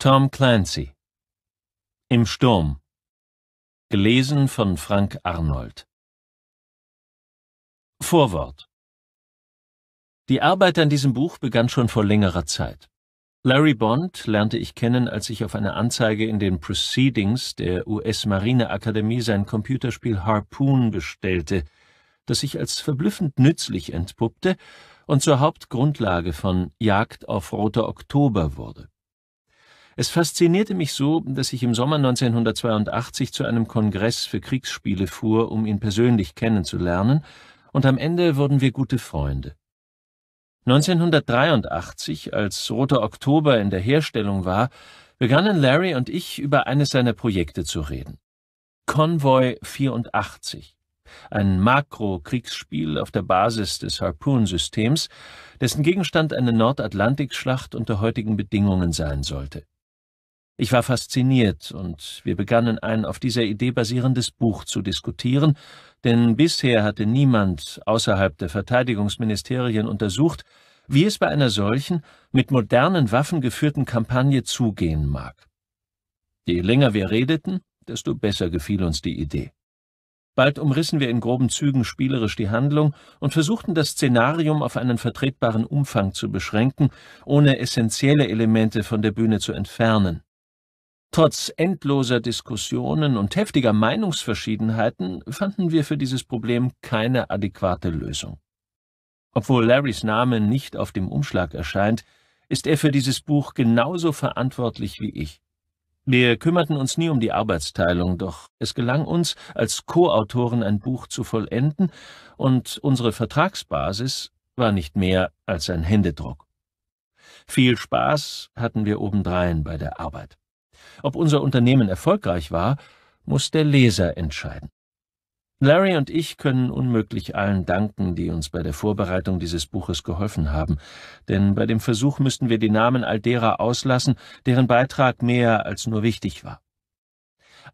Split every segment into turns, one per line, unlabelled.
Tom Clancy Im Sturm Gelesen von Frank Arnold Vorwort
Die Arbeit an diesem Buch begann schon vor längerer Zeit. Larry Bond lernte ich kennen, als ich auf einer Anzeige in den Proceedings der US-Marineakademie sein Computerspiel Harpoon bestellte, das sich als verblüffend nützlich entpuppte und zur Hauptgrundlage von Jagd auf Roter Oktober wurde. Es faszinierte mich so, dass ich im Sommer 1982 zu einem Kongress für Kriegsspiele fuhr, um ihn persönlich kennenzulernen, und am Ende wurden wir gute Freunde. 1983, als Roter Oktober in der Herstellung war, begannen Larry und ich über eines seiner Projekte zu reden. Convoy 84, ein Makro-Kriegsspiel auf der Basis des Harpoon-Systems, dessen Gegenstand eine Nordatlantikschlacht unter heutigen Bedingungen sein sollte. Ich war fasziniert und wir begannen ein auf dieser Idee basierendes Buch zu diskutieren, denn bisher hatte niemand außerhalb der Verteidigungsministerien untersucht, wie es bei einer solchen, mit modernen Waffen geführten Kampagne zugehen mag. Je länger wir redeten, desto besser gefiel uns die Idee. Bald umrissen wir in groben Zügen spielerisch die Handlung und versuchten das Szenarium auf einen vertretbaren Umfang zu beschränken, ohne essentielle Elemente von der Bühne zu entfernen. Trotz endloser Diskussionen und heftiger Meinungsverschiedenheiten fanden wir für dieses Problem keine adäquate Lösung. Obwohl Larrys Name nicht auf dem Umschlag erscheint, ist er für dieses Buch genauso verantwortlich wie ich. Wir kümmerten uns nie um die Arbeitsteilung, doch es gelang uns, als Co-Autoren ein Buch zu vollenden, und unsere Vertragsbasis war nicht mehr als ein Händedruck. Viel Spaß hatten wir obendrein bei der Arbeit. Ob unser Unternehmen erfolgreich war, muss der Leser entscheiden. Larry und ich können unmöglich allen danken, die uns bei der Vorbereitung dieses Buches geholfen haben, denn bei dem Versuch müssten wir die Namen all derer auslassen, deren Beitrag mehr als nur wichtig war.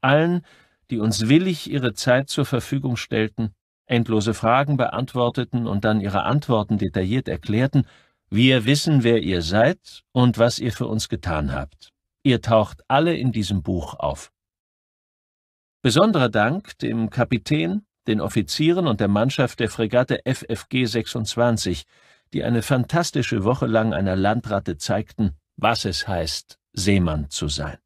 Allen, die uns willig ihre Zeit zur Verfügung stellten, endlose Fragen beantworteten und dann ihre Antworten detailliert erklärten, wir wissen, wer ihr seid und was ihr für uns getan habt. Ihr taucht alle in diesem Buch auf. Besonderer Dank dem Kapitän, den Offizieren und der Mannschaft der Fregatte FFG 26, die eine fantastische Woche lang einer Landratte zeigten, was es heißt, Seemann zu sein.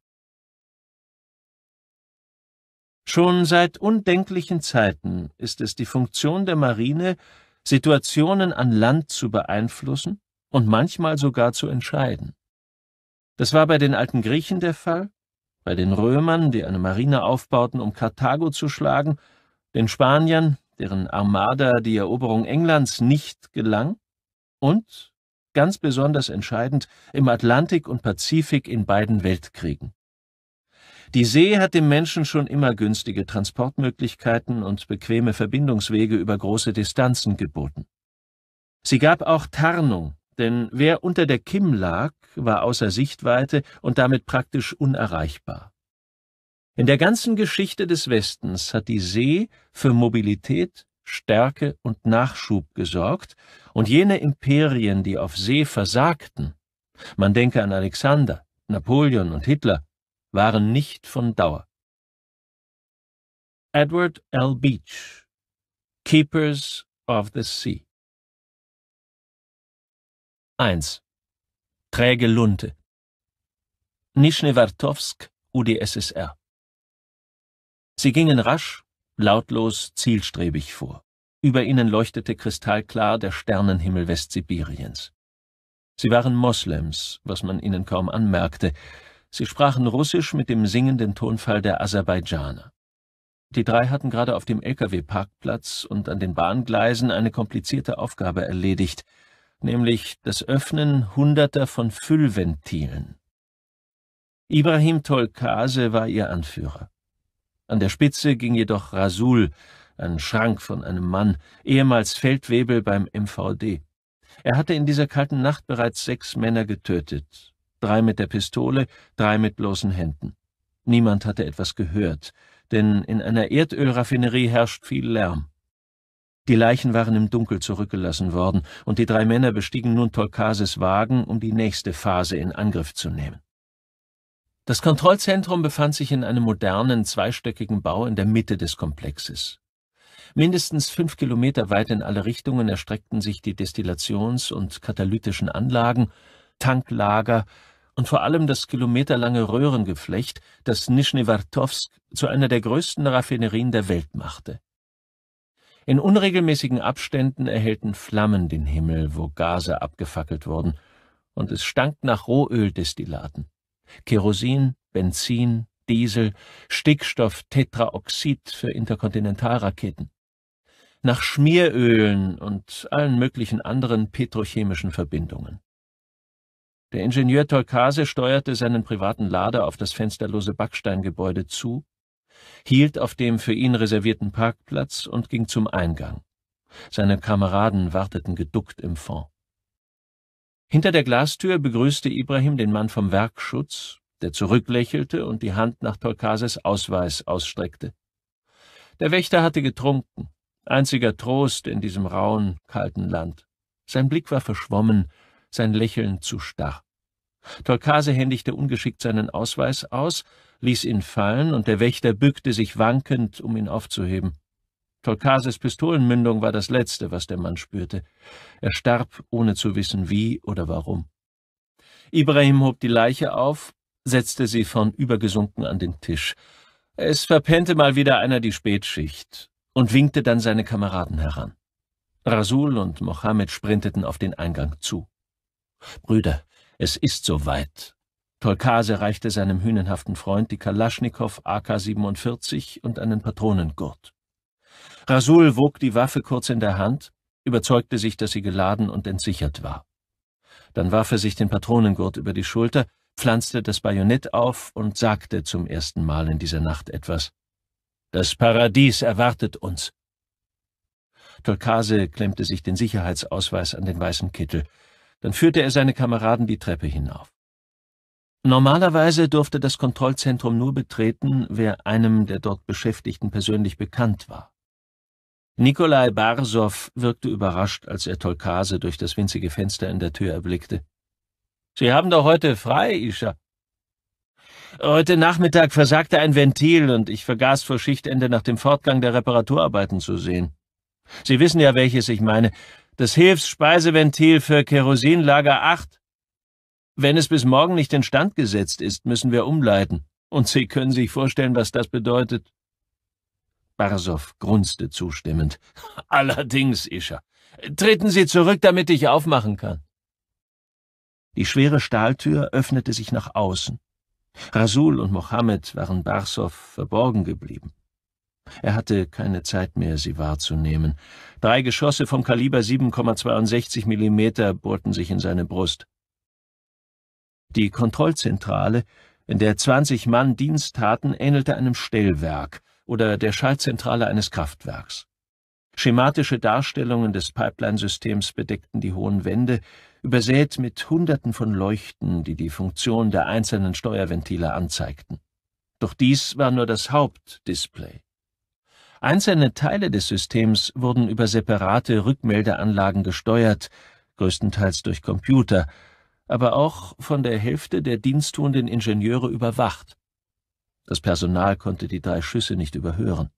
Schon seit undenklichen Zeiten ist es die Funktion der Marine, Situationen an Land zu beeinflussen und manchmal sogar zu entscheiden. Das war bei den alten Griechen der Fall, bei den Römern, die eine Marine aufbauten, um Karthago zu schlagen, den Spaniern, deren Armada die Eroberung Englands nicht gelang, und, ganz besonders entscheidend, im Atlantik und Pazifik in beiden Weltkriegen. Die See hat dem Menschen schon immer günstige Transportmöglichkeiten und bequeme Verbindungswege über große Distanzen geboten. Sie gab auch Tarnung, denn wer unter der Kimm lag, war außer Sichtweite und damit praktisch unerreichbar. In der ganzen Geschichte des Westens hat die See für Mobilität, Stärke und Nachschub gesorgt, und jene Imperien, die auf See versagten, man denke an Alexander, Napoleon und Hitler, waren nicht von Dauer.
Edward L. Beach Keepers of the Sea 1. Träge Lunte.
Nischnewartowsk, UdSSR. Sie gingen rasch, lautlos, zielstrebig vor. Über ihnen leuchtete kristallklar der Sternenhimmel Westsibiriens. Sie waren Moslems, was man ihnen kaum anmerkte. Sie sprachen Russisch mit dem singenden Tonfall der Aserbaidschaner. Die drei hatten gerade auf dem Lkw-Parkplatz und an den Bahngleisen eine komplizierte Aufgabe erledigt – nämlich das Öffnen hunderter von Füllventilen. Ibrahim Tolkase war ihr Anführer. An der Spitze ging jedoch Rasul, ein Schrank von einem Mann, ehemals Feldwebel beim MVD. Er hatte in dieser kalten Nacht bereits sechs Männer getötet, drei mit der Pistole, drei mit bloßen Händen. Niemand hatte etwas gehört, denn in einer Erdölraffinerie herrscht viel Lärm. Die Leichen waren im Dunkel zurückgelassen worden, und die drei Männer bestiegen nun Tolkases Wagen, um die nächste Phase in Angriff zu nehmen. Das Kontrollzentrum befand sich in einem modernen, zweistöckigen Bau in der Mitte des Komplexes. Mindestens fünf Kilometer weit in alle Richtungen erstreckten sich die Destillations- und katalytischen Anlagen, Tanklager und vor allem das kilometerlange Röhrengeflecht, das Nischnewartowsk zu einer der größten Raffinerien der Welt machte. In unregelmäßigen Abständen erhellten Flammen den Himmel, wo Gase abgefackelt wurden, und es stank nach Rohöldestillaten. Kerosin, Benzin, Diesel, Stickstoff, Tetraoxid für Interkontinentalraketen. Nach Schmierölen und allen möglichen anderen petrochemischen Verbindungen. Der Ingenieur Tolkase steuerte seinen privaten Lader auf das fensterlose Backsteingebäude zu hielt auf dem für ihn reservierten Parkplatz und ging zum Eingang. Seine Kameraden warteten geduckt im Fond. Hinter der Glastür begrüßte Ibrahim den Mann vom Werkschutz, der zurücklächelte und die Hand nach Torcases Ausweis ausstreckte. Der Wächter hatte getrunken, einziger Trost in diesem rauen, kalten Land. Sein Blick war verschwommen, sein Lächeln zu starr. Torcase händigte ungeschickt seinen Ausweis aus, ließ ihn fallen, und der Wächter bückte sich wankend, um ihn aufzuheben. Tolkases Pistolenmündung war das Letzte, was der Mann spürte. Er starb, ohne zu wissen wie oder warum. Ibrahim hob die Leiche auf, setzte sie von übergesunken an den Tisch. Es verpennte mal wieder einer die Spätschicht und winkte dann seine Kameraden heran. Rasul und Mohammed sprinteten auf den Eingang zu. Brüder, es ist soweit, Tolkase reichte seinem hünenhaften Freund die Kalaschnikow AK-47 und einen Patronengurt. Rasul wog die Waffe kurz in der Hand, überzeugte sich, dass sie geladen und entsichert war. Dann warf er sich den Patronengurt über die Schulter, pflanzte das Bajonett auf und sagte zum ersten Mal in dieser Nacht etwas. Das Paradies erwartet uns. Tolkase klemmte sich den Sicherheitsausweis an den weißen Kittel. Dann führte er seine Kameraden die Treppe hinauf. Normalerweise durfte das Kontrollzentrum nur betreten, wer einem der dort Beschäftigten persönlich bekannt war. Nikolai Barsow wirkte überrascht, als er Tolkase durch das winzige Fenster in der Tür erblickte. Sie haben doch heute frei, Isha. Heute Nachmittag versagte ein Ventil und ich vergaß vor Schichtende nach dem Fortgang der Reparaturarbeiten zu sehen. Sie wissen ja, welches ich meine. Das Hilfsspeiseventil für Kerosinlager 8 wenn es bis morgen nicht in Stand gesetzt ist, müssen wir umleiten. Und Sie können sich vorstellen, was das bedeutet. Barsow grunzte zustimmend. Allerdings, Ischer. Treten Sie zurück, damit ich aufmachen kann. Die schwere Stahltür öffnete sich nach außen. Rasul und Mohammed waren Barsow verborgen geblieben. Er hatte keine Zeit mehr, sie wahrzunehmen. Drei Geschosse vom Kaliber 7,62 Millimeter bohrten sich in seine Brust. Die Kontrollzentrale, in der 20 Mann Dienst taten, ähnelte einem Stellwerk oder der Schaltzentrale eines Kraftwerks. Schematische Darstellungen des Pipeline-Systems bedeckten die hohen Wände, übersät mit Hunderten von Leuchten, die die Funktion der einzelnen Steuerventile anzeigten. Doch dies war nur das Hauptdisplay. Einzelne Teile des Systems wurden über separate Rückmeldeanlagen gesteuert, größtenteils durch Computer, aber auch von der Hälfte der diensttuenden Ingenieure überwacht. Das Personal konnte die drei Schüsse nicht überhören.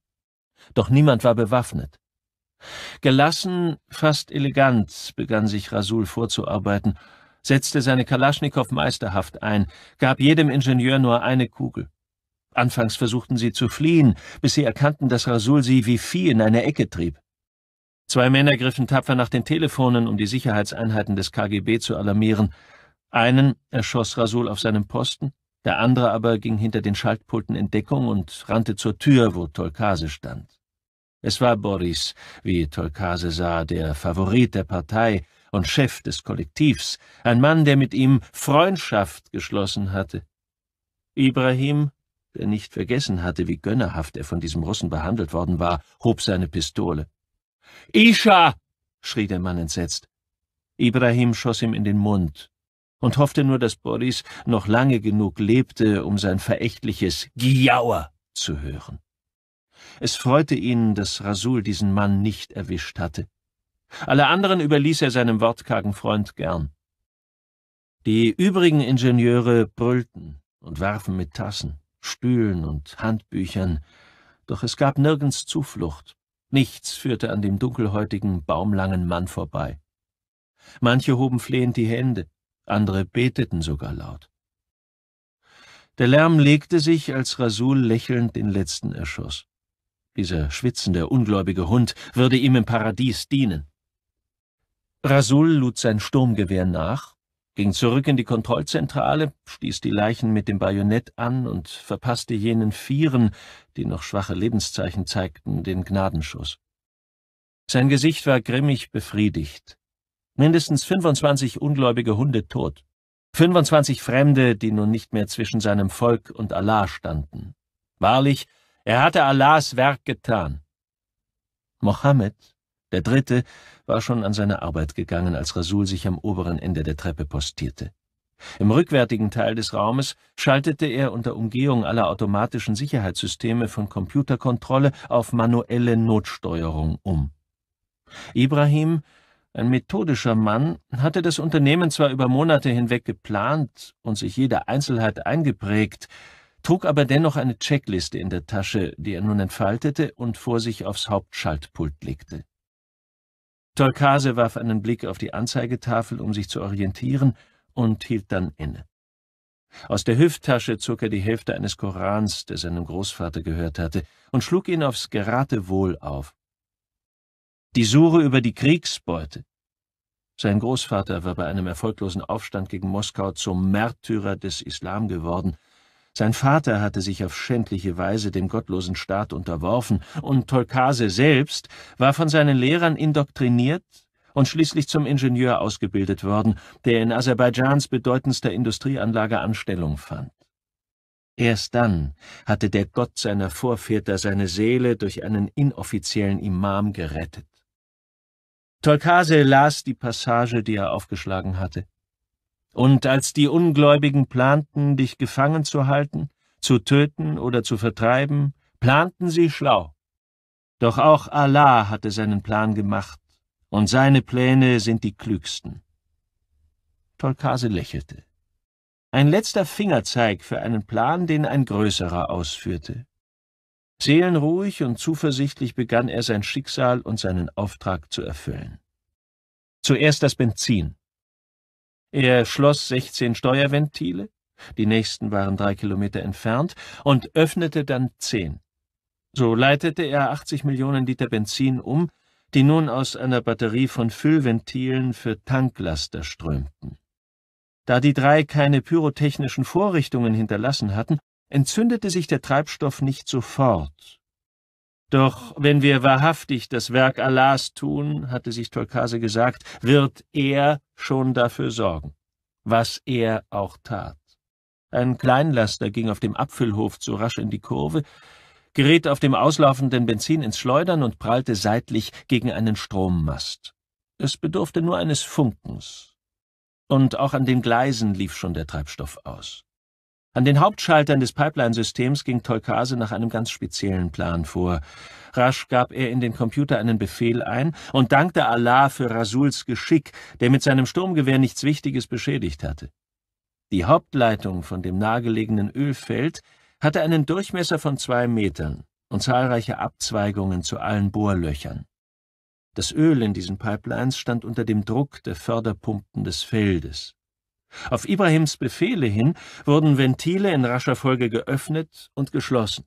Doch niemand war bewaffnet. Gelassen, fast elegant, begann sich Rasul vorzuarbeiten, setzte seine Kalaschnikow meisterhaft ein, gab jedem Ingenieur nur eine Kugel. Anfangs versuchten sie zu fliehen, bis sie erkannten, dass Rasul sie wie Vieh in eine Ecke trieb. Zwei Männer griffen tapfer nach den Telefonen, um die Sicherheitseinheiten des KGB zu alarmieren, einen erschoss Rasul auf seinem Posten, der andere aber ging hinter den Schaltpulten in Deckung und rannte zur Tür, wo Tolkase stand. Es war Boris, wie Tolkase sah, der Favorit der Partei und Chef des Kollektivs, ein Mann, der mit ihm Freundschaft geschlossen hatte. Ibrahim, der nicht vergessen hatte, wie gönnerhaft er von diesem Russen behandelt worden war, hob seine Pistole. Isha! schrie der Mann entsetzt. Ibrahim schoss ihm in den Mund, und hoffte nur, dass Boris noch lange genug lebte, um sein verächtliches Giauer zu hören. Es freute ihn, dass Rasul diesen Mann nicht erwischt hatte. Alle anderen überließ er seinem wortkargen Freund gern. Die übrigen Ingenieure brüllten und warfen mit Tassen, Stühlen und Handbüchern, doch es gab nirgends Zuflucht. Nichts führte an dem dunkelhäutigen, baumlangen Mann vorbei. Manche hoben flehend die Hände, andere beteten sogar laut. Der Lärm legte sich, als Rasul lächelnd den letzten erschoss. Dieser schwitzende, ungläubige Hund würde ihm im Paradies dienen. Rasul lud sein Sturmgewehr nach, ging zurück in die Kontrollzentrale, stieß die Leichen mit dem Bajonett an und verpasste jenen Vieren, die noch schwache Lebenszeichen zeigten, den Gnadenschuss. Sein Gesicht war grimmig befriedigt, mindestens 25 ungläubige Hunde tot, 25 Fremde, die nun nicht mehr zwischen seinem Volk und Allah standen. Wahrlich, er hatte Allahs Werk getan. Mohammed, der Dritte, war schon an seine Arbeit gegangen, als Rasul sich am oberen Ende der Treppe postierte. Im rückwärtigen Teil des Raumes schaltete er unter Umgehung aller automatischen Sicherheitssysteme von Computerkontrolle auf manuelle Notsteuerung um. Ibrahim ein methodischer Mann hatte das Unternehmen zwar über Monate hinweg geplant und sich jede Einzelheit eingeprägt, trug aber dennoch eine Checkliste in der Tasche, die er nun entfaltete und vor sich aufs Hauptschaltpult legte. Tolkase warf einen Blick auf die Anzeigetafel, um sich zu orientieren, und hielt dann inne. Aus der Hüfttasche zog er die Hälfte eines Korans, der seinem Großvater gehört hatte, und schlug ihn aufs Geratewohl auf die Suche über die Kriegsbeute. Sein Großvater war bei einem erfolglosen Aufstand gegen Moskau zum Märtyrer des Islam geworden, sein Vater hatte sich auf schändliche Weise dem gottlosen Staat unterworfen, und Tolkase selbst war von seinen Lehrern indoktriniert und schließlich zum Ingenieur ausgebildet worden, der in Aserbaidschans bedeutendster Industrieanlage Anstellung fand. Erst dann hatte der Gott seiner Vorväter seine Seele durch einen inoffiziellen Imam gerettet. Tolkase las die Passage, die er aufgeschlagen hatte. Und als die Ungläubigen planten, dich gefangen zu halten, zu töten oder zu vertreiben, planten sie schlau. Doch auch Allah hatte seinen Plan gemacht, und seine Pläne sind die klügsten. Tolkase lächelte. Ein letzter Fingerzeig für einen Plan, den ein Größerer ausführte. Seelenruhig und zuversichtlich begann er sein Schicksal und seinen Auftrag zu erfüllen. Zuerst das Benzin. Er schloss 16 Steuerventile, die nächsten waren drei Kilometer entfernt, und öffnete dann zehn. So leitete er 80 Millionen Liter Benzin um, die nun aus einer Batterie von Füllventilen für Tanklaster strömten. Da die drei keine pyrotechnischen Vorrichtungen hinterlassen hatten, entzündete sich der Treibstoff nicht sofort. Doch wenn wir wahrhaftig das Werk Allahs tun, hatte sich Tolkase gesagt, wird er schon dafür sorgen, was er auch tat. Ein Kleinlaster ging auf dem Apfelhof zu rasch in die Kurve, geriet auf dem auslaufenden Benzin ins Schleudern und prallte seitlich gegen einen Strommast. Es bedurfte nur eines Funkens. Und auch an den Gleisen lief schon der Treibstoff aus. An den Hauptschaltern des Pipeline-Systems ging Tolkase nach einem ganz speziellen Plan vor. Rasch gab er in den Computer einen Befehl ein und dankte Allah für Rasuls Geschick, der mit seinem Sturmgewehr nichts Wichtiges beschädigt hatte. Die Hauptleitung von dem nahegelegenen Ölfeld hatte einen Durchmesser von zwei Metern und zahlreiche Abzweigungen zu allen Bohrlöchern. Das Öl in diesen Pipelines stand unter dem Druck der Förderpumpen des Feldes. Auf Ibrahims Befehle hin wurden Ventile in rascher Folge geöffnet und geschlossen.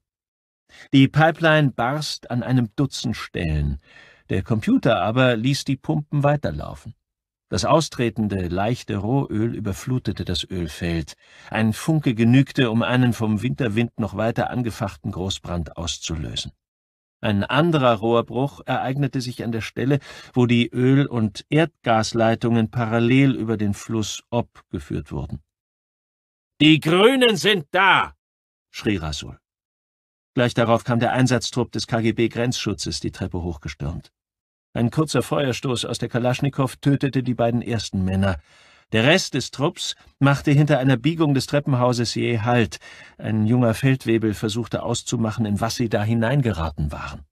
Die Pipeline barst an einem Dutzend Stellen. Der Computer aber ließ die Pumpen weiterlaufen. Das austretende, leichte Rohöl überflutete das Ölfeld. Ein Funke genügte, um einen vom Winterwind noch weiter angefachten Großbrand auszulösen. Ein anderer Rohrbruch ereignete sich an der Stelle, wo die Öl- und Erdgasleitungen parallel über den Fluss Ob geführt wurden. Die Grünen sind da! schrie Rasul. Gleich darauf kam der Einsatztrupp des KGB-Grenzschutzes die Treppe hochgestürmt. Ein kurzer Feuerstoß aus der Kalaschnikow tötete die beiden ersten Männer. Der Rest des Trupps machte hinter einer Biegung des Treppenhauses je Halt. Ein junger Feldwebel versuchte auszumachen, in was sie da hineingeraten waren.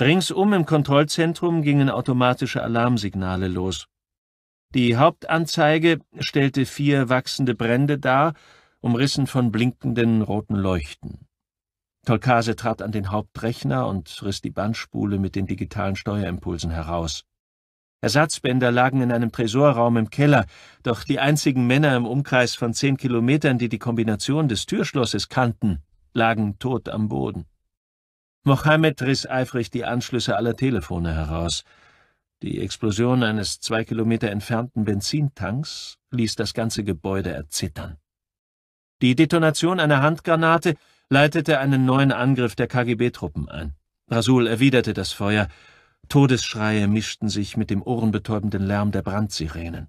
Ringsum im Kontrollzentrum gingen automatische Alarmsignale los. Die Hauptanzeige stellte vier wachsende Brände dar, umrissen von blinkenden roten Leuchten. Tolkase trat an den Hauptrechner und riss die Bandspule mit den digitalen Steuerimpulsen heraus. Ersatzbänder lagen in einem Tresorraum im Keller, doch die einzigen Männer im Umkreis von zehn Kilometern, die die Kombination des Türschlosses kannten, lagen tot am Boden. Mohammed riss eifrig die Anschlüsse aller Telefone heraus. Die Explosion eines zwei Kilometer entfernten Benzintanks ließ das ganze Gebäude erzittern. Die Detonation einer Handgranate leitete einen neuen Angriff der KGB-Truppen ein. Rasul erwiderte das Feuer, Todesschreie mischten sich mit dem ohrenbetäubenden Lärm der Brandsirenen.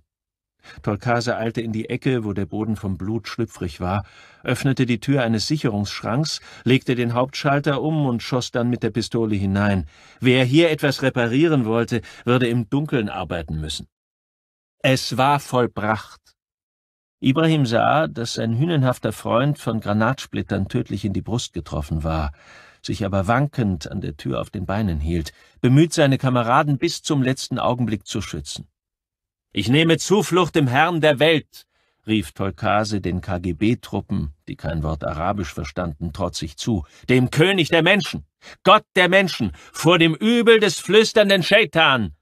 Tolkase eilte in die Ecke, wo der Boden vom Blut schlüpfrig war, öffnete die Tür eines Sicherungsschranks, legte den Hauptschalter um und schoss dann mit der Pistole hinein. Wer hier etwas reparieren wollte, würde im Dunkeln arbeiten müssen. Es war vollbracht. Ibrahim sah, dass sein hünenhafter Freund von Granatsplittern tödlich in die Brust getroffen war sich aber wankend an der Tür auf den Beinen hielt, bemüht seine Kameraden bis zum letzten Augenblick zu schützen. Ich nehme Zuflucht im Herrn der Welt, rief Tolkase den KGB-Truppen, die kein Wort Arabisch verstanden, trotzig zu, dem König der Menschen, Gott der Menschen, vor dem Übel des flüsternden Scheitan.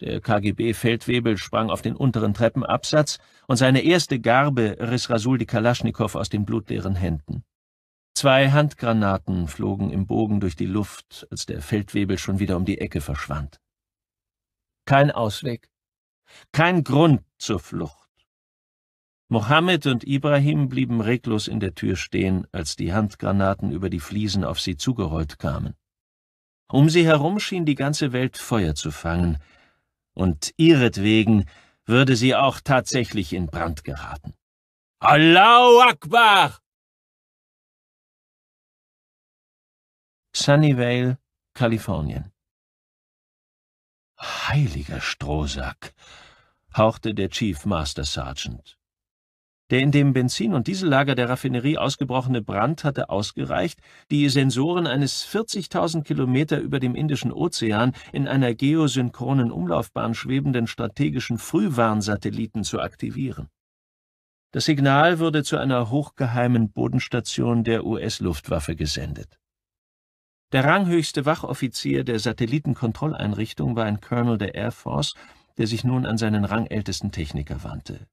Der KGB-Feldwebel sprang auf den unteren Treppenabsatz und seine erste Garbe riss Rasul die Kalaschnikow aus den blutleeren Händen. Zwei Handgranaten flogen im Bogen durch die Luft, als der Feldwebel schon wieder um die Ecke verschwand. Kein Ausweg, kein Grund zur Flucht. Mohammed und Ibrahim blieben reglos in der Tür stehen, als die Handgranaten über die Fliesen auf sie zugerollt kamen. Um sie herum schien die ganze Welt Feuer zu fangen, und ihretwegen würde sie auch tatsächlich in Brand geraten.
Allahu Akbar! Sunnyvale,
Kalifornien. Heiliger Strohsack, hauchte der Chief Master Sergeant. Der in dem Benzin- und Diesellager der Raffinerie ausgebrochene Brand hatte ausgereicht, die Sensoren eines 40.000 Kilometer über dem Indischen Ozean in einer geosynchronen Umlaufbahn schwebenden strategischen Frühwarnsatelliten zu aktivieren. Das Signal würde zu einer hochgeheimen Bodenstation der US-Luftwaffe gesendet. Der ranghöchste Wachoffizier der Satellitenkontrolleinrichtung war ein Colonel der Air Force, der sich nun an seinen rangältesten Techniker wandte.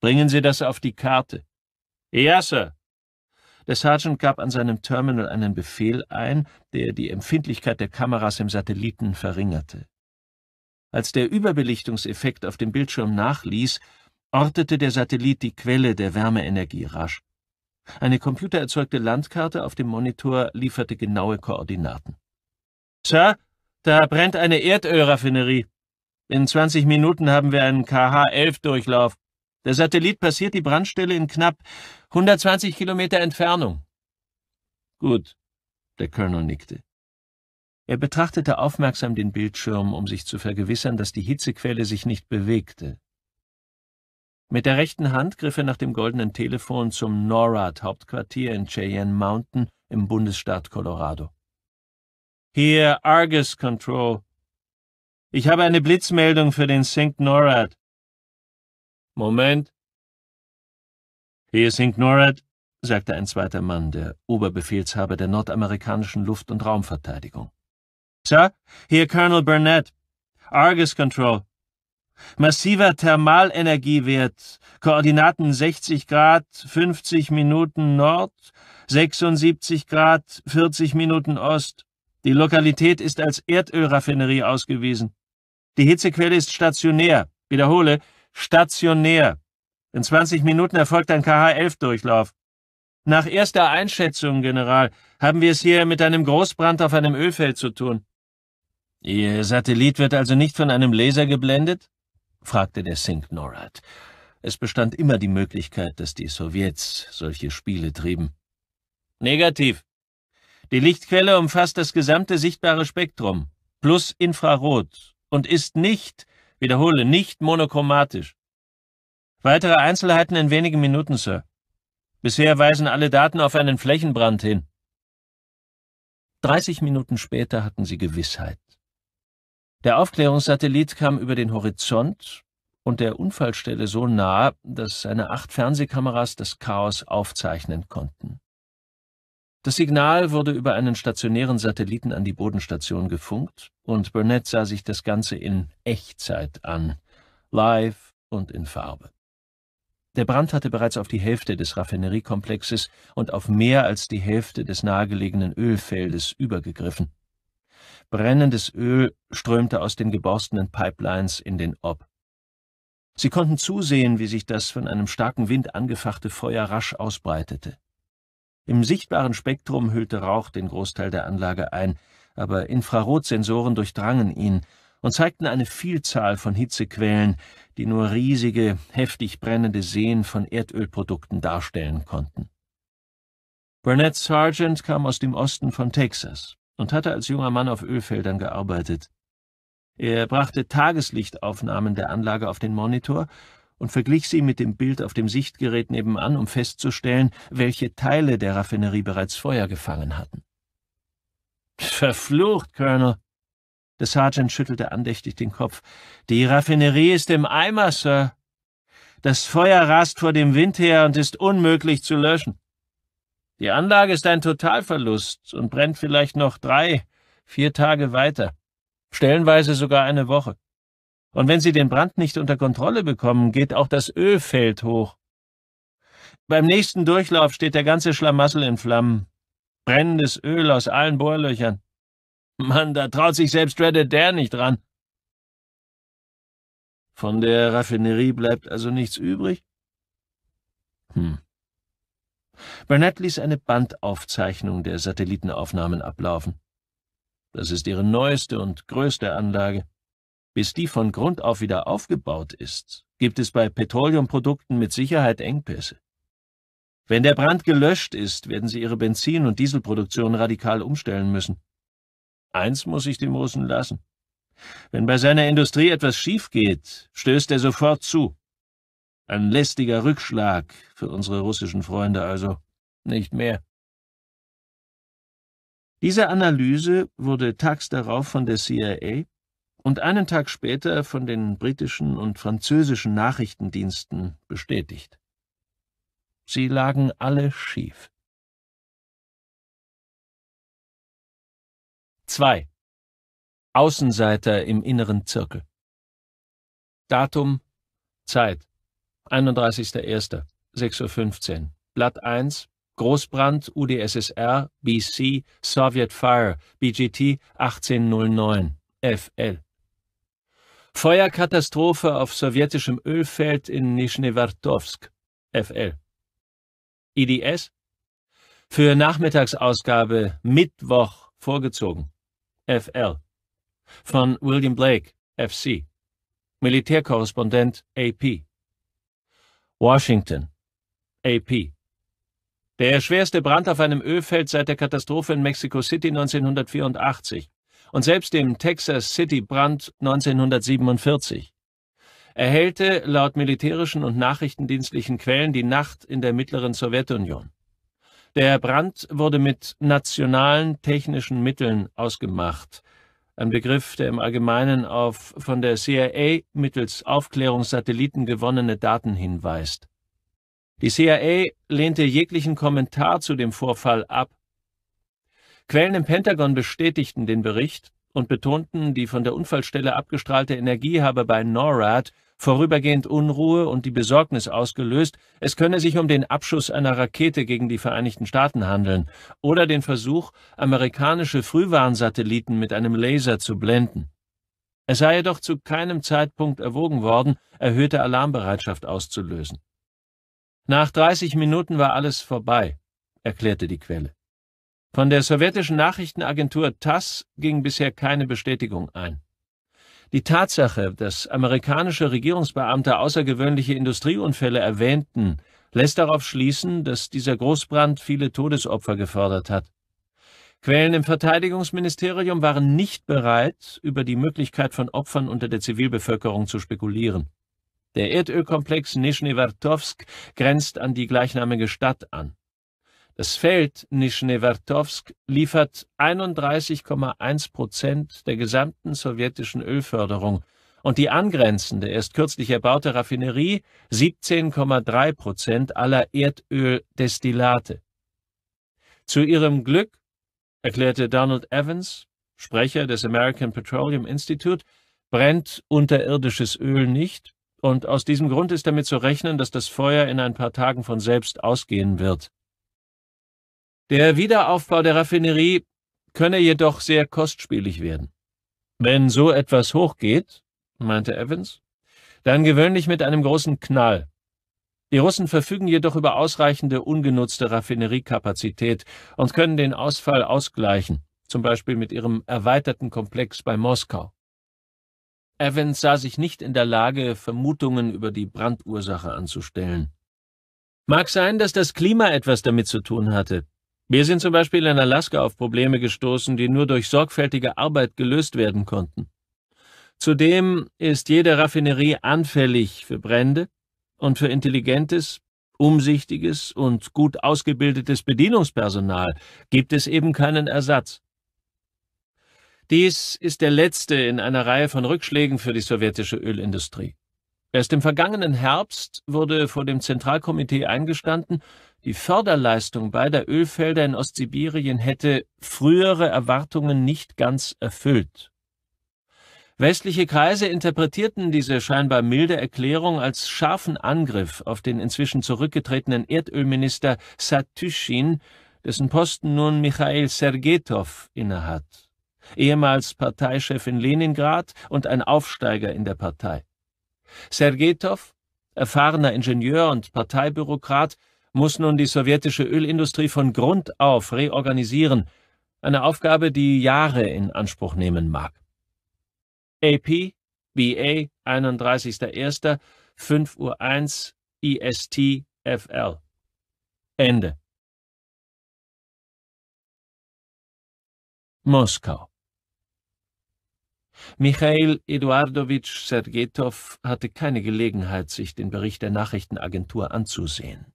Bringen Sie das auf die Karte. Ja, Sir. Der Sergeant gab an seinem Terminal einen Befehl ein, der die Empfindlichkeit der Kameras im Satelliten verringerte. Als der Überbelichtungseffekt auf dem Bildschirm nachließ, ortete der Satellit die Quelle der Wärmeenergie rasch. Eine computererzeugte Landkarte auf dem Monitor lieferte genaue Koordinaten. Sir, da brennt eine Erdölraffinerie. In 20 Minuten haben wir einen KH-11-Durchlauf. Der Satellit passiert die Brandstelle in knapp 120 Kilometer Entfernung. Gut, der Colonel nickte. Er betrachtete aufmerksam den Bildschirm, um sich zu vergewissern, dass die Hitzequelle sich nicht bewegte. Mit der rechten Hand griff er nach dem goldenen Telefon zum NORAD-Hauptquartier in Cheyenne Mountain im Bundesstaat Colorado. Hier, Argus Control. Ich habe eine Blitzmeldung für den Sync NORAD. Moment. Hier, Sync NORAD, sagte ein zweiter Mann, der Oberbefehlshaber der nordamerikanischen Luft- und Raumverteidigung. Sir, hier Colonel Burnett. Argus Control. Massiver Thermalenergiewert, Koordinaten 60 Grad 50 Minuten Nord, 76 Grad 40 Minuten Ost. Die Lokalität ist als Erdölraffinerie ausgewiesen. Die Hitzequelle ist stationär. Wiederhole, stationär. In 20 Minuten erfolgt ein KH-11-Durchlauf. Nach erster Einschätzung, General, haben wir es hier mit einem Großbrand auf einem Ölfeld zu tun. Ihr Satellit wird also nicht von einem Laser geblendet? fragte der Sink NORAD. Es bestand immer die Möglichkeit, dass die Sowjets solche Spiele trieben. Negativ. Die Lichtquelle umfasst das gesamte sichtbare Spektrum, plus Infrarot, und ist nicht, wiederhole, nicht monochromatisch. Weitere Einzelheiten in wenigen Minuten, Sir. Bisher weisen alle Daten auf einen Flächenbrand hin. 30 Minuten später hatten sie Gewissheit. Der Aufklärungssatellit kam über den Horizont und der Unfallstelle so nah, dass seine acht Fernsehkameras das Chaos aufzeichnen konnten. Das Signal wurde über einen stationären Satelliten an die Bodenstation gefunkt und Burnett sah sich das Ganze in Echtzeit an, live und in Farbe. Der Brand hatte bereits auf die Hälfte des Raffineriekomplexes und auf mehr als die Hälfte des nahegelegenen Ölfeldes übergegriffen. Brennendes Öl strömte aus den geborstenen Pipelines in den Ob. Sie konnten zusehen, wie sich das von einem starken Wind angefachte Feuer rasch ausbreitete. Im sichtbaren Spektrum hüllte Rauch den Großteil der Anlage ein, aber Infrarotsensoren durchdrangen ihn und zeigten eine Vielzahl von Hitzequellen, die nur riesige, heftig brennende Seen von Erdölprodukten darstellen konnten. Burnett Sargent kam aus dem Osten von Texas und hatte als junger Mann auf Ölfeldern gearbeitet. Er brachte Tageslichtaufnahmen der Anlage auf den Monitor und verglich sie mit dem Bild auf dem Sichtgerät nebenan, um festzustellen, welche Teile der Raffinerie bereits Feuer gefangen hatten. Verflucht, Colonel! Der Sergeant schüttelte andächtig den Kopf. Die Raffinerie ist im Eimer, Sir. Das Feuer rast vor dem Wind her und ist unmöglich zu löschen. Die Anlage ist ein Totalverlust und brennt vielleicht noch drei, vier Tage weiter, stellenweise sogar eine Woche. Und wenn Sie den Brand nicht unter Kontrolle bekommen, geht auch das Ölfeld hoch. Beim nächsten Durchlauf steht der ganze Schlamassel in Flammen. Brennendes Öl aus allen Bohrlöchern. Mann, da traut sich selbst Reddit der nicht ran. Von der Raffinerie bleibt also nichts übrig? Hm. Burnett ließ eine Bandaufzeichnung der Satellitenaufnahmen ablaufen. Das ist ihre neueste und größte Anlage. Bis die von Grund auf wieder aufgebaut ist, gibt es bei Petroleumprodukten mit Sicherheit Engpässe. Wenn der Brand gelöscht ist, werden sie ihre Benzin- und Dieselproduktion radikal umstellen müssen. Eins muss ich dem Russen lassen. Wenn bei seiner Industrie etwas schief geht, stößt er sofort zu. Ein lästiger Rückschlag für unsere russischen Freunde also. Nicht mehr. Diese Analyse wurde tags darauf von der CIA und einen Tag später von den britischen und französischen Nachrichtendiensten bestätigt. Sie lagen
alle schief.
2. Außenseiter im inneren Zirkel. Datum, Zeit 31.01.6.15 Uhr. Blatt 1, Großbrand UdSSR BC Soviet Fire BGT 1809 FL. Feuerkatastrophe auf sowjetischem Ölfeld in Nischnewartowsk FL. IDS für Nachmittagsausgabe Mittwoch vorgezogen FL von William Blake FC Militärkorrespondent AP Washington. AP. Der schwerste Brand auf einem Ölfeld seit der Katastrophe in Mexico City 1984 und selbst dem Texas City Brand 1947 erhellte laut militärischen und nachrichtendienstlichen Quellen die Nacht in der mittleren Sowjetunion. Der Brand wurde mit nationalen technischen Mitteln ausgemacht, ein Begriff, der im Allgemeinen auf von der CIA mittels Aufklärungssatelliten gewonnene Daten hinweist. Die CIA lehnte jeglichen Kommentar zu dem Vorfall ab. Quellen im Pentagon bestätigten den Bericht und betonten, die von der Unfallstelle abgestrahlte Energie habe bei NORAD vorübergehend Unruhe und die Besorgnis ausgelöst, es könne sich um den Abschuss einer Rakete gegen die Vereinigten Staaten handeln oder den Versuch, amerikanische Frühwarnsatelliten mit einem Laser zu blenden. Es sei jedoch zu keinem Zeitpunkt erwogen worden, erhöhte Alarmbereitschaft auszulösen. Nach 30 Minuten war alles vorbei, erklärte die Quelle. Von der sowjetischen Nachrichtenagentur TASS ging bisher keine Bestätigung ein. Die Tatsache, dass amerikanische Regierungsbeamte außergewöhnliche Industrieunfälle erwähnten, lässt darauf schließen, dass dieser Großbrand viele Todesopfer gefordert hat. Quellen im Verteidigungsministerium waren nicht bereit, über die Möglichkeit von Opfern unter der Zivilbevölkerung zu spekulieren. Der Erdölkomplex Nischnewartowsk grenzt an die gleichnamige Stadt an. Das Feld Nischnewartowsk liefert 31,1 Prozent der gesamten sowjetischen Ölförderung und die angrenzende, erst kürzlich erbaute Raffinerie 17,3 Prozent aller Erdöldestillate. Zu ihrem Glück, erklärte Donald Evans, Sprecher des American Petroleum Institute, brennt unterirdisches Öl nicht, und aus diesem Grund ist damit zu rechnen, dass das Feuer in ein paar Tagen von selbst ausgehen wird. Der Wiederaufbau der Raffinerie könne jedoch sehr kostspielig werden. Wenn so etwas hochgeht, meinte Evans, dann gewöhnlich mit einem großen Knall. Die Russen verfügen jedoch über ausreichende ungenutzte Raffineriekapazität und können den Ausfall ausgleichen, zum Beispiel mit ihrem erweiterten Komplex bei Moskau. Evans sah sich nicht in der Lage, Vermutungen über die Brandursache anzustellen. Mag sein, dass das Klima etwas damit zu tun hatte, wir sind zum Beispiel in Alaska auf Probleme gestoßen, die nur durch sorgfältige Arbeit gelöst werden konnten. Zudem ist jede Raffinerie anfällig für Brände und für intelligentes, umsichtiges und gut ausgebildetes Bedienungspersonal gibt es eben keinen Ersatz. Dies ist der letzte in einer Reihe von Rückschlägen für die sowjetische Ölindustrie. Erst im vergangenen Herbst wurde vor dem Zentralkomitee eingestanden, die Förderleistung beider Ölfelder in Ostsibirien hätte frühere Erwartungen nicht ganz erfüllt. Westliche Kreise interpretierten diese scheinbar milde Erklärung als scharfen Angriff auf den inzwischen zurückgetretenen Erdölminister Satyshin, dessen Posten nun Michael Sergetow innehat, ehemals Parteichef in Leningrad und ein Aufsteiger in der Partei. Sergetow, erfahrener Ingenieur und Parteibürokrat, muss nun die sowjetische Ölindustrie von Grund auf reorganisieren, eine Aufgabe, die Jahre in Anspruch nehmen mag. AP, BA, 31.01., 5.01 Uhr, IST, FL. Ende.
Moskau.
Michail Eduardowitsch Sergetow hatte keine Gelegenheit, sich den Bericht der Nachrichtenagentur anzusehen.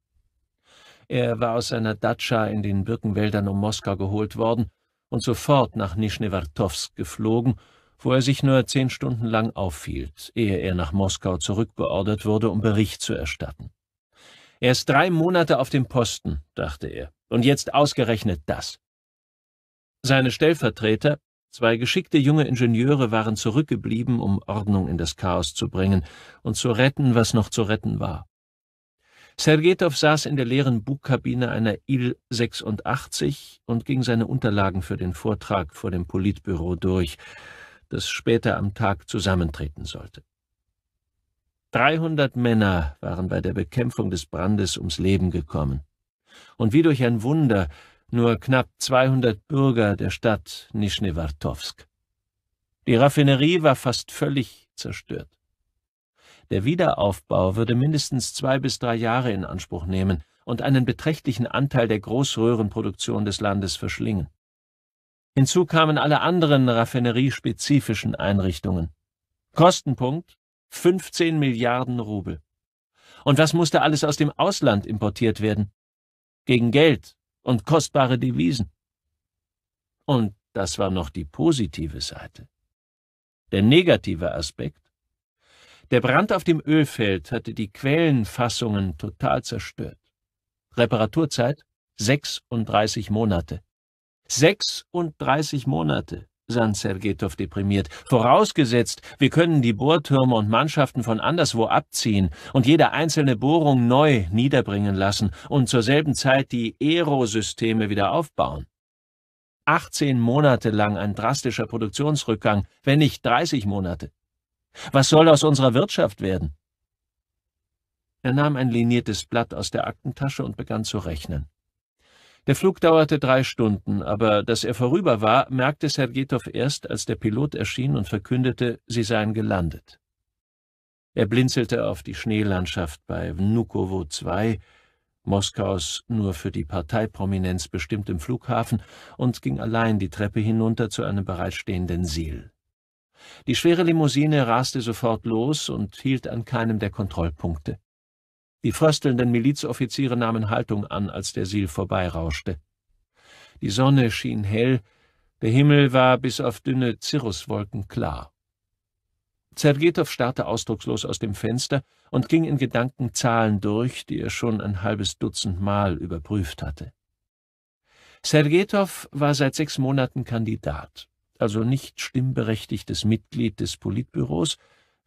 Er war aus seiner Datscha in den Birkenwäldern um Moskau geholt worden und sofort nach Nischnewartowsk geflogen, wo er sich nur zehn Stunden lang aufhielt, ehe er nach Moskau zurückbeordert wurde, um Bericht zu erstatten. Erst drei Monate auf dem Posten, dachte er, und jetzt ausgerechnet das. Seine Stellvertreter, zwei geschickte junge Ingenieure, waren zurückgeblieben, um Ordnung in das Chaos zu bringen und zu retten, was noch zu retten war. Sergetow saß in der leeren Bugkabine einer Il-86 und ging seine Unterlagen für den Vortrag vor dem Politbüro durch, das später am Tag zusammentreten sollte. 300 Männer waren bei der Bekämpfung des Brandes ums Leben gekommen. Und wie durch ein Wunder nur knapp 200 Bürger der Stadt Nischnewartowsk. Die Raffinerie war fast völlig zerstört. Der Wiederaufbau würde mindestens zwei bis drei Jahre in Anspruch nehmen und einen beträchtlichen Anteil der Großröhrenproduktion des Landes verschlingen. Hinzu kamen alle anderen raffineriespezifischen Einrichtungen. Kostenpunkt 15 Milliarden Rubel. Und was musste alles aus dem Ausland importiert werden? Gegen Geld und kostbare Devisen. Und das war noch die positive Seite. Der negative Aspekt? Der Brand auf dem Ölfeld hatte die Quellenfassungen total zerstört. Reparaturzeit 36 Monate. 36 Monate, san Sergetov deprimiert. Vorausgesetzt, wir können die Bohrtürme und Mannschaften von anderswo abziehen und jede einzelne Bohrung neu niederbringen lassen und zur selben Zeit die Aerosysteme wieder aufbauen. 18 Monate lang ein drastischer Produktionsrückgang, wenn nicht 30 Monate. Was soll aus unserer Wirtschaft werden? Er nahm ein liniertes Blatt aus der Aktentasche und begann zu rechnen. Der Flug dauerte drei Stunden, aber dass er vorüber war, merkte Sergetow erst, als der Pilot erschien und verkündete, sie seien gelandet. Er blinzelte auf die Schneelandschaft bei Vnukovo II, Moskaus nur für die Parteiprominenz bestimmtem Flughafen, und ging allein die Treppe hinunter zu einem bereitstehenden Siel. Die schwere Limousine raste sofort los und hielt an keinem der Kontrollpunkte. Die fröstelnden Milizoffiziere nahmen Haltung an, als der Sil vorbeirauschte. Die Sonne schien hell, der Himmel war bis auf dünne Zirruswolken klar. Zergetow starrte ausdruckslos aus dem Fenster und ging in Gedanken Zahlen durch, die er schon ein halbes Dutzend Mal überprüft hatte. Sergetow war seit sechs Monaten Kandidat also nicht stimmberechtigtes Mitglied des Politbüros,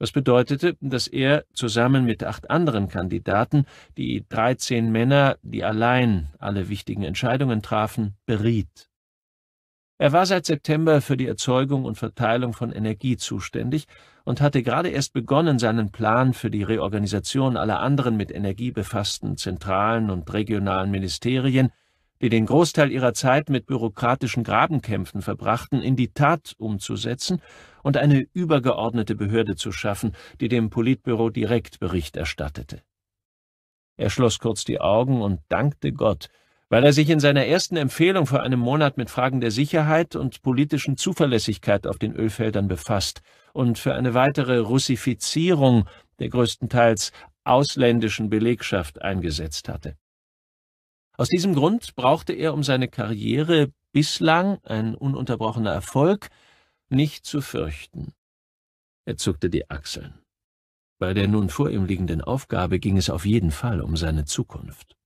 was bedeutete, dass er zusammen mit acht anderen Kandidaten die 13 Männer, die allein alle wichtigen Entscheidungen trafen, beriet. Er war seit September für die Erzeugung und Verteilung von Energie zuständig und hatte gerade erst begonnen, seinen Plan für die Reorganisation aller anderen mit Energie befassten zentralen und regionalen Ministerien die den Großteil ihrer Zeit mit bürokratischen Grabenkämpfen verbrachten, in die Tat umzusetzen und eine übergeordnete Behörde zu schaffen, die dem Politbüro direkt Bericht erstattete. Er schloss kurz die Augen und dankte Gott, weil er sich in seiner ersten Empfehlung vor einem Monat mit Fragen der Sicherheit und politischen Zuverlässigkeit auf den Ölfeldern befasst und für eine weitere Russifizierung der größtenteils ausländischen Belegschaft eingesetzt hatte. Aus diesem Grund brauchte er um seine Karriere bislang ein ununterbrochener Erfolg nicht zu fürchten. Er zuckte die Achseln. Bei der nun vor ihm liegenden Aufgabe ging es auf jeden Fall um seine Zukunft.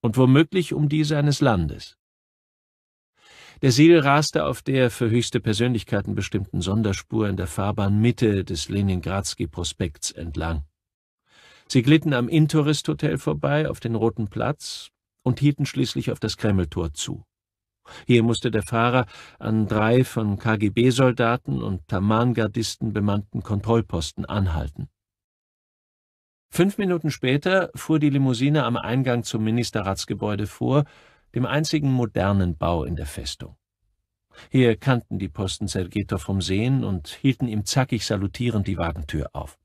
Und womöglich um die seines Landes. Der Siegel raste auf der für höchste Persönlichkeiten bestimmten Sonderspur in der Fahrbahn Mitte des leningradski prospekts entlang. Sie glitten am Intourist-Hotel vorbei auf den Roten Platz, und hielten schließlich auf das Kremltor zu. Hier musste der Fahrer an drei von KGB-Soldaten und Tamangardisten bemannten Kontrollposten anhalten. Fünf Minuten später fuhr die Limousine am Eingang zum Ministerratsgebäude vor, dem einzigen modernen Bau in der Festung. Hier kannten die Posten Sergetow vom Sehen und hielten ihm zackig salutierend die Wagentür auf.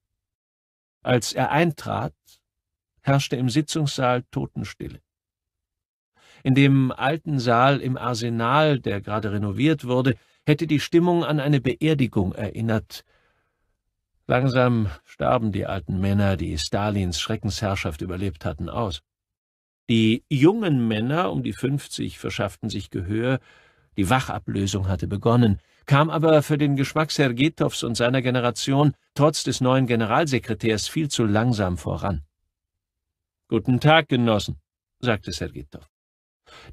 Als er eintrat, herrschte im Sitzungssaal Totenstille. In dem alten Saal im Arsenal, der gerade renoviert wurde, hätte die Stimmung an eine Beerdigung erinnert. Langsam starben die alten Männer, die Stalins Schreckensherrschaft überlebt hatten, aus. Die jungen Männer um die fünfzig verschafften sich Gehör, die Wachablösung hatte begonnen, kam aber für den Geschmack Sergetows und seiner Generation trotz des neuen Generalsekretärs viel zu langsam voran. Guten Tag, Genossen, sagte Sergetow.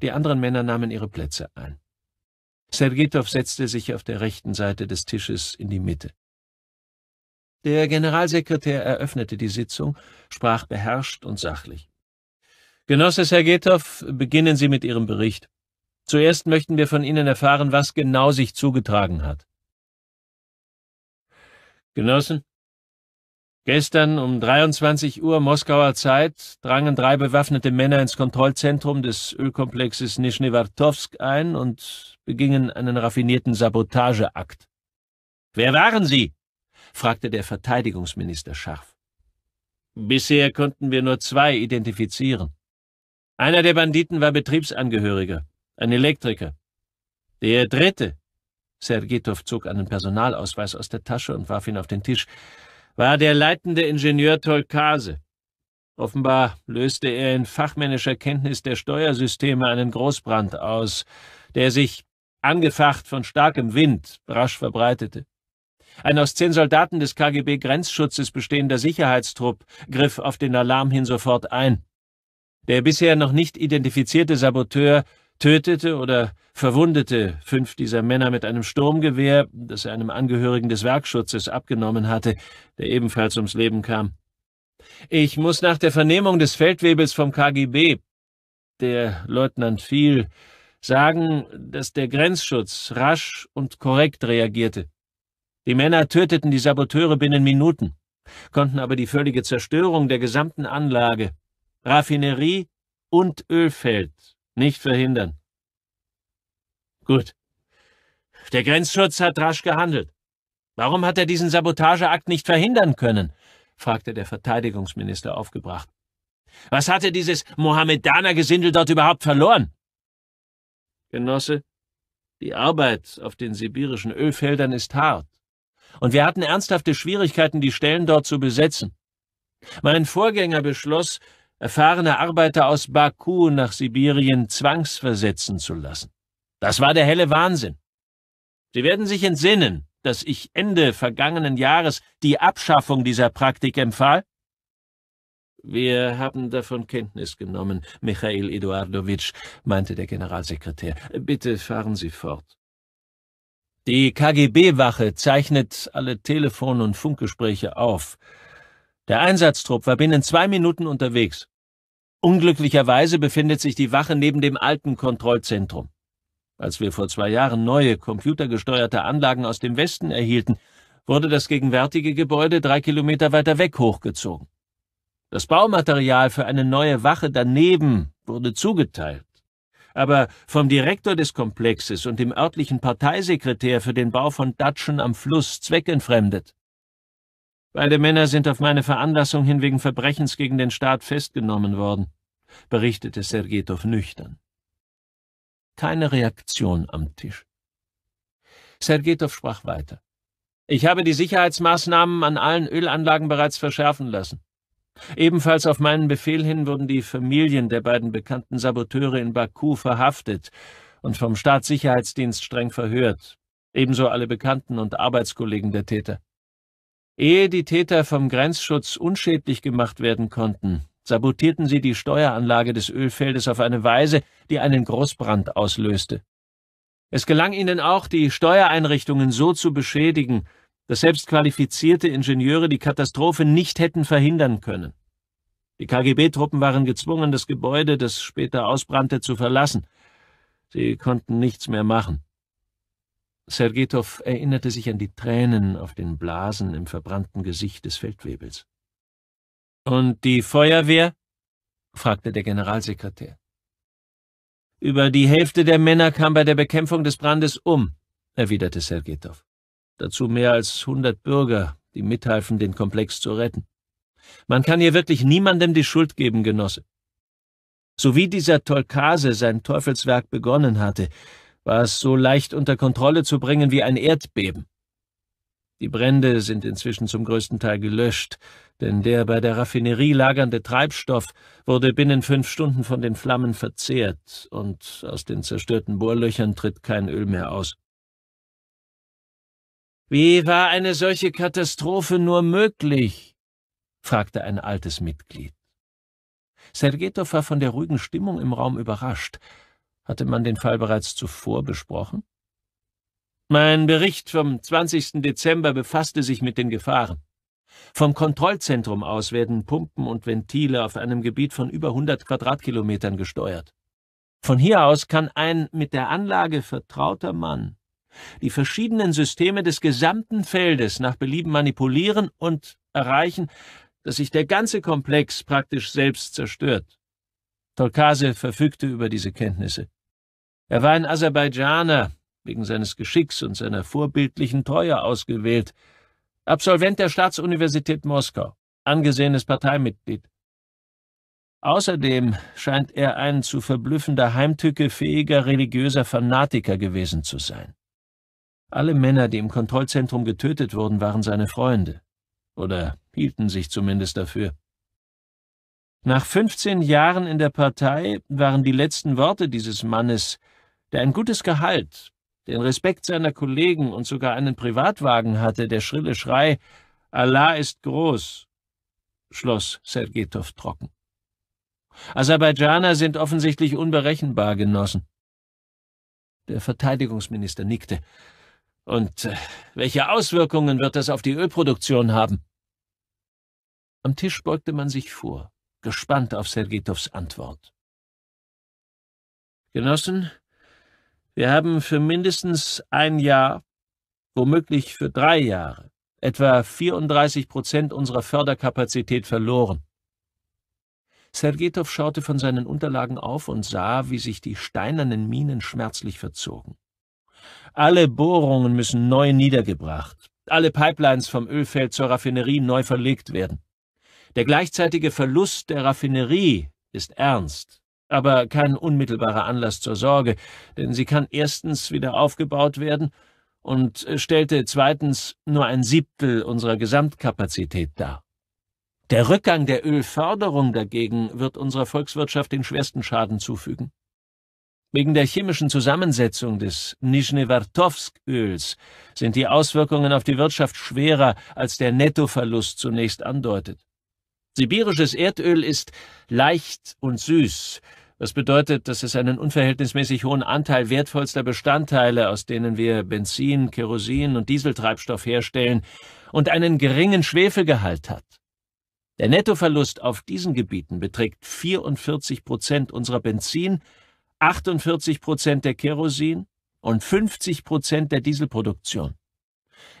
Die anderen Männer nahmen ihre Plätze ein. Sergetow setzte sich auf der rechten Seite des Tisches in die Mitte. Der Generalsekretär eröffnete die Sitzung, sprach beherrscht und sachlich. Genosse Sergetow, beginnen Sie mit Ihrem Bericht. Zuerst möchten wir von Ihnen erfahren, was genau sich zugetragen hat. Genossen, Gestern um 23 Uhr Moskauer Zeit drangen drei bewaffnete Männer ins Kontrollzentrum des Ölkomplexes Nischnewartowsk ein und begingen einen raffinierten Sabotageakt. Wer waren Sie? fragte der Verteidigungsminister scharf. Bisher konnten wir nur zwei identifizieren. Einer der Banditen war Betriebsangehöriger, ein Elektriker. Der dritte, Sergetow zog einen Personalausweis aus der Tasche und warf ihn auf den Tisch, war der leitende Ingenieur Tolkase. Offenbar löste er in fachmännischer Kenntnis der Steuersysteme einen Großbrand aus, der sich, angefacht von starkem Wind, rasch verbreitete. Ein aus zehn Soldaten des KGB-Grenzschutzes bestehender Sicherheitstrupp griff auf den Alarm hin sofort ein. Der bisher noch nicht identifizierte Saboteur tötete oder verwundete fünf dieser Männer mit einem Sturmgewehr, das er einem Angehörigen des Werkschutzes abgenommen hatte, der ebenfalls ums Leben kam. Ich muss nach der Vernehmung des Feldwebels vom KGB, der Leutnant Viel, sagen, dass der Grenzschutz rasch und korrekt reagierte. Die Männer töteten die Saboteure binnen Minuten, konnten aber die völlige Zerstörung der gesamten Anlage, Raffinerie und Ölfeld nicht verhindern. Gut. Der Grenzschutz hat rasch gehandelt. Warum hat er diesen Sabotageakt nicht verhindern können? fragte der Verteidigungsminister aufgebracht. Was hatte dieses Mohammedaner-Gesindel dort überhaupt verloren? Genosse, die Arbeit auf den sibirischen Ölfeldern ist hart. Und wir hatten ernsthafte Schwierigkeiten, die Stellen dort zu besetzen. Mein Vorgänger beschloss, erfahrene Arbeiter aus Baku nach Sibirien zwangsversetzen zu lassen. Das war der helle Wahnsinn. Sie werden sich entsinnen, dass ich Ende vergangenen Jahres die Abschaffung dieser Praktik empfahl? Wir haben davon Kenntnis genommen, Michael Eduardowitsch, meinte der Generalsekretär. Bitte fahren Sie fort. Die KGB-Wache zeichnet alle Telefon- und Funkgespräche auf. Der Einsatztrupp war binnen zwei Minuten unterwegs. Unglücklicherweise befindet sich die Wache neben dem alten Kontrollzentrum. Als wir vor zwei Jahren neue, computergesteuerte Anlagen aus dem Westen erhielten, wurde das gegenwärtige Gebäude drei Kilometer weiter weg hochgezogen. Das Baumaterial für eine neue Wache daneben wurde zugeteilt. Aber vom Direktor des Komplexes und dem örtlichen Parteisekretär für den Bau von Datschen am Fluss zweckentfremdet. Beide Männer sind auf meine Veranlassung hin wegen Verbrechens gegen den Staat festgenommen worden, berichtete Sergetow nüchtern. Keine Reaktion am Tisch. Sergetow sprach weiter. Ich habe die Sicherheitsmaßnahmen an allen Ölanlagen bereits verschärfen lassen. Ebenfalls auf meinen Befehl hin wurden die Familien der beiden bekannten Saboteure in Baku verhaftet und vom Staatssicherheitsdienst streng verhört, ebenso alle Bekannten und Arbeitskollegen der Täter. Ehe die Täter vom Grenzschutz unschädlich gemacht werden konnten, sabotierten sie die Steueranlage des Ölfeldes auf eine Weise, die einen Großbrand auslöste. Es gelang ihnen auch, die Steuereinrichtungen so zu beschädigen, dass selbst qualifizierte Ingenieure die Katastrophe nicht hätten verhindern können. Die KGB-Truppen waren gezwungen, das Gebäude, das später ausbrannte, zu verlassen. Sie konnten nichts mehr machen. Sergetow erinnerte sich an die Tränen auf den Blasen im verbrannten Gesicht des Feldwebels. Und die Feuerwehr? fragte der Generalsekretär. Über die Hälfte der Männer kam bei der Bekämpfung des Brandes um, erwiderte Sergetow. Dazu mehr als hundert Bürger, die mithalfen, den Komplex zu retten. Man kann hier wirklich niemandem die Schuld geben, Genosse. So wie dieser Tolkase sein Teufelswerk begonnen hatte, war es so leicht unter Kontrolle zu bringen wie ein Erdbeben. Die Brände sind inzwischen zum größten Teil gelöscht, denn der bei der Raffinerie lagernde Treibstoff wurde binnen fünf Stunden von den Flammen verzehrt, und aus den zerstörten Bohrlöchern tritt kein Öl mehr aus. Wie war eine solche Katastrophe nur möglich? fragte ein altes Mitglied. Sergetow war von der ruhigen Stimmung im Raum überrascht. Hatte man den Fall bereits zuvor besprochen? Mein Bericht vom 20. Dezember befasste sich mit den Gefahren. Vom Kontrollzentrum aus werden Pumpen und Ventile auf einem Gebiet von über 100 Quadratkilometern gesteuert. Von hier aus kann ein mit der Anlage vertrauter Mann die verschiedenen Systeme des gesamten Feldes nach Belieben manipulieren und erreichen, dass sich der ganze Komplex praktisch selbst zerstört. Tolkase verfügte über diese Kenntnisse. Er war ein Aserbaidschaner, wegen seines Geschicks und seiner vorbildlichen Treue ausgewählt, Absolvent der Staatsuniversität Moskau, angesehenes Parteimitglied. Außerdem scheint er ein zu verblüffender Heimtücke fähiger religiöser Fanatiker gewesen zu sein. Alle Männer, die im Kontrollzentrum getötet wurden, waren seine Freunde. Oder hielten sich zumindest dafür. Nach 15 Jahren in der Partei waren die letzten Worte dieses Mannes, der ein gutes Gehalt, den Respekt seiner Kollegen und sogar einen Privatwagen hatte, der schrille Schrei Allah ist groß, schloss Sergetow trocken. Aserbaidschaner sind offensichtlich unberechenbar, Genossen. Der Verteidigungsminister nickte. Und äh, welche Auswirkungen wird das auf die Ölproduktion haben? Am Tisch beugte man sich vor, gespannt auf Sergetows Antwort. Genossen, wir haben für mindestens ein Jahr, womöglich für drei Jahre, etwa 34 Prozent unserer Förderkapazität verloren. Sergetow schaute von seinen Unterlagen auf und sah, wie sich die steinernen Minen schmerzlich verzogen. Alle Bohrungen müssen neu niedergebracht, alle Pipelines vom Ölfeld zur Raffinerie neu verlegt werden. Der gleichzeitige Verlust der Raffinerie ist ernst aber kein unmittelbarer Anlass zur Sorge, denn sie kann erstens wieder aufgebaut werden und äh, stellte zweitens nur ein Siebtel unserer Gesamtkapazität dar. Der Rückgang der Ölförderung dagegen wird unserer Volkswirtschaft den schwersten Schaden zufügen. Wegen der chemischen Zusammensetzung des Nischnewartowsk-Öls sind die Auswirkungen auf die Wirtschaft schwerer, als der Nettoverlust zunächst andeutet. Sibirisches Erdöl ist leicht und süß, das bedeutet, dass es einen unverhältnismäßig hohen Anteil wertvollster Bestandteile, aus denen wir Benzin, Kerosin und Dieseltreibstoff herstellen, und einen geringen Schwefelgehalt hat. Der Nettoverlust auf diesen Gebieten beträgt 44 Prozent unserer Benzin, 48 Prozent der Kerosin und 50 Prozent der Dieselproduktion.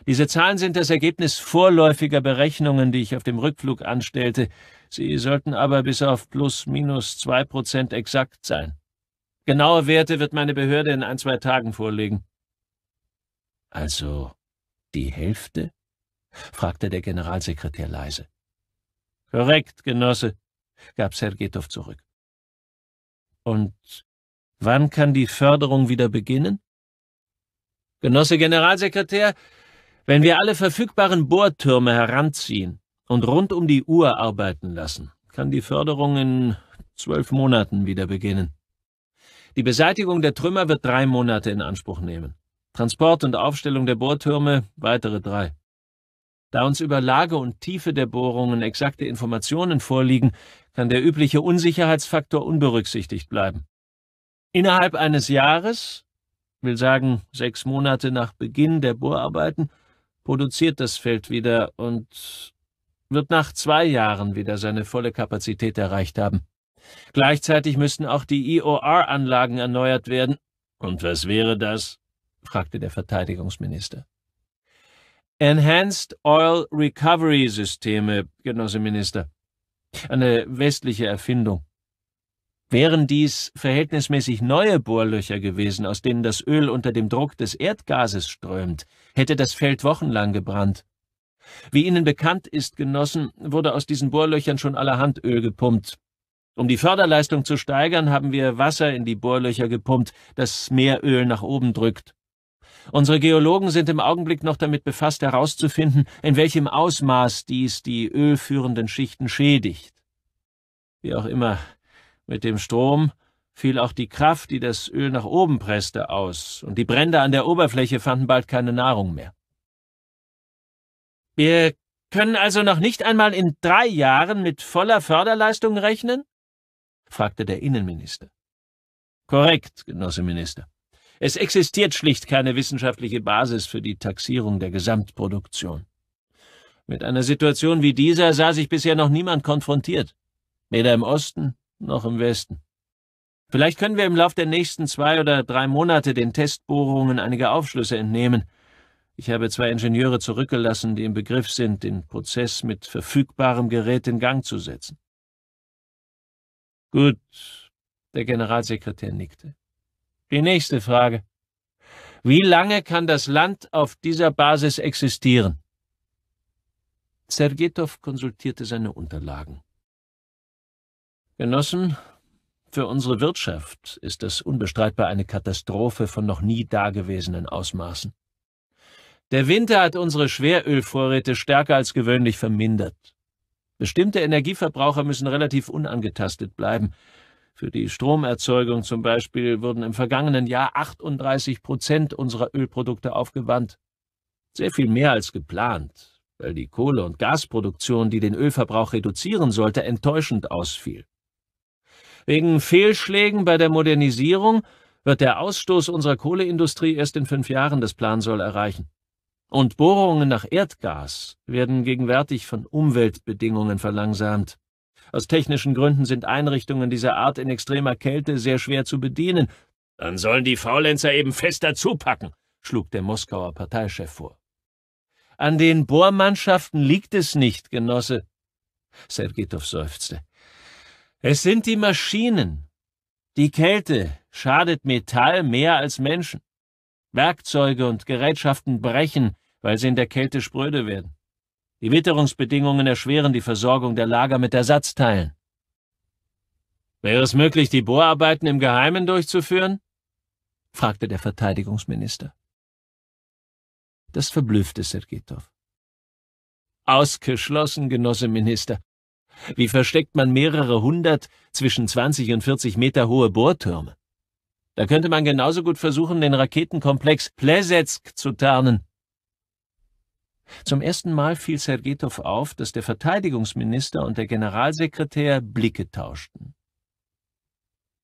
Diese Zahlen sind das Ergebnis vorläufiger Berechnungen, die ich auf dem Rückflug anstellte. Sie sollten aber bis auf plus minus zwei Prozent exakt sein. Genaue Werte wird meine Behörde in ein, zwei Tagen vorlegen. Also die Hälfte? fragte der Generalsekretär leise. Korrekt, Genosse, gab Sergetow zurück. Und wann kann die Förderung wieder beginnen? Genosse Generalsekretär, wenn wir alle verfügbaren Bohrtürme heranziehen und rund um die Uhr arbeiten lassen, kann die Förderung in zwölf Monaten wieder beginnen. Die Beseitigung der Trümmer wird drei Monate in Anspruch nehmen. Transport und Aufstellung der Bohrtürme weitere drei. Da uns über Lage und Tiefe der Bohrungen exakte Informationen vorliegen, kann der übliche Unsicherheitsfaktor unberücksichtigt bleiben. Innerhalb eines Jahres, will sagen sechs Monate nach Beginn der Bohrarbeiten, produziert das Feld wieder und wird nach zwei Jahren wieder seine volle Kapazität erreicht haben. Gleichzeitig müssten auch die IOR-Anlagen e erneuert werden. Und was wäre das? fragte der Verteidigungsminister. Enhanced Oil Recovery Systeme, Genosse Minister. Eine westliche Erfindung. Wären dies verhältnismäßig neue Bohrlöcher gewesen, aus denen das Öl unter dem Druck des Erdgases strömt, hätte das Feld wochenlang gebrannt. Wie Ihnen bekannt ist, Genossen, wurde aus diesen Bohrlöchern schon allerhand Öl gepumpt. Um die Förderleistung zu steigern, haben wir Wasser in die Bohrlöcher gepumpt, das mehr Öl nach oben drückt. Unsere Geologen sind im Augenblick noch damit befasst, herauszufinden, in welchem Ausmaß dies die ölführenden Schichten schädigt. Wie auch immer, mit dem Strom fiel auch die Kraft, die das Öl nach oben presste, aus, und die Brände an der Oberfläche fanden bald keine Nahrung mehr. Wir können also noch nicht einmal in drei Jahren mit voller Förderleistung rechnen? fragte der Innenminister. Korrekt, Genosse Minister. Es existiert schlicht keine wissenschaftliche Basis für die Taxierung der Gesamtproduktion. Mit einer Situation wie dieser sah sich bisher noch niemand konfrontiert, weder im Osten noch im Westen. Vielleicht können wir im Lauf der nächsten zwei oder drei Monate den Testbohrungen einige Aufschlüsse entnehmen. Ich habe zwei Ingenieure zurückgelassen, die im Begriff sind, den Prozess mit verfügbarem Gerät in Gang zu setzen. Gut, der Generalsekretär nickte. Die nächste Frage. Wie lange kann das Land auf dieser Basis existieren? Sergetow konsultierte seine Unterlagen. Genossen, für unsere Wirtschaft ist das unbestreitbar eine Katastrophe von noch nie dagewesenen Ausmaßen. Der Winter hat unsere Schwerölvorräte stärker als gewöhnlich vermindert. Bestimmte Energieverbraucher müssen relativ unangetastet bleiben. Für die Stromerzeugung zum Beispiel wurden im vergangenen Jahr 38 Prozent unserer Ölprodukte aufgewandt. Sehr viel mehr als geplant, weil die Kohle- und Gasproduktion, die den Ölverbrauch reduzieren sollte, enttäuschend ausfiel. Wegen Fehlschlägen bei der Modernisierung wird der Ausstoß unserer Kohleindustrie erst in fünf Jahren das Plan soll erreichen. Und Bohrungen nach Erdgas werden gegenwärtig von Umweltbedingungen verlangsamt. Aus technischen Gründen sind Einrichtungen dieser Art in extremer Kälte sehr schwer zu bedienen. Dann sollen die Faulenzer eben fest dazupacken, schlug der Moskauer Parteichef vor. An den Bohrmannschaften liegt es nicht, Genosse. Sergetow seufzte. Es sind die Maschinen. Die Kälte schadet Metall mehr als Menschen. Werkzeuge und Gerätschaften brechen, weil sie in der Kälte spröde werden. Die Witterungsbedingungen erschweren die Versorgung der Lager mit Ersatzteilen. Wäre es möglich, die Bohrarbeiten im Geheimen durchzuführen? fragte der Verteidigungsminister. Das verblüffte Sergetow. Ausgeschlossen, Genosse Minister. Wie versteckt man mehrere hundert zwischen 20 und 40 Meter hohe Bohrtürme? Da könnte man genauso gut versuchen, den Raketenkomplex Plesetsk zu tarnen. Zum ersten Mal fiel Sergetow auf, dass der Verteidigungsminister und der Generalsekretär Blicke tauschten.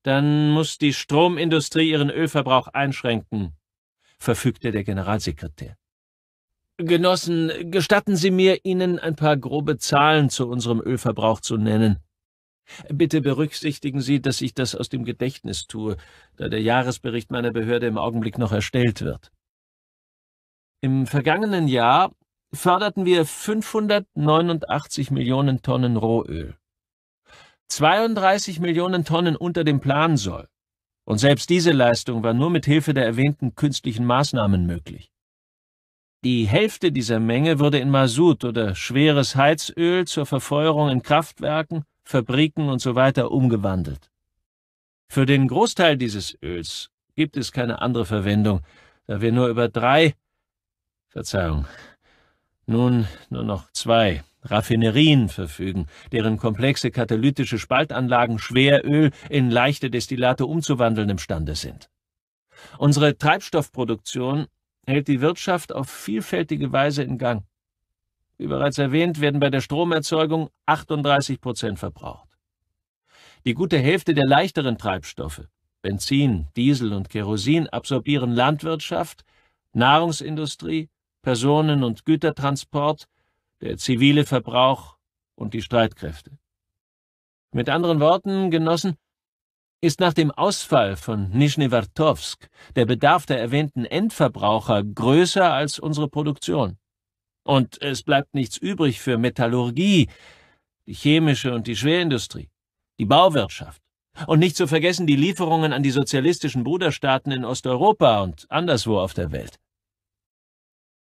Dann muss die Stromindustrie ihren Ölverbrauch einschränken, verfügte der Generalsekretär. Genossen, gestatten Sie mir, Ihnen ein paar grobe Zahlen zu unserem Ölverbrauch zu nennen. Bitte berücksichtigen Sie, dass ich das aus dem Gedächtnis tue, da der Jahresbericht meiner Behörde im Augenblick noch erstellt wird. Im vergangenen Jahr förderten wir 589 Millionen Tonnen Rohöl. 32 Millionen Tonnen unter dem Plan soll. Und selbst diese Leistung war nur mit Hilfe der erwähnten künstlichen Maßnahmen möglich. Die Hälfte dieser Menge würde in Masut oder schweres Heizöl zur Verfeuerung in Kraftwerken, Fabriken usw. So umgewandelt. Für den Großteil dieses Öls gibt es keine andere Verwendung, da wir nur über drei, Verzeihung, nun nur noch zwei Raffinerien verfügen, deren komplexe katalytische Spaltanlagen Schweröl in leichte Destillate umzuwandeln imstande sind. Unsere Treibstoffproduktion hält die Wirtschaft auf vielfältige Weise in Gang. Wie bereits erwähnt, werden bei der Stromerzeugung 38 Prozent verbraucht. Die gute Hälfte der leichteren Treibstoffe, Benzin, Diesel und Kerosin, absorbieren Landwirtschaft, Nahrungsindustrie, Personen- und Gütertransport, der zivile Verbrauch und die Streitkräfte. Mit anderen Worten, Genossen, ist nach dem Ausfall von Nischnewartowsk der Bedarf der erwähnten Endverbraucher größer als unsere Produktion. Und es bleibt nichts übrig für Metallurgie, die chemische und die Schwerindustrie, die Bauwirtschaft. Und nicht zu vergessen die Lieferungen an die sozialistischen Bruderstaaten in Osteuropa und anderswo auf der Welt.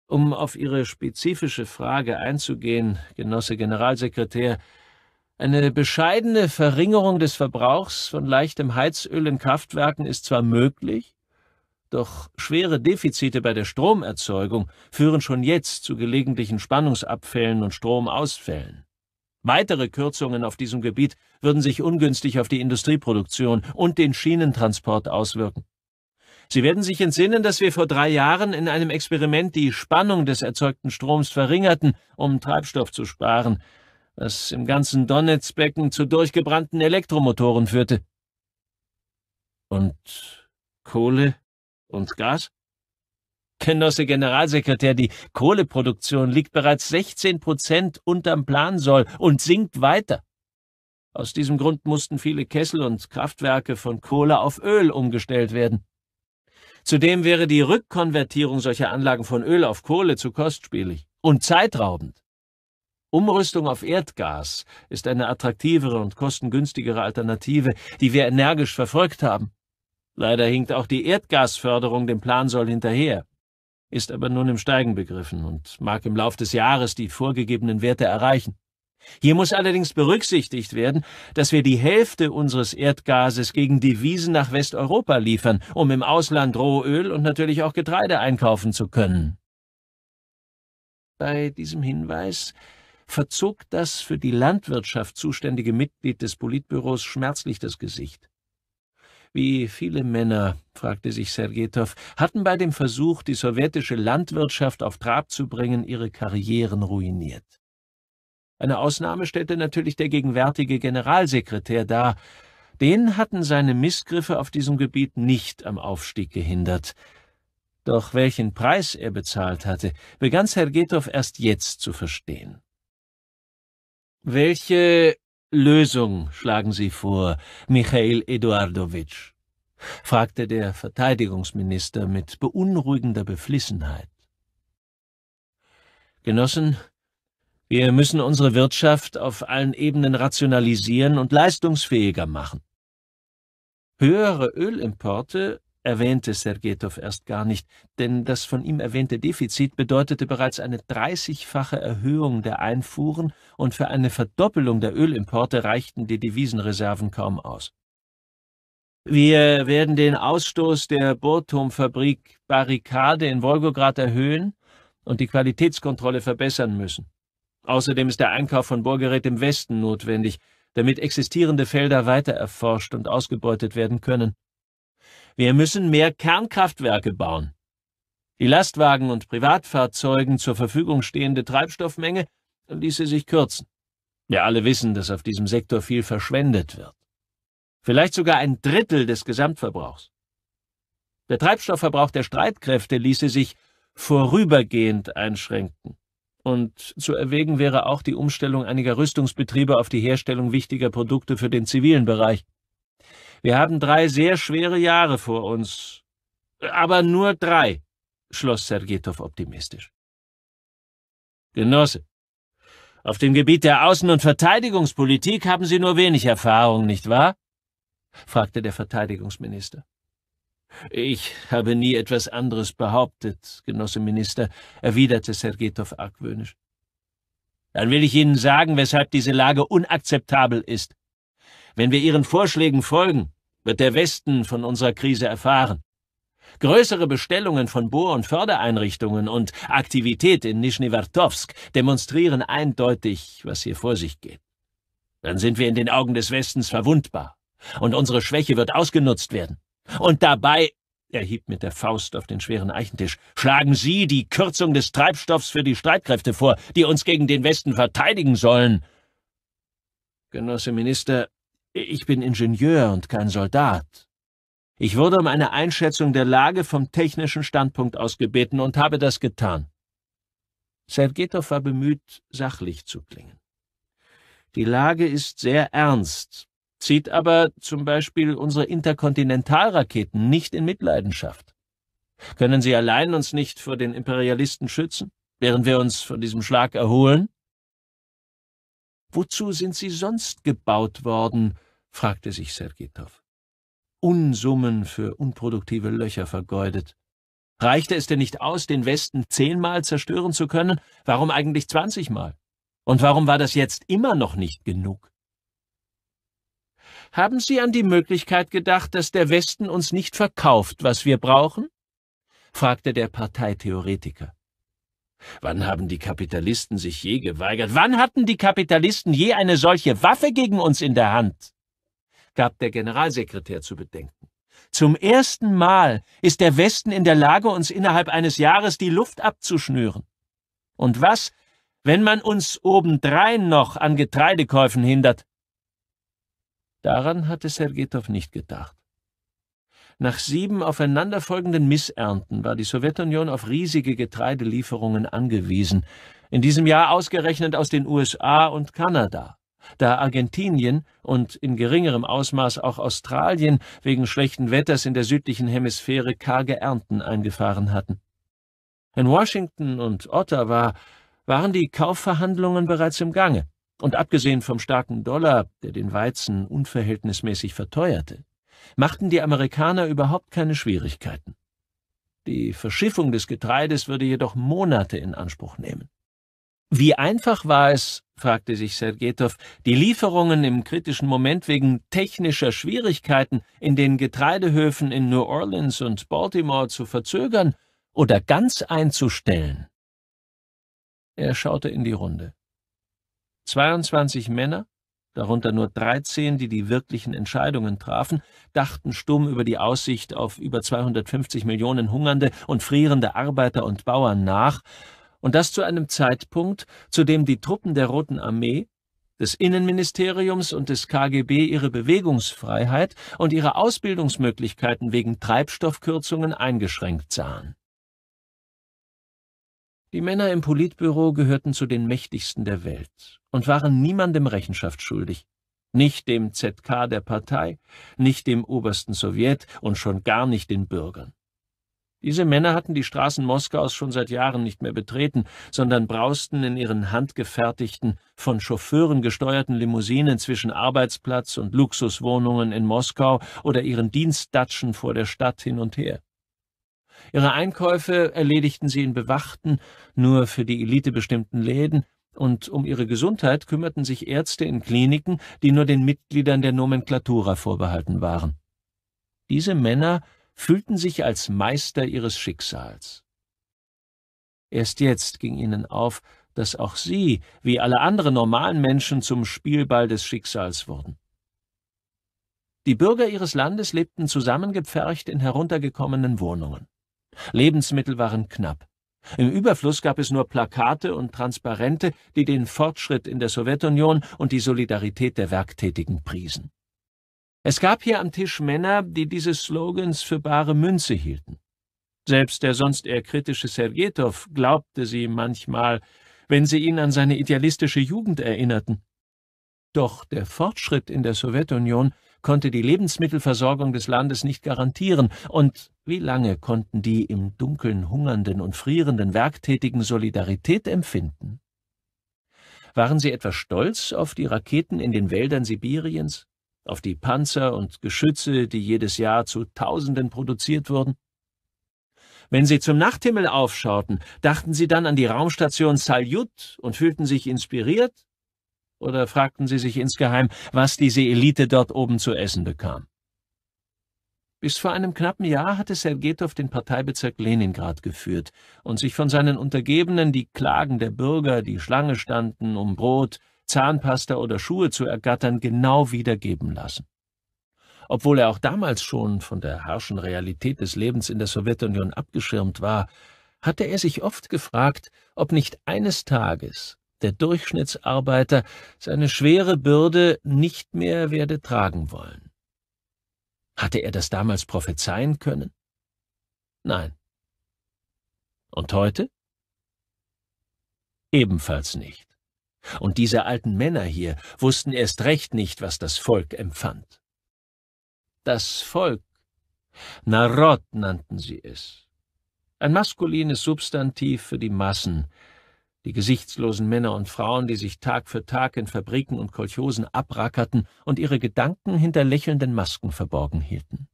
Um auf Ihre spezifische Frage einzugehen, Genosse Generalsekretär, eine bescheidene Verringerung des Verbrauchs von leichtem Heizöl in Kraftwerken ist zwar möglich, doch schwere Defizite bei der Stromerzeugung führen schon jetzt zu gelegentlichen Spannungsabfällen und Stromausfällen. Weitere Kürzungen auf diesem Gebiet würden sich ungünstig auf die Industrieproduktion und den Schienentransport auswirken. Sie werden sich entsinnen, dass wir vor drei Jahren in einem Experiment die Spannung des erzeugten Stroms verringerten, um Treibstoff zu sparen was im ganzen Donnetzbecken zu durchgebrannten Elektromotoren führte. Und Kohle und Gas? Genosse Generalsekretär, die Kohleproduktion liegt bereits 16 Prozent unterm Plan soll und sinkt weiter. Aus diesem Grund mussten viele Kessel und Kraftwerke von Kohle auf Öl umgestellt werden. Zudem wäre die Rückkonvertierung solcher Anlagen von Öl auf Kohle zu kostspielig und zeitraubend. Umrüstung auf Erdgas ist eine attraktivere und kostengünstigere Alternative, die wir energisch verfolgt haben. Leider hinkt auch die Erdgasförderung dem Plansoll hinterher, ist aber nun im Steigen begriffen und mag im Lauf des Jahres die vorgegebenen Werte erreichen. Hier muss allerdings berücksichtigt werden, dass wir die Hälfte unseres Erdgases gegen Devisen nach Westeuropa liefern, um im Ausland Rohöl und natürlich auch Getreide einkaufen zu können. Bei diesem Hinweis verzog das für die Landwirtschaft zuständige Mitglied des Politbüros schmerzlich das Gesicht. Wie viele Männer, fragte sich Sergetow, hatten bei dem Versuch, die sowjetische Landwirtschaft auf Trab zu bringen, ihre Karrieren ruiniert. Eine Ausnahme stellte natürlich der gegenwärtige Generalsekretär dar. Den hatten seine Missgriffe auf diesem Gebiet nicht am Aufstieg gehindert. Doch welchen Preis er bezahlt hatte, begann Sergetow erst jetzt zu verstehen. Welche Lösung schlagen Sie vor, Michail Eduardowitsch? fragte der Verteidigungsminister mit beunruhigender Beflissenheit. Genossen, wir müssen unsere Wirtschaft auf allen Ebenen rationalisieren und leistungsfähiger machen. Höhere Ölimporte erwähnte Sergetow erst gar nicht, denn das von ihm erwähnte Defizit bedeutete bereits eine 30-fache Erhöhung der Einfuhren und für eine Verdoppelung der Ölimporte reichten die Devisenreserven kaum aus. Wir werden den Ausstoß der burtum Barrikade in Wolgograd erhöhen und die Qualitätskontrolle verbessern müssen. Außerdem ist der Einkauf von Bohrgerät im Westen notwendig, damit existierende Felder weiter erforscht und ausgebeutet werden können. Wir müssen mehr Kernkraftwerke bauen. Die Lastwagen und Privatfahrzeugen zur Verfügung stehende Treibstoffmenge ließe sich kürzen. Wir alle wissen, dass auf diesem Sektor viel verschwendet wird. Vielleicht sogar ein Drittel des Gesamtverbrauchs. Der Treibstoffverbrauch der Streitkräfte ließe sich vorübergehend einschränken. Und zu erwägen wäre auch die Umstellung einiger Rüstungsbetriebe auf die Herstellung wichtiger Produkte für den zivilen Bereich. Wir haben drei sehr schwere Jahre vor uns. Aber nur drei, schloss Sergetow optimistisch. Genosse, auf dem Gebiet der Außen- und Verteidigungspolitik haben Sie nur wenig Erfahrung, nicht wahr? fragte der Verteidigungsminister. Ich habe nie etwas anderes behauptet, Genosse Minister, erwiderte Sergetow argwöhnisch. Dann will ich Ihnen sagen, weshalb diese Lage unakzeptabel ist. Wenn wir ihren Vorschlägen folgen, wird der Westen von unserer Krise erfahren. Größere Bestellungen von Bohr- und Fördereinrichtungen und Aktivität in Nischnewartowsk demonstrieren eindeutig, was hier vor sich geht. Dann sind wir in den Augen des Westens verwundbar und unsere Schwäche wird ausgenutzt werden. Und dabei, er hieb mit der Faust auf den schweren Eichentisch, schlagen Sie die Kürzung des Treibstoffs für die Streitkräfte vor, die uns gegen den Westen verteidigen sollen. Genosse Minister, ich bin Ingenieur und kein Soldat. Ich wurde um eine Einschätzung der Lage vom technischen Standpunkt aus gebeten und habe das getan. Sergetow war bemüht, sachlich zu klingen. Die Lage ist sehr ernst, zieht aber zum Beispiel unsere Interkontinentalraketen nicht in Mitleidenschaft. Können sie allein uns nicht vor den Imperialisten schützen, während wir uns von diesem Schlag erholen? Wozu sind sie sonst gebaut worden? fragte sich Sergitow. Unsummen für unproduktive Löcher vergeudet. Reichte es denn nicht aus, den Westen zehnmal zerstören zu können? Warum eigentlich zwanzigmal? Und warum war das jetzt immer noch nicht genug? Haben Sie an die Möglichkeit gedacht, dass der Westen uns nicht verkauft, was wir brauchen? fragte der Parteitheoretiker. Wann haben die Kapitalisten sich je geweigert? Wann hatten die Kapitalisten je eine solche Waffe gegen uns in der Hand? gab der Generalsekretär zu bedenken. Zum ersten Mal ist der Westen in der Lage, uns innerhalb eines Jahres die Luft abzuschnüren. Und was, wenn man uns obendrein noch an Getreidekäufen hindert? Daran hatte Sergetow nicht gedacht. Nach sieben aufeinanderfolgenden Missernten war die Sowjetunion auf riesige Getreidelieferungen angewiesen, in diesem Jahr ausgerechnet aus den USA und Kanada, da Argentinien und in geringerem Ausmaß auch Australien wegen schlechten Wetters in der südlichen Hemisphäre karge Ernten eingefahren hatten. In Washington und Ottawa waren die Kaufverhandlungen bereits im Gange, und abgesehen vom starken Dollar, der den Weizen unverhältnismäßig verteuerte, machten die Amerikaner überhaupt keine Schwierigkeiten. Die Verschiffung des Getreides würde jedoch Monate in Anspruch nehmen. Wie einfach war es, fragte sich Sergetow, die Lieferungen im kritischen Moment wegen technischer Schwierigkeiten in den Getreidehöfen in New Orleans und Baltimore zu verzögern oder ganz einzustellen. Er schaute in die Runde. 22 Männer, darunter nur 13, die die wirklichen Entscheidungen trafen, dachten stumm über die Aussicht auf über 250 Millionen hungernde und frierende Arbeiter und Bauern nach, und das zu einem Zeitpunkt, zu dem die Truppen der Roten Armee, des Innenministeriums und des KGB ihre Bewegungsfreiheit und ihre Ausbildungsmöglichkeiten wegen Treibstoffkürzungen eingeschränkt sahen. Die Männer im Politbüro gehörten zu den mächtigsten der Welt und waren niemandem Rechenschaft schuldig. Nicht dem ZK der Partei, nicht dem obersten Sowjet und schon gar nicht den Bürgern. Diese Männer hatten die Straßen Moskaus schon seit Jahren nicht mehr betreten, sondern brausten in ihren handgefertigten, von Chauffeuren gesteuerten Limousinen zwischen Arbeitsplatz und Luxuswohnungen in Moskau oder ihren Dienstdatschen vor der Stadt hin und her. Ihre Einkäufe erledigten sie in bewachten, nur für die Elite bestimmten Läden, und um ihre Gesundheit kümmerten sich Ärzte in Kliniken, die nur den Mitgliedern der Nomenklatura vorbehalten waren. Diese Männer fühlten sich als Meister ihres Schicksals. Erst jetzt ging ihnen auf, dass auch sie, wie alle anderen normalen Menschen, zum Spielball des Schicksals wurden. Die Bürger ihres Landes lebten zusammengepfercht in heruntergekommenen Wohnungen. Lebensmittel waren knapp. Im Überfluss gab es nur Plakate und Transparente, die den Fortschritt in der Sowjetunion und die Solidarität der Werktätigen priesen. Es gab hier am Tisch Männer, die diese Slogans für bare Münze hielten. Selbst der sonst eher kritische Sergetow glaubte sie manchmal, wenn sie ihn an seine idealistische Jugend erinnerten. Doch der Fortschritt in der Sowjetunion konnte die Lebensmittelversorgung des Landes nicht garantieren, und wie lange konnten die im Dunkeln hungernden und frierenden Werktätigen Solidarität empfinden? Waren sie etwa stolz auf die Raketen in den Wäldern Sibiriens, auf die Panzer und Geschütze, die jedes Jahr zu Tausenden produziert wurden? Wenn sie zum Nachthimmel aufschauten, dachten sie dann an die Raumstation Salyut und fühlten sich inspiriert? oder fragten sie sich insgeheim, was diese Elite dort oben zu essen bekam. Bis vor einem knappen Jahr hatte Sergetow den Parteibezirk Leningrad geführt und sich von seinen Untergebenen die Klagen der Bürger, die Schlange standen, um Brot, Zahnpasta oder Schuhe zu ergattern, genau wiedergeben lassen. Obwohl er auch damals schon von der harschen Realität des Lebens in der Sowjetunion abgeschirmt war, hatte er sich oft gefragt, ob nicht eines Tages der Durchschnittsarbeiter seine schwere Bürde nicht mehr werde tragen wollen. Hatte er das damals prophezeien können? Nein. Und heute? Ebenfalls nicht. Und diese alten Männer hier wussten erst recht nicht, was das Volk empfand. Das Volk, Narod nannten sie es, ein maskulines Substantiv für die Massen, die gesichtslosen Männer und Frauen, die sich Tag für Tag in Fabriken und Kolchosen abrackerten und ihre Gedanken hinter lächelnden Masken verborgen hielten.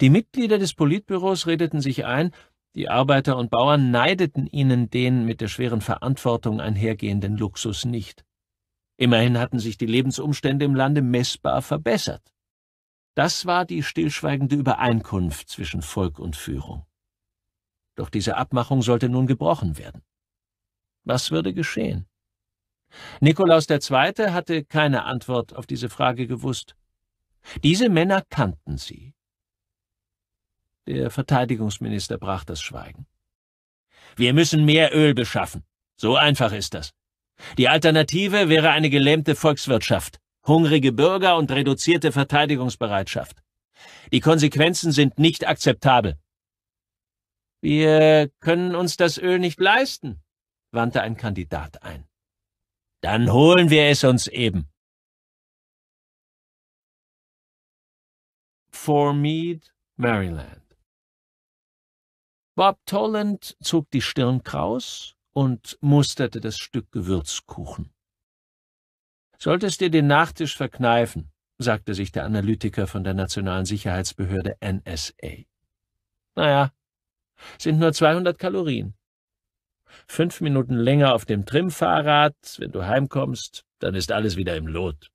Die Mitglieder des Politbüros redeten sich ein, die Arbeiter und Bauern neideten ihnen den mit der schweren Verantwortung einhergehenden Luxus nicht. Immerhin hatten sich die Lebensumstände im Lande messbar verbessert. Das war die stillschweigende Übereinkunft zwischen Volk und Führung. Doch diese Abmachung sollte nun gebrochen werden. Was würde geschehen? Nikolaus II. hatte keine Antwort auf diese Frage gewusst. Diese Männer kannten sie. Der Verteidigungsminister brach das Schweigen. Wir müssen mehr Öl beschaffen. So einfach ist das. Die Alternative wäre eine gelähmte Volkswirtschaft, hungrige Bürger und reduzierte Verteidigungsbereitschaft. Die Konsequenzen sind nicht akzeptabel. Wir können uns das Öl nicht leisten, wandte ein Kandidat ein. Dann holen wir es uns eben.
For Meade, Maryland. Bob Toland zog die Stirn kraus
und musterte das Stück Gewürzkuchen. Solltest dir den Nachtisch verkneifen, sagte sich der Analytiker von der Nationalen Sicherheitsbehörde NSA. Naja, sind nur 200 Kalorien fünf Minuten länger auf dem Trimmfahrrad, wenn du heimkommst, dann ist alles wieder im Lot.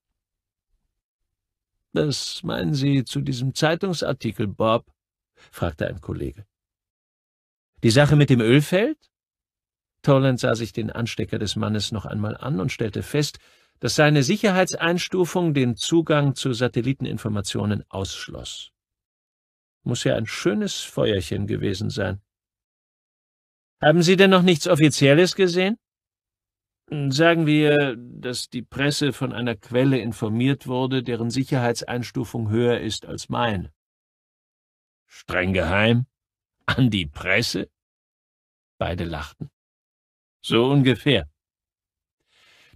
Was meinen Sie zu diesem Zeitungsartikel, Bob? fragte ein Kollege. Die Sache mit dem Ölfeld? Tolland sah sich den Anstecker des Mannes noch einmal an und stellte fest, dass seine Sicherheitseinstufung den Zugang zu Satelliteninformationen ausschloss. Muss ja ein schönes Feuerchen gewesen sein. Haben Sie denn noch nichts Offizielles gesehen? Sagen wir, dass die Presse von einer Quelle informiert wurde, deren Sicherheitseinstufung höher ist als meine. Streng geheim? An die Presse? Beide lachten. So ungefähr.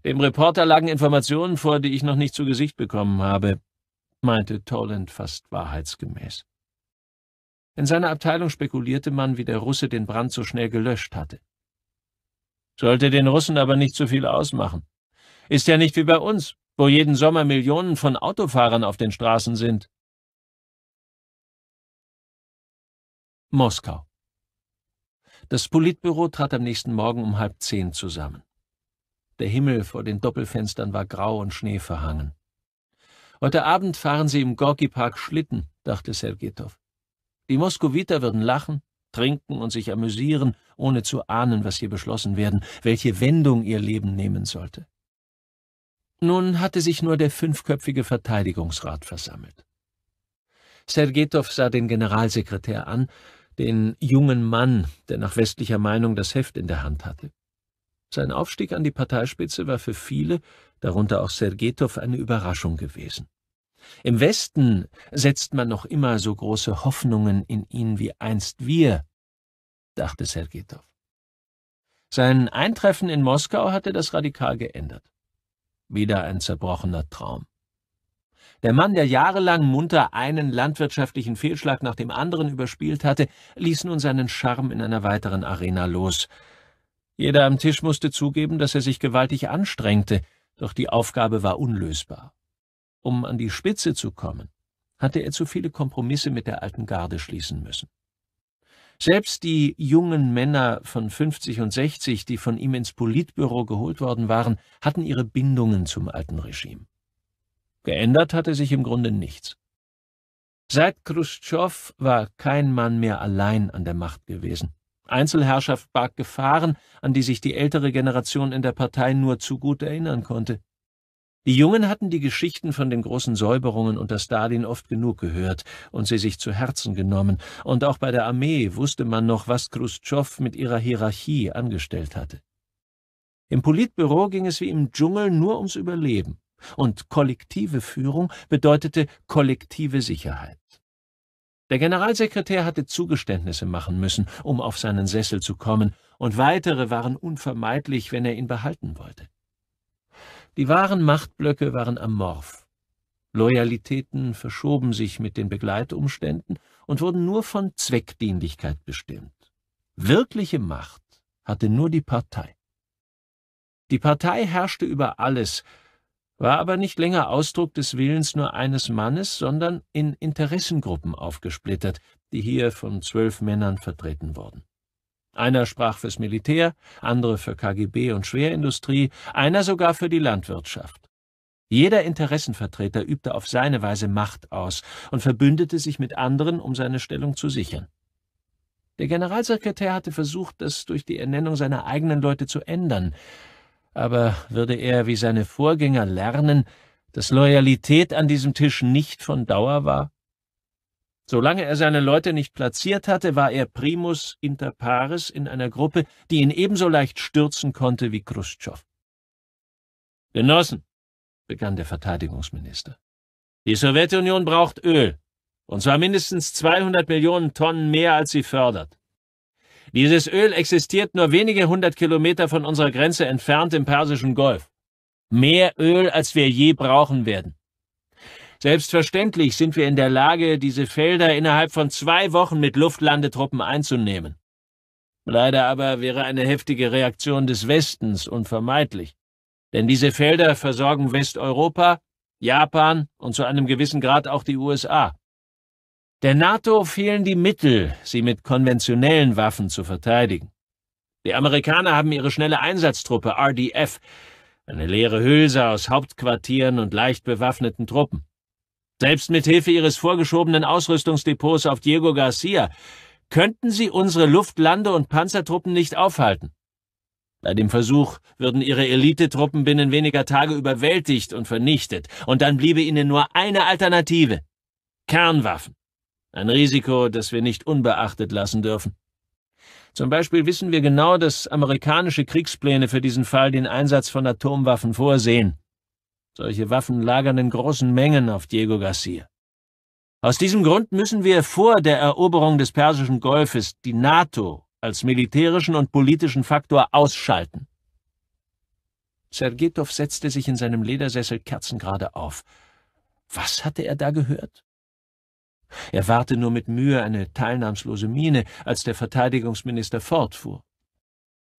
Dem Reporter lagen Informationen vor, die ich noch nicht zu Gesicht bekommen habe, meinte Toland fast wahrheitsgemäß. In seiner Abteilung spekulierte man, wie der Russe den Brand so schnell gelöscht hatte. Sollte den Russen aber nicht zu so viel ausmachen. Ist ja nicht wie bei uns, wo jeden Sommer Millionen von Autofahrern auf den Straßen sind. Moskau. Das Politbüro trat am nächsten Morgen um halb zehn zusammen. Der Himmel vor den Doppelfenstern war grau und schneeverhangen. Heute Abend fahren sie im Gorki-Park Schlitten, dachte Sergetow. Die Moskowiter würden lachen, trinken und sich amüsieren, ohne zu ahnen, was hier beschlossen werden, welche Wendung ihr Leben nehmen sollte. Nun hatte sich nur der fünfköpfige Verteidigungsrat versammelt. Sergetow sah den Generalsekretär an, den jungen Mann, der nach westlicher Meinung das Heft in der Hand hatte. Sein Aufstieg an die Parteispitze war für viele, darunter auch Sergetow, eine Überraschung gewesen. Im Westen setzt man noch immer so große Hoffnungen in ihn wie einst wir, dachte Sergetow. Sein Eintreffen in Moskau hatte das radikal geändert. Wieder ein zerbrochener Traum. Der Mann, der jahrelang munter einen landwirtschaftlichen Fehlschlag nach dem anderen überspielt hatte, ließ nun seinen Charme in einer weiteren Arena los. Jeder am Tisch musste zugeben, dass er sich gewaltig anstrengte, doch die Aufgabe war unlösbar. Um an die Spitze zu kommen, hatte er zu viele Kompromisse mit der alten Garde schließen müssen. Selbst die jungen Männer von 50 und 60, die von ihm ins Politbüro geholt worden waren, hatten ihre Bindungen zum alten Regime. Geändert hatte sich im Grunde nichts. Seit Khrushchev war kein Mann mehr allein an der Macht gewesen. Einzelherrschaft barg Gefahren, an die sich die ältere Generation in der Partei nur zu gut erinnern konnte. Die Jungen hatten die Geschichten von den großen Säuberungen unter Stalin oft genug gehört und sie sich zu Herzen genommen, und auch bei der Armee wusste man noch, was Khrushchev mit ihrer Hierarchie angestellt hatte. Im Politbüro ging es wie im Dschungel nur ums Überleben, und kollektive Führung bedeutete kollektive Sicherheit. Der Generalsekretär hatte Zugeständnisse machen müssen, um auf seinen Sessel zu kommen, und weitere waren unvermeidlich, wenn er ihn behalten wollte. Die wahren Machtblöcke waren amorph. Loyalitäten verschoben sich mit den Begleitumständen und wurden nur von Zweckdienlichkeit bestimmt. Wirkliche Macht hatte nur die Partei. Die Partei herrschte über alles, war aber nicht länger Ausdruck des Willens nur eines Mannes, sondern in Interessengruppen aufgesplittert, die hier von zwölf Männern vertreten wurden. Einer sprach fürs Militär, andere für KGB und Schwerindustrie, einer sogar für die Landwirtschaft. Jeder Interessenvertreter übte auf seine Weise Macht aus und verbündete sich mit anderen, um seine Stellung zu sichern. Der Generalsekretär hatte versucht, das durch die Ernennung seiner eigenen Leute zu ändern, aber würde er wie seine Vorgänger lernen, dass Loyalität an diesem Tisch nicht von Dauer war? Solange er seine Leute nicht platziert hatte, war er primus inter pares in einer Gruppe, die ihn ebenso leicht stürzen konnte wie Khrushchev. Genossen, begann der Verteidigungsminister, die Sowjetunion braucht Öl, und zwar mindestens 200 Millionen Tonnen mehr, als sie fördert. Dieses Öl existiert nur wenige hundert Kilometer von unserer Grenze entfernt im Persischen Golf. Mehr Öl, als wir je brauchen werden. Selbstverständlich sind wir in der Lage, diese Felder innerhalb von zwei Wochen mit Luftlandetruppen einzunehmen. Leider aber wäre eine heftige Reaktion des Westens unvermeidlich. Denn diese Felder versorgen Westeuropa, Japan und zu einem gewissen Grad auch die USA. Der NATO fehlen die Mittel, sie mit konventionellen Waffen zu verteidigen. Die Amerikaner haben ihre schnelle Einsatztruppe RDF, eine leere Hülse aus Hauptquartieren und leicht bewaffneten Truppen. Selbst mit Hilfe Ihres vorgeschobenen Ausrüstungsdepots auf Diego Garcia könnten Sie unsere Luftlande- und Panzertruppen nicht aufhalten. Bei dem Versuch würden Ihre Elitetruppen binnen weniger Tage überwältigt und vernichtet, und dann bliebe Ihnen nur eine Alternative. Kernwaffen. Ein Risiko, das wir nicht unbeachtet lassen dürfen. Zum Beispiel wissen wir genau, dass amerikanische Kriegspläne für diesen Fall den Einsatz von Atomwaffen vorsehen. Solche Waffen lagern in großen Mengen auf Diego Garcia. Aus diesem Grund müssen wir vor der Eroberung des Persischen Golfes die NATO als militärischen und politischen Faktor ausschalten. Sergetow setzte sich in seinem Ledersessel kerzengerade auf. Was hatte er da gehört? Er warte nur mit Mühe eine teilnahmslose Miene, als der Verteidigungsminister fortfuhr.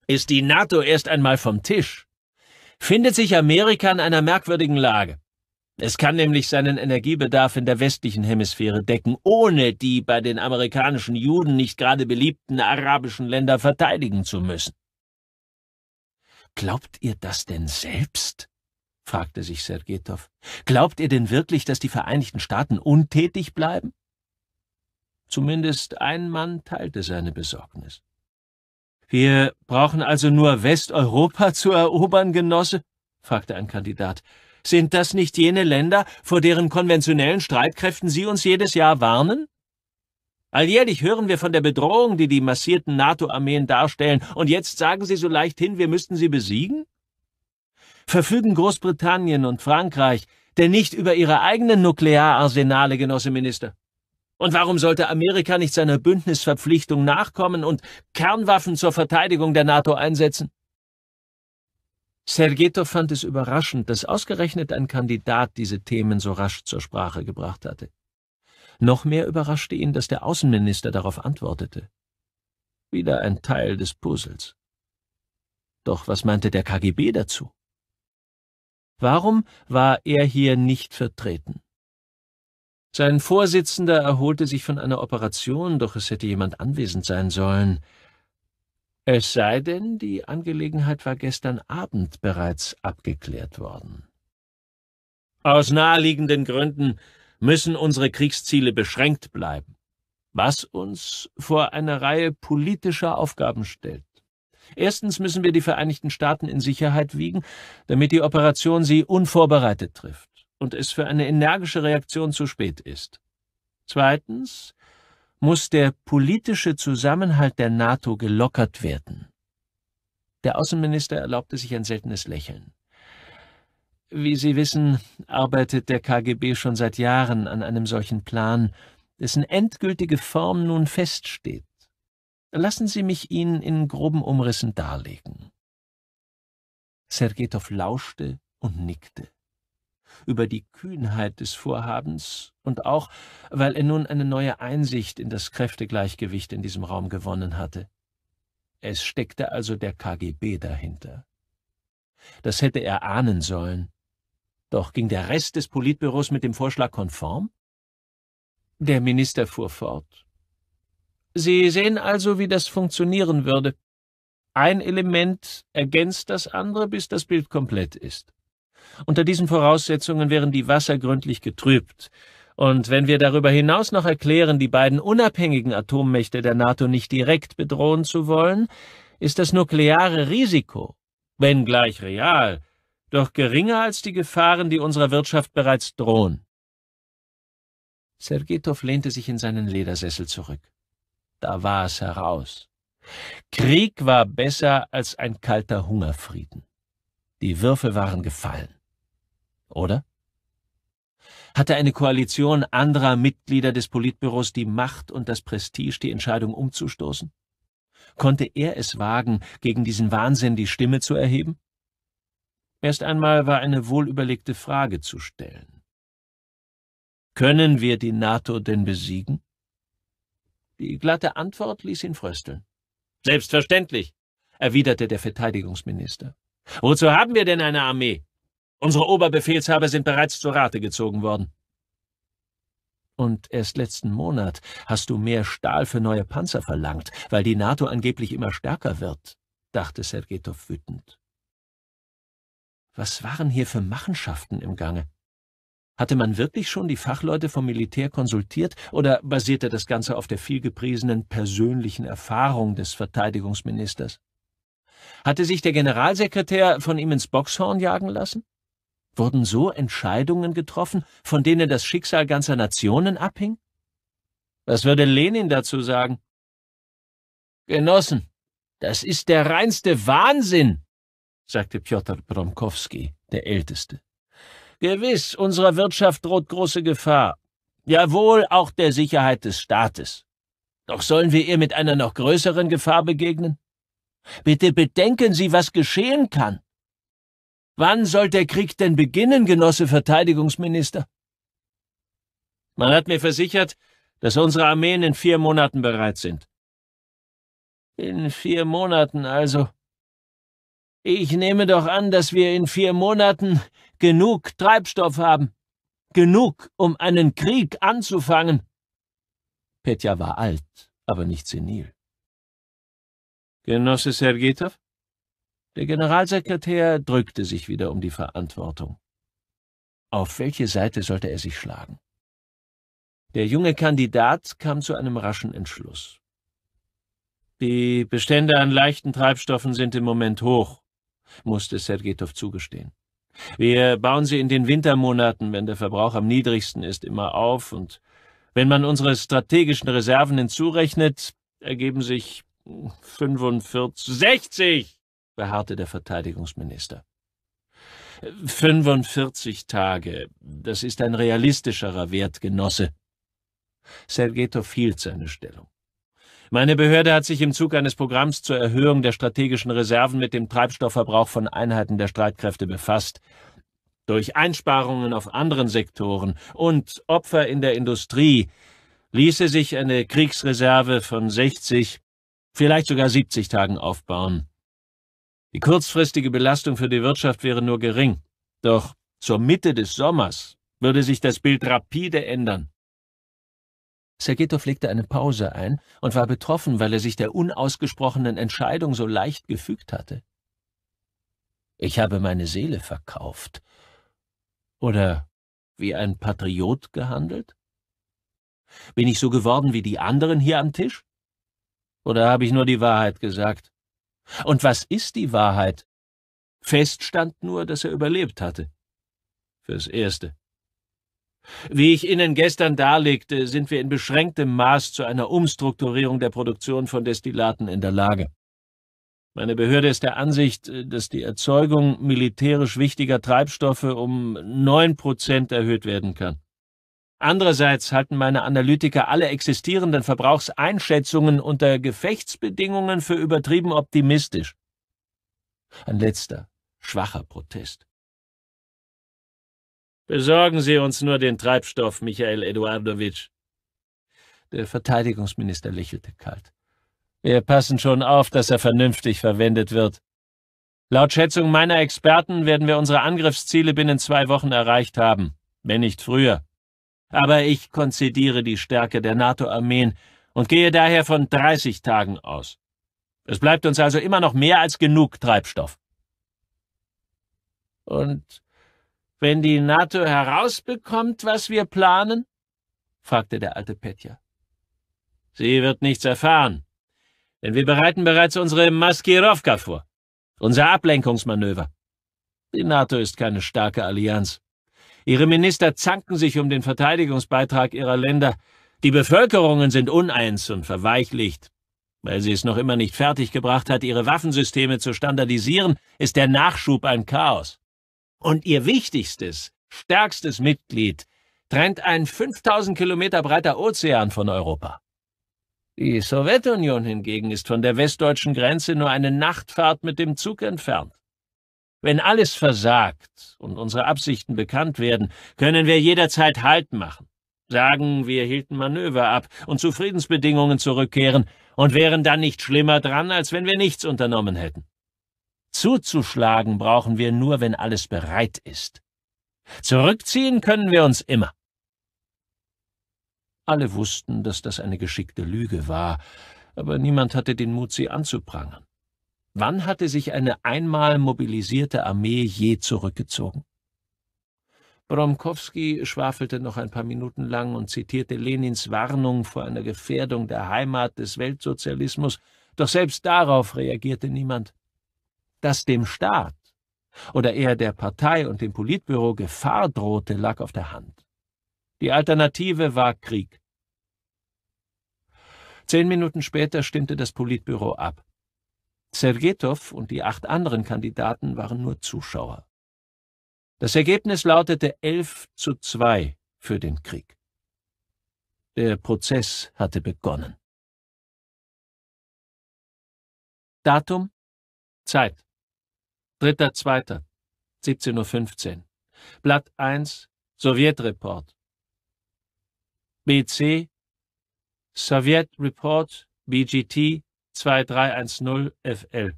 Ist die NATO erst einmal vom Tisch, findet sich Amerika in einer merkwürdigen Lage. Es kann nämlich seinen Energiebedarf in der westlichen Hemisphäre decken, ohne die bei den amerikanischen Juden nicht gerade beliebten arabischen Länder verteidigen zu müssen. Glaubt ihr das denn selbst? fragte sich Sergetow. Glaubt ihr denn wirklich, dass die Vereinigten Staaten untätig bleiben? Zumindest ein Mann teilte seine Besorgnis. Wir brauchen also nur Westeuropa zu erobern, Genosse? fragte ein Kandidat. Sind das nicht jene Länder, vor deren konventionellen Streitkräften Sie uns jedes Jahr warnen? Alljährlich hören wir von der Bedrohung, die die massierten NATO-Armeen darstellen, und jetzt sagen Sie so leicht hin, wir müssten sie besiegen? Verfügen Großbritannien und Frankreich denn nicht über ihre eigenen Nukleararsenale, Genosse Minister? Und warum sollte Amerika nicht seiner Bündnisverpflichtung nachkommen und Kernwaffen zur Verteidigung der NATO einsetzen? Sergetow fand es überraschend, dass ausgerechnet ein Kandidat diese Themen so rasch zur Sprache gebracht hatte. Noch mehr überraschte ihn, dass der Außenminister darauf antwortete. Wieder ein Teil des Puzzles. Doch was meinte der KGB dazu? Warum war er hier nicht vertreten? Sein Vorsitzender erholte sich von einer Operation, doch es hätte jemand anwesend sein sollen. Es sei denn, die Angelegenheit war gestern Abend bereits abgeklärt worden. Aus naheliegenden Gründen müssen unsere Kriegsziele beschränkt bleiben, was uns vor eine Reihe politischer Aufgaben stellt. Erstens müssen wir die Vereinigten Staaten in Sicherheit wiegen, damit die Operation sie unvorbereitet trifft und es für eine energische Reaktion zu spät ist. Zweitens muss der politische Zusammenhalt der NATO gelockert werden. Der Außenminister erlaubte sich ein seltenes Lächeln. Wie Sie wissen, arbeitet der KGB schon seit Jahren an einem solchen Plan, dessen endgültige Form nun feststeht. Lassen Sie mich ihn in groben Umrissen darlegen. Sergetow lauschte und nickte über die Kühnheit des Vorhabens und auch, weil er nun eine neue Einsicht in das Kräftegleichgewicht in diesem Raum gewonnen hatte. Es steckte also der KGB dahinter. Das hätte er ahnen sollen. Doch ging der Rest des Politbüros mit dem Vorschlag konform? Der Minister fuhr fort. Sie sehen also, wie das funktionieren würde. Ein Element ergänzt das andere, bis das Bild komplett ist. Unter diesen Voraussetzungen wären die Wasser gründlich getrübt. Und wenn wir darüber hinaus noch erklären, die beiden unabhängigen Atommächte der NATO nicht direkt bedrohen zu wollen, ist das nukleare Risiko, wenngleich real, doch geringer als die Gefahren, die unserer Wirtschaft bereits drohen. Sergitow lehnte sich in seinen Ledersessel zurück. Da war es heraus. Krieg war besser als ein kalter Hungerfrieden. Die Würfel waren gefallen. Oder? Hatte eine Koalition anderer Mitglieder des Politbüros die Macht und das Prestige, die Entscheidung umzustoßen? Konnte er es wagen, gegen diesen Wahnsinn die Stimme zu erheben? Erst einmal war eine wohlüberlegte Frage zu stellen. Können wir die NATO denn besiegen? Die glatte Antwort ließ ihn frösteln. Selbstverständlich, erwiderte der Verteidigungsminister. Wozu haben wir denn eine Armee? Unsere Oberbefehlshaber sind bereits zur Rate gezogen worden. Und erst letzten Monat hast du mehr Stahl für neue Panzer verlangt, weil die NATO angeblich immer stärker wird, dachte Sergetow wütend. Was waren hier für Machenschaften im Gange? Hatte man wirklich schon die Fachleute vom Militär konsultiert oder basierte das Ganze auf der vielgepriesenen persönlichen Erfahrung des Verteidigungsministers? Hatte sich der Generalsekretär von ihm ins Boxhorn jagen lassen? Wurden so Entscheidungen getroffen, von denen das Schicksal ganzer Nationen abhing? Was würde Lenin dazu sagen? Genossen, das ist der reinste Wahnsinn, sagte Piotr Bromkowski, der Älteste. Gewiss, unserer Wirtschaft droht große Gefahr, jawohl auch der Sicherheit des Staates. Doch sollen wir ihr mit einer noch größeren Gefahr begegnen? Bitte bedenken Sie, was geschehen kann. Wann soll der Krieg denn beginnen, Genosse Verteidigungsminister? Man hat mir versichert, dass unsere Armeen in vier Monaten bereit sind. In vier Monaten also. Ich nehme doch an, dass wir in vier Monaten genug Treibstoff haben. Genug, um einen Krieg anzufangen. Petja war alt, aber nicht senil. Genosse Sergetow? Der Generalsekretär drückte sich wieder um die Verantwortung. Auf welche Seite sollte er sich schlagen? Der junge Kandidat kam zu einem raschen Entschluss. Die Bestände an leichten Treibstoffen sind im Moment hoch, musste Sergetow zugestehen. Wir bauen sie in den Wintermonaten, wenn der Verbrauch am niedrigsten ist, immer auf und wenn man unsere strategischen Reserven hinzurechnet, ergeben sich 45, 60, beharrte der Verteidigungsminister. 45 Tage, das ist ein realistischerer Wert, Genosse. Sergetow hielt seine Stellung. Meine Behörde hat sich im Zug eines Programms zur Erhöhung der strategischen Reserven mit dem Treibstoffverbrauch von Einheiten der Streitkräfte befasst. Durch Einsparungen auf anderen Sektoren und Opfer in der Industrie ließe sich eine Kriegsreserve von 60 vielleicht sogar 70 Tagen aufbauen. Die kurzfristige Belastung für die Wirtschaft wäre nur gering, doch zur Mitte des Sommers würde sich das Bild rapide ändern. Sergito legte eine Pause ein und war betroffen, weil er sich der unausgesprochenen Entscheidung so leicht gefügt hatte. Ich habe meine Seele verkauft. Oder wie ein Patriot gehandelt? Bin ich so geworden wie die anderen hier am Tisch? Oder habe ich nur die Wahrheit gesagt? Und was ist die Wahrheit? Fest stand nur, dass er überlebt hatte. Fürs Erste. Wie ich Ihnen gestern darlegte, sind wir in beschränktem Maß zu einer Umstrukturierung der Produktion von Destillaten in der Lage. Meine Behörde ist der Ansicht, dass die Erzeugung militärisch wichtiger Treibstoffe um neun Prozent erhöht werden kann. Andererseits halten meine Analytiker alle existierenden Verbrauchseinschätzungen unter Gefechtsbedingungen für übertrieben optimistisch. Ein letzter, schwacher Protest. Besorgen Sie uns nur den Treibstoff, Michael Eduardowitsch. Der Verteidigungsminister lächelte kalt. Wir passen schon auf, dass er vernünftig verwendet wird. Laut Schätzung meiner Experten werden wir unsere Angriffsziele binnen zwei Wochen erreicht haben, wenn nicht früher aber ich konzidiere die Stärke der NATO-Armeen und gehe daher von 30 Tagen aus. Es bleibt uns also immer noch mehr als genug Treibstoff. Und wenn die NATO herausbekommt, was wir planen? fragte der alte Petja. Sie wird nichts erfahren, denn wir bereiten bereits unsere Maskirovka vor, unser Ablenkungsmanöver. Die NATO ist keine starke Allianz. Ihre Minister zanken sich um den Verteidigungsbeitrag ihrer Länder. Die Bevölkerungen sind uneins und verweichlicht. Weil sie es noch immer nicht fertiggebracht hat, ihre Waffensysteme zu standardisieren, ist der Nachschub ein Chaos. Und ihr wichtigstes, stärkstes Mitglied trennt ein 5000 Kilometer breiter Ozean von Europa. Die Sowjetunion hingegen ist von der westdeutschen Grenze nur eine Nachtfahrt mit dem Zug entfernt. Wenn alles versagt und unsere Absichten bekannt werden, können wir jederzeit Halt machen, sagen, wir hielten Manöver ab und zu Friedensbedingungen zurückkehren und wären dann nicht schlimmer dran, als wenn wir nichts unternommen hätten. Zuzuschlagen brauchen wir nur, wenn alles bereit ist. Zurückziehen können wir uns immer. Alle wussten, dass das eine geschickte Lüge war, aber niemand hatte den Mut, sie anzuprangern. Wann hatte sich eine einmal mobilisierte Armee je zurückgezogen? Bromkowski schwafelte noch ein paar Minuten lang und zitierte Lenins Warnung vor einer Gefährdung der Heimat des Weltsozialismus, doch selbst darauf reagierte niemand. Dass dem Staat oder eher der Partei und dem Politbüro Gefahr drohte, lag auf der Hand. Die Alternative war Krieg. Zehn Minuten später stimmte das Politbüro ab. Sergetow und die acht anderen Kandidaten waren nur Zuschauer. Das Ergebnis lautete 11 zu 2 für den Krieg. Der Prozess hatte begonnen.
Datum? Zeit.
3.2. 17.15 Uhr. Blatt 1, Sowjetreport. BC, Sowjet Report, BGT, 2310 FL.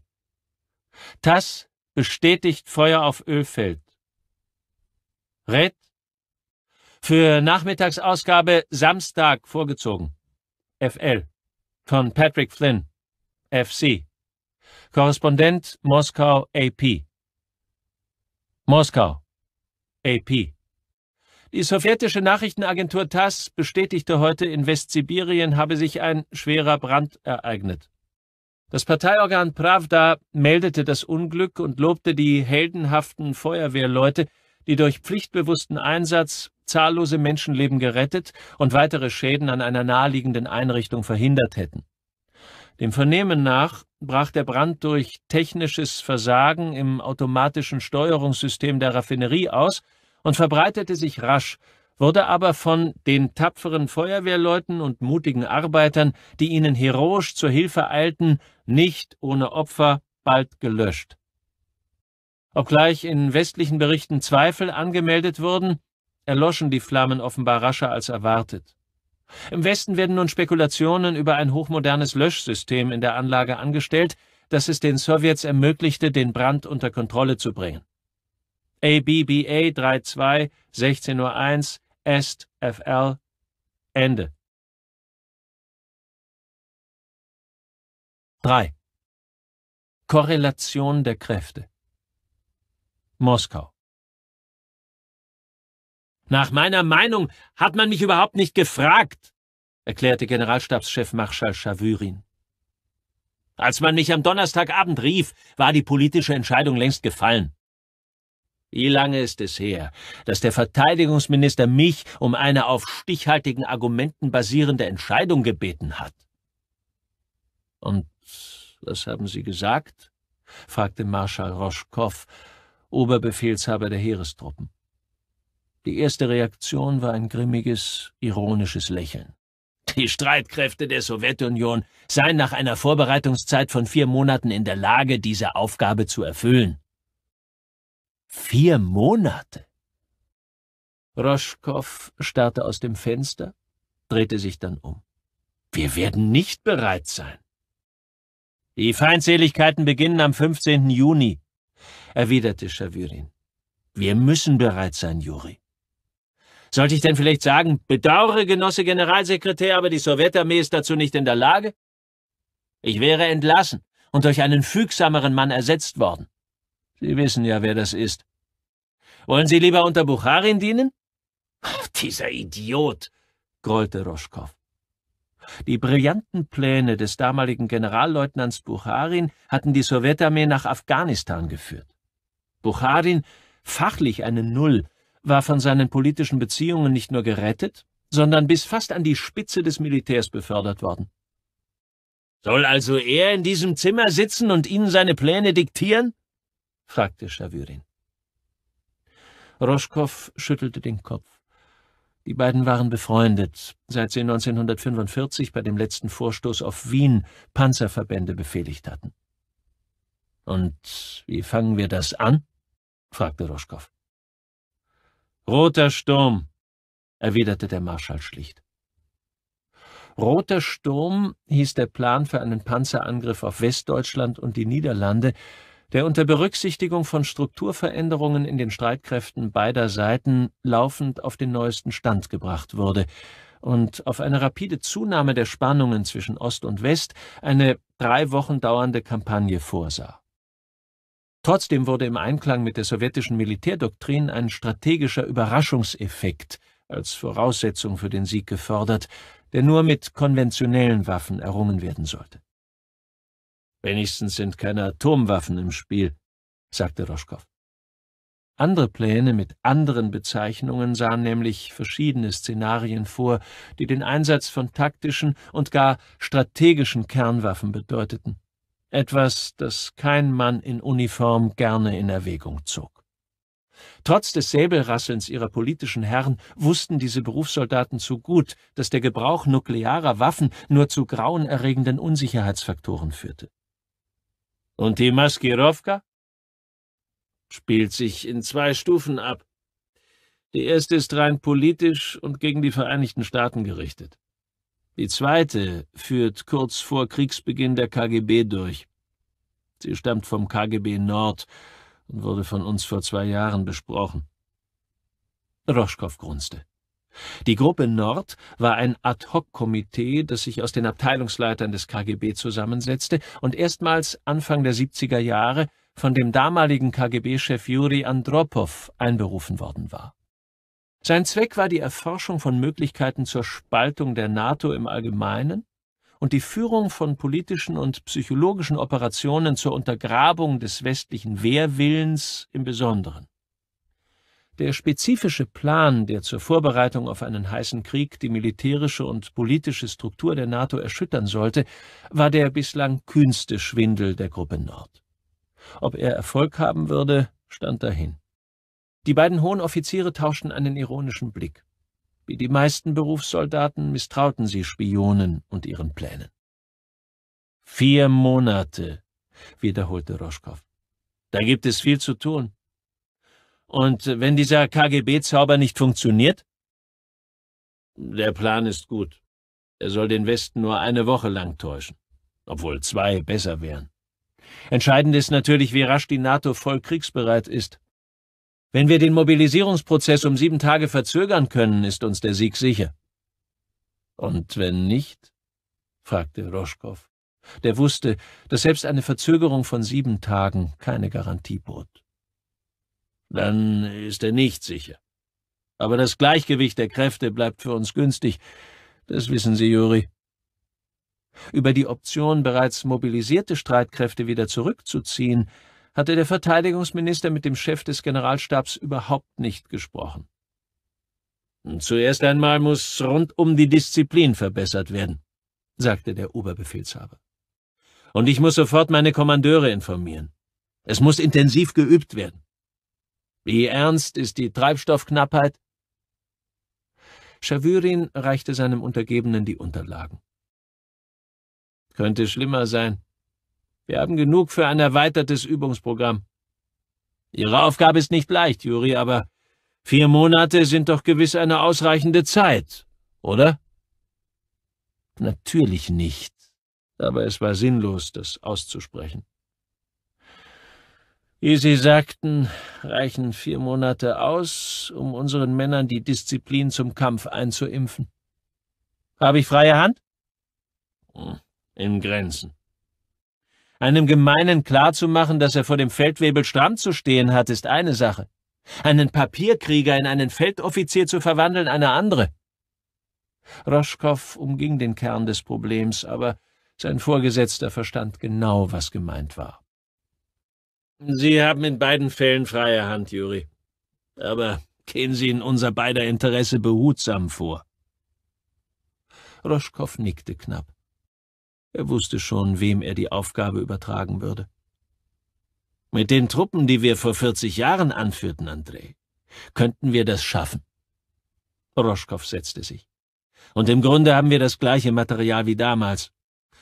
TAS bestätigt Feuer auf Ölfeld. RED für Nachmittagsausgabe Samstag vorgezogen. FL von Patrick Flynn, FC. Korrespondent Moskau AP. Moskau AP. Die sowjetische Nachrichtenagentur TASS bestätigte heute, in Westsibirien habe sich ein schwerer Brand ereignet. Das Parteiorgan Pravda meldete das Unglück und lobte die heldenhaften Feuerwehrleute, die durch pflichtbewussten Einsatz zahllose Menschenleben gerettet und weitere Schäden an einer naheliegenden Einrichtung verhindert hätten. Dem Vernehmen nach brach der Brand durch technisches Versagen im automatischen Steuerungssystem der Raffinerie aus und verbreitete sich rasch, wurde aber von den tapferen Feuerwehrleuten und mutigen Arbeitern, die ihnen heroisch zur Hilfe eilten, nicht ohne Opfer bald gelöscht. Obgleich in westlichen Berichten Zweifel angemeldet wurden, erloschen die Flammen offenbar rascher als erwartet. Im Westen werden nun Spekulationen über ein hochmodernes Löschsystem in der Anlage angestellt, das es den Sowjets ermöglichte, den Brand unter Kontrolle zu bringen. ABBA 32 16.01 est FL. Ende.
3. Korrelation der Kräfte. Moskau. Nach
meiner Meinung hat man mich überhaupt nicht gefragt, erklärte Generalstabschef Marschall Schawürin. Als man mich am Donnerstagabend rief, war die politische Entscheidung längst gefallen. Wie lange ist es her, dass der Verteidigungsminister mich um eine auf stichhaltigen Argumenten basierende Entscheidung gebeten hat? Und was haben Sie gesagt? fragte Marschall Roschkow, Oberbefehlshaber der Heerestruppen. Die erste Reaktion war ein grimmiges, ironisches Lächeln. Die Streitkräfte der Sowjetunion seien nach einer Vorbereitungszeit von vier Monaten in der Lage, diese Aufgabe zu erfüllen. Vier Monate. Roschkow starrte aus dem Fenster, drehte sich dann um. Wir werden nicht bereit sein. Die Feindseligkeiten beginnen am 15. Juni, erwiderte Schawyrin. Wir müssen bereit sein, Juri. Sollte ich denn vielleicht sagen, bedauere, Genosse Generalsekretär, aber die Sowjetarmee ist dazu nicht in der Lage? Ich wäre entlassen und durch einen fügsameren Mann ersetzt worden. Sie wissen ja, wer das ist. Wollen Sie lieber unter Bucharin dienen? Ach, dieser Idiot, grollte Roschkow. Die brillanten Pläne des damaligen Generalleutnants Bucharin hatten die Sowjetarmee nach Afghanistan geführt. Bucharin, fachlich eine Null, war von seinen politischen Beziehungen nicht nur gerettet, sondern bis fast an die Spitze des Militärs befördert worden. Soll also er in diesem Zimmer sitzen und Ihnen seine Pläne diktieren? fragte Schawürin. Roschkow schüttelte den Kopf. Die beiden waren befreundet, seit sie 1945 bei dem letzten Vorstoß auf Wien Panzerverbände befehligt hatten. Und wie fangen wir das an? fragte Roschkow. Roter Sturm, erwiderte der Marschall schlicht. Roter Sturm hieß der Plan für einen Panzerangriff auf Westdeutschland und die Niederlande, der unter Berücksichtigung von Strukturveränderungen in den Streitkräften beider Seiten laufend auf den neuesten Stand gebracht wurde und auf eine rapide Zunahme der Spannungen zwischen Ost und West eine drei Wochen dauernde Kampagne vorsah. Trotzdem wurde im Einklang mit der sowjetischen Militärdoktrin ein strategischer Überraschungseffekt als Voraussetzung für den Sieg gefordert, der nur mit konventionellen Waffen errungen werden sollte. Wenigstens sind keine Atomwaffen im Spiel, sagte Roschkow. Andere Pläne mit anderen Bezeichnungen sahen nämlich verschiedene Szenarien vor, die den Einsatz von taktischen und gar strategischen Kernwaffen bedeuteten. Etwas, das kein Mann in Uniform gerne in Erwägung zog. Trotz des Säbelrasselns ihrer politischen Herren wussten diese Berufssoldaten zu gut, dass der Gebrauch nuklearer Waffen nur zu grauenerregenden Unsicherheitsfaktoren führte. Und die Maskirovka spielt sich in zwei Stufen ab. Die erste ist rein politisch und gegen die Vereinigten Staaten gerichtet. Die zweite führt kurz vor Kriegsbeginn der KGB durch. Sie stammt vom KGB Nord und wurde von uns vor zwei Jahren besprochen. Roschkow grunzte. Die Gruppe Nord war ein Ad-hoc-Komitee, das sich aus den Abteilungsleitern des KGB zusammensetzte und erstmals Anfang der 70er Jahre von dem damaligen KGB-Chef Juri Andropow einberufen worden war. Sein Zweck war die Erforschung von Möglichkeiten zur Spaltung der NATO im Allgemeinen und die Führung von politischen und psychologischen Operationen zur Untergrabung des westlichen Wehrwillens im Besonderen. Der spezifische Plan, der zur Vorbereitung auf einen heißen Krieg die militärische und politische Struktur der NATO erschüttern sollte, war der bislang kühnste Schwindel der Gruppe Nord. Ob er Erfolg haben würde, stand dahin. Die beiden hohen Offiziere tauschten einen ironischen Blick. Wie die meisten Berufssoldaten misstrauten sie Spionen und ihren Plänen. Vier Monate, wiederholte Roschkow. Da gibt es viel zu tun. Und äh, wenn dieser KGB-Zauber nicht funktioniert? Der Plan ist gut. Er soll den Westen nur eine Woche lang täuschen, obwohl zwei besser wären. Entscheidend ist natürlich, wie rasch die NATO voll kriegsbereit ist. Wenn wir den Mobilisierungsprozess um sieben Tage verzögern können, ist uns der Sieg sicher. Und wenn nicht? fragte Roschkow. Der wusste, dass selbst eine Verzögerung von sieben Tagen keine Garantie bot dann ist er nicht sicher. Aber das Gleichgewicht der Kräfte bleibt für uns günstig, das wissen Sie, Juri. Über die Option, bereits mobilisierte Streitkräfte wieder zurückzuziehen, hatte der Verteidigungsminister mit dem Chef des Generalstabs überhaupt nicht gesprochen. Zuerst einmal muss rund um die Disziplin verbessert werden, sagte der Oberbefehlshaber. Und ich muss sofort meine Kommandeure informieren. Es muss intensiv geübt werden. Wie ernst ist die Treibstoffknappheit? Schawürin reichte seinem Untergebenen die Unterlagen. Könnte schlimmer sein. Wir haben genug für ein erweitertes Übungsprogramm. Ihre Aufgabe ist nicht leicht, Juri, aber vier Monate sind doch gewiss eine ausreichende Zeit, oder? Natürlich nicht, aber es war sinnlos, das auszusprechen. Wie Sie sagten, reichen vier Monate aus, um unseren Männern die Disziplin zum Kampf einzuimpfen. Habe ich freie Hand? Hm, in Grenzen. Einem Gemeinen klarzumachen, dass er vor dem Feldwebel stramm zu stehen hat, ist eine Sache. Einen Papierkrieger in einen Feldoffizier zu verwandeln, eine andere. Roschkow umging den Kern des Problems, aber sein Vorgesetzter verstand genau, was gemeint war. Sie haben in beiden Fällen freie Hand, Juri. Aber gehen Sie in unser beider Interesse behutsam vor. Roschkow nickte knapp. Er wusste schon, wem er die Aufgabe übertragen würde. Mit den Truppen, die wir vor 40 Jahren anführten, Andrei, könnten wir das schaffen. Roschkow setzte sich. Und im Grunde haben wir das gleiche Material wie damals.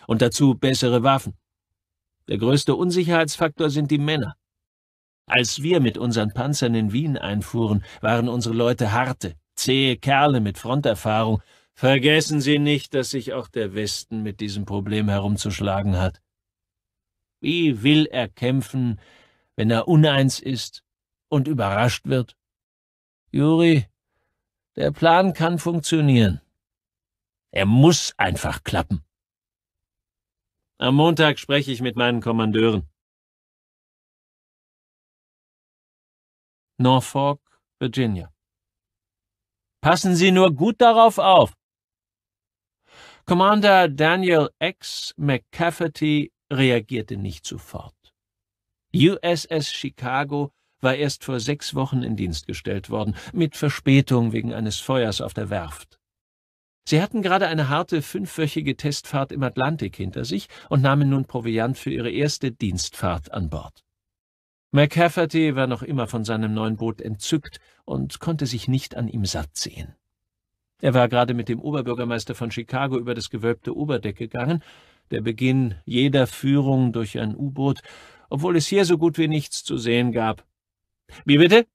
Und dazu bessere Waffen. Der größte Unsicherheitsfaktor sind die Männer. Als wir mit unseren Panzern in Wien einfuhren, waren unsere Leute harte, zähe Kerle mit Fronterfahrung. Vergessen Sie nicht, dass sich auch der Westen mit diesem Problem herumzuschlagen hat. Wie will er kämpfen, wenn er uneins ist und überrascht wird? Juri, der Plan kann funktionieren. Er muss einfach klappen. Am Montag spreche ich mit meinen Kommandeuren.
Norfolk, Virginia.
Passen Sie nur gut darauf auf. Commander Daniel X. McCafferty reagierte nicht sofort. USS Chicago war erst vor sechs Wochen in Dienst gestellt worden, mit Verspätung wegen eines Feuers auf der Werft. Sie hatten gerade eine harte fünfwöchige Testfahrt im Atlantik hinter sich und nahmen nun Proviant für ihre erste Dienstfahrt an Bord. McCafferty war noch immer von seinem neuen Boot entzückt und konnte sich nicht an ihm satt sehen. Er war gerade mit dem Oberbürgermeister von Chicago über das gewölbte Oberdeck gegangen, der Beginn jeder Führung durch ein U-Boot, obwohl es hier so gut wie nichts zu sehen gab. Wie bitte?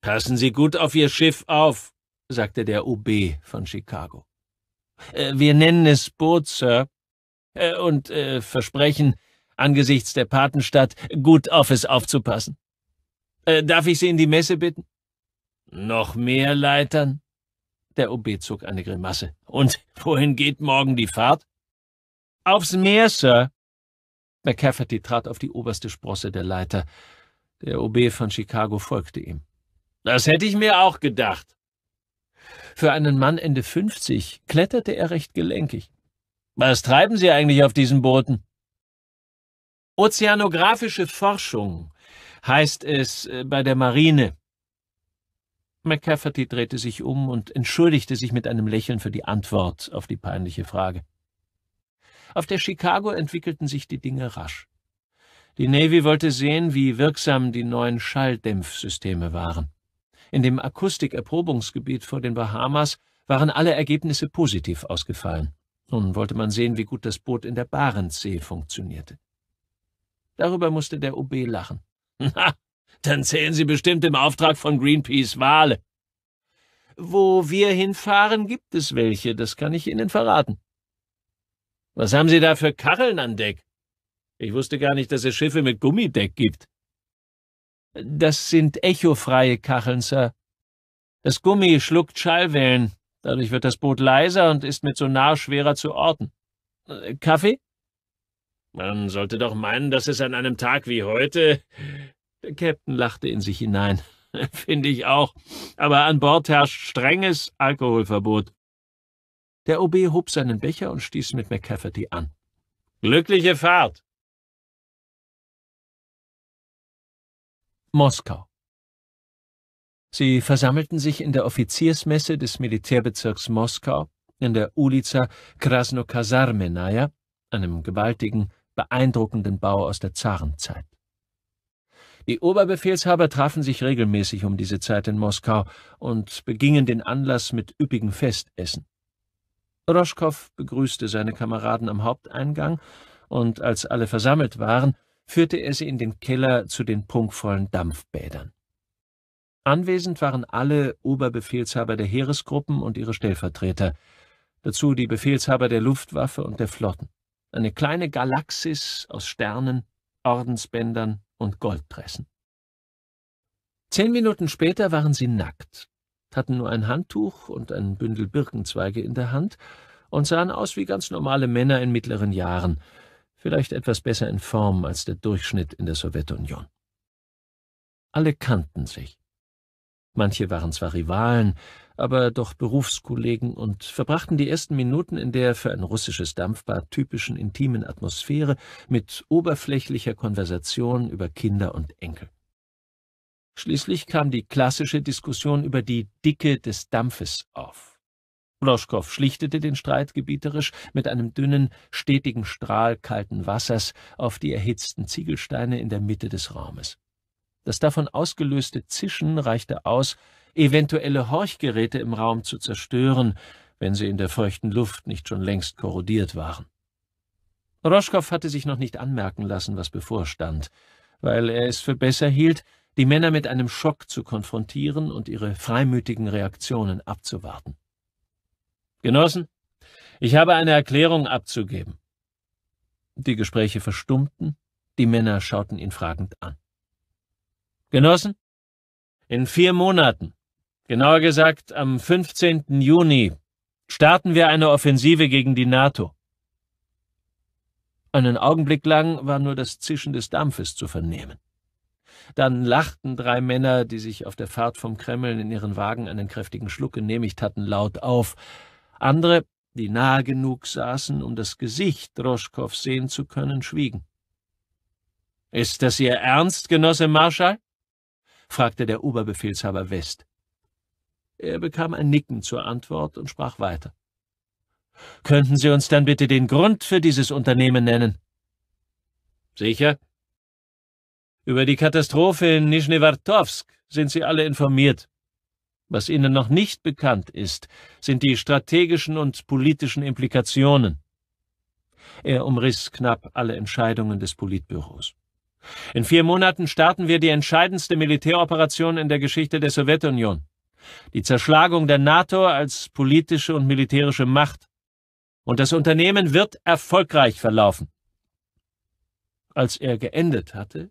Passen Sie gut auf Ihr Schiff auf, sagte der OB von Chicago. Äh, wir nennen es Boot, Sir, äh, und äh, versprechen, angesichts der Patenstadt gut auf es aufzupassen. darf ich Sie in die Messe bitten? Noch mehr Leitern? Der OB zog eine Grimasse. Und wohin geht morgen die Fahrt? Aufs Meer, Sir. McCafferty trat auf die oberste Sprosse der Leiter. Der OB von Chicago folgte ihm. Das hätte ich mir auch gedacht. Für einen Mann Ende 50 kletterte er recht gelenkig. Was treiben Sie eigentlich auf diesen Booten? Ozeanographische Forschung heißt es äh, bei der Marine. McCafferty drehte sich um und entschuldigte sich mit einem Lächeln für die Antwort auf die peinliche Frage. Auf der Chicago entwickelten sich die Dinge rasch. Die Navy wollte sehen, wie wirksam die neuen Schalldämpfsysteme waren in dem Akustikerprobungsgebiet vor den Bahamas waren alle Ergebnisse positiv ausgefallen. Nun wollte man sehen, wie gut das Boot in der Barentssee funktionierte. Darüber musste der OB lachen. Na, dann zählen Sie bestimmt im Auftrag von Greenpeace Wale. Wo wir hinfahren, gibt es welche, das kann ich Ihnen verraten. Was haben Sie da für Kacheln an Deck? Ich wusste gar nicht, dass es Schiffe mit Gummideck gibt. Das sind echofreie Kacheln, Sir. Das Gummi schluckt Schallwellen. Dadurch wird das Boot leiser und ist mit Sonar schwerer zu orten. Äh, Kaffee? Man sollte doch meinen, dass es an einem Tag wie heute... Der Captain lachte in sich hinein. Finde ich auch. Aber an Bord herrscht strenges Alkoholverbot. Der OB hob seinen Becher und stieß mit McCafferty
an. Glückliche Fahrt!
Moskau. Sie versammelten sich in der Offiziersmesse des Militärbezirks Moskau in der Ulica Krasnokasarmenaja, einem gewaltigen, beeindruckenden Bau aus der Zarenzeit. Die Oberbefehlshaber trafen sich regelmäßig um diese Zeit in Moskau und begingen den Anlass mit üppigem Festessen. Roschkow begrüßte seine Kameraden am Haupteingang, und als alle versammelt waren, führte er sie in den Keller zu den prunkvollen Dampfbädern. Anwesend waren alle Oberbefehlshaber der Heeresgruppen und ihre Stellvertreter, dazu die Befehlshaber der Luftwaffe und der Flotten, eine kleine Galaxis aus Sternen, Ordensbändern und Goldpressen. Zehn Minuten später waren sie nackt, hatten nur ein Handtuch und ein Bündel Birkenzweige in der Hand und sahen aus wie ganz normale Männer in mittleren Jahren, vielleicht etwas besser in Form als der Durchschnitt in der Sowjetunion. Alle kannten sich. Manche waren zwar Rivalen, aber doch Berufskollegen und verbrachten die ersten Minuten in der für ein russisches Dampfbad typischen intimen Atmosphäre mit oberflächlicher Konversation über Kinder und Enkel. Schließlich kam die klassische Diskussion über die Dicke des Dampfes auf. Loschkow schlichtete den Streit gebieterisch mit einem dünnen, stetigen Strahl kalten Wassers auf die erhitzten Ziegelsteine in der Mitte des Raumes. Das davon ausgelöste Zischen reichte aus, eventuelle Horchgeräte im Raum zu zerstören, wenn sie in der feuchten Luft nicht schon längst korrodiert waren. Roschkow hatte sich noch nicht anmerken lassen, was bevorstand, weil er es für besser hielt, die Männer mit einem Schock zu konfrontieren und ihre freimütigen Reaktionen abzuwarten. Genossen, ich habe eine Erklärung abzugeben. Die Gespräche verstummten, die Männer schauten ihn fragend an. Genossen, in vier Monaten, genauer gesagt am 15. Juni, starten wir eine Offensive gegen die NATO. Einen Augenblick lang war nur das Zischen des Dampfes zu vernehmen. Dann lachten drei Männer, die sich auf der Fahrt vom Kreml in ihren Wagen einen kräftigen Schluck genehmigt hatten, laut auf, andere, die nahe genug saßen, um das Gesicht Droschkow sehen zu können, schwiegen. »Ist das Ihr Ernst, Genosse Marschall?« fragte der Oberbefehlshaber West. Er bekam ein Nicken zur Antwort und sprach weiter. »Könnten Sie uns dann bitte den Grund für dieses Unternehmen nennen?« »Sicher?« »Über die Katastrophe in Nischnewartowsk sind Sie alle informiert. Was Ihnen noch nicht bekannt ist, sind die strategischen und politischen Implikationen. Er umriss knapp alle Entscheidungen des Politbüros. In vier Monaten starten wir die entscheidendste Militäroperation in der Geschichte der Sowjetunion. Die Zerschlagung der NATO als politische und militärische Macht. Und das Unternehmen wird erfolgreich verlaufen. Als er geendet hatte,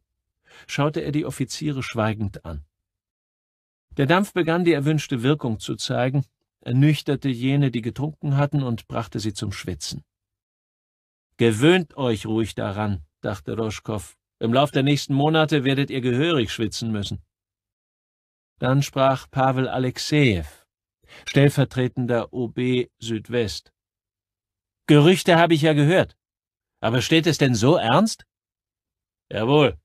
schaute er die Offiziere schweigend an. Der Dampf begann die erwünschte Wirkung zu zeigen, ernüchterte jene, die getrunken hatten, und brachte sie zum Schwitzen. Gewöhnt euch ruhig daran, dachte Roschkow. Im Lauf der nächsten Monate werdet ihr gehörig schwitzen müssen. Dann sprach Pavel Alexejew, stellvertretender OB Südwest. Gerüchte habe ich ja gehört. Aber steht es denn so ernst? Jawohl,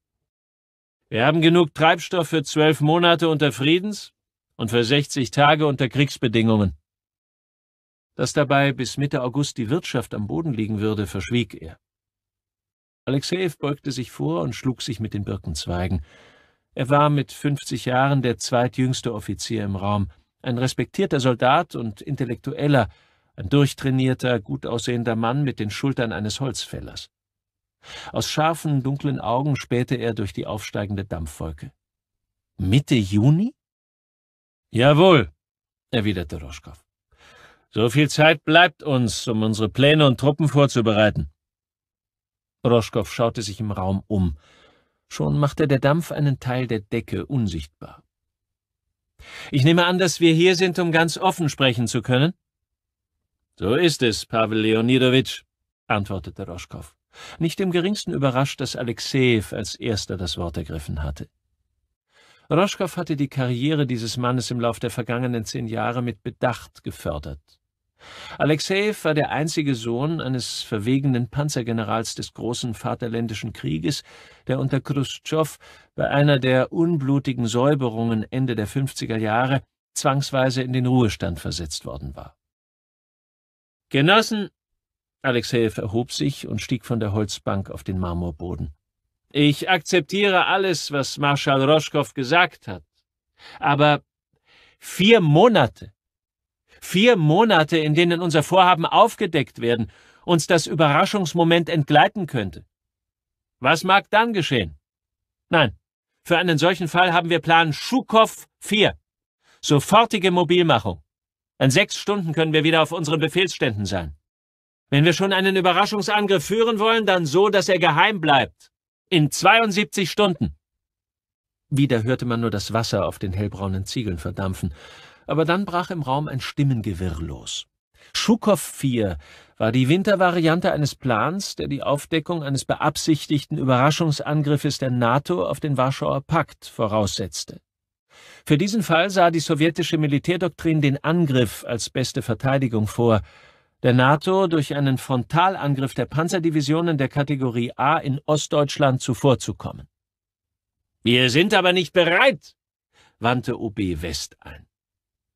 wir haben genug Treibstoff für zwölf Monate unter Friedens- und für 60 Tage unter Kriegsbedingungen. Dass dabei bis Mitte August die Wirtschaft am Boden liegen würde, verschwieg er. Alexejew beugte sich vor und schlug sich mit den Birkenzweigen. Er war mit 50 Jahren der zweitjüngste Offizier im Raum, ein respektierter Soldat und Intellektueller, ein durchtrainierter, gut aussehender Mann mit den Schultern eines Holzfällers. Aus scharfen, dunklen Augen spähte er durch die aufsteigende Dampfwolke. Mitte Juni? Jawohl, erwiderte Roschkow. So viel Zeit bleibt uns, um unsere Pläne und Truppen vorzubereiten. Roschkow schaute sich im Raum um. Schon machte der Dampf einen Teil der Decke unsichtbar. Ich nehme an, dass wir hier sind, um ganz offen sprechen zu können. So ist es, Pavel Leonidowitsch, antwortete Roschkow. Nicht im geringsten überrascht, dass Alexejew als erster das Wort ergriffen hatte. Roschkow hatte die Karriere dieses Mannes im Lauf der vergangenen zehn Jahre mit Bedacht gefördert. Alexejew war der einzige Sohn eines verwegenen Panzergenerals des großen Vaterländischen Krieges, der unter Khrushtschow bei einer der unblutigen Säuberungen Ende der 50er Jahre zwangsweise in den Ruhestand versetzt worden war. Genossen, Alexejew erhob sich und stieg von der Holzbank auf den Marmorboden. Ich akzeptiere alles, was Marschall Roschkow gesagt hat. Aber vier Monate, vier Monate, in denen unser Vorhaben aufgedeckt werden, uns das Überraschungsmoment entgleiten könnte. Was mag dann geschehen? Nein, für einen solchen Fall haben wir Plan Schukow 4. Sofortige Mobilmachung. In sechs Stunden können wir wieder auf unseren Befehlsständen sein. Wenn wir schon einen Überraschungsangriff führen wollen, dann so, dass er geheim bleibt. In 72 Stunden. Wieder hörte man nur das Wasser auf den hellbraunen Ziegeln verdampfen, aber dann brach im Raum ein Stimmengewirr los. Schukow 4 war die Wintervariante eines Plans, der die Aufdeckung eines beabsichtigten Überraschungsangriffes der NATO auf den Warschauer Pakt voraussetzte. Für diesen Fall sah die sowjetische Militärdoktrin den Angriff als beste Verteidigung vor, der NATO durch einen Frontalangriff der Panzerdivisionen der Kategorie A in Ostdeutschland zuvorzukommen. Wir sind aber nicht bereit, wandte OB West ein.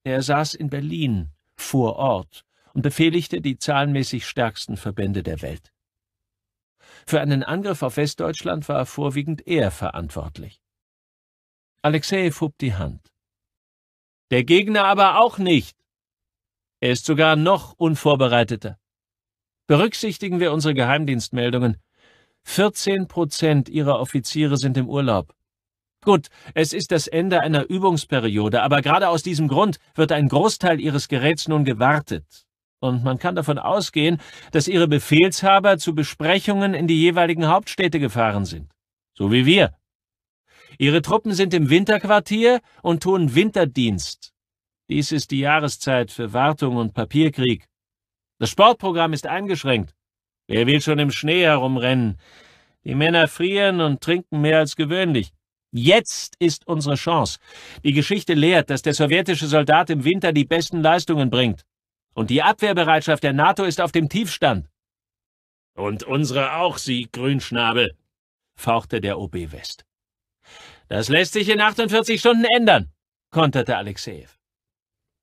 Er saß in Berlin vor Ort und befehligte die zahlenmäßig stärksten Verbände der Welt. Für einen Angriff auf Westdeutschland war vorwiegend er verantwortlich. Alexei hob die Hand. Der Gegner aber auch nicht, er ist sogar noch unvorbereiteter. Berücksichtigen wir unsere Geheimdienstmeldungen. 14 Prozent ihrer Offiziere sind im Urlaub. Gut, es ist das Ende einer Übungsperiode, aber gerade aus diesem Grund wird ein Großteil ihres Geräts nun gewartet. Und man kann davon ausgehen, dass ihre Befehlshaber zu Besprechungen in die jeweiligen Hauptstädte gefahren sind. So wie wir. Ihre Truppen sind im Winterquartier und tun Winterdienst. Dies ist die Jahreszeit für Wartung und Papierkrieg. Das Sportprogramm ist eingeschränkt. Wer will schon im Schnee herumrennen? Die Männer frieren und trinken mehr als gewöhnlich. Jetzt ist unsere Chance. Die Geschichte lehrt, dass der sowjetische Soldat im Winter die besten Leistungen bringt. Und die Abwehrbereitschaft der NATO ist auf dem Tiefstand. Und unsere auch, Sie Grünschnabel, fauchte der OB West. Das lässt sich in 48 Stunden ändern, konterte Alexejew.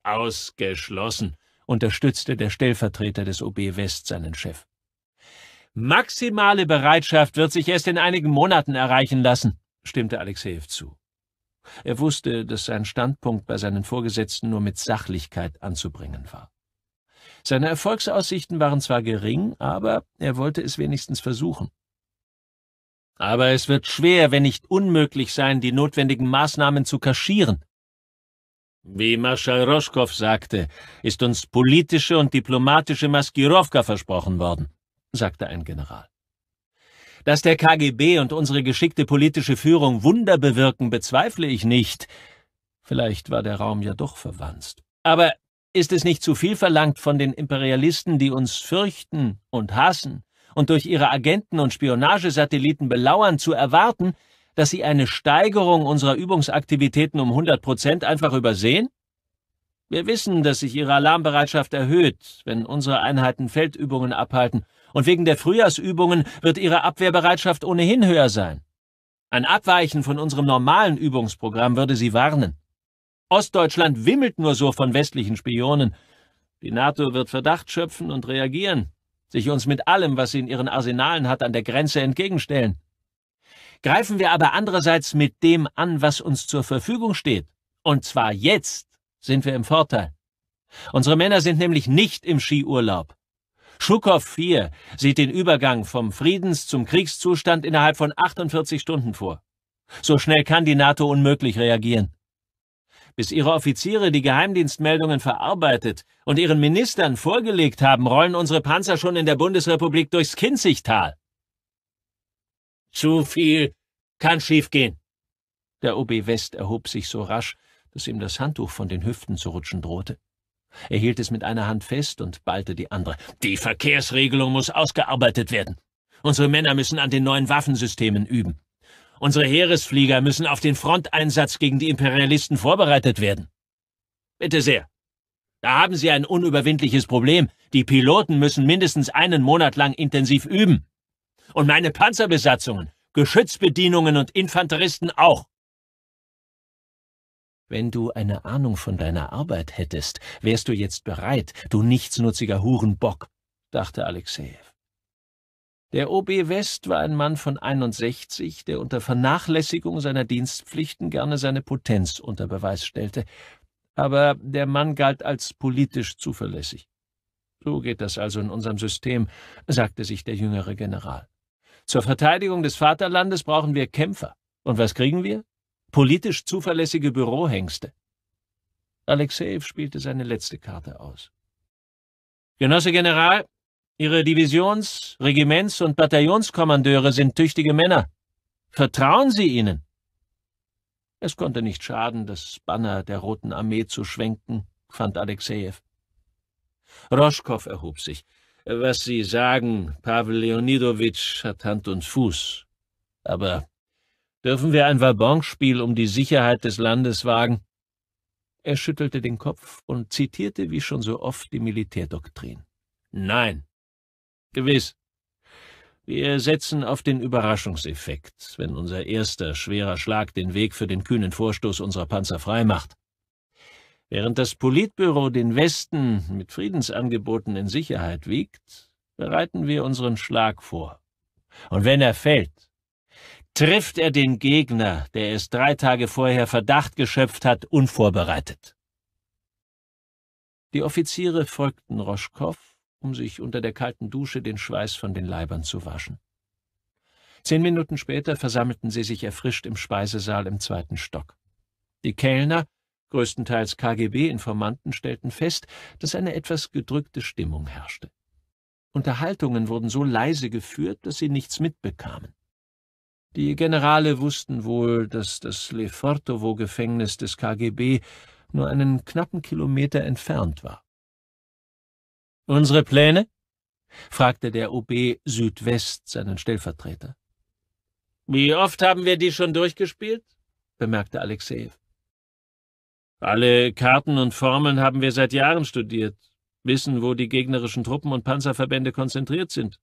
Ausgeschlossen, unterstützte der Stellvertreter des OB West seinen Chef. Maximale Bereitschaft wird sich erst in einigen Monaten erreichen lassen, stimmte Alexejew zu. Er wusste, dass sein Standpunkt bei seinen Vorgesetzten nur mit Sachlichkeit anzubringen war. Seine Erfolgsaussichten waren zwar gering, aber er wollte es wenigstens versuchen. Aber es wird schwer, wenn nicht unmöglich sein, die notwendigen Maßnahmen zu kaschieren, wie Marschall Roschkow sagte, ist uns politische und diplomatische Maskirovka versprochen worden, sagte ein General. Dass der KGB und unsere geschickte politische Führung Wunder bewirken, bezweifle ich nicht. Vielleicht war der Raum ja doch verwanzt. Aber ist es nicht zu viel verlangt von den Imperialisten, die uns fürchten und hassen und durch ihre Agenten und Spionagesatelliten belauern, zu erwarten, dass Sie eine Steigerung unserer Übungsaktivitäten um 100 Prozent einfach übersehen? Wir wissen, dass sich Ihre Alarmbereitschaft erhöht, wenn unsere Einheiten Feldübungen abhalten, und wegen der Frühjahrsübungen wird Ihre Abwehrbereitschaft ohnehin höher sein. Ein Abweichen von unserem normalen Übungsprogramm würde Sie warnen. Ostdeutschland wimmelt nur so von westlichen Spionen. Die NATO wird Verdacht schöpfen und reagieren, sich uns mit allem, was sie in ihren Arsenalen hat, an der Grenze entgegenstellen greifen wir aber andererseits mit dem an, was uns zur Verfügung steht. Und zwar jetzt sind wir im Vorteil. Unsere Männer sind nämlich nicht im Skiurlaub. Schukow 4 sieht den Übergang vom Friedens- zum Kriegszustand innerhalb von 48 Stunden vor. So schnell kann die NATO unmöglich reagieren. Bis ihre Offiziere die Geheimdienstmeldungen verarbeitet und ihren Ministern vorgelegt haben, rollen unsere Panzer schon in der Bundesrepublik durchs Kinzigtal. Zu viel kann schiefgehen. Der OB West erhob sich so rasch, dass ihm das Handtuch von den Hüften zu rutschen drohte. Er hielt es mit einer Hand fest und ballte die andere. Die Verkehrsregelung muss ausgearbeitet werden. Unsere Männer müssen an den neuen Waffensystemen üben. Unsere Heeresflieger müssen auf den Fronteinsatz gegen die Imperialisten vorbereitet werden. Bitte sehr. Da haben Sie ein unüberwindliches Problem. Die Piloten müssen mindestens einen Monat lang intensiv üben. Und meine Panzerbesatzungen, Geschützbedienungen und Infanteristen auch. Wenn du eine Ahnung von deiner Arbeit hättest, wärst du jetzt bereit, du nichtsnutziger Hurenbock, dachte Alexejew. Der OB West war ein Mann von 61, der unter Vernachlässigung seiner Dienstpflichten gerne seine Potenz unter Beweis stellte, aber der Mann galt als politisch zuverlässig. So geht das also in unserem System, sagte sich der jüngere General. Zur Verteidigung des Vaterlandes brauchen wir Kämpfer. Und was kriegen wir? Politisch zuverlässige Bürohengste. Alexejew spielte seine letzte Karte aus. Genosse General, Ihre Divisions-, Regiments- und Bataillonskommandeure sind tüchtige Männer. Vertrauen Sie ihnen! Es konnte nicht schaden, das Banner der Roten Armee zu schwenken, fand Alexejew. Roschkow erhob sich. Was Sie sagen, Pavel Leonidowitsch, hat Hand und Fuß. Aber dürfen wir ein Vabonspiel um die Sicherheit des Landes wagen? Er schüttelte den Kopf und zitierte wie schon so oft die Militärdoktrin. Nein. Gewiss. Wir setzen auf den Überraschungseffekt, wenn unser erster schwerer Schlag den Weg für den kühnen Vorstoß unserer Panzer freimacht. Während das Politbüro den Westen mit Friedensangeboten in Sicherheit wiegt, bereiten wir unseren Schlag vor. Und wenn er fällt, trifft er den Gegner, der es drei Tage vorher Verdacht geschöpft hat, unvorbereitet. Die Offiziere folgten Roschkow, um sich unter der kalten Dusche den Schweiß von den Leibern zu waschen. Zehn Minuten später versammelten sie sich erfrischt im Speisesaal im zweiten Stock. Die Kellner, Größtenteils KGB-Informanten stellten fest, dass eine etwas gedrückte Stimmung herrschte. Unterhaltungen wurden so leise geführt, dass sie nichts mitbekamen. Die Generale wussten wohl, dass das Lefortovo-Gefängnis des KGB nur einen knappen Kilometer entfernt war. Unsere Pläne? fragte der OB Südwest seinen Stellvertreter. Wie oft haben wir die schon durchgespielt? bemerkte Alexejew. Alle Karten und Formeln haben wir seit Jahren studiert, wissen, wo die gegnerischen Truppen und Panzerverbände konzentriert sind,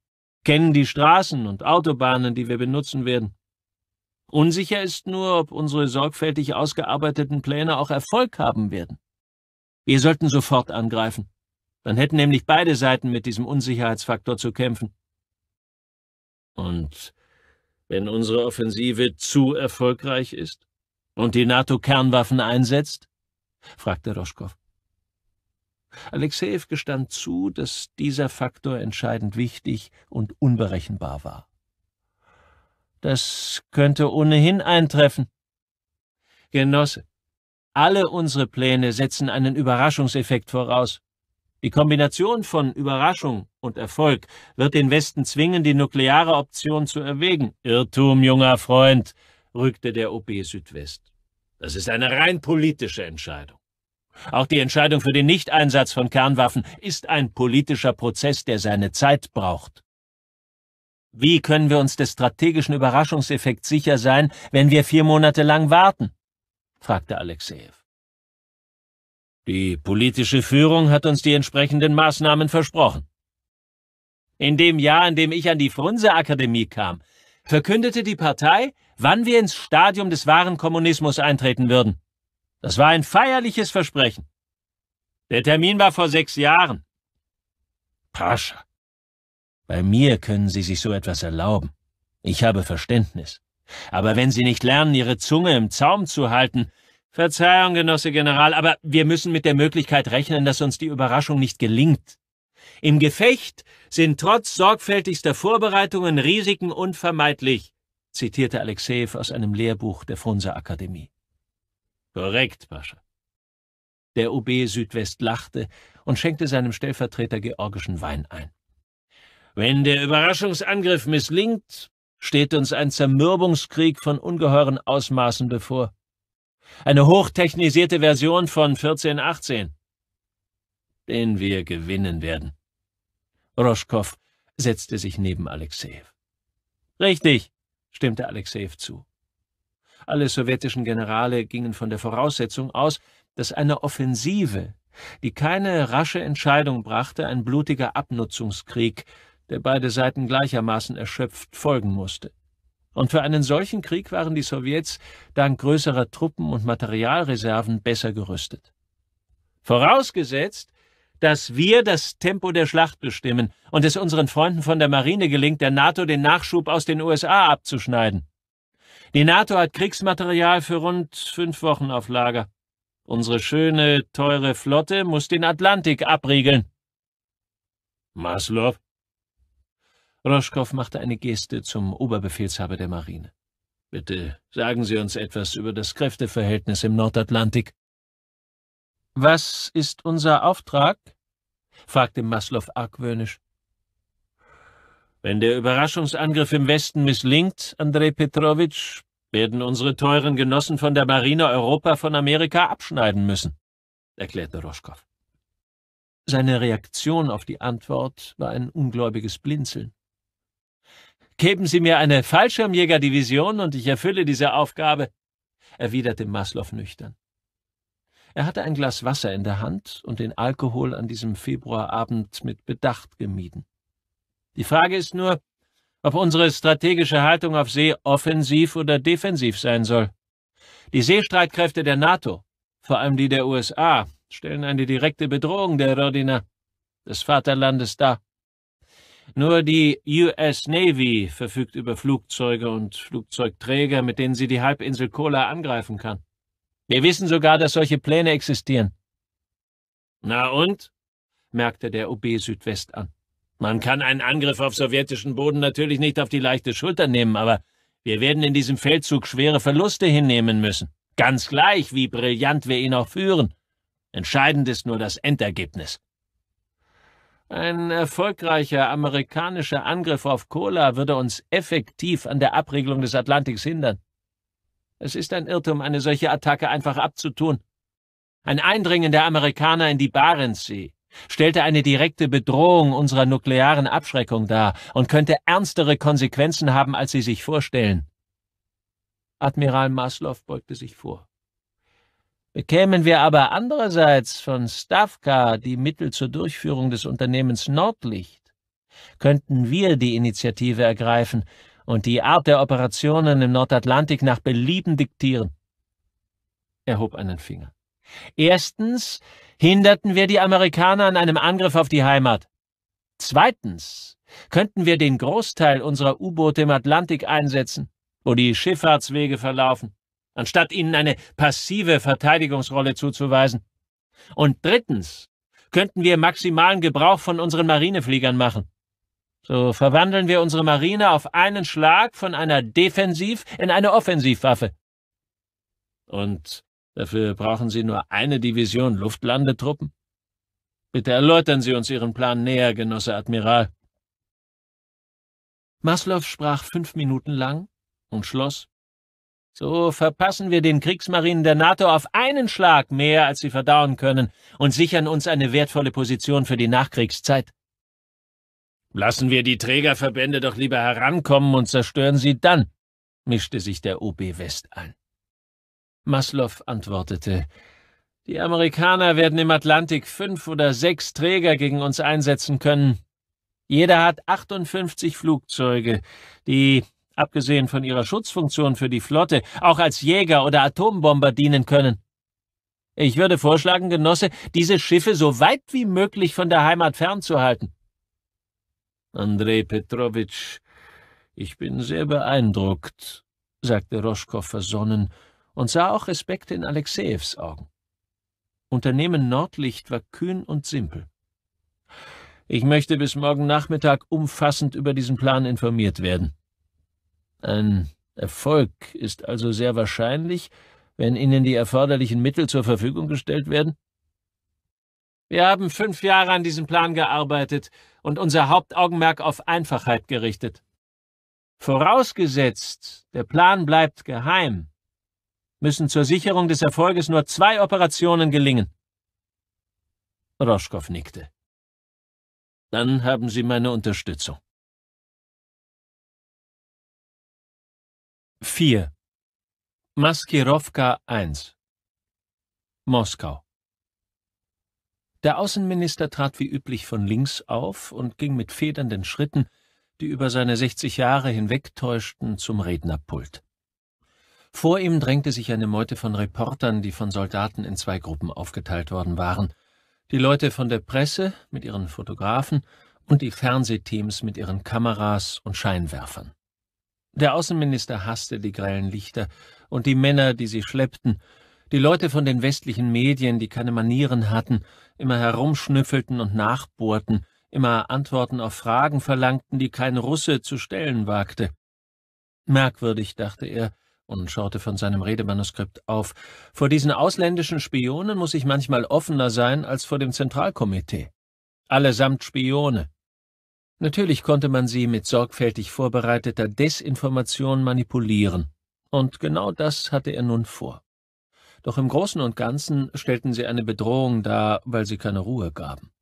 kennen die Straßen und Autobahnen, die wir benutzen werden. Unsicher ist nur, ob unsere sorgfältig ausgearbeiteten Pläne auch Erfolg haben werden. Wir sollten sofort angreifen. Dann hätten nämlich beide Seiten mit diesem Unsicherheitsfaktor zu kämpfen. Und wenn unsere Offensive zu erfolgreich ist und die NATO Kernwaffen einsetzt? fragte Roschkow. Alexejew gestand zu, dass dieser Faktor entscheidend wichtig und unberechenbar war. Das könnte ohnehin eintreffen. Genosse, alle unsere Pläne setzen einen Überraschungseffekt voraus. Die Kombination von Überraschung und Erfolg wird den Westen zwingen, die nukleare Option zu erwägen. Irrtum, junger Freund, rückte der OB Südwest. Das ist eine rein politische Entscheidung. Auch die Entscheidung für den Nichteinsatz von Kernwaffen ist ein politischer Prozess, der seine Zeit braucht. Wie können wir uns des strategischen Überraschungseffekts sicher sein, wenn wir vier Monate lang warten? fragte Alexejew. Die politische Führung hat uns die entsprechenden Maßnahmen versprochen. In dem Jahr, in dem ich an die Frunse-Akademie kam, verkündete die Partei, wann wir ins Stadium des wahren Kommunismus eintreten würden. Das war ein feierliches Versprechen. Der Termin war vor sechs Jahren. Pascha, bei mir können Sie sich so etwas erlauben. Ich habe Verständnis. Aber wenn Sie nicht lernen, Ihre Zunge im Zaum zu halten, Verzeihung, Genosse General, aber wir müssen mit der Möglichkeit rechnen, dass uns die Überraschung nicht gelingt. Im Gefecht sind trotz sorgfältigster Vorbereitungen Risiken unvermeidlich zitierte Alexejew aus einem Lehrbuch der Frunse-Akademie. Korrekt, Pascha. Der OB Südwest lachte und schenkte seinem Stellvertreter georgischen Wein ein. Wenn der Überraschungsangriff misslingt, steht uns ein Zermürbungskrieg von ungeheuren Ausmaßen bevor. Eine hochtechnisierte Version von 1418, den wir gewinnen werden. Roschkow setzte sich neben Alexejew. Richtig, stimmte Alexejew zu. Alle sowjetischen Generale gingen von der Voraussetzung aus, dass eine Offensive, die keine rasche Entscheidung brachte, ein blutiger Abnutzungskrieg, der beide Seiten gleichermaßen erschöpft, folgen musste. Und für einen solchen Krieg waren die Sowjets dank größerer Truppen und Materialreserven besser gerüstet. Vorausgesetzt, dass wir das Tempo der Schlacht bestimmen und es unseren Freunden von der Marine gelingt, der NATO den Nachschub aus den USA abzuschneiden. Die NATO hat Kriegsmaterial für rund fünf Wochen auf Lager. Unsere schöne, teure Flotte muss den Atlantik abriegeln. Maslow? Roschkow machte eine Geste zum Oberbefehlshaber der Marine. Bitte sagen Sie uns etwas über das Kräfteverhältnis im Nordatlantik. Was ist unser Auftrag? fragte Maslow argwöhnisch. Wenn der Überraschungsangriff im Westen misslingt, Andrei Petrowitsch, werden unsere teuren Genossen von der Marine Europa von Amerika abschneiden müssen, erklärte Roschkow. Seine Reaktion auf die Antwort war ein ungläubiges Blinzeln. Geben Sie mir eine Fallschirmjägerdivision und ich erfülle diese Aufgabe, erwiderte Maslow nüchtern. Er hatte ein Glas Wasser in der Hand und den Alkohol an diesem Februarabend mit Bedacht gemieden. Die Frage ist nur, ob unsere strategische Haltung auf See offensiv oder defensiv sein soll. Die Seestreitkräfte der NATO, vor allem die der USA, stellen eine direkte Bedrohung der Rodina, des Vaterlandes, dar. Nur die US Navy verfügt über Flugzeuge und Flugzeugträger, mit denen sie die Halbinsel Kola angreifen kann. Wir wissen sogar, dass solche Pläne existieren. Na und? merkte der OB Südwest an. Man kann einen Angriff auf sowjetischen Boden natürlich nicht auf die leichte Schulter nehmen, aber wir werden in diesem Feldzug schwere Verluste hinnehmen müssen. Ganz gleich, wie brillant wir ihn auch führen. Entscheidend ist nur das Endergebnis. Ein erfolgreicher amerikanischer Angriff auf Kola würde uns effektiv an der Abriegelung des Atlantiks hindern. Es ist ein Irrtum, eine solche Attacke einfach abzutun. Ein Eindringen der Amerikaner in die Barentssee stellte eine direkte Bedrohung unserer nuklearen Abschreckung dar und könnte ernstere Konsequenzen haben, als Sie sich vorstellen. Admiral Maslow beugte sich vor. Bekämen wir aber andererseits von Stavka die Mittel zur Durchführung des Unternehmens Nordlicht, könnten wir die Initiative ergreifen, und die Art der Operationen im Nordatlantik nach Belieben diktieren. Er hob einen Finger. Erstens hinderten wir die Amerikaner an einem Angriff auf die Heimat. Zweitens könnten wir den Großteil unserer U-Boote im Atlantik einsetzen, wo die Schifffahrtswege verlaufen, anstatt ihnen eine passive Verteidigungsrolle zuzuweisen. Und drittens könnten wir maximalen Gebrauch von unseren Marinefliegern machen. So verwandeln wir unsere Marine auf einen Schlag von einer Defensiv in eine Offensivwaffe. Und dafür brauchen Sie nur eine Division Luftlandetruppen? Bitte erläutern Sie uns Ihren Plan näher, Genosse Admiral. Maslow sprach fünf Minuten lang und schloss. So verpassen wir den Kriegsmarinen der NATO auf einen Schlag mehr, als sie verdauen können, und sichern uns eine wertvolle Position für die Nachkriegszeit. Lassen wir die Trägerverbände doch lieber herankommen und zerstören sie dann, mischte sich der OB West ein. Maslow antwortete, die Amerikaner werden im Atlantik fünf oder sechs Träger gegen uns einsetzen können. Jeder hat 58 Flugzeuge, die, abgesehen von ihrer Schutzfunktion für die Flotte, auch als Jäger oder Atombomber dienen können. Ich würde vorschlagen, Genosse, diese Schiffe so weit wie möglich von der Heimat fernzuhalten. Andrei Petrowitsch, ich bin sehr beeindruckt, sagte Roschkow versonnen und sah auch Respekt in Alexejews Augen. Unternehmen Nordlicht war kühn und simpel. Ich möchte bis morgen Nachmittag umfassend über diesen Plan informiert werden. Ein Erfolg ist also sehr wahrscheinlich, wenn Ihnen die erforderlichen Mittel zur Verfügung gestellt werden? Wir haben fünf Jahre an diesem Plan gearbeitet und unser Hauptaugenmerk auf Einfachheit gerichtet. Vorausgesetzt, der Plan bleibt geheim, müssen zur Sicherung des Erfolges nur zwei Operationen gelingen. Roschkow nickte. Dann haben Sie meine Unterstützung.
4. Maskirovka
1 Moskau der Außenminister trat wie üblich von links auf und ging mit federnden Schritten, die über seine 60 Jahre hinwegtäuschten, zum Rednerpult. Vor ihm drängte sich eine Meute von Reportern, die von Soldaten in zwei Gruppen aufgeteilt worden waren. Die Leute von der Presse mit ihren Fotografen und die Fernsehteams mit ihren Kameras und Scheinwerfern. Der Außenminister hasste die grellen Lichter und die Männer, die sie schleppten, die Leute von den westlichen Medien, die keine Manieren hatten, immer herumschnüffelten und nachbohrten, immer Antworten auf Fragen verlangten, die kein Russe zu stellen wagte. Merkwürdig, dachte er und schaute von seinem Redemanuskript auf. Vor diesen ausländischen Spionen muss ich manchmal offener sein als vor dem Zentralkomitee. Allesamt Spione. Natürlich konnte man sie mit sorgfältig vorbereiteter Desinformation manipulieren. Und genau das hatte er nun vor. Doch im Großen und Ganzen stellten sie eine Bedrohung dar, weil sie keine Ruhe gaben.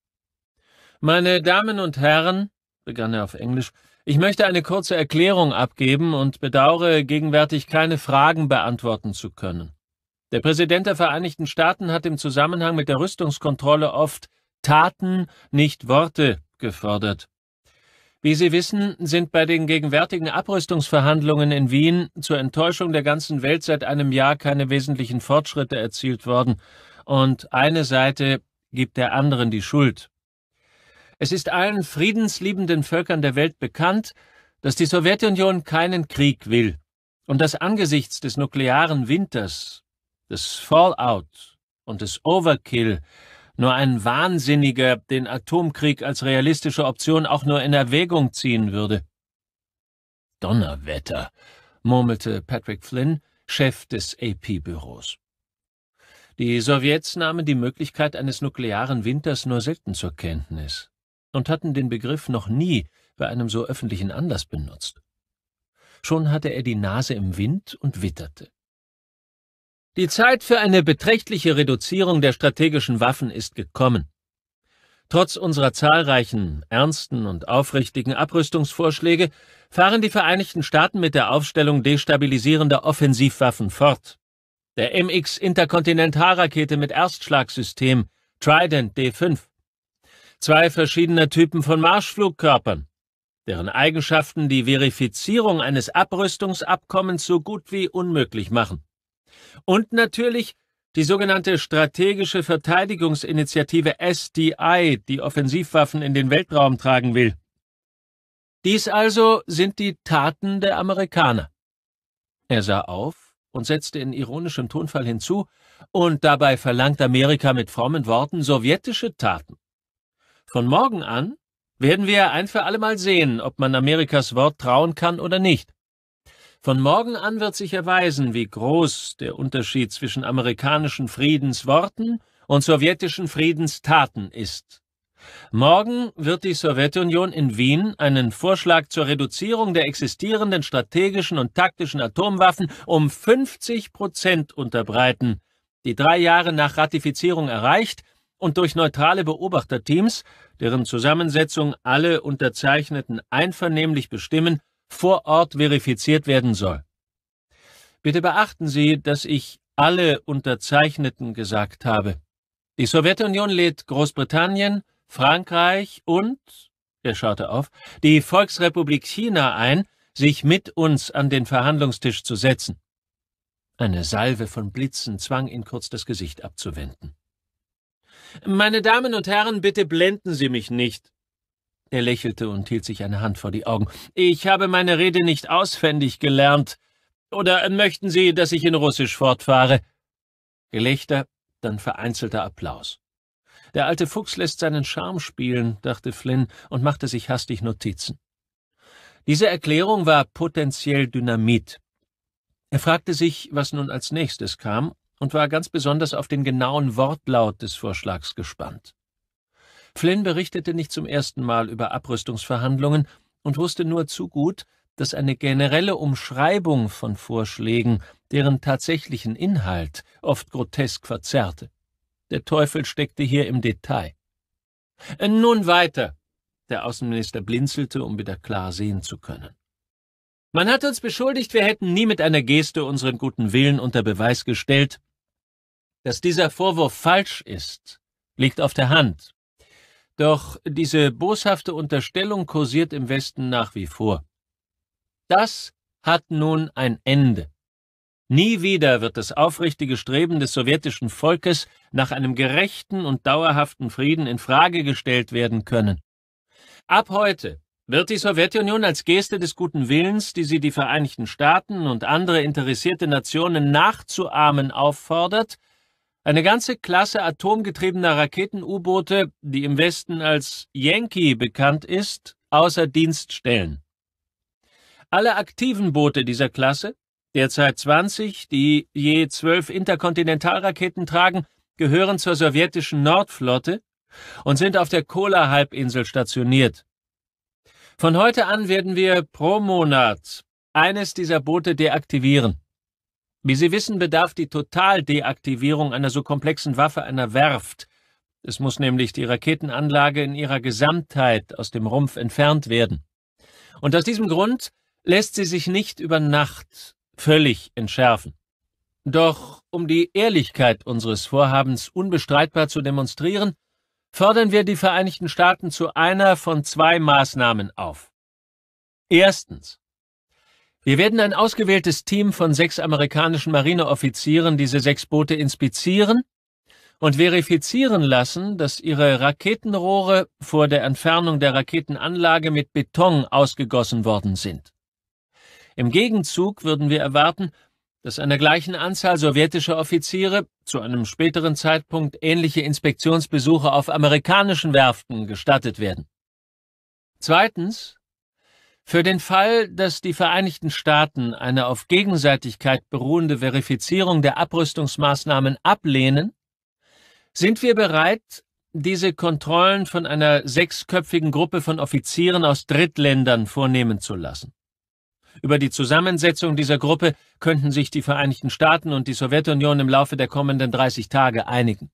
Meine Damen und Herren, begann er auf Englisch, ich möchte eine kurze Erklärung abgeben und bedauere, gegenwärtig keine Fragen beantworten zu können. Der Präsident der Vereinigten Staaten hat im Zusammenhang mit der Rüstungskontrolle oft Taten, nicht Worte gefordert. Wie Sie wissen, sind bei den gegenwärtigen Abrüstungsverhandlungen in Wien zur Enttäuschung der ganzen Welt seit einem Jahr keine wesentlichen Fortschritte erzielt worden, und eine Seite gibt der anderen die Schuld. Es ist allen friedensliebenden Völkern der Welt bekannt, dass die Sowjetunion keinen Krieg will und dass angesichts des nuklearen Winters, des Fallout und des Overkill nur ein Wahnsinniger den Atomkrieg als realistische Option auch nur in Erwägung ziehen würde. Donnerwetter, murmelte Patrick Flynn, Chef des AP-Büros. Die Sowjets nahmen die Möglichkeit eines nuklearen Winters nur selten zur Kenntnis und hatten den Begriff noch nie bei einem so öffentlichen Anlass benutzt. Schon hatte er die Nase im Wind und witterte. Die Zeit für eine beträchtliche Reduzierung der strategischen Waffen ist gekommen. Trotz unserer zahlreichen, ernsten und aufrichtigen Abrüstungsvorschläge fahren die Vereinigten Staaten mit der Aufstellung destabilisierender Offensivwaffen fort. Der MX Interkontinentalrakete mit Erstschlagsystem, Trident D5. Zwei verschiedener Typen von Marschflugkörpern, deren Eigenschaften die Verifizierung eines Abrüstungsabkommens so gut wie unmöglich machen. Und natürlich die sogenannte Strategische Verteidigungsinitiative SDI, die Offensivwaffen in den Weltraum tragen will. Dies also sind die Taten der Amerikaner. Er sah auf und setzte in ironischem Tonfall hinzu, und dabei verlangt Amerika mit frommen Worten sowjetische Taten. Von morgen an werden wir ein für allemal sehen, ob man Amerikas Wort trauen kann oder nicht. Von morgen an wird sich erweisen, wie groß der Unterschied zwischen amerikanischen Friedensworten und sowjetischen Friedenstaten ist. Morgen wird die Sowjetunion in Wien einen Vorschlag zur Reduzierung der existierenden strategischen und taktischen Atomwaffen um 50 Prozent unterbreiten, die drei Jahre nach Ratifizierung erreicht und durch neutrale Beobachterteams, deren Zusammensetzung alle Unterzeichneten einvernehmlich bestimmen, vor Ort verifiziert werden soll. Bitte beachten Sie, dass ich alle Unterzeichneten gesagt habe. Die Sowjetunion lädt Großbritannien, Frankreich und, er schaute auf, die Volksrepublik China ein, sich mit uns an den Verhandlungstisch zu setzen. Eine Salve von Blitzen zwang ihn kurz das Gesicht abzuwenden. Meine Damen und Herren, bitte blenden Sie mich nicht. Er lächelte und hielt sich eine Hand vor die Augen. Ich habe meine Rede nicht auswendig gelernt. Oder möchten Sie, dass ich in Russisch fortfahre? Gelächter, dann vereinzelter Applaus. Der alte Fuchs lässt seinen Charme spielen, dachte Flynn und machte sich hastig Notizen. Diese Erklärung war potenziell Dynamit. Er fragte sich, was nun als nächstes kam, und war ganz besonders auf den genauen Wortlaut des Vorschlags gespannt. Flynn berichtete nicht zum ersten Mal über Abrüstungsverhandlungen und wusste nur zu gut, dass eine generelle Umschreibung von Vorschlägen deren tatsächlichen Inhalt oft grotesk verzerrte. Der Teufel steckte hier im Detail. Äh, nun weiter. Der Außenminister blinzelte, um wieder klar sehen zu können. Man hat uns beschuldigt, wir hätten nie mit einer Geste unseren guten Willen unter Beweis gestellt. Dass dieser Vorwurf falsch ist, liegt auf der Hand. Doch diese boshafte Unterstellung kursiert im Westen nach wie vor. Das hat nun ein Ende. Nie wieder wird das aufrichtige Streben des sowjetischen Volkes nach einem gerechten und dauerhaften Frieden in Frage gestellt werden können. Ab heute wird die Sowjetunion als Geste des guten Willens, die sie die Vereinigten Staaten und andere interessierte Nationen nachzuahmen auffordert, eine ganze Klasse atomgetriebener Raketen-U-Boote, die im Westen als Yankee bekannt ist, außer Dienst stellen. Alle aktiven Boote dieser Klasse, derzeit 20, die je zwölf Interkontinentalraketen tragen, gehören zur sowjetischen Nordflotte und sind auf der Kola-Halbinsel stationiert. Von heute an werden wir pro Monat eines dieser Boote deaktivieren. Wie Sie wissen, bedarf die Totaldeaktivierung einer so komplexen Waffe einer Werft. Es muss nämlich die Raketenanlage in ihrer Gesamtheit aus dem Rumpf entfernt werden. Und aus diesem Grund lässt sie sich nicht über Nacht völlig entschärfen. Doch um die Ehrlichkeit unseres Vorhabens unbestreitbar zu demonstrieren, fordern wir die Vereinigten Staaten zu einer von zwei Maßnahmen auf. Erstens. Wir werden ein ausgewähltes Team von sechs amerikanischen Marineoffizieren diese sechs Boote inspizieren und verifizieren lassen, dass ihre Raketenrohre vor der Entfernung der Raketenanlage mit Beton ausgegossen worden sind. Im Gegenzug würden wir erwarten, dass einer gleichen Anzahl sowjetischer Offiziere zu einem späteren Zeitpunkt ähnliche Inspektionsbesuche auf amerikanischen Werften gestattet werden. Zweitens für den Fall, dass die Vereinigten Staaten eine auf Gegenseitigkeit beruhende Verifizierung der Abrüstungsmaßnahmen ablehnen, sind wir bereit, diese Kontrollen von einer sechsköpfigen Gruppe von Offizieren aus Drittländern vornehmen zu lassen. Über die Zusammensetzung dieser Gruppe könnten sich die Vereinigten Staaten und die Sowjetunion im Laufe der kommenden 30 Tage einigen.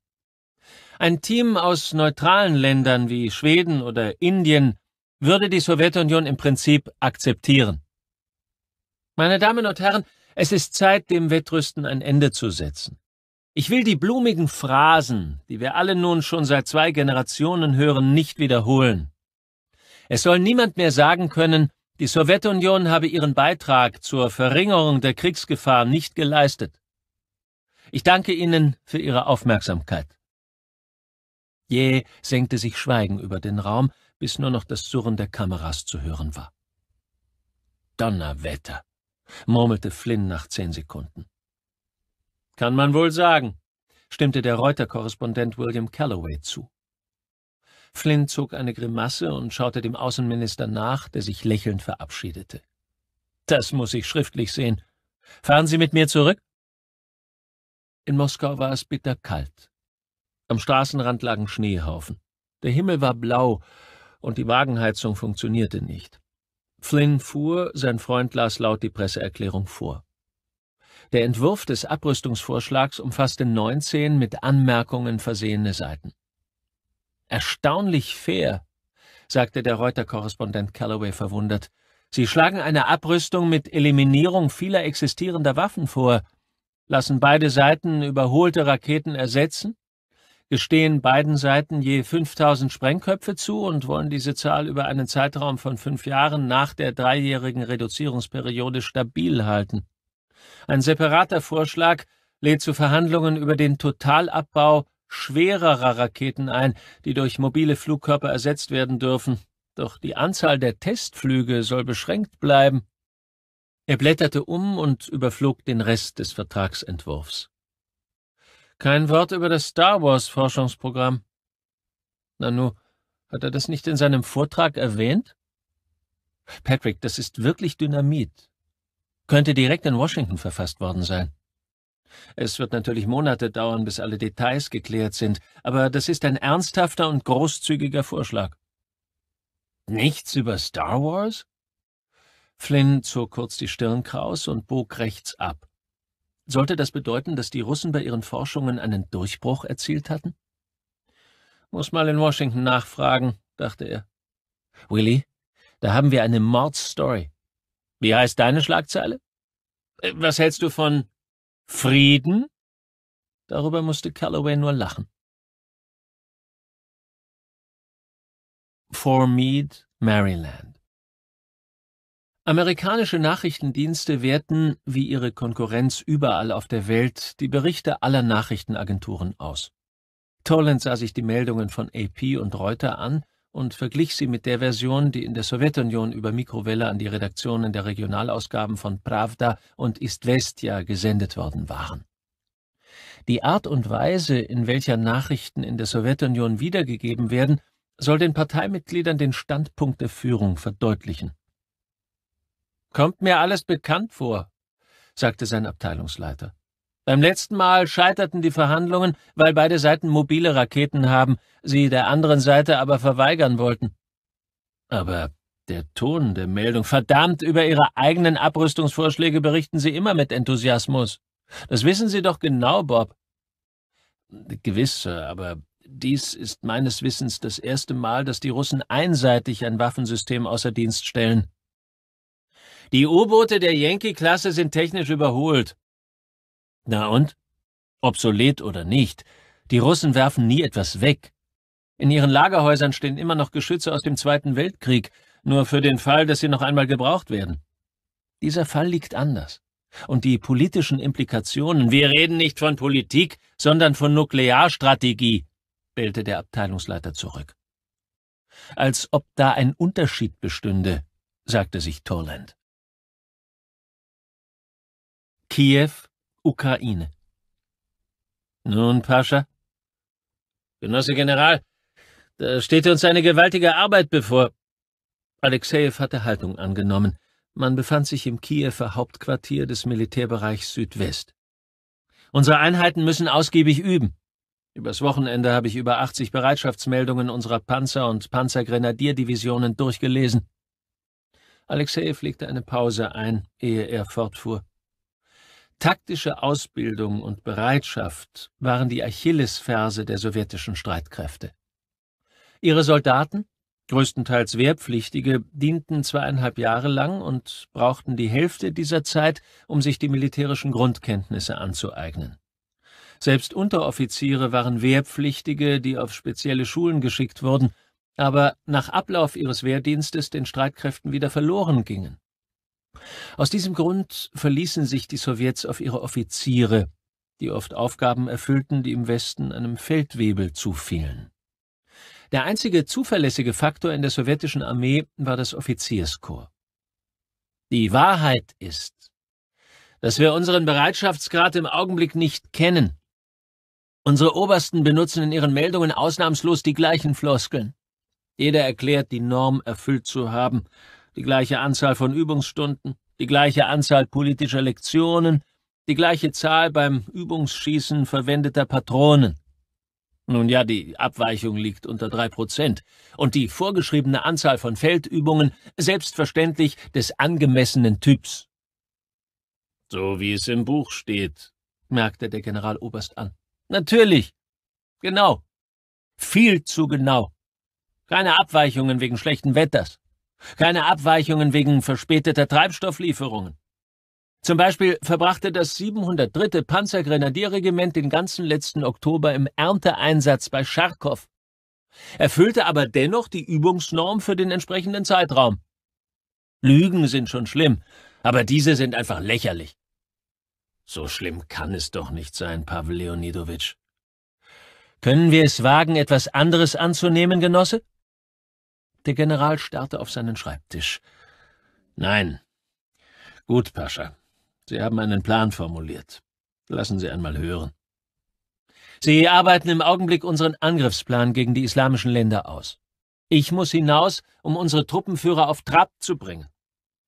Ein Team aus neutralen Ländern wie Schweden oder Indien würde die Sowjetunion im Prinzip akzeptieren. Meine Damen und Herren, es ist Zeit, dem Wettrüsten ein Ende zu setzen. Ich will die blumigen Phrasen, die wir alle nun schon seit zwei Generationen hören, nicht wiederholen. Es soll niemand mehr sagen können, die Sowjetunion habe ihren Beitrag zur Verringerung der Kriegsgefahr nicht geleistet. Ich danke Ihnen für Ihre Aufmerksamkeit. Jäh senkte sich Schweigen über den Raum, bis nur noch das Surren der Kameras zu hören war. Donnerwetter, murmelte Flynn nach zehn Sekunden. Kann man wohl sagen, stimmte der Reuter-Korrespondent William Calloway zu. Flynn zog eine Grimasse und schaute dem Außenminister nach, der sich lächelnd verabschiedete. Das muss ich schriftlich sehen. Fahren Sie mit mir zurück? In Moskau war es bitterkalt. Am Straßenrand lagen Schneehaufen. Der Himmel war blau, und die Wagenheizung funktionierte nicht. Flynn fuhr, sein Freund las laut die Presseerklärung vor. Der Entwurf des Abrüstungsvorschlags umfasste 19 mit Anmerkungen versehene Seiten. Erstaunlich fair, sagte der Reuter-Korrespondent Calloway verwundert. Sie schlagen eine Abrüstung mit Eliminierung vieler existierender Waffen vor, lassen beide Seiten überholte Raketen ersetzen gestehen beiden Seiten je 5000 Sprengköpfe zu und wollen diese Zahl über einen Zeitraum von fünf Jahren nach der dreijährigen Reduzierungsperiode stabil halten. Ein separater Vorschlag lädt zu Verhandlungen über den Totalabbau schwererer Raketen ein, die durch mobile Flugkörper ersetzt werden dürfen. Doch die Anzahl der Testflüge soll beschränkt bleiben. Er blätterte um und überflog den Rest des Vertragsentwurfs. Kein Wort über das Star Wars Forschungsprogramm. Nanu, hat er das nicht in seinem Vortrag erwähnt? Patrick, das ist wirklich Dynamit. Könnte direkt in Washington verfasst worden sein. Es wird natürlich Monate dauern, bis alle Details geklärt sind, aber das ist ein ernsthafter und großzügiger Vorschlag. Nichts über Star Wars? Flynn zog kurz die Stirn kraus und bog rechts ab. Sollte das bedeuten, dass die Russen bei ihren Forschungen einen Durchbruch erzielt hatten? Muss mal in Washington nachfragen, dachte er. Willy, da haben wir eine Mordstory. Wie heißt deine Schlagzeile? Äh, was hältst du von Frieden?
Darüber musste Calloway nur lachen.
For Mead, Maryland. Amerikanische Nachrichtendienste werten, wie ihre Konkurrenz überall auf der Welt, die Berichte aller Nachrichtenagenturen aus. Toland sah sich die Meldungen von AP und Reuter an und verglich sie mit der Version, die in der Sowjetunion über Mikrowelle an die Redaktionen der Regionalausgaben von Pravda und Istvestia gesendet worden waren. Die Art und Weise, in welcher Nachrichten in der Sowjetunion wiedergegeben werden, soll den Parteimitgliedern den Standpunkt der Führung verdeutlichen. Kommt mir alles bekannt vor, sagte sein Abteilungsleiter. Beim letzten Mal scheiterten die Verhandlungen, weil beide Seiten mobile Raketen haben, sie der anderen Seite aber verweigern wollten. Aber der Ton der Meldung, verdammt, über Ihre eigenen Abrüstungsvorschläge berichten Sie immer mit Enthusiasmus. Das wissen Sie doch genau, Bob. Gewiss, Sir, aber dies ist meines Wissens das erste Mal, dass die Russen einseitig ein Waffensystem außer Dienst stellen. Die U-Boote der Yankee-Klasse sind technisch überholt. Na und? Obsolet oder nicht, die Russen werfen nie etwas weg. In ihren Lagerhäusern stehen immer noch Geschütze aus dem Zweiten Weltkrieg, nur für den Fall, dass sie noch einmal gebraucht werden. Dieser Fall liegt anders. Und die politischen Implikationen, wir reden nicht von Politik, sondern von Nuklearstrategie, bellte der Abteilungsleiter zurück. Als ob da ein Unterschied bestünde, sagte sich Torland.
Kiew, Ukraine.
Nun, Pascha? Genosse General, da steht uns eine gewaltige Arbeit bevor. Alexejew hatte Haltung angenommen. Man befand sich im Kiewer Hauptquartier des Militärbereichs Südwest. Unsere Einheiten müssen ausgiebig üben. Übers Wochenende habe ich über 80 Bereitschaftsmeldungen unserer Panzer- und Panzergrenadierdivisionen durchgelesen. Alexejew legte eine Pause ein, ehe er fortfuhr. Taktische Ausbildung und Bereitschaft waren die Achillesferse der sowjetischen Streitkräfte. Ihre Soldaten, größtenteils Wehrpflichtige, dienten zweieinhalb Jahre lang und brauchten die Hälfte dieser Zeit, um sich die militärischen Grundkenntnisse anzueignen. Selbst Unteroffiziere waren Wehrpflichtige, die auf spezielle Schulen geschickt wurden, aber nach Ablauf ihres Wehrdienstes den Streitkräften wieder verloren gingen. Aus diesem Grund verließen sich die Sowjets auf ihre Offiziere, die oft Aufgaben erfüllten, die im Westen einem Feldwebel zufielen. Der einzige zuverlässige Faktor in der sowjetischen Armee war das Offizierskorps. Die Wahrheit ist, dass wir unseren Bereitschaftsgrad im Augenblick nicht kennen. Unsere Obersten benutzen in ihren Meldungen ausnahmslos die gleichen Floskeln. Jeder erklärt, die Norm erfüllt zu haben, die gleiche Anzahl von Übungsstunden, die gleiche Anzahl politischer Lektionen, die gleiche Zahl beim Übungsschießen verwendeter Patronen. Nun ja, die Abweichung liegt unter drei Prozent und die vorgeschriebene Anzahl von Feldübungen selbstverständlich des angemessenen Typs. So wie es im Buch steht, merkte der Generaloberst an. Natürlich. Genau. Viel zu genau. Keine Abweichungen wegen schlechten Wetters. Keine Abweichungen wegen verspäteter Treibstofflieferungen. Zum Beispiel verbrachte das 703. Panzergrenadierregiment den ganzen letzten Oktober im Ernteeinsatz bei Scharkow, erfüllte aber dennoch die Übungsnorm für den entsprechenden Zeitraum. Lügen sind schon schlimm, aber diese sind einfach lächerlich. So schlimm kann es doch nicht sein, Pavel Leonidowitsch. Können wir es wagen, etwas anderes anzunehmen, Genosse? Der General starrte auf seinen Schreibtisch. Nein. Gut, Pascha. Sie haben einen Plan formuliert. Lassen Sie einmal hören. Sie arbeiten im Augenblick unseren Angriffsplan gegen die islamischen Länder aus. Ich muss hinaus, um unsere Truppenführer auf Trab zu bringen.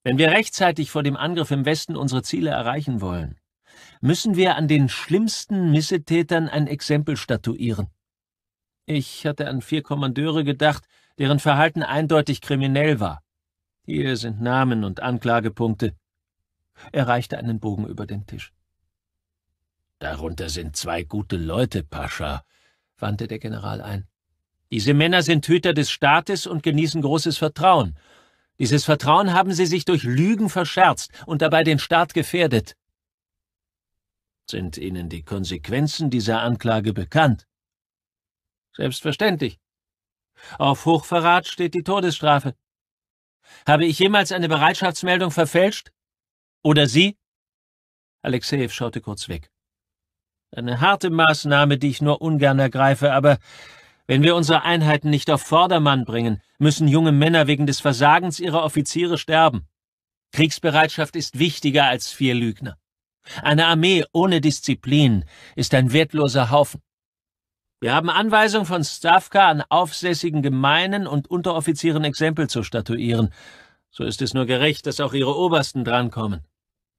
Wenn wir rechtzeitig vor dem Angriff im Westen unsere Ziele erreichen wollen, müssen wir an den schlimmsten Missetätern ein Exempel statuieren. Ich hatte an vier Kommandeure gedacht, deren Verhalten eindeutig kriminell war. Hier sind Namen und Anklagepunkte. Er reichte einen Bogen über den Tisch. Darunter sind zwei gute Leute, Pascha, wandte der General ein. Diese Männer sind Hüter des Staates und genießen großes Vertrauen. Dieses Vertrauen haben sie sich durch Lügen verscherzt und dabei den Staat gefährdet. Sind Ihnen die Konsequenzen dieser Anklage bekannt? Selbstverständlich. Auf Hochverrat steht die Todesstrafe. Habe ich jemals eine Bereitschaftsmeldung verfälscht? Oder Sie? Alexejew schaute kurz weg. Eine harte Maßnahme, die ich nur ungern ergreife, aber wenn wir unsere Einheiten nicht auf Vordermann bringen, müssen junge Männer wegen des Versagens ihrer Offiziere sterben. Kriegsbereitschaft ist wichtiger als vier Lügner. Eine Armee ohne Disziplin ist ein wertloser Haufen. Wir haben Anweisung von Stavka an aufsässigen Gemeinen und Unteroffizieren Exempel zu statuieren. So ist es nur gerecht, dass auch ihre Obersten drankommen.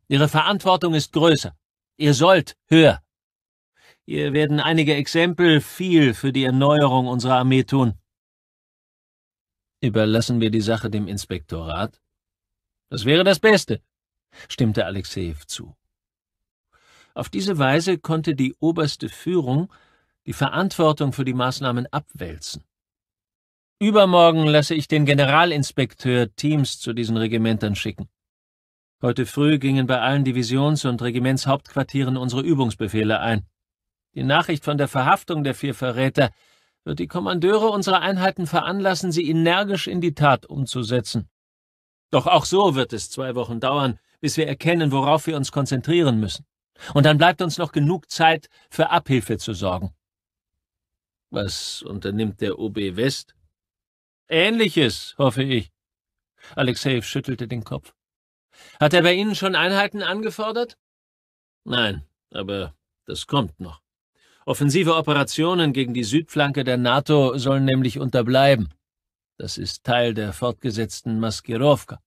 Ihre Verantwortung ist größer. Ihr sollt höher. Ihr werden einige Exempel viel für die Erneuerung unserer Armee tun. Überlassen wir die Sache dem Inspektorat? Das wäre das Beste, stimmte Alexejew zu. Auf diese Weise konnte die oberste Führung die Verantwortung für die Maßnahmen abwälzen. Übermorgen lasse ich den Generalinspekteur Teams zu diesen Regimentern schicken. Heute früh gingen bei allen Divisions- und Regimentshauptquartieren unsere Übungsbefehle ein. Die Nachricht von der Verhaftung der vier Verräter wird die Kommandeure unserer Einheiten veranlassen, sie energisch in die Tat umzusetzen. Doch auch so wird es zwei Wochen dauern, bis wir erkennen, worauf wir uns konzentrieren müssen. Und dann bleibt uns noch genug Zeit, für Abhilfe zu sorgen. Was unternimmt der OB West? Ähnliches, hoffe ich. Alexejew schüttelte den Kopf. Hat er bei Ihnen schon Einheiten angefordert? Nein, aber das kommt noch. Offensive Operationen gegen die Südflanke der NATO sollen nämlich unterbleiben. Das ist Teil der fortgesetzten Maskirowka.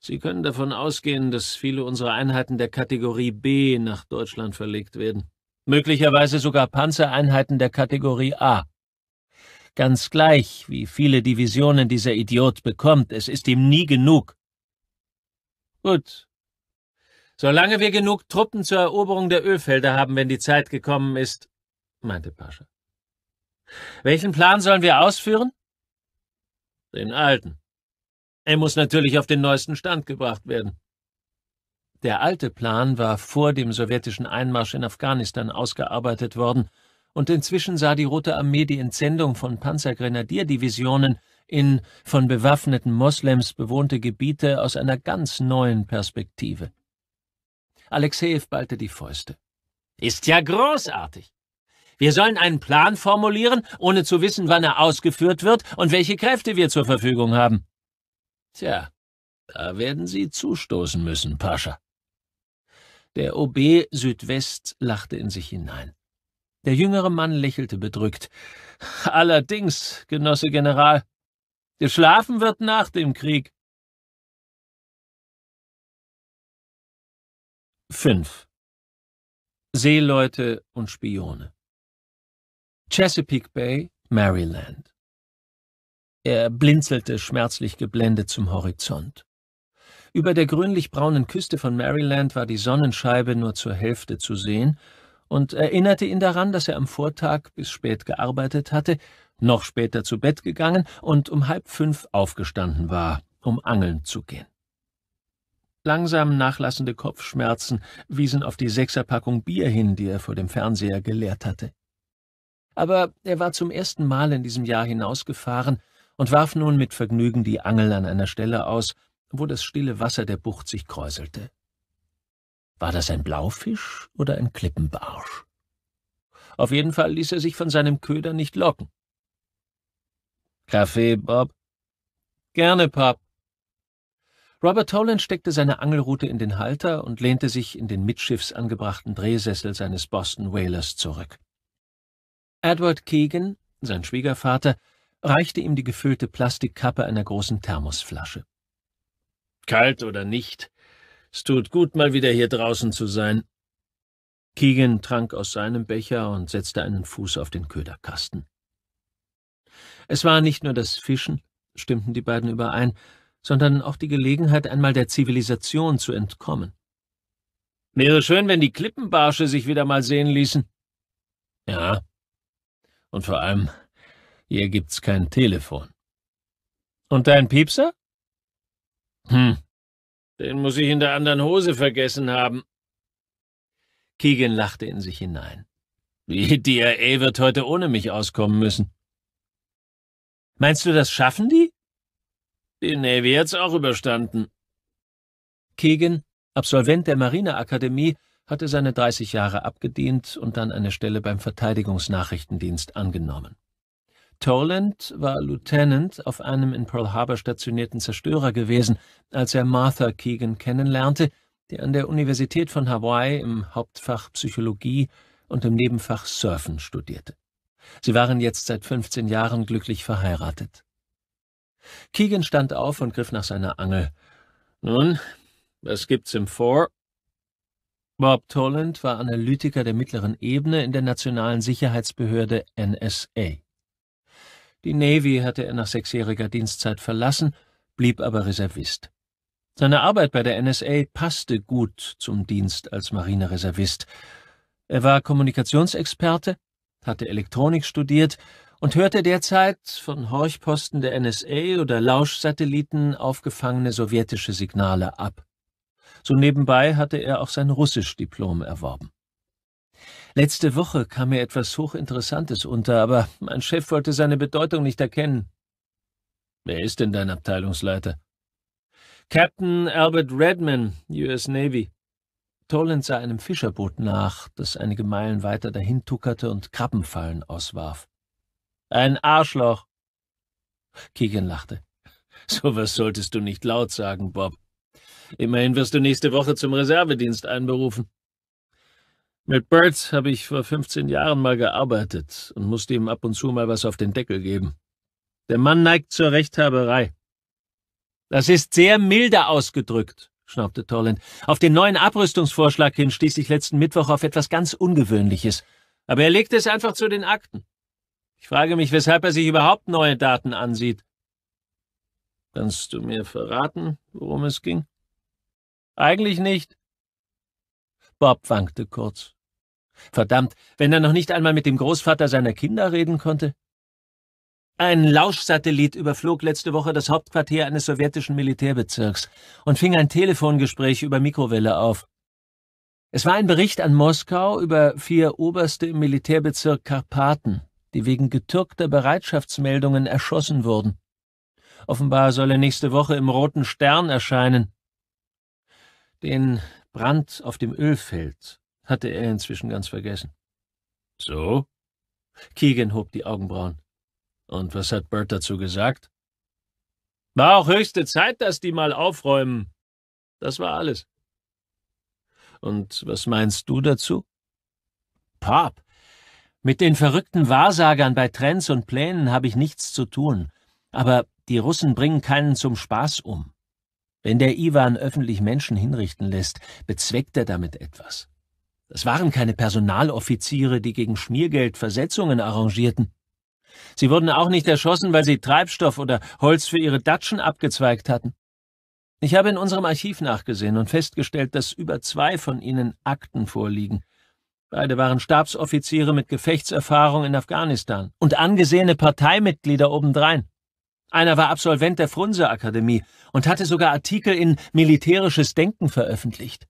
Sie können davon ausgehen, dass viele unserer Einheiten der Kategorie B nach Deutschland verlegt werden möglicherweise sogar Panzereinheiten der Kategorie A. Ganz gleich, wie viele Divisionen dieser Idiot bekommt, es ist ihm nie genug. Gut. Solange wir genug Truppen zur Eroberung der Ölfelder haben, wenn die Zeit gekommen ist, meinte Pascha. Welchen Plan sollen wir ausführen? Den alten. Er muss natürlich auf den neuesten Stand gebracht werden. Der alte Plan war vor dem sowjetischen Einmarsch in Afghanistan ausgearbeitet worden, und inzwischen sah die Rote Armee die Entsendung von Panzergrenadierdivisionen in von bewaffneten Moslems bewohnte Gebiete aus einer ganz neuen Perspektive. Alexejew ballte die Fäuste. Ist ja großartig. Wir sollen einen Plan formulieren, ohne zu wissen, wann er ausgeführt wird und welche Kräfte wir zur Verfügung haben. Tja, da werden Sie zustoßen müssen, Pascha. Der OB Südwest lachte in sich hinein. Der jüngere Mann lächelte bedrückt. Allerdings, Genosse General, geschlafen wird nach dem Krieg.
5. Seeleute und Spione Chesapeake Bay, Maryland.
Er blinzelte schmerzlich geblendet zum Horizont. Über der grünlich-braunen Küste von Maryland war die Sonnenscheibe nur zur Hälfte zu sehen und erinnerte ihn daran, dass er am Vortag bis spät gearbeitet hatte, noch später zu Bett gegangen und um halb fünf aufgestanden war, um angeln zu gehen. Langsam nachlassende Kopfschmerzen wiesen auf die Sechserpackung Bier hin, die er vor dem Fernseher geleert hatte. Aber er war zum ersten Mal in diesem Jahr hinausgefahren und warf nun mit Vergnügen die Angel an einer Stelle aus, wo das stille Wasser der Bucht sich kräuselte. War das ein Blaufisch oder ein Klippenbarsch? Auf jeden Fall ließ er sich von seinem Köder nicht locken. Kaffee, Bob? Gerne, Pap. Robert Toland steckte seine Angelrute in den Halter und lehnte sich in den mitschiffs angebrachten Drehsessel seines Boston Whalers zurück. Edward Keegan, sein Schwiegervater, reichte ihm die gefüllte Plastikkappe einer großen Thermosflasche. Kalt oder nicht, es tut gut, mal wieder hier draußen zu sein. Keegan trank aus seinem Becher und setzte einen Fuß auf den Köderkasten. Es war nicht nur das Fischen, stimmten die beiden überein, sondern auch die Gelegenheit, einmal der Zivilisation zu entkommen. Wäre schön, wenn die Klippenbarsche sich wieder mal sehen ließen. Ja. Und vor allem, hier gibt's kein Telefon. Und dein Piepser? Hm. Den muss ich in der anderen Hose vergessen haben. Keegan lachte in sich hinein. Die DRA wird heute ohne mich auskommen müssen. Meinst du, das schaffen die? Die Navy hat's auch überstanden. Keegan, Absolvent der Marineakademie, hatte seine 30 Jahre abgedient und dann eine Stelle beim Verteidigungsnachrichtendienst angenommen. Toland war Lieutenant auf einem in Pearl Harbor stationierten Zerstörer gewesen, als er Martha Keegan kennenlernte, die an der Universität von Hawaii im Hauptfach Psychologie und im Nebenfach Surfen studierte. Sie waren jetzt seit 15 Jahren glücklich verheiratet. Keegan stand auf und griff nach seiner Angel. Nun, was gibt's im Vor? Bob Toland war Analytiker der mittleren Ebene in der Nationalen Sicherheitsbehörde NSA. Die Navy hatte er nach sechsjähriger Dienstzeit verlassen, blieb aber Reservist. Seine Arbeit bei der NSA passte gut zum Dienst als Marinereservist. Er war Kommunikationsexperte, hatte Elektronik studiert und hörte derzeit von Horchposten der NSA oder Lauschsatelliten aufgefangene sowjetische Signale ab. So nebenbei hatte er auch sein Russischdiplom erworben. Letzte Woche kam mir etwas Hochinteressantes unter, aber mein Chef wollte seine Bedeutung nicht erkennen. Wer ist denn dein Abteilungsleiter? Captain Albert Redman, US Navy. Toland sah einem Fischerboot nach, das einige Meilen weiter dahin tuckerte und Krabbenfallen auswarf. Ein Arschloch. Keegan lachte. Sowas solltest du nicht laut sagen, Bob. Immerhin wirst du nächste Woche zum Reservedienst einberufen. Mit Birds habe ich vor 15 Jahren mal gearbeitet und musste ihm ab und zu mal was auf den Deckel geben. Der Mann neigt zur Rechthaberei. Das ist sehr milde ausgedrückt, schnaubte Torland. Auf den neuen Abrüstungsvorschlag hin stieß ich letzten Mittwoch auf etwas ganz Ungewöhnliches. Aber er legt es einfach zu den Akten. Ich frage mich, weshalb er sich überhaupt neue Daten ansieht. Kannst du mir verraten, worum es ging? Eigentlich nicht. Bob wankte kurz. Verdammt, wenn er noch nicht einmal mit dem Großvater seiner Kinder reden konnte. Ein Lauschsatellit überflog letzte Woche das Hauptquartier eines sowjetischen Militärbezirks und fing ein Telefongespräch über Mikrowelle auf. Es war ein Bericht an Moskau über vier Oberste im Militärbezirk Karpaten, die wegen getürkter Bereitschaftsmeldungen erschossen wurden. Offenbar soll er nächste Woche im Roten Stern erscheinen. Den Brand auf dem Ölfeld hatte er inzwischen ganz vergessen. So? Keegan hob die Augenbrauen. Und was hat Bert dazu gesagt? War auch höchste Zeit, dass die mal aufräumen. Das war alles. Und was meinst du dazu? Pap, mit den verrückten Wahrsagern bei Trends und Plänen habe ich nichts zu tun. Aber die Russen bringen keinen zum Spaß um. Wenn der Iwan öffentlich Menschen hinrichten lässt, bezweckt er damit etwas. Es waren keine Personaloffiziere, die gegen Schmiergeld Versetzungen arrangierten. Sie wurden auch nicht erschossen, weil sie Treibstoff oder Holz für ihre Datschen abgezweigt hatten. Ich habe in unserem Archiv nachgesehen und festgestellt, dass über zwei von ihnen Akten vorliegen. Beide waren Stabsoffiziere mit Gefechtserfahrung in Afghanistan und angesehene Parteimitglieder obendrein. Einer war Absolvent der Frunse-Akademie und hatte sogar Artikel in Militärisches Denken veröffentlicht.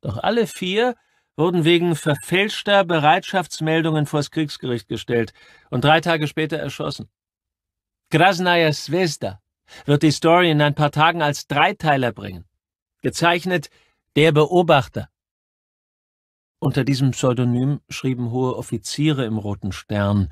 Doch alle vier wurden wegen verfälschter Bereitschaftsmeldungen vors Kriegsgericht gestellt und drei Tage später erschossen. Krasnaya Svezda wird die Story in ein paar Tagen als Dreiteiler bringen. Gezeichnet Der Beobachter. Unter diesem Pseudonym schrieben hohe Offiziere im Roten Stern,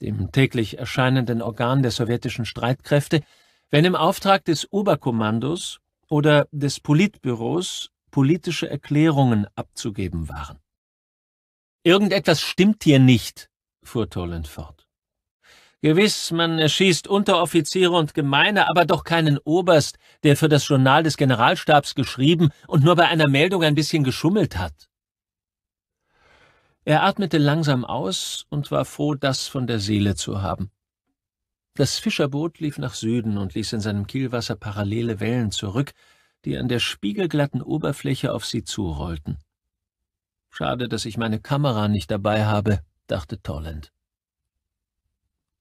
dem täglich erscheinenden Organ der sowjetischen Streitkräfte, wenn im Auftrag des Oberkommandos oder des Politbüros politische Erklärungen abzugeben waren. Irgendetwas stimmt hier nicht, fuhr Toland fort. Gewiss, man erschießt Unteroffiziere und Gemeine, aber doch keinen Oberst, der für das Journal des Generalstabs geschrieben und nur bei einer Meldung ein bisschen geschummelt hat. Er atmete langsam aus und war froh, das von der Seele zu haben. Das Fischerboot lief nach Süden und ließ in seinem Kielwasser parallele Wellen zurück, die an der spiegelglatten Oberfläche auf sie zurollten. Schade, dass ich meine Kamera nicht dabei habe, dachte Tolland.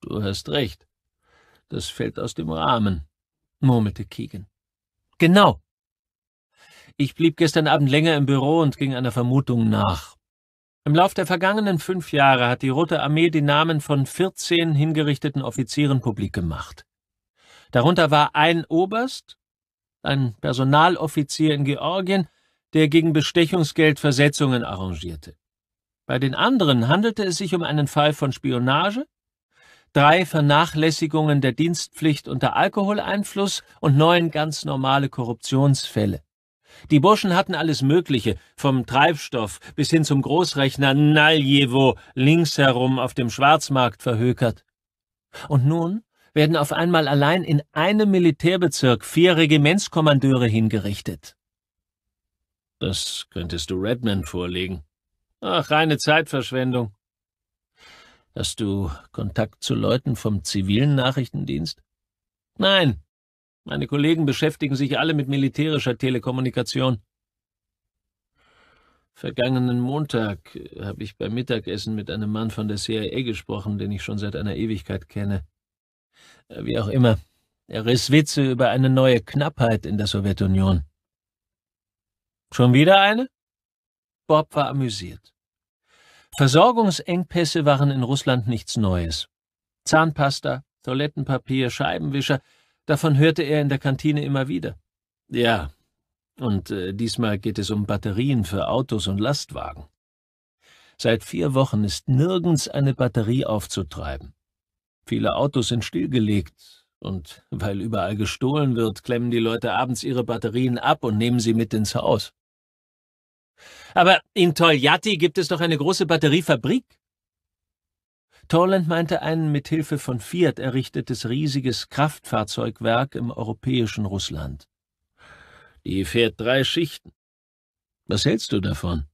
Du hast recht. Das fällt aus dem Rahmen, murmelte Keegan. Genau. Ich blieb gestern Abend länger im Büro und ging einer Vermutung nach. Im Lauf der vergangenen fünf Jahre hat die Rote Armee die Namen von 14 hingerichteten Offizieren publik gemacht. Darunter war ein Oberst, ein Personaloffizier in Georgien, der gegen Bestechungsgeld Versetzungen arrangierte. Bei den anderen handelte es sich um einen Fall von Spionage, drei Vernachlässigungen der Dienstpflicht unter Alkoholeinfluss und neun ganz normale Korruptionsfälle. Die Burschen hatten alles Mögliche, vom Treibstoff bis hin zum Großrechner Naljevo linksherum auf dem Schwarzmarkt verhökert. Und nun werden auf einmal allein in einem Militärbezirk vier Regimentskommandeure hingerichtet. Das könntest du Redman vorlegen. Ach, reine Zeitverschwendung. Hast du Kontakt zu Leuten vom zivilen Nachrichtendienst? Nein. Meine Kollegen beschäftigen sich alle mit militärischer Telekommunikation. Vergangenen Montag habe ich beim Mittagessen mit einem Mann von der CIA gesprochen, den ich schon seit einer Ewigkeit kenne. Äh, wie auch immer, er riss Witze über eine neue Knappheit in der Sowjetunion. Schon wieder eine? Bob war amüsiert. Versorgungsengpässe waren in Russland nichts Neues. Zahnpasta, Toilettenpapier, Scheibenwischer, davon hörte er in der Kantine immer wieder. Ja, und äh, diesmal geht es um Batterien für Autos und Lastwagen. Seit vier Wochen ist nirgends eine Batterie aufzutreiben. Viele Autos sind stillgelegt und weil überall gestohlen wird, klemmen die Leute abends ihre Batterien ab und nehmen sie mit ins Haus. Aber in Toljatti gibt es doch eine große Batteriefabrik. Torland meinte ein mit Hilfe von Fiat errichtetes riesiges Kraftfahrzeugwerk im europäischen Russland. Die fährt drei
Schichten. Was hältst du davon?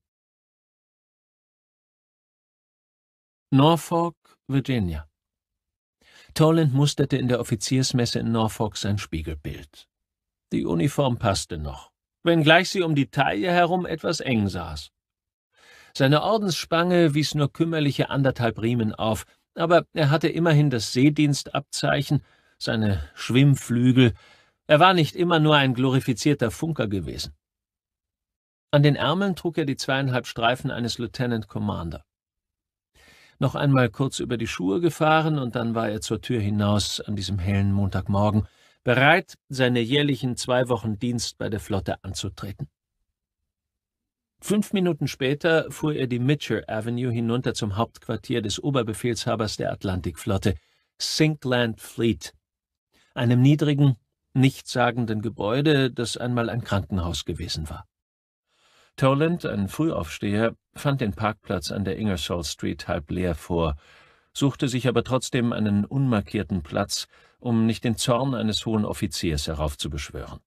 Norfolk, Virginia. Toland musterte in der Offiziersmesse in Norfolk sein Spiegelbild. Die Uniform passte noch, wenngleich sie um die Taille herum etwas eng saß. Seine Ordensspange wies nur kümmerliche anderthalb Riemen auf, aber er hatte immerhin das Seedienstabzeichen, seine Schwimmflügel, er war nicht immer nur ein glorifizierter Funker gewesen. An den Ärmeln trug er die zweieinhalb Streifen eines Lieutenant Commander noch einmal kurz über die Schuhe gefahren und dann war er zur Tür hinaus an diesem hellen Montagmorgen, bereit, seine jährlichen zwei Wochen Dienst bei der Flotte anzutreten. Fünf Minuten später fuhr er die Mitchell Avenue hinunter zum Hauptquartier des Oberbefehlshabers der Atlantikflotte, Sinkland Fleet, einem niedrigen, nichtssagenden Gebäude, das einmal ein Krankenhaus gewesen war. Toland, ein Frühaufsteher, fand den Parkplatz an der Ingersoll Street halb leer vor, suchte sich aber trotzdem einen unmarkierten Platz, um nicht den Zorn eines hohen Offiziers heraufzubeschwören.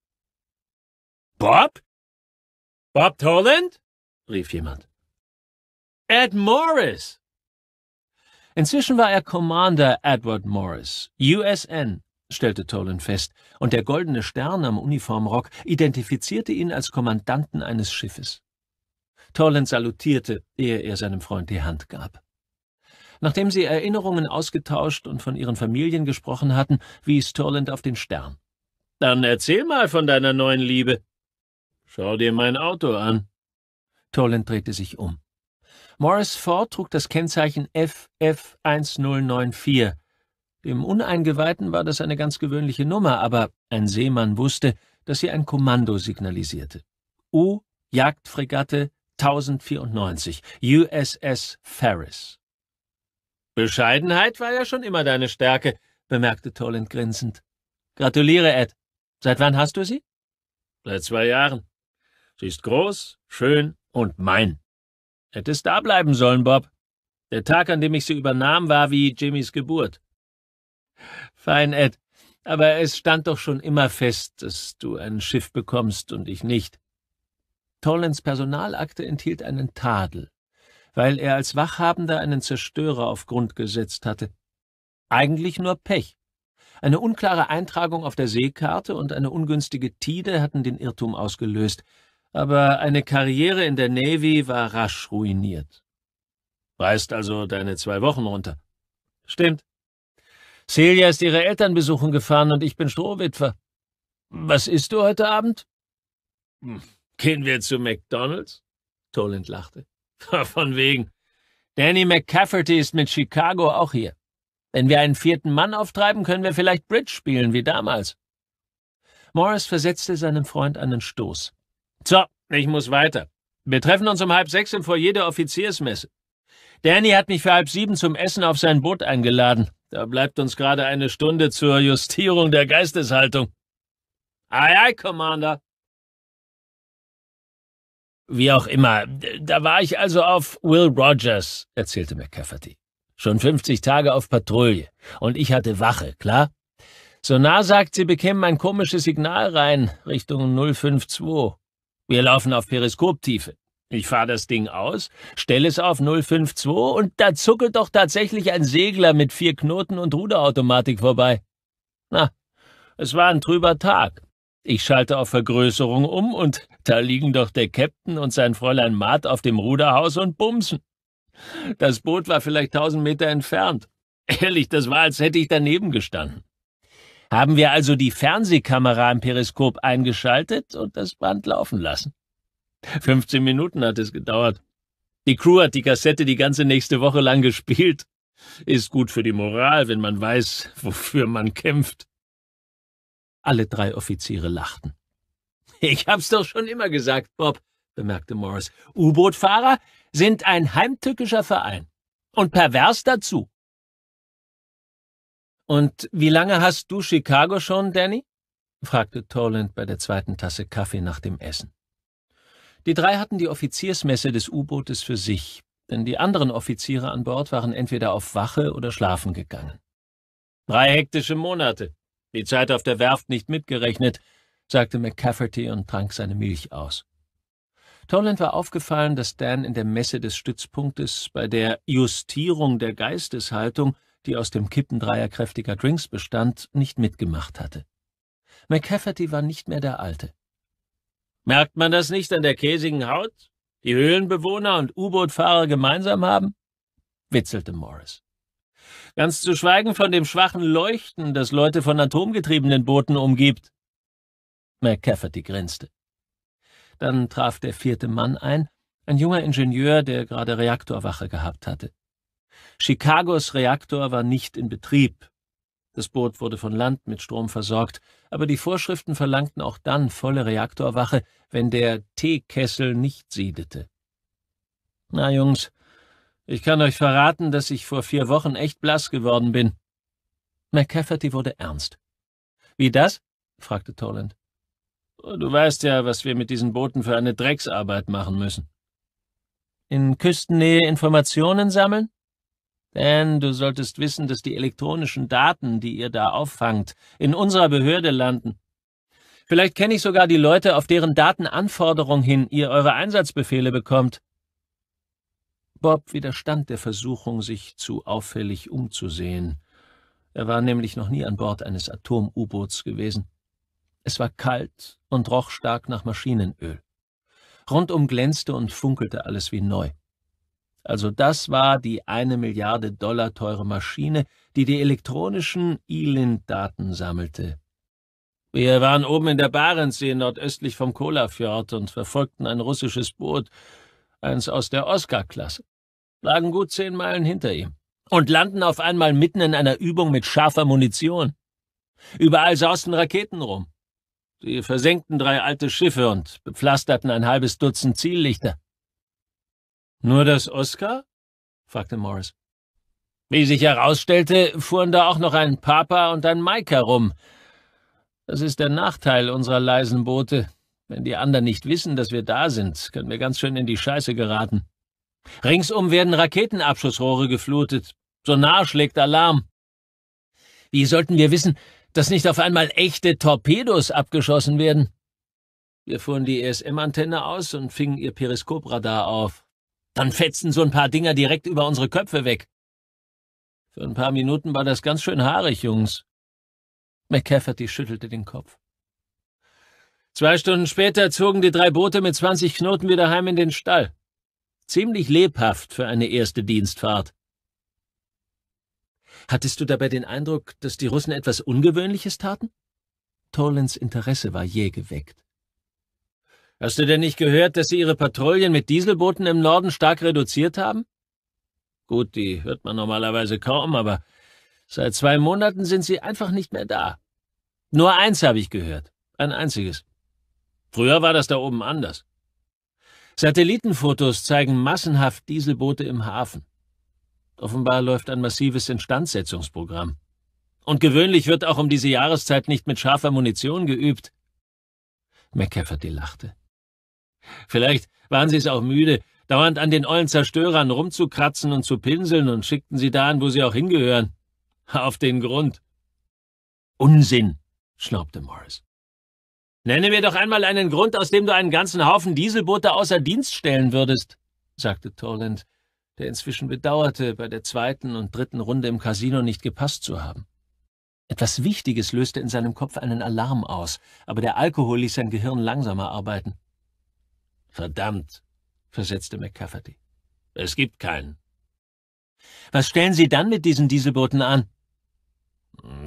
Bob? Bob Toland? rief jemand. Ed Morris! Inzwischen war er Commander Edward Morris, USN, stellte Toland fest, und der goldene Stern am Uniformrock identifizierte ihn als Kommandanten eines Schiffes. Torland salutierte, ehe er seinem Freund die Hand gab. Nachdem sie Erinnerungen ausgetauscht und von ihren Familien gesprochen hatten, wies Torland auf den Stern. Dann erzähl mal von deiner neuen Liebe. Schau dir mein Auto an. Torland drehte sich um. Morris Ford trug das Kennzeichen FF1094. Dem Uneingeweihten war das eine ganz gewöhnliche Nummer, aber ein Seemann wusste, dass sie ein Kommando signalisierte. U Jagdfregatte 1094 USS Ferris. Bescheidenheit war ja schon immer deine Stärke, bemerkte Toland grinsend. Gratuliere, Ed. Seit wann hast du sie? Seit zwei Jahren. Sie ist groß, schön und mein. Hättest da bleiben sollen, Bob. Der Tag, an dem ich sie übernahm, war wie Jimmys Geburt. Fein, Ed. Aber es stand doch schon immer fest, dass du ein Schiff bekommst und ich nicht. Torlands Personalakte enthielt einen Tadel, weil er als Wachhabender einen Zerstörer auf Grund gesetzt hatte. Eigentlich nur Pech. Eine unklare Eintragung auf der Seekarte und eine ungünstige Tide hatten den Irrtum ausgelöst, aber eine Karriere in der Navy war rasch ruiniert. Reißt also deine zwei Wochen runter. Stimmt. Celia ist ihre Eltern besuchen gefahren und ich bin Strohwitwer. Was isst du heute Abend? Hm. Gehen wir zu McDonald's? Toland lachte. Von wegen. Danny McCafferty ist mit Chicago auch hier. Wenn wir einen vierten Mann auftreiben, können wir vielleicht Bridge spielen, wie damals. Morris versetzte seinem Freund einen Stoß. So, ich muss weiter. Wir treffen uns um halb sechs im Foyer der Offiziersmesse. Danny hat mich für halb sieben zum Essen auf sein Boot eingeladen. Da bleibt uns gerade eine Stunde zur Justierung der Geisteshaltung. Aye, aye, Commander. Wie auch immer, da war ich also auf Will Rogers, erzählte McCafferty. Schon 50 Tage auf Patrouille. Und ich hatte Wache, klar? Sonar sagt, sie bekämen ein komisches Signal rein, Richtung 052. Wir laufen auf Periskoptiefe. Ich fahre das Ding aus, stelle es auf 052 und da zuckelt doch tatsächlich ein Segler mit vier Knoten und Ruderautomatik vorbei. Na, es war ein trüber Tag. Ich schalte auf Vergrößerung um und da liegen doch der Captain und sein Fräulein Maat auf dem Ruderhaus und bumsen. Das Boot war vielleicht tausend Meter entfernt. Ehrlich, das war, als hätte ich daneben gestanden. Haben wir also die Fernsehkamera im Periskop eingeschaltet und das Band laufen lassen. 15 Minuten hat es gedauert. Die Crew hat die Kassette die ganze nächste Woche lang gespielt. Ist gut für die Moral, wenn man weiß, wofür man kämpft. Alle drei Offiziere lachten. Ich hab's doch schon immer gesagt, Bob, bemerkte Morris. U-Boot-Fahrer sind ein heimtückischer Verein. Und pervers dazu. Und wie lange hast du Chicago schon, Danny? fragte Toland bei der zweiten Tasse Kaffee nach dem Essen. Die drei hatten die Offiziersmesse des U-Bootes für sich, denn die anderen Offiziere an Bord waren entweder auf Wache oder schlafen gegangen. Drei hektische Monate, die Zeit auf der Werft nicht mitgerechnet, sagte McCafferty und trank seine Milch aus. Toland war aufgefallen, dass Dan in der Messe des Stützpunktes bei der Justierung der Geisteshaltung, die aus dem Kippen dreier kräftiger Drinks bestand, nicht mitgemacht hatte. McCafferty war nicht mehr der Alte. Merkt man das nicht an der käsigen Haut? Die Höhlenbewohner und U-Boot-Fahrer gemeinsam haben? witzelte Morris. Ganz zu schweigen von dem schwachen Leuchten, das Leute von atomgetriebenen Booten umgibt. McCafferty grinste. Dann traf der vierte Mann ein, ein junger Ingenieur, der gerade Reaktorwache gehabt hatte. Chicagos Reaktor war nicht in Betrieb. Das Boot wurde von Land mit Strom versorgt, aber die Vorschriften verlangten auch dann volle Reaktorwache, wenn der Teekessel nicht siedete. Na Jungs, ich kann euch verraten, dass ich vor vier Wochen echt blass geworden bin. McCafferty wurde ernst. Wie das? fragte Toland. Du weißt ja, was wir mit diesen Booten für eine Drecksarbeit machen müssen. In Küstennähe Informationen sammeln? Denn du solltest wissen, dass die elektronischen Daten, die ihr da auffangt, in unserer Behörde landen. Vielleicht kenne ich sogar die Leute, auf deren Datenanforderung hin ihr eure Einsatzbefehle bekommt. Bob widerstand der Versuchung, sich zu auffällig umzusehen. Er war nämlich noch nie an Bord eines Atom-U-Boots gewesen. Es war kalt und roch stark nach Maschinenöl. Rundum glänzte und funkelte alles wie neu. Also das war die eine Milliarde Dollar teure Maschine, die die elektronischen ELINT-Daten sammelte. Wir waren oben in der Barentssee nordöstlich vom Kolafjord und verfolgten ein russisches Boot, eins aus der Oscar-Klasse, lagen gut zehn Meilen hinter ihm und landen auf einmal mitten in einer Übung mit scharfer Munition. Überall sausten Raketen rum. Sie versenkten drei alte Schiffe und bepflasterten ein halbes Dutzend Ziellichter. Nur das Oscar? fragte Morris. Wie sich herausstellte, fuhren da auch noch ein Papa und ein Maika rum. Das ist der Nachteil unserer leisen Boote. Wenn die anderen nicht wissen, dass wir da sind, können wir ganz schön in die Scheiße geraten. Ringsum werden Raketenabschussrohre geflutet. Sonar schlägt Alarm. Wie sollten wir wissen, dass nicht auf einmal echte Torpedos abgeschossen werden? Wir fuhren die ESM-Antenne aus und fingen ihr Periskopradar auf. Dann fetzten so ein paar Dinger direkt über unsere Köpfe weg. Für ein paar Minuten war das ganz schön haarig, Jungs. McCafferty schüttelte den Kopf. Zwei Stunden später zogen die drei Boote mit 20 Knoten wieder heim in den Stall. Ziemlich lebhaft für eine erste Dienstfahrt. Hattest du dabei den Eindruck, dass die Russen etwas Ungewöhnliches taten? Tolens Interesse war jäh geweckt. Hast du denn nicht gehört, dass sie ihre Patrouillen mit Dieselbooten im Norden stark reduziert haben? Gut, die hört man normalerweise kaum, aber seit zwei Monaten sind sie einfach nicht mehr da. Nur eins habe ich gehört, ein einziges. Früher war das da oben anders. Satellitenfotos zeigen massenhaft Dieselboote im Hafen. Offenbar läuft ein massives Instandsetzungsprogramm. Und gewöhnlich wird auch um diese Jahreszeit nicht mit scharfer Munition geübt. McCafferty lachte. Vielleicht waren sie es auch müde, dauernd an den ollen Zerstörern rumzukratzen und zu pinseln und schickten sie dahin, wo sie auch hingehören. Auf den Grund. Unsinn, schnaubte Morris. Nenne mir doch einmal einen Grund, aus dem du einen ganzen Haufen Dieselboote außer Dienst stellen würdest, sagte Torland, der inzwischen bedauerte, bei der zweiten und dritten Runde im Casino nicht gepasst zu haben. Etwas Wichtiges löste in seinem Kopf einen Alarm aus, aber der Alkohol ließ sein Gehirn langsamer arbeiten. Verdammt, versetzte McCafferty. Es gibt keinen. Was stellen Sie dann mit diesen Dieselbooten an?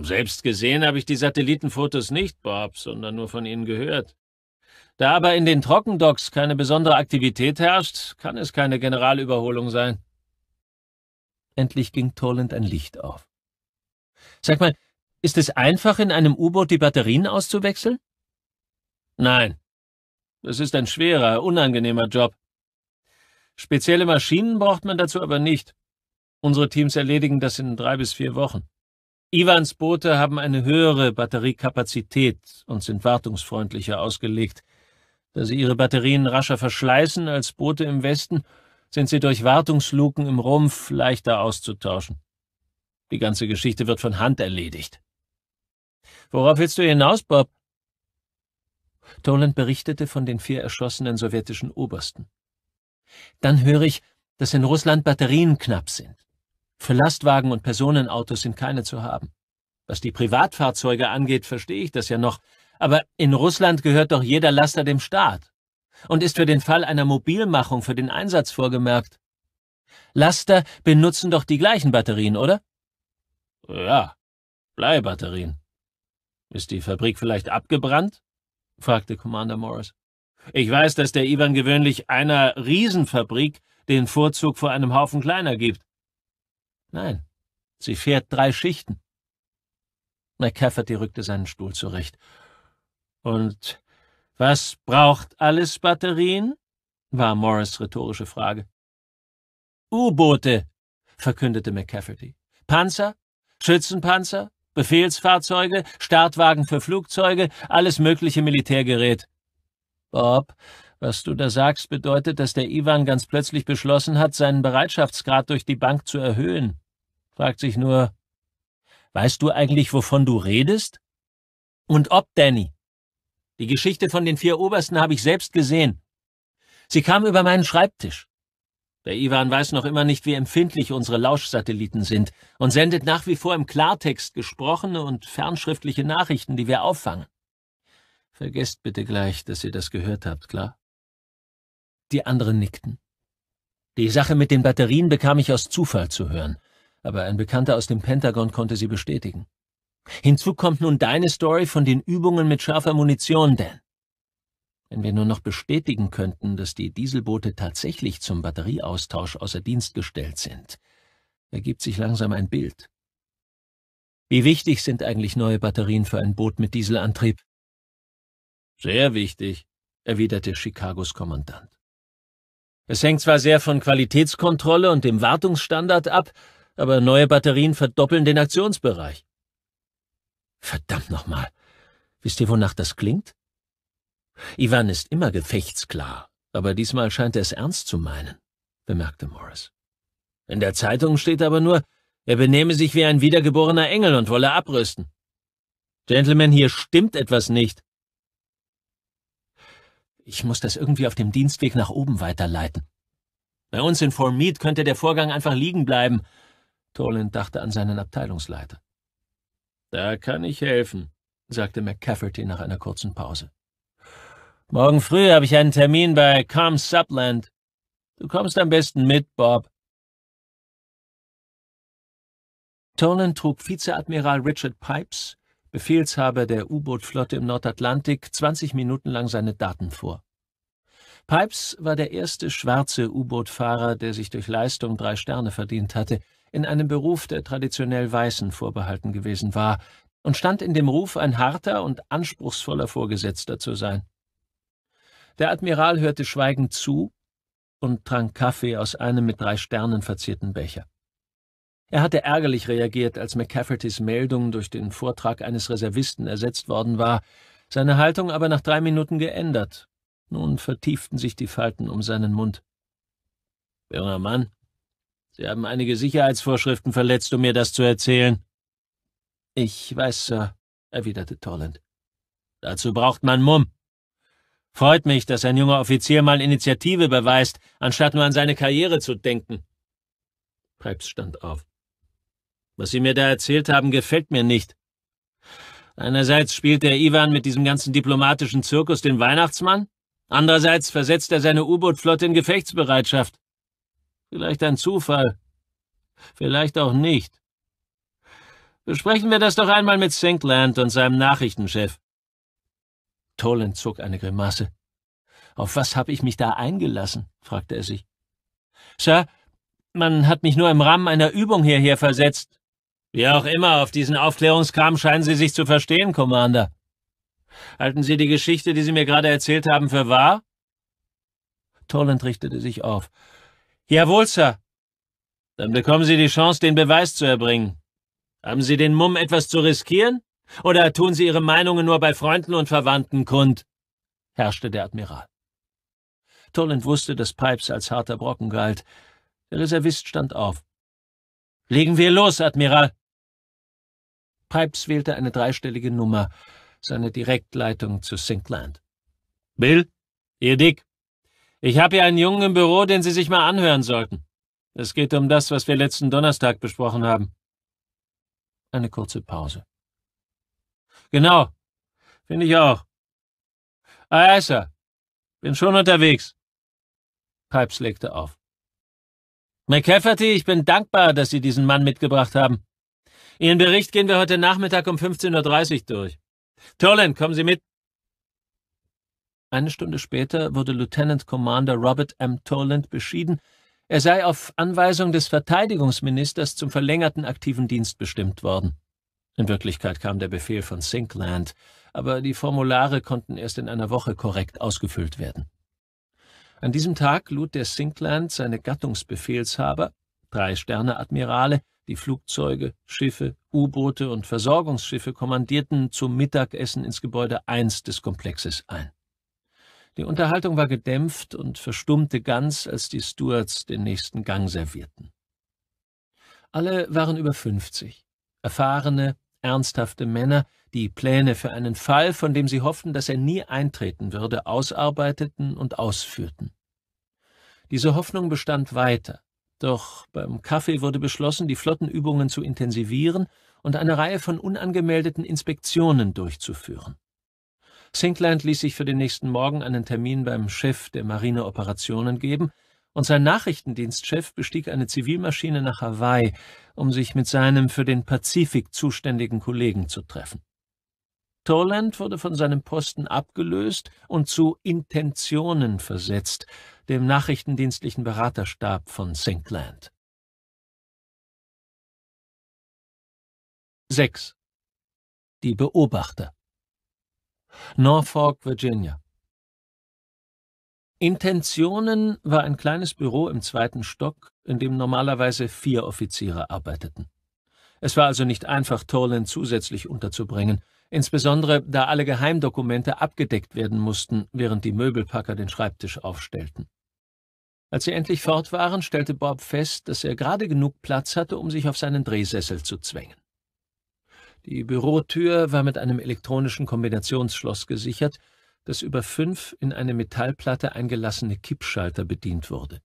Selbst gesehen habe ich die Satellitenfotos nicht, Bob, sondern nur von Ihnen gehört. Da aber in den Trockendocks keine besondere Aktivität herrscht, kann es keine Generalüberholung sein. Endlich ging Toland ein Licht auf. Sag mal, ist es einfach, in einem U-Boot die Batterien auszuwechseln? Nein. Das ist ein schwerer, unangenehmer Job. Spezielle Maschinen braucht man dazu aber nicht. Unsere Teams erledigen das in drei bis vier Wochen. Iwans Boote haben eine höhere Batteriekapazität und sind wartungsfreundlicher ausgelegt. Da sie ihre Batterien rascher verschleißen als Boote im Westen, sind sie durch Wartungsluken im Rumpf leichter auszutauschen. Die ganze Geschichte wird von Hand erledigt. Worauf willst du hinaus, Bob? Toland berichtete von den vier erschossenen sowjetischen Obersten. Dann höre ich, dass in Russland Batterien knapp sind. Für Lastwagen und Personenautos sind keine zu haben. Was die Privatfahrzeuge angeht, verstehe ich das ja noch, aber in Russland gehört doch jeder Laster dem Staat und ist für den Fall einer Mobilmachung für den Einsatz vorgemerkt. Laster benutzen doch die gleichen Batterien, oder? Ja, Bleibatterien. Ist die Fabrik vielleicht abgebrannt? fragte Commander Morris. Ich weiß, dass der Ivan gewöhnlich einer Riesenfabrik den Vorzug vor einem Haufen kleiner gibt. Nein, sie fährt drei Schichten. McCafferty rückte seinen Stuhl zurecht. Und was braucht alles Batterien? war Morris rhetorische Frage. U-Boote, verkündete McCafferty. Panzer, Schützenpanzer, Befehlsfahrzeuge, Startwagen für Flugzeuge, alles mögliche Militärgerät. Bob, was du da sagst, bedeutet, dass der Iwan ganz plötzlich beschlossen hat, seinen Bereitschaftsgrad durch die Bank zu erhöhen fragt sich nur, weißt du eigentlich, wovon du redest? Und ob, Danny? Die Geschichte von den vier Obersten habe ich selbst gesehen. Sie kam über meinen Schreibtisch. Der Iwan weiß noch immer nicht, wie empfindlich unsere Lauschsatelliten sind und sendet nach wie vor im Klartext gesprochene und fernschriftliche Nachrichten, die wir auffangen. Vergesst bitte gleich, dass ihr das gehört habt, klar? Die anderen nickten. Die Sache mit den Batterien bekam ich aus Zufall zu hören aber ein Bekannter aus dem Pentagon konnte sie bestätigen. Hinzu kommt nun deine Story von den Übungen mit scharfer Munition, Dan. Wenn wir nur noch bestätigen könnten, dass die Dieselboote tatsächlich zum Batterieaustausch außer Dienst gestellt sind, ergibt sich langsam ein Bild. Wie wichtig sind eigentlich neue Batterien für ein Boot mit Dieselantrieb? Sehr wichtig, erwiderte Chicagos Kommandant. Es hängt zwar sehr von Qualitätskontrolle und dem Wartungsstandard ab, aber neue Batterien verdoppeln den Aktionsbereich. Verdammt nochmal. Wisst ihr, wonach das klingt? Ivan ist immer gefechtsklar, aber diesmal scheint er es ernst zu meinen, bemerkte Morris. In der Zeitung steht aber nur, er benehme sich wie ein wiedergeborener Engel und wolle abrüsten. Gentlemen, hier stimmt etwas nicht. Ich muss das irgendwie auf dem Dienstweg nach oben weiterleiten. Bei uns in Formid könnte der Vorgang einfach liegen bleiben Toland dachte an seinen Abteilungsleiter. Da kann ich helfen, sagte McCafferty nach einer kurzen Pause. Morgen früh habe ich einen Termin bei Com Subland. Du kommst am besten mit, Bob. Toland trug Vizeadmiral Richard Pipes, Befehlshaber der U-Boot-Flotte im Nordatlantik, 20 Minuten lang seine Daten vor. Pipes war der erste schwarze U-Boot-Fahrer, der sich durch Leistung drei Sterne verdient hatte in einem Beruf, der traditionell Weißen vorbehalten gewesen war, und stand in dem Ruf, ein harter und anspruchsvoller Vorgesetzter zu sein. Der Admiral hörte schweigend zu und trank Kaffee aus einem mit drei Sternen verzierten Becher. Er hatte ärgerlich reagiert, als McCaffertys Meldung durch den Vortrag eines Reservisten ersetzt worden war, seine Haltung aber nach drei Minuten geändert. Nun vertieften sich die Falten um seinen Mund. Junger Mann, Sie haben einige Sicherheitsvorschriften verletzt, um mir das zu erzählen. Ich weiß, Sir, erwiderte Torland. Dazu braucht man Mumm. Freut mich, dass ein junger Offizier mal Initiative beweist, anstatt nur an seine Karriere zu denken. Preps stand auf. Was Sie mir da erzählt haben, gefällt mir nicht. Einerseits spielt der Iwan mit diesem ganzen diplomatischen Zirkus den Weihnachtsmann, andererseits versetzt er seine U-Boot-Flotte in Gefechtsbereitschaft. Vielleicht ein Zufall. Vielleicht auch nicht. Besprechen wir das doch einmal mit Sinkland und seinem Nachrichtenchef. Tolan zog eine Grimasse. Auf was habe ich mich da eingelassen? fragte er sich. Sir, man hat mich nur im Rahmen einer Übung hierher versetzt. Wie auch immer, auf diesen Aufklärungskram scheinen Sie sich zu verstehen, Commander. Halten Sie die Geschichte, die Sie mir gerade erzählt haben, für wahr? Toland richtete sich auf. Jawohl, Sir. Dann bekommen Sie die Chance, den Beweis zu erbringen. Haben Sie den Mumm etwas zu riskieren? Oder tun Sie Ihre Meinungen nur bei Freunden und Verwandten kund? herrschte der Admiral. Tolland wusste, dass Pipes als harter Brocken galt. Der Reservist stand auf. Legen wir los, Admiral! Pipes wählte eine dreistellige Nummer, seine Direktleitung zu Sinkland. Bill, ihr Dick, ich habe hier einen Jungen im Büro, den Sie sich mal anhören sollten. Es geht um das, was wir letzten Donnerstag besprochen haben. Eine kurze Pause. Genau. Finde ich auch. Ah, ist er. Bin schon unterwegs. Pipes legte auf. McCafferty, ich bin dankbar, dass Sie diesen Mann mitgebracht haben. Ihren Bericht gehen wir heute Nachmittag um 15.30 Uhr durch. Tolan, kommen Sie mit. Eine Stunde später wurde Lieutenant Commander Robert M. Toland beschieden, er sei auf Anweisung des Verteidigungsministers zum verlängerten aktiven Dienst bestimmt worden. In Wirklichkeit kam der Befehl von Sinkland, aber die Formulare konnten erst in einer Woche korrekt ausgefüllt werden. An diesem Tag lud der Sinkland seine Gattungsbefehlshaber, drei Sterne-Admirale, die Flugzeuge, Schiffe, U-Boote und Versorgungsschiffe kommandierten zum Mittagessen ins Gebäude 1 des Komplexes ein. Die Unterhaltung war gedämpft und verstummte ganz, als die Stuarts den nächsten Gang servierten. Alle waren über fünfzig, erfahrene, ernsthafte Männer, die Pläne für einen Fall, von dem sie hofften, dass er nie eintreten würde, ausarbeiteten und ausführten. Diese Hoffnung bestand weiter, doch beim Kaffee wurde beschlossen, die Flottenübungen zu intensivieren und eine Reihe von unangemeldeten Inspektionen durchzuführen. Sinkland ließ sich für den nächsten Morgen einen Termin beim Chef der Marineoperationen geben, und sein Nachrichtendienstchef bestieg eine Zivilmaschine nach Hawaii, um sich mit seinem für den Pazifik zuständigen Kollegen zu treffen. Toland wurde von seinem Posten abgelöst und zu Intentionen versetzt, dem nachrichtendienstlichen Beraterstab von Sinkland.
6. Die Beobachter
Norfolk, Virginia. Intentionen war ein kleines Büro im zweiten Stock, in dem normalerweise vier Offiziere arbeiteten. Es war also nicht einfach, Tolan zusätzlich unterzubringen, insbesondere da alle Geheimdokumente abgedeckt werden mussten, während die Möbelpacker den Schreibtisch aufstellten. Als sie endlich fort waren, stellte Bob fest, dass er gerade genug Platz hatte, um sich auf seinen Drehsessel zu zwängen. Die Bürotür war mit einem elektronischen Kombinationsschloss gesichert, das über fünf in eine Metallplatte eingelassene Kippschalter bedient wurde.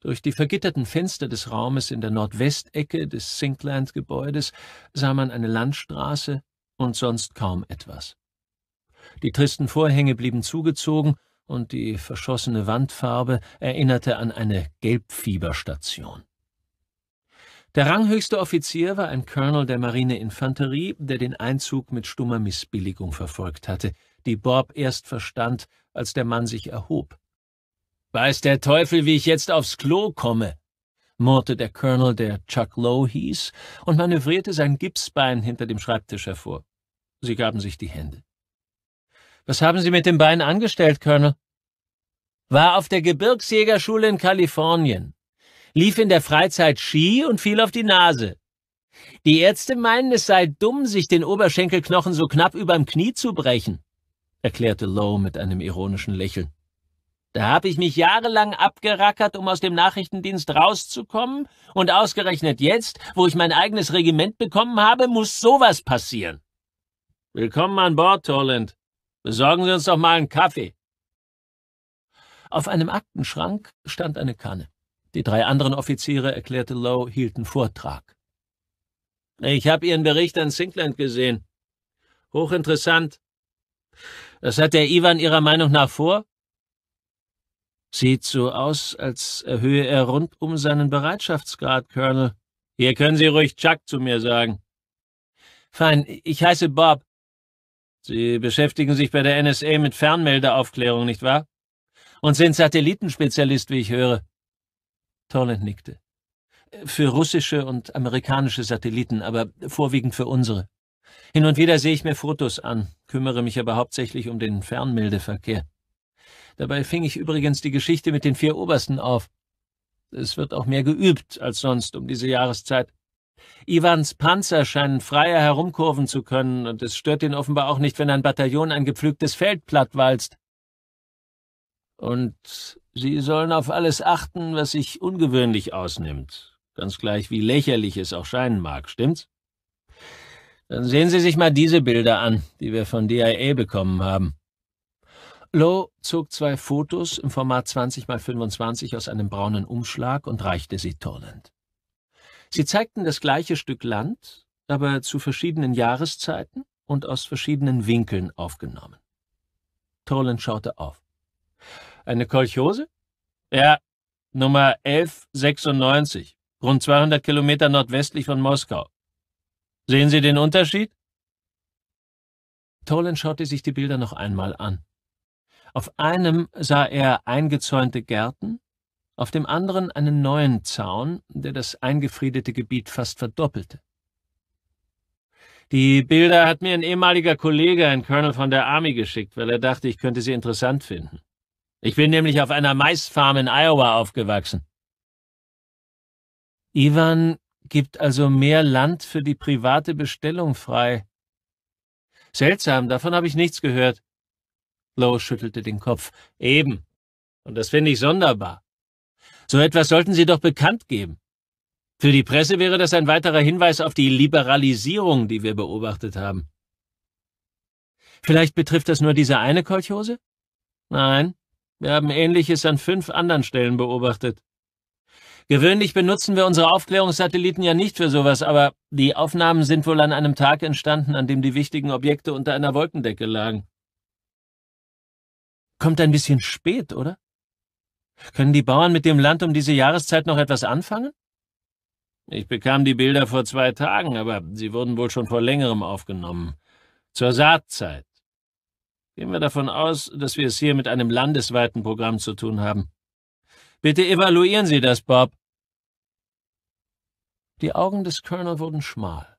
Durch die vergitterten Fenster des Raumes in der Nordwestecke des Sinkland-Gebäudes sah man eine Landstraße und sonst kaum etwas. Die tristen Vorhänge blieben zugezogen und die verschossene Wandfarbe erinnerte an eine Gelbfieberstation. Der ranghöchste Offizier war ein Colonel der Marineinfanterie, der den Einzug mit stummer Missbilligung verfolgt hatte, die Bob erst verstand, als der Mann sich erhob. Weiß der Teufel, wie ich jetzt aufs Klo komme, murrte der Colonel, der Chuck Lowe hieß, und manövrierte sein Gipsbein hinter dem Schreibtisch hervor. Sie gaben sich die Hände. Was haben Sie mit dem Bein angestellt, Colonel? War auf der Gebirgsjägerschule in Kalifornien, lief in der Freizeit Ski und fiel auf die Nase. Die Ärzte meinen, es sei dumm, sich den Oberschenkelknochen so knapp überm Knie zu brechen, erklärte Lowe mit einem ironischen Lächeln. Da habe ich mich jahrelang abgerackert, um aus dem Nachrichtendienst rauszukommen, und ausgerechnet jetzt, wo ich mein eigenes Regiment bekommen habe, muss sowas passieren. Willkommen an Bord, Torland. Besorgen Sie uns doch mal einen Kaffee. Auf einem Aktenschrank stand eine Kanne. Die drei anderen Offiziere, erklärte Lowe, hielten Vortrag. Ich habe Ihren Bericht an Sinkland gesehen. Hochinteressant. Was hat der Ivan Ihrer Meinung nach vor? Sieht so aus, als erhöhe er rund um seinen Bereitschaftsgrad, Colonel. Hier können Sie ruhig Chuck zu mir sagen. Fein, ich heiße Bob. Sie beschäftigen sich bei der NSA mit Fernmeldeaufklärung, nicht wahr? Und sind Satellitenspezialist, wie ich höre. Torland nickte. Äh, für russische und amerikanische Satelliten, aber vorwiegend für unsere. Hin und wieder sehe ich mir Fotos an, kümmere mich aber hauptsächlich um den Fernmeldeverkehr. Dabei fing ich übrigens die Geschichte mit den vier Obersten auf. Es wird auch mehr geübt als sonst um diese Jahreszeit. Iwans Panzer scheinen freier herumkurven zu können, und es stört ihn offenbar auch nicht, wenn ein Bataillon ein gepflügtes Feld plattwalzt. Und Sie sollen auf alles achten, was sich ungewöhnlich ausnimmt, ganz gleich wie lächerlich es auch scheinen mag, stimmt's? Dann sehen Sie sich mal diese Bilder an, die wir von DIA bekommen haben. Lowe zog zwei Fotos im Format 20 x 25 aus einem braunen Umschlag und reichte sie Torland. Sie zeigten das gleiche Stück Land, aber zu verschiedenen Jahreszeiten und aus verschiedenen Winkeln aufgenommen. Toland schaute auf. Eine Kolchose? Ja, Nummer 1196, rund 200 Kilometer nordwestlich von Moskau. Sehen Sie den Unterschied? Tolan schaute sich die Bilder noch einmal an. Auf einem sah er eingezäunte Gärten, auf dem anderen einen neuen Zaun, der das eingefriedete Gebiet fast verdoppelte. Die Bilder hat mir ein ehemaliger Kollege, ein Colonel von der Army, geschickt, weil er dachte, ich könnte sie interessant finden. Ich bin nämlich auf einer Maisfarm in Iowa aufgewachsen. Ivan gibt also mehr Land für die private Bestellung frei. Seltsam, davon habe ich nichts gehört. Lowe schüttelte den Kopf. Eben. Und das finde ich sonderbar. So etwas sollten Sie doch bekannt geben. Für die Presse wäre das ein weiterer Hinweis auf die Liberalisierung, die wir beobachtet haben. Vielleicht betrifft das nur diese eine Kolchose? Nein, wir haben Ähnliches an fünf anderen Stellen beobachtet. Gewöhnlich benutzen wir unsere Aufklärungssatelliten ja nicht für sowas, aber die Aufnahmen sind wohl an einem Tag entstanden, an dem die wichtigen Objekte unter einer Wolkendecke lagen. Kommt ein bisschen spät, oder? Können die Bauern mit dem Land um diese Jahreszeit noch etwas anfangen? Ich bekam die Bilder vor zwei Tagen, aber sie wurden wohl schon vor längerem aufgenommen. Zur Saatzeit. Gehen wir davon aus, dass wir es hier mit einem landesweiten Programm zu tun haben. Bitte evaluieren Sie das, Bob. Die Augen des Colonel wurden schmal.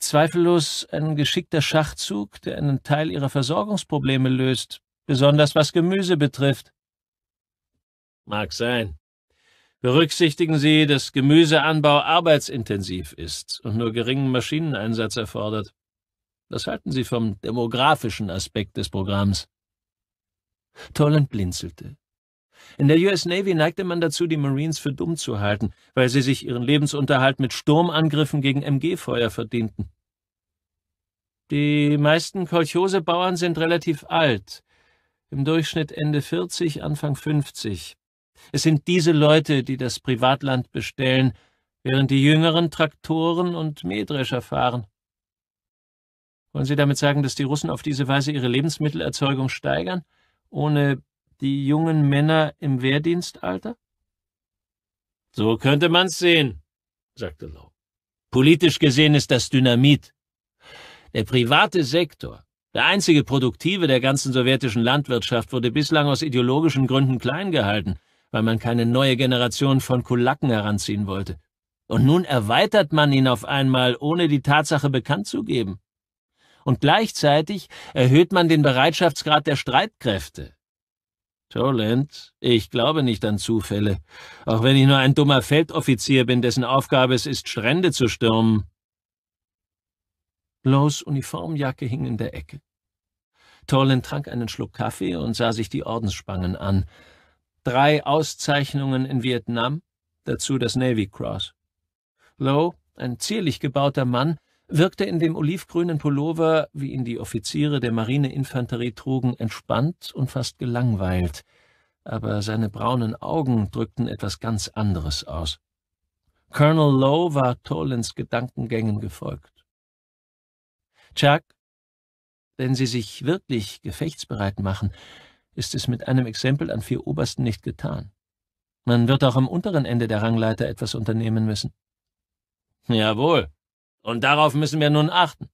Zweifellos ein geschickter Schachzug, der einen Teil ihrer Versorgungsprobleme löst, besonders was Gemüse betrifft. Mag sein. Berücksichtigen Sie, dass Gemüseanbau arbeitsintensiv ist und nur geringen Maschineneinsatz erfordert. Was halten Sie vom demografischen Aspekt des Programms? Tolland blinzelte. In der US Navy neigte man dazu, die Marines für dumm zu halten, weil sie sich ihren Lebensunterhalt mit Sturmangriffen gegen MG-Feuer verdienten. Die meisten Kolchose-Bauern sind relativ alt, im Durchschnitt Ende 40, Anfang 50. Es sind diese Leute, die das Privatland bestellen, während die Jüngeren Traktoren und Mähdrescher fahren. Wollen Sie damit sagen, dass die Russen auf diese Weise ihre Lebensmittelerzeugung steigern, ohne die jungen Männer im Wehrdienstalter? So könnte man's sehen, sagte Lowe. Politisch gesehen ist das Dynamit. Der private Sektor, der einzige produktive der ganzen sowjetischen Landwirtschaft, wurde bislang aus ideologischen Gründen klein gehalten, weil man keine neue Generation von Kulaken heranziehen wollte. Und nun erweitert man ihn auf einmal, ohne die Tatsache bekannt zu geben und gleichzeitig erhöht man den Bereitschaftsgrad der Streitkräfte. Toland, ich glaube nicht an Zufälle, auch wenn ich nur ein dummer Feldoffizier bin, dessen Aufgabe es ist, Strände zu stürmen. Lows Uniformjacke hing in der Ecke. Toland trank einen Schluck Kaffee und sah sich die Ordensspangen an. Drei Auszeichnungen in Vietnam, dazu das Navy Cross. Low, ein zierlich gebauter Mann, wirkte in dem olivgrünen Pullover, wie ihn die Offiziere der Marineinfanterie trugen, entspannt und fast gelangweilt, aber seine braunen Augen drückten etwas ganz anderes aus. Colonel Lowe war Tolens Gedankengängen gefolgt. Chuck, wenn Sie sich wirklich gefechtsbereit machen, ist es mit einem Exempel an vier Obersten nicht getan. Man wird auch am unteren Ende der Rangleiter etwas unternehmen müssen. Jawohl, und darauf müssen wir nun achten.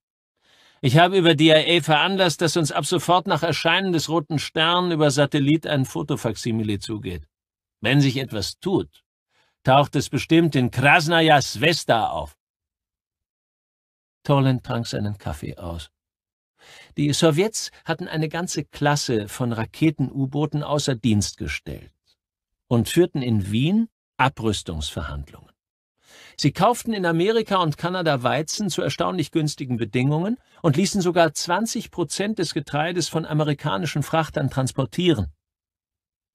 Ich habe über DIA veranlasst, dass uns ab sofort nach Erscheinen des roten Sterns über Satellit ein Fotofaximile zugeht. Wenn sich etwas tut, taucht es bestimmt in Krasnaya Svesta auf. Torland trank seinen Kaffee aus. Die Sowjets hatten eine ganze Klasse von Raketen-U-Booten außer Dienst gestellt und führten in Wien Abrüstungsverhandlungen. Sie kauften in Amerika und Kanada Weizen zu erstaunlich günstigen Bedingungen und ließen sogar 20 Prozent des Getreides von amerikanischen Frachtern transportieren.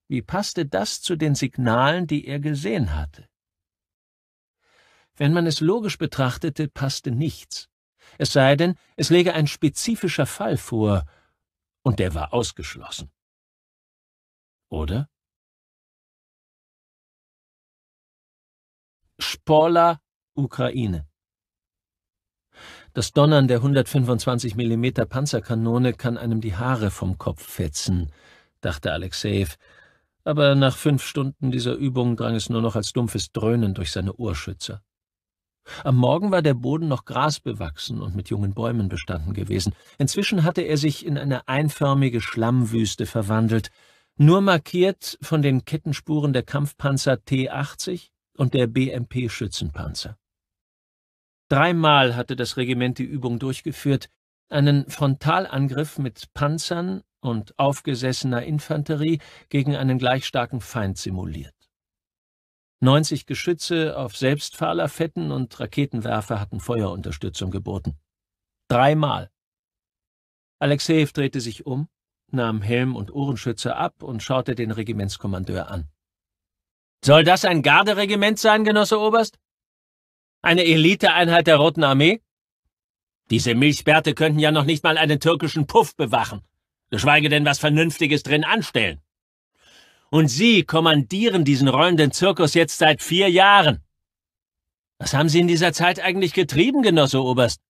Wie passte das zu den Signalen, die er gesehen hatte? Wenn man es logisch betrachtete, passte nichts. Es sei denn, es läge ein spezifischer Fall vor, und der war ausgeschlossen. Oder? Spola Ukraine. Das Donnern der 125 mm Panzerkanone kann einem die Haare vom Kopf fetzen, dachte Alexejew, aber nach fünf Stunden dieser Übung drang es nur noch als dumpfes Dröhnen durch seine Ohrschützer. Am Morgen war der Boden noch grasbewachsen und mit jungen Bäumen bestanden gewesen. Inzwischen hatte er sich in eine einförmige Schlammwüste verwandelt, nur markiert von den Kettenspuren der Kampfpanzer T-80 und der BMP-Schützenpanzer. Dreimal hatte das Regiment die Übung durchgeführt, einen Frontalangriff mit Panzern und aufgesessener Infanterie gegen einen gleich starken Feind simuliert. 90 Geschütze auf Selbstfahrlafetten und Raketenwerfer hatten Feuerunterstützung geboten. Dreimal. Alexejew drehte sich um, nahm Helm und Ohrenschützer ab und schaute den Regimentskommandeur an. Soll das ein Garderegiment sein, Genosse Oberst? Eine Eliteeinheit der Roten Armee? Diese Milchbärte könnten ja noch nicht mal einen türkischen Puff bewachen, geschweige denn was Vernünftiges drin anstellen. Und Sie kommandieren diesen rollenden Zirkus jetzt seit vier Jahren. Was haben Sie in dieser Zeit eigentlich getrieben, Genosse Oberst?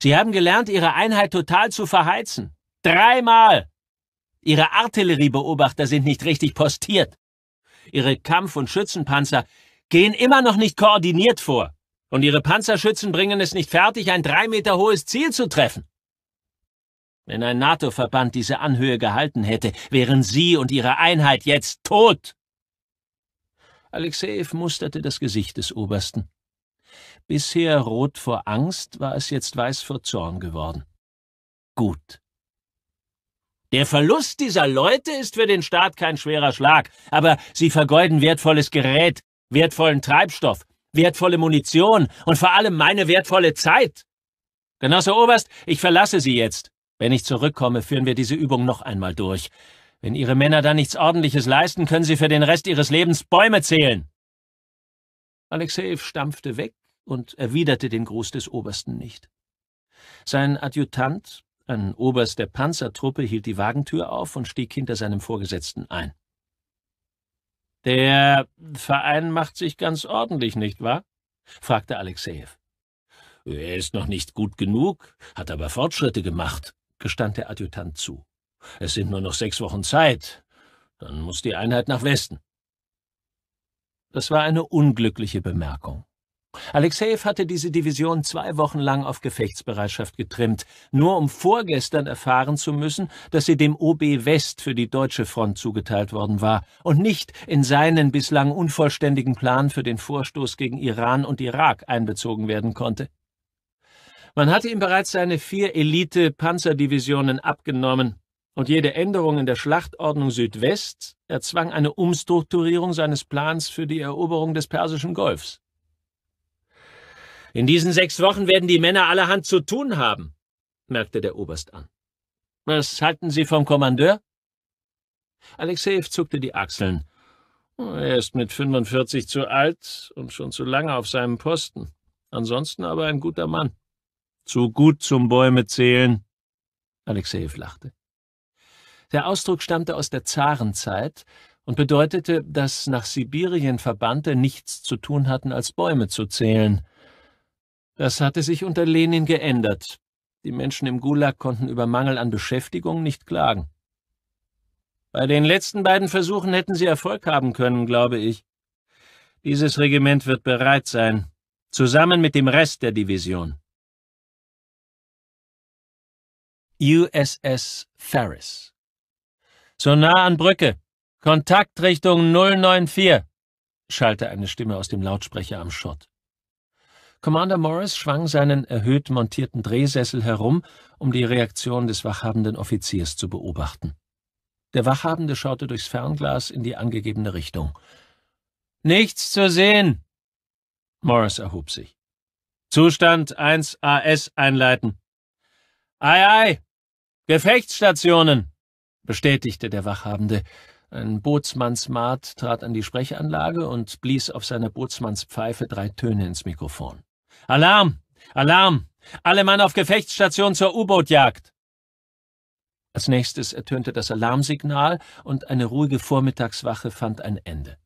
Sie haben gelernt, Ihre Einheit total zu verheizen. Dreimal! Ihre Artilleriebeobachter sind nicht richtig postiert ihre Kampf- und Schützenpanzer gehen immer noch nicht koordiniert vor. Und ihre Panzerschützen bringen es nicht fertig, ein drei Meter hohes Ziel zu treffen. Wenn ein NATO-Verband diese Anhöhe gehalten hätte, wären Sie und Ihre Einheit jetzt tot. Alexejew musterte das Gesicht des Obersten. Bisher rot vor Angst war es jetzt weiß vor Zorn geworden. Gut, der Verlust dieser Leute ist für den Staat kein schwerer Schlag, aber sie vergeuden wertvolles Gerät, wertvollen Treibstoff, wertvolle Munition und vor allem meine wertvolle Zeit. Genosse Oberst, ich verlasse Sie jetzt. Wenn ich zurückkomme, führen wir diese Übung noch einmal durch. Wenn Ihre Männer dann nichts Ordentliches leisten, können Sie für den Rest Ihres Lebens Bäume zählen. Alexejew stampfte weg und erwiderte den Gruß des Obersten nicht. Sein Adjutant ein Oberst der Panzertruppe hielt die Wagentür auf und stieg hinter seinem Vorgesetzten ein. Der Verein macht sich ganz ordentlich, nicht wahr? fragte Alexejew. Er ist noch nicht gut genug, hat aber Fortschritte gemacht, gestand der Adjutant zu. Es sind nur noch sechs Wochen Zeit. Dann muss die Einheit nach Westen. Das war eine unglückliche Bemerkung. Alexejew hatte diese Division zwei Wochen lang auf Gefechtsbereitschaft getrimmt, nur um vorgestern erfahren zu müssen, dass sie dem OB West für die deutsche Front zugeteilt worden war und nicht in seinen bislang unvollständigen Plan für den Vorstoß gegen Iran und Irak einbezogen werden konnte. Man hatte ihm bereits seine vier Elite-Panzerdivisionen abgenommen, und jede Änderung in der Schlachtordnung Südwest erzwang eine Umstrukturierung seines Plans für die Eroberung des Persischen Golfs. In diesen sechs Wochen werden die Männer allerhand zu tun haben, merkte der Oberst an. Was halten Sie vom Kommandeur? Alexejew zuckte die Achseln. Er ist mit 45 zu alt und schon zu lange auf seinem Posten. Ansonsten aber ein guter Mann. Zu gut zum Bäume zählen. Alexejew lachte. Der Ausdruck stammte aus der Zarenzeit und bedeutete, dass nach Sibirien Verbannte nichts zu tun hatten, als Bäume zu zählen. Das hatte sich unter Lenin geändert. Die Menschen im Gulag konnten über Mangel an Beschäftigung nicht klagen. Bei den letzten beiden Versuchen hätten sie Erfolg haben können, glaube ich. Dieses Regiment wird bereit sein, zusammen mit dem Rest der Division. USS Ferris So nah an Brücke. Kontaktrichtung 094, schallte eine Stimme aus dem Lautsprecher am Schott. Commander Morris schwang seinen erhöht montierten Drehsessel herum, um die Reaktion des wachhabenden Offiziers zu beobachten. Der Wachhabende schaute durchs Fernglas in die angegebene Richtung. Nichts zu sehen! Morris erhob sich. Zustand 1 AS einleiten. Ei, ei! Gefechtsstationen! bestätigte der Wachhabende. Ein Bootsmannsmat trat an die Sprechanlage und blies auf seiner Bootsmannspfeife drei Töne ins Mikrofon. Alarm! Alarm! Alle Mann auf Gefechtsstation zur U-Boot-Jagd! Als nächstes ertönte das Alarmsignal und eine ruhige Vormittagswache fand ein Ende.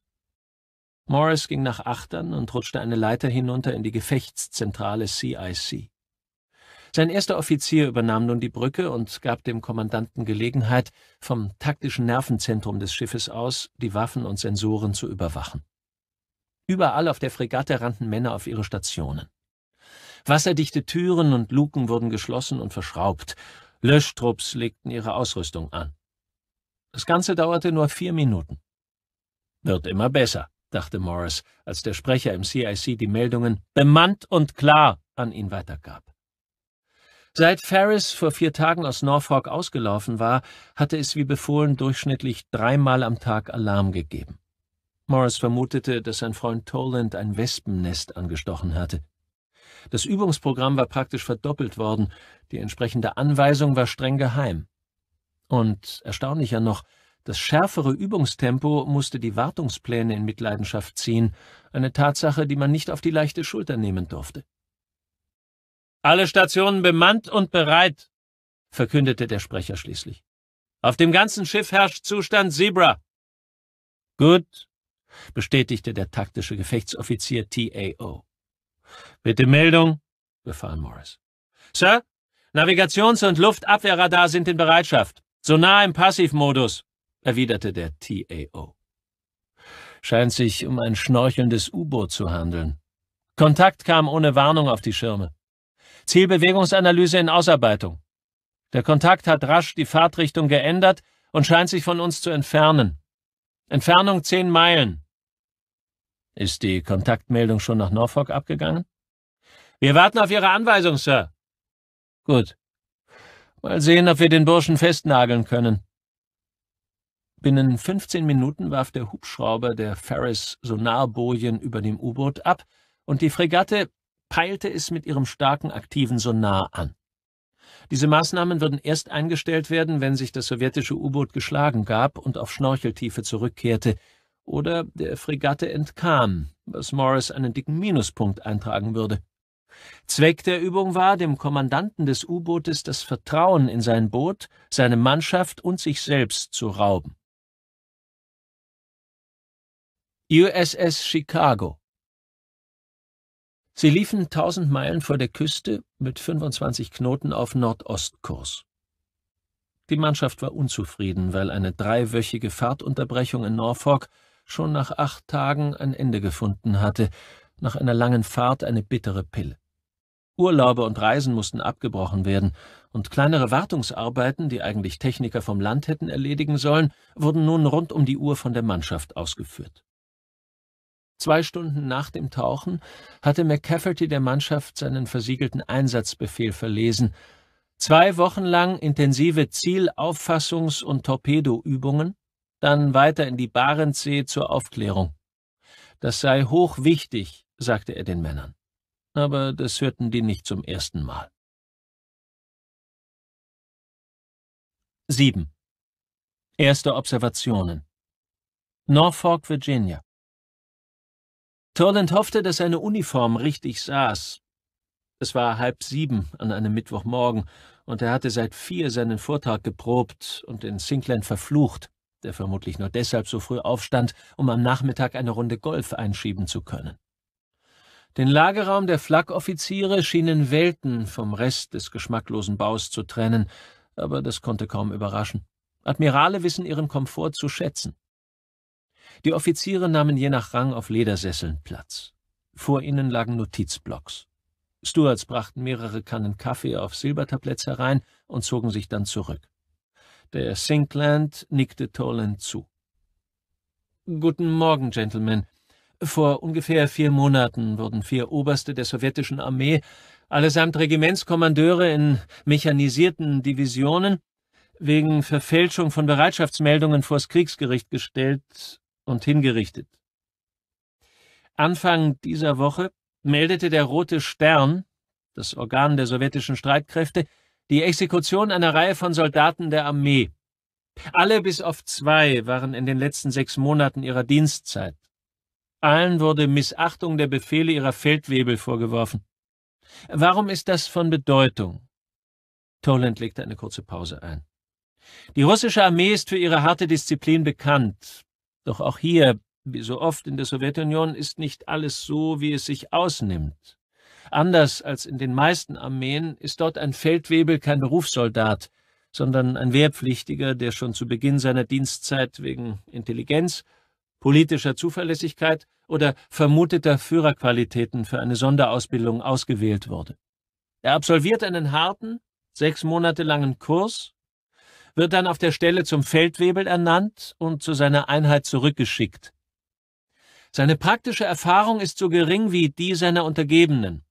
Morris ging nach Achtern und rutschte eine Leiter hinunter in die Gefechtszentrale CIC. Sein erster Offizier übernahm nun die Brücke und gab dem Kommandanten Gelegenheit, vom taktischen Nervenzentrum des Schiffes aus die Waffen und Sensoren zu überwachen. Überall auf der Fregatte rannten Männer auf ihre Stationen. Wasserdichte Türen und Luken wurden geschlossen und verschraubt. Löschtrupps legten ihre Ausrüstung an. Das Ganze dauerte nur vier Minuten. Wird immer besser, dachte Morris, als der Sprecher im CIC die Meldungen bemannt und klar an ihn weitergab. Seit Ferris vor vier Tagen aus Norfolk ausgelaufen war, hatte es wie befohlen durchschnittlich dreimal am Tag Alarm gegeben. Morris vermutete, dass sein Freund Toland ein Wespennest angestochen hatte. Das Übungsprogramm war praktisch verdoppelt worden, die entsprechende Anweisung war streng geheim. Und erstaunlicher noch, das schärfere Übungstempo musste die Wartungspläne in Mitleidenschaft ziehen, eine Tatsache, die man nicht auf die leichte Schulter nehmen durfte. Alle Stationen bemannt und bereit, verkündete der Sprecher schließlich. Auf dem ganzen Schiff herrscht Zustand Zebra. Gut, bestätigte der taktische Gefechtsoffizier TAO. Bitte Meldung, befahl Morris. Sir, Navigations- und Luftabwehrradar sind in Bereitschaft. So nah im Passivmodus, erwiderte der TAO. Scheint sich um ein schnorchelndes U-Boot zu handeln. Kontakt kam ohne Warnung auf die Schirme. Zielbewegungsanalyse in Ausarbeitung. Der Kontakt hat rasch die Fahrtrichtung geändert und scheint sich von uns zu entfernen. Entfernung zehn Meilen. Ist die Kontaktmeldung schon nach Norfolk abgegangen? Wir warten auf Ihre Anweisung, Sir. Gut. Mal sehen, ob wir den Burschen festnageln können. Binnen 15 Minuten warf der Hubschrauber der Ferris Sonarbojen über dem U-Boot ab und die Fregatte peilte es mit ihrem starken aktiven Sonar an. Diese Maßnahmen würden erst eingestellt werden, wenn sich das sowjetische U-Boot geschlagen gab und auf Schnorcheltiefe zurückkehrte, oder der Fregatte entkam, was Morris einen dicken Minuspunkt eintragen würde. Zweck der Übung war, dem Kommandanten des U-Bootes das Vertrauen in sein Boot, seine Mannschaft und sich selbst zu rauben. USS Chicago Sie liefen tausend Meilen vor der Küste mit 25 Knoten auf Nordostkurs. Die Mannschaft war unzufrieden, weil eine dreiwöchige Fahrtunterbrechung in Norfolk schon nach acht Tagen ein Ende gefunden hatte, nach einer langen Fahrt eine bittere Pille. Urlaube und Reisen mussten abgebrochen werden, und kleinere Wartungsarbeiten, die eigentlich Techniker vom Land hätten erledigen sollen, wurden nun rund um die Uhr von der Mannschaft ausgeführt. Zwei Stunden nach dem Tauchen hatte McCafferty der Mannschaft seinen versiegelten Einsatzbefehl verlesen. Zwei Wochen lang intensive Zielauffassungs- und Torpedoübungen, dann weiter in die Barentssee zur Aufklärung. Das sei hochwichtig, sagte er den Männern. Aber das hörten die nicht zum ersten Mal.
7. Erste
Observationen Norfolk, Virginia Torland hoffte, dass seine Uniform richtig saß. Es war halb sieben an einem Mittwochmorgen, und er hatte seit vier seinen Vortrag geprobt und in Sinkland verflucht der vermutlich nur deshalb so früh aufstand, um am Nachmittag eine Runde Golf einschieben zu können. Den Lagerraum der Flak-Offiziere schienen Welten vom Rest des geschmacklosen Baus zu trennen, aber das konnte kaum überraschen. Admirale wissen ihren Komfort zu schätzen. Die Offiziere nahmen je nach Rang auf Ledersesseln Platz. Vor ihnen lagen Notizblocks. Stuarts brachten mehrere Kannen Kaffee auf Silbertabletts herein und zogen sich dann zurück. Der Sinkland nickte Toland zu. Guten Morgen, Gentlemen. Vor ungefähr vier Monaten wurden vier Oberste der sowjetischen Armee, allesamt Regimentskommandeure in mechanisierten Divisionen, wegen Verfälschung von Bereitschaftsmeldungen vors Kriegsgericht gestellt und hingerichtet. Anfang dieser Woche meldete der Rote Stern, das Organ der sowjetischen Streitkräfte, die Exekution einer Reihe von Soldaten der Armee. Alle bis auf zwei waren in den letzten sechs Monaten ihrer Dienstzeit. Allen wurde Missachtung der Befehle ihrer Feldwebel vorgeworfen. Warum ist das von Bedeutung? Toland legte eine kurze Pause ein. Die russische Armee ist für ihre harte Disziplin bekannt. Doch auch hier, wie so oft in der Sowjetunion, ist nicht alles so, wie es sich ausnimmt. Anders als in den meisten Armeen ist dort ein Feldwebel kein Berufssoldat, sondern ein Wehrpflichtiger, der schon zu Beginn seiner Dienstzeit wegen Intelligenz, politischer Zuverlässigkeit oder vermuteter Führerqualitäten für eine Sonderausbildung ausgewählt wurde. Er absolviert einen harten, sechs Monate langen Kurs, wird dann auf der Stelle zum Feldwebel ernannt und zu seiner Einheit zurückgeschickt. Seine praktische Erfahrung ist so gering wie die seiner Untergebenen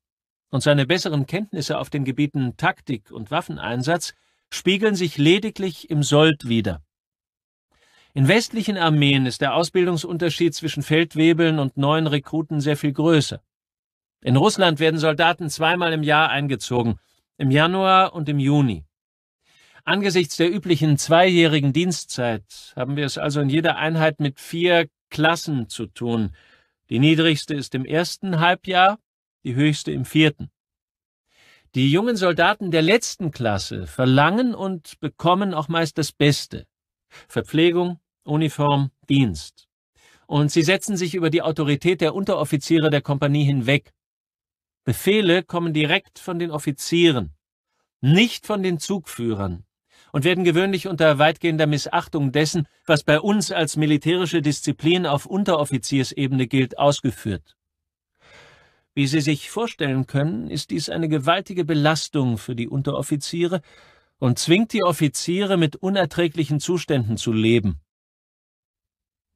und seine besseren Kenntnisse auf den Gebieten Taktik und Waffeneinsatz spiegeln sich lediglich im Sold wider. In westlichen Armeen ist der Ausbildungsunterschied zwischen Feldwebeln und neuen Rekruten sehr viel größer. In Russland werden Soldaten zweimal im Jahr eingezogen, im Januar und im Juni. Angesichts der üblichen zweijährigen Dienstzeit haben wir es also in jeder Einheit mit vier Klassen zu tun. Die niedrigste ist im ersten Halbjahr, die höchste im vierten. Die jungen Soldaten der letzten Klasse verlangen und bekommen auch meist das Beste. Verpflegung, Uniform, Dienst. Und sie setzen sich über die Autorität der Unteroffiziere der Kompanie hinweg. Befehle kommen direkt von den Offizieren, nicht von den Zugführern und werden gewöhnlich unter weitgehender Missachtung dessen, was bei uns als militärische Disziplin auf Unteroffiziersebene gilt, ausgeführt. Wie Sie sich vorstellen können, ist dies eine gewaltige Belastung für die Unteroffiziere und zwingt die Offiziere mit unerträglichen Zuständen zu leben.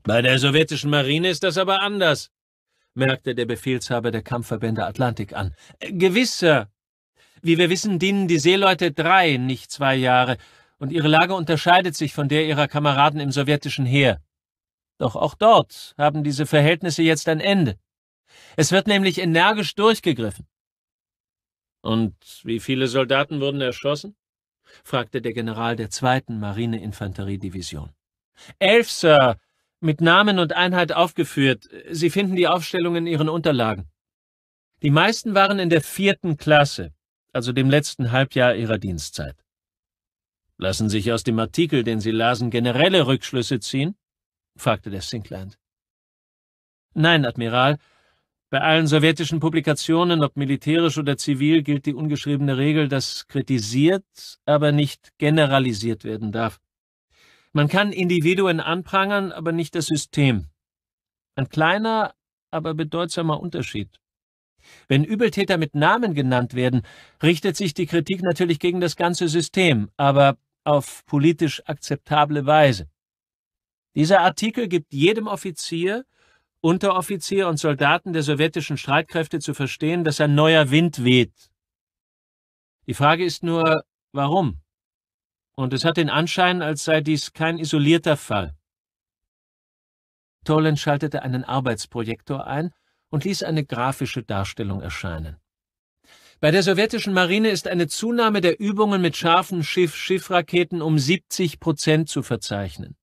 Bei der sowjetischen Marine ist das aber anders, merkte der Befehlshaber der Kampfverbände Atlantik an. Gewiss, Sir. Wie wir wissen, dienen die Seeleute drei, nicht zwei Jahre, und ihre Lage unterscheidet sich von der ihrer Kameraden im sowjetischen Heer. Doch auch dort haben diese Verhältnisse jetzt ein Ende. Es wird nämlich energisch durchgegriffen. Und wie viele Soldaten wurden erschossen? fragte der General der zweiten Marineinfanteriedivision. Elf, Sir, mit Namen und Einheit aufgeführt. Sie finden die Aufstellung in Ihren Unterlagen. Die meisten waren in der vierten Klasse, also dem letzten Halbjahr ihrer Dienstzeit. Lassen sich aus dem Artikel, den Sie lasen, generelle Rückschlüsse ziehen? fragte der Sinkland. Nein, Admiral, bei allen sowjetischen Publikationen, ob militärisch oder zivil, gilt die ungeschriebene Regel, dass kritisiert, aber nicht generalisiert werden darf. Man kann Individuen anprangern, aber nicht das System. Ein kleiner, aber bedeutsamer Unterschied. Wenn Übeltäter mit Namen genannt werden, richtet sich die Kritik natürlich gegen das ganze System, aber auf politisch akzeptable Weise. Dieser Artikel gibt jedem Offizier Unteroffizier und Soldaten der sowjetischen Streitkräfte zu verstehen, dass ein neuer Wind weht. Die Frage ist nur, warum? Und es hat den Anschein, als sei dies kein isolierter Fall. Tolan schaltete einen Arbeitsprojektor ein und ließ eine grafische Darstellung erscheinen. Bei der sowjetischen Marine ist eine Zunahme der Übungen mit scharfen Schiff-Schiffraketen um 70 Prozent zu verzeichnen.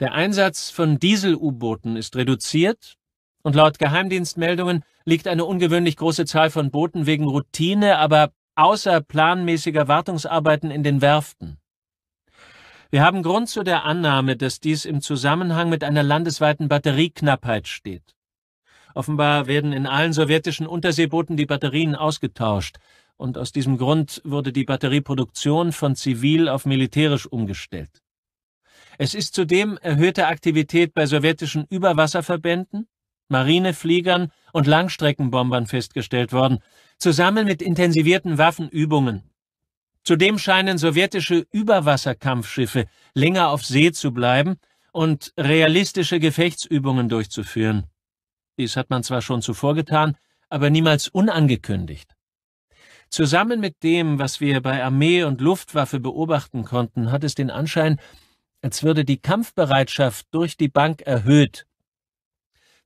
Der Einsatz von Diesel-U-Booten ist reduziert und laut Geheimdienstmeldungen liegt eine ungewöhnlich große Zahl von Booten wegen Routine, aber außerplanmäßiger Wartungsarbeiten in den Werften. Wir haben Grund zu der Annahme, dass dies im Zusammenhang mit einer landesweiten Batterieknappheit steht. Offenbar werden in allen sowjetischen Unterseebooten die Batterien ausgetauscht, und aus diesem Grund wurde die Batterieproduktion von zivil auf militärisch umgestellt. Es ist zudem erhöhte Aktivität bei sowjetischen Überwasserverbänden, Marinefliegern und Langstreckenbombern festgestellt worden, zusammen mit intensivierten Waffenübungen. Zudem scheinen sowjetische Überwasserkampfschiffe länger auf See zu bleiben und realistische Gefechtsübungen durchzuführen. Dies hat man zwar schon zuvor getan, aber niemals unangekündigt. Zusammen mit dem, was wir bei Armee und Luftwaffe beobachten konnten, hat es den Anschein, als würde die Kampfbereitschaft durch die Bank erhöht.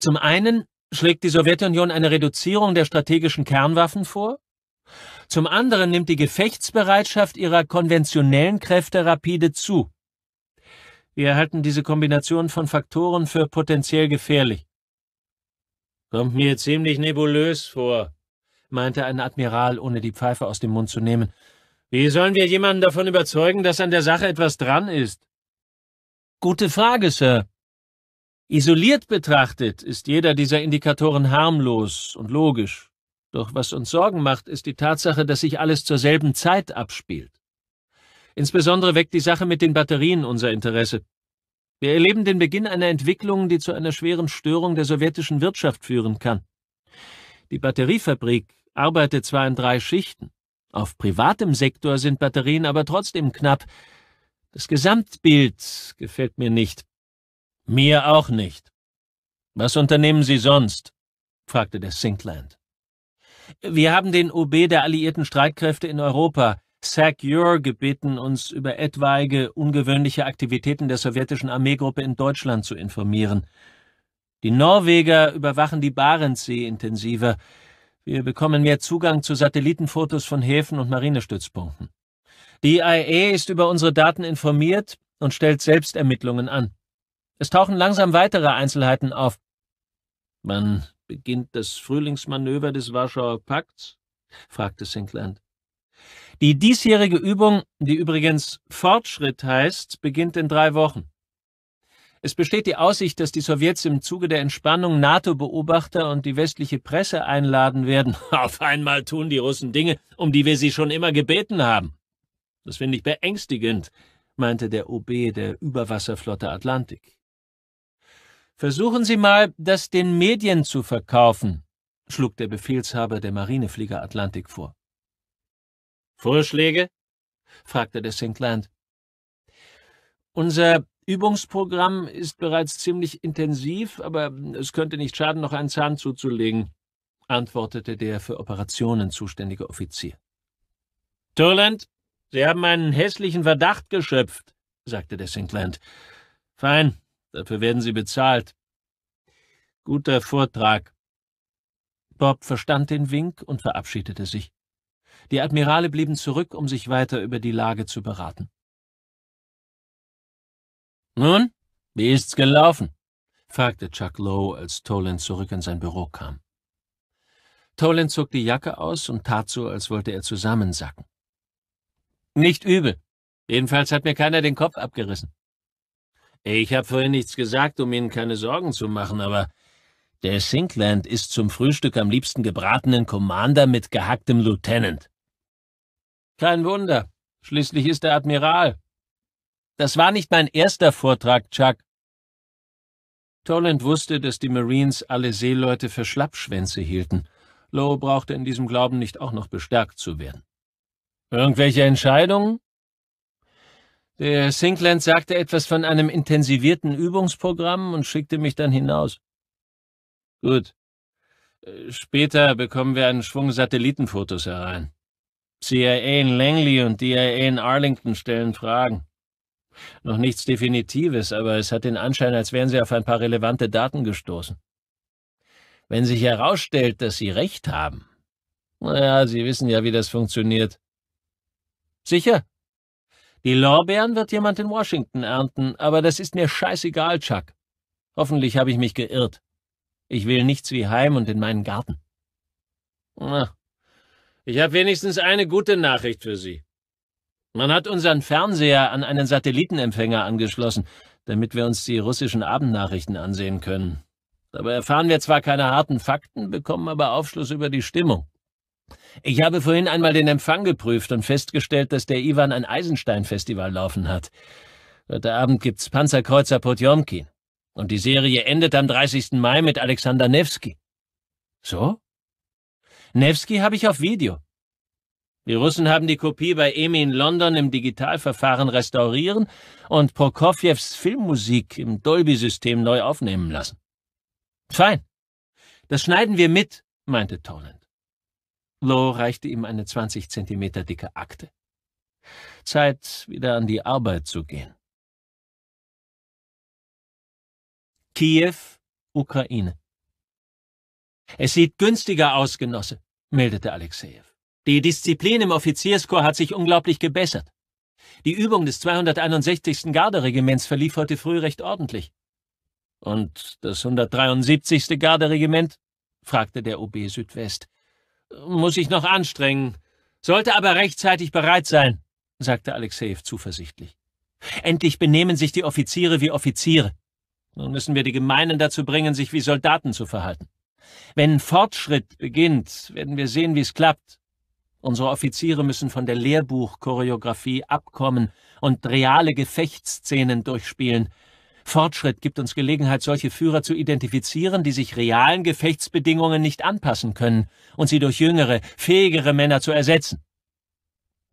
Zum einen schlägt die Sowjetunion eine Reduzierung der strategischen Kernwaffen vor, zum anderen nimmt die Gefechtsbereitschaft ihrer konventionellen Kräfte rapide zu. Wir halten diese Kombination von Faktoren für potenziell gefährlich. Kommt mir ziemlich nebulös vor, meinte ein Admiral, ohne die Pfeife aus dem Mund zu nehmen. Wie sollen wir jemanden davon überzeugen, dass an der Sache etwas dran ist? Gute Frage, Sir. Isoliert betrachtet ist jeder dieser Indikatoren harmlos und logisch. Doch was uns Sorgen macht, ist die Tatsache, dass sich alles zur selben Zeit abspielt. Insbesondere weckt die Sache mit den Batterien unser Interesse. Wir erleben den Beginn einer Entwicklung, die zu einer schweren Störung der sowjetischen Wirtschaft führen kann. Die Batteriefabrik arbeitet zwar in drei Schichten, auf privatem Sektor sind Batterien aber trotzdem knapp, das Gesamtbild gefällt mir nicht. Mir auch nicht. Was unternehmen Sie sonst? fragte der Sinkland. Wir haben den OB der alliierten Streitkräfte in Europa, SAC-UR, gebeten, uns über etwaige ungewöhnliche Aktivitäten der sowjetischen Armeegruppe in Deutschland zu informieren. Die Norweger überwachen die Barentssee intensiver. Wir bekommen mehr Zugang zu Satellitenfotos von Häfen und Marinestützpunkten. Die IA ist über unsere Daten informiert und stellt Selbstermittlungen an. Es tauchen langsam weitere Einzelheiten auf. Wann beginnt das Frühlingsmanöver des Warschauer Pakts? fragte Sinkland. Die diesjährige Übung, die übrigens Fortschritt heißt, beginnt in drei Wochen. Es besteht die Aussicht, dass die Sowjets im Zuge der Entspannung NATO-Beobachter und die westliche Presse einladen werden. Auf einmal tun die Russen Dinge, um die wir sie schon immer gebeten haben. Das finde ich beängstigend, meinte der OB der Überwasserflotte Atlantik. Versuchen Sie mal, das den Medien zu verkaufen, schlug der Befehlshaber der Marineflieger Atlantik vor. Vorschläge? fragte der St. Land. Unser Übungsprogramm ist bereits ziemlich intensiv, aber es könnte nicht schaden, noch einen Zahn zuzulegen, antwortete der für Operationen zuständige Offizier. Turland, Sie haben einen hässlichen Verdacht geschöpft, sagte der St. Sinkland. Fein, dafür werden Sie bezahlt. Guter Vortrag. Bob verstand den Wink und verabschiedete sich. Die Admirale blieben zurück, um sich weiter über die Lage zu beraten. Nun, wie ist's gelaufen? fragte Chuck Lowe, als Toland zurück in sein Büro kam. Toland zog die Jacke aus und tat so, als wollte er zusammensacken. Nicht übel. Jedenfalls hat mir keiner den Kopf abgerissen. Ich habe vorhin nichts gesagt, um Ihnen keine Sorgen zu machen, aber der Sinkland ist zum Frühstück am liebsten gebratenen Commander mit gehacktem Lieutenant. Kein Wunder. Schließlich ist er Admiral. Das war nicht mein erster Vortrag, Chuck. Toland wusste, dass die Marines alle Seeleute für Schlappschwänze hielten. Lowe brauchte in diesem Glauben nicht auch noch bestärkt zu werden. Irgendwelche Entscheidungen? Der Sinkland sagte etwas von einem intensivierten Übungsprogramm und schickte mich dann hinaus. Gut. Äh, später bekommen wir einen Schwung Satellitenfotos herein. CIA in Langley und DIA in Arlington stellen Fragen. Noch nichts Definitives, aber es hat den Anschein, als wären sie auf ein paar relevante Daten gestoßen. Wenn sich herausstellt, dass sie recht haben. Naja, Sie wissen ja, wie das funktioniert. Sicher? Die Lorbeeren wird jemand in Washington ernten, aber das ist mir scheißegal, Chuck. Hoffentlich habe ich mich geirrt. Ich will nichts wie heim und in meinen Garten. Na, ich habe wenigstens eine gute Nachricht für Sie. Man hat unseren Fernseher an einen Satellitenempfänger angeschlossen, damit wir uns die russischen Abendnachrichten ansehen können. Dabei erfahren wir zwar keine harten Fakten, bekommen aber Aufschluss über die Stimmung. Ich habe vorhin einmal den Empfang geprüft und festgestellt, dass der Iwan ein Eisenstein-Festival laufen hat. Heute Abend gibt's Panzerkreuzer Potjomkin. Und die Serie endet am 30. Mai mit Alexander Nevsky. So? Nevsky habe ich auf Video. Die Russen haben die Kopie bei Emi in London im Digitalverfahren restaurieren und Prokofjews Filmmusik im Dolby-System neu aufnehmen lassen. Fein. Das schneiden wir mit, meinte Tonen. Law reichte ihm eine 20 Zentimeter dicke Akte. Zeit, wieder an die Arbeit zu gehen.
Kiew, Ukraine. Es
sieht günstiger aus, Genosse, meldete Alexejew. Die Disziplin im Offizierskorps hat sich unglaublich gebessert. Die Übung des 261. Garderegiments verlief heute früh recht ordentlich. Und das 173. Garderegiment? fragte der OB Südwest muss ich noch anstrengen, sollte aber rechtzeitig bereit sein, sagte Alexejew zuversichtlich. Endlich benehmen sich die Offiziere wie Offiziere. Nun müssen wir die Gemeinen dazu bringen, sich wie Soldaten zu verhalten. Wenn Fortschritt beginnt, werden wir sehen, wie es klappt. Unsere Offiziere müssen von der Lehrbuchchoreografie abkommen und reale Gefechtsszenen durchspielen, Fortschritt gibt uns Gelegenheit, solche Führer zu identifizieren, die sich realen Gefechtsbedingungen nicht anpassen können und sie durch jüngere, fähigere Männer zu ersetzen.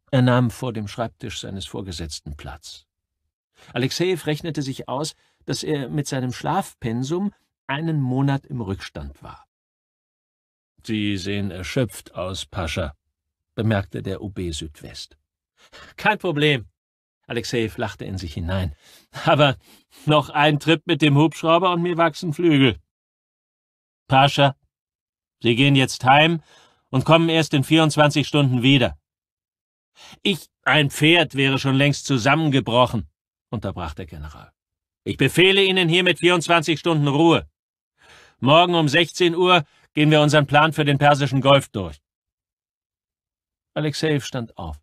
Er nahm vor dem Schreibtisch seines Vorgesetzten Platz. Alexejew rechnete sich aus, dass er mit seinem Schlafpensum einen Monat im Rückstand war. Sie sehen erschöpft aus, Pascha, bemerkte der OB Südwest. Kein Problem. Alexei lachte in sich hinein. Aber noch ein Trip mit dem Hubschrauber und mir wachsen Flügel. Pascha, Sie gehen jetzt heim und kommen erst in 24 Stunden wieder. Ich, ein Pferd wäre schon längst zusammengebrochen, unterbrach der General. Ich befehle Ihnen hier mit 24 Stunden Ruhe. Morgen um 16 Uhr gehen wir unseren Plan für den Persischen Golf durch. Alexejew stand auf.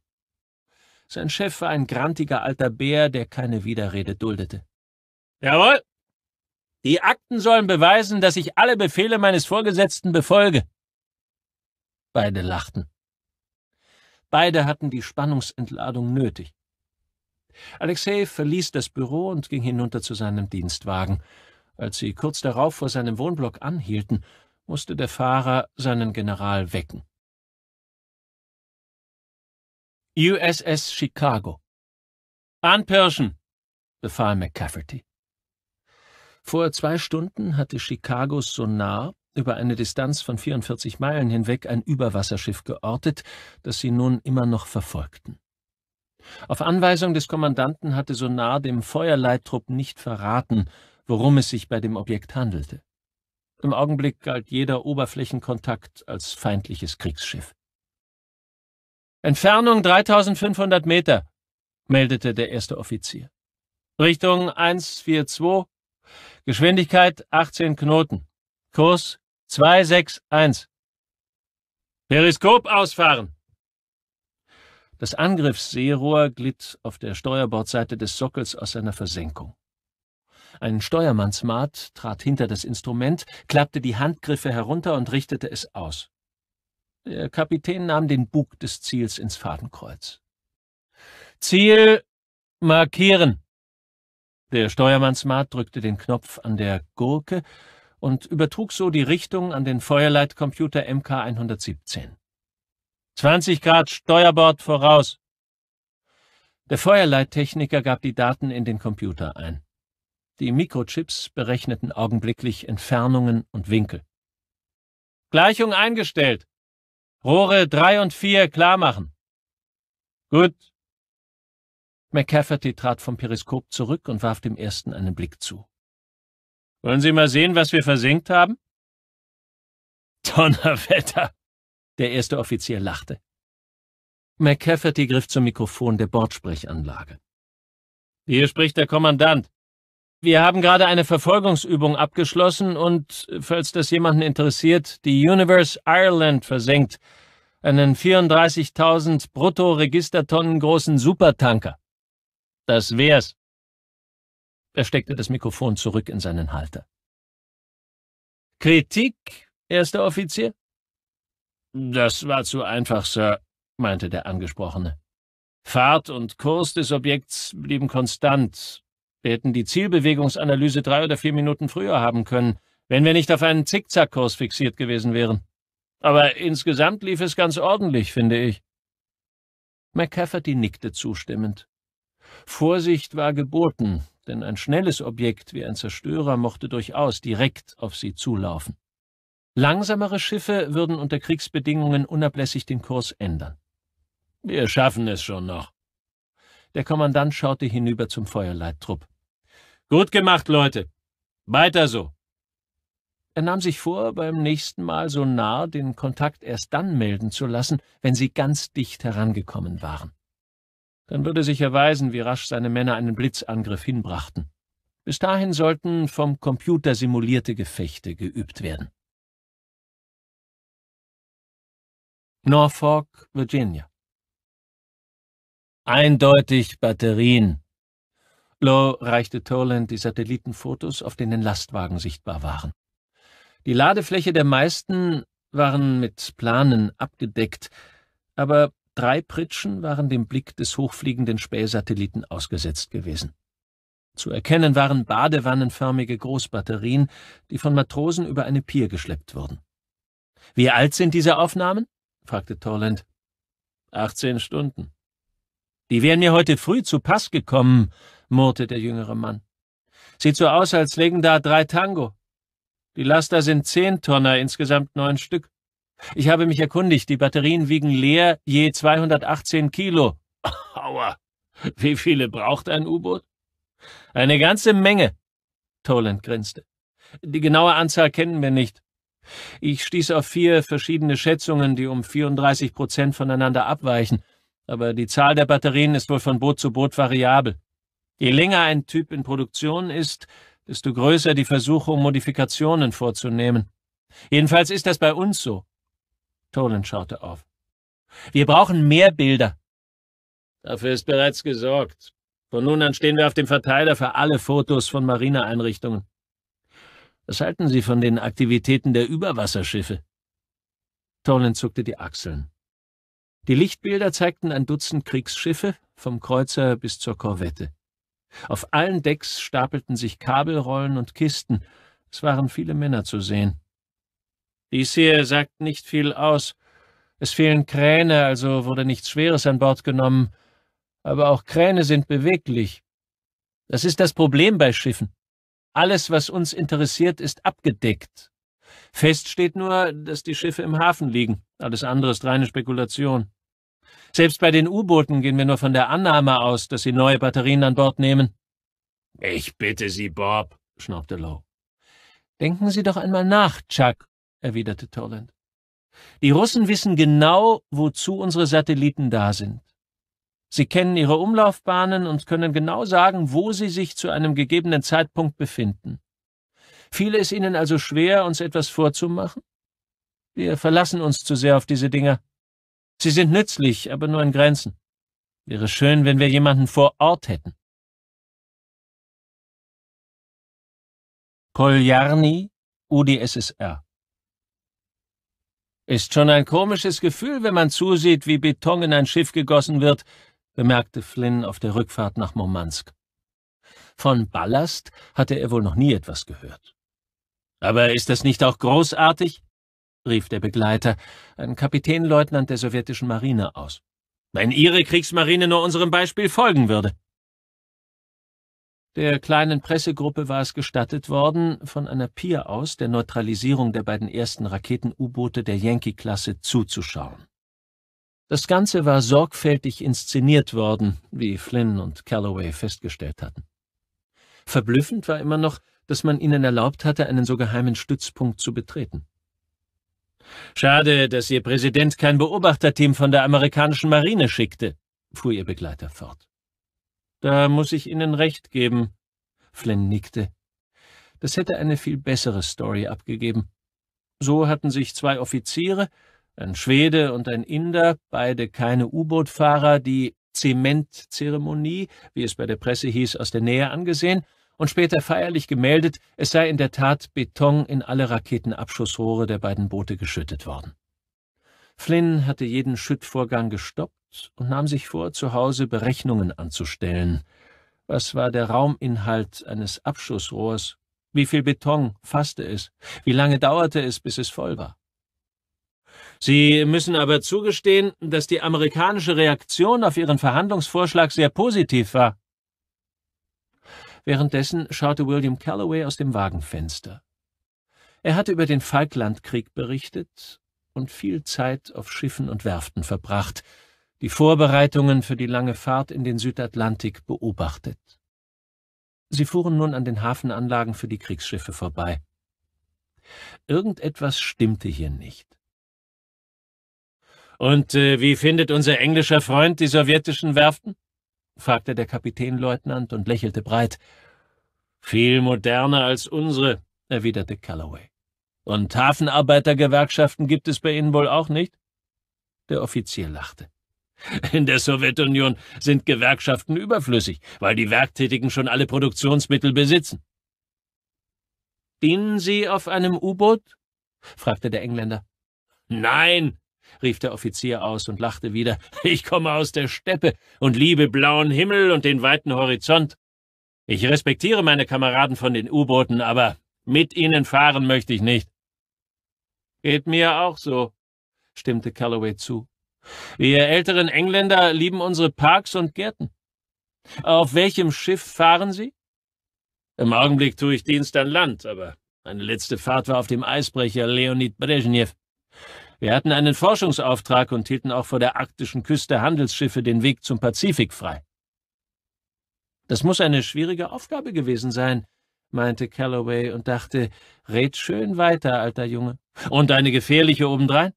Sein Chef war ein grantiger alter Bär, der keine Widerrede duldete. Jawohl! Die Akten sollen beweisen, dass ich alle Befehle meines Vorgesetzten befolge. Beide lachten. Beide hatten die Spannungsentladung nötig. Alexei verließ das Büro und ging hinunter zu seinem Dienstwagen. Als sie kurz darauf vor seinem Wohnblock anhielten, musste der Fahrer seinen General wecken. USS Chicago. Anpirschen, befahl McCafferty. Vor zwei Stunden hatte Chicagos Sonar über eine Distanz von 44 Meilen hinweg ein Überwasserschiff geortet, das sie nun immer noch verfolgten. Auf Anweisung des Kommandanten hatte Sonar dem Feuerleittrupp nicht verraten, worum es sich bei dem Objekt handelte. Im Augenblick galt jeder Oberflächenkontakt als feindliches Kriegsschiff. Entfernung 3500 Meter, meldete der erste Offizier. Richtung 142, Geschwindigkeit 18 Knoten, Kurs 261. Periskop ausfahren! Das Angriffsseerohr glitt auf der Steuerbordseite des Sockels aus seiner Versenkung. Ein Steuermannsmat trat hinter das Instrument, klappte die Handgriffe herunter und richtete es aus. Der Kapitän nahm den Bug des Ziels ins Fadenkreuz. Ziel markieren. Der Steuermann Smart drückte den Knopf an der Gurke und übertrug so die Richtung an den Feuerleitcomputer MK 117. 20 Grad Steuerbord voraus. Der Feuerleittechniker gab die Daten in den Computer ein. Die Mikrochips berechneten augenblicklich Entfernungen und Winkel. Gleichung eingestellt. Rohre drei und vier klar machen. Gut. McCafferty trat vom Periskop zurück und warf dem ersten einen Blick zu. Wollen Sie mal sehen, was wir versenkt haben? Donnerwetter! Der erste Offizier lachte. McCafferty griff zum Mikrofon der Bordsprechanlage. Hier spricht der Kommandant. Wir haben gerade eine Verfolgungsübung abgeschlossen und, äh, falls das jemanden interessiert, die Universe Ireland versenkt. Einen 34.000 Brutto-Registertonnen großen Supertanker. Das wär's. Er steckte das Mikrofon zurück in seinen Halter. Kritik, erster Offizier? Das war zu einfach, Sir, meinte der Angesprochene. Fahrt und Kurs des Objekts blieben konstant, wir hätten die Zielbewegungsanalyse drei oder vier Minuten früher haben können, wenn wir nicht auf einen Zickzackkurs fixiert gewesen wären. Aber insgesamt lief es ganz ordentlich, finde ich. McCafferty nickte zustimmend. Vorsicht war geboten, denn ein schnelles Objekt wie ein Zerstörer mochte durchaus direkt auf sie zulaufen. Langsamere Schiffe würden unter Kriegsbedingungen unablässig den Kurs ändern. Wir schaffen es schon noch, der Kommandant schaute hinüber zum Feuerleittrupp. Gut gemacht, Leute. Weiter so. Er nahm sich vor, beim nächsten Mal so nah den Kontakt erst dann melden zu lassen, wenn sie ganz dicht herangekommen waren. Dann würde sich erweisen, wie rasch seine Männer einen Blitzangriff hinbrachten. Bis dahin sollten vom Computer simulierte Gefechte geübt werden.
Norfolk, Virginia.
Eindeutig Batterien. Low reichte Toland die Satellitenfotos, auf denen Lastwagen sichtbar waren. Die Ladefläche der meisten waren mit Planen abgedeckt, aber drei Pritschen waren dem Blick des hochfliegenden Spähsatelliten ausgesetzt gewesen. Zu erkennen waren badewannenförmige Großbatterien, die von Matrosen über eine Pier geschleppt wurden. Wie alt sind diese Aufnahmen? fragte Torland. 18 Stunden. Die wären mir heute früh zu Pass gekommen, murrte der jüngere Mann. Sieht so aus, als legen da drei Tango. Die Laster sind zehn Tonner, insgesamt neun Stück. Ich habe mich erkundigt, die Batterien wiegen leer je 218 Kilo. Aua! Wie viele braucht ein U-Boot? Eine ganze Menge, Toland grinste. Die genaue Anzahl kennen wir nicht. Ich stieß auf vier verschiedene Schätzungen, die um 34 Prozent voneinander abweichen aber die Zahl der Batterien ist wohl von Boot zu Boot variabel. Je länger ein Typ in Produktion ist, desto größer die Versuchung, Modifikationen vorzunehmen. Jedenfalls ist das bei uns so. Tolan schaute auf. Wir brauchen mehr Bilder. Dafür ist bereits gesorgt. Von nun an stehen wir auf dem Verteiler für alle Fotos von Marineeinrichtungen. Was halten Sie von den Aktivitäten der Überwasserschiffe? Tolan zuckte die Achseln. Die Lichtbilder zeigten ein Dutzend Kriegsschiffe, vom Kreuzer bis zur Korvette. Auf allen Decks stapelten sich Kabelrollen und Kisten. Es waren viele Männer zu sehen. Dies hier sagt nicht viel aus. Es fehlen Kräne, also wurde nichts Schweres an Bord genommen. Aber auch Kräne sind beweglich. Das ist das Problem bei Schiffen. Alles, was uns interessiert, ist abgedeckt. Fest steht nur, dass die Schiffe im Hafen liegen. Alles andere ist reine Spekulation. Selbst bei den U-Booten gehen wir nur von der Annahme aus, dass sie neue Batterien an Bord nehmen. Ich bitte Sie, Bob, schnaubte Lowe. Denken Sie doch einmal nach, Chuck, erwiderte Toland. Die Russen wissen genau, wozu unsere Satelliten da sind. Sie kennen ihre Umlaufbahnen und können genau sagen, wo sie sich zu einem gegebenen Zeitpunkt befinden. Fiele es ihnen also schwer, uns etwas vorzumachen? Wir verlassen uns zu sehr auf diese Dinger. Sie sind nützlich, aber nur an Grenzen.
Wäre schön, wenn wir jemanden vor Ort hätten.
Koljarni, UdSSR Ist schon ein komisches Gefühl, wenn man zusieht, wie Beton in ein Schiff gegossen wird, bemerkte Flynn auf der Rückfahrt nach Murmansk. Von Ballast hatte er wohl noch nie etwas gehört. Aber ist das nicht auch großartig? rief der Begleiter, ein Kapitänleutnant der sowjetischen Marine aus. Wenn Ihre Kriegsmarine nur unserem Beispiel folgen würde. Der kleinen Pressegruppe war es gestattet worden, von einer Pier aus der Neutralisierung der beiden ersten Raketen-U-Boote der Yankee-Klasse zuzuschauen. Das Ganze war sorgfältig inszeniert worden, wie Flynn und Calloway festgestellt hatten. Verblüffend war immer noch, dass man ihnen erlaubt hatte, einen so geheimen Stützpunkt zu betreten. Schade, dass Ihr Präsident kein Beobachterteam von der amerikanischen Marine schickte, fuhr Ihr Begleiter fort. Da muss ich Ihnen recht geben, Flynn nickte. Das hätte eine viel bessere Story abgegeben. So hatten sich zwei Offiziere, ein Schwede und ein Inder, beide keine U-Boot-Fahrer, die Zementzeremonie, wie es bei der Presse hieß, aus der Nähe angesehen und später feierlich gemeldet, es sei in der Tat Beton in alle Raketenabschussrohre der beiden Boote geschüttet worden. Flynn hatte jeden Schüttvorgang gestoppt und nahm sich vor, zu Hause Berechnungen anzustellen. Was war der Rauminhalt eines Abschussrohrs? Wie viel Beton fasste es? Wie lange dauerte es, bis es voll war? Sie müssen aber zugestehen, dass die amerikanische Reaktion auf Ihren Verhandlungsvorschlag sehr positiv war, Währenddessen schaute William Calloway aus dem Wagenfenster. Er hatte über den Falklandkrieg berichtet und viel Zeit auf Schiffen und Werften verbracht, die Vorbereitungen für die lange Fahrt in den Südatlantik beobachtet. Sie fuhren nun an den Hafenanlagen für die Kriegsschiffe vorbei. Irgendetwas stimmte hier nicht. Und äh, wie findet unser englischer Freund die sowjetischen Werften? fragte der Kapitänleutnant und lächelte breit. Viel moderner als unsere, erwiderte Calloway. Und Hafenarbeitergewerkschaften gibt es bei Ihnen wohl auch nicht? Der Offizier lachte. In der Sowjetunion sind Gewerkschaften überflüssig, weil die Werktätigen schon alle Produktionsmittel besitzen. Dienen Sie auf einem U-Boot? fragte der Engländer. Nein, rief der Offizier aus und lachte wieder. Ich komme aus der Steppe und liebe blauen Himmel und den weiten Horizont. Ich respektiere meine Kameraden von den U-Booten, aber mit ihnen fahren möchte ich nicht. Geht mir auch so, stimmte Calloway zu. Wir älteren Engländer lieben unsere Parks und Gärten. Auf welchem Schiff fahren Sie? Im Augenblick tue ich Dienst an Land, aber meine letzte Fahrt war auf dem Eisbrecher Leonid Brezhnev. Wir hatten einen Forschungsauftrag und hielten auch vor der arktischen Küste Handelsschiffe den Weg zum Pazifik frei. Das muss eine schwierige Aufgabe gewesen sein, meinte Calloway und dachte, red schön weiter, alter Junge. Und eine gefährliche obendrein?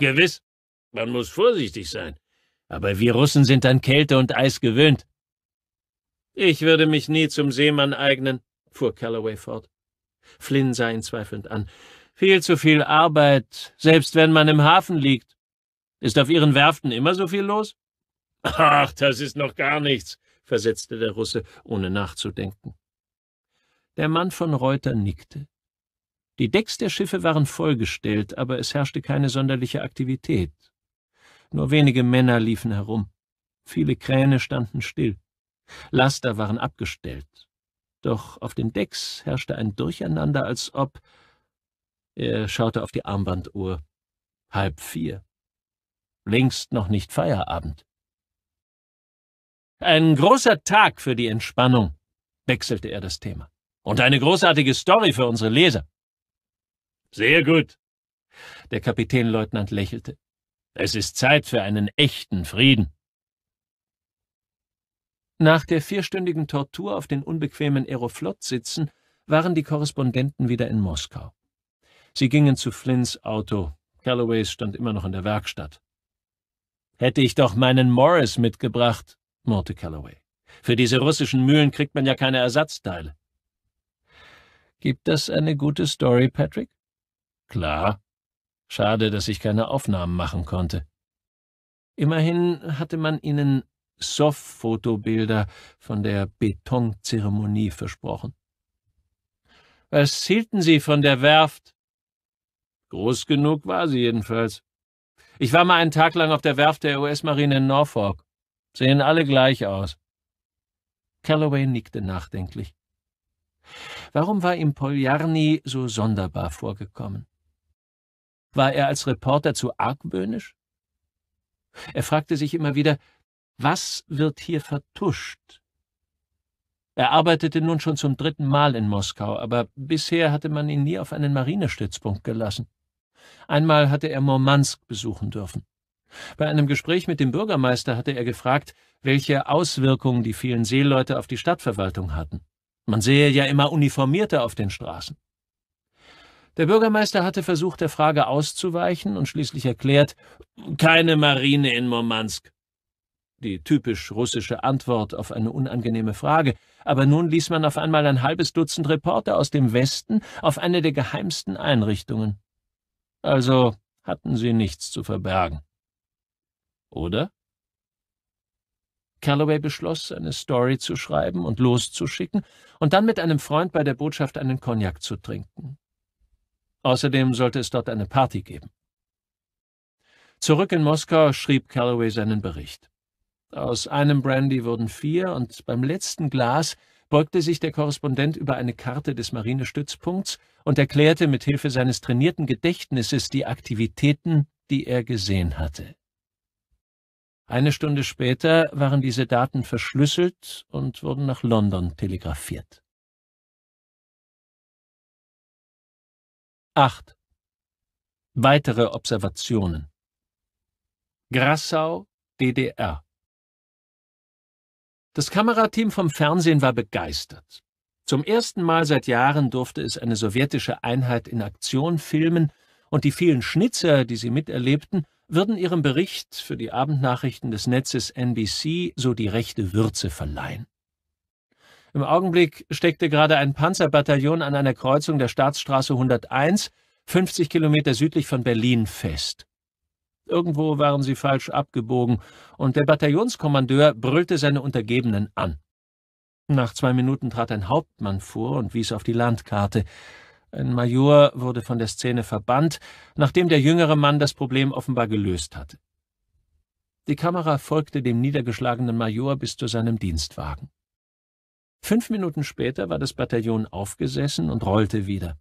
Gewiss, man muss vorsichtig sein. Aber wir Russen sind an Kälte und Eis gewöhnt. Ich würde mich nie zum Seemann eignen, fuhr Calloway fort. Flynn sah ihn zweifelnd an. Viel zu viel Arbeit, selbst wenn man im Hafen liegt. Ist auf Ihren Werften immer so viel los? Ach, das ist noch gar nichts, versetzte der Russe, ohne nachzudenken. Der Mann von Reuter nickte. Die Decks der Schiffe waren vollgestellt, aber es herrschte keine sonderliche Aktivität. Nur wenige Männer liefen herum. Viele Kräne standen still. Laster waren abgestellt. Doch auf den Decks herrschte ein Durcheinander, als ob er schaute auf die Armbanduhr. Halb vier. Längst noch nicht Feierabend. Ein großer Tag für die Entspannung, wechselte er das Thema. Und eine großartige Story für unsere Leser. Sehr gut. Der Kapitänleutnant lächelte. Es ist Zeit für einen echten Frieden. Nach der vierstündigen Tortur auf den unbequemen Aeroflot-Sitzen waren die Korrespondenten wieder in Moskau. Sie gingen zu Flynns Auto. Calloways stand immer noch in der Werkstatt. Hätte ich doch meinen Morris mitgebracht, murrte Calloway. Für diese russischen Mühlen kriegt man ja keine Ersatzteile. Gibt das eine gute Story, Patrick? Klar. Schade, dass ich keine Aufnahmen machen konnte. Immerhin hatte man ihnen Soff-Fotobilder von der Betonzeremonie versprochen. Was hielten Sie von der Werft? Groß genug war sie jedenfalls. Ich war mal einen Tag lang auf der Werft der US-Marine in Norfolk. Sehen alle gleich aus. Calloway nickte nachdenklich. Warum war ihm Poljarny so sonderbar vorgekommen? War er als Reporter zu argwöhnisch? Er fragte sich immer wieder, was wird hier vertuscht? Er arbeitete nun schon zum dritten Mal in Moskau, aber bisher hatte man ihn nie auf einen Marinestützpunkt gelassen. Einmal hatte er Murmansk besuchen dürfen. Bei einem Gespräch mit dem Bürgermeister hatte er gefragt, welche Auswirkungen die vielen Seeleute auf die Stadtverwaltung hatten. Man sehe ja immer Uniformierte auf den Straßen. Der Bürgermeister hatte versucht, der Frage auszuweichen und schließlich erklärt, keine Marine in Murmansk. Die typisch russische Antwort auf eine unangenehme Frage. Aber nun ließ man auf einmal ein halbes Dutzend Reporter aus dem Westen auf eine der geheimsten Einrichtungen. Also hatten sie nichts zu verbergen. Oder? Calloway beschloss, eine Story zu schreiben und loszuschicken und dann mit einem Freund bei der Botschaft einen Cognac zu trinken. Außerdem sollte es dort eine Party geben. Zurück in Moskau schrieb Calloway seinen Bericht. Aus einem Brandy wurden vier und beim letzten Glas beugte sich der Korrespondent über eine Karte des Marinestützpunkts und erklärte mit Hilfe seines trainierten Gedächtnisses die Aktivitäten, die er gesehen hatte. Eine Stunde später waren diese Daten verschlüsselt und wurden nach London telegrafiert.
8. Weitere
Observationen Grassau, DDR das Kamerateam vom Fernsehen war begeistert. Zum ersten Mal seit Jahren durfte es eine sowjetische Einheit in Aktion filmen, und die vielen Schnitzer, die sie miterlebten, würden ihrem Bericht für die Abendnachrichten des Netzes NBC so die rechte Würze verleihen. Im Augenblick steckte gerade ein Panzerbataillon an einer Kreuzung der Staatsstraße 101, 50 Kilometer südlich von Berlin, fest. Irgendwo waren sie falsch abgebogen, und der Bataillonskommandeur brüllte seine Untergebenen an. Nach zwei Minuten trat ein Hauptmann vor und wies auf die Landkarte. Ein Major wurde von der Szene verbannt, nachdem der jüngere Mann das Problem offenbar gelöst hatte. Die Kamera folgte dem niedergeschlagenen Major bis zu seinem Dienstwagen. Fünf Minuten später war das Bataillon aufgesessen und rollte wieder.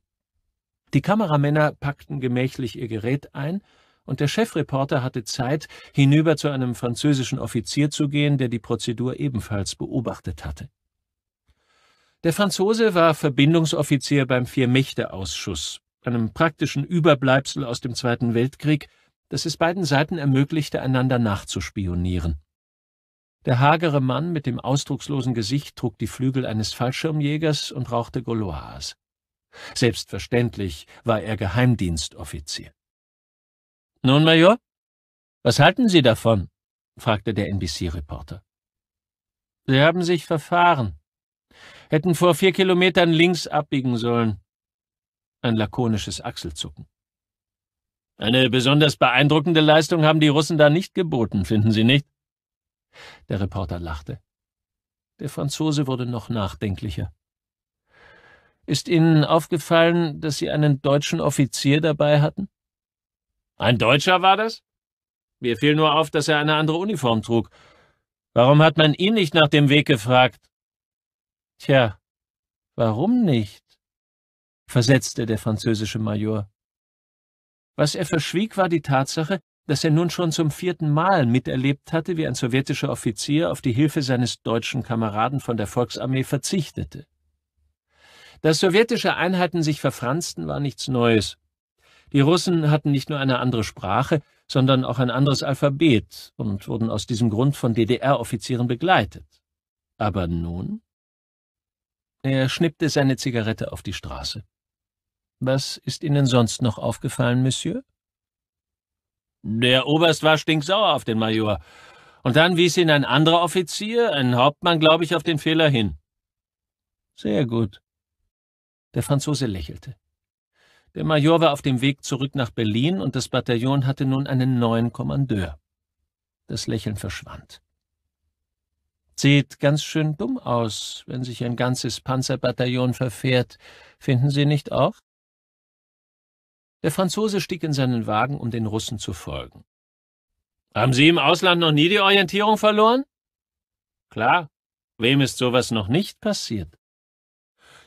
Die Kameramänner packten gemächlich ihr Gerät ein und der Chefreporter hatte Zeit, hinüber zu einem französischen Offizier zu gehen, der die Prozedur ebenfalls beobachtet hatte. Der Franzose war Verbindungsoffizier beim Vier-Mächte-Ausschuss, einem praktischen Überbleibsel aus dem Zweiten Weltkrieg, das es beiden Seiten ermöglichte, einander nachzuspionieren. Der hagere Mann mit dem ausdruckslosen Gesicht trug die Flügel eines Fallschirmjägers und rauchte Goloas. Selbstverständlich war er Geheimdienstoffizier. Nun, Major, was halten Sie davon? fragte der NBC-Reporter. Sie haben sich verfahren. Hätten vor vier Kilometern links abbiegen sollen. Ein lakonisches Achselzucken. Eine besonders beeindruckende Leistung haben die Russen da nicht geboten, finden Sie nicht? Der Reporter lachte. Der Franzose wurde noch nachdenklicher. Ist Ihnen aufgefallen, dass Sie einen deutschen Offizier dabei hatten? Ein Deutscher war das? Mir fiel nur auf, dass er eine andere Uniform trug. Warum hat man ihn nicht nach dem Weg gefragt? Tja, warum nicht? versetzte der französische Major. Was er verschwieg, war die Tatsache, dass er nun schon zum vierten Mal miterlebt hatte, wie ein sowjetischer Offizier auf die Hilfe seines deutschen Kameraden von der Volksarmee verzichtete. Dass sowjetische Einheiten sich verfransten, war nichts Neues. Die Russen hatten nicht nur eine andere Sprache, sondern auch ein anderes Alphabet und wurden aus diesem Grund von DDR-Offizieren begleitet. Aber nun? Er schnippte seine Zigarette auf die Straße. Was ist Ihnen sonst noch aufgefallen, Monsieur? Der Oberst war stinksauer auf den Major. Und dann wies ihn ein anderer Offizier, ein Hauptmann, glaube ich, auf den Fehler hin. Sehr gut. Der Franzose lächelte. Der Major war auf dem Weg zurück nach Berlin und das Bataillon hatte nun einen neuen Kommandeur. Das Lächeln verschwand. Sieht ganz schön dumm aus, wenn sich ein ganzes Panzerbataillon verfährt. Finden Sie nicht auch? Der Franzose stieg in seinen Wagen, um den Russen zu folgen. Haben Sie im Ausland noch nie die Orientierung verloren? Klar, wem ist sowas noch nicht passiert?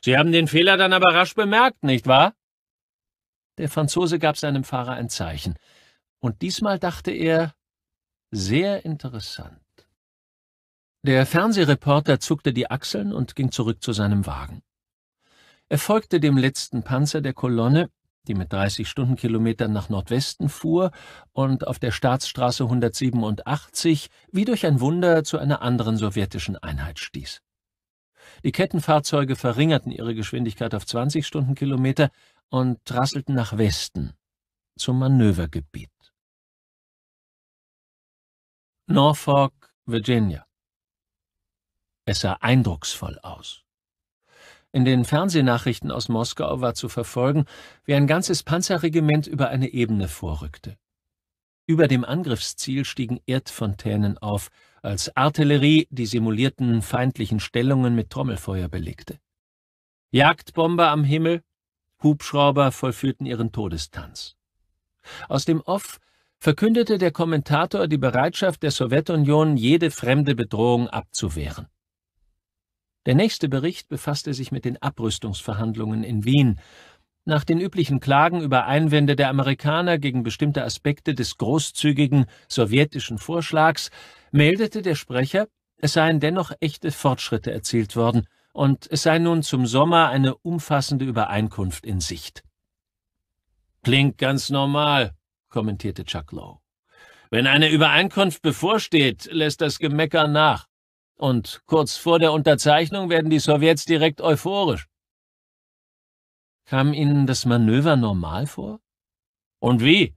Sie haben den Fehler dann aber rasch bemerkt, nicht wahr? Der Franzose gab seinem Fahrer ein Zeichen, und diesmal dachte er, sehr interessant. Der Fernsehreporter zuckte die Achseln und ging zurück zu seinem Wagen. Er folgte dem letzten Panzer der Kolonne, die mit 30 Stundenkilometern nach Nordwesten fuhr und auf der Staatsstraße 187 wie durch ein Wunder zu einer anderen sowjetischen Einheit stieß. Die Kettenfahrzeuge verringerten ihre Geschwindigkeit auf 20 Stundenkilometer, und rasselten nach Westen zum Manövergebiet. Norfolk, Virginia. Es sah eindrucksvoll aus. In den Fernsehnachrichten aus Moskau war zu verfolgen, wie ein ganzes Panzerregiment über eine Ebene vorrückte. Über dem Angriffsziel stiegen Erdfontänen auf, als Artillerie die simulierten feindlichen Stellungen mit Trommelfeuer belegte. Jagdbomber am Himmel, Hubschrauber vollführten ihren Todestanz. Aus dem Off verkündete der Kommentator die Bereitschaft der Sowjetunion, jede fremde Bedrohung abzuwehren. Der nächste Bericht befasste sich mit den Abrüstungsverhandlungen in Wien. Nach den üblichen Klagen über Einwände der Amerikaner gegen bestimmte Aspekte des großzügigen sowjetischen Vorschlags meldete der Sprecher, es seien dennoch echte Fortschritte erzielt worden, und es sei nun zum Sommer eine umfassende Übereinkunft in Sicht. Klingt ganz normal, kommentierte Chuck Lowe. Wenn eine Übereinkunft bevorsteht, lässt das Gemecker nach. Und kurz vor der Unterzeichnung werden die Sowjets direkt euphorisch. Kam Ihnen das Manöver normal vor? Und wie?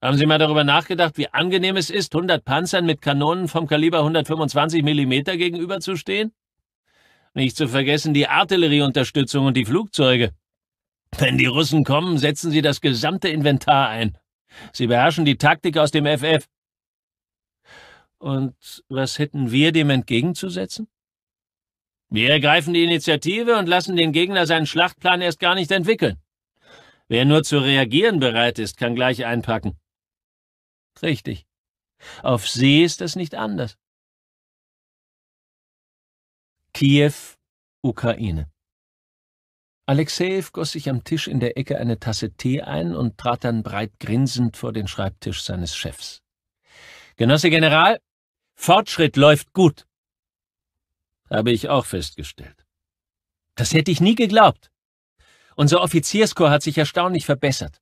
Haben Sie mal darüber nachgedacht, wie angenehm es ist, 100 Panzern mit Kanonen vom Kaliber 125 mm gegenüberzustehen? Nicht zu vergessen die Artillerieunterstützung und die Flugzeuge. Wenn die Russen kommen, setzen sie das gesamte Inventar ein. Sie beherrschen die Taktik aus dem FF. Und was hätten wir dem entgegenzusetzen? Wir ergreifen die Initiative und lassen den Gegner seinen Schlachtplan erst gar nicht entwickeln. Wer nur zu reagieren bereit ist, kann gleich einpacken. Richtig. Auf See ist das nicht anders.
Kiew, Ukraine.
Alexejew goss sich am Tisch in der Ecke eine Tasse Tee ein und trat dann breit grinsend vor den Schreibtisch seines Chefs. Genosse General, Fortschritt läuft gut. Habe ich auch festgestellt. Das hätte ich nie geglaubt. Unser Offizierskorps hat sich erstaunlich verbessert.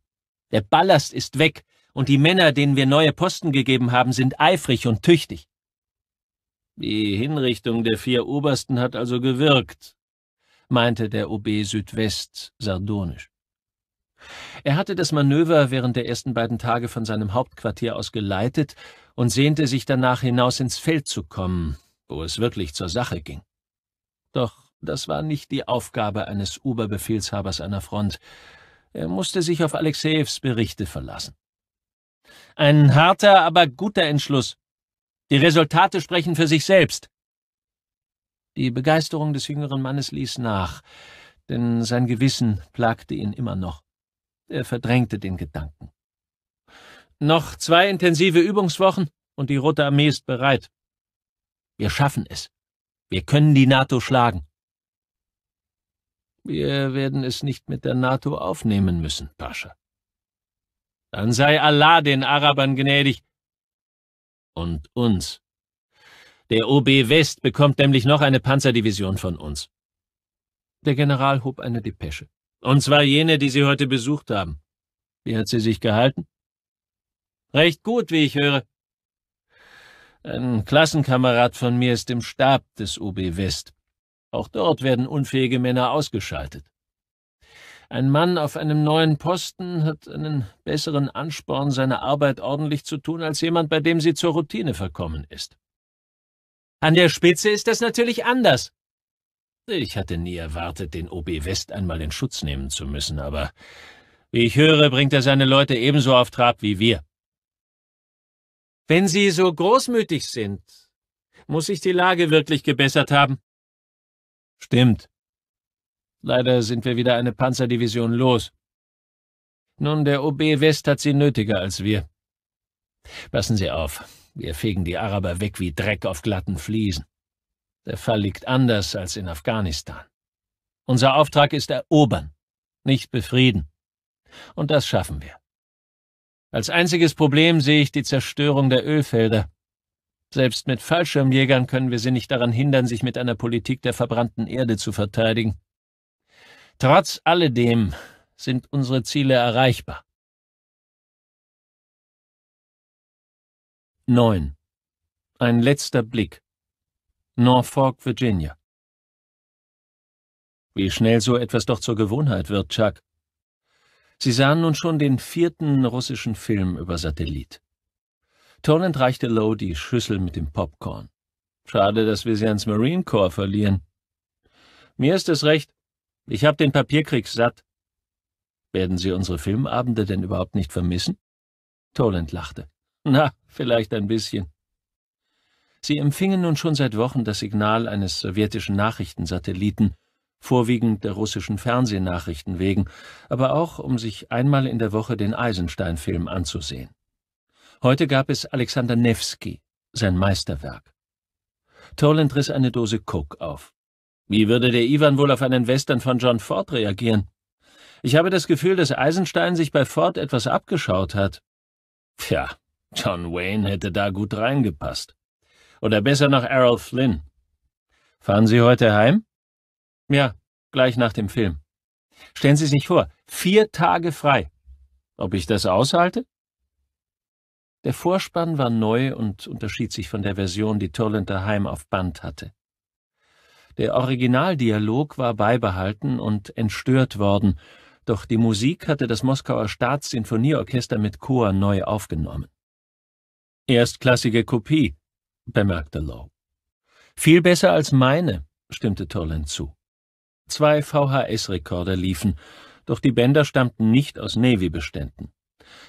Der Ballast ist weg und die Männer, denen wir neue Posten gegeben haben, sind eifrig und tüchtig. Die Hinrichtung der vier Obersten hat also gewirkt, meinte der OB Südwest sardonisch. Er hatte das Manöver während der ersten beiden Tage von seinem Hauptquartier aus geleitet und sehnte sich danach hinaus ins Feld zu kommen, wo es wirklich zur Sache ging. Doch das war nicht die Aufgabe eines Oberbefehlshabers einer Front. Er musste sich auf Alexejews Berichte verlassen. Ein harter, aber guter Entschluss, die Resultate sprechen für sich selbst. Die Begeisterung des jüngeren Mannes ließ nach, denn sein Gewissen plagte ihn immer noch. Er verdrängte den Gedanken. Noch zwei intensive Übungswochen und die Rote Armee ist bereit. Wir schaffen es. Wir können die NATO schlagen. Wir werden es nicht mit der NATO aufnehmen müssen, Pascha. Dann sei Allah den Arabern gnädig, und uns. Der OB West bekommt nämlich noch eine Panzerdivision von uns. Der General hob eine Depesche. Und zwar jene, die Sie heute besucht haben. Wie hat sie sich gehalten? Recht gut, wie ich höre. Ein Klassenkamerad von mir ist im Stab des OB West. Auch dort werden unfähige Männer ausgeschaltet. Ein Mann auf einem neuen Posten hat einen besseren Ansporn, seine Arbeit ordentlich zu tun, als jemand, bei dem sie zur Routine verkommen ist. An der Spitze ist das natürlich anders. Ich hatte nie erwartet, den OB West einmal in Schutz nehmen zu müssen, aber wie ich höre, bringt er seine Leute ebenso auf Trab wie wir. Wenn Sie so großmütig sind, muss sich die Lage wirklich gebessert haben. Stimmt, Leider sind wir wieder eine Panzerdivision los. Nun, der OB West hat sie nötiger als wir. Passen Sie auf, wir fegen die Araber weg wie Dreck auf glatten Fliesen. Der Fall liegt anders als in Afghanistan. Unser Auftrag ist erobern, nicht befrieden. Und das schaffen wir. Als einziges Problem sehe ich die Zerstörung der Ölfelder. Selbst mit Fallschirmjägern können wir sie nicht daran hindern, sich mit einer Politik der verbrannten Erde zu verteidigen. Trotz alledem sind unsere Ziele erreichbar.
9. Ein letzter Blick.
Norfolk, Virginia. Wie schnell so etwas doch zur Gewohnheit wird, Chuck. Sie sahen nun schon den vierten russischen Film über Satellit. Tonant reichte Lowe die Schüssel mit dem Popcorn. Schade, dass wir sie ans Marine Corps verlieren. Mir ist es recht, ich hab den Papierkrieg satt. Werden Sie unsere Filmabende denn überhaupt nicht vermissen? Toland lachte. Na, vielleicht ein bisschen. Sie empfingen nun schon seit Wochen das Signal eines sowjetischen Nachrichtensatelliten, vorwiegend der russischen Fernsehnachrichten wegen, aber auch um sich einmal in der Woche den Eisenstein-Film anzusehen. Heute gab es Alexander Nevsky, sein Meisterwerk. Toland riss eine Dose Coke auf. Wie würde der Ivan wohl auf einen Western von John Ford reagieren? Ich habe das Gefühl, dass Eisenstein sich bei Ford etwas abgeschaut hat. Tja, John Wayne hätte da gut reingepasst. Oder besser noch Errol Flynn. Fahren Sie heute heim? Ja, gleich nach dem Film. Stellen Sie sich vor, vier Tage frei. Ob ich das aushalte? Der Vorspann war neu und unterschied sich von der Version, die Turland daheim auf Band hatte. Der Originaldialog war beibehalten und entstört worden, doch die Musik hatte das Moskauer Staatssinfonieorchester mit Chor neu aufgenommen. Erstklassige Kopie, bemerkte Lowe. Viel besser als meine, stimmte Torland zu. Zwei VHS-Rekorder liefen, doch die Bänder stammten nicht aus Navy-Beständen.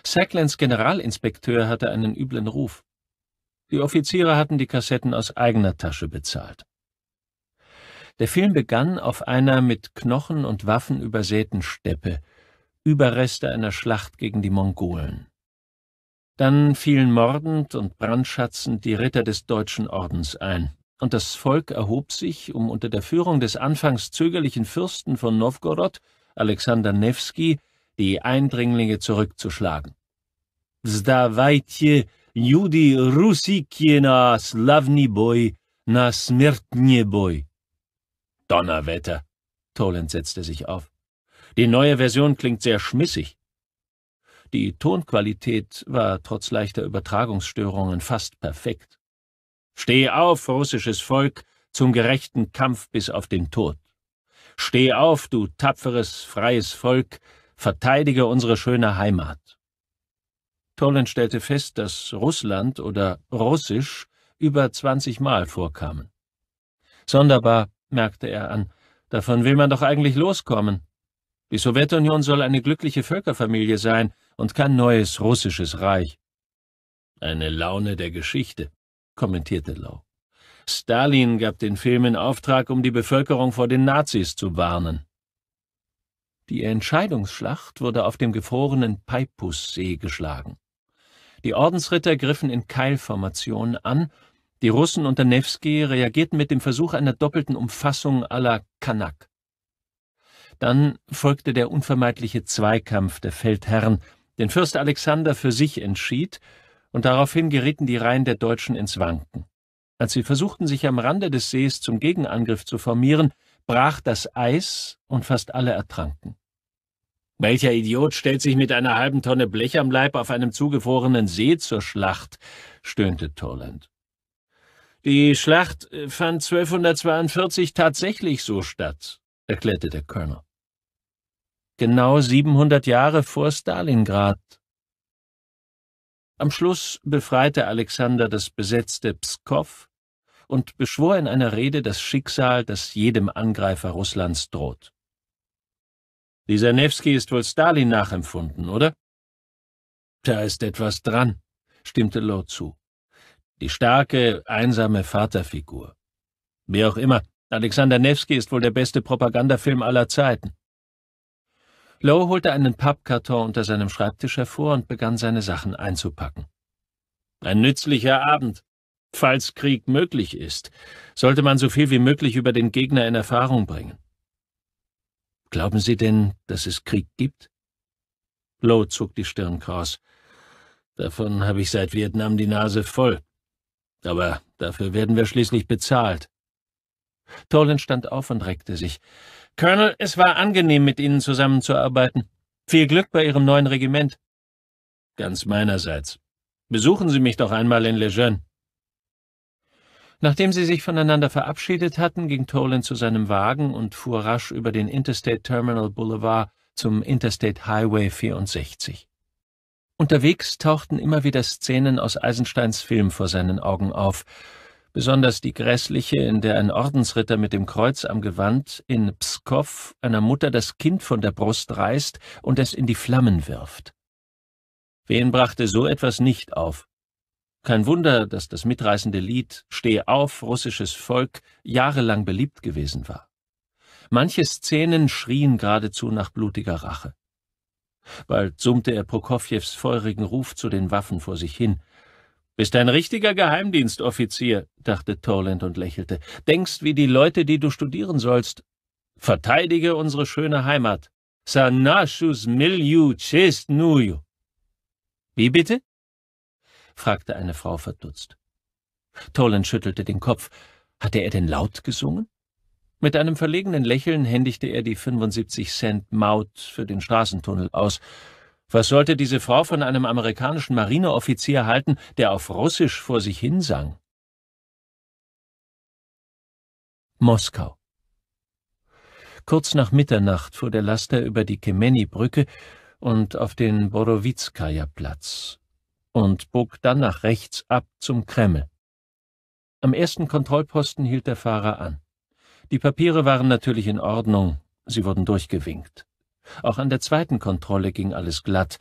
Sacklands Generalinspekteur hatte einen üblen Ruf. Die Offiziere hatten die Kassetten aus eigener Tasche bezahlt. Der Film begann auf einer mit Knochen und Waffen übersäten Steppe, Überreste einer Schlacht gegen die Mongolen. Dann fielen mordend und brandschatzend die Ritter des Deutschen Ordens ein, und das Volk erhob sich, um unter der Führung des anfangs zögerlichen Fürsten von Nowgorod, Alexander Newski, die Eindringlinge zurückzuschlagen. Zdawajcie, Judi Rusikje na slavni na smrtnie Donnerwetter! Toland setzte sich auf. Die neue Version klingt sehr schmissig. Die Tonqualität war trotz leichter Übertragungsstörungen fast perfekt. Steh auf, russisches Volk, zum gerechten Kampf bis auf den Tod. Steh auf, du tapferes, freies Volk, verteidige unsere schöne Heimat. Toland stellte fest, dass Russland oder Russisch über 20 Mal vorkamen. Sonderbar, merkte er an. Davon will man doch eigentlich loskommen. Die Sowjetunion soll eine glückliche Völkerfamilie sein und kein neues russisches Reich. Eine Laune der Geschichte, kommentierte Lowe. Stalin gab den Film in Auftrag, um die Bevölkerung vor den Nazis zu warnen. Die Entscheidungsschlacht wurde auf dem gefrorenen Peipussee geschlagen. Die Ordensritter griffen in Keilformation an die Russen unter Nevsky reagierten mit dem Versuch einer doppelten Umfassung aller Kanak. Dann folgte der unvermeidliche Zweikampf der Feldherren, den Fürst Alexander für sich entschied, und daraufhin gerieten die Reihen der Deutschen ins Wanken. Als sie versuchten, sich am Rande des Sees zum Gegenangriff zu formieren, brach das Eis und fast alle ertranken. Welcher Idiot stellt sich mit einer halben Tonne Blech am Leib auf einem zugefrorenen See zur Schlacht? stöhnte Torland. Die Schlacht äh, fand 1242 tatsächlich so statt, erklärte der Colonel. Genau 700 Jahre vor Stalingrad. Am Schluss befreite Alexander das besetzte Pskow und beschwor in einer Rede das Schicksal, das jedem Angreifer Russlands droht. Dieser Nevsky ist wohl Stalin nachempfunden, oder? Da ist etwas dran, stimmte Low zu. Die starke, einsame Vaterfigur. Wie auch immer, Alexander Nevsky ist wohl der beste Propagandafilm aller Zeiten. Lowe holte einen Pappkarton unter seinem Schreibtisch hervor und begann seine Sachen einzupacken. Ein nützlicher Abend. Falls Krieg möglich ist, sollte man so viel wie möglich über den Gegner in Erfahrung bringen. Glauben Sie denn, dass es Krieg gibt? Lowe zog die Stirn kraus. Davon habe ich seit Vietnam die Nase voll. Aber dafür werden wir schließlich bezahlt. Tolan stand auf und reckte sich. Colonel, es war angenehm, mit Ihnen zusammenzuarbeiten. Viel Glück bei Ihrem neuen Regiment. Ganz meinerseits. Besuchen Sie mich doch einmal in Lejeune. Nachdem sie sich voneinander verabschiedet hatten, ging Tolan zu seinem Wagen und fuhr rasch über den Interstate Terminal Boulevard zum Interstate Highway 64. Unterwegs tauchten immer wieder Szenen aus Eisensteins Film vor seinen Augen auf, besonders die grässliche, in der ein Ordensritter mit dem Kreuz am Gewand in Pskow einer Mutter das Kind von der Brust reißt und es in die Flammen wirft. Wen brachte so etwas nicht auf? Kein Wunder, dass das mitreißende Lied Steh auf, russisches Volk jahrelang beliebt gewesen war. Manche Szenen schrien geradezu nach blutiger Rache. Bald summte er Prokofjews feurigen Ruf zu den Waffen vor sich hin. Bist ein richtiger Geheimdienstoffizier, dachte Torland und lächelte. Denkst wie die Leute, die du studieren sollst. Verteidige unsere schöne Heimat. Sanashus milju chest nuju. Wie bitte? fragte eine Frau verdutzt. Toland schüttelte den Kopf. Hatte er denn laut gesungen? Mit einem verlegenen Lächeln händigte er die 75 Cent Maut für den Straßentunnel aus. Was sollte diese Frau von einem amerikanischen Marineoffizier halten, der auf Russisch vor sich hinsang? Moskau. Kurz nach Mitternacht fuhr der Laster über die Kemeni-Brücke und auf den Borowizkaja Platz und bog dann nach rechts ab zum Kreml. Am ersten Kontrollposten hielt der Fahrer an. Die Papiere waren natürlich in Ordnung, sie wurden durchgewinkt. Auch an der zweiten Kontrolle ging alles glatt.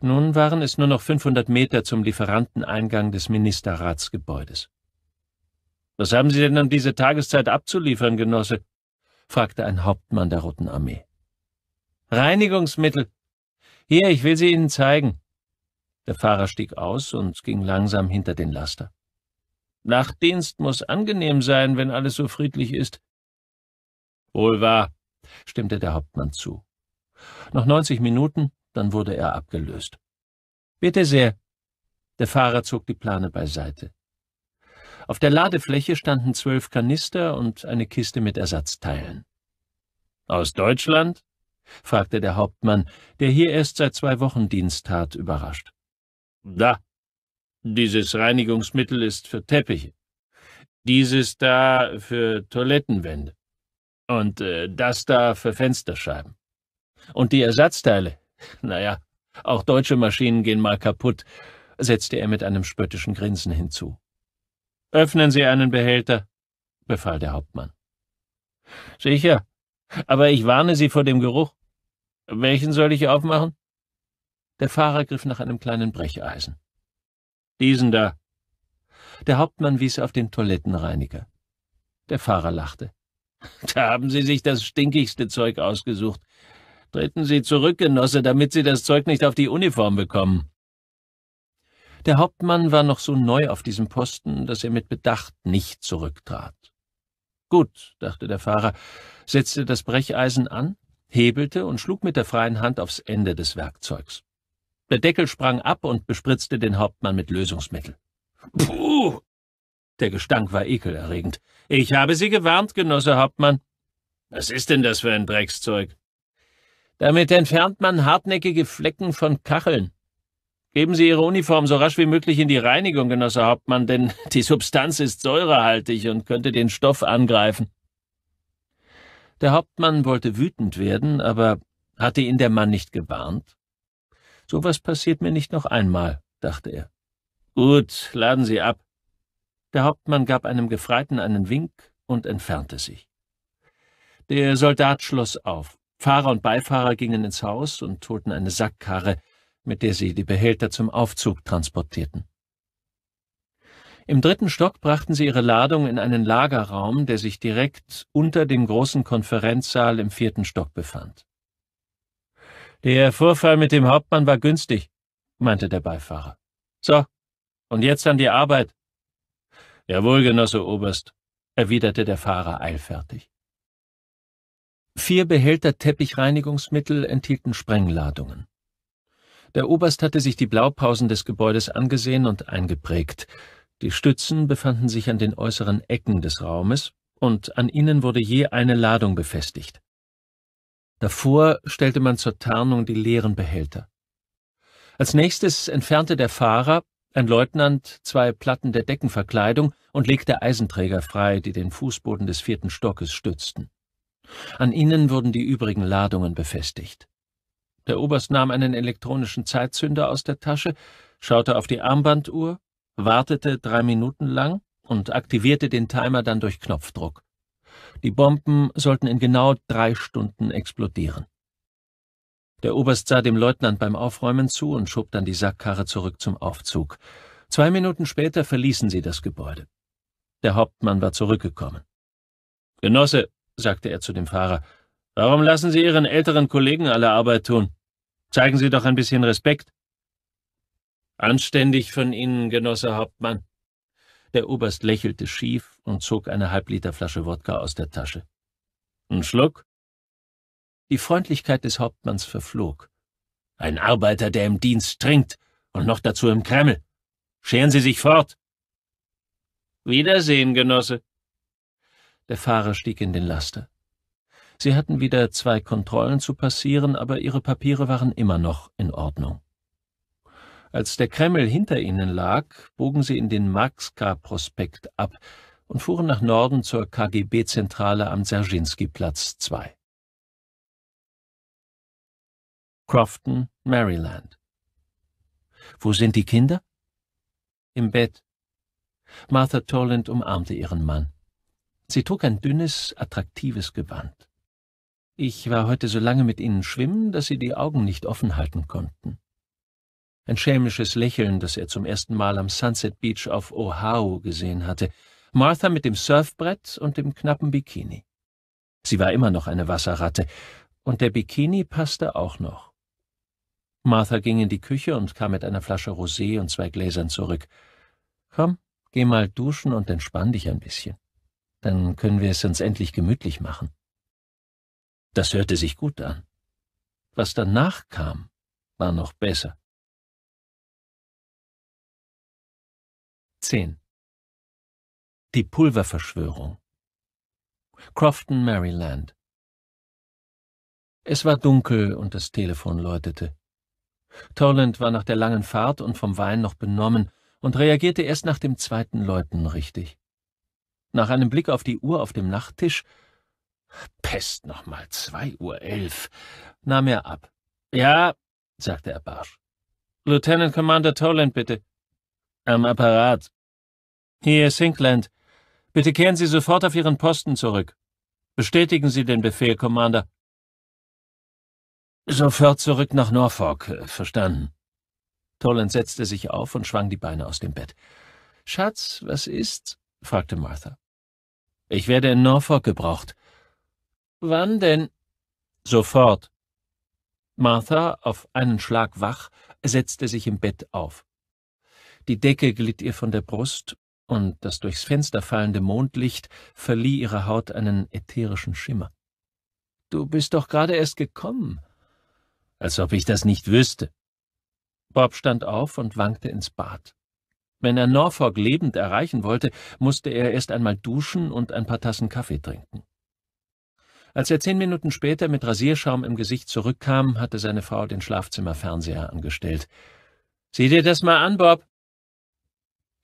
Nun waren es nur noch 500 Meter zum Lieferanteneingang des Ministerratsgebäudes. Was haben Sie denn um diese Tageszeit abzuliefern, Genosse? fragte ein Hauptmann der Roten Armee. Reinigungsmittel. Hier, ich will sie Ihnen zeigen. Der Fahrer stieg aus und ging langsam hinter den Laster. Nachtdienst muss angenehm sein, wenn alles so friedlich ist. Wohl wahr, stimmte der Hauptmann zu. Noch 90 Minuten, dann wurde er abgelöst. Bitte sehr. Der Fahrer zog die Plane beiseite. Auf der Ladefläche standen zwölf Kanister und eine Kiste mit Ersatzteilen. Aus Deutschland? fragte der Hauptmann, der hier erst seit zwei Wochen Dienst tat, überrascht. Da. Dieses Reinigungsmittel ist für Teppiche. Dieses da für Toilettenwände. Und äh, das da für Fensterscheiben. Und die Ersatzteile, naja, auch deutsche Maschinen gehen mal kaputt, setzte er mit einem spöttischen Grinsen hinzu. Öffnen Sie einen Behälter, befahl der Hauptmann. Sicher, aber ich warne Sie vor dem Geruch. Welchen soll ich aufmachen? Der Fahrer griff nach einem kleinen Brecheisen. Diesen da. Der Hauptmann wies auf den Toilettenreiniger. Der Fahrer lachte. Da haben Sie sich das stinkigste Zeug ausgesucht. Treten Sie zurück, Genosse, damit Sie das Zeug nicht auf die Uniform bekommen. Der Hauptmann war noch so neu auf diesem Posten, dass er mit Bedacht nicht zurücktrat. Gut, dachte der Fahrer, setzte das Brecheisen an, hebelte und schlug mit der freien Hand aufs Ende des Werkzeugs. Der Deckel sprang ab und bespritzte den Hauptmann mit Lösungsmittel. Puh! Der Gestank war ekelerregend. Ich habe Sie gewarnt, Genosse Hauptmann. Was ist denn das für ein Dreckszeug? Damit entfernt man hartnäckige Flecken von Kacheln. Geben Sie Ihre Uniform so rasch wie möglich in die Reinigung, Genosse Hauptmann, denn die Substanz ist säurehaltig und könnte den Stoff angreifen. Der Hauptmann wollte wütend werden, aber hatte ihn der Mann nicht gewarnt? So was passiert mir nicht noch einmal, dachte er. Gut, laden Sie ab. Der Hauptmann gab einem Gefreiten einen Wink und entfernte sich. Der Soldat schloss auf. Fahrer und Beifahrer gingen ins Haus und holten eine Sackkarre, mit der sie die Behälter zum Aufzug transportierten. Im dritten Stock brachten sie ihre Ladung in einen Lagerraum, der sich direkt unter dem großen Konferenzsaal im vierten Stock befand. Der Vorfall mit dem Hauptmann war günstig, meinte der Beifahrer. So, und jetzt an die Arbeit. Jawohl, Genosse Oberst, erwiderte der Fahrer eilfertig. Vier Behälter Teppichreinigungsmittel enthielten Sprengladungen. Der Oberst hatte sich die Blaupausen des Gebäudes angesehen und eingeprägt. Die Stützen befanden sich an den äußeren Ecken des Raumes und an ihnen wurde je eine Ladung befestigt. Davor stellte man zur Tarnung die leeren Behälter. Als nächstes entfernte der Fahrer, ein Leutnant zwei Platten der Deckenverkleidung und legte Eisenträger frei, die den Fußboden des vierten Stockes stützten. An ihnen wurden die übrigen Ladungen befestigt. Der Oberst nahm einen elektronischen Zeitzünder aus der Tasche, schaute auf die Armbanduhr, wartete drei Minuten lang und aktivierte den Timer dann durch Knopfdruck. Die Bomben sollten in genau drei Stunden explodieren. Der Oberst sah dem Leutnant beim Aufräumen zu und schob dann die Sackkarre zurück zum Aufzug. Zwei Minuten später verließen sie das Gebäude. Der Hauptmann war zurückgekommen. Genosse, sagte er zu dem Fahrer, warum lassen Sie Ihren älteren Kollegen alle Arbeit tun? Zeigen Sie doch ein bisschen Respekt. Anständig von Ihnen, Genosse Hauptmann. Der Oberst lächelte schief und zog eine Halbliterflasche Wodka aus der Tasche. Ein Schluck? Die Freundlichkeit des Hauptmanns verflog. Ein Arbeiter, der im Dienst trinkt und noch dazu im Kreml. Scheren Sie sich fort. Wiedersehen, Genosse. Der Fahrer stieg in den Laster. Sie hatten wieder zwei Kontrollen zu passieren, aber ihre Papiere waren immer noch in Ordnung. Als der Kreml hinter ihnen lag, bogen sie in den Maxka-Prospekt ab und fuhren nach Norden zur KGB-Zentrale am Serginski-Platz 2. Crofton, Maryland. Wo sind die Kinder? Im Bett. Martha Torland umarmte ihren Mann. Sie trug ein dünnes, attraktives Gewand. Ich war heute so lange mit ihnen schwimmen, dass sie die Augen nicht offen halten konnten. Ein schelmisches Lächeln, das er zum ersten Mal am Sunset Beach auf Oahu gesehen hatte. Martha mit dem Surfbrett und dem knappen Bikini. Sie war immer noch eine Wasserratte, und der Bikini passte auch noch. Martha ging in die Küche und kam mit einer Flasche Rosé und zwei Gläsern zurück. Komm, geh mal duschen und entspann dich ein bisschen. Dann können wir es uns endlich gemütlich machen. Das hörte sich gut an.
Was danach kam, war noch besser. 10. Die Pulververschwörung
Crofton, Maryland Es war dunkel und das Telefon läutete. Torland war nach der langen Fahrt und vom Wein noch benommen und reagierte erst nach dem zweiten Läuten richtig. Nach einem Blick auf die Uhr auf dem Nachttisch Pest nochmal, zwei Uhr elf, nahm er ab. Ja, sagte er barsch. Lieutenant Commander Toland, bitte. Am Apparat. Hier, Sinkland. Bitte kehren Sie sofort auf Ihren Posten zurück. Bestätigen Sie den Befehl, Commander. Sofort zurück nach Norfolk, äh, verstanden. Toland setzte sich auf und schwang die Beine aus dem Bett. Schatz, was ist? fragte Martha. Ich werde in Norfolk gebraucht. Wann denn? Sofort. Martha, auf einen Schlag wach, setzte sich im Bett auf. Die Decke glitt ihr von der Brust, und das durchs Fenster fallende Mondlicht verlieh ihrer Haut einen ätherischen Schimmer. Du bist doch gerade erst gekommen, als ob ich das nicht wüsste. Bob stand auf und wankte ins Bad. Wenn er Norfolk lebend erreichen wollte, musste er erst einmal duschen und ein paar Tassen Kaffee trinken. Als er zehn Minuten später mit Rasierschaum im Gesicht zurückkam, hatte seine Frau den Schlafzimmerfernseher angestellt. Sieh dir das mal an, Bob.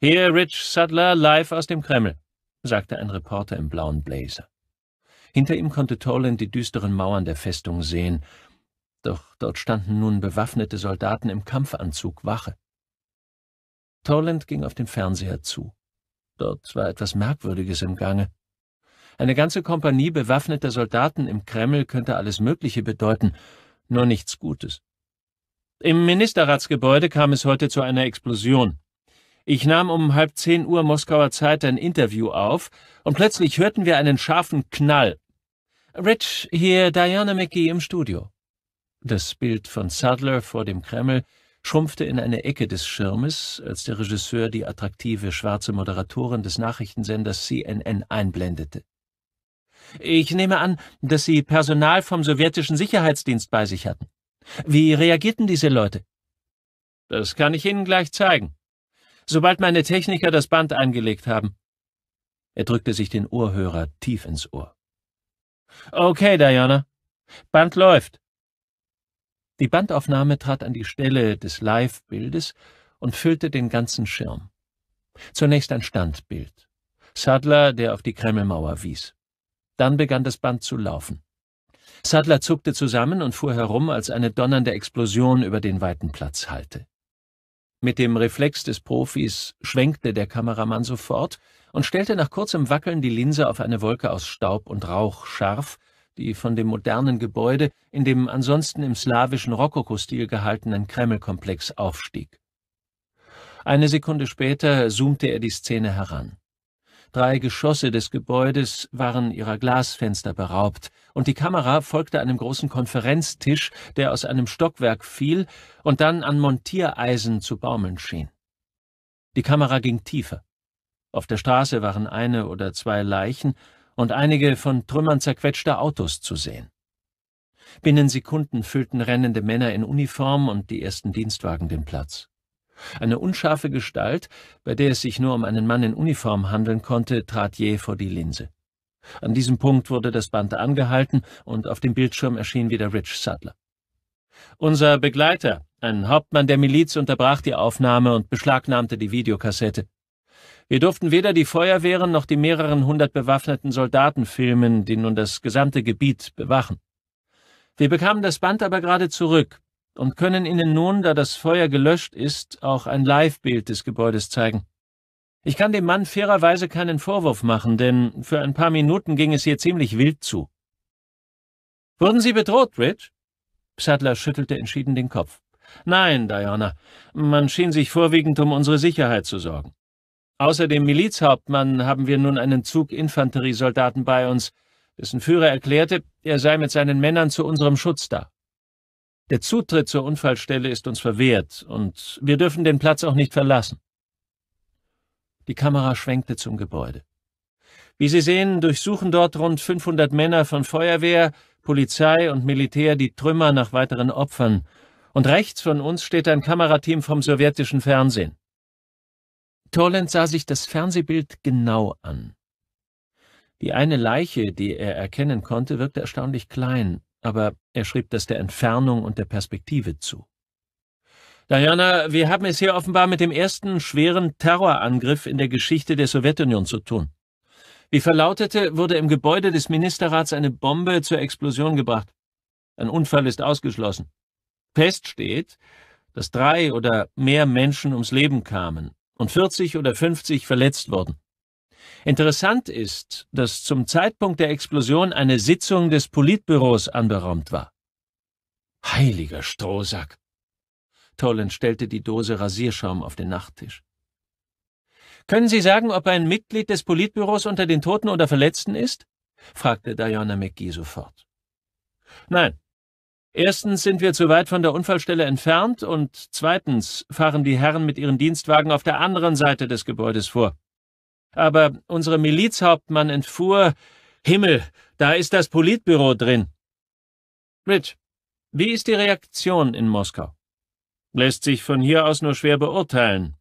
Hier Rich Sadler live aus dem Kreml, sagte ein Reporter im blauen Blazer. Hinter ihm konnte Toland die düsteren Mauern der Festung sehen doch dort standen nun bewaffnete Soldaten im Kampfanzug Wache. Torland ging auf den Fernseher zu. Dort war etwas Merkwürdiges im Gange. Eine ganze Kompanie bewaffneter Soldaten im Kreml könnte alles Mögliche bedeuten, nur nichts Gutes. Im Ministerratsgebäude kam es heute zu einer Explosion. Ich nahm um halb zehn Uhr Moskauer Zeit ein Interview auf und plötzlich hörten wir einen scharfen Knall. Rich, hier Diana McGee im Studio. Das Bild von Sadler vor dem Kreml schrumpfte in eine Ecke des Schirmes, als der Regisseur die attraktive schwarze Moderatorin des Nachrichtensenders CNN einblendete. Ich nehme an, dass Sie Personal vom sowjetischen Sicherheitsdienst bei sich hatten. Wie reagierten diese Leute? Das kann ich Ihnen gleich zeigen. Sobald meine Techniker das Band eingelegt haben. Er drückte sich den Ohrhörer tief ins Ohr. Okay, Diana. Band läuft. Die Bandaufnahme trat an die Stelle des Live-Bildes und füllte den ganzen Schirm. Zunächst ein Standbild. Sadler, der auf die Kremlmauer wies. Dann begann das Band zu laufen. Sadler zuckte zusammen und fuhr herum, als eine donnernde Explosion über den weiten Platz hallte. Mit dem Reflex des Profis schwenkte der Kameramann sofort und stellte nach kurzem Wackeln die Linse auf eine Wolke aus Staub und Rauch scharf, die von dem modernen Gebäude in dem ansonsten im slawischen Rokokostil gehaltenen Kremlkomplex aufstieg. Eine Sekunde später zoomte er die Szene heran. Drei Geschosse des Gebäudes waren ihrer Glasfenster beraubt, und die Kamera folgte einem großen Konferenztisch, der aus einem Stockwerk fiel und dann an Montiereisen zu baumeln schien. Die Kamera ging tiefer. Auf der Straße waren eine oder zwei Leichen, und einige von Trümmern zerquetschter Autos zu sehen. Binnen Sekunden füllten rennende Männer in Uniform und die ersten Dienstwagen den Platz. Eine unscharfe Gestalt, bei der es sich nur um einen Mann in Uniform handeln konnte, trat jäh vor die Linse. An diesem Punkt wurde das Band angehalten und auf dem Bildschirm erschien wieder Rich Sadler. Unser Begleiter, ein Hauptmann der Miliz, unterbrach die Aufnahme und beschlagnahmte die Videokassette. Wir durften weder die Feuerwehren noch die mehreren hundert bewaffneten Soldaten filmen, die nun das gesamte Gebiet bewachen. Wir bekamen das Band aber gerade zurück und können Ihnen nun, da das Feuer gelöscht ist, auch ein Live-Bild des Gebäudes zeigen. Ich kann dem Mann fairerweise keinen Vorwurf machen, denn für ein paar Minuten ging es hier ziemlich wild zu. Wurden Sie bedroht, Rich? Sadler schüttelte entschieden den Kopf. Nein, Diana, man schien sich vorwiegend um unsere Sicherheit zu sorgen. Außer dem Milizhauptmann haben wir nun einen Zug Infanteriesoldaten bei uns, dessen Führer erklärte, er sei mit seinen Männern zu unserem Schutz da. Der Zutritt zur Unfallstelle ist uns verwehrt, und wir dürfen den Platz auch nicht verlassen. Die Kamera schwenkte zum Gebäude. Wie Sie sehen, durchsuchen dort rund 500 Männer von Feuerwehr, Polizei und Militär die Trümmer nach weiteren Opfern, und rechts von uns steht ein Kamerateam vom sowjetischen Fernsehen. Torland sah sich das Fernsehbild genau an. Die eine Leiche, die er erkennen konnte, wirkte erstaunlich klein, aber er schrieb das der Entfernung und der Perspektive zu. Diana, wir haben es hier offenbar mit dem ersten schweren Terrorangriff in der Geschichte der Sowjetunion zu tun. Wie verlautete, wurde im Gebäude des Ministerrats eine Bombe zur Explosion gebracht. Ein Unfall ist ausgeschlossen. Fest steht, dass drei oder mehr Menschen ums Leben kamen, und 40 oder 50 verletzt wurden. Interessant ist, dass zum Zeitpunkt der Explosion eine Sitzung des Politbüros anberaumt war. Heiliger Strohsack! Tollen stellte die Dose Rasierschaum auf den Nachttisch. Können Sie sagen, ob ein Mitglied des Politbüros unter den Toten oder Verletzten ist? fragte Diana McGee sofort. Nein, Erstens sind wir zu weit von der Unfallstelle entfernt und zweitens fahren die Herren mit ihren Dienstwagen auf der anderen Seite des Gebäudes vor. Aber unsere Milizhauptmann entfuhr, Himmel, da ist das Politbüro drin. Rich, wie ist die Reaktion in Moskau? Lässt sich von hier aus nur schwer beurteilen.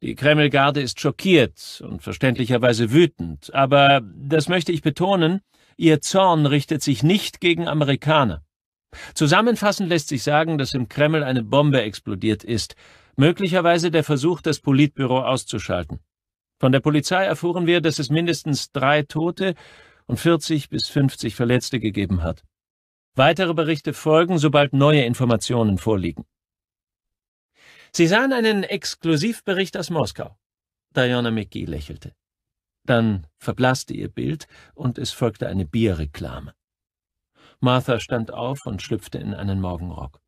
Die Kremlgarde ist schockiert und verständlicherweise wütend, aber das möchte ich betonen, ihr Zorn richtet sich nicht gegen Amerikaner. Zusammenfassend lässt sich sagen, dass im Kreml eine Bombe explodiert ist, möglicherweise der Versuch, das Politbüro auszuschalten. Von der Polizei erfuhren wir, dass es mindestens drei Tote und 40 bis 50 Verletzte gegeben hat. Weitere Berichte folgen, sobald neue Informationen vorliegen. Sie sahen einen Exklusivbericht aus Moskau. Diana McGee lächelte. Dann verblasste ihr Bild und es folgte eine Bierreklame. Martha stand auf und schlüpfte in einen Morgenrock.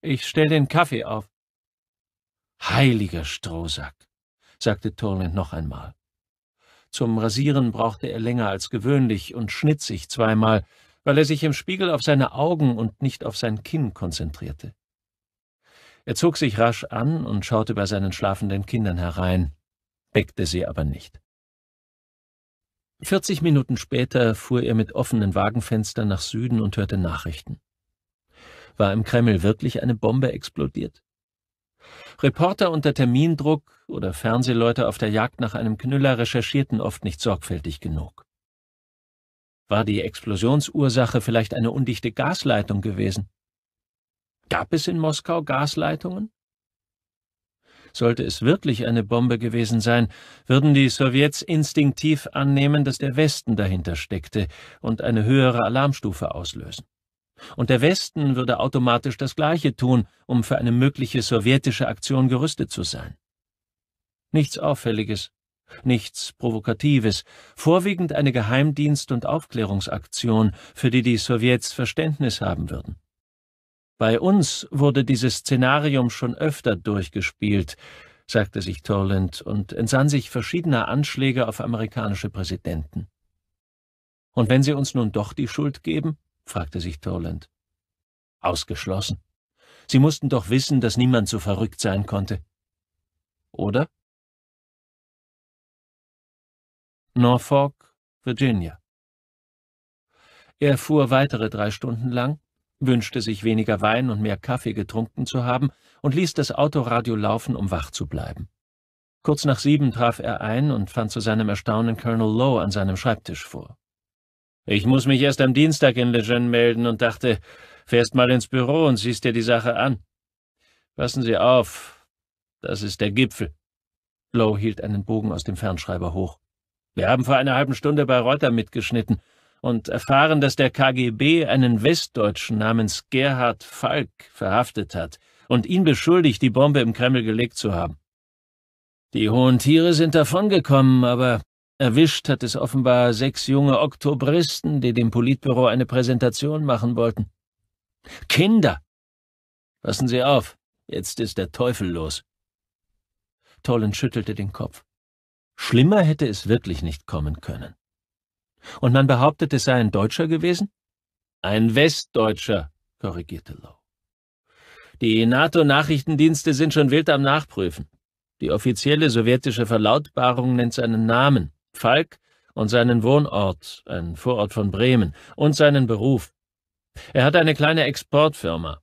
Ich stell den Kaffee auf. Heiliger Strohsack, sagte Turlin noch einmal. Zum Rasieren brauchte er länger als gewöhnlich und schnitt sich zweimal, weil er sich im Spiegel auf seine Augen und nicht auf sein Kinn konzentrierte. Er zog sich rasch an und schaute bei seinen schlafenden Kindern herein, weckte sie aber nicht. 40 Minuten später fuhr er mit offenen Wagenfenstern nach Süden und hörte Nachrichten. War im Kreml wirklich eine Bombe explodiert? Reporter unter Termindruck oder Fernsehleute auf der Jagd nach einem Knüller recherchierten oft nicht sorgfältig genug. War die Explosionsursache vielleicht eine undichte Gasleitung gewesen? Gab es in Moskau Gasleitungen? Sollte es wirklich eine Bombe gewesen sein, würden die Sowjets instinktiv annehmen, dass der Westen dahinter steckte und eine höhere Alarmstufe auslösen. Und der Westen würde automatisch das Gleiche tun, um für eine mögliche sowjetische Aktion gerüstet zu sein. Nichts Auffälliges, nichts Provokatives, vorwiegend eine Geheimdienst- und Aufklärungsaktion, für die die Sowjets Verständnis haben würden. Bei uns wurde dieses Szenarium schon öfter durchgespielt, sagte sich Torland und entsann sich verschiedener Anschläge auf amerikanische Präsidenten. Und wenn Sie uns nun doch die Schuld geben? fragte sich Torland. Ausgeschlossen. Sie mussten doch wissen, dass niemand so verrückt sein konnte.
Oder? Norfolk,
Virginia. Er fuhr weitere drei Stunden lang, wünschte sich weniger Wein und mehr Kaffee getrunken zu haben und ließ das Autoradio laufen, um wach zu bleiben. Kurz nach sieben traf er ein und fand zu seinem Erstaunen Colonel Lowe an seinem Schreibtisch vor. Ich muss mich erst am Dienstag in Lejeune melden und dachte, fährst mal ins Büro und siehst dir die Sache an. Passen Sie auf, das ist der Gipfel. Lowe hielt einen Bogen aus dem Fernschreiber hoch. Wir haben vor einer halben Stunde bei Reuter mitgeschnitten und erfahren, dass der KGB einen Westdeutschen namens Gerhard Falk verhaftet hat und ihn beschuldigt, die Bombe im Kreml gelegt zu haben. Die hohen Tiere sind davongekommen, aber erwischt hat es offenbar sechs junge Oktobristen, die dem Politbüro eine Präsentation machen wollten. Kinder! Passen Sie auf, jetzt ist der Teufel los. Tollen schüttelte den Kopf. Schlimmer hätte es wirklich nicht kommen können. Und man behauptet, es sei ein Deutscher gewesen? Ein Westdeutscher, korrigierte Lowe. Die NATO-Nachrichtendienste sind schon wild am Nachprüfen. Die offizielle sowjetische Verlautbarung nennt seinen Namen, Falk, und seinen Wohnort, ein Vorort von Bremen, und seinen Beruf. Er hat eine kleine Exportfirma.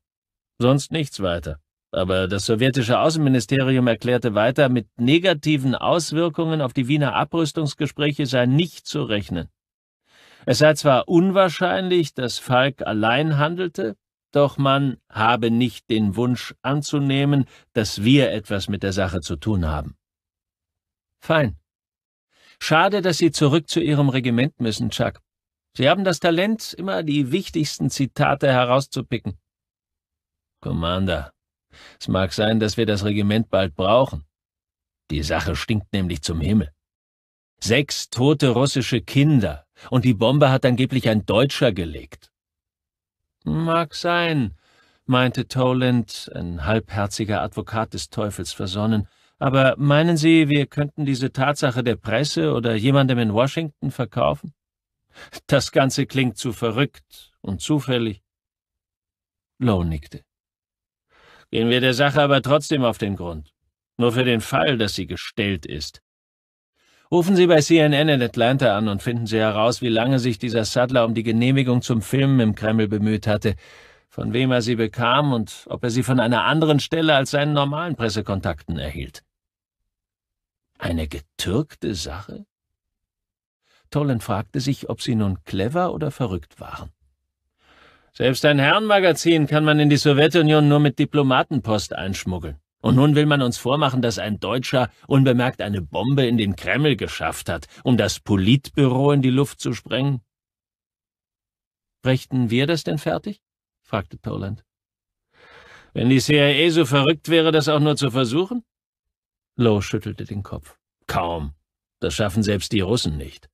Sonst nichts weiter. Aber das sowjetische Außenministerium erklärte weiter, mit negativen Auswirkungen auf die Wiener Abrüstungsgespräche sei nicht zu rechnen. Es sei zwar unwahrscheinlich, dass Falk allein handelte, doch man habe nicht den Wunsch anzunehmen, dass wir etwas mit der Sache zu tun haben. Fein. Schade, dass Sie zurück zu Ihrem Regiment müssen, Chuck. Sie haben das Talent, immer die wichtigsten Zitate herauszupicken. Commander, es mag sein, dass wir das Regiment bald brauchen. Die Sache stinkt nämlich zum Himmel. Sechs tote russische Kinder und die Bombe hat angeblich ein Deutscher gelegt. Mag sein, meinte Toland, ein halbherziger Advokat des Teufels versonnen. Aber meinen Sie, wir könnten diese Tatsache der Presse oder jemandem in Washington verkaufen? Das Ganze klingt zu verrückt und zufällig. Lowe nickte. Gehen wir der Sache aber trotzdem auf den Grund. Nur für den Fall, dass sie gestellt ist, Rufen Sie bei CNN in Atlanta an und finden Sie heraus, wie lange sich dieser Sattler um die Genehmigung zum Filmen im Kreml bemüht hatte, von wem er sie bekam und ob er sie von einer anderen Stelle als seinen normalen Pressekontakten erhielt. Eine getürkte Sache? Tollen fragte sich, ob sie nun clever oder verrückt waren. Selbst ein Herrenmagazin kann man in die Sowjetunion nur mit Diplomatenpost einschmuggeln. Und nun will man uns vormachen, dass ein Deutscher unbemerkt eine Bombe in den Kreml geschafft hat, um das Politbüro in die Luft zu sprengen? Brächten wir das denn fertig? fragte Poland. Wenn die CIA so verrückt wäre, das auch nur zu versuchen? Lowe schüttelte den Kopf. Kaum. Das schaffen selbst die Russen nicht.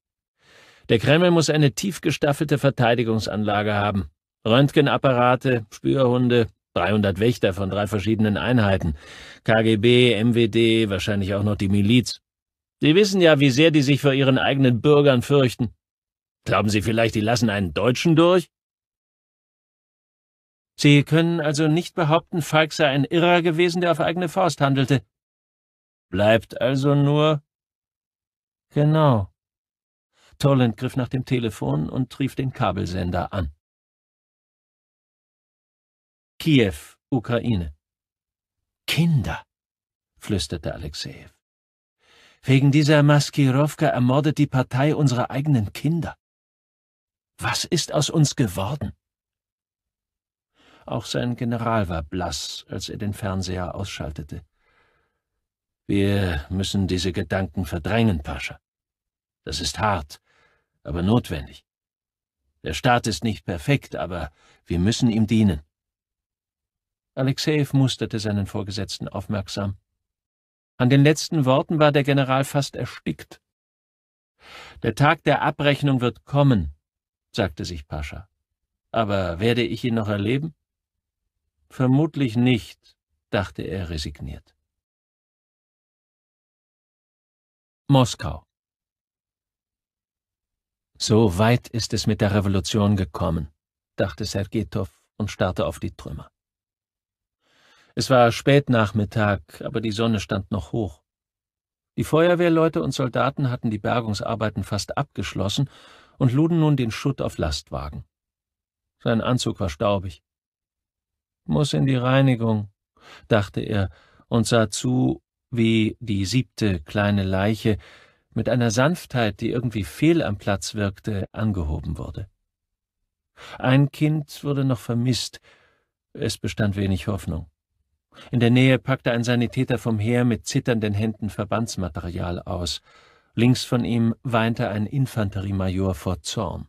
Der Kreml muss eine tief gestaffelte Verteidigungsanlage haben. Röntgenapparate, Spürhunde, 300 Wächter von drei verschiedenen Einheiten. KGB, MWD, wahrscheinlich auch noch die Miliz. Sie wissen ja, wie sehr die sich vor ihren eigenen Bürgern fürchten. Glauben Sie vielleicht, die lassen einen Deutschen durch? Sie können also nicht behaupten, Falk sei ein Irrer gewesen, der auf eigene Faust handelte. Bleibt also nur... Genau. Torland
griff nach dem Telefon und rief den Kabelsender an.
Kiew, Ukraine. Kinder, flüsterte Alexejew. Wegen dieser Maskirovka ermordet die Partei unsere eigenen Kinder. Was ist aus uns geworden? Auch sein General war blass, als er den Fernseher ausschaltete. Wir müssen diese Gedanken verdrängen, Pascha. Das ist hart, aber notwendig. Der Staat ist nicht perfekt, aber wir müssen ihm dienen. Alexejew musterte seinen Vorgesetzten aufmerksam. An den letzten Worten war der General fast erstickt. Der Tag der Abrechnung wird kommen, sagte sich Pascha. Aber werde ich ihn noch erleben? Vermutlich nicht, dachte er resigniert. Moskau So weit ist es mit der Revolution gekommen, dachte Sergetow und starrte auf die Trümmer. Es war Spätnachmittag, aber die Sonne stand noch hoch. Die Feuerwehrleute und Soldaten hatten die Bergungsarbeiten fast abgeschlossen und luden nun den Schutt auf Lastwagen. Sein Anzug war staubig. Muss in die Reinigung, dachte er und sah zu, wie die siebte kleine Leiche mit einer Sanftheit, die irgendwie fehl am Platz wirkte, angehoben wurde. Ein Kind wurde noch vermisst, es bestand wenig Hoffnung. In der Nähe packte ein Sanitäter vom Heer mit zitternden Händen Verbandsmaterial aus. Links von ihm weinte ein Infanteriemajor vor Zorn.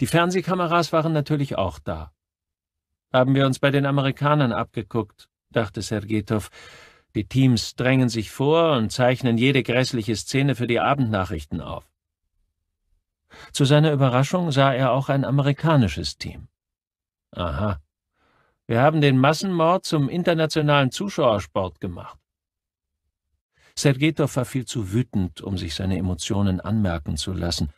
Die Fernsehkameras waren natürlich auch da. Haben wir uns bei den Amerikanern abgeguckt, dachte Sergetow. Die Teams drängen sich vor und zeichnen jede grässliche Szene für die Abendnachrichten auf. Zu seiner Überraschung sah er auch ein amerikanisches Team. Aha, wir haben den Massenmord zum internationalen Zuschauersport gemacht. Sergetow war viel zu wütend, um sich seine Emotionen anmerken zu lassen.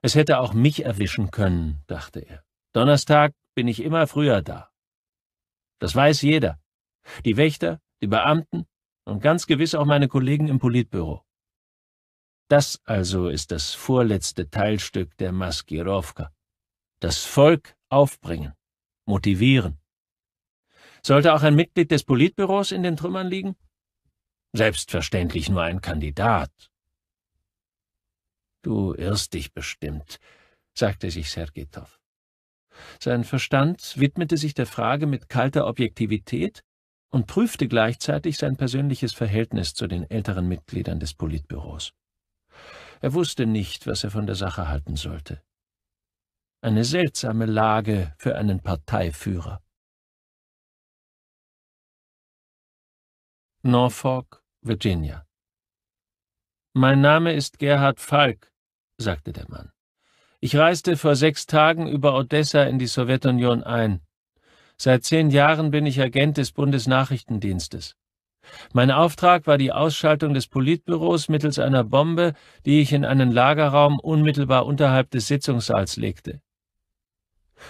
Es hätte auch mich erwischen können, dachte er. Donnerstag bin ich immer früher da. Das weiß jeder. Die Wächter, die Beamten und ganz gewiss auch meine Kollegen im Politbüro. Das also ist das vorletzte Teilstück der Maskirovka. Das Volk aufbringen, motivieren, sollte auch ein Mitglied des Politbüros in den Trümmern liegen? Selbstverständlich nur ein Kandidat. Du irrst dich bestimmt, sagte sich Sergetow. Sein Verstand widmete sich der Frage mit kalter Objektivität und prüfte gleichzeitig sein persönliches Verhältnis zu den älteren Mitgliedern des Politbüros. Er wusste nicht, was er von der Sache halten sollte. Eine seltsame Lage für einen Parteiführer.
Norfolk,
Virginia. Mein Name ist Gerhard Falk, sagte der Mann. Ich reiste vor sechs Tagen über Odessa in die Sowjetunion ein. Seit zehn Jahren bin ich Agent des Bundesnachrichtendienstes. Mein Auftrag war die Ausschaltung des Politbüros mittels einer Bombe, die ich in einen Lagerraum unmittelbar unterhalb des Sitzungssaals legte.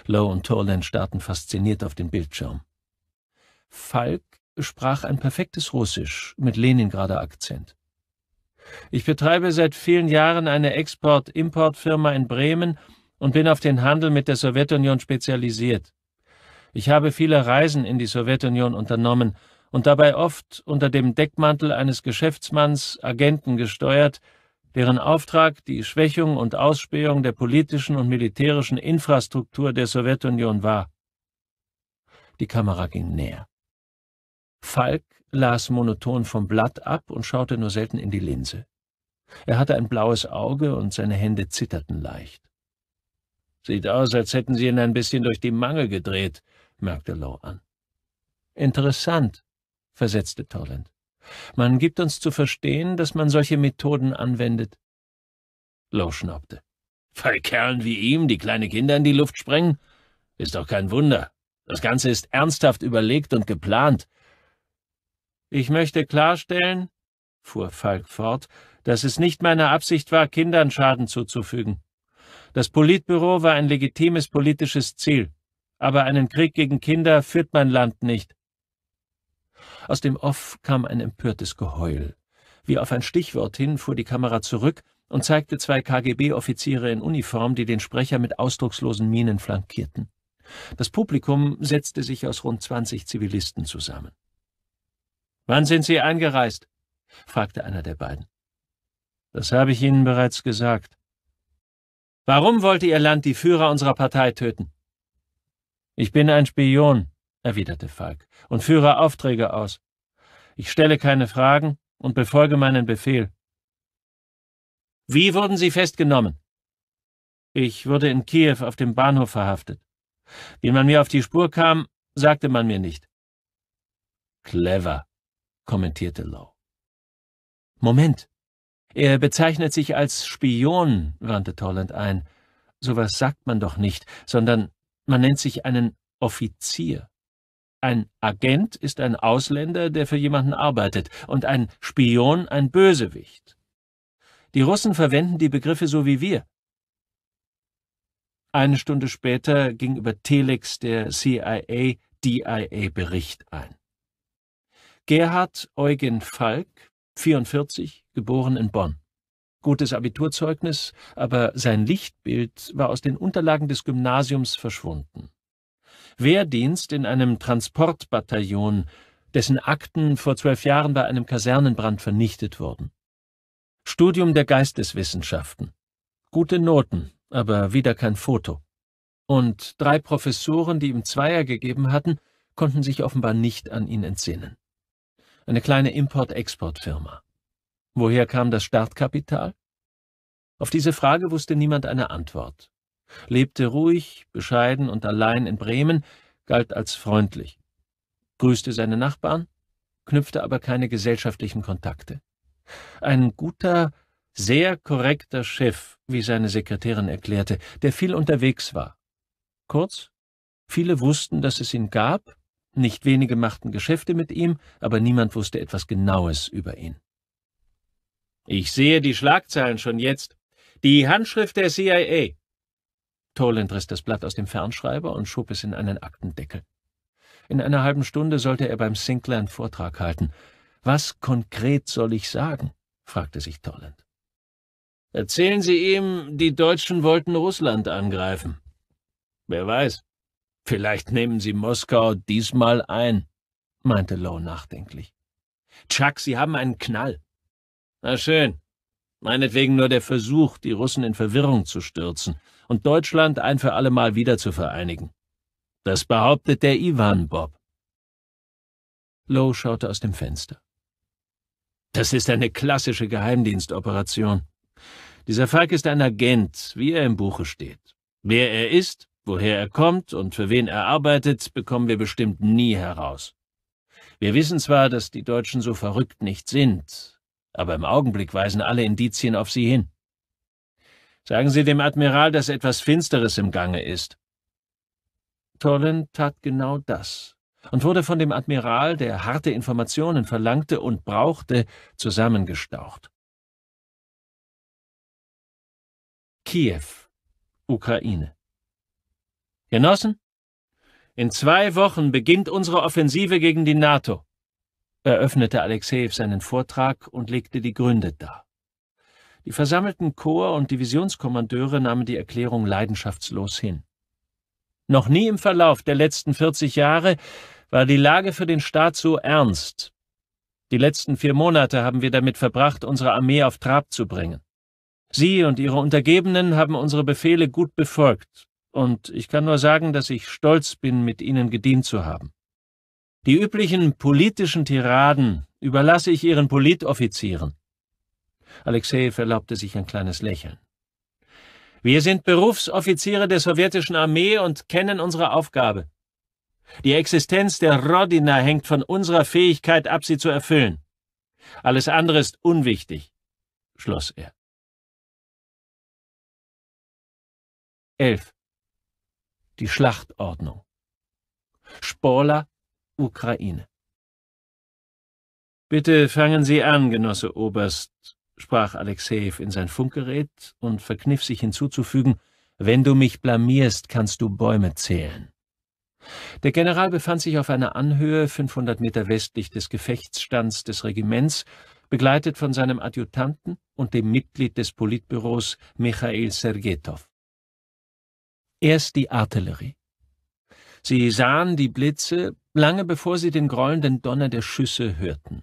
Lowe und Toland starrten fasziniert auf den Bildschirm. Falk sprach ein perfektes Russisch mit Leningrader Akzent. Ich betreibe seit vielen Jahren eine Export-Import-Firma in Bremen und bin auf den Handel mit der Sowjetunion spezialisiert. Ich habe viele Reisen in die Sowjetunion unternommen und dabei oft unter dem Deckmantel eines Geschäftsmanns Agenten gesteuert, deren Auftrag die Schwächung und Ausspähung der politischen und militärischen Infrastruktur der Sowjetunion war. Die Kamera ging näher. Falk las monoton vom Blatt ab und schaute nur selten in die Linse. Er hatte ein blaues Auge und seine Hände zitterten leicht. Sieht aus, als hätten sie ihn ein bisschen durch die Mangel gedreht, merkte Low an. Interessant, versetzte Torland. Man gibt uns zu verstehen, dass man solche Methoden anwendet. Low schnaubte. Bei Kerlen wie ihm, die kleine Kinder in die Luft sprengen? Ist doch kein Wunder. Das Ganze ist ernsthaft überlegt und geplant. Ich möchte klarstellen, fuhr Falk fort, dass es nicht meine Absicht war, Kindern Schaden zuzufügen. Das Politbüro war ein legitimes politisches Ziel, aber einen Krieg gegen Kinder führt mein Land nicht. Aus dem Off kam ein empörtes Geheul. Wie auf ein Stichwort hin fuhr die Kamera zurück und zeigte zwei KGB-Offiziere in Uniform, die den Sprecher mit ausdruckslosen Mienen flankierten. Das Publikum setzte sich aus rund 20 Zivilisten zusammen. Wann sind Sie eingereist? fragte einer der beiden. Das habe ich Ihnen bereits gesagt. Warum wollte Ihr Land die Führer unserer Partei töten? Ich bin ein Spion, erwiderte Falk, und führe Aufträge aus. Ich stelle keine Fragen und befolge meinen Befehl. Wie wurden Sie festgenommen? Ich wurde in Kiew auf dem Bahnhof verhaftet. Wie man mir auf die Spur kam, sagte man mir nicht. Clever, kommentierte Lowe. Moment. Er bezeichnet sich als Spion, wandte Tolland ein. Sowas sagt man doch nicht, sondern man nennt sich einen Offizier. Ein Agent ist ein Ausländer, der für jemanden arbeitet, und ein Spion ein Bösewicht. Die Russen verwenden die Begriffe so wie wir. Eine Stunde später ging über Telex der CIA-DIA-Bericht ein. Gerhard Eugen Falk, 44, geboren in Bonn. Gutes Abiturzeugnis, aber sein Lichtbild war aus den Unterlagen des Gymnasiums verschwunden. Wehrdienst in einem Transportbataillon, dessen Akten vor zwölf Jahren bei einem Kasernenbrand vernichtet wurden. Studium der Geisteswissenschaften. Gute Noten, aber wieder kein Foto. Und drei Professoren, die ihm Zweier gegeben hatten, konnten sich offenbar nicht an ihn entsinnen eine kleine Import-Export-Firma. Woher kam das Startkapital? Auf diese Frage wusste niemand eine Antwort. Lebte ruhig, bescheiden und allein in Bremen, galt als freundlich, grüßte seine Nachbarn, knüpfte aber keine gesellschaftlichen Kontakte. Ein guter, sehr korrekter Chef, wie seine Sekretärin erklärte, der viel unterwegs war. Kurz, viele wussten, dass es ihn gab, nicht wenige machten Geschäfte mit ihm, aber niemand wusste etwas Genaues über ihn. Ich sehe die Schlagzeilen schon jetzt. Die Handschrift der CIA. Toland riss das Blatt aus dem Fernschreiber und schob es in einen Aktendeckel. In einer halben Stunde sollte er beim Sinclair einen Vortrag halten. Was konkret soll ich sagen? fragte sich Toland. Erzählen Sie ihm, die Deutschen wollten Russland angreifen. Wer weiß, Vielleicht nehmen Sie Moskau diesmal ein, meinte Lowe nachdenklich. Chuck, Sie haben einen Knall. Na schön. Meinetwegen nur der Versuch, die Russen in Verwirrung zu stürzen und Deutschland ein für allemal wieder zu vereinigen. Das behauptet der Ivan Bob. Lowe schaute aus dem Fenster. Das ist eine klassische Geheimdienstoperation. Dieser Falk ist ein Agent, wie er im Buche steht. Wer er ist, Woher er kommt und für wen er arbeitet, bekommen wir bestimmt nie heraus. Wir wissen zwar, dass die Deutschen so verrückt nicht sind, aber im Augenblick weisen alle Indizien auf sie hin. Sagen Sie dem Admiral, dass etwas Finsteres im Gange ist. Tollen tat genau das und wurde von dem Admiral, der harte Informationen verlangte und brauchte, zusammengestaucht. Kiew, Ukraine. Genossen? In zwei Wochen beginnt unsere Offensive gegen die NATO, eröffnete Alexejew seinen Vortrag und legte die Gründe dar. Die versammelten Korps- und Divisionskommandeure nahmen die Erklärung leidenschaftslos hin. Noch nie im Verlauf der letzten 40 Jahre war die Lage für den Staat so ernst. Die letzten vier Monate haben wir damit verbracht, unsere Armee auf Trab zu bringen. Sie und ihre Untergebenen haben unsere Befehle gut befolgt, und ich kann nur sagen, dass ich stolz bin, mit Ihnen gedient zu haben. Die üblichen politischen Tiraden überlasse ich Ihren Politoffizieren. Alexejew erlaubte sich ein kleines Lächeln. Wir sind Berufsoffiziere der sowjetischen Armee und kennen unsere Aufgabe. Die Existenz der Rodina hängt von unserer Fähigkeit ab, sie zu erfüllen. Alles andere ist unwichtig,
schloss er. 11 die Schlachtordnung.
Spola, Ukraine. Bitte fangen Sie an, Genosse Oberst, sprach Alexejew in sein Funkgerät und verkniff sich hinzuzufügen, wenn du mich blamierst, kannst du Bäume zählen. Der General befand sich auf einer Anhöhe 500 Meter westlich des Gefechtsstands des Regiments, begleitet von seinem Adjutanten und dem Mitglied des Politbüros Michail Sergetow. Erst die Artillerie. Sie sahen die Blitze lange bevor sie den grollenden Donner der Schüsse hörten.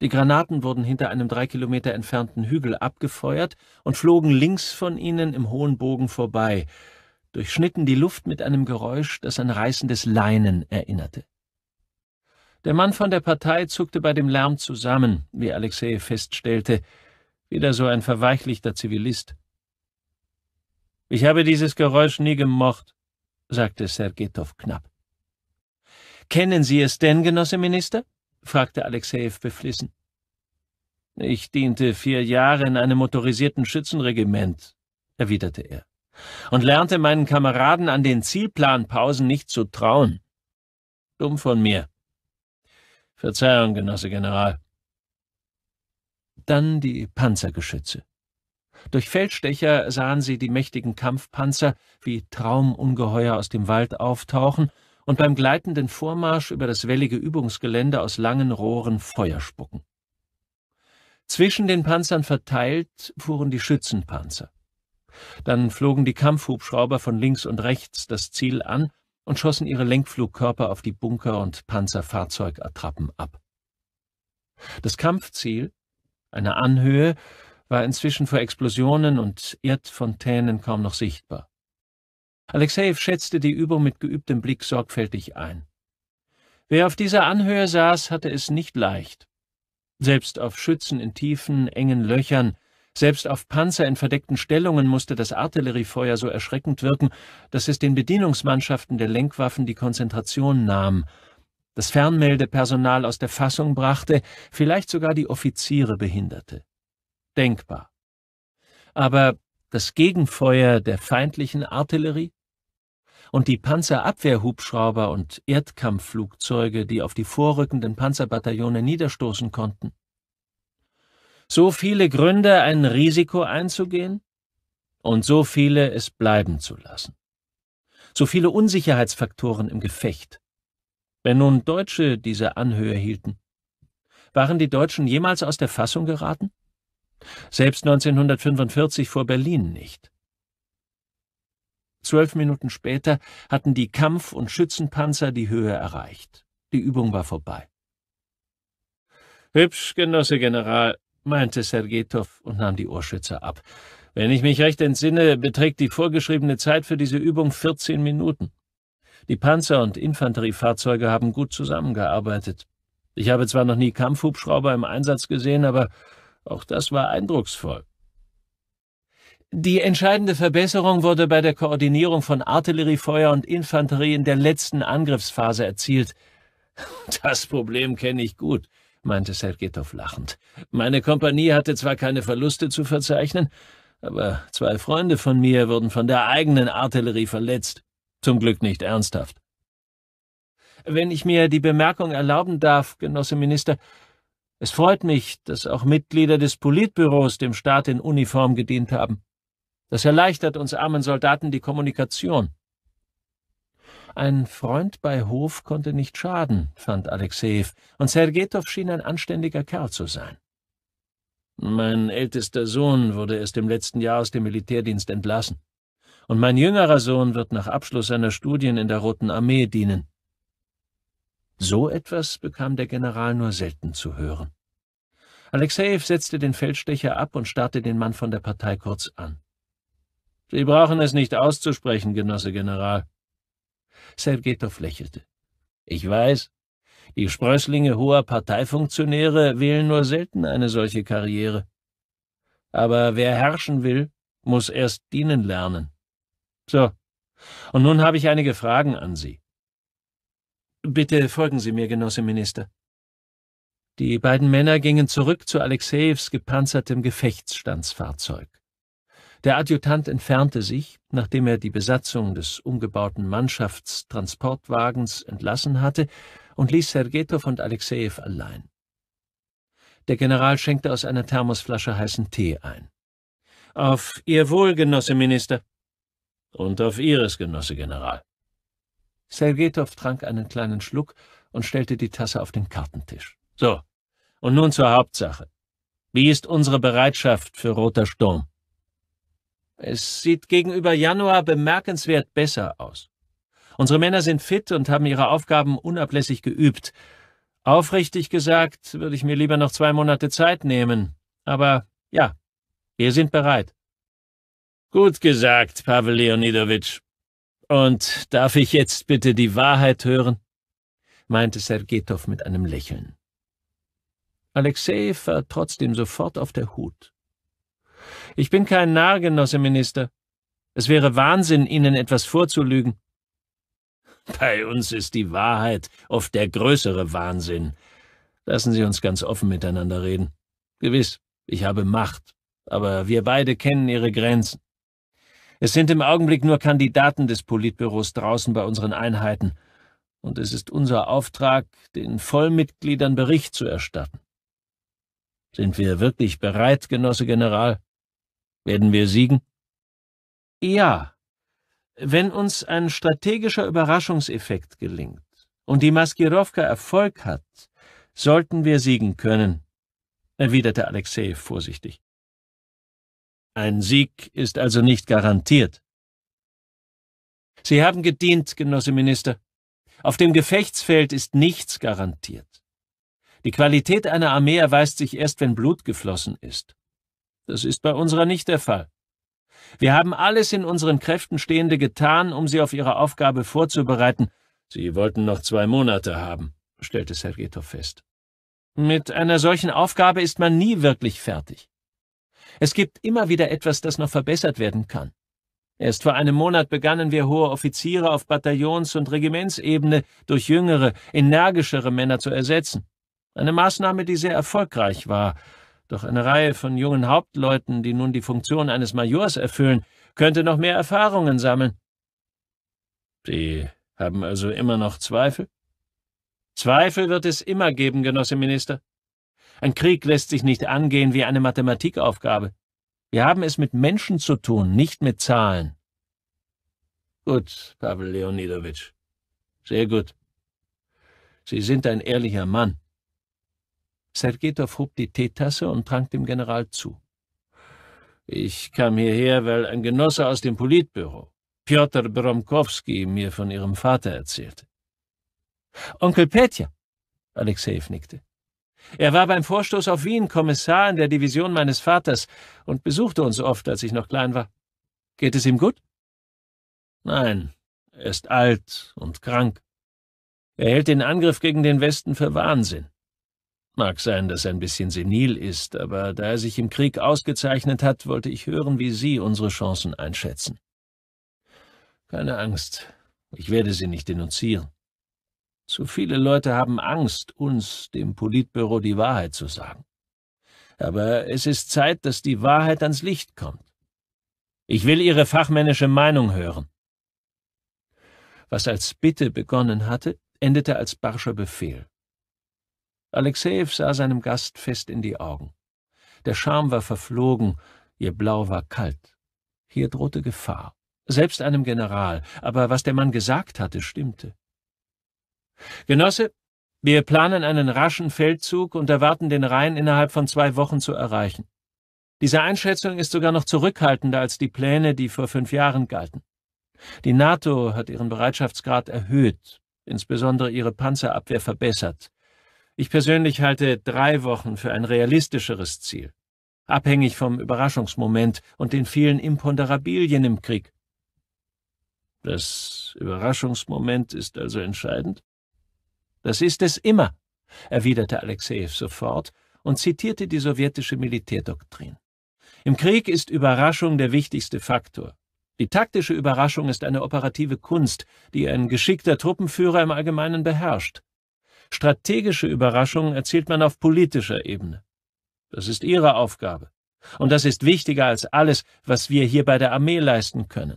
Die Granaten wurden hinter einem drei Kilometer entfernten Hügel abgefeuert und flogen links von ihnen im hohen Bogen vorbei, durchschnitten die Luft mit einem Geräusch, das an reißendes Leinen erinnerte. Der Mann von der Partei zuckte bei dem Lärm zusammen, wie Alexei feststellte, wieder so ein verweichlichter Zivilist. Ich habe dieses Geräusch nie gemocht, sagte Sergetow knapp. Kennen Sie es denn, Genosse Minister? fragte Alexejew beflissen. Ich diente vier Jahre in einem motorisierten Schützenregiment, erwiderte er, und lernte meinen Kameraden an den Zielplanpausen nicht zu trauen. Dumm von mir. Verzeihung, Genosse General. Dann die Panzergeschütze. Durch Feldstecher sahen sie die mächtigen Kampfpanzer wie Traumungeheuer aus dem Wald auftauchen und beim gleitenden Vormarsch über das wellige Übungsgelände aus langen Rohren Feuer spucken. Zwischen den Panzern verteilt fuhren die Schützenpanzer. Dann flogen die Kampfhubschrauber von links und rechts das Ziel an und schossen ihre Lenkflugkörper auf die Bunker- und Panzerfahrzeugattrappen ab. Das Kampfziel, eine Anhöhe, war inzwischen vor Explosionen und Erdfontänen kaum noch sichtbar. Alexejew schätzte die Übung mit geübtem Blick sorgfältig ein. Wer auf dieser Anhöhe saß, hatte es nicht leicht. Selbst auf Schützen in tiefen, engen Löchern, selbst auf Panzer in verdeckten Stellungen musste das Artilleriefeuer so erschreckend wirken, dass es den Bedienungsmannschaften der Lenkwaffen die Konzentration nahm, das Fernmeldepersonal aus der Fassung brachte, vielleicht sogar die Offiziere behinderte denkbar. Aber das Gegenfeuer der feindlichen Artillerie und die Panzerabwehrhubschrauber und Erdkampfflugzeuge, die auf die vorrückenden Panzerbataillone niederstoßen konnten. So viele Gründe, ein Risiko einzugehen und so viele es bleiben zu lassen. So viele Unsicherheitsfaktoren im Gefecht. Wenn nun Deutsche diese Anhöhe hielten, waren die Deutschen jemals aus der Fassung geraten? Selbst 1945 vor Berlin nicht. Zwölf Minuten später hatten die Kampf- und Schützenpanzer die Höhe erreicht. Die Übung war vorbei. Hübsch, Genosse General, meinte Sergetow und nahm die Ohrschütze ab. Wenn ich mich recht entsinne, beträgt die vorgeschriebene Zeit für diese Übung 14 Minuten. Die Panzer- und Infanteriefahrzeuge haben gut zusammengearbeitet. Ich habe zwar noch nie Kampfhubschrauber im Einsatz gesehen, aber auch das war eindrucksvoll. Die entscheidende Verbesserung wurde bei der Koordinierung von Artilleriefeuer und Infanterie in der letzten Angriffsphase erzielt. Das Problem kenne ich gut, meinte Sergetow lachend. Meine Kompanie hatte zwar keine Verluste zu verzeichnen, aber zwei Freunde von mir wurden von der eigenen Artillerie verletzt. Zum Glück nicht ernsthaft. Wenn ich mir die Bemerkung erlauben darf, Genosse Minister, es freut mich, dass auch Mitglieder des Politbüros dem Staat in Uniform gedient haben. Das erleichtert uns armen Soldaten die Kommunikation. Ein Freund bei Hof konnte nicht schaden, fand Alexejew, und Sergetow schien ein anständiger Kerl zu sein. Mein ältester Sohn wurde erst im letzten Jahr aus dem Militärdienst entlassen. Und mein jüngerer Sohn wird nach Abschluss seiner Studien in der Roten Armee dienen. So etwas bekam der General nur selten zu hören. Alexejew setzte den Feldstecher ab und starrte den Mann von der Partei kurz an. »Sie brauchen es nicht auszusprechen, Genosse General.« Sergetow lächelte. »Ich weiß, die Sprösslinge hoher Parteifunktionäre wählen nur selten eine solche Karriere. Aber wer herrschen will, muss erst dienen lernen. So, und nun habe ich einige Fragen an Sie. Bitte folgen Sie mir, Genosse Minister. Die beiden Männer gingen zurück zu Alexejews gepanzertem Gefechtsstandsfahrzeug. Der Adjutant entfernte sich, nachdem er die Besatzung des umgebauten Mannschaftstransportwagens entlassen hatte, und ließ Sergetow und Alexejew allein. Der General schenkte aus einer Thermosflasche heißen Tee ein. Auf Ihr Wohl, Genosse Minister. Und auf Ihres, Genosse General. Sergetow trank einen kleinen Schluck und stellte die Tasse auf den Kartentisch. So, und nun zur Hauptsache. Wie ist unsere Bereitschaft für roter Sturm? Es sieht gegenüber Januar bemerkenswert besser aus. Unsere Männer sind fit und haben ihre Aufgaben unablässig geübt. Aufrichtig gesagt, würde ich mir lieber noch zwei Monate Zeit nehmen. Aber ja, wir sind bereit. Gut gesagt, Pavel Leonidowitsch, und darf ich jetzt bitte die Wahrheit hören? meinte Sergetow mit einem Lächeln. Alexei war trotzdem sofort auf der Hut. Ich bin kein Narr, Genosse Minister. Es wäre Wahnsinn, Ihnen etwas vorzulügen. Bei uns ist die Wahrheit oft der größere Wahnsinn. Lassen Sie uns ganz offen miteinander reden. Gewiss, ich habe Macht, aber wir beide kennen Ihre Grenzen. Es sind im Augenblick nur Kandidaten des Politbüros draußen bei unseren Einheiten, und es ist unser Auftrag, den Vollmitgliedern Bericht zu erstatten. Sind wir wirklich bereit, Genosse General? Werden wir siegen? Ja, wenn uns ein strategischer Überraschungseffekt gelingt und die Maskirovka Erfolg hat, sollten wir siegen können, erwiderte Alexei vorsichtig. Ein Sieg ist also nicht garantiert. Sie haben gedient, Genosse Minister. Auf dem Gefechtsfeld ist nichts garantiert. Die Qualität einer Armee erweist sich erst, wenn Blut geflossen ist. Das ist bei unserer nicht der Fall. Wir haben alles in unseren Kräften Stehende getan, um sie auf ihre Aufgabe vorzubereiten. Sie wollten noch zwei Monate haben, stellte Sergetow fest. Mit einer solchen Aufgabe ist man nie wirklich fertig. Es gibt immer wieder etwas, das noch verbessert werden kann. Erst vor einem Monat begannen wir hohe Offiziere auf Bataillons- und Regimentsebene durch jüngere, energischere Männer zu ersetzen. Eine Maßnahme, die sehr erfolgreich war. Doch eine Reihe von jungen Hauptleuten, die nun die Funktion eines Majors erfüllen, könnte noch mehr Erfahrungen sammeln. Sie haben also immer noch Zweifel? Zweifel wird es immer geben, Genosse Minister. Ein Krieg lässt sich nicht angehen wie eine Mathematikaufgabe. Wir haben es mit Menschen zu tun, nicht mit Zahlen. Gut, Pavel Leonidowitsch. Sehr gut. Sie sind ein ehrlicher Mann. Sergetow hob die Teetasse und trank dem General zu. Ich kam hierher, weil ein Genosse aus dem Politbüro, Piotr Bromkowski, mir von Ihrem Vater erzählte. Onkel Petja, Alexejew nickte. Er war beim Vorstoß auf Wien Kommissar in der Division meines Vaters und besuchte uns oft, als ich noch klein war. Geht es ihm gut? Nein, er ist alt und krank. Er hält den Angriff gegen den Westen für Wahnsinn. Mag sein, dass er ein bisschen senil ist, aber da er sich im Krieg ausgezeichnet hat, wollte ich hören, wie Sie unsere Chancen einschätzen. Keine Angst, ich werde Sie nicht denunzieren. Zu viele Leute haben Angst, uns, dem Politbüro, die Wahrheit zu sagen. Aber es ist Zeit, dass die Wahrheit ans Licht kommt. Ich will Ihre fachmännische Meinung hören. Was als Bitte begonnen hatte, endete als barscher Befehl. Alexejew sah seinem Gast fest in die Augen. Der Charme war verflogen, ihr Blau war kalt. Hier drohte Gefahr, selbst einem General, aber was der Mann gesagt hatte, stimmte. Genosse, wir planen einen raschen Feldzug und erwarten den Rhein innerhalb von zwei Wochen zu erreichen. Diese Einschätzung ist sogar noch zurückhaltender als die Pläne, die vor fünf Jahren galten. Die NATO hat ihren Bereitschaftsgrad erhöht, insbesondere ihre Panzerabwehr verbessert. Ich persönlich halte drei Wochen für ein realistischeres Ziel, abhängig vom Überraschungsmoment und den vielen Imponderabilien im Krieg. Das Überraschungsmoment ist also entscheidend? Das ist es immer, erwiderte Alexejew sofort und zitierte die sowjetische Militärdoktrin. Im Krieg ist Überraschung der wichtigste Faktor. Die taktische Überraschung ist eine operative Kunst, die ein geschickter Truppenführer im Allgemeinen beherrscht. Strategische Überraschungen erzielt man auf politischer Ebene. Das ist Ihre Aufgabe. Und das ist wichtiger als alles, was wir hier bei der Armee leisten können.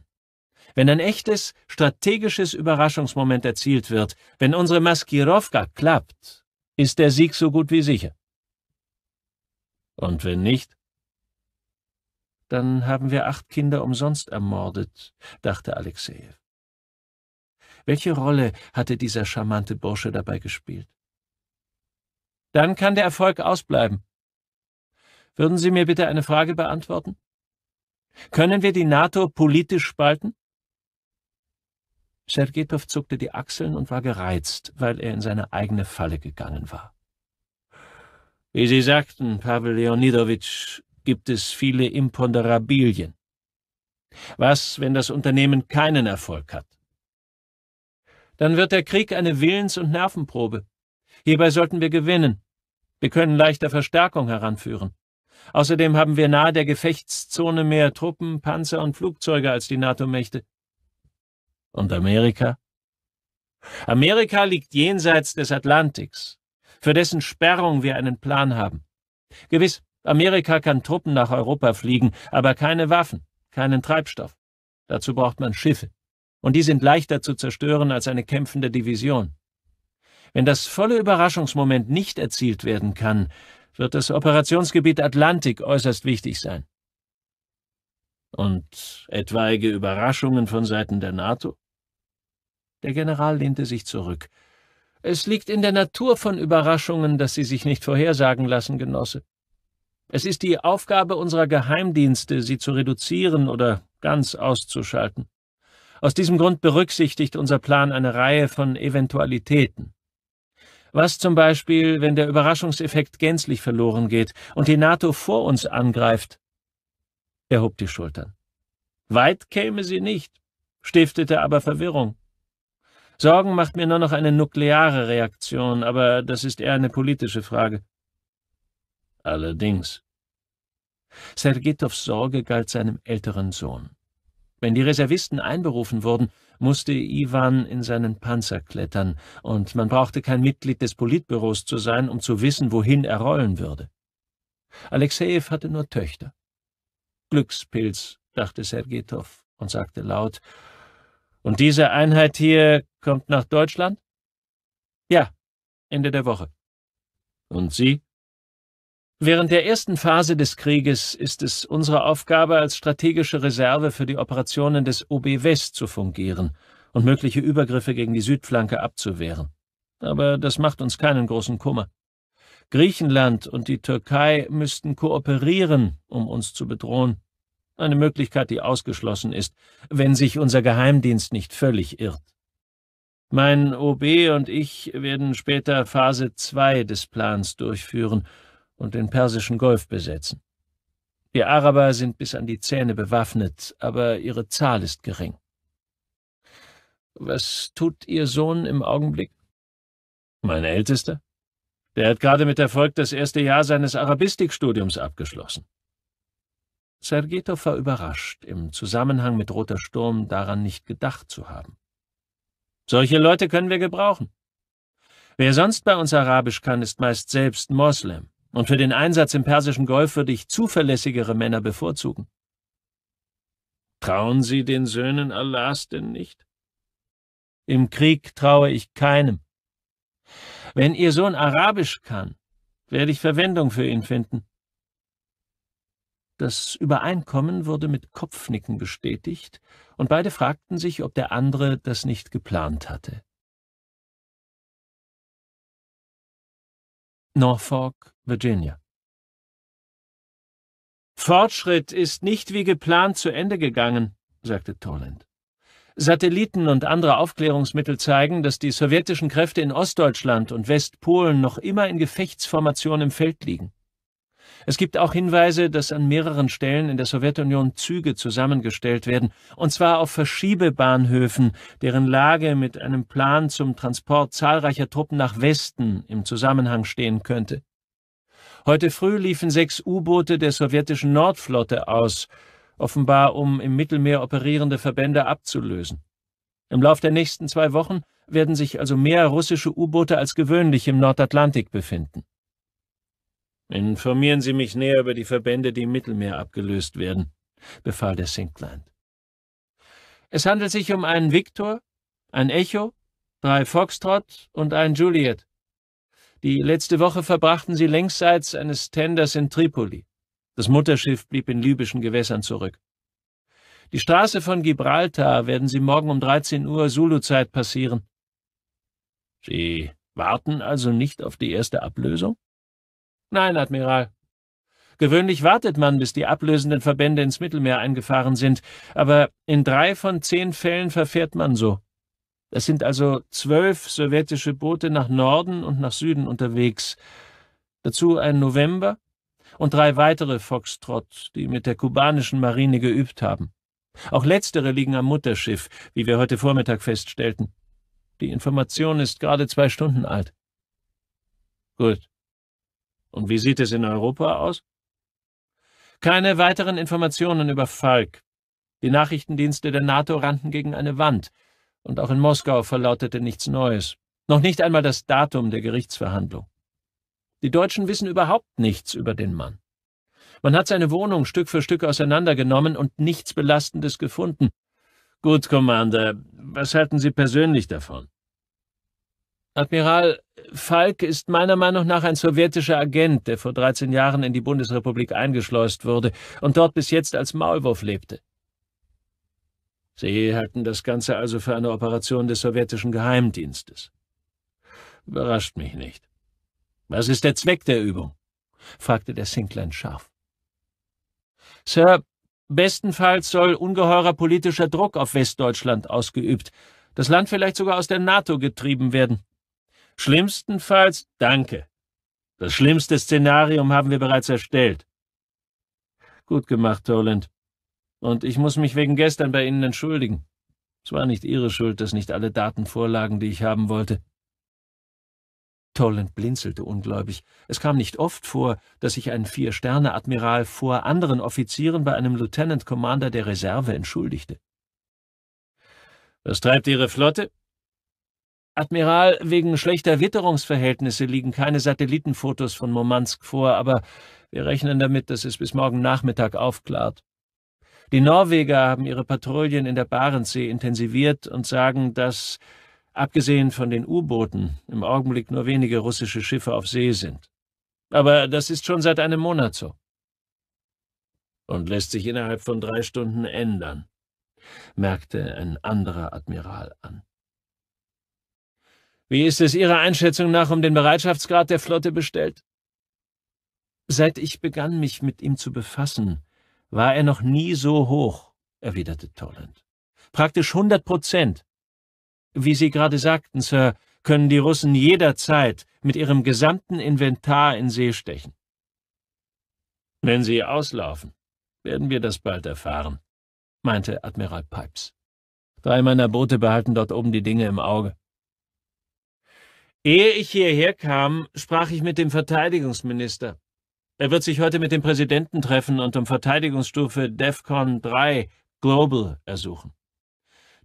Wenn ein echtes strategisches Überraschungsmoment erzielt wird, wenn unsere Maskirovka klappt, ist der Sieg so gut wie sicher. Und wenn nicht? Dann haben wir acht Kinder umsonst ermordet, dachte Alexejew. Welche Rolle hatte dieser charmante Bursche dabei gespielt? Dann kann der Erfolg ausbleiben. Würden Sie mir bitte eine Frage beantworten? Können wir die NATO politisch spalten? Sergetow zuckte die Achseln und war gereizt, weil er in seine eigene Falle gegangen war. Wie Sie sagten, Pavel Leonidowitsch, gibt es viele Imponderabilien. Was, wenn das Unternehmen keinen Erfolg hat? Dann wird der Krieg eine Willens- und Nervenprobe. Hierbei sollten wir gewinnen. Wir können leichter Verstärkung heranführen. Außerdem haben wir nahe der Gefechtszone mehr Truppen, Panzer und Flugzeuge als die NATO-Mächte. Und Amerika? Amerika liegt jenseits des Atlantiks, für dessen Sperrung wir einen Plan haben. Gewiss, Amerika kann Truppen nach Europa fliegen, aber keine Waffen, keinen Treibstoff. Dazu braucht man Schiffe. Und die sind leichter zu zerstören als eine kämpfende Division. Wenn das volle Überraschungsmoment nicht erzielt werden kann, wird das Operationsgebiet Atlantik äußerst wichtig sein. Und etwaige Überraschungen von Seiten der NATO? Der General lehnte sich zurück. Es liegt in der Natur von Überraschungen, dass sie sich nicht vorhersagen lassen, Genosse. Es ist die Aufgabe unserer Geheimdienste, sie zu reduzieren oder ganz auszuschalten. Aus diesem Grund berücksichtigt unser Plan eine Reihe von Eventualitäten. Was zum Beispiel, wenn der Überraschungseffekt gänzlich verloren geht und die NATO vor uns angreift? Er hob die Schultern. Weit käme sie nicht, stiftete aber Verwirrung. Sorgen macht mir nur noch eine nukleare Reaktion, aber das ist eher eine politische Frage. Allerdings. Sergitows Sorge galt seinem älteren Sohn. Wenn die Reservisten einberufen wurden, musste Iwan in seinen Panzer klettern, und man brauchte kein Mitglied des Politbüros zu sein, um zu wissen, wohin er rollen würde. Alexejew hatte nur Töchter. Glückspilz, dachte Sergitow und sagte laut, und diese Einheit hier kommt nach Deutschland? Ja, Ende der Woche. Und Sie? Während der ersten Phase des Krieges ist es unsere Aufgabe, als strategische Reserve für die Operationen des OB West zu fungieren und mögliche Übergriffe gegen die Südflanke abzuwehren. Aber das macht uns keinen großen Kummer. Griechenland und die Türkei müssten kooperieren, um uns zu bedrohen eine Möglichkeit, die ausgeschlossen ist, wenn sich unser Geheimdienst nicht völlig irrt. Mein OB und ich werden später Phase 2 des Plans durchführen und den Persischen Golf besetzen. Die Araber sind bis an die Zähne bewaffnet, aber ihre Zahl ist gering. Was tut Ihr Sohn im Augenblick? Mein Ältester? Der hat gerade mit Erfolg das erste Jahr seines Arabistikstudiums abgeschlossen. Sergetow war überrascht, im Zusammenhang mit Roter Sturm daran nicht gedacht zu haben. Solche Leute können wir gebrauchen. Wer sonst bei uns Arabisch kann, ist meist selbst Moslem, und für den Einsatz im Persischen Golf würde ich zuverlässigere Männer bevorzugen. Trauen Sie den Söhnen Allahs denn nicht? Im Krieg traue ich keinem. Wenn Ihr Sohn Arabisch kann, werde ich Verwendung für ihn finden. Das Übereinkommen wurde mit Kopfnicken bestätigt, und beide fragten sich, ob der andere das nicht geplant hatte.
Norfolk, Virginia.
Fortschritt ist nicht wie geplant zu Ende gegangen, sagte Toland. Satelliten und andere Aufklärungsmittel zeigen, dass die sowjetischen Kräfte in Ostdeutschland und Westpolen noch immer in Gefechtsformation im Feld liegen. Es gibt auch Hinweise, dass an mehreren Stellen in der Sowjetunion Züge zusammengestellt werden, und zwar auf Verschiebebahnhöfen, deren Lage mit einem Plan zum Transport zahlreicher Truppen nach Westen im Zusammenhang stehen könnte. Heute früh liefen sechs U-Boote der sowjetischen Nordflotte aus, offenbar um im Mittelmeer operierende Verbände abzulösen. Im Lauf der nächsten zwei Wochen werden sich also mehr russische U-Boote als gewöhnlich im Nordatlantik befinden. Informieren Sie mich näher über die Verbände, die im Mittelmeer abgelöst werden, befahl der Sinkland. Es handelt sich um einen Victor, ein Echo, drei Foxtrot und einen Juliet. Die letzte Woche verbrachten sie längsseits eines Tenders in Tripoli. Das Mutterschiff blieb in libyschen Gewässern zurück. Die Straße von Gibraltar werden sie morgen um 13 Uhr Zulu-Zeit passieren. Sie warten also nicht auf die erste Ablösung? Nein, Admiral. Gewöhnlich wartet man, bis die ablösenden Verbände ins Mittelmeer eingefahren sind, aber in drei von zehn Fällen verfährt man so. Es sind also zwölf sowjetische Boote nach Norden und nach Süden unterwegs. Dazu ein November und drei weitere Foxtrot, die mit der kubanischen Marine geübt haben. Auch letztere liegen am Mutterschiff, wie wir heute Vormittag feststellten. Die Information ist gerade zwei Stunden alt. Gut. Und wie sieht es in Europa aus? Keine weiteren Informationen über Falk. Die Nachrichtendienste der NATO rannten gegen eine Wand, und auch in Moskau verlautete nichts Neues, noch nicht einmal das Datum der Gerichtsverhandlung. Die Deutschen wissen überhaupt nichts über den Mann. Man hat seine Wohnung Stück für Stück auseinandergenommen und nichts Belastendes gefunden. Gut, Commander, was halten Sie persönlich davon? Admiral Falk ist meiner Meinung nach ein sowjetischer Agent, der vor 13 Jahren in die Bundesrepublik eingeschleust wurde und dort bis jetzt als Maulwurf lebte. Sie halten das Ganze also für eine Operation des sowjetischen Geheimdienstes. Überrascht mich nicht. Was ist der Zweck der Übung? fragte der Sinkland scharf. Sir, bestenfalls soll ungeheurer politischer Druck auf Westdeutschland ausgeübt, das Land vielleicht sogar aus der NATO getrieben werden. Schlimmstenfalls danke. Das schlimmste Szenarium haben wir bereits erstellt. Gut gemacht, Toland. Und ich muss mich wegen gestern bei Ihnen entschuldigen. Es war nicht Ihre Schuld, dass nicht alle Daten vorlagen, die ich haben wollte. Toland blinzelte ungläubig. Es kam nicht oft vor, dass sich ein Vier-Sterne-Admiral vor anderen Offizieren bei einem Lieutenant Commander der Reserve entschuldigte. Was treibt Ihre Flotte? Admiral, wegen schlechter Witterungsverhältnisse liegen keine Satellitenfotos von Murmansk vor, aber wir rechnen damit, dass es bis morgen Nachmittag aufklart. Die Norweger haben ihre Patrouillen in der Barentssee intensiviert und sagen, dass, abgesehen von den U-Booten, im Augenblick nur wenige russische Schiffe auf See sind. Aber das ist schon seit einem Monat so. Und lässt sich innerhalb von drei Stunden ändern, merkte ein anderer Admiral an. Wie ist es Ihrer Einschätzung nach um den Bereitschaftsgrad der Flotte bestellt? Seit ich begann, mich mit ihm zu befassen, war er noch nie so hoch, erwiderte Torland. Praktisch hundert Prozent. Wie Sie gerade sagten, Sir, können die Russen jederzeit mit ihrem gesamten Inventar in See stechen. Wenn sie auslaufen, werden wir das bald erfahren, meinte Admiral Pipes. Drei meiner Boote behalten dort oben die Dinge im Auge. Ehe ich hierher kam, sprach ich mit dem Verteidigungsminister. Er wird sich heute mit dem Präsidenten treffen und um Verteidigungsstufe DEFCON 3 Global ersuchen.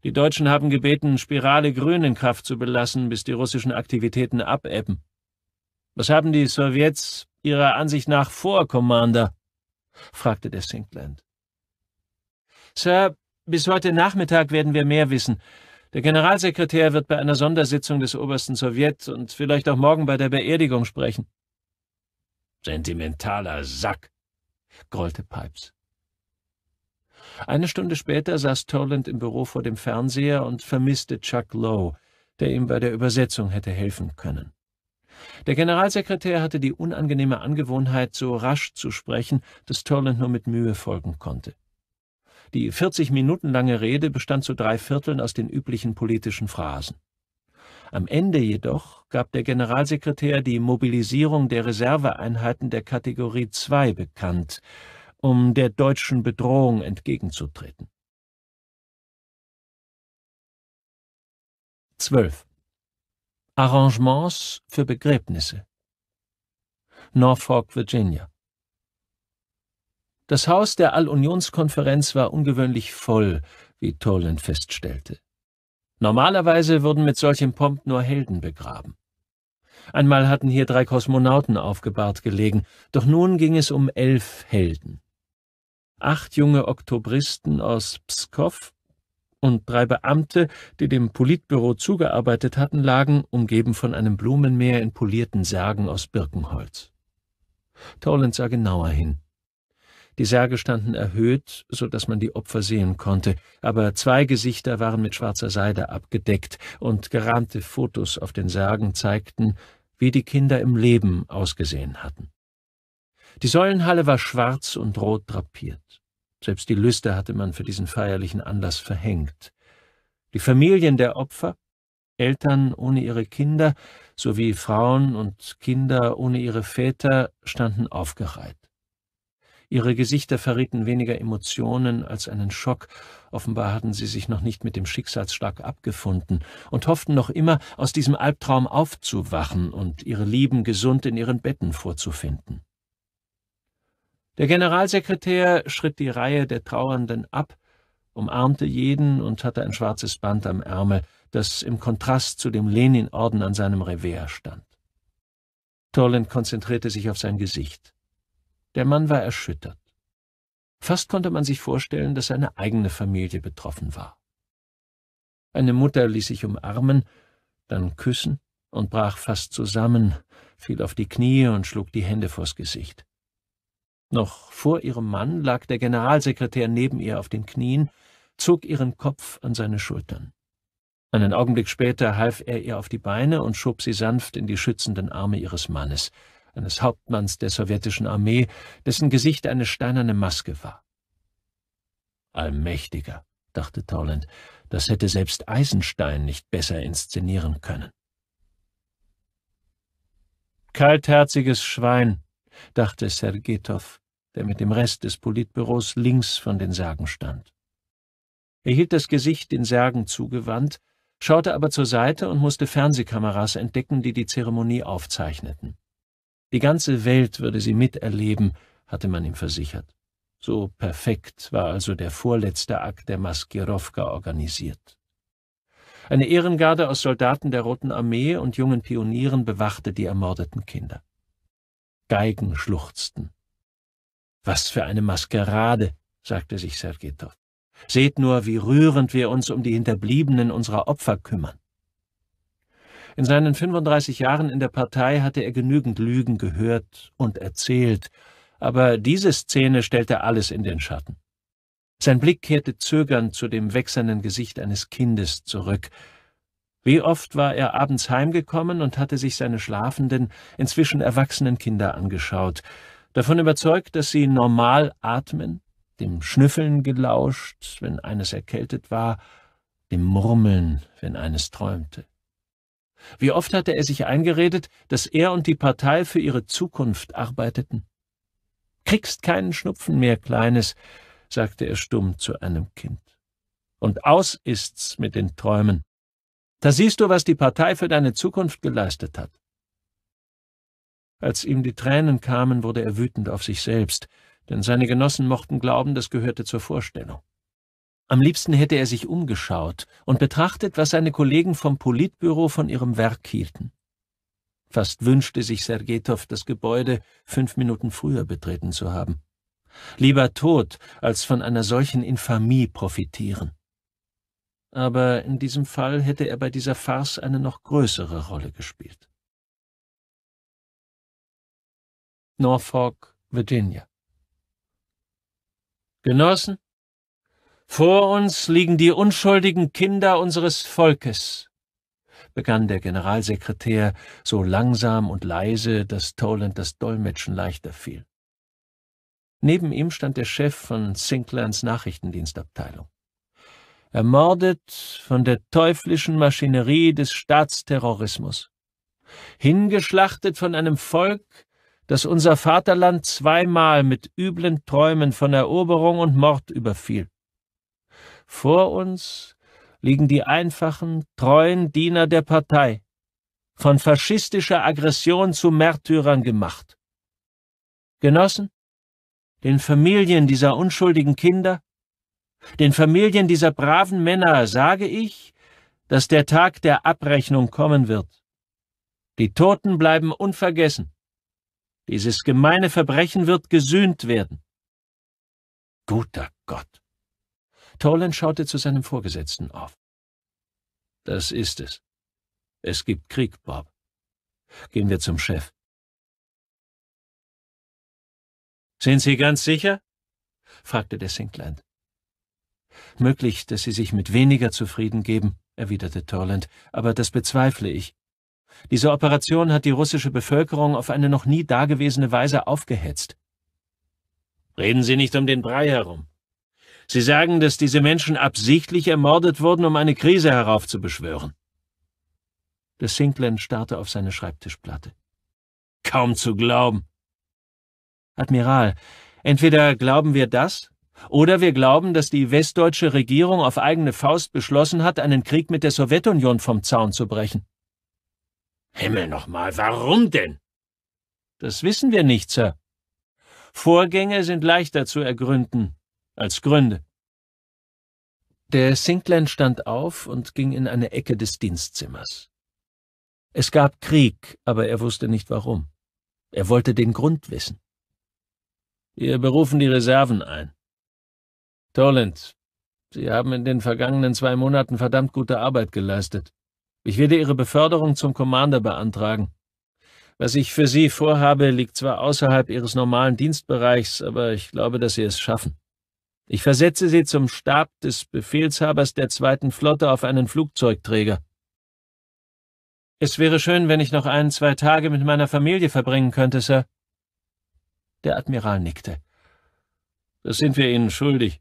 Die Deutschen haben gebeten, Spirale Grün in Kraft zu belassen, bis die russischen Aktivitäten abebben. Was haben die Sowjets Ihrer Ansicht nach vor, Commander? fragte der Sinkland. Sir, bis heute Nachmittag werden wir mehr wissen. Der Generalsekretär wird bei einer Sondersitzung des obersten Sowjets und vielleicht auch morgen bei der Beerdigung sprechen. Sentimentaler Sack, grollte Pipes. Eine Stunde später saß Toland im Büro vor dem Fernseher und vermisste Chuck Lowe, der ihm bei der Übersetzung hätte helfen können. Der Generalsekretär hatte die unangenehme Angewohnheit, so rasch zu sprechen, dass Toland nur mit Mühe folgen konnte. Die 40 Minuten lange Rede bestand zu drei Vierteln aus den üblichen politischen Phrasen. Am Ende jedoch gab der Generalsekretär die Mobilisierung der Reserveeinheiten der Kategorie 2 bekannt, um der deutschen Bedrohung entgegenzutreten. 12. Arrangements für Begräbnisse Norfolk, Virginia das Haus der Allunionskonferenz war ungewöhnlich voll, wie Toland feststellte. Normalerweise wurden mit solchem Pomp nur Helden begraben. Einmal hatten hier drei Kosmonauten aufgebahrt gelegen, doch nun ging es um elf Helden. Acht junge Oktobristen aus Pskow und drei Beamte, die dem Politbüro zugearbeitet hatten, lagen, umgeben von einem Blumenmeer in polierten Särgen aus Birkenholz. Toland sah genauer hin. Die Särge standen erhöht, so dass man die Opfer sehen konnte, aber zwei Gesichter waren mit schwarzer Seide abgedeckt, und gerahmte Fotos auf den Särgen zeigten, wie die Kinder im Leben ausgesehen hatten. Die Säulenhalle war schwarz und rot drapiert. Selbst die Lüste hatte man für diesen feierlichen Anlass verhängt. Die Familien der Opfer, Eltern ohne ihre Kinder sowie Frauen und Kinder ohne ihre Väter standen aufgereiht. Ihre Gesichter verrieten weniger Emotionen als einen Schock. Offenbar hatten sie sich noch nicht mit dem Schicksalsschlag abgefunden und hofften noch immer, aus diesem Albtraum aufzuwachen und ihre Lieben gesund in ihren Betten vorzufinden. Der Generalsekretär schritt die Reihe der Trauernden ab, umarmte jeden und hatte ein schwarzes Band am Ärmel, das im Kontrast zu dem Leninorden an seinem Revers stand. Torland konzentrierte sich auf sein Gesicht. Der Mann war erschüttert. Fast konnte man sich vorstellen, dass seine eigene Familie betroffen war. Eine Mutter ließ sich umarmen, dann küssen und brach fast zusammen, fiel auf die Knie und schlug die Hände vors Gesicht. Noch vor ihrem Mann lag der Generalsekretär neben ihr auf den Knien, zog ihren Kopf an seine Schultern. Einen Augenblick später half er ihr auf die Beine und schob sie sanft in die schützenden Arme ihres Mannes eines Hauptmanns der sowjetischen Armee, dessen Gesicht eine steinerne Maske war. Allmächtiger, dachte Towland, das hätte selbst Eisenstein nicht besser inszenieren können. Kaltherziges Schwein, dachte Sergetow, der mit dem Rest des Politbüros links von den Särgen stand. Er hielt das Gesicht den Särgen zugewandt, schaute aber zur Seite und musste Fernsehkameras entdecken, die die Zeremonie aufzeichneten. Die ganze Welt würde sie miterleben, hatte man ihm versichert. So perfekt war also der vorletzte Akt der Maskirowka organisiert. Eine Ehrengarde aus Soldaten der Roten Armee und jungen Pionieren bewachte die ermordeten Kinder. Geigen schluchzten. Was für eine Maskerade, sagte sich Sergetow. Seht nur, wie rührend wir uns um die Hinterbliebenen unserer Opfer kümmern. In seinen 35 Jahren in der Partei hatte er genügend Lügen gehört und erzählt, aber diese Szene stellte alles in den Schatten. Sein Blick kehrte zögernd zu dem wechselnden Gesicht eines Kindes zurück. Wie oft war er abends heimgekommen und hatte sich seine schlafenden, inzwischen erwachsenen Kinder angeschaut, davon überzeugt, dass sie normal atmen, dem Schnüffeln gelauscht, wenn eines erkältet war, dem Murmeln, wenn eines träumte. Wie oft hatte er sich eingeredet, dass er und die Partei für ihre Zukunft arbeiteten. Kriegst keinen Schnupfen mehr, Kleines, sagte er stumm zu einem Kind. Und aus ist's mit den Träumen. Da siehst du, was die Partei für deine Zukunft geleistet hat. Als ihm die Tränen kamen, wurde er wütend auf sich selbst, denn seine Genossen mochten glauben, das gehörte zur Vorstellung. Am liebsten hätte er sich umgeschaut und betrachtet, was seine Kollegen vom Politbüro von ihrem Werk hielten. Fast wünschte sich Sergetow, das Gebäude fünf Minuten früher betreten zu haben. Lieber tot, als von einer solchen Infamie profitieren. Aber in diesem Fall hätte er bei dieser Farce eine noch größere Rolle gespielt. Norfolk, Virginia. Genossen, vor uns liegen die unschuldigen Kinder unseres Volkes, begann der Generalsekretär so langsam und leise, dass Toland das Dolmetschen leichter fiel. Neben ihm stand der Chef von Sinclairs Nachrichtendienstabteilung. Ermordet von der teuflischen Maschinerie des Staatsterrorismus. Hingeschlachtet von einem Volk, das unser Vaterland zweimal mit üblen Träumen von Eroberung und Mord überfiel. Vor uns liegen die einfachen, treuen Diener der Partei, von faschistischer Aggression zu Märtyrern gemacht. Genossen, den Familien dieser unschuldigen Kinder, den Familien dieser braven Männer sage ich, dass der Tag der Abrechnung kommen wird. Die Toten bleiben unvergessen. Dieses gemeine Verbrechen wird gesühnt werden. Guter Gott. Torland schaute zu seinem Vorgesetzten auf. Das ist es. Es gibt Krieg,
Bob. Gehen wir zum Chef.
Sind Sie ganz sicher? fragte der Sinkland. Möglich, dass Sie sich mit weniger zufrieden geben, erwiderte Torland, aber das bezweifle ich. Diese Operation hat die russische Bevölkerung auf eine noch nie dagewesene Weise aufgehetzt. Reden Sie nicht um den Brei herum. Sie sagen, dass diese Menschen absichtlich ermordet wurden, um eine Krise heraufzubeschwören. Der Sinkland starrte auf seine Schreibtischplatte. Kaum zu glauben. Admiral, entweder glauben wir das, oder wir glauben, dass die westdeutsche Regierung auf eigene Faust beschlossen hat, einen Krieg mit der Sowjetunion vom Zaun zu brechen. Himmel nochmal, warum denn? Das wissen wir nicht, Sir. Vorgänge sind leichter zu ergründen, als Gründe. Der Sinklein stand auf und ging in eine Ecke des Dienstzimmers. Es gab Krieg, aber er wusste nicht warum. Er wollte den Grund wissen. Wir berufen die Reserven ein. Toland, Sie haben in den vergangenen zwei Monaten verdammt gute Arbeit geleistet. Ich werde Ihre Beförderung zum Commander beantragen. Was ich für Sie vorhabe, liegt zwar außerhalb Ihres normalen Dienstbereichs, aber ich glaube, dass Sie es schaffen. Ich versetze sie zum Stab des Befehlshabers der zweiten Flotte auf einen Flugzeugträger. Es wäre schön, wenn ich noch ein, zwei Tage mit meiner Familie verbringen könnte, Sir. Der Admiral nickte. Das sind wir Ihnen schuldig.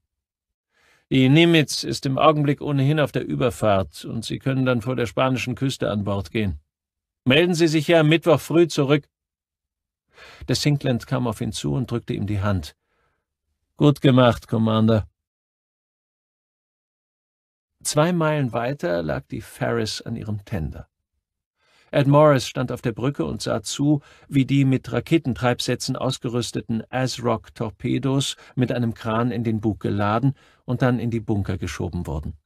Die Nimitz ist im Augenblick ohnehin auf der Überfahrt, und Sie können dann vor der spanischen Küste an Bord gehen. Melden Sie sich ja am Mittwoch früh zurück. Der Sinkland kam auf ihn zu und drückte ihm die Hand. Gut gemacht, Commander. Zwei Meilen weiter lag die Ferris an ihrem Tender. Ed Morris stand auf der Brücke und sah zu, wie die mit Raketentreibsätzen ausgerüsteten ASROC-Torpedos mit einem Kran in den Bug geladen und dann in die Bunker geschoben wurden.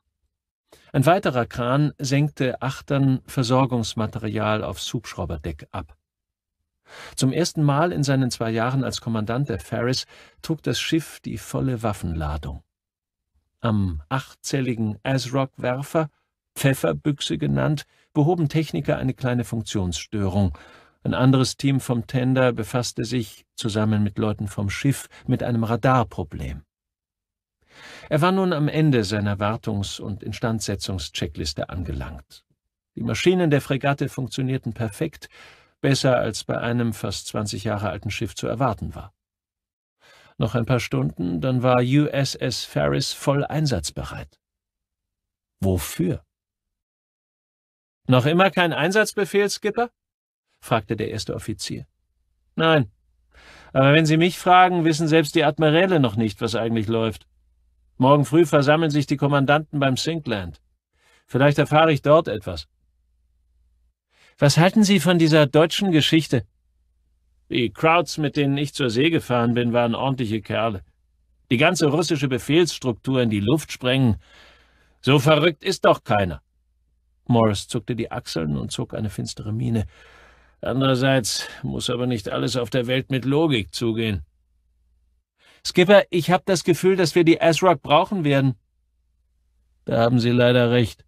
Ein weiterer Kran senkte achtern Versorgungsmaterial aufs Hubschrauberdeck ab. Zum ersten Mal in seinen zwei Jahren als Kommandant der Ferris trug das Schiff die volle Waffenladung. Am achtzähligen azrock werfer Pfefferbüchse genannt, behoben Techniker eine kleine Funktionsstörung. Ein anderes Team vom Tender befasste sich, zusammen mit Leuten vom Schiff, mit einem Radarproblem. Er war nun am Ende seiner Wartungs- und Instandsetzungscheckliste angelangt. Die Maschinen der Fregatte funktionierten perfekt, besser als bei einem fast 20 Jahre alten Schiff zu erwarten war. Noch ein paar Stunden, dann war USS Ferris voll einsatzbereit. Wofür? Noch immer kein Einsatzbefehl, Skipper? fragte der erste Offizier. Nein. Aber wenn Sie mich fragen, wissen selbst die Admiräle noch nicht, was eigentlich läuft. Morgen früh versammeln sich die Kommandanten beim Sinkland. Vielleicht erfahre ich dort etwas. Was halten Sie von dieser deutschen Geschichte? Die Crowds, mit denen ich zur See gefahren bin, waren ordentliche Kerle. Die ganze russische Befehlsstruktur in die Luft sprengen. So verrückt ist doch keiner. Morris zuckte die Achseln und zog eine finstere Miene. Andererseits muss aber nicht alles auf der Welt mit Logik zugehen. Skipper, ich habe das Gefühl, dass wir die ASRock brauchen werden.
Da haben Sie leider recht.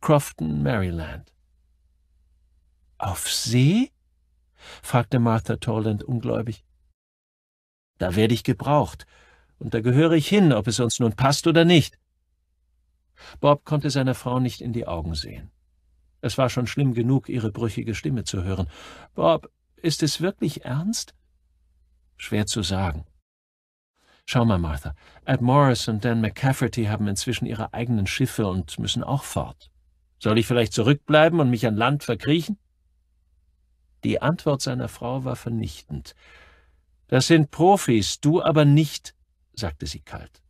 Crofton,
Maryland. Auf See? fragte Martha Torland ungläubig. Da werde ich gebraucht, und da gehöre ich hin, ob es uns nun passt oder nicht. Bob konnte seiner Frau nicht in die Augen sehen. Es war schon schlimm genug, ihre brüchige Stimme zu hören. Bob, ist es wirklich ernst? Schwer zu sagen. Schau mal, Martha, Ed Morris und Dan McCafferty haben inzwischen ihre eigenen Schiffe und müssen auch fort. Soll ich vielleicht zurückbleiben und mich an Land verkriechen? Die Antwort seiner Frau war vernichtend. Das sind Profis, du aber nicht, sagte sie kalt.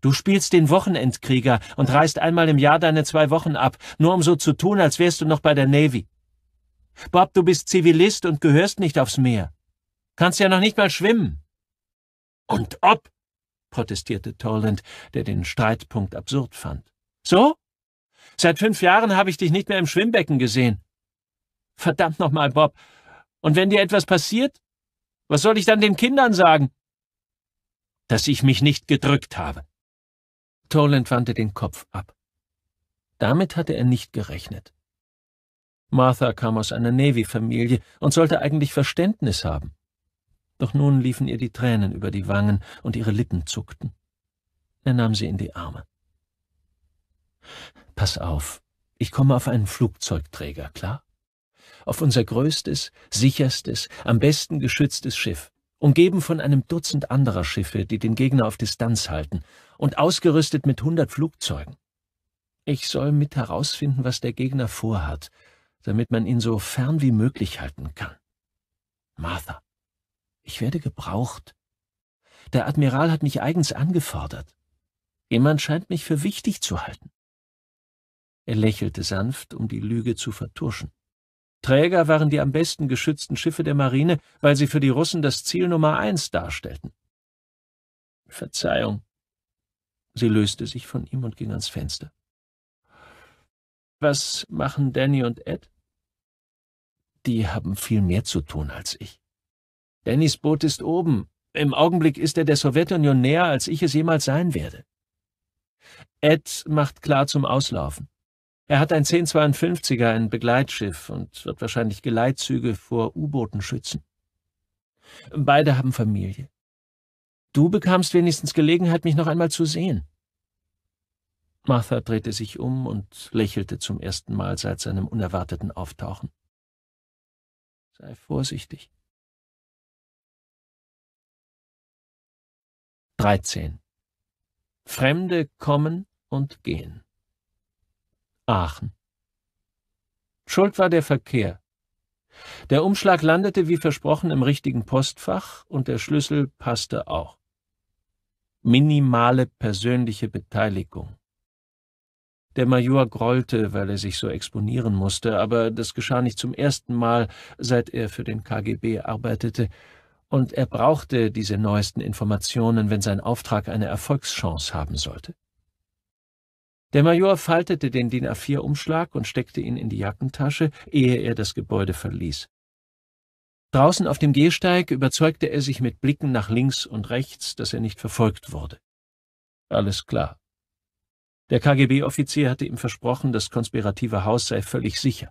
Du spielst den Wochenendkrieger und reist einmal im Jahr deine zwei Wochen ab, nur um so zu tun, als wärst du noch bei der Navy. Bob, du bist Zivilist und gehörst nicht aufs Meer. Kannst ja noch nicht mal schwimmen. Und ob, protestierte Toland, der den Streitpunkt absurd fand. So? Seit fünf Jahren habe ich dich nicht mehr im Schwimmbecken gesehen. Verdammt nochmal, Bob. Und wenn dir etwas passiert? Was soll ich dann den Kindern sagen? Dass ich mich nicht gedrückt habe. Toland wandte den Kopf ab. Damit hatte er nicht gerechnet. Martha kam aus einer Navy-Familie und sollte eigentlich Verständnis haben. Doch nun liefen ihr die Tränen über die Wangen und ihre Lippen zuckten. Er nahm sie in die Arme. Pass auf, ich komme auf einen Flugzeugträger, klar? Auf unser größtes, sicherstes, am besten geschütztes Schiff, umgeben von einem Dutzend anderer Schiffe, die den Gegner auf Distanz halten, und ausgerüstet mit hundert Flugzeugen. Ich soll mit herausfinden, was der Gegner vorhat, damit man ihn so fern wie möglich halten kann. Martha, ich werde gebraucht. Der Admiral hat mich eigens angefordert. Jemand scheint mich für wichtig zu halten. Er lächelte sanft, um die Lüge zu vertuschen. Träger waren die am besten geschützten Schiffe der Marine, weil sie für die Russen das Ziel Nummer eins darstellten. Verzeihung. Sie löste sich von ihm und ging ans Fenster. Was machen Danny und Ed? Die haben viel mehr zu tun als ich. Dannys Boot ist oben. Im Augenblick ist er der Sowjetunion näher, als ich es jemals sein werde. Ed macht klar zum Auslaufen. Er hat ein 1052er, ein Begleitschiff, und wird wahrscheinlich Geleitzüge vor U-Booten schützen. Beide haben Familie. Du bekamst wenigstens Gelegenheit, mich noch einmal zu sehen. Martha drehte sich um und lächelte zum ersten Mal seit seinem unerwarteten Auftauchen. Sei vorsichtig.
13.
Fremde kommen und gehen. Aachen. Schuld war der Verkehr. Der Umschlag landete wie versprochen im richtigen Postfach und der Schlüssel passte auch. Minimale persönliche Beteiligung. Der Major grollte, weil er sich so exponieren musste, aber das geschah nicht zum ersten Mal, seit er für den KGB arbeitete, und er brauchte diese neuesten Informationen, wenn sein Auftrag eine Erfolgschance haben sollte. Der Major faltete den DIN A4-Umschlag und steckte ihn in die Jackentasche, ehe er das Gebäude verließ. Draußen auf dem Gehsteig überzeugte er sich mit Blicken nach links und rechts, dass er nicht verfolgt wurde. Alles klar. Der KGB-Offizier hatte ihm versprochen, das konspirative Haus sei völlig sicher.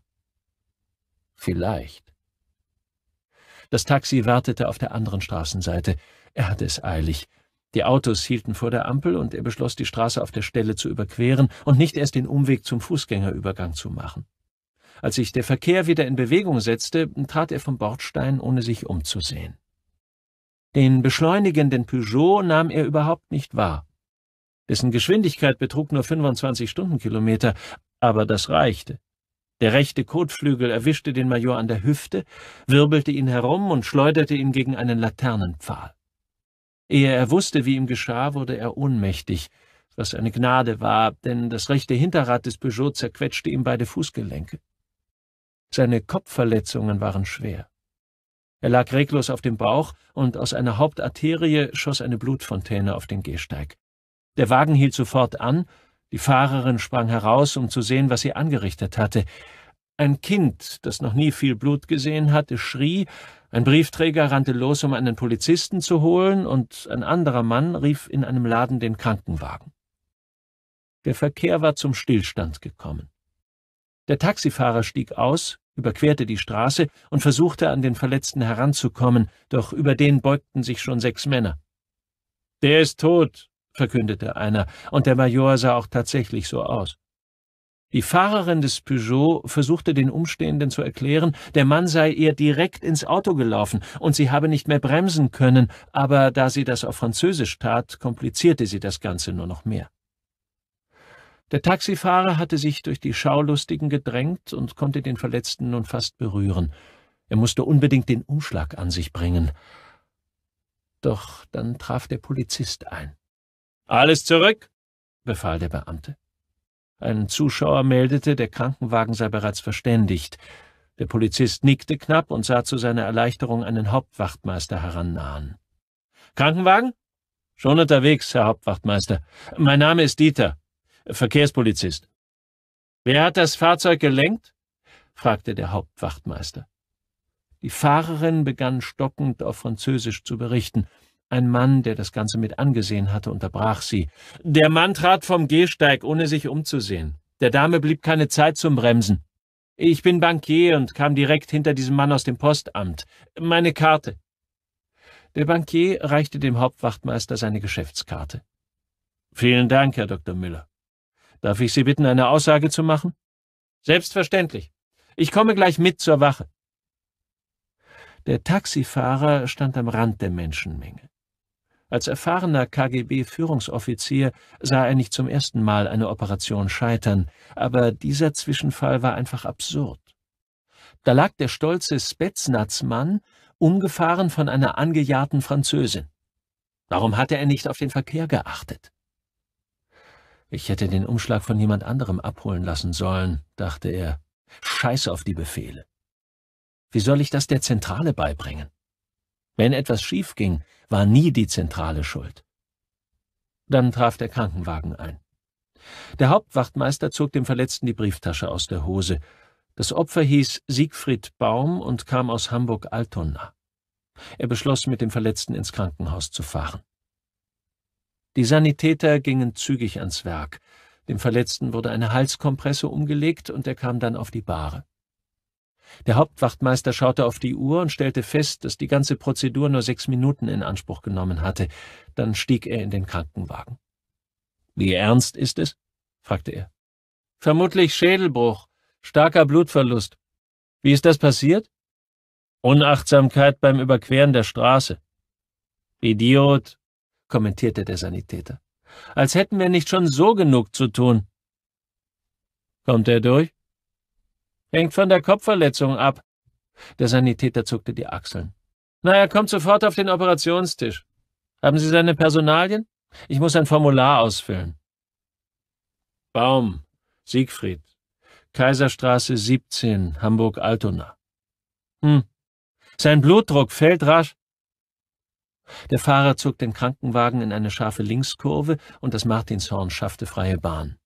Vielleicht. Das Taxi wartete auf der anderen Straßenseite. Er hatte es eilig. Die Autos hielten vor der Ampel und er beschloss, die Straße auf der Stelle zu überqueren und nicht erst den Umweg zum Fußgängerübergang zu machen. Als sich der Verkehr wieder in Bewegung setzte, trat er vom Bordstein, ohne sich umzusehen. Den beschleunigenden Peugeot nahm er überhaupt nicht wahr. Dessen Geschwindigkeit betrug nur 25 Stundenkilometer, aber das reichte. Der rechte Kotflügel erwischte den Major an der Hüfte, wirbelte ihn herum und schleuderte ihn gegen einen Laternenpfahl. Ehe er wusste, wie ihm geschah, wurde er ohnmächtig, was eine Gnade war, denn das rechte Hinterrad des Peugeot zerquetschte ihm beide Fußgelenke. Seine Kopfverletzungen waren schwer. Er lag reglos auf dem Bauch und aus einer Hauptarterie schoss eine Blutfontäne auf den Gehsteig. Der Wagen hielt sofort an, die Fahrerin sprang heraus, um zu sehen, was sie angerichtet hatte. Ein Kind, das noch nie viel Blut gesehen hatte, schrie, ein Briefträger rannte los, um einen Polizisten zu holen, und ein anderer Mann rief in einem Laden den Krankenwagen. Der Verkehr war zum Stillstand gekommen. Der Taxifahrer stieg aus, überquerte die Straße und versuchte an den Verletzten heranzukommen, doch über den beugten sich schon sechs Männer. Der ist tot, verkündete einer, und der Major sah auch tatsächlich so aus. Die Fahrerin des Peugeot versuchte den Umstehenden zu erklären, der Mann sei ihr direkt ins Auto gelaufen und sie habe nicht mehr bremsen können, aber da sie das auf Französisch tat, komplizierte sie das Ganze nur noch mehr. Der Taxifahrer hatte sich durch die Schaulustigen gedrängt und konnte den Verletzten nun fast berühren. Er musste unbedingt den Umschlag an sich bringen. Doch dann traf der Polizist ein. Alles zurück, befahl der Beamte. Ein Zuschauer meldete, der Krankenwagen sei bereits verständigt. Der Polizist nickte knapp und sah zu seiner Erleichterung einen Hauptwachtmeister herannahen. Krankenwagen? Schon unterwegs, Herr Hauptwachtmeister. Mein Name ist Dieter, Verkehrspolizist. Wer hat das Fahrzeug gelenkt? fragte der Hauptwachtmeister. Die Fahrerin begann stockend auf Französisch zu berichten. Ein Mann, der das Ganze mit angesehen hatte, unterbrach sie. Der Mann trat vom Gehsteig, ohne sich umzusehen. Der Dame blieb keine Zeit zum Bremsen. Ich bin Bankier und kam direkt hinter diesem Mann aus dem Postamt. Meine Karte. Der Bankier reichte dem Hauptwachtmeister seine Geschäftskarte. Vielen Dank, Herr Dr. Müller. Darf ich Sie bitten, eine Aussage zu machen? Selbstverständlich. Ich komme gleich mit zur Wache. Der Taxifahrer stand am Rand der Menschenmenge. Als erfahrener KGB-Führungsoffizier sah er nicht zum ersten Mal eine Operation scheitern, aber dieser Zwischenfall war einfach absurd. Da lag der stolze spetsnaz umgefahren von einer angejahrten Französin. Warum hatte er nicht auf den Verkehr geachtet? Ich hätte den Umschlag von jemand anderem abholen lassen sollen, dachte er. Scheiß auf die Befehle. Wie soll ich das der Zentrale beibringen? Wenn etwas schief ging, war nie die Zentrale schuld. Dann traf der Krankenwagen ein. Der Hauptwachtmeister zog dem Verletzten die Brieftasche aus der Hose. Das Opfer hieß Siegfried Baum und kam aus Hamburg-Altona. Er beschloss, mit dem Verletzten ins Krankenhaus zu fahren. Die Sanitäter gingen zügig ans Werk. Dem Verletzten wurde eine Halskompresse umgelegt und er kam dann auf die Bahre. Der Hauptwachtmeister schaute auf die Uhr und stellte fest, dass die ganze Prozedur nur sechs Minuten in Anspruch genommen hatte. Dann stieg er in den Krankenwagen. Wie ernst ist es? fragte er. Vermutlich Schädelbruch, starker Blutverlust. Wie ist das passiert? Unachtsamkeit beim Überqueren der Straße. Idiot, kommentierte der Sanitäter. Als hätten wir nicht schon so genug zu tun. Kommt er durch? Hängt von der Kopfverletzung ab. Der Sanitäter zuckte die Achseln. Na, er kommt sofort auf den Operationstisch. Haben Sie seine Personalien? Ich muss ein Formular ausfüllen. Baum, Siegfried, Kaiserstraße 17, Hamburg-Altona. Hm, sein Blutdruck fällt rasch. Der Fahrer zog den Krankenwagen in eine scharfe Linkskurve und das Martinshorn schaffte freie Bahn.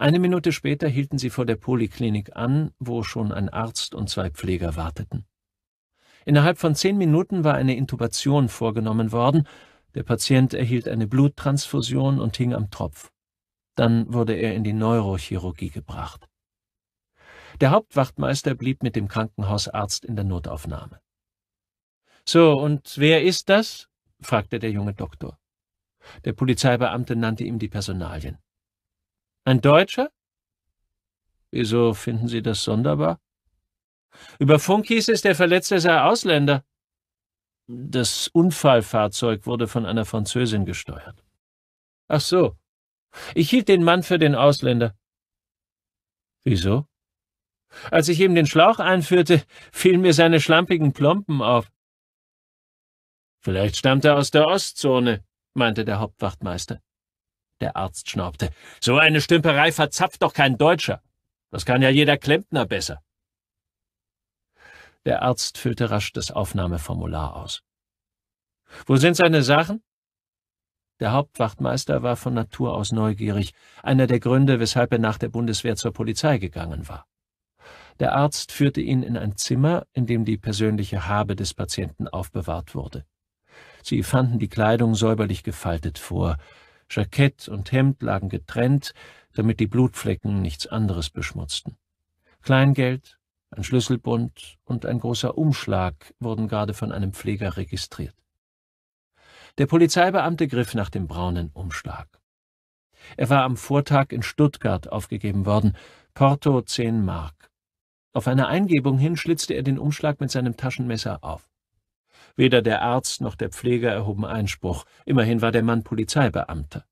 Eine Minute später hielten sie vor der Poliklinik an, wo schon ein Arzt und zwei Pfleger warteten. Innerhalb von zehn Minuten war eine Intubation vorgenommen worden, der Patient erhielt eine Bluttransfusion und hing am Tropf. Dann wurde er in die Neurochirurgie gebracht. Der Hauptwachtmeister blieb mit dem Krankenhausarzt in der Notaufnahme. So, und wer ist das? fragte der junge Doktor. Der Polizeibeamte nannte ihm die Personalien. Ein Deutscher? Wieso finden Sie das sonderbar? Über Funk hieß es, der Verletzte sei Ausländer. Das Unfallfahrzeug wurde von einer Französin gesteuert. Ach so. Ich hielt den Mann für den Ausländer. Wieso? Als ich ihm den Schlauch einführte, fielen mir seine schlampigen Plompen auf. Vielleicht stammt er aus der Ostzone, meinte der Hauptwachtmeister. Der Arzt schnaubte. So eine Stümperei verzapft doch kein Deutscher. Das kann ja jeder Klempner besser. Der Arzt füllte rasch das Aufnahmeformular aus. Wo sind seine Sachen? Der Hauptwachtmeister war von Natur aus neugierig, einer der Gründe, weshalb er nach der Bundeswehr zur Polizei gegangen war. Der Arzt führte ihn in ein Zimmer, in dem die persönliche Habe des Patienten aufbewahrt wurde. Sie fanden die Kleidung säuberlich gefaltet vor, Jackett und Hemd lagen getrennt, damit die Blutflecken nichts anderes beschmutzten. Kleingeld, ein Schlüsselbund und ein großer Umschlag wurden gerade von einem Pfleger registriert. Der Polizeibeamte griff nach dem braunen Umschlag. Er war am Vortag in Stuttgart aufgegeben worden, Porto zehn Mark. Auf eine Eingebung hin schlitzte er den Umschlag mit seinem Taschenmesser auf. Weder der Arzt noch der Pfleger erhoben Einspruch, immerhin war der Mann Polizeibeamter.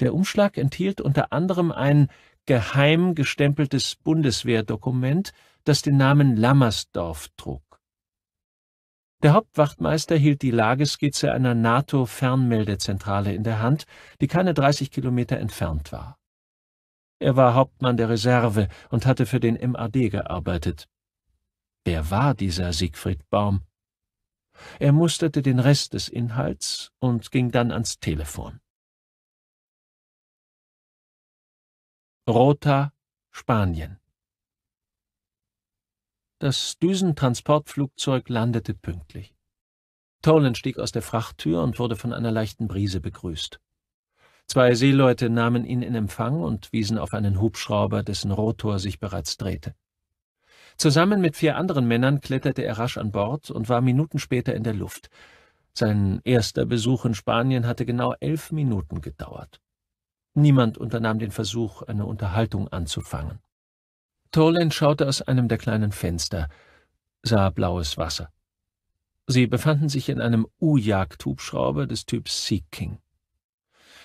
Der Umschlag enthielt unter anderem ein geheim gestempeltes Bundeswehrdokument, das den Namen Lammersdorf trug. Der Hauptwachtmeister hielt die Lageskizze einer NATO-Fernmeldezentrale in der Hand, die keine 30 Kilometer entfernt war. Er war Hauptmann der Reserve und hatte für den MAD gearbeitet. Wer war dieser Siegfried Baum? Er musterte den Rest des Inhalts und ging dann ans Telefon.
Rota, Spanien.
Das Düsentransportflugzeug landete pünktlich. Tolan stieg aus der Frachttür und wurde von einer leichten Brise begrüßt. Zwei Seeleute nahmen ihn in Empfang und wiesen auf einen Hubschrauber, dessen Rotor sich bereits drehte. Zusammen mit vier anderen Männern kletterte er rasch an Bord und war Minuten später in der Luft. Sein erster Besuch in Spanien hatte genau elf Minuten gedauert. Niemand unternahm den Versuch, eine Unterhaltung anzufangen. Toland schaute aus einem der kleinen Fenster, sah blaues Wasser. Sie befanden sich in einem U-Jagdhubschrauber des Typs Sea King.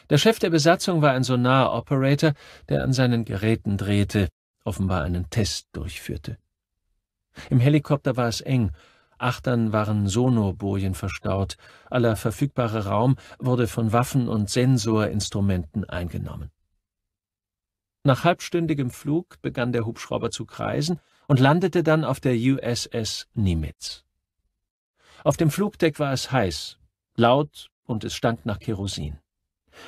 Der Chef der Besatzung war ein Sonar-Operator, der an seinen Geräten drehte, offenbar einen Test durchführte. Im Helikopter war es eng. Achtern waren Sonobojen verstaut. Aller verfügbare Raum wurde von Waffen und Sensorinstrumenten eingenommen. Nach halbstündigem Flug begann der Hubschrauber zu kreisen und landete dann auf der USS Nimitz. Auf dem Flugdeck war es heiß, laut und es stank nach Kerosin.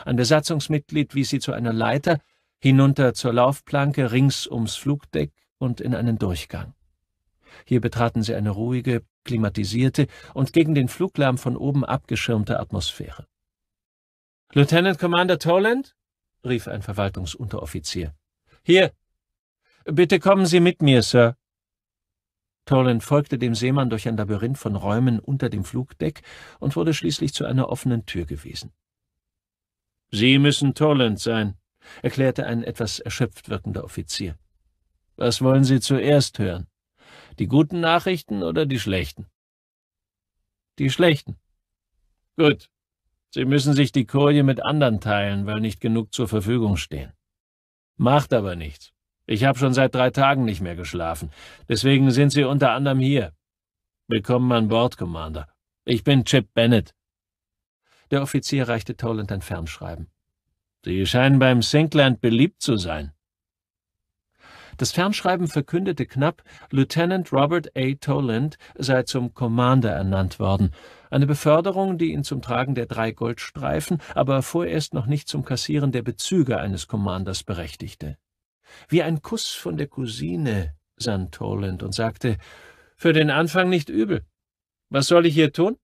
Ein Besatzungsmitglied wies sie zu einer Leiter, hinunter zur Laufplanke rings ums Flugdeck und in einen Durchgang. Hier betraten sie eine ruhige, klimatisierte und gegen den Fluglärm von oben abgeschirmte Atmosphäre. Lieutenant Commander Toland? rief ein Verwaltungsunteroffizier. Hier. Bitte kommen Sie mit mir, Sir. Toland folgte dem Seemann durch ein Labyrinth von Räumen unter dem Flugdeck und wurde schließlich zu einer offenen Tür gewiesen. Sie müssen Toland sein, erklärte ein etwas erschöpft wirkender Offizier. Was wollen Sie zuerst hören? Die guten Nachrichten oder die schlechten? Die schlechten. Gut. Sie müssen sich die Koje mit anderen teilen, weil nicht genug zur Verfügung stehen. Macht aber nichts. Ich habe schon seit drei Tagen nicht mehr geschlafen. Deswegen sind Sie unter anderem hier. Willkommen an Bord, Commander. Ich bin Chip Bennett. Der Offizier reichte Toland ein Fernschreiben. Sie scheinen beim Sinkland beliebt zu sein. Das Fernschreiben verkündete knapp, Lieutenant Robert A. Toland sei zum Commander ernannt worden. Eine Beförderung, die ihn zum Tragen der drei Goldstreifen, aber vorerst noch nicht zum Kassieren der Bezüge eines Commanders berechtigte. Wie ein Kuss von der Cousine sann Toland und sagte, für den Anfang nicht übel. Was soll ich hier tun?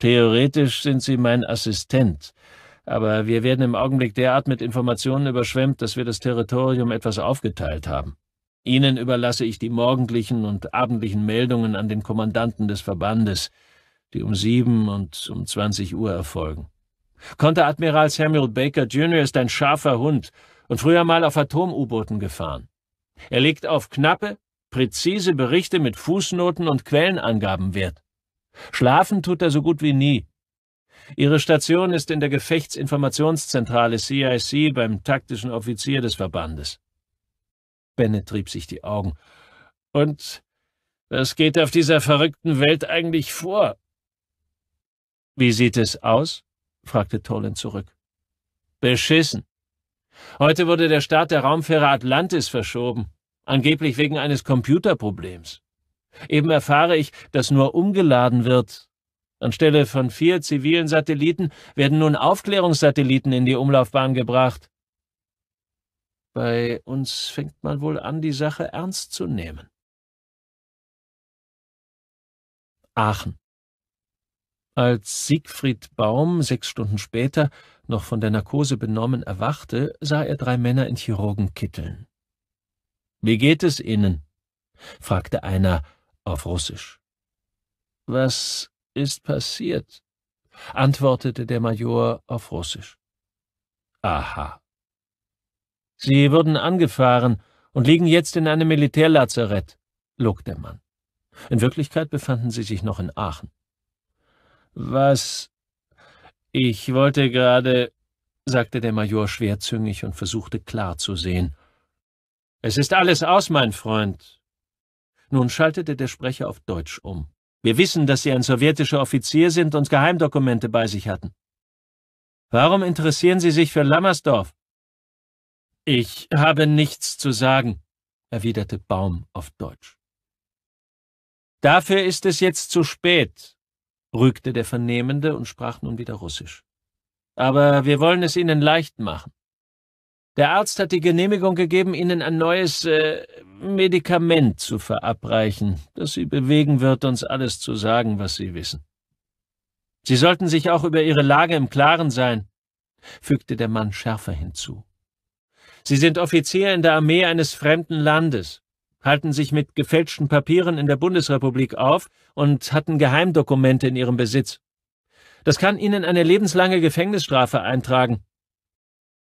Theoretisch sind Sie mein Assistent, aber wir werden im Augenblick derart mit Informationen überschwemmt, dass wir das Territorium etwas aufgeteilt haben. Ihnen überlasse ich die morgendlichen und abendlichen Meldungen an den Kommandanten des Verbandes, die um sieben und um zwanzig Uhr erfolgen. Konteradmiral Samuel Baker Jr. ist ein scharfer Hund und früher mal auf Atom-U-Booten gefahren. Er legt auf knappe, präzise Berichte mit Fußnoten und Quellenangaben Wert. Schlafen tut er so gut wie nie. Ihre Station ist in der Gefechtsinformationszentrale CIC beim taktischen Offizier des Verbandes. Bennett trieb sich die Augen. Und was geht auf dieser verrückten Welt eigentlich vor? Wie sieht es aus? fragte Tolan zurück. Beschissen. Heute wurde der Start der Raumfähre Atlantis verschoben, angeblich wegen eines Computerproblems. Eben erfahre ich, dass nur umgeladen wird, Anstelle von vier zivilen Satelliten werden nun Aufklärungssatelliten in die Umlaufbahn gebracht. Bei uns fängt man wohl an,
die Sache ernst zu nehmen. Aachen.
Als Siegfried Baum sechs Stunden später, noch von der Narkose benommen, erwachte, sah er drei Männer in Chirurgenkitteln. Wie geht es Ihnen? fragte einer auf Russisch. Was ist passiert, antwortete der Major auf Russisch. Aha. Sie wurden angefahren und liegen jetzt in einem Militärlazarett, log der Mann. In Wirklichkeit befanden sie sich noch in Aachen. Was? Ich wollte gerade, sagte der Major schwerzüngig und versuchte klar zu sehen. Es ist alles aus, mein Freund. Nun schaltete der Sprecher auf Deutsch um. Wir wissen, dass Sie ein sowjetischer Offizier sind und Geheimdokumente bei sich hatten. Warum interessieren Sie sich für Lammersdorf? Ich habe nichts zu sagen, erwiderte Baum auf Deutsch. Dafür ist es jetzt zu spät, rügte der Vernehmende und sprach nun wieder Russisch. Aber wir wollen es Ihnen leicht machen. Der Arzt hat die Genehmigung gegeben, Ihnen ein neues äh, Medikament zu verabreichen, das Sie bewegen wird, uns alles zu sagen, was Sie wissen. Sie sollten sich auch über Ihre Lage im Klaren sein, fügte der Mann schärfer hinzu. Sie sind Offizier in der Armee eines fremden Landes, halten sich mit gefälschten Papieren in der Bundesrepublik auf und hatten Geheimdokumente in ihrem Besitz. Das kann Ihnen eine lebenslange Gefängnisstrafe eintragen,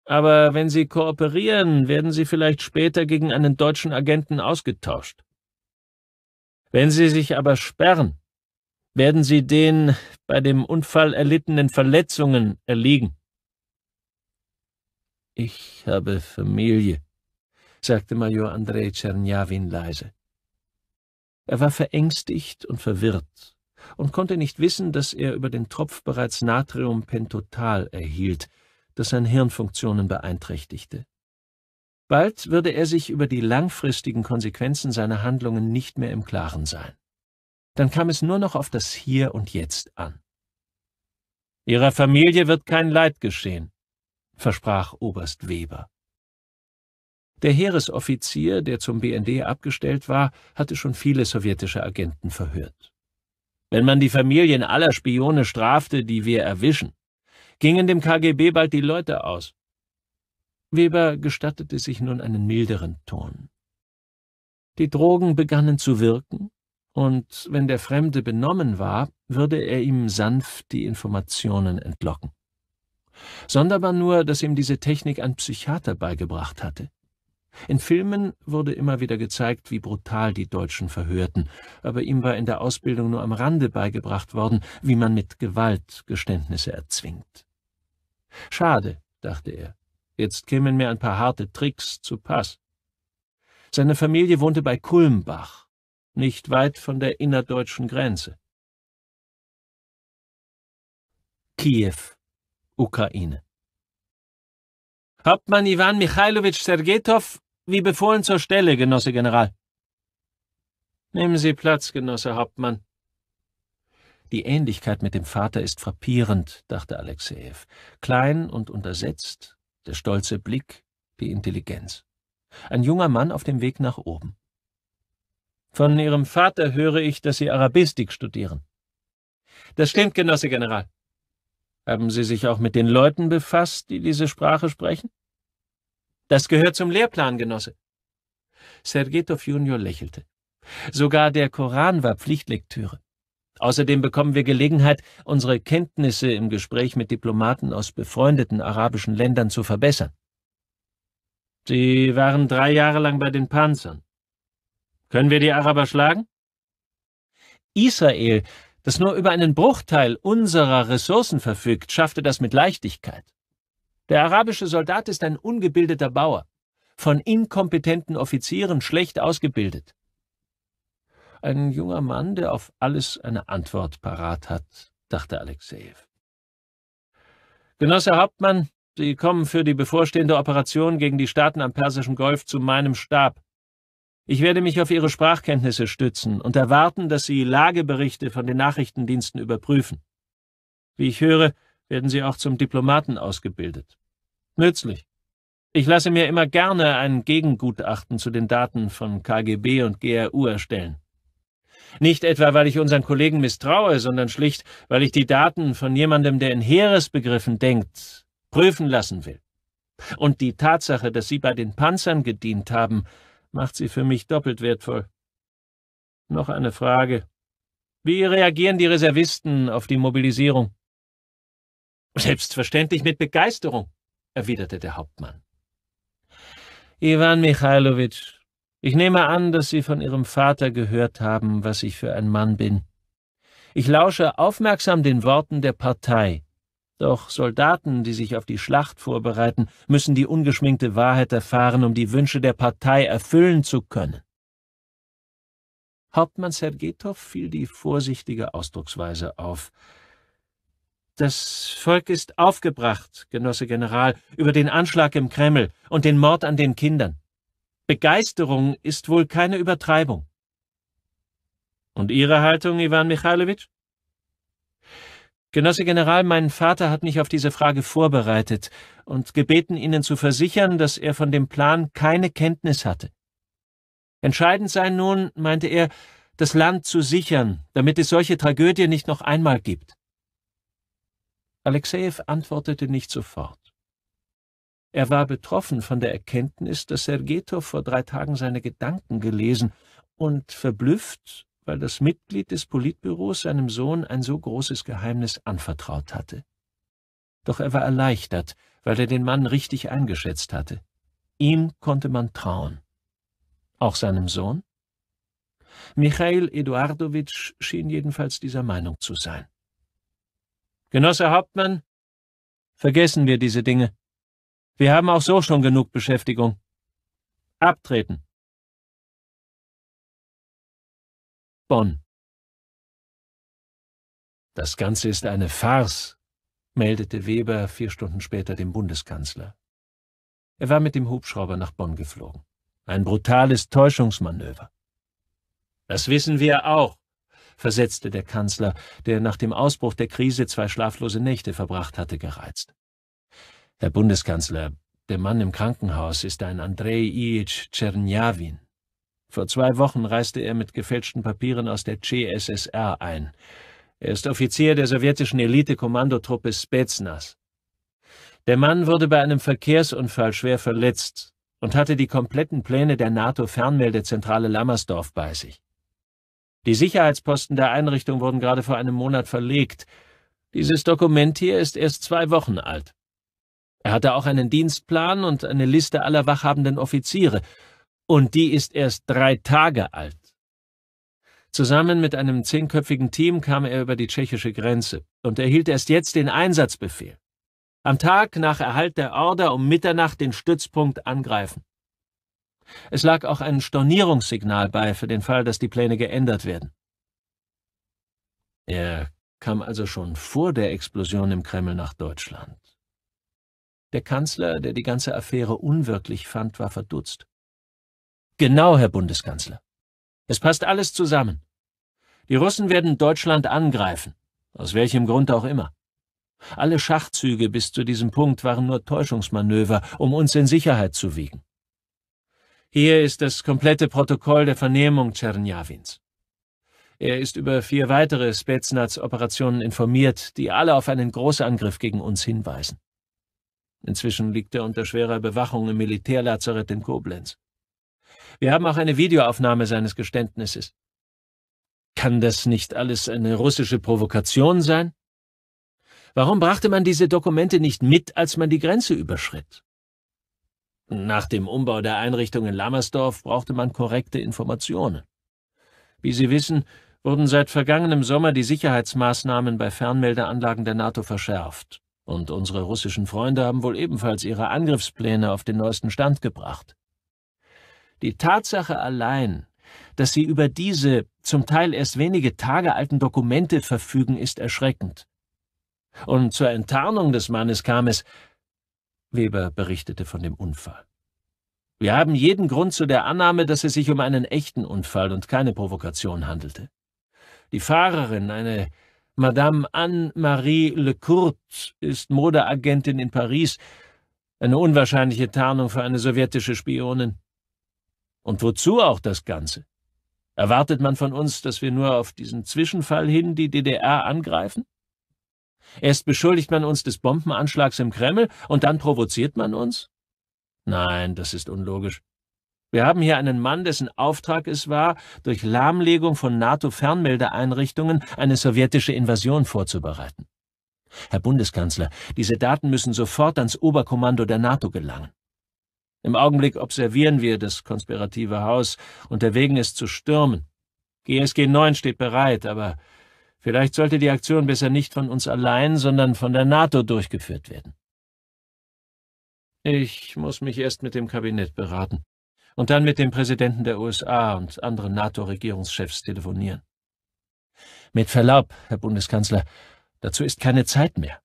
aber wenn sie kooperieren, werden sie vielleicht später gegen einen deutschen Agenten ausgetauscht. Wenn sie sich aber sperren, werden sie den bei dem Unfall erlittenen Verletzungen erliegen. Ich habe Familie, sagte Major Andrei Tschernjawin leise. Er war verängstigt und verwirrt und konnte nicht wissen, dass er über den Tropf bereits Natriumpentotal erhielt, das seine Hirnfunktionen beeinträchtigte. Bald würde er sich über die langfristigen Konsequenzen seiner Handlungen nicht mehr im Klaren sein. Dann kam es nur noch auf das Hier und Jetzt an. Ihrer Familie wird kein Leid geschehen, versprach Oberst Weber. Der Heeresoffizier, der zum BND abgestellt war, hatte schon viele sowjetische Agenten verhört. Wenn man die Familien aller Spione strafte, die wir erwischen, gingen dem KGB bald die Leute aus. Weber gestattete sich nun einen milderen Ton. Die Drogen begannen zu wirken, und wenn der Fremde benommen war, würde er ihm sanft die Informationen entlocken. Sonderbar nur, dass ihm diese Technik ein Psychiater beigebracht hatte. In Filmen wurde immer wieder gezeigt, wie brutal die Deutschen verhörten, aber ihm war in der Ausbildung nur am Rande beigebracht worden, wie man mit Gewalt Geständnisse erzwingt. Schade, dachte er, jetzt kämen mir ein paar harte Tricks zu Pass. Seine Familie wohnte bei Kulmbach, nicht weit von der innerdeutschen Grenze. Kiew, Ukraine. Hauptmann Iwan Michailowitsch Sergetow, wie befohlen zur Stelle, Genosse General. Nehmen Sie Platz, Genosse Hauptmann, die Ähnlichkeit mit dem Vater ist frappierend, dachte Alexejew. Klein und untersetzt, der stolze Blick, die Intelligenz. Ein junger Mann auf dem Weg nach oben. Von Ihrem Vater höre ich, dass Sie Arabistik studieren. Das stimmt, Genosse General. Haben Sie sich auch mit den Leuten befasst, die diese Sprache sprechen? Das gehört zum Lehrplan, Genosse. Sergetov Junior lächelte. Sogar der Koran war Pflichtlektüre. Außerdem bekommen wir Gelegenheit, unsere Kenntnisse im Gespräch mit Diplomaten aus befreundeten arabischen Ländern zu verbessern. Sie waren drei Jahre lang bei den Panzern. Können wir die Araber schlagen? Israel, das nur über einen Bruchteil unserer Ressourcen verfügt, schaffte das mit Leichtigkeit. Der arabische Soldat ist ein ungebildeter Bauer, von inkompetenten Offizieren schlecht ausgebildet. Ein junger Mann, der auf alles eine Antwort parat hat, dachte Alexejew. Genosse Hauptmann, Sie kommen für die bevorstehende Operation gegen die Staaten am Persischen Golf zu meinem Stab. Ich werde mich auf Ihre Sprachkenntnisse stützen und erwarten, dass Sie Lageberichte von den Nachrichtendiensten überprüfen. Wie ich höre, werden Sie auch zum Diplomaten ausgebildet. Nützlich. Ich lasse mir immer gerne ein Gegengutachten zu den Daten von KGB und GRU erstellen. Nicht etwa, weil ich unseren Kollegen misstraue, sondern schlicht, weil ich die Daten von jemandem, der in Heeresbegriffen denkt, prüfen lassen will. Und die Tatsache, dass Sie bei den Panzern gedient haben, macht sie für mich doppelt wertvoll. Noch eine Frage. Wie reagieren die Reservisten auf die Mobilisierung? Selbstverständlich mit Begeisterung, erwiderte der Hauptmann. Ivan Michailowitsch, ich nehme an, dass Sie von Ihrem Vater gehört haben, was ich für ein Mann bin. Ich lausche aufmerksam den Worten der Partei. Doch Soldaten, die sich auf die Schlacht vorbereiten, müssen die ungeschminkte Wahrheit erfahren, um die Wünsche der Partei erfüllen zu können. Hauptmann Sergetow fiel die vorsichtige Ausdrucksweise auf. Das Volk ist aufgebracht, Genosse General, über den Anschlag im Kreml und den Mord an den Kindern. Begeisterung ist wohl keine Übertreibung. Und Ihre Haltung, Ivan Michailowitsch? Genosse General, mein Vater hat mich auf diese Frage vorbereitet und gebeten, Ihnen zu versichern, dass er von dem Plan keine Kenntnis hatte. Entscheidend sei nun, meinte er, das Land zu sichern, damit es solche Tragödie nicht noch einmal gibt. Alexejew antwortete nicht sofort. Er war betroffen von der Erkenntnis, dass Sergetow vor drei Tagen seine Gedanken gelesen und verblüfft, weil das Mitglied des Politbüros seinem Sohn ein so großes Geheimnis anvertraut hatte. Doch er war erleichtert, weil er den Mann richtig eingeschätzt hatte. Ihm konnte man trauen. Auch seinem Sohn? Michael Eduardowitsch schien jedenfalls dieser Meinung zu sein. Genosse Hauptmann, vergessen wir diese Dinge. Wir haben auch so schon genug Beschäftigung. Abtreten. Bonn. Das Ganze ist eine Farce, meldete Weber vier Stunden später dem Bundeskanzler. Er war mit dem Hubschrauber nach Bonn geflogen. Ein brutales Täuschungsmanöver. Das wissen wir auch, versetzte der Kanzler, der nach dem Ausbruch der Krise zwei schlaflose Nächte verbracht hatte, gereizt. Herr Bundeskanzler, der Mann im Krankenhaus ist ein Andrei Ilyich Tschernjawin. Vor zwei Wochen reiste er mit gefälschten Papieren aus der CSSR ein. Er ist Offizier der sowjetischen Elite-Kommandotruppe Spetsnaz. Der Mann wurde bei einem Verkehrsunfall schwer verletzt und hatte die kompletten Pläne der NATO-Fernmeldezentrale Lammersdorf bei sich. Die Sicherheitsposten der Einrichtung wurden gerade vor einem Monat verlegt. Dieses Dokument hier ist erst zwei Wochen alt. Er hatte auch einen Dienstplan und eine Liste aller wachhabenden Offiziere, und die ist erst drei Tage alt. Zusammen mit einem zehnköpfigen Team kam er über die tschechische Grenze und erhielt erst jetzt den Einsatzbefehl. Am Tag nach Erhalt der Order um Mitternacht den Stützpunkt angreifen. Es lag auch ein Stornierungssignal bei für den Fall, dass die Pläne geändert werden. Er kam also schon vor der Explosion im Kreml nach Deutschland. Der Kanzler, der die ganze Affäre unwirklich fand, war verdutzt. Genau, Herr Bundeskanzler. Es passt alles zusammen. Die Russen werden Deutschland angreifen, aus welchem Grund auch immer. Alle Schachzüge bis zu diesem Punkt waren nur Täuschungsmanöver, um uns in Sicherheit zu wiegen. Hier ist das komplette Protokoll der Vernehmung Tschernjawins. Er ist über vier weitere Spetsnaz-Operationen informiert, die alle auf einen Großangriff gegen uns hinweisen. Inzwischen liegt er unter schwerer Bewachung im Militärlazarett in Koblenz. Wir haben auch eine Videoaufnahme seines Geständnisses. Kann das nicht alles eine russische Provokation sein? Warum brachte man diese Dokumente nicht mit, als man die Grenze überschritt? Nach dem Umbau der Einrichtung in Lammersdorf brauchte man korrekte Informationen. Wie Sie wissen, wurden seit vergangenem Sommer die Sicherheitsmaßnahmen bei Fernmeldeanlagen der NATO verschärft. Und unsere russischen Freunde haben wohl ebenfalls ihre Angriffspläne auf den neuesten Stand gebracht. Die Tatsache allein, dass sie über diese zum Teil erst wenige Tage alten Dokumente verfügen, ist erschreckend. Und zur Enttarnung des Mannes kam es, Weber berichtete von dem Unfall. Wir haben jeden Grund zu der Annahme, dass es sich um einen echten Unfall und keine Provokation handelte. Die Fahrerin, eine Madame Anne-Marie Lecourt ist Modeagentin in Paris, eine unwahrscheinliche Tarnung für eine sowjetische Spionin. Und wozu auch das Ganze? Erwartet man von uns, dass wir nur auf diesen Zwischenfall hin die DDR angreifen? Erst beschuldigt man uns des Bombenanschlags im Kreml und dann provoziert man uns? Nein, das ist unlogisch. Wir haben hier einen Mann, dessen Auftrag es war, durch Lahmlegung von NATO-Fernmeldeeinrichtungen eine sowjetische Invasion vorzubereiten. Herr Bundeskanzler, diese Daten müssen sofort ans Oberkommando der NATO gelangen. Im Augenblick observieren wir das konspirative Haus, unterwegen es zu stürmen. GSG 9 steht bereit, aber vielleicht sollte die Aktion besser nicht von uns allein, sondern von der NATO durchgeführt werden. Ich muss mich erst mit dem Kabinett beraten und dann mit dem Präsidenten der USA und anderen NATO-Regierungschefs telefonieren. Mit Verlaub, Herr Bundeskanzler, dazu ist keine Zeit mehr.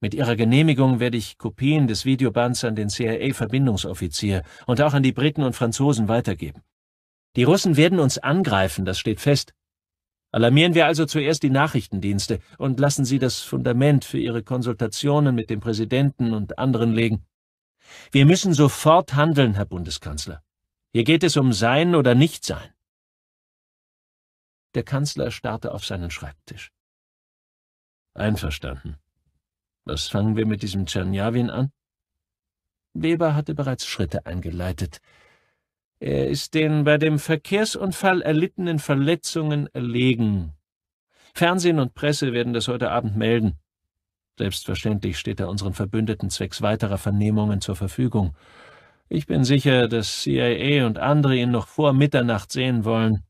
Mit Ihrer Genehmigung werde ich Kopien des Videobands an den CIA-Verbindungsoffizier und auch an die Briten und Franzosen weitergeben. Die Russen werden uns angreifen, das steht fest. Alarmieren wir also zuerst die Nachrichtendienste und lassen Sie das Fundament für Ihre Konsultationen mit dem Präsidenten und anderen legen. Wir müssen sofort handeln, Herr Bundeskanzler. Hier geht es um Sein oder Nichtsein. Der Kanzler starrte auf seinen Schreibtisch. Einverstanden. Was fangen wir mit diesem Tschernjawin an? Weber hatte bereits Schritte eingeleitet. Er ist den bei dem Verkehrsunfall erlittenen Verletzungen erlegen. Fernsehen und Presse werden das heute Abend melden. Selbstverständlich steht er unseren Verbündeten zwecks weiterer Vernehmungen zur Verfügung. Ich bin sicher, dass CIA und andere ihn noch vor Mitternacht sehen wollen.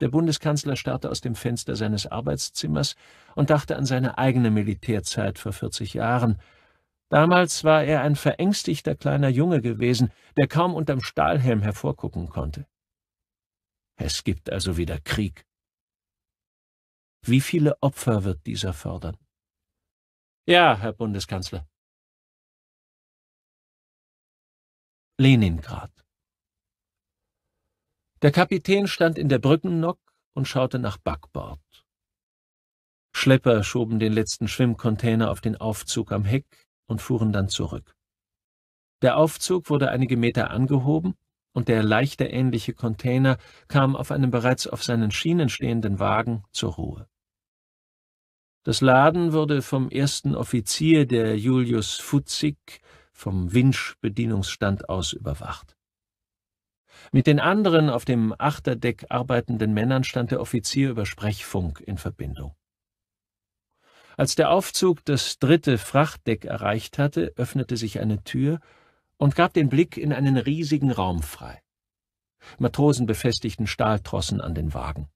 Der Bundeskanzler starrte aus dem Fenster seines Arbeitszimmers und dachte an seine eigene Militärzeit vor 40 Jahren. Damals war er ein verängstigter kleiner Junge gewesen, der kaum unterm Stahlhelm hervorgucken konnte. Es gibt also wieder Krieg. Wie viele Opfer wird dieser fördern? Ja, Herr Bundeskanzler,
Leningrad.
Der Kapitän stand in der Brückennock und schaute nach Backbord. Schlepper schoben den letzten Schwimmcontainer auf den Aufzug am Heck und fuhren dann zurück. Der Aufzug wurde einige Meter angehoben und der leichte ähnliche Container kam auf einem bereits auf seinen Schienen stehenden Wagen zur Ruhe. Das Laden wurde vom ersten Offizier der Julius Futzig vom Winch-Bedienungsstand aus überwacht. Mit den anderen auf dem Achterdeck arbeitenden Männern stand der Offizier über Sprechfunk in Verbindung. Als der Aufzug das dritte Frachtdeck erreicht hatte, öffnete sich eine Tür und gab den Blick in einen riesigen Raum frei. Matrosen befestigten Stahltrossen an den Wagen.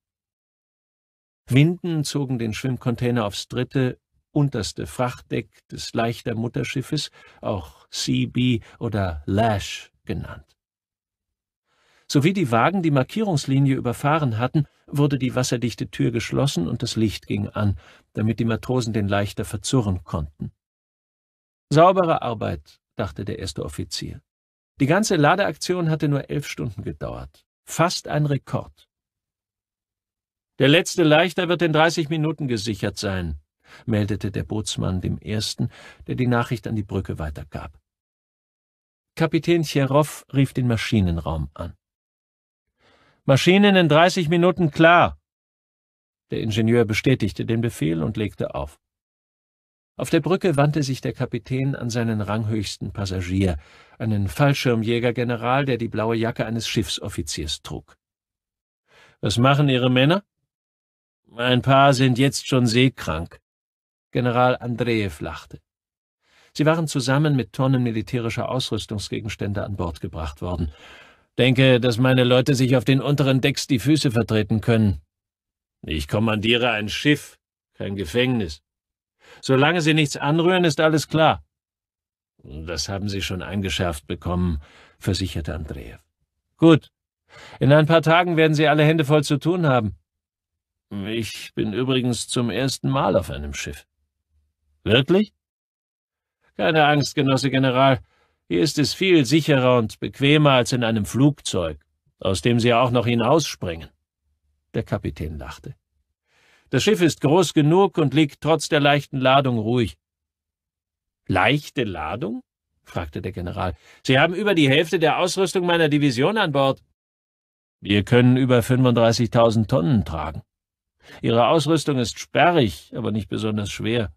Winden zogen den Schwimmcontainer aufs dritte unterste Frachtdeck des leichter Mutterschiffes, auch CB oder Lash genannt. Sowie die Wagen die Markierungslinie überfahren hatten, wurde die wasserdichte Tür geschlossen und das Licht ging an, damit die Matrosen den Leichter verzurren konnten. Saubere Arbeit, dachte der erste Offizier. Die ganze Ladeaktion hatte nur elf Stunden gedauert. Fast ein Rekord. Der letzte Leichter wird in 30 Minuten gesichert sein, meldete der Bootsmann dem Ersten, der die Nachricht an die Brücke weitergab. Kapitän Tscherow rief den Maschinenraum an. Maschinen in 30 Minuten klar! Der Ingenieur bestätigte den Befehl und legte auf. Auf der Brücke wandte sich der Kapitän an seinen ranghöchsten Passagier, einen Fallschirmjägergeneral, der die blaue Jacke eines Schiffsoffiziers trug. Was machen Ihre Männer? Ein paar sind jetzt schon seekrank. General Andreev lachte. Sie waren zusammen mit Tonnen militärischer Ausrüstungsgegenstände an Bord gebracht worden. Denke, dass meine Leute sich auf den unteren Decks die Füße vertreten können. Ich kommandiere ein Schiff, kein Gefängnis. Solange Sie nichts anrühren, ist alles klar. Das haben Sie schon eingeschärft bekommen, versicherte Andreev. Gut. In ein paar Tagen werden Sie alle Hände voll zu tun haben. Ich bin übrigens zum ersten Mal auf einem Schiff. Wirklich? Keine Angst, Genosse General. Hier ist es viel sicherer und bequemer als in einem Flugzeug, aus dem Sie auch noch hinausspringen. Der Kapitän lachte. Das Schiff ist groß genug und liegt trotz der leichten Ladung ruhig. Leichte Ladung? fragte der General. Sie haben über die Hälfte der Ausrüstung meiner Division an Bord. Wir können über 35.000 Tonnen tragen. Ihre Ausrüstung ist sperrig, aber nicht besonders schwer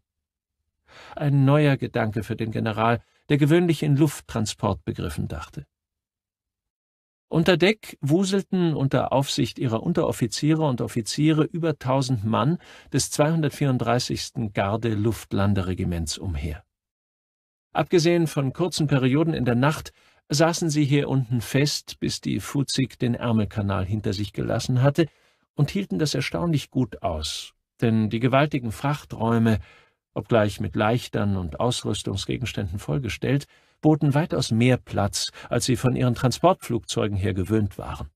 ein neuer Gedanke für den General, der gewöhnlich in Lufttransport begriffen dachte. Unter Deck wuselten unter Aufsicht ihrer Unteroffiziere und Offiziere über tausend Mann des 234. Garde Luftlanderegiments umher. Abgesehen von kurzen Perioden in der Nacht saßen sie hier unten fest, bis die Fuzig den Ärmelkanal hinter sich gelassen hatte, und hielten das erstaunlich gut aus, denn die gewaltigen Frachträume obgleich mit Leichtern und Ausrüstungsgegenständen vollgestellt, boten weitaus mehr Platz, als sie von ihren Transportflugzeugen her gewöhnt waren.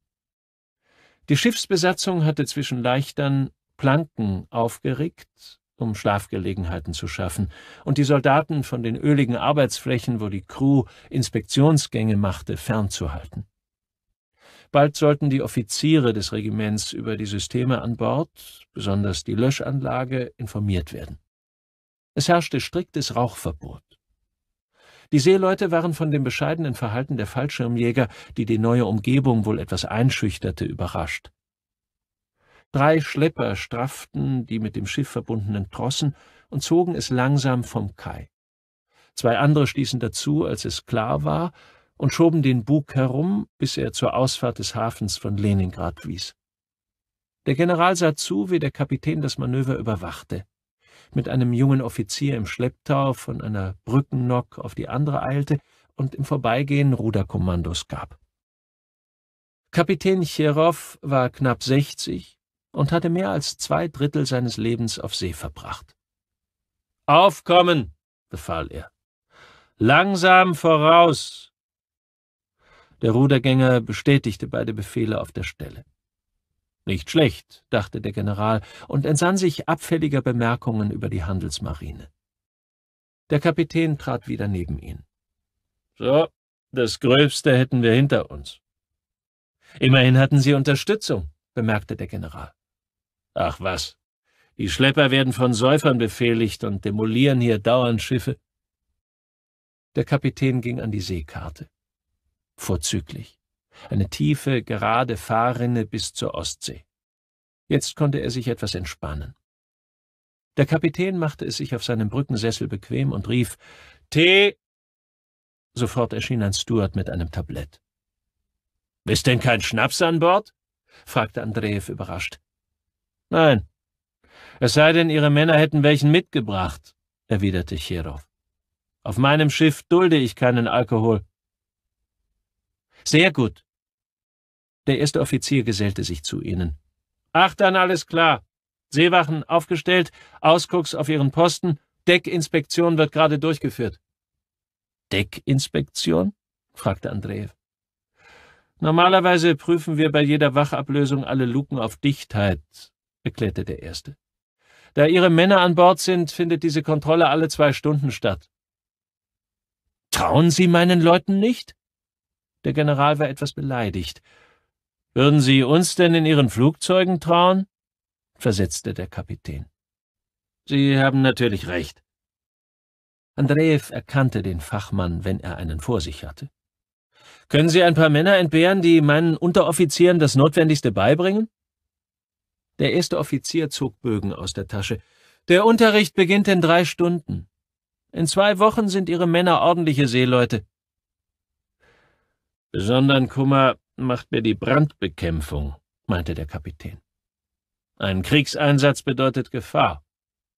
Die Schiffsbesatzung hatte zwischen Leichtern Planken aufgeregt, um Schlafgelegenheiten zu schaffen, und die Soldaten von den öligen Arbeitsflächen, wo die Crew Inspektionsgänge machte, fernzuhalten. Bald sollten die Offiziere des Regiments über die Systeme an Bord, besonders die Löschanlage, informiert werden. Es herrschte striktes Rauchverbot. Die Seeleute waren von dem bescheidenen Verhalten der Fallschirmjäger, die die neue Umgebung wohl etwas einschüchterte, überrascht. Drei Schlepper strafften die mit dem Schiff verbundenen Trossen und zogen es langsam vom Kai. Zwei andere stießen dazu, als es klar war, und schoben den Bug herum, bis er zur Ausfahrt des Hafens von Leningrad wies. Der General sah zu, wie der Kapitän das Manöver überwachte mit einem jungen Offizier im Schlepptau von einer Brückennock auf die andere eilte und im Vorbeigehen Ruderkommandos gab. Kapitän Cherow war knapp 60 und hatte mehr als zwei Drittel seines Lebens auf See verbracht. Aufkommen, befahl er. Langsam voraus. Der Rudergänger bestätigte beide Befehle auf der Stelle. Nicht schlecht, dachte der General und entsann sich abfälliger Bemerkungen über die Handelsmarine. Der Kapitän trat wieder neben ihn. So, das Gröbste hätten wir hinter uns. Immerhin hatten Sie Unterstützung, bemerkte der General. Ach was, die Schlepper werden von Säufern befehligt und demolieren hier dauernd Schiffe. Der Kapitän ging an die Seekarte. Vorzüglich eine tiefe, gerade Fahrrinne bis zur Ostsee. Jetzt konnte er sich etwas entspannen. Der Kapitän machte es sich auf seinem Brückensessel bequem und rief Tee. Sofort erschien ein Steward mit einem Tablett. Ist denn kein Schnaps an Bord? fragte Andreev überrascht. Nein. Es sei denn, Ihre Männer hätten welchen mitgebracht, erwiderte Cherow. Auf meinem Schiff dulde ich keinen Alkohol. Sehr gut. Der erste Offizier gesellte sich zu ihnen. Ach, dann alles klar. Seewachen aufgestellt, Ausgucks auf ihren Posten, Deckinspektion wird gerade durchgeführt. Deckinspektion? fragte Andreev. Normalerweise prüfen wir bei jeder Wachablösung alle Luken auf Dichtheit, erklärte der Erste. Da Ihre Männer an Bord sind, findet diese Kontrolle alle zwei Stunden statt. Trauen Sie meinen Leuten nicht? Der General war etwas beleidigt. Würden Sie uns denn in Ihren Flugzeugen trauen? versetzte der Kapitän. Sie haben natürlich recht. Andreev erkannte den Fachmann, wenn er einen vor sich hatte. Können Sie ein paar Männer entbehren, die meinen Unteroffizieren das Notwendigste beibringen? Der erste Offizier zog Bögen aus der Tasche. Der Unterricht beginnt in drei Stunden. In zwei Wochen sind Ihre Männer ordentliche Seeleute. Besonderen Kummer macht mir die Brandbekämpfung, meinte der Kapitän. Ein Kriegseinsatz bedeutet Gefahr.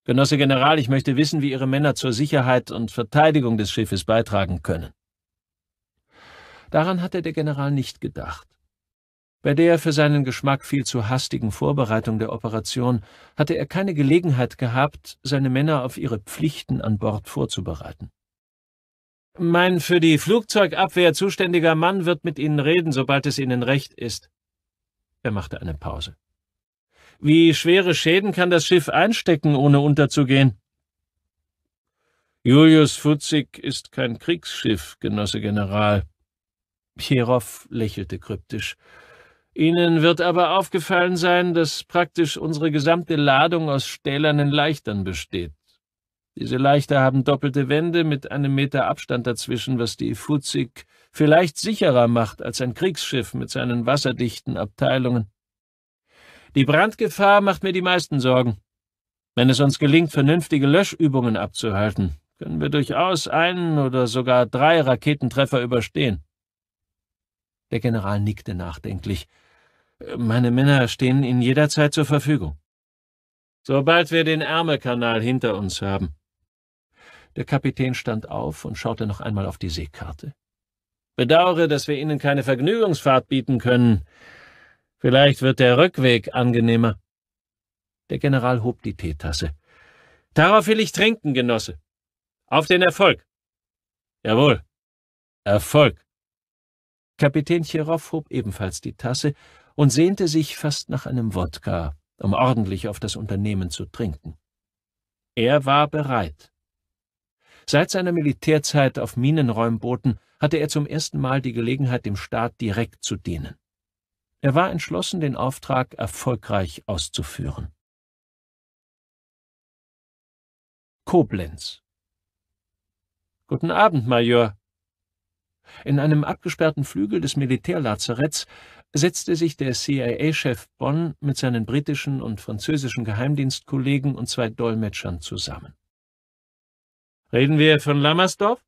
Genosse General, ich möchte wissen, wie Ihre Männer zur Sicherheit und Verteidigung des Schiffes beitragen können. Daran hatte der General nicht gedacht. Bei der für seinen Geschmack viel zu hastigen Vorbereitung der Operation hatte er keine Gelegenheit gehabt, seine Männer auf ihre Pflichten an Bord vorzubereiten. Mein für die Flugzeugabwehr zuständiger Mann wird mit Ihnen reden, sobald es Ihnen recht ist. Er machte eine Pause. Wie schwere Schäden kann das Schiff einstecken, ohne unterzugehen? Julius Futzig ist kein Kriegsschiff, Genosse General. Pierow lächelte kryptisch. Ihnen wird aber aufgefallen sein, dass praktisch unsere gesamte Ladung aus stählernen Leichtern besteht. Diese Leichter haben doppelte Wände mit einem Meter Abstand dazwischen, was die Fuzig vielleicht sicherer macht als ein Kriegsschiff mit seinen wasserdichten Abteilungen. Die Brandgefahr macht mir die meisten Sorgen. Wenn es uns gelingt, vernünftige Löschübungen abzuhalten, können wir durchaus einen oder sogar drei Raketentreffer überstehen. Der General nickte nachdenklich. Meine Männer stehen Ihnen jederzeit zur Verfügung. Sobald wir den Ärmelkanal hinter uns haben. Der Kapitän stand auf und schaute noch einmal auf die Seekarte. Bedauere, dass wir Ihnen keine Vergnügungsfahrt bieten können. Vielleicht wird der Rückweg angenehmer. Der General hob die Teetasse. Darauf will ich trinken, Genosse. Auf den Erfolg. Jawohl. Erfolg. Kapitän Chirow hob ebenfalls die Tasse und sehnte sich fast nach einem Wodka, um ordentlich auf das Unternehmen zu trinken. Er war bereit. Seit seiner Militärzeit auf Minenräumbooten hatte er zum ersten Mal die Gelegenheit, dem Staat direkt zu dienen. Er war entschlossen, den Auftrag erfolgreich auszuführen. Koblenz Guten Abend, Major. In einem abgesperrten Flügel des Militärlazaretts setzte sich der CIA-Chef Bonn mit seinen britischen und französischen Geheimdienstkollegen und zwei Dolmetschern zusammen. Reden wir von Lammersdorf?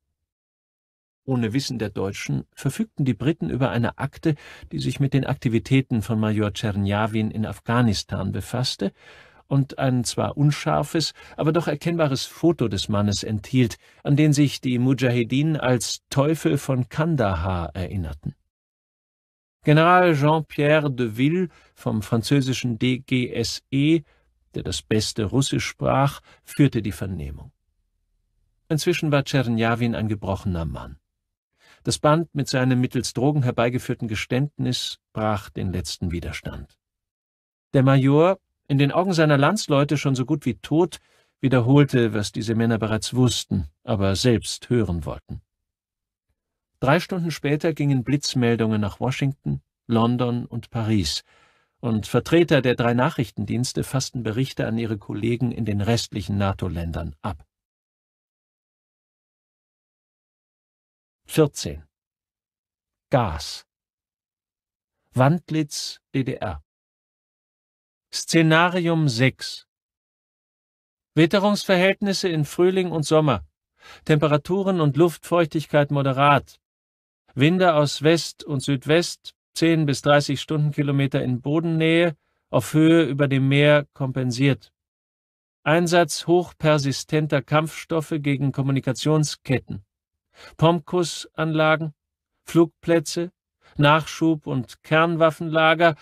Ohne Wissen der Deutschen verfügten die Briten über eine Akte, die sich mit den Aktivitäten von Major Tschernjawin in Afghanistan befasste und ein zwar unscharfes, aber doch erkennbares Foto des Mannes enthielt, an den sich die Mujahedin als Teufel von Kandahar erinnerten. General Jean-Pierre de Ville vom französischen DGSE, der das beste Russisch sprach, führte die Vernehmung. Inzwischen war Tschernjawin ein gebrochener Mann. Das Band mit seinem mittels Drogen herbeigeführten Geständnis brach den letzten Widerstand. Der Major, in den Augen seiner Landsleute schon so gut wie tot, wiederholte, was diese Männer bereits wussten, aber selbst hören wollten. Drei Stunden später gingen Blitzmeldungen nach Washington, London und Paris, und Vertreter der drei Nachrichtendienste fassten Berichte an ihre Kollegen in den restlichen NATO-Ländern ab.
14. Gas.
Wandlitz, DDR. Szenarium 6. Witterungsverhältnisse in Frühling und Sommer. Temperaturen und Luftfeuchtigkeit moderat. Winde aus West und Südwest 10 bis 30 Stundenkilometer in Bodennähe auf Höhe über dem Meer kompensiert. Einsatz hochpersistenter Kampfstoffe gegen Kommunikationsketten. Pomkusanlagen, Flugplätze, Nachschub- und Kernwaffenlager,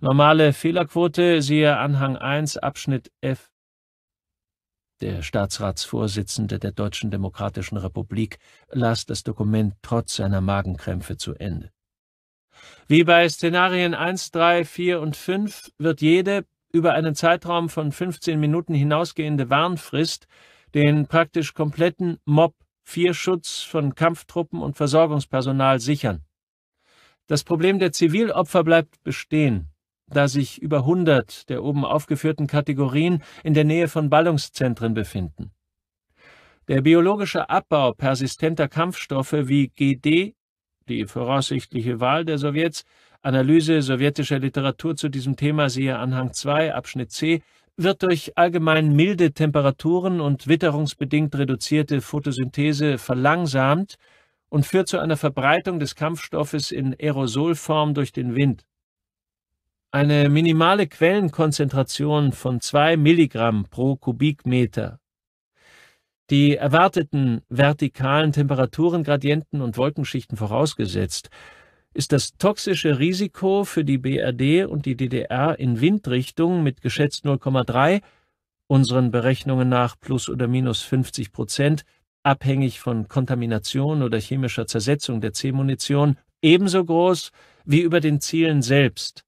normale Fehlerquote siehe Anhang 1 Abschnitt F. Der Staatsratsvorsitzende der Deutschen Demokratischen Republik las das Dokument trotz seiner Magenkrämpfe zu Ende. Wie bei Szenarien 1, 3, 4 und 5 wird jede über einen Zeitraum von 15 Minuten hinausgehende Warnfrist den praktisch kompletten Mob vier Schutz von Kampftruppen und Versorgungspersonal sichern. Das Problem der Zivilopfer bleibt bestehen, da sich über 100 der oben aufgeführten Kategorien in der Nähe von Ballungszentren befinden. Der biologische Abbau persistenter Kampfstoffe wie GD, die voraussichtliche Wahl der Sowjets, Analyse sowjetischer Literatur zu diesem Thema siehe Anhang 2 Abschnitt C, wird durch allgemein milde Temperaturen und witterungsbedingt reduzierte Photosynthese verlangsamt und führt zu einer Verbreitung des Kampfstoffes in Aerosolform durch den Wind. Eine minimale Quellenkonzentration von 2 Milligramm pro Kubikmeter. Die erwarteten vertikalen Temperaturengradienten und Wolkenschichten vorausgesetzt, ist das toxische Risiko für die BRD und die DDR in Windrichtung mit geschätzt 0,3, unseren Berechnungen nach plus oder minus 50 Prozent, abhängig von Kontamination oder chemischer Zersetzung der C-Munition, ebenso groß wie über den Zielen selbst.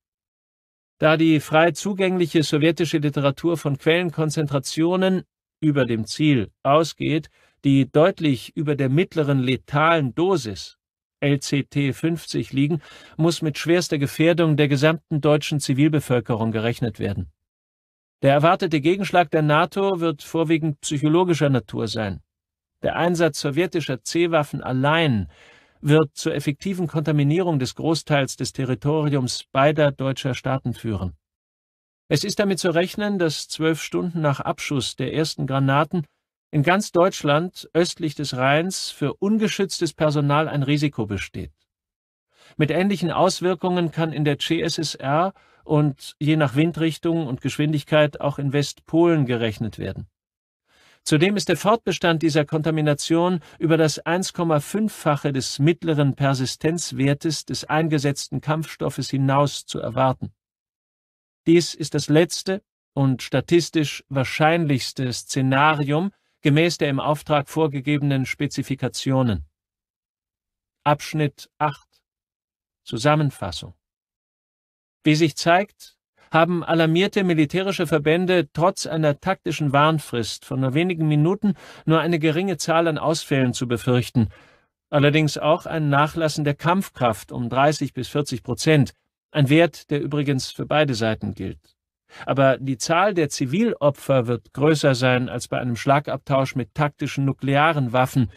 Da die frei zugängliche sowjetische Literatur von Quellenkonzentrationen über dem Ziel ausgeht, die deutlich über der mittleren letalen Dosis LCT 50 liegen, muss mit schwerster Gefährdung der gesamten deutschen Zivilbevölkerung gerechnet werden. Der erwartete Gegenschlag der NATO wird vorwiegend psychologischer Natur sein. Der Einsatz sowjetischer C-Waffen allein wird zur effektiven Kontaminierung des Großteils des Territoriums beider deutscher Staaten führen. Es ist damit zu rechnen, dass zwölf Stunden nach Abschuss der ersten Granaten in ganz Deutschland östlich des Rheins für ungeschütztes Personal ein Risiko besteht. Mit ähnlichen Auswirkungen kann in der CSSR und je nach Windrichtung und Geschwindigkeit auch in Westpolen gerechnet werden. Zudem ist der Fortbestand dieser Kontamination über das 1,5-fache des mittleren Persistenzwertes des eingesetzten Kampfstoffes hinaus zu erwarten. Dies ist das letzte und statistisch wahrscheinlichste Szenarium, gemäß der im Auftrag vorgegebenen Spezifikationen. Abschnitt 8 Zusammenfassung Wie sich zeigt, haben alarmierte militärische Verbände trotz einer taktischen Warnfrist von nur wenigen Minuten nur eine geringe Zahl an Ausfällen zu befürchten, allerdings auch ein Nachlassen der Kampfkraft um 30 bis 40 Prozent, ein Wert, der übrigens für beide Seiten gilt. Aber die Zahl der Zivilopfer wird größer sein als bei einem Schlagabtausch mit taktischen nuklearen Waffen.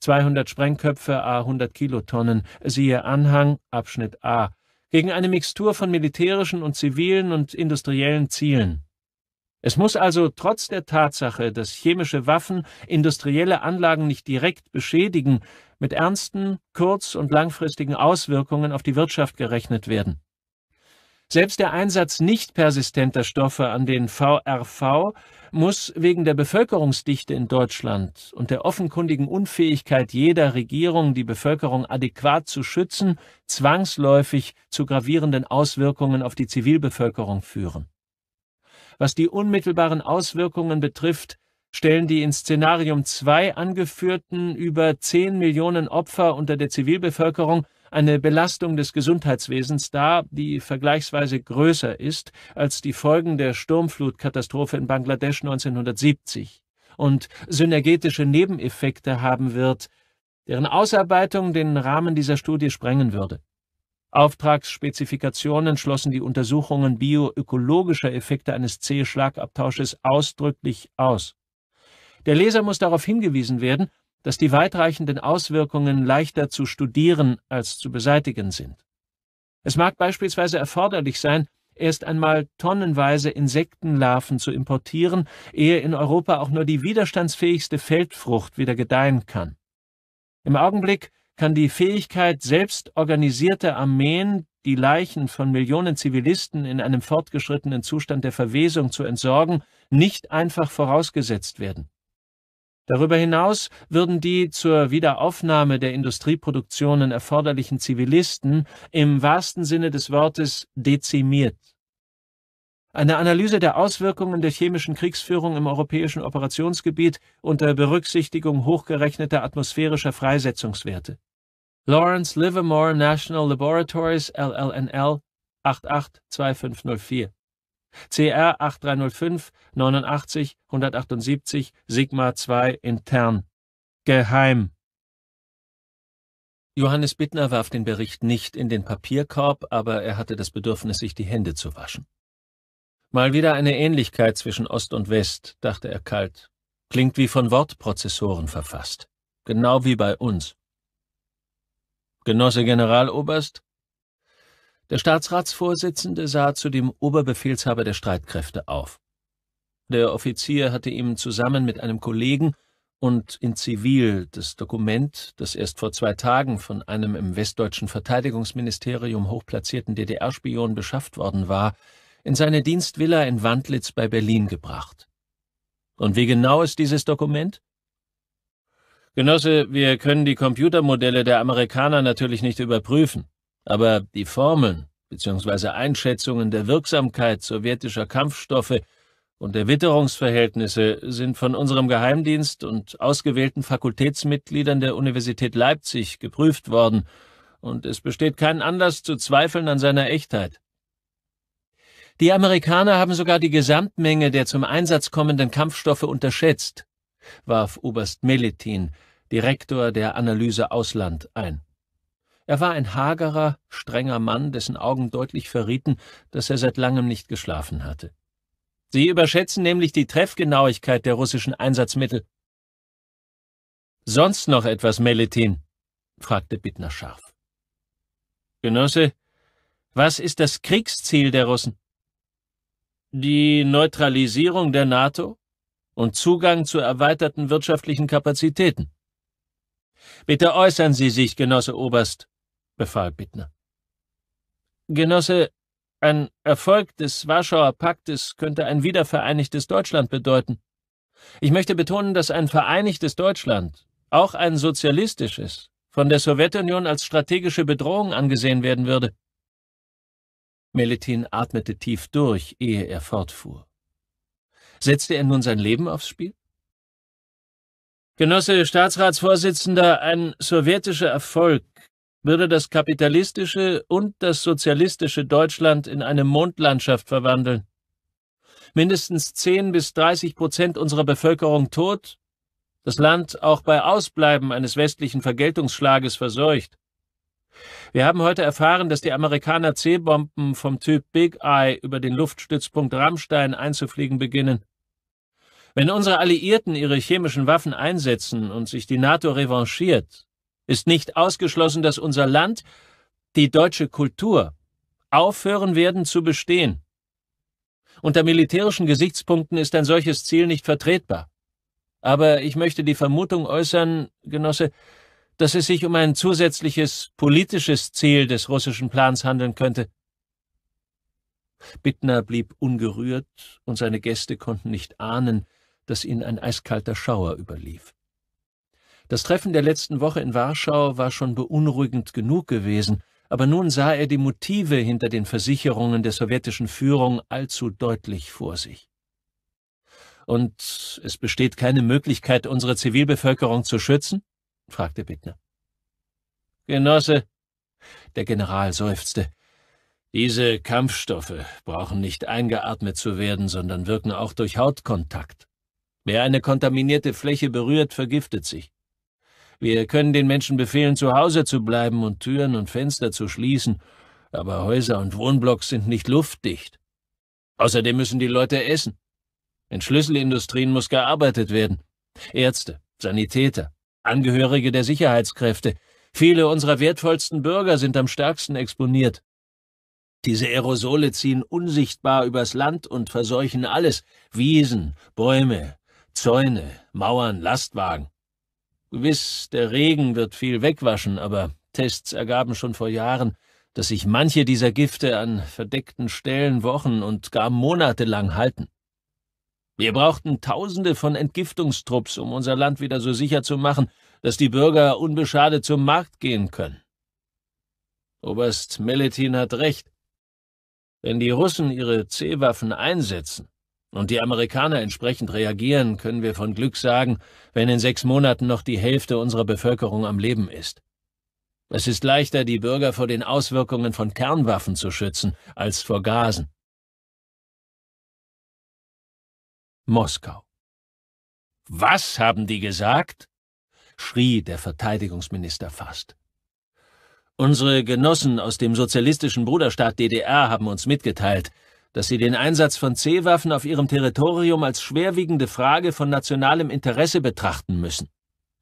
200 Sprengköpfe a 100 Kilotonnen, siehe Anhang, Abschnitt A, gegen eine Mixtur von militärischen und zivilen und industriellen Zielen. Es muss also trotz der Tatsache, dass chemische Waffen industrielle Anlagen nicht direkt beschädigen, mit ernsten, kurz- und langfristigen Auswirkungen auf die Wirtschaft gerechnet werden. Selbst der Einsatz nicht persistenter Stoffe an den VRV muss wegen der Bevölkerungsdichte in Deutschland und der offenkundigen Unfähigkeit jeder Regierung, die Bevölkerung adäquat zu schützen, zwangsläufig zu gravierenden Auswirkungen auf die Zivilbevölkerung führen. Was die unmittelbaren Auswirkungen betrifft, stellen die in Szenarium 2 angeführten über 10 Millionen Opfer unter der Zivilbevölkerung eine Belastung des Gesundheitswesens dar, die vergleichsweise größer ist als die Folgen der Sturmflutkatastrophe in Bangladesch 1970 und synergetische Nebeneffekte haben wird, deren Ausarbeitung den Rahmen dieser Studie sprengen würde. Auftragsspezifikationen schlossen die Untersuchungen bioökologischer Effekte eines C-Schlagabtausches ausdrücklich aus. Der Leser muss darauf hingewiesen werden, dass die weitreichenden Auswirkungen leichter zu studieren als zu beseitigen sind. Es mag beispielsweise erforderlich sein, erst einmal tonnenweise Insektenlarven zu importieren, ehe in Europa auch nur die widerstandsfähigste Feldfrucht wieder gedeihen kann. Im Augenblick kann die Fähigkeit selbst organisierter Armeen, die Leichen von Millionen Zivilisten in einem fortgeschrittenen Zustand der Verwesung zu entsorgen, nicht einfach vorausgesetzt werden. Darüber hinaus würden die zur Wiederaufnahme der Industrieproduktionen erforderlichen Zivilisten im wahrsten Sinne des Wortes dezimiert. Eine Analyse der Auswirkungen der chemischen Kriegsführung im europäischen Operationsgebiet unter Berücksichtigung hochgerechneter atmosphärischer Freisetzungswerte. Lawrence Livermore National Laboratories LLNL 882504 CR 8305 89 178 Sigma 2 intern. Geheim. Johannes Bittner warf den Bericht nicht in den Papierkorb, aber er hatte das Bedürfnis, sich die Hände zu waschen. Mal wieder eine Ähnlichkeit zwischen Ost und West, dachte er kalt. Klingt wie von Wortprozessoren verfasst. Genau wie bei uns. Genosse Generaloberst, der Staatsratsvorsitzende sah zu dem Oberbefehlshaber der Streitkräfte auf. Der Offizier hatte ihm zusammen mit einem Kollegen und in Zivil das Dokument, das erst vor zwei Tagen von einem im westdeutschen Verteidigungsministerium hochplatzierten DDR-Spion beschafft worden war, in seine Dienstvilla in Wandlitz bei Berlin gebracht. Und wie genau ist dieses Dokument? Genosse, wir können die Computermodelle der Amerikaner natürlich nicht überprüfen, aber die Formeln bzw. Einschätzungen der Wirksamkeit sowjetischer Kampfstoffe und der Witterungsverhältnisse sind von unserem Geheimdienst und ausgewählten Fakultätsmitgliedern der Universität Leipzig geprüft worden, und es besteht kein Anlass zu zweifeln an seiner Echtheit. Die Amerikaner haben sogar die Gesamtmenge der zum Einsatz kommenden Kampfstoffe unterschätzt, warf Oberst Melitin, Direktor der Analyse Ausland, ein. Er war ein hagerer, strenger Mann, dessen Augen deutlich verrieten, dass er seit langem nicht geschlafen hatte. Sie überschätzen nämlich die Treffgenauigkeit der russischen Einsatzmittel. Sonst noch etwas, Meletin? fragte Bittner scharf. Genosse, was ist das Kriegsziel der Russen? Die Neutralisierung der NATO und Zugang zu erweiterten wirtschaftlichen Kapazitäten. Bitte äußern Sie sich, Genosse Oberst, befahl Bittner. Genosse, ein Erfolg des Warschauer Paktes könnte ein wiedervereinigtes Deutschland bedeuten. Ich möchte betonen, dass ein vereinigtes Deutschland, auch ein sozialistisches, von der Sowjetunion als strategische Bedrohung angesehen werden würde. Melitin atmete tief durch, ehe er fortfuhr. Setzte er nun sein Leben aufs Spiel? Genosse Staatsratsvorsitzender, ein sowjetischer Erfolg würde das kapitalistische und das sozialistische Deutschland in eine Mondlandschaft verwandeln. Mindestens 10 bis 30 Prozent unserer Bevölkerung tot, das Land auch bei Ausbleiben eines westlichen Vergeltungsschlages verseucht. Wir haben heute erfahren, dass die Amerikaner C-Bomben vom Typ Big Eye über den Luftstützpunkt Rammstein einzufliegen beginnen. Wenn unsere Alliierten ihre chemischen Waffen einsetzen und sich die NATO revanchiert, ist nicht ausgeschlossen, dass unser Land, die deutsche Kultur, aufhören werden zu bestehen. Unter militärischen Gesichtspunkten ist ein solches Ziel nicht vertretbar. Aber ich möchte die Vermutung äußern, Genosse, dass es sich um ein zusätzliches politisches Ziel des russischen Plans handeln könnte. Bittner blieb ungerührt, und seine Gäste konnten nicht ahnen, dass ihn ein eiskalter Schauer überlief. Das Treffen der letzten Woche in Warschau war schon beunruhigend genug gewesen, aber nun sah er die Motive hinter den Versicherungen der sowjetischen Führung allzu deutlich vor sich. Und es besteht keine Möglichkeit, unsere Zivilbevölkerung zu schützen? fragte Bittner. Genosse, der General seufzte, diese Kampfstoffe brauchen nicht eingeatmet zu werden, sondern wirken auch durch Hautkontakt. Wer eine kontaminierte Fläche berührt, vergiftet sich. Wir können den Menschen befehlen, zu Hause zu bleiben und Türen und Fenster zu schließen, aber Häuser und Wohnblocks sind nicht luftdicht. Außerdem müssen die Leute essen. In Schlüsselindustrien muss gearbeitet werden. Ärzte, Sanitäter, Angehörige der Sicherheitskräfte, viele unserer wertvollsten Bürger sind am stärksten exponiert. Diese Aerosole ziehen unsichtbar übers Land und verseuchen alles Wiesen, Bäume, Zäune, Mauern, Lastwagen. Gewiss, der Regen wird viel wegwaschen, aber Tests ergaben schon vor Jahren, dass sich manche dieser Gifte an verdeckten Stellen Wochen und gar Monate lang halten. Wir brauchten Tausende von Entgiftungstrupps, um unser Land wieder so sicher zu machen, dass die Bürger unbeschadet zum Markt gehen können. Oberst Meletin hat recht. Wenn die Russen ihre C-Waffen einsetzen, und die Amerikaner entsprechend reagieren, können wir von Glück sagen, wenn in sechs Monaten noch die Hälfte unserer Bevölkerung am Leben ist. Es ist leichter, die Bürger vor den Auswirkungen von Kernwaffen zu schützen,
als vor Gasen. Moskau.
Was haben die gesagt? schrie der Verteidigungsminister fast. Unsere Genossen aus dem sozialistischen Bruderstaat DDR haben uns mitgeteilt, dass sie den Einsatz von C-Waffen auf ihrem Territorium als schwerwiegende Frage von nationalem Interesse betrachten müssen,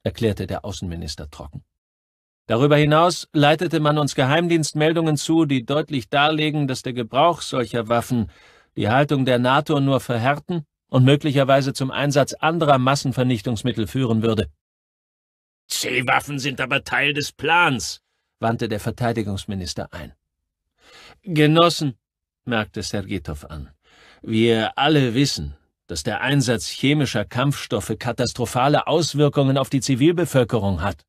erklärte der Außenminister trocken. Darüber hinaus leitete man uns Geheimdienstmeldungen zu, die deutlich darlegen, dass der Gebrauch solcher Waffen die Haltung der NATO nur verhärten und möglicherweise zum Einsatz anderer Massenvernichtungsmittel führen würde. C-Waffen sind aber Teil des Plans, wandte der Verteidigungsminister ein. Genossen, merkte Sergitow an. Wir alle wissen, dass der Einsatz chemischer Kampfstoffe katastrophale Auswirkungen auf die Zivilbevölkerung hat.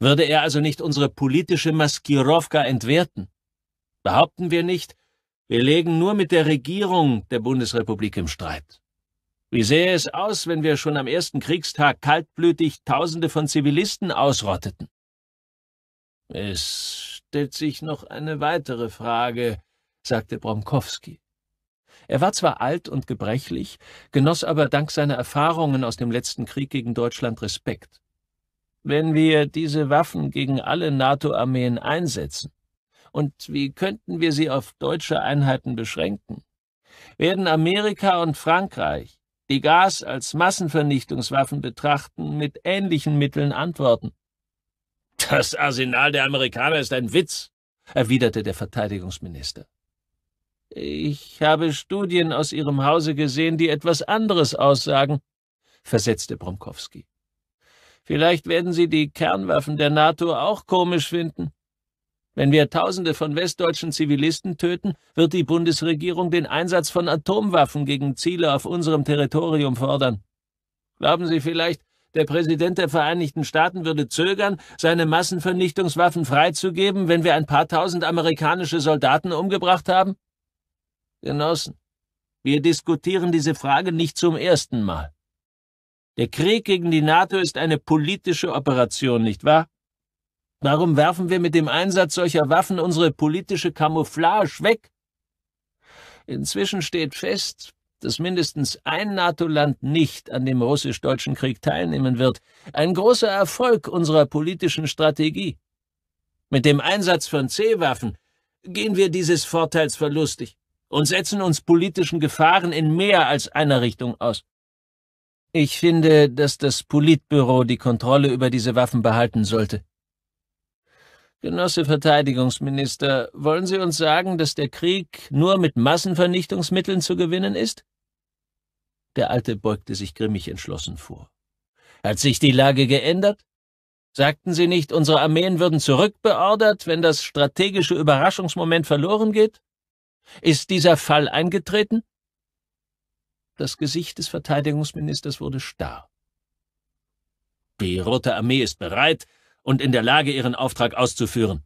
Würde er also nicht unsere politische Maskirowka entwerten? Behaupten wir nicht, wir legen nur mit der Regierung der Bundesrepublik im Streit. Wie sähe es aus, wenn wir schon am ersten Kriegstag kaltblütig Tausende von Zivilisten ausrotteten? Es stellt sich noch eine weitere Frage, sagte Bromkowski. Er war zwar alt und gebrechlich, genoss aber dank seiner Erfahrungen aus dem letzten Krieg gegen Deutschland Respekt. Wenn wir diese Waffen gegen alle NATO-Armeen einsetzen, und wie könnten wir sie auf deutsche Einheiten beschränken? Werden Amerika und Frankreich, die Gas als Massenvernichtungswaffen betrachten, mit ähnlichen Mitteln antworten? Das Arsenal der Amerikaner ist ein Witz, erwiderte der Verteidigungsminister. Ich habe Studien aus Ihrem Hause gesehen, die etwas anderes aussagen, versetzte Bromkowski. Vielleicht werden Sie die Kernwaffen der NATO auch komisch finden. Wenn wir Tausende von westdeutschen Zivilisten töten, wird die Bundesregierung den Einsatz von Atomwaffen gegen Ziele auf unserem Territorium fordern. Glauben Sie vielleicht, der Präsident der Vereinigten Staaten würde zögern, seine Massenvernichtungswaffen freizugeben, wenn wir ein paar tausend amerikanische Soldaten umgebracht haben? Genossen, wir diskutieren diese Frage nicht zum ersten Mal. Der Krieg gegen die NATO ist eine politische Operation, nicht wahr? Warum werfen wir mit dem Einsatz solcher Waffen unsere politische Camouflage weg? Inzwischen steht fest, dass mindestens ein NATO-Land nicht an dem russisch-deutschen Krieg teilnehmen wird. Ein großer Erfolg unserer politischen Strategie. Mit dem Einsatz von C-Waffen gehen wir dieses Vorteils verlustig und setzen uns politischen Gefahren in mehr als einer Richtung aus. Ich finde, dass das Politbüro die Kontrolle über diese Waffen behalten sollte. Genosse Verteidigungsminister, wollen Sie uns sagen, dass der Krieg nur mit Massenvernichtungsmitteln zu gewinnen ist? Der Alte beugte sich grimmig entschlossen vor. Hat sich die Lage geändert? Sagten Sie nicht, unsere Armeen würden zurückbeordert, wenn das strategische Überraschungsmoment verloren geht? Ist dieser Fall eingetreten? Das Gesicht des Verteidigungsministers wurde starr. Die Rote Armee ist bereit und in der Lage, ihren Auftrag auszuführen.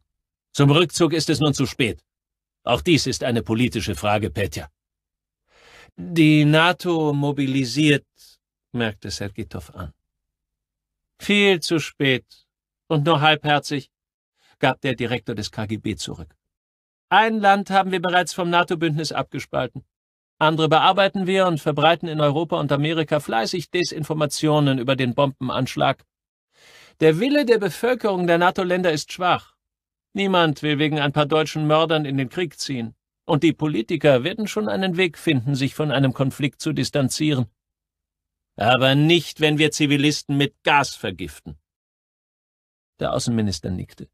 Zum Rückzug ist es nun zu spät. Auch dies ist eine politische Frage, Petja. Die NATO mobilisiert, merkte Sergitow an. Viel zu spät und nur halbherzig, gab der Direktor des KGB zurück. Ein Land haben wir bereits vom NATO-Bündnis abgespalten. Andere bearbeiten wir und verbreiten in Europa und Amerika fleißig Desinformationen über den Bombenanschlag. Der Wille der Bevölkerung der NATO-Länder ist schwach. Niemand will wegen ein paar deutschen Mördern in den Krieg ziehen. Und die Politiker werden schon einen Weg finden, sich von einem Konflikt zu distanzieren. Aber nicht, wenn wir Zivilisten mit Gas vergiften. Der Außenminister nickte.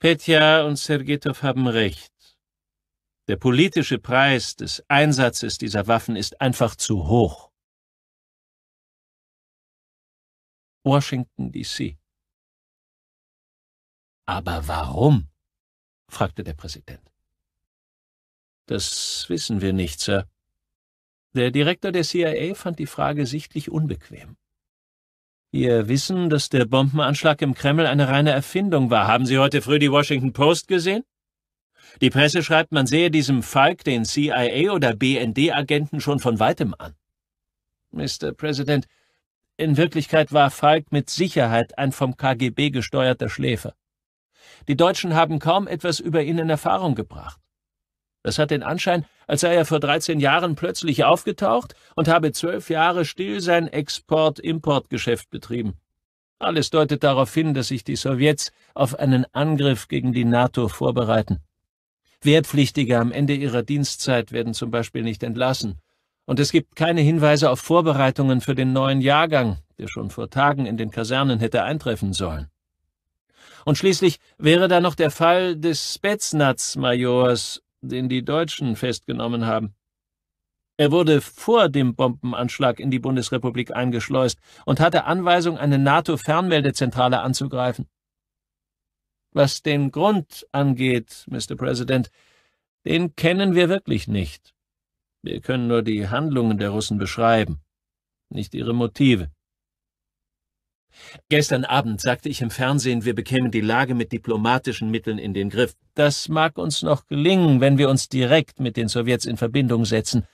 Petja und Sergetow haben recht. Der politische Preis des Einsatzes dieser Waffen ist einfach zu hoch.
Washington, D.C. Aber warum? fragte der Präsident.
Das wissen wir nicht, Sir. Der Direktor der CIA fand die Frage sichtlich unbequem. Ihr Wissen, dass der Bombenanschlag im Kreml eine reine Erfindung war, haben Sie heute früh die Washington Post gesehen? Die Presse schreibt, man sehe diesem Falk den CIA- oder BND-Agenten schon von weitem an. Mr. President, in Wirklichkeit war Falk mit Sicherheit ein vom KGB gesteuerter Schläfer. Die Deutschen haben kaum etwas über ihn in Erfahrung gebracht. Das hat den Anschein, als sei er vor 13 Jahren plötzlich aufgetaucht und habe zwölf Jahre still sein Export-Import-Geschäft betrieben. Alles deutet darauf hin, dass sich die Sowjets auf einen Angriff gegen die NATO vorbereiten. Wehrpflichtige am Ende ihrer Dienstzeit werden zum Beispiel nicht entlassen. Und es gibt keine Hinweise auf Vorbereitungen für den neuen Jahrgang, der schon vor Tagen in den Kasernen hätte eintreffen sollen. Und schließlich wäre da noch der Fall des Spetsnaz-Majors den die Deutschen festgenommen haben. Er wurde vor dem Bombenanschlag in die Bundesrepublik eingeschleust und hatte Anweisung, eine NATO-Fernmeldezentrale anzugreifen. Was den Grund angeht, Mr. President, den kennen wir wirklich nicht. Wir können nur die Handlungen der Russen beschreiben, nicht ihre Motive. Gestern Abend sagte ich im Fernsehen, wir bekämen die Lage mit diplomatischen Mitteln in den Griff. Das mag uns noch gelingen, wenn wir uns direkt mit den Sowjets in Verbindung setzen,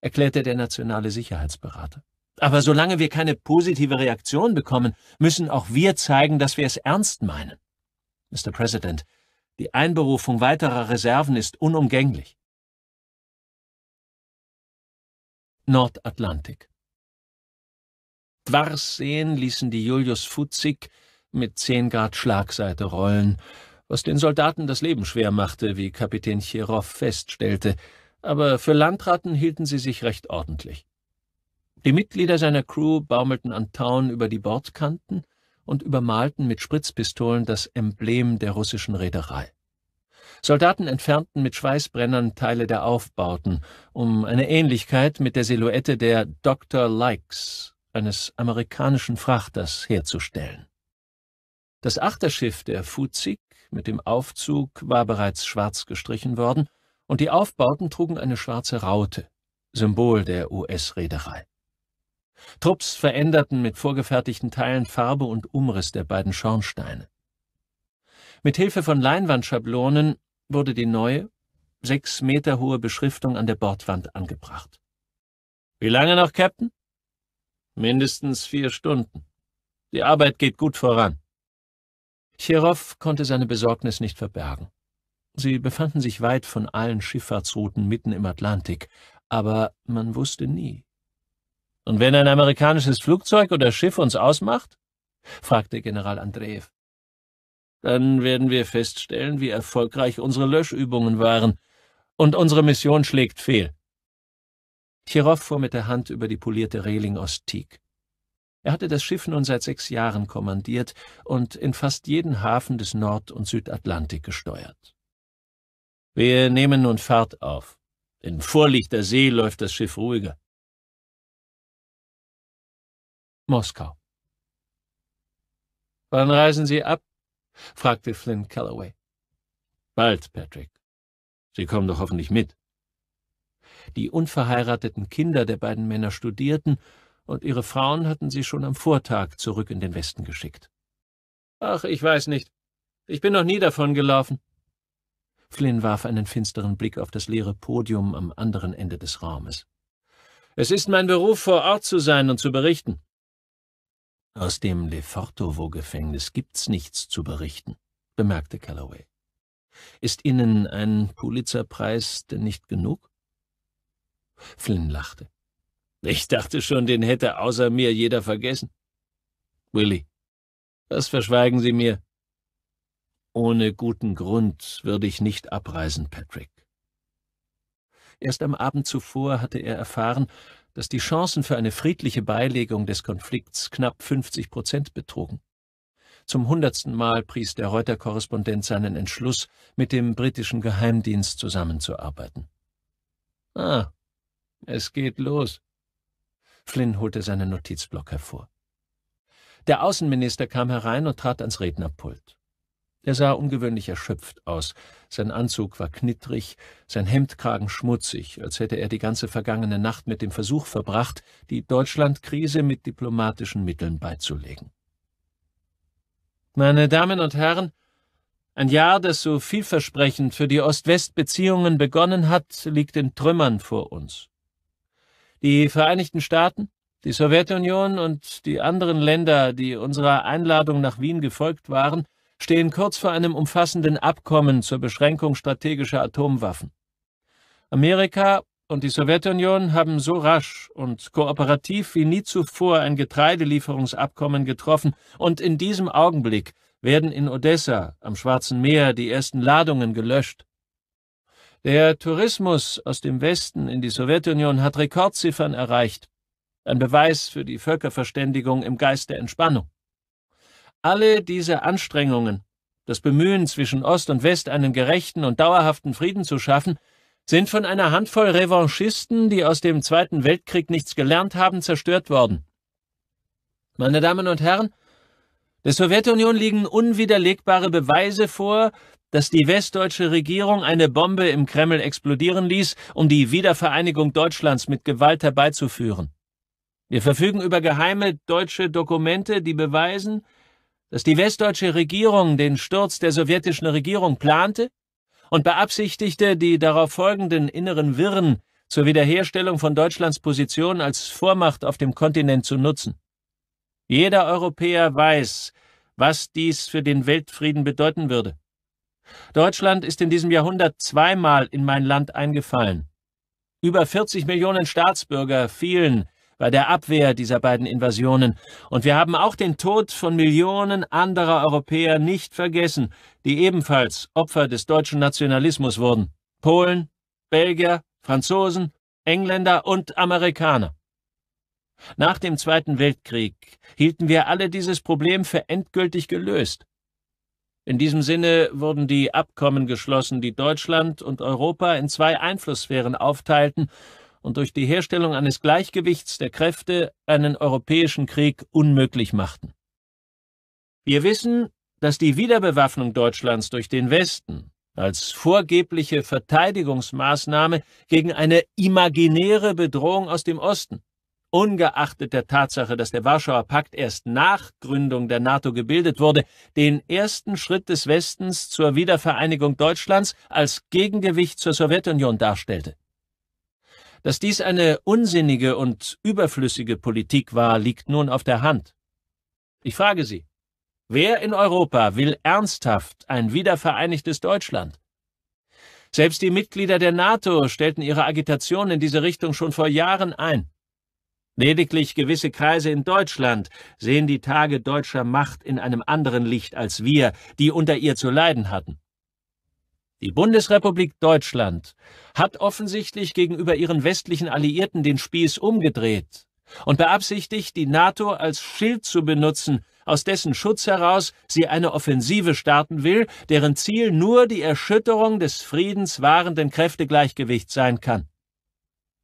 erklärte der nationale Sicherheitsberater. Aber solange wir keine positive Reaktion bekommen, müssen auch wir zeigen, dass wir es ernst meinen. Mr. President, die Einberufung weiterer Reserven ist
unumgänglich. Nordatlantik
Dwarseen ließen die Julius Futzig mit zehn Grad Schlagseite rollen, was den Soldaten das Leben schwer machte, wie Kapitän Chirov feststellte, aber für Landratten hielten sie sich recht ordentlich. Die Mitglieder seiner Crew baumelten an Tauen über die Bordkanten und übermalten mit Spritzpistolen das Emblem der russischen Reederei. Soldaten entfernten mit Schweißbrennern Teile der Aufbauten, um eine Ähnlichkeit mit der Silhouette der Dr. Likes eines amerikanischen Frachters herzustellen. Das Achterschiff der Fuzig mit dem Aufzug war bereits schwarz gestrichen worden und die Aufbauten trugen eine schwarze Raute, Symbol der US-Reederei. Trupps veränderten mit vorgefertigten Teilen Farbe und Umriss der beiden Schornsteine. Mit Hilfe von Leinwandschablonen wurde die neue, sechs Meter hohe Beschriftung an der Bordwand angebracht. Wie lange noch, Captain? Mindestens vier Stunden. Die Arbeit geht gut voran. Chirov konnte seine Besorgnis nicht verbergen. Sie befanden sich weit von allen Schifffahrtsrouten mitten im Atlantik, aber man wusste nie. Und wenn ein amerikanisches Flugzeug oder Schiff uns ausmacht? fragte General Andreev. Dann werden wir feststellen, wie erfolgreich unsere Löschübungen waren, und unsere Mission schlägt fehl. Chirow fuhr mit der Hand über die polierte Reling aus Teak. Er hatte das Schiff nun seit sechs Jahren kommandiert und in fast jeden Hafen des Nord- und Südatlantik gesteuert. Wir nehmen nun Fahrt auf. In Vorlichter See läuft das Schiff ruhiger.
Moskau. Wann reisen Sie
ab? fragte Flynn Calloway. Bald, Patrick. Sie kommen doch hoffentlich mit. Die unverheirateten Kinder der beiden Männer studierten, und ihre Frauen hatten sie schon am Vortag zurück in den Westen geschickt. Ach, ich weiß nicht. Ich bin noch nie davon gelaufen. Flynn warf einen finsteren Blick auf das leere Podium am anderen Ende des Raumes. Es ist mein Beruf, vor Ort zu sein und zu berichten. Aus dem Lefortovo-Gefängnis gibt's nichts zu berichten, bemerkte Calloway. Ist Ihnen ein Pulitzerpreis denn nicht genug? Flynn lachte. Ich dachte schon, den hätte außer mir jeder vergessen. Willy, was verschweigen Sie mir? Ohne guten Grund würde ich nicht abreisen, Patrick. Erst am Abend zuvor hatte er erfahren, dass die Chancen für eine friedliche Beilegung des Konflikts knapp 50 Prozent betrugen. Zum hundertsten Mal pries der Reuter-Korrespondent seinen Entschluss, mit dem britischen Geheimdienst zusammenzuarbeiten. Ah, es geht los. Flynn holte seinen Notizblock hervor. Der Außenminister kam herein und trat ans Rednerpult. Er sah ungewöhnlich erschöpft aus. Sein Anzug war knittrig, sein Hemdkragen schmutzig, als hätte er die ganze vergangene Nacht mit dem Versuch verbracht, die Deutschlandkrise mit diplomatischen Mitteln beizulegen. Meine Damen und Herren, ein Jahr, das so vielversprechend für die Ost-West-Beziehungen begonnen hat, liegt in Trümmern vor uns. Die Vereinigten Staaten, die Sowjetunion und die anderen Länder, die unserer Einladung nach Wien gefolgt waren, stehen kurz vor einem umfassenden Abkommen zur Beschränkung strategischer Atomwaffen. Amerika und die Sowjetunion haben so rasch und kooperativ wie nie zuvor ein Getreidelieferungsabkommen getroffen, und in diesem Augenblick werden in Odessa am Schwarzen Meer die ersten Ladungen gelöscht. Der Tourismus aus dem Westen in die Sowjetunion hat Rekordziffern erreicht. Ein Beweis für die Völkerverständigung im Geist der Entspannung. Alle diese Anstrengungen, das Bemühen zwischen Ost und West einen gerechten und dauerhaften Frieden zu schaffen, sind von einer Handvoll Revanchisten, die aus dem Zweiten Weltkrieg nichts gelernt haben, zerstört worden. Meine Damen und Herren, der Sowjetunion liegen unwiderlegbare Beweise vor, dass die westdeutsche Regierung eine Bombe im Kreml explodieren ließ, um die Wiedervereinigung Deutschlands mit Gewalt herbeizuführen. Wir verfügen über geheime deutsche Dokumente, die beweisen, dass die westdeutsche Regierung den Sturz der sowjetischen Regierung plante und beabsichtigte, die darauf folgenden inneren Wirren zur Wiederherstellung von Deutschlands Position als Vormacht auf dem Kontinent zu nutzen. Jeder Europäer weiß, was dies für den Weltfrieden bedeuten würde. Deutschland ist in diesem Jahrhundert zweimal in mein Land eingefallen. Über 40 Millionen Staatsbürger fielen bei der Abwehr dieser beiden Invasionen. Und wir haben auch den Tod von Millionen anderer Europäer nicht vergessen, die ebenfalls Opfer des deutschen Nationalismus wurden. Polen, Belgier, Franzosen, Engländer und Amerikaner. Nach dem Zweiten Weltkrieg hielten wir alle dieses Problem für endgültig gelöst. In diesem Sinne wurden die Abkommen geschlossen, die Deutschland und Europa in zwei Einflusssphären aufteilten und durch die Herstellung eines Gleichgewichts der Kräfte einen europäischen Krieg unmöglich machten. Wir wissen, dass die Wiederbewaffnung Deutschlands durch den Westen als vorgebliche Verteidigungsmaßnahme gegen eine imaginäre Bedrohung aus dem Osten ungeachtet der Tatsache, dass der Warschauer Pakt erst nach Gründung der NATO gebildet wurde, den ersten Schritt des Westens zur Wiedervereinigung Deutschlands als Gegengewicht zur Sowjetunion darstellte. Dass dies eine unsinnige und überflüssige Politik war, liegt nun auf der Hand. Ich frage Sie, wer in Europa will ernsthaft ein wiedervereinigtes Deutschland? Selbst die Mitglieder der NATO stellten ihre Agitation in diese Richtung schon vor Jahren ein. Lediglich gewisse Kreise in Deutschland sehen die Tage deutscher Macht in einem anderen Licht als wir, die unter ihr zu leiden hatten. Die Bundesrepublik Deutschland hat offensichtlich gegenüber ihren westlichen Alliierten den Spieß umgedreht und beabsichtigt, die NATO als Schild zu benutzen, aus dessen Schutz heraus sie eine Offensive starten will, deren Ziel nur die Erschütterung des friedenswahrenden Kräftegleichgewichts sein kann.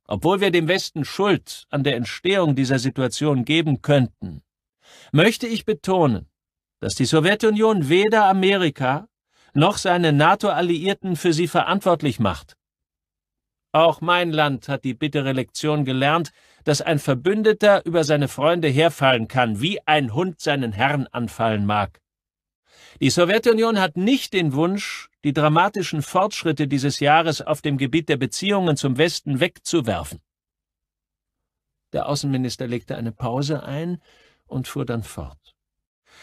Obwohl wir dem Westen Schuld an der Entstehung dieser Situation geben könnten, möchte ich betonen, dass die Sowjetunion weder Amerika noch seine NATO-Alliierten für sie verantwortlich macht. Auch mein Land hat die bittere Lektion gelernt, dass ein Verbündeter über seine Freunde herfallen kann, wie ein Hund seinen Herrn anfallen mag. Die Sowjetunion hat nicht den Wunsch, die dramatischen Fortschritte dieses Jahres auf dem Gebiet der Beziehungen zum Westen wegzuwerfen. Der Außenminister legte eine Pause ein und fuhr dann fort.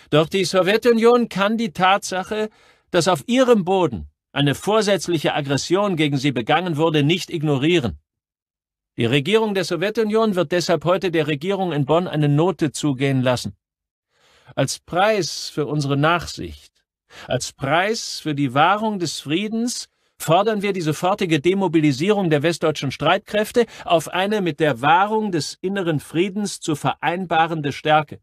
Doch die Sowjetunion kann die Tatsache, dass auf ihrem Boden eine vorsätzliche Aggression gegen sie begangen wurde, nicht ignorieren. Die Regierung der Sowjetunion wird deshalb heute der Regierung in Bonn eine Note zugehen lassen als Preis für unsere Nachsicht, als Preis für die Wahrung des Friedens fordern wir die sofortige Demobilisierung der westdeutschen Streitkräfte auf eine mit der Wahrung des inneren Friedens zu vereinbarende Stärke.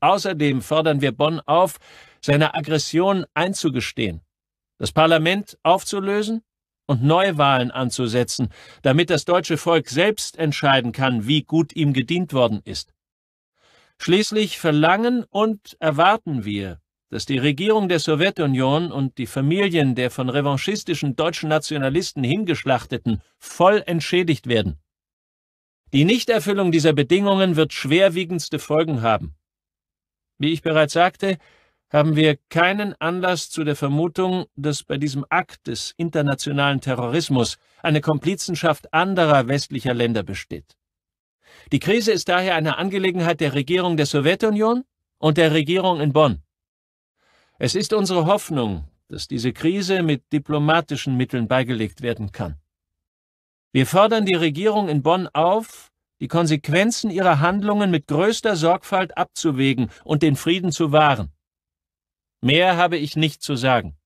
Außerdem fordern wir Bonn auf, seine Aggression einzugestehen, das Parlament aufzulösen und Neuwahlen anzusetzen, damit das deutsche Volk selbst entscheiden kann, wie gut ihm gedient worden ist. Schließlich verlangen und erwarten wir, dass die Regierung der Sowjetunion und die Familien der von revanchistischen deutschen Nationalisten hingeschlachteten voll entschädigt werden. Die Nichterfüllung dieser Bedingungen wird schwerwiegendste Folgen haben. Wie ich bereits sagte, haben wir keinen Anlass zu der Vermutung, dass bei diesem Akt des internationalen Terrorismus eine Komplizenschaft anderer westlicher Länder besteht. Die Krise ist daher eine Angelegenheit der Regierung der Sowjetunion und der Regierung in Bonn. Es ist unsere Hoffnung, dass diese Krise mit diplomatischen Mitteln beigelegt werden kann. Wir fordern die Regierung in Bonn auf, die Konsequenzen ihrer Handlungen mit größter Sorgfalt abzuwägen und den Frieden zu wahren. Mehr habe ich nicht zu sagen.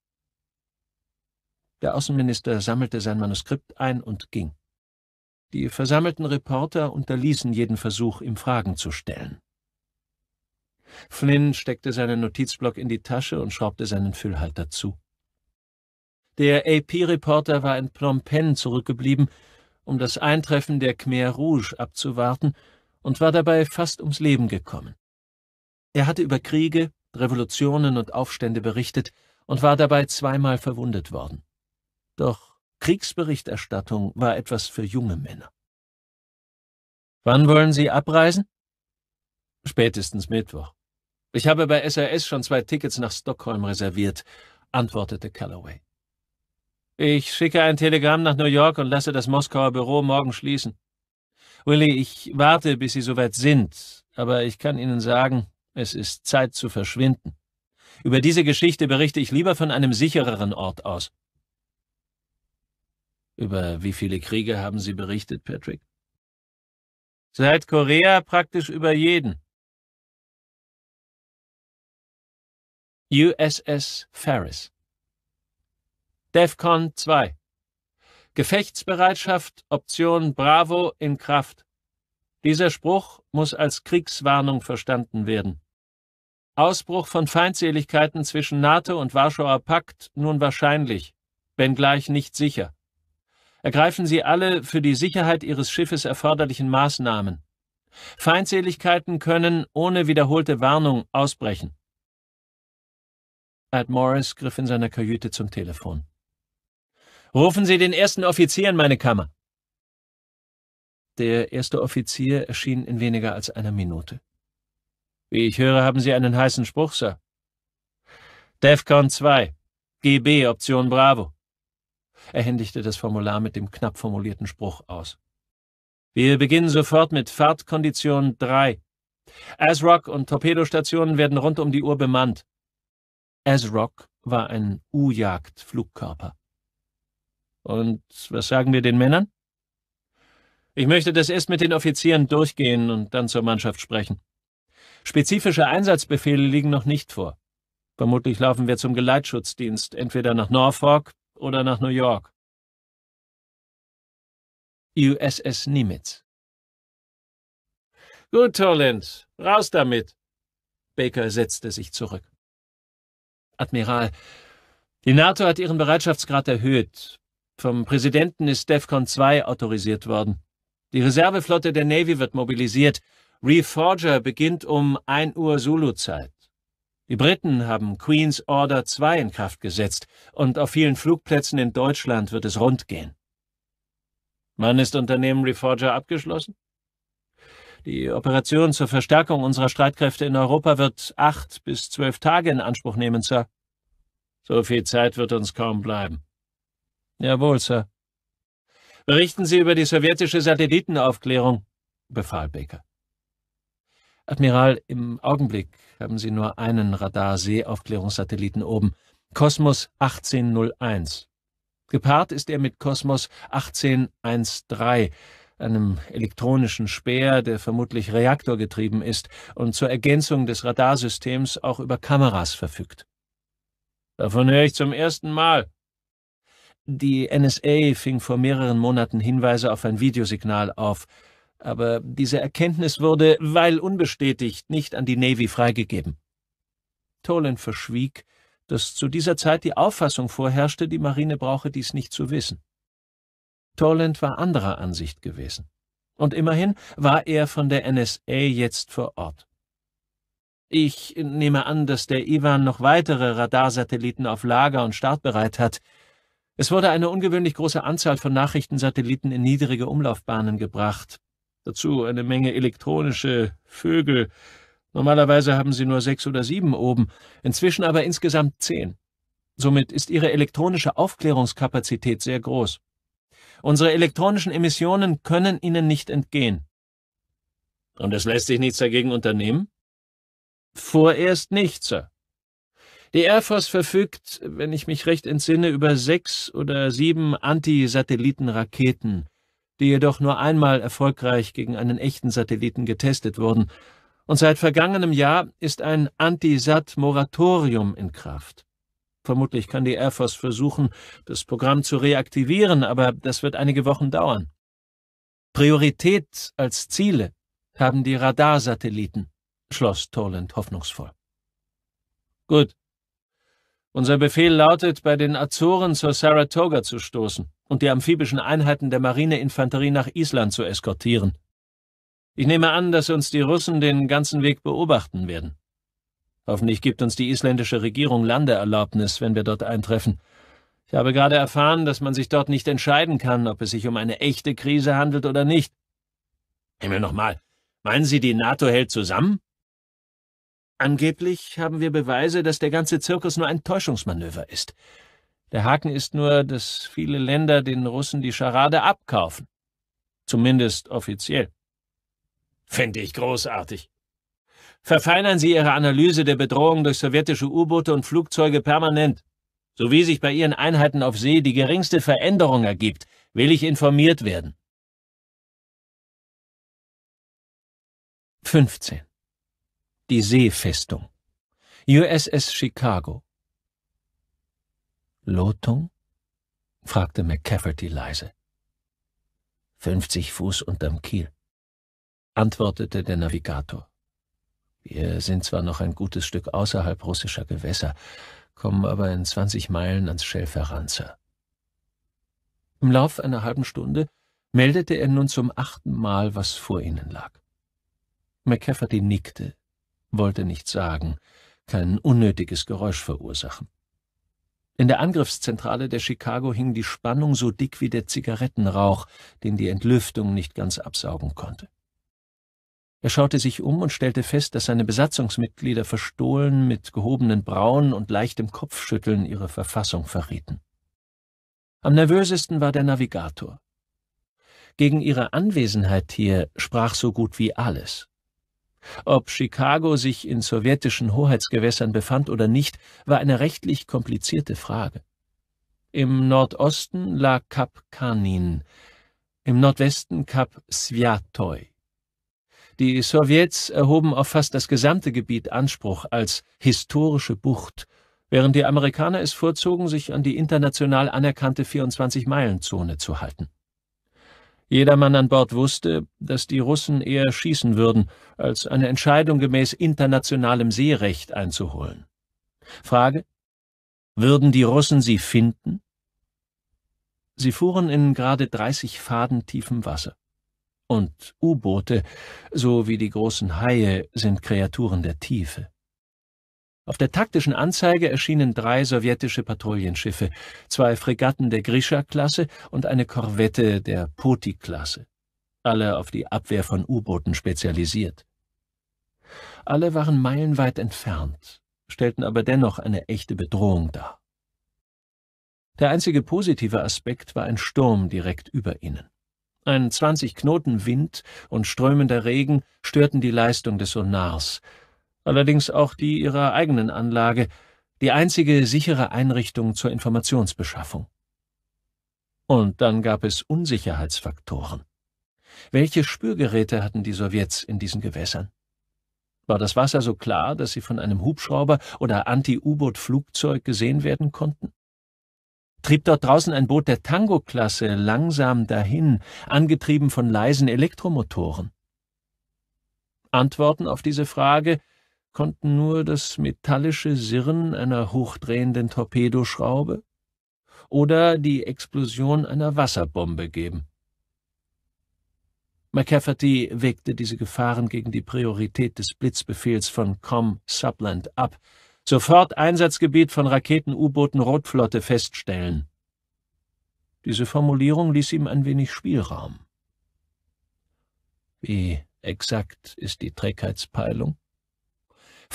Der Außenminister sammelte sein Manuskript ein und ging. Die versammelten Reporter unterließen jeden Versuch, ihm Fragen zu stellen. Flynn steckte seinen Notizblock in die Tasche und schraubte seinen Füllhalter zu. Der AP-Reporter war in Phnom Penh zurückgeblieben, um das Eintreffen der Khmer Rouge abzuwarten, und war dabei fast ums Leben gekommen. Er hatte über Kriege, Revolutionen und Aufstände berichtet und war dabei zweimal verwundet worden. Doch Kriegsberichterstattung war etwas für junge Männer. Wann wollen Sie abreisen? Spätestens Mittwoch. Ich habe bei SRS schon zwei Tickets nach Stockholm reserviert, antwortete Calloway. Ich schicke ein Telegramm nach New York und lasse das Moskauer Büro morgen schließen. Willy, ich warte, bis Sie soweit sind, aber ich kann Ihnen sagen, es ist Zeit zu verschwinden. Über diese Geschichte berichte ich lieber von einem sichereren Ort aus. Über wie viele Kriege haben Sie berichtet, Patrick? Seit Korea
praktisch über jeden.
USS Ferris. DEFCON 2. Gefechtsbereitschaft, Option Bravo in Kraft. Dieser Spruch muss als Kriegswarnung verstanden werden. Ausbruch von Feindseligkeiten zwischen NATO und Warschauer Pakt nun wahrscheinlich, wenngleich nicht sicher. Ergreifen Sie alle für die Sicherheit Ihres Schiffes erforderlichen Maßnahmen. Feindseligkeiten können ohne wiederholte Warnung ausbrechen. Ad Morris griff in seiner Kajüte zum Telefon. Rufen Sie den ersten Offizier in meine Kammer. Der erste Offizier erschien in weniger als einer Minute. Wie ich höre, haben Sie einen heißen Spruch, Sir. DEFCON 2. GB Option Bravo. Er händigte das Formular mit dem knapp formulierten Spruch aus. Wir beginnen sofort mit Fahrtkondition 3. ASRock und Torpedostationen werden rund um die Uhr bemannt. ASRock war ein U-Jagd-Flugkörper. Und was sagen wir den Männern? Ich möchte das erst mit den Offizieren durchgehen und dann zur Mannschaft sprechen. Spezifische Einsatzbefehle liegen noch nicht vor. Vermutlich laufen wir zum Geleitschutzdienst, entweder nach Norfolk, oder nach New York.
USS Nimitz.
Gut, Tollens, raus damit. Baker setzte sich zurück. Admiral, die NATO hat ihren Bereitschaftsgrad erhöht. Vom Präsidenten ist DEFCON 2 autorisiert worden. Die Reserveflotte der Navy wird mobilisiert. Reforger beginnt um 1 Uhr Zulu-Zeit. Die Briten haben Queen's Order 2 in Kraft gesetzt und auf vielen Flugplätzen in Deutschland wird es rund gehen. Wann ist Unternehmen Reforger abgeschlossen? Die Operation zur Verstärkung unserer Streitkräfte in Europa wird acht bis zwölf Tage in Anspruch nehmen, Sir. So viel Zeit wird uns kaum bleiben. Jawohl, Sir. Berichten Sie über die sowjetische Satellitenaufklärung, befahl Baker. Admiral, im Augenblick haben Sie nur einen Radar-Seeaufklärungssatelliten oben, Kosmos 1801. Gepaart ist er mit Kosmos 1813, einem elektronischen Speer, der vermutlich reaktorgetrieben ist und zur Ergänzung des Radarsystems auch über Kameras verfügt. Davon höre ich zum ersten Mal. Die NSA fing vor mehreren Monaten Hinweise auf ein Videosignal auf, aber diese Erkenntnis wurde, weil unbestätigt, nicht an die Navy freigegeben. Tolan verschwieg, dass zu dieser Zeit die Auffassung vorherrschte, die Marine brauche dies nicht zu wissen. Toland war anderer Ansicht gewesen. Und immerhin war er von der NSA jetzt vor Ort. Ich nehme an, dass der Iwan noch weitere Radarsatelliten auf Lager und startbereit hat. Es wurde eine ungewöhnlich große Anzahl von Nachrichtensatelliten in niedrige Umlaufbahnen gebracht. Dazu eine Menge elektronische Vögel. Normalerweise haben sie nur sechs oder sieben oben, inzwischen aber insgesamt zehn. Somit ist ihre elektronische Aufklärungskapazität sehr groß. Unsere elektronischen Emissionen können ihnen nicht entgehen. Und es lässt sich nichts dagegen unternehmen? Vorerst nicht, Sir. Die Air Force verfügt, wenn ich mich recht entsinne, über sechs oder sieben Anti-Satelliten-Raketen, die jedoch nur einmal erfolgreich gegen einen echten Satelliten getestet wurden, und seit vergangenem Jahr ist ein Anti-Sat-Moratorium in Kraft. Vermutlich kann die Air Force versuchen, das Programm zu reaktivieren, aber das wird einige Wochen dauern. Priorität als Ziele haben die Radarsatelliten, schloss Toland hoffnungsvoll. Gut, unser Befehl lautet, bei den Azoren zur Saratoga zu stoßen und die amphibischen Einheiten der Marineinfanterie nach Island zu eskortieren. Ich nehme an, dass uns die Russen den ganzen Weg beobachten werden. Hoffentlich gibt uns die isländische Regierung Landeerlaubnis, wenn wir dort eintreffen. Ich habe gerade erfahren, dass man sich dort nicht entscheiden kann, ob es sich um eine echte Krise handelt oder nicht. Himmel nochmal. Meinen Sie, die NATO hält zusammen? Angeblich haben wir Beweise, dass der ganze Zirkus nur ein Täuschungsmanöver ist. Der Haken ist nur, dass viele Länder den Russen die Scharade abkaufen. Zumindest offiziell. Finde ich großartig. Verfeinern Sie Ihre Analyse der Bedrohung durch sowjetische U-Boote und Flugzeuge permanent. Sowie sich bei Ihren Einheiten auf See die geringste Veränderung ergibt,
will ich informiert werden.
15. Die Seefestung. USS Chicago. Lotung? fragte McCafferty leise. 50 Fuß unterm Kiel, antwortete der Navigator. Wir sind zwar noch ein gutes Stück außerhalb russischer Gewässer, kommen aber in 20 Meilen ans Schelferanzer. Im Lauf einer halben Stunde meldete er nun zum achten Mal, was vor ihnen lag. McCafferty nickte, wollte nichts sagen, kein unnötiges Geräusch verursachen. In der Angriffszentrale der Chicago hing die Spannung so dick wie der Zigarettenrauch, den die Entlüftung nicht ganz absaugen konnte. Er schaute sich um und stellte fest, dass seine Besatzungsmitglieder verstohlen mit gehobenen Brauen und leichtem Kopfschütteln ihre Verfassung verrieten. Am nervösesten war der Navigator. Gegen ihre Anwesenheit hier sprach so gut wie alles. Ob Chicago sich in sowjetischen Hoheitsgewässern befand oder nicht, war eine rechtlich komplizierte Frage. Im Nordosten lag Kap Kanin, im Nordwesten Kap Sviatoi. Die Sowjets erhoben auf fast das gesamte Gebiet Anspruch als historische Bucht, während die Amerikaner es vorzogen, sich an die international anerkannte 24-Meilen-Zone zu halten. Jedermann an Bord wusste, dass die Russen eher schießen würden, als eine Entscheidung gemäß internationalem Seerecht einzuholen. Frage, würden die Russen sie finden? Sie fuhren in gerade 30 Faden tiefem Wasser. Und U-Boote, so wie die großen Haie, sind Kreaturen der Tiefe. Auf der taktischen Anzeige erschienen drei sowjetische Patrouillenschiffe, zwei Fregatten der Grisha-Klasse und eine Korvette der Poti-Klasse, alle auf die Abwehr von U-Booten spezialisiert. Alle waren meilenweit entfernt, stellten aber dennoch eine echte Bedrohung dar. Der einzige positive Aspekt war ein Sturm direkt über ihnen. Ein 20 Knoten Wind und strömender Regen störten die Leistung des Sonars, allerdings auch die ihrer eigenen Anlage, die einzige sichere Einrichtung zur Informationsbeschaffung. Und dann gab es Unsicherheitsfaktoren. Welche Spürgeräte hatten die Sowjets in diesen Gewässern? War das Wasser so klar, dass sie von einem Hubschrauber oder Anti-U-Boot-Flugzeug gesehen werden konnten? Trieb dort draußen ein Boot der Tango-Klasse langsam dahin, angetrieben von leisen Elektromotoren? Antworten auf diese Frage konnten nur das metallische Sirren einer hochdrehenden Torpedoschraube oder die Explosion einer Wasserbombe geben. McCafferty wägte diese Gefahren gegen die Priorität des Blitzbefehls von Com Subland ab. Sofort Einsatzgebiet von Raketen-U-Booten Rotflotte feststellen. Diese Formulierung ließ ihm ein wenig Spielraum. Wie exakt ist die Trägheitspeilung?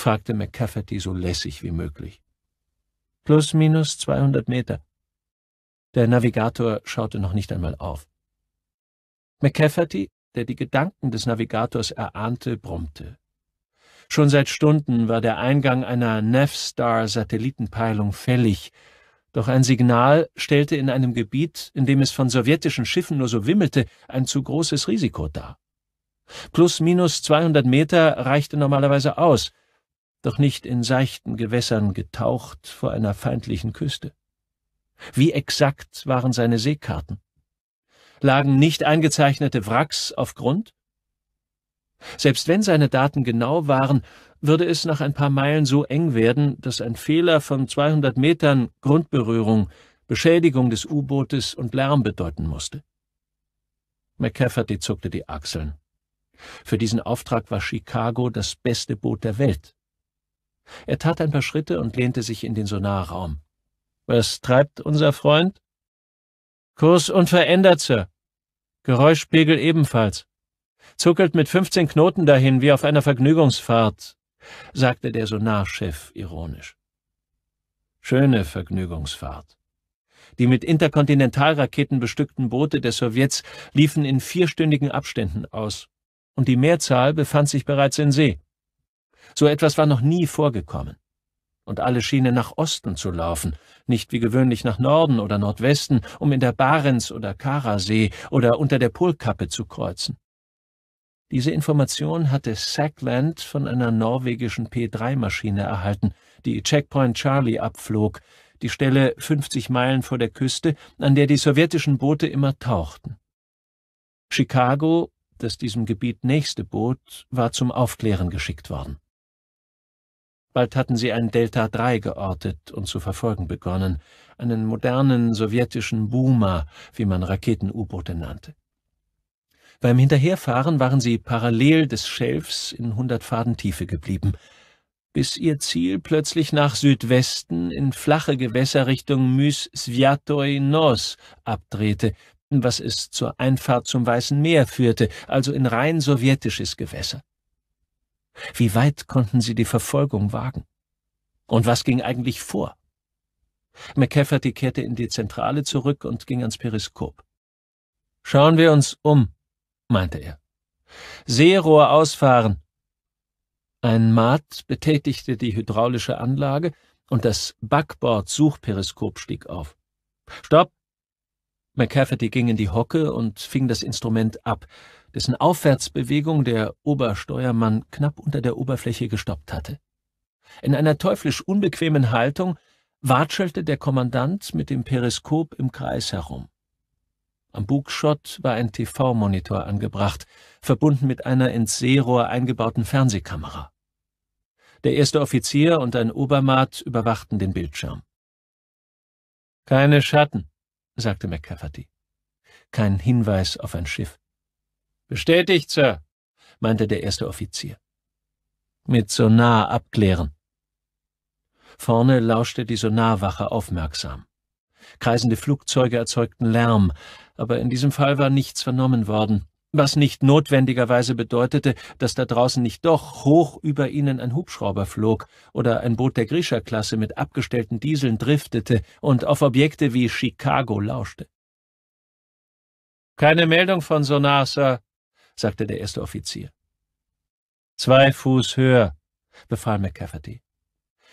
fragte McCafferty so lässig wie möglich. Plus minus 200 Meter. Der Navigator schaute noch nicht einmal auf. McCafferty, der die Gedanken des Navigators erahnte, brummte. Schon seit Stunden war der Eingang einer Navstar-Satellitenpeilung fällig, doch ein Signal stellte in einem Gebiet, in dem es von sowjetischen Schiffen nur so wimmelte, ein zu großes Risiko dar. Plus minus 200 Meter reichte normalerweise aus, doch nicht in seichten Gewässern getaucht vor einer feindlichen Küste? Wie exakt waren seine Seekarten? Lagen nicht eingezeichnete Wracks auf Grund? Selbst wenn seine Daten genau waren, würde es nach ein paar Meilen so eng werden, dass ein Fehler von 200 Metern Grundberührung, Beschädigung des U-Bootes und Lärm bedeuten musste. McCafferty zuckte die Achseln. Für diesen Auftrag war Chicago das beste Boot der Welt. Er tat ein paar Schritte und lehnte sich in den Sonarraum. Was treibt unser Freund? Kurs unverändert, Sir. Geräuschpegel ebenfalls. Zuckelt mit 15 Knoten dahin, wie auf einer Vergnügungsfahrt, sagte der Sonarchef ironisch. Schöne Vergnügungsfahrt. Die mit Interkontinentalraketen bestückten Boote der Sowjets liefen in vierstündigen Abständen aus, und die Mehrzahl befand sich bereits in See. So etwas war noch nie vorgekommen. Und alle schienen nach Osten zu laufen, nicht wie gewöhnlich nach Norden oder Nordwesten, um in der Barents- oder Karasee oder unter der Polkappe zu kreuzen. Diese Information hatte Sackland von einer norwegischen P-3-Maschine erhalten, die Checkpoint Charlie abflog, die Stelle 50 Meilen vor der Küste, an der die sowjetischen Boote immer tauchten. Chicago, das diesem Gebiet nächste Boot, war zum Aufklären geschickt worden. Bald hatten sie ein Delta III geortet und zu verfolgen begonnen, einen modernen sowjetischen Boomer, wie man Raketen-U-Boote nannte. Beim Hinterherfahren waren sie parallel des Schelfs in hundert Faden Tiefe geblieben, bis ihr Ziel plötzlich nach Südwesten in flache Gewässer Richtung Mys Sviatoi Nos abdrehte, was es zur Einfahrt zum Weißen Meer führte, also in rein sowjetisches Gewässer. Wie weit konnten sie die Verfolgung wagen? Und was ging eigentlich vor? McCafferty kehrte in die Zentrale zurück und ging ans Periskop. Schauen wir uns um, meinte er. Seerohr ausfahren. Ein Maat betätigte die hydraulische Anlage und das Backbord-Suchperiskop stieg auf. Stopp! McCafferty ging in die Hocke und fing das Instrument ab dessen Aufwärtsbewegung der Obersteuermann knapp unter der Oberfläche gestoppt hatte. In einer teuflisch unbequemen Haltung watschelte der Kommandant mit dem Periskop im Kreis herum. Am Bugschott war ein TV-Monitor angebracht, verbunden mit einer ins Seerohr eingebauten Fernsehkamera. Der erste Offizier und ein Obermat überwachten den Bildschirm. Keine Schatten, sagte McCafferty. Kein Hinweis auf ein Schiff. Bestätigt, Sir, meinte der erste Offizier. Mit Sonar abklären. Vorne lauschte die Sonarwache aufmerksam. Kreisende Flugzeuge erzeugten Lärm, aber in diesem Fall war nichts vernommen worden, was nicht notwendigerweise bedeutete, dass da draußen nicht doch hoch über ihnen ein Hubschrauber flog oder ein Boot der Grisha-Klasse mit abgestellten Dieseln driftete und auf Objekte wie Chicago lauschte. Keine Meldung von Sonar, Sir, sagte der erste Offizier. Zwei Fuß höher, befahl McCafferty.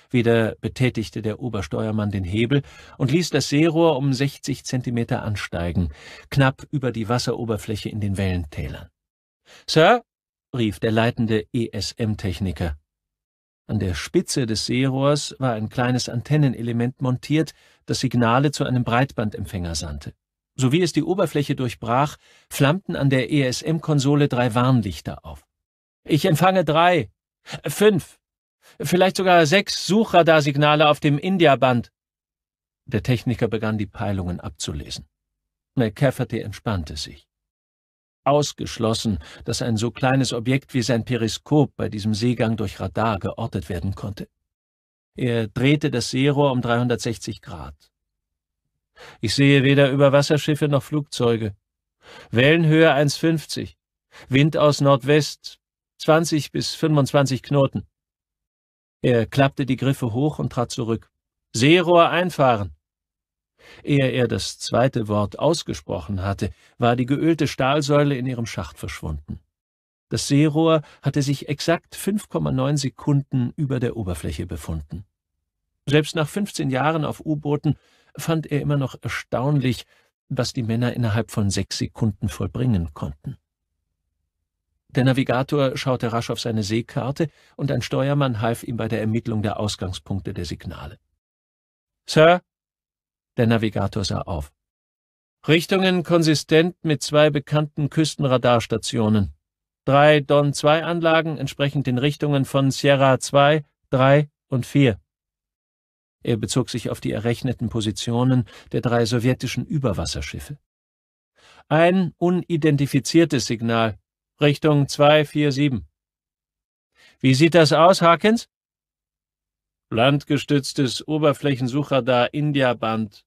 Wieder betätigte der Obersteuermann den Hebel und ließ das Seerohr um 60 Zentimeter ansteigen, knapp über die Wasseroberfläche in den Wellentälern. Sir, rief der leitende ESM-Techniker. An der Spitze des Seerohrs war ein kleines Antennenelement montiert, das Signale zu einem Breitbandempfänger sandte. Sowie es die Oberfläche durchbrach, flammten an der ESM-Konsole drei Warnlichter auf. Ich empfange drei, fünf, vielleicht sogar sechs Suchradarsignale auf dem India-Band. Der Techniker begann die Peilungen abzulesen. McCafferty entspannte sich. Ausgeschlossen, dass ein so kleines Objekt wie sein Periskop bei diesem Seegang durch Radar geortet werden konnte. Er drehte das Seerohr um 360 Grad. Ich sehe weder Überwasserschiffe noch Flugzeuge. Wellenhöhe 1,50. Wind aus Nordwest 20 bis 25 Knoten. Er klappte die Griffe hoch und trat zurück. Seerohr einfahren. Ehe er das zweite Wort ausgesprochen hatte, war die geölte Stahlsäule in ihrem Schacht verschwunden. Das Seerohr hatte sich exakt 5,9 Sekunden über der Oberfläche befunden. Selbst nach 15 Jahren auf U-Booten fand er immer noch erstaunlich, was die Männer innerhalb von sechs Sekunden vollbringen konnten. Der Navigator schaute rasch auf seine Seekarte und ein Steuermann half ihm bei der Ermittlung der Ausgangspunkte der Signale. Sir? Der Navigator sah auf. Richtungen konsistent mit zwei bekannten Küstenradarstationen. Drei Don-2-Anlagen entsprechend den Richtungen von Sierra 2, 3 und 4. Er bezog sich auf die errechneten Positionen der drei sowjetischen Überwasserschiffe. Ein unidentifiziertes Signal. Richtung 247. Wie sieht das aus, Harkins? Landgestütztes Oberflächensuchradar India-Band,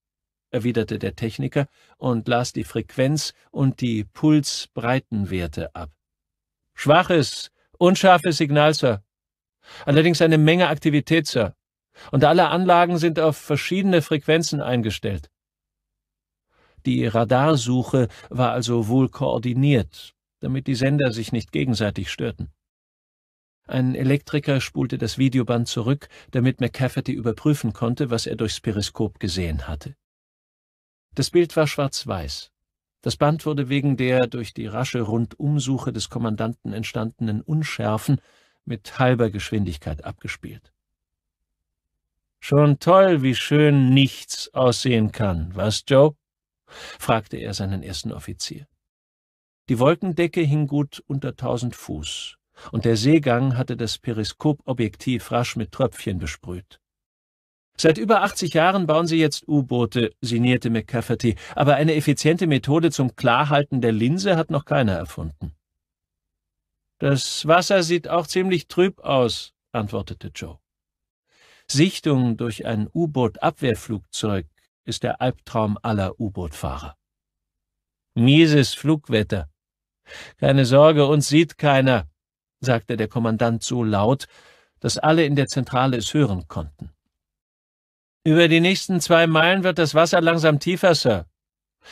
erwiderte der Techniker und las die Frequenz und die Pulsbreitenwerte ab. Schwaches, unscharfes Signal, Sir. Allerdings eine Menge Aktivität, Sir. Und alle Anlagen sind auf verschiedene Frequenzen eingestellt. Die Radarsuche war also wohl koordiniert, damit die Sender sich nicht gegenseitig störten. Ein Elektriker spulte das Videoband zurück, damit McCafferty überprüfen konnte, was er durchs Periskop gesehen hatte. Das Bild war schwarz-weiß. Das Band wurde wegen der durch die rasche Rundumsuche des Kommandanten entstandenen Unschärfen mit halber Geschwindigkeit abgespielt. Schon toll, wie schön nichts aussehen kann, was, Joe? fragte er seinen ersten Offizier. Die Wolkendecke hing gut unter tausend Fuß, und der Seegang hatte das Periskopobjektiv rasch mit Tröpfchen besprüht. Seit über 80 Jahren bauen sie jetzt U-Boote, signierte McCafferty, aber eine effiziente Methode zum Klarhalten der Linse hat noch keiner erfunden. Das Wasser sieht auch ziemlich trüb aus, antwortete Joe. Sichtung durch ein U-Boot-Abwehrflugzeug ist der Albtraum aller U-Boot-Fahrer. Mieses Flugwetter. Keine Sorge, uns sieht keiner, sagte der Kommandant so laut, dass alle in der Zentrale es hören konnten. Über die nächsten zwei Meilen wird das Wasser langsam tiefer, Sir,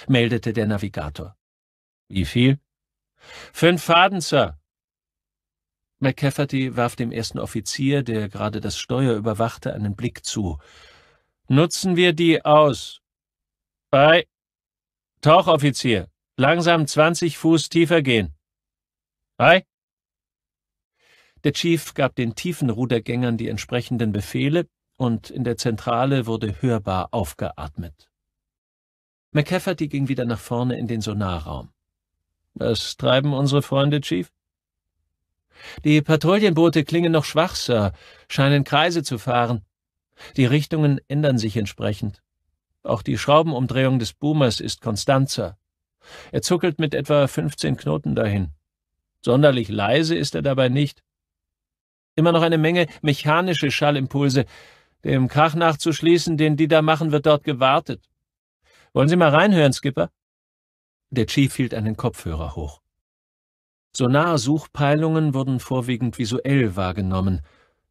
meldete der Navigator. Wie viel? Fünf Faden, Sir. McCafferty warf dem ersten Offizier, der gerade das Steuer überwachte, einen Blick zu. Nutzen wir die aus. Bei Tauchoffizier, langsam 20 Fuß tiefer gehen. Bei der Chief gab den tiefen Rudergängern die entsprechenden Befehle, und in der Zentrale wurde hörbar aufgeatmet. McCafferty ging wieder nach vorne in den Sonarraum. Was treiben unsere Freunde, Chief? Die Patrouillenboote klingen noch schwach, Sir, scheinen Kreise zu fahren. Die Richtungen ändern sich entsprechend. Auch die Schraubenumdrehung des Boomers ist konstant, Sir. Er zuckelt mit etwa 15 Knoten dahin. Sonderlich leise ist er dabei nicht. Immer noch eine Menge mechanische Schallimpulse. Dem Krach nachzuschließen, den die da machen, wird dort gewartet. Wollen Sie mal reinhören, Skipper? Der Chief hielt einen Kopfhörer hoch. Sonare Suchpeilungen wurden vorwiegend visuell wahrgenommen.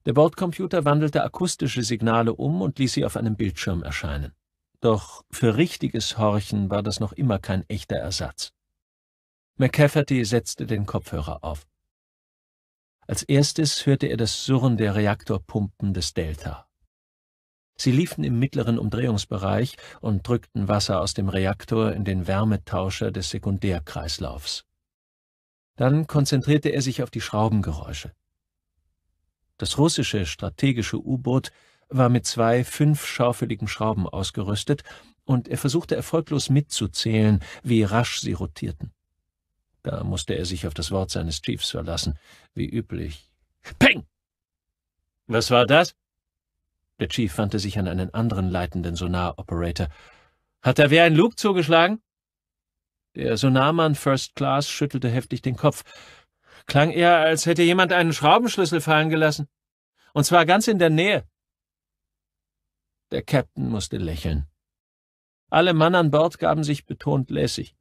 Der Bordcomputer wandelte akustische Signale um und ließ sie auf einem Bildschirm erscheinen. Doch für richtiges Horchen war das noch immer kein echter Ersatz. McCafferty setzte den Kopfhörer auf. Als erstes hörte er das Surren der Reaktorpumpen des Delta. Sie liefen im mittleren Umdrehungsbereich und drückten Wasser aus dem Reaktor in den Wärmetauscher des Sekundärkreislaufs. Dann konzentrierte er sich auf die Schraubengeräusche. Das russische strategische U-Boot war mit zwei fünfschaufeligen Schrauben ausgerüstet, und er versuchte erfolglos mitzuzählen, wie rasch sie rotierten. Da musste er sich auf das Wort seines Chiefs verlassen, wie üblich. Peng! Was war das? Der Chief wandte sich an einen anderen leitenden Sonaroperator. Hat er wie ein Lug zugeschlagen? Der Sonarmann First Class schüttelte heftig den Kopf. Klang eher, als hätte jemand einen Schraubenschlüssel fallen gelassen. Und zwar ganz in der Nähe. Der Captain musste lächeln. Alle Mann an Bord gaben sich betont lässig.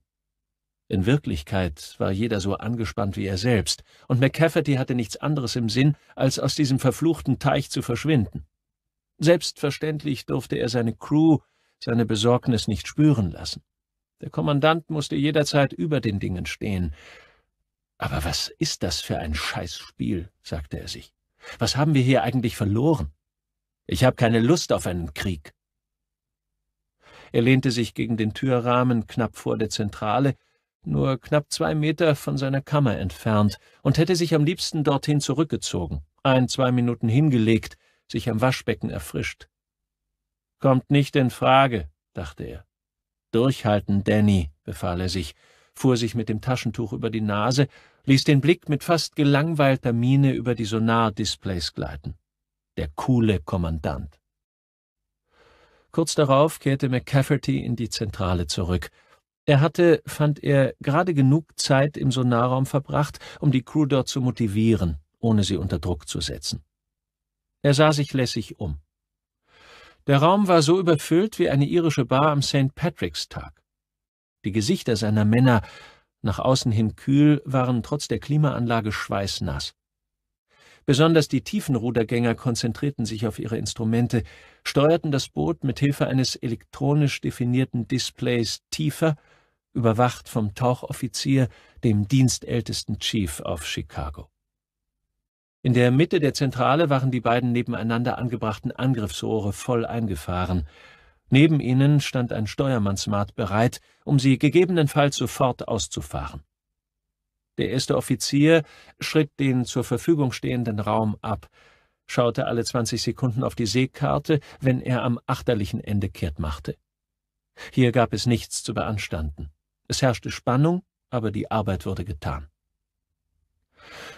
In Wirklichkeit war jeder so angespannt wie er selbst, und McCafferty hatte nichts anderes im Sinn, als aus diesem verfluchten Teich zu verschwinden. Selbstverständlich durfte er seine Crew seine Besorgnis nicht spüren lassen. Der Kommandant musste jederzeit über den Dingen stehen. Aber was ist das für ein Scheißspiel, sagte er sich. Was haben wir hier eigentlich verloren? Ich habe keine Lust auf einen Krieg. Er lehnte sich gegen den Türrahmen knapp vor der Zentrale, nur knapp zwei Meter von seiner Kammer entfernt, und hätte sich am liebsten dorthin zurückgezogen, ein, zwei Minuten hingelegt, sich am Waschbecken erfrischt. Kommt nicht in Frage, dachte er. Durchhalten, Danny, befahl er sich, fuhr sich mit dem Taschentuch über die Nase, ließ den Blick mit fast gelangweilter Miene über die Sonardisplays gleiten. Der coole Kommandant. Kurz darauf kehrte McCafferty in die Zentrale zurück. Er hatte, fand er, gerade genug Zeit im Sonarraum verbracht, um die Crew dort zu motivieren, ohne sie unter Druck zu setzen. Er sah sich lässig um. Der Raum war so überfüllt wie eine irische Bar am St. Patrick's Tag. Die Gesichter seiner Männer, nach außen hin kühl, waren trotz der Klimaanlage schweißnass. Besonders die Tiefenrudergänger konzentrierten sich auf ihre Instrumente, steuerten das Boot mit Hilfe eines elektronisch definierten Displays tiefer, überwacht vom Tauchoffizier, dem dienstältesten Chief auf Chicago. In der Mitte der Zentrale waren die beiden nebeneinander angebrachten Angriffsrohre voll eingefahren. Neben ihnen stand ein Steuermannsmart bereit, um sie gegebenenfalls sofort auszufahren. Der erste Offizier schritt den zur Verfügung stehenden Raum ab, schaute alle 20 Sekunden auf die Seekarte, wenn er am achterlichen Ende kehrt machte. Hier gab es nichts zu beanstanden. Es herrschte Spannung, aber die Arbeit wurde getan.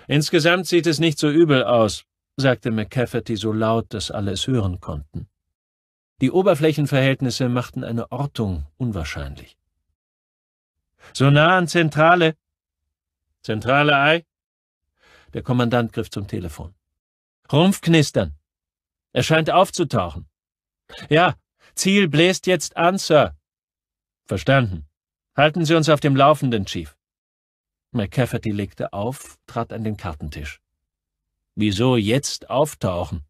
Insgesamt sieht es nicht so übel aus, sagte McCafferty so laut, dass alle es hören konnten. Die Oberflächenverhältnisse machten eine Ortung unwahrscheinlich. So nah an Zentrale. Zentrale Ei? Der Kommandant griff zum Telefon. Rumpfknistern. Er scheint aufzutauchen. Ja, Ziel bläst jetzt an, Sir. Verstanden. Halten Sie uns auf dem Laufenden, Chief. McCafferty legte auf, trat an den Kartentisch. Wieso jetzt auftauchen?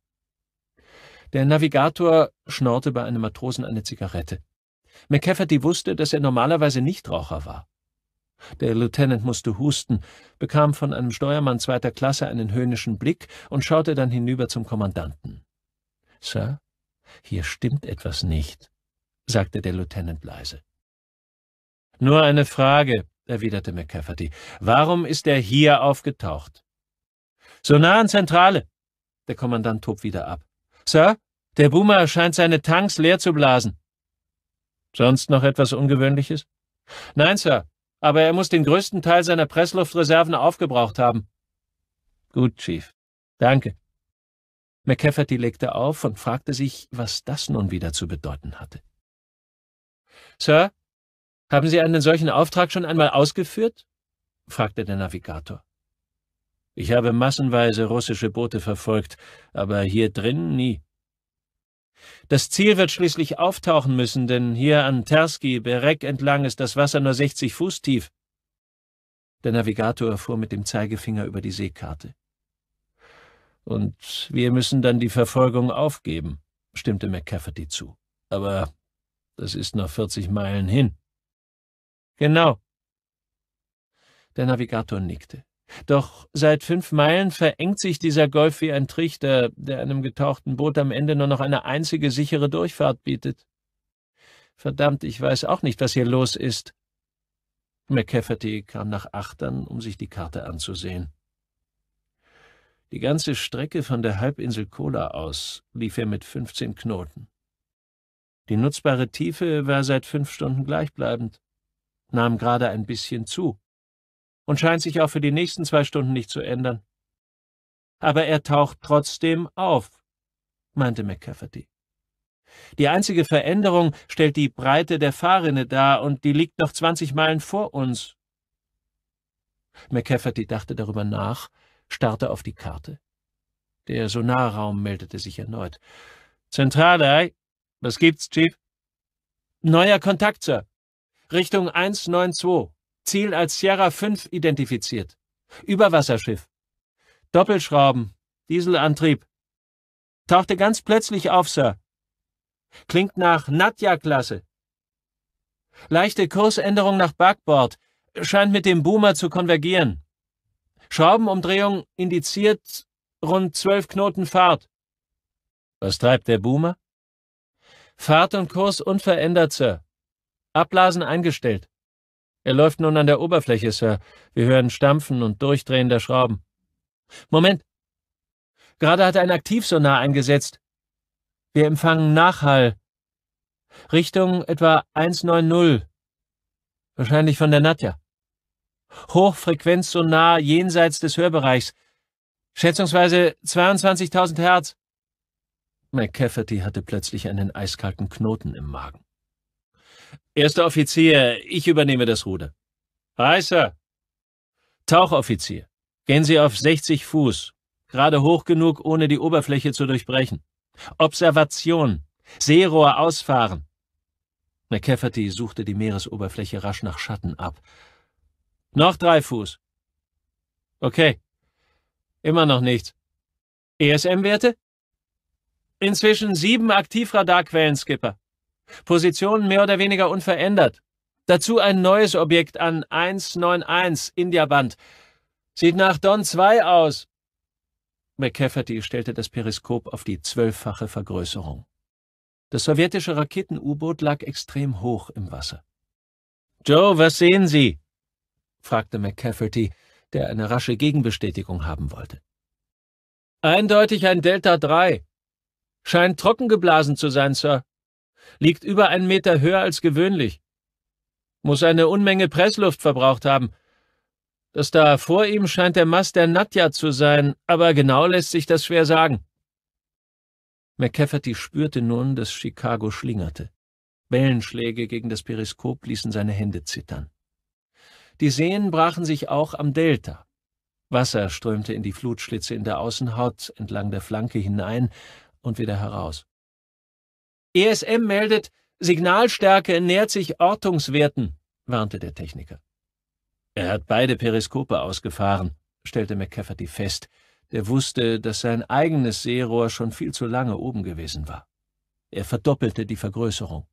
Der Navigator schnorrte bei einem Matrosen eine Zigarette. McCafferty wusste, dass er normalerweise Nichtraucher war. Der Lieutenant musste husten, bekam von einem Steuermann zweiter Klasse einen höhnischen Blick und schaute dann hinüber zum Kommandanten. Sir, hier stimmt etwas nicht, sagte der Lieutenant leise. Nur eine Frage, erwiderte McCafferty. Warum ist er hier aufgetaucht? So nah an Zentrale. Der Kommandant hob wieder ab. Sir, der Boomer scheint seine Tanks leer zu blasen. Sonst noch etwas Ungewöhnliches? Nein, Sir, aber er muss den größten Teil seiner Pressluftreserven aufgebraucht haben. Gut, Chief. Danke. McCafferty legte auf und fragte sich, was das nun wieder zu bedeuten hatte. Sir, haben Sie einen solchen Auftrag schon einmal ausgeführt? fragte der Navigator. Ich habe massenweise russische Boote verfolgt, aber hier drin nie. Das Ziel wird schließlich auftauchen müssen, denn hier an Terski, Berek entlang ist das Wasser nur 60 Fuß tief. Der Navigator fuhr mit dem Zeigefinger über die Seekarte. Und wir müssen dann die Verfolgung aufgeben, stimmte McCafferty zu. Aber das ist noch 40 Meilen hin. Genau. Der Navigator nickte. Doch seit fünf Meilen verengt sich dieser Golf wie ein Trichter, der einem getauchten Boot am Ende nur noch eine einzige sichere Durchfahrt bietet. Verdammt, ich weiß auch nicht, was hier los ist. McCafferty kam nach Achtern, um sich die Karte anzusehen. Die ganze Strecke von der Halbinsel Kola aus lief er mit fünfzehn Knoten. Die nutzbare Tiefe war seit fünf Stunden gleichbleibend nahm gerade ein bisschen zu und scheint sich auch für die nächsten zwei Stunden nicht zu ändern. Aber er taucht trotzdem auf, meinte McCafferty. Die einzige Veränderung stellt die Breite der Fahrrinne dar, und die liegt noch zwanzig Meilen vor uns. McCafferty dachte darüber nach, starrte auf die Karte. Der Sonarraum meldete sich erneut. Zentrale, was gibt's, Chief? Neuer Kontakt, Sir. Richtung 192, Ziel als Sierra 5 identifiziert. Überwasserschiff. Doppelschrauben, Dieselantrieb. Tauchte ganz plötzlich auf, Sir. Klingt nach Nadja-Klasse. Leichte Kursänderung nach Backbord, scheint mit dem Boomer zu konvergieren. Schraubenumdrehung indiziert rund zwölf Knoten Fahrt. Was treibt der Boomer? Fahrt und Kurs unverändert, Sir. Abblasen eingestellt. Er läuft nun an der Oberfläche, Sir. Wir hören Stampfen und Durchdrehen der Schrauben. Moment! Gerade hat ein Aktivsonar eingesetzt. Wir empfangen Nachhall. Richtung etwa 190. Wahrscheinlich von der Nadja. Hochfrequenzsonar jenseits des Hörbereichs. Schätzungsweise 22.000 Hertz. McCafferty hatte plötzlich einen eiskalten Knoten im Magen. Erster Offizier, ich übernehme das Ruder. Heißer! Tauchoffizier, gehen Sie auf 60 Fuß, gerade hoch genug, ohne die Oberfläche zu durchbrechen. Observation, Seerohr ausfahren. McCafferty suchte die Meeresoberfläche rasch nach Schatten ab. Noch drei Fuß. Okay. Immer noch nichts. ESM-Werte? Inzwischen sieben Aktivradarquellen, Skipper. Positionen mehr oder weniger unverändert. Dazu ein neues Objekt an 191 Indiaband. Sieht nach Don 2 aus. McCafferty stellte das Periskop auf die zwölffache Vergrößerung. Das sowjetische Raketen-U-Boot lag extrem hoch im Wasser. Joe, was sehen Sie? fragte McCafferty, der eine rasche Gegenbestätigung haben wollte. Eindeutig ein Delta 3. Scheint trocken geblasen zu sein, Sir, liegt über einen Meter höher als gewöhnlich, muss eine Unmenge Pressluft verbraucht haben. Das da vor ihm scheint der Mast der Nadja zu sein, aber genau lässt sich das schwer sagen. McCafferty spürte nun, dass Chicago schlingerte. Wellenschläge gegen das Periskop ließen seine Hände zittern. Die Seen brachen sich auch am Delta. Wasser strömte in die Flutschlitze in der Außenhaut entlang der Flanke hinein und wieder heraus. ESM meldet, Signalstärke nähert sich Ortungswerten, warnte der Techniker. Er hat beide Periskope ausgefahren, stellte McCafferty fest, der wusste, dass sein eigenes Seerohr schon viel zu lange oben gewesen war. Er verdoppelte die Vergrößerung.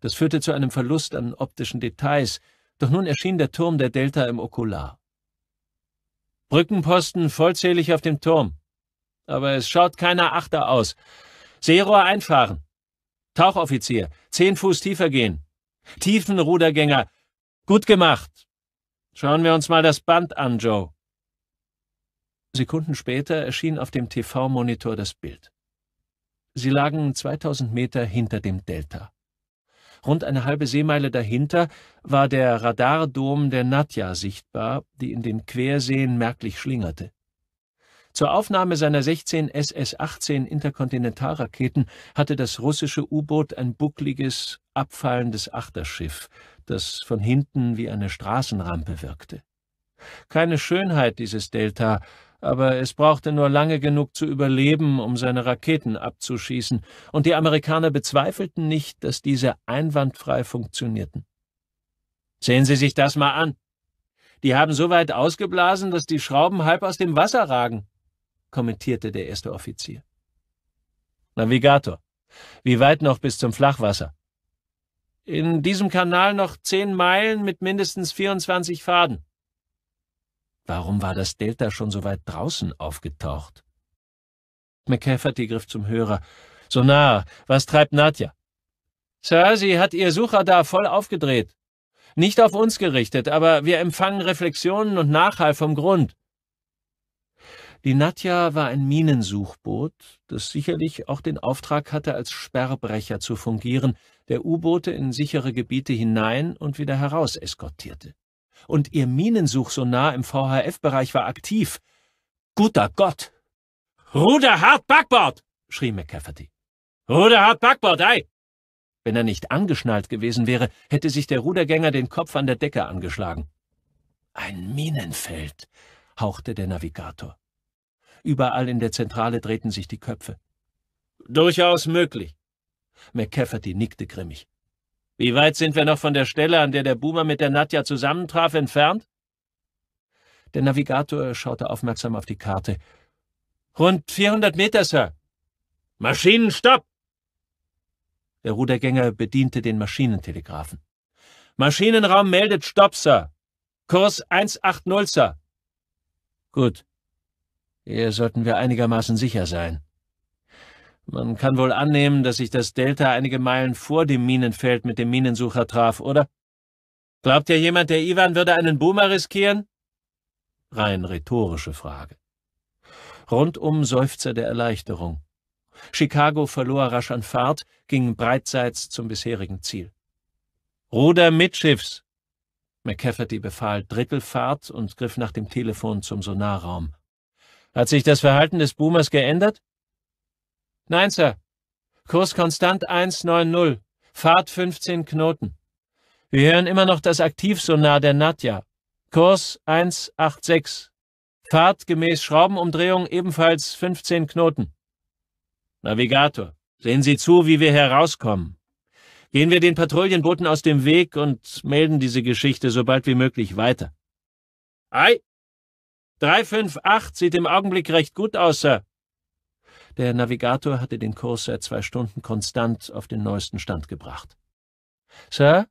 Das führte zu einem Verlust an optischen Details, doch nun erschien der Turm der Delta im Okular. Brückenposten vollzählig auf dem Turm. Aber es schaut keiner Achter aus. Seerohr einfahren. Tauchoffizier, zehn Fuß tiefer gehen. Tiefenrudergänger. Gut gemacht. Schauen wir uns mal das Band an, Joe. Sekunden später erschien auf dem TV-Monitor das Bild. Sie lagen 2000 Meter hinter dem Delta. Rund eine halbe Seemeile dahinter war der Radardom der Nadja sichtbar, die in den Querseen merklich schlingerte. Zur Aufnahme seiner 16 SS-18 Interkontinentalraketen hatte das russische U-Boot ein buckliges, abfallendes Achterschiff, das von hinten wie eine Straßenrampe wirkte. Keine Schönheit dieses Delta, aber es brauchte nur lange genug zu überleben, um seine Raketen abzuschießen, und die Amerikaner bezweifelten nicht, dass diese einwandfrei funktionierten. Sehen Sie sich das mal an. Die haben so weit ausgeblasen, dass die Schrauben halb aus dem Wasser ragen kommentierte der erste Offizier. Navigator, wie weit noch bis zum Flachwasser? In diesem Kanal noch zehn Meilen mit mindestens 24 Faden. Warum war das Delta schon so weit draußen aufgetaucht? McCafferty griff zum Hörer. So nah, was treibt Nadja? Sir, sie hat ihr Sucher da voll aufgedreht. Nicht auf uns gerichtet, aber wir empfangen Reflexionen und Nachhall vom Grund. Die Nadja war ein Minensuchboot, das sicherlich auch den Auftrag hatte, als Sperrbrecher zu fungieren, der U-Boote in sichere Gebiete hinein und wieder heraus eskortierte. Und ihr Minensuch so nah im VHF-Bereich war aktiv. Guter Gott! Ruder hart Backbord! schrie McCafferty. Ruder hart Backbord, ei! Wenn er nicht angeschnallt gewesen wäre, hätte sich der Rudergänger den Kopf an der Decke angeschlagen. Ein Minenfeld, hauchte der Navigator. Überall in der Zentrale drehten sich die Köpfe. Durchaus möglich. McCafferty nickte grimmig. Wie weit sind wir noch von der Stelle, an der der Boomer mit der Nadja zusammentraf, entfernt? Der Navigator schaute aufmerksam auf die Karte. Rund 400 Meter, Sir. Maschinenstopp! Der Rudergänger bediente den Maschinentelegrafen. Maschinenraum meldet Stopp, Sir. Kurs 180, Sir. Gut. Hier sollten wir einigermaßen sicher sein. Man kann wohl annehmen, dass sich das Delta einige Meilen vor dem Minenfeld mit dem Minensucher traf, oder? Glaubt ja jemand, der Ivan würde einen Boomer riskieren? Rein rhetorische Frage. Rundum Seufzer der Erleichterung. Chicago verlor rasch an Fahrt, ging breitseits zum bisherigen Ziel. Ruder mitschiffs! McCafferty befahl Drittelfahrt und griff nach dem Telefon zum Sonarraum. Hat sich das Verhalten des Boomers geändert? Nein, Sir. Kurs konstant 190, Fahrt 15 Knoten. Wir hören immer noch das Aktivsonar der Nadja. Kurs 186. Fahrt gemäß Schraubenumdrehung ebenfalls 15 Knoten. Navigator, sehen Sie zu, wie wir herauskommen. Gehen wir den Patrouillenbooten aus dem Weg und melden diese Geschichte sobald wie möglich weiter. Ei, 358 sieht im Augenblick recht gut aus, Sir. Der Navigator hatte den Kurs seit zwei Stunden konstant auf den neuesten Stand gebracht. Sir,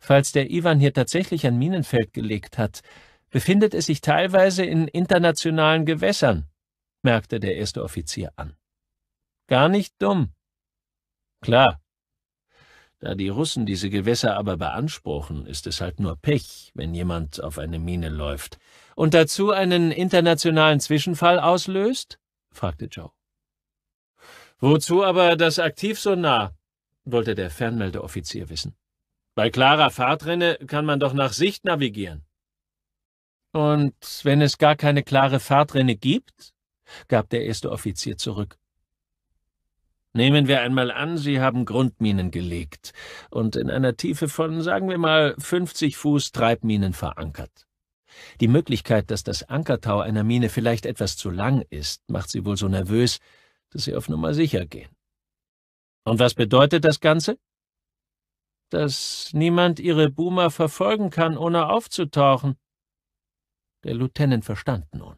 falls der Iwan hier tatsächlich ein Minenfeld gelegt hat, befindet es sich teilweise in internationalen Gewässern, merkte der erste Offizier an. Gar nicht dumm. Klar. Da die Russen diese Gewässer aber beanspruchen, ist es halt nur Pech, wenn jemand auf eine Mine läuft und dazu einen internationalen Zwischenfall auslöst? fragte Joe. Wozu aber das Aktiv so nah? wollte der Fernmeldeoffizier wissen. Bei klarer Fahrtrinne kann man doch nach Sicht navigieren. Und wenn es gar keine klare Fahrtrinne gibt? gab der erste Offizier zurück. Nehmen wir einmal an, Sie haben Grundminen gelegt und in einer Tiefe von, sagen wir mal, 50 Fuß Treibminen verankert. Die Möglichkeit, dass das Ankertau einer Mine vielleicht etwas zu lang ist, macht sie wohl so nervös, dass sie auf Nummer sicher gehen. Und was bedeutet das Ganze? Dass niemand ihre Boomer verfolgen kann, ohne aufzutauchen. Der Lieutenant verstand nun.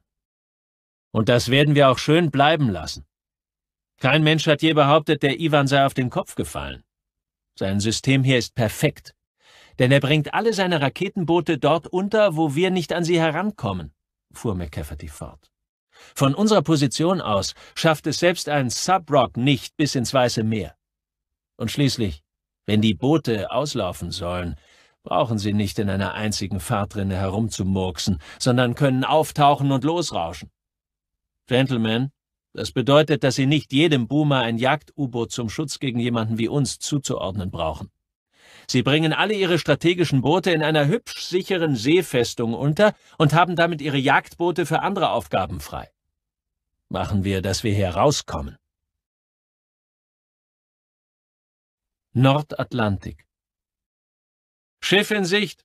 Und das werden wir auch schön bleiben lassen. Kein Mensch hat je behauptet, der Ivan sei auf den Kopf gefallen. Sein System hier ist perfekt denn er bringt alle seine Raketenboote dort unter, wo wir nicht an sie herankommen, fuhr McCafferty fort. Von unserer Position aus schafft es selbst ein Subrock nicht bis ins Weiße Meer. Und schließlich, wenn die Boote auslaufen sollen, brauchen sie nicht in einer einzigen Fahrtrinne herumzumurksen, sondern können auftauchen und losrauschen. Gentlemen, das bedeutet, dass Sie nicht jedem Boomer ein Jagd-U-Boot zum Schutz gegen jemanden wie uns zuzuordnen brauchen. Sie bringen alle ihre strategischen Boote in einer hübsch sicheren Seefestung unter und haben damit ihre Jagdboote für andere Aufgaben frei.
Machen wir, dass wir hier rauskommen.
Nordatlantik Schiff in Sicht.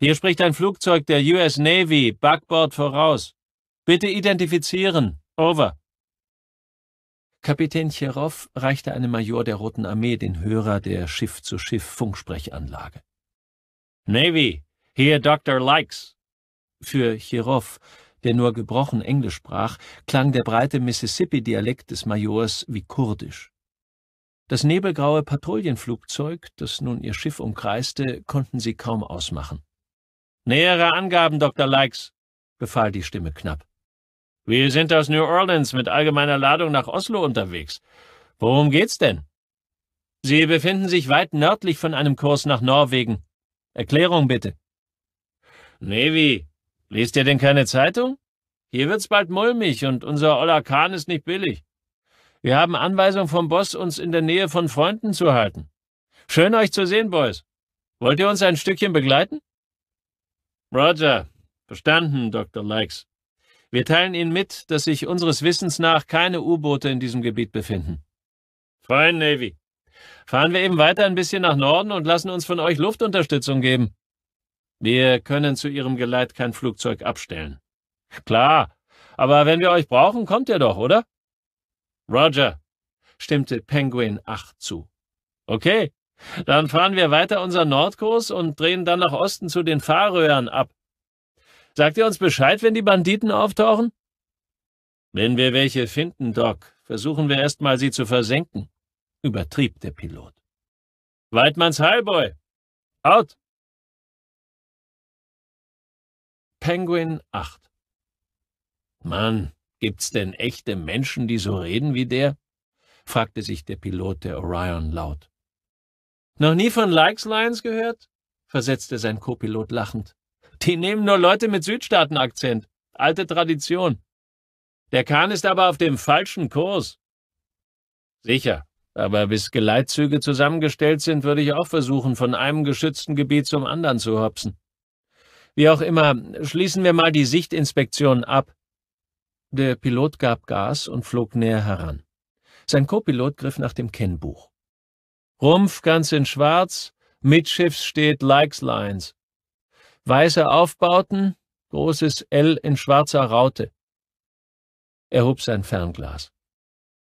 Hier spricht ein Flugzeug der US Navy, Backbord voraus. Bitte identifizieren. Over. Kapitän Tscherow reichte einem Major der Roten Armee den Hörer der Schiff-zu-Schiff-Funksprechanlage. Navy, hier Dr. Likes. Für Tscherow, der nur gebrochen Englisch sprach, klang der breite Mississippi-Dialekt des Majors wie kurdisch. Das nebelgraue Patrouillenflugzeug, das nun ihr Schiff umkreiste, konnten sie kaum ausmachen. Nähere Angaben, Dr. Likes, befahl die Stimme knapp. Wir sind aus New Orleans mit allgemeiner Ladung nach Oslo unterwegs. Worum geht's denn? Sie befinden sich weit nördlich von einem Kurs nach Norwegen. Erklärung bitte. Navy, liest ihr denn keine Zeitung? Hier wird's bald mulmig und unser Oller Kahn ist nicht billig. Wir haben Anweisung vom Boss, uns in der Nähe von Freunden zu halten. Schön euch zu sehen, Boys. Wollt ihr uns ein Stückchen begleiten? Roger. Verstanden, Dr. Likes. Wir teilen Ihnen mit, dass sich unseres Wissens nach keine U-Boote in diesem Gebiet befinden. Fine, Navy. Fahren wir eben weiter ein bisschen nach Norden und lassen uns von euch Luftunterstützung geben. Wir können zu Ihrem Geleit kein Flugzeug abstellen. Klar, aber wenn wir euch brauchen, kommt ihr doch, oder? Roger, stimmte Penguin 8 zu. Okay, dann fahren wir weiter unseren Nordkurs und drehen dann nach Osten zu den Fahrröhren ab. Sagt ihr uns Bescheid, wenn die Banditen auftauchen? Wenn wir welche finden, Doc, versuchen wir erstmal, sie zu versenken, übertrieb der Pilot.
Weidmanns Heilboy! Out!
Penguin 8 Mann, gibt's denn echte Menschen, die so reden wie der? fragte sich der Pilot der Orion laut. Noch nie von Likes Lions gehört? versetzte sein Copilot lachend. Die nehmen nur Leute mit Südstaatenakzent. Alte Tradition. Der Kahn ist aber auf dem falschen Kurs. Sicher, aber bis Geleitzüge zusammengestellt sind, würde ich auch versuchen, von einem geschützten Gebiet zum anderen zu hopsen. Wie auch immer, schließen wir mal die Sichtinspektion ab. Der Pilot gab Gas und flog näher heran. Sein Copilot griff nach dem Kennbuch. Rumpf ganz in schwarz, Mitschiffs steht Likes Lines. Weiße Aufbauten, großes L in schwarzer Raute. Er hob sein Fernglas.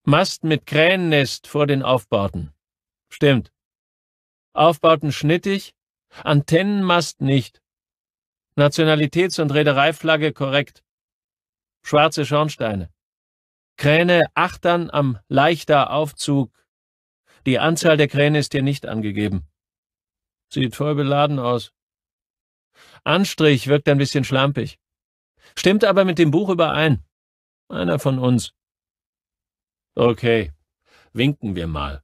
Mast mit Krähennest vor den Aufbauten. Stimmt. Aufbauten schnittig, Antennenmast nicht. Nationalitäts- und Reedereiflagge korrekt. Schwarze Schornsteine. Kräne achtern am leichter Aufzug. Die Anzahl der Kräne ist hier nicht angegeben. Sieht voll beladen aus. Anstrich wirkt ein bisschen schlampig. Stimmt aber mit dem Buch überein. Einer von uns. Okay, winken wir mal.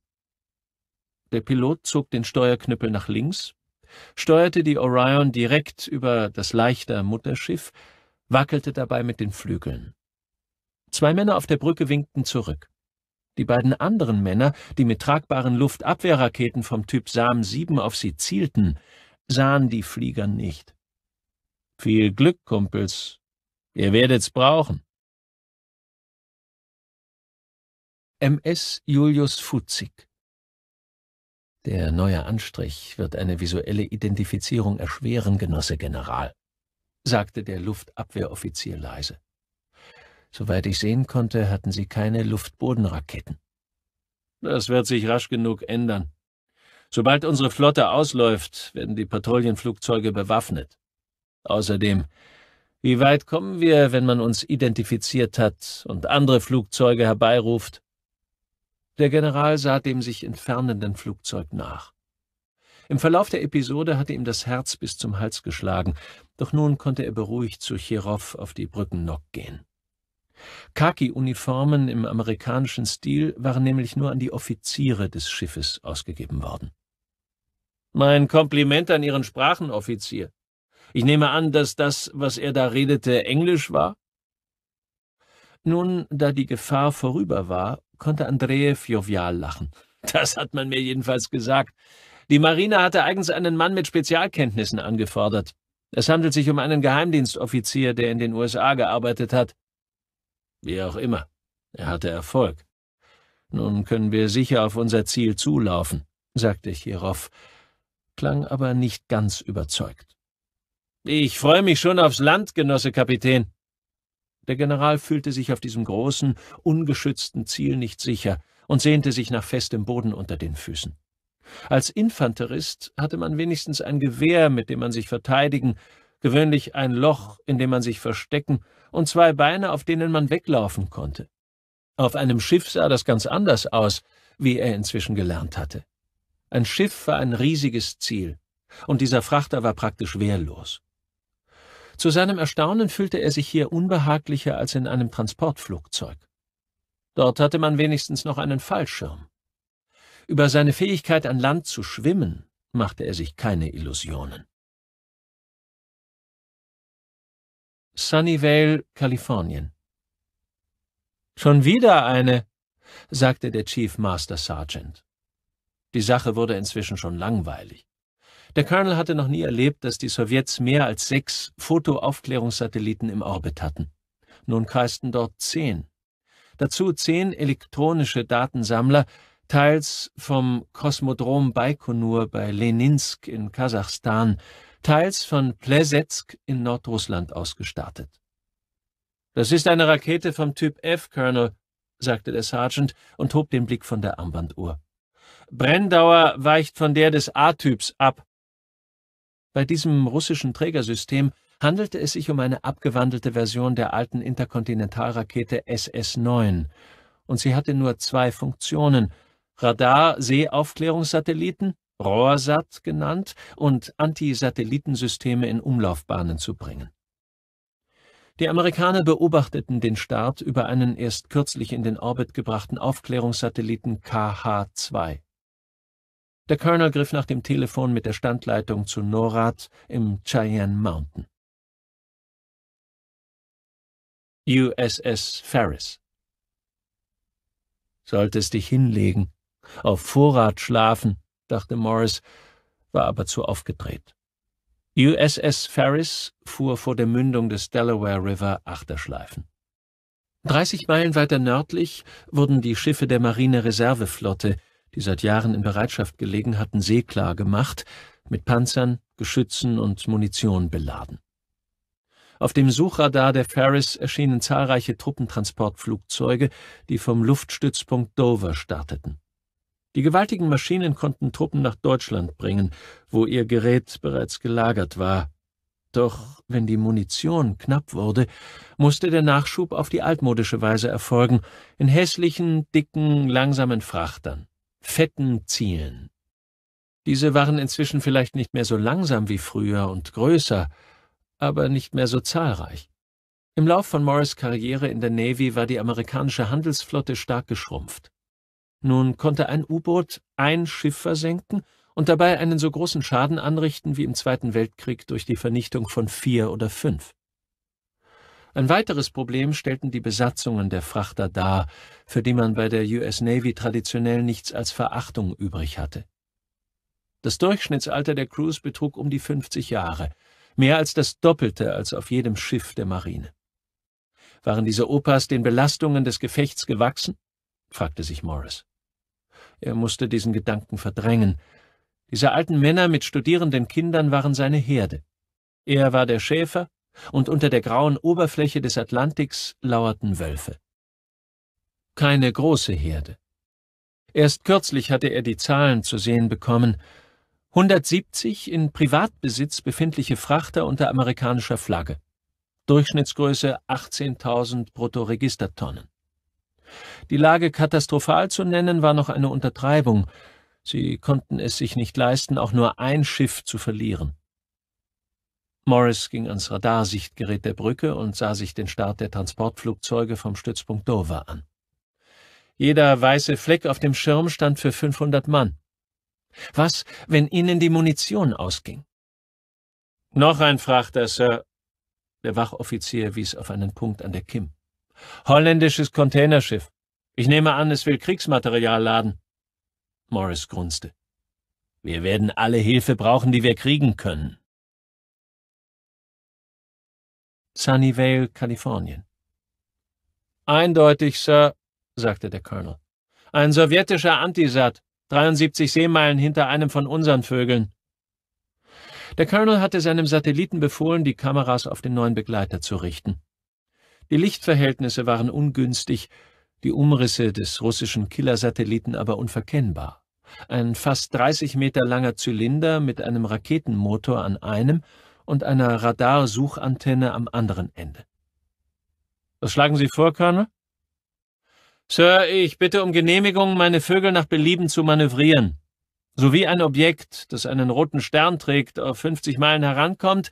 Der Pilot zog den Steuerknüppel nach links, steuerte die Orion direkt über das leichte Mutterschiff, wackelte dabei mit den Flügeln. Zwei Männer auf der Brücke winkten zurück. Die beiden anderen Männer, die mit tragbaren Luftabwehrraketen vom Typ Sam 7 auf sie zielten, sahen die Flieger nicht. Viel Glück, Kumpels, ihr werdet's brauchen. MS Julius Fuzig Der neue Anstrich wird eine visuelle Identifizierung erschweren, Genosse General, sagte der Luftabwehroffizier leise. Soweit ich sehen konnte, hatten sie keine Luftbodenraketen. Das wird sich rasch genug ändern, Sobald unsere Flotte ausläuft, werden die Patrouillenflugzeuge bewaffnet. Außerdem, wie weit kommen wir, wenn man uns identifiziert hat und andere Flugzeuge herbeiruft? Der General sah dem sich entfernenden Flugzeug nach. Im Verlauf der Episode hatte ihm das Herz bis zum Hals geschlagen, doch nun konnte er beruhigt zu Chirov auf die Brückennock gehen. Khaki-Uniformen im amerikanischen Stil waren nämlich nur an die Offiziere des Schiffes ausgegeben worden. Mein Kompliment an Ihren Sprachenoffizier. Ich nehme an, dass das, was er da redete, Englisch war? Nun, da die Gefahr vorüber war, konnte Andrejew jovial lachen. Das hat man mir jedenfalls gesagt. Die Marine hatte eigens einen Mann mit Spezialkenntnissen angefordert. Es handelt sich um einen Geheimdienstoffizier, der in den USA gearbeitet hat. Wie auch immer, er hatte Erfolg. Nun können wir sicher auf unser Ziel zulaufen, sagte Chirov, klang aber nicht ganz überzeugt. Ich freue mich schon aufs Land, Genosse Kapitän. Der General fühlte sich auf diesem großen, ungeschützten Ziel nicht sicher und sehnte sich nach festem Boden unter den Füßen. Als Infanterist hatte man wenigstens ein Gewehr, mit dem man sich verteidigen, gewöhnlich ein Loch, in dem man sich verstecken, und zwei Beine, auf denen man weglaufen konnte. Auf einem Schiff sah das ganz anders aus, wie er inzwischen gelernt hatte. Ein Schiff war ein riesiges Ziel, und dieser Frachter war praktisch wehrlos. Zu seinem Erstaunen fühlte er sich hier unbehaglicher als in einem Transportflugzeug. Dort hatte man wenigstens noch einen Fallschirm. Über seine Fähigkeit an Land zu schwimmen machte er sich keine Illusionen. Sunnyvale, Kalifornien. Schon wieder eine, sagte der Chief Master Sergeant. Die Sache wurde inzwischen schon langweilig. Der Colonel hatte noch nie erlebt, dass die Sowjets mehr als sechs Fotoaufklärungssatelliten im Orbit hatten. Nun kreisten dort zehn. Dazu zehn elektronische Datensammler, teils vom Kosmodrom Baikonur bei Leninsk in Kasachstan, teils von Plesetsk in Nordrussland ausgestartet. Das ist eine Rakete vom Typ F, Colonel, sagte der Sergeant und hob den Blick von der Armbanduhr. Brenndauer weicht von der des A-Typs ab. Bei diesem russischen Trägersystem handelte es sich um eine abgewandelte Version der alten Interkontinentalrakete SS-9, und sie hatte nur zwei Funktionen Radar-Seeaufklärungssatelliten, ROHRSAT genannt, und Anti-Satellitensysteme in Umlaufbahnen zu bringen. Die Amerikaner beobachteten den Start über einen erst kürzlich in den Orbit gebrachten Aufklärungssatelliten KH-2. Der Colonel griff nach dem Telefon mit der Standleitung zu NORAD im Cheyenne Mountain. USS Ferris. Solltest dich hinlegen, auf Vorrat schlafen, dachte Morris, war aber zu aufgedreht. USS Ferris fuhr vor der Mündung des Delaware River Achterschleifen. Dreißig Meilen weiter nördlich wurden die Schiffe der Marine Reserveflotte, die seit Jahren in Bereitschaft gelegen hatten, seeklar gemacht, mit Panzern, Geschützen und Munition beladen. Auf dem Suchradar der Ferris erschienen zahlreiche Truppentransportflugzeuge, die vom Luftstützpunkt Dover starteten. Die gewaltigen Maschinen konnten Truppen nach Deutschland bringen, wo ihr Gerät bereits gelagert war. Doch wenn die Munition knapp wurde, musste der Nachschub auf die altmodische Weise erfolgen, in hässlichen, dicken, langsamen Frachtern fetten Zielen. Diese waren inzwischen vielleicht nicht mehr so langsam wie früher und größer, aber nicht mehr so zahlreich. Im Lauf von Morris' Karriere in der Navy war die amerikanische Handelsflotte stark geschrumpft. Nun konnte ein U-Boot ein Schiff versenken und dabei einen so großen Schaden anrichten wie im Zweiten Weltkrieg durch die Vernichtung von vier oder fünf. Ein weiteres Problem stellten die Besatzungen der Frachter dar, für die man bei der US Navy traditionell nichts als Verachtung übrig hatte. Das Durchschnittsalter der Crews betrug um die 50 Jahre, mehr als das Doppelte als auf jedem Schiff der Marine. Waren diese Opas den Belastungen des Gefechts gewachsen? fragte sich Morris. Er musste diesen Gedanken verdrängen. Diese alten Männer mit studierenden Kindern waren seine Herde. Er war der Schäfer, und unter der grauen Oberfläche des Atlantiks lauerten Wölfe. Keine große Herde. Erst kürzlich hatte er die Zahlen zu sehen bekommen. 170 in Privatbesitz befindliche Frachter unter amerikanischer Flagge. Durchschnittsgröße 18.000 Bruttoregistertonnen. Die Lage katastrophal zu nennen war noch eine Untertreibung. Sie konnten es sich nicht leisten, auch nur ein Schiff zu verlieren. Morris ging ans Radarsichtgerät der Brücke und sah sich den Start der Transportflugzeuge vom Stützpunkt Dover an. Jeder weiße Fleck auf dem Schirm stand für 500 Mann. Was, wenn ihnen die Munition ausging? Noch ein Frachter, Sir. Der Wachoffizier wies auf einen Punkt an der Kim. Holländisches Containerschiff. Ich nehme an, es will Kriegsmaterial laden. Morris grunzte. Wir werden alle Hilfe brauchen, die wir kriegen können. Sunnyvale, Kalifornien. Eindeutig, Sir, sagte der Colonel. Ein sowjetischer Antisat, 73 Seemeilen hinter einem von unseren Vögeln. Der Colonel hatte seinem Satelliten befohlen, die Kameras auf den neuen Begleiter zu richten. Die Lichtverhältnisse waren ungünstig, die Umrisse des russischen Killersatelliten aber unverkennbar. Ein fast 30 Meter langer Zylinder mit einem Raketenmotor an einem und einer Radarsuchantenne am anderen Ende. Was schlagen Sie vor, Colonel? Sir, ich bitte um Genehmigung, meine Vögel nach Belieben zu manövrieren. Sowie ein Objekt, das einen roten Stern trägt, auf 50 Meilen herankommt,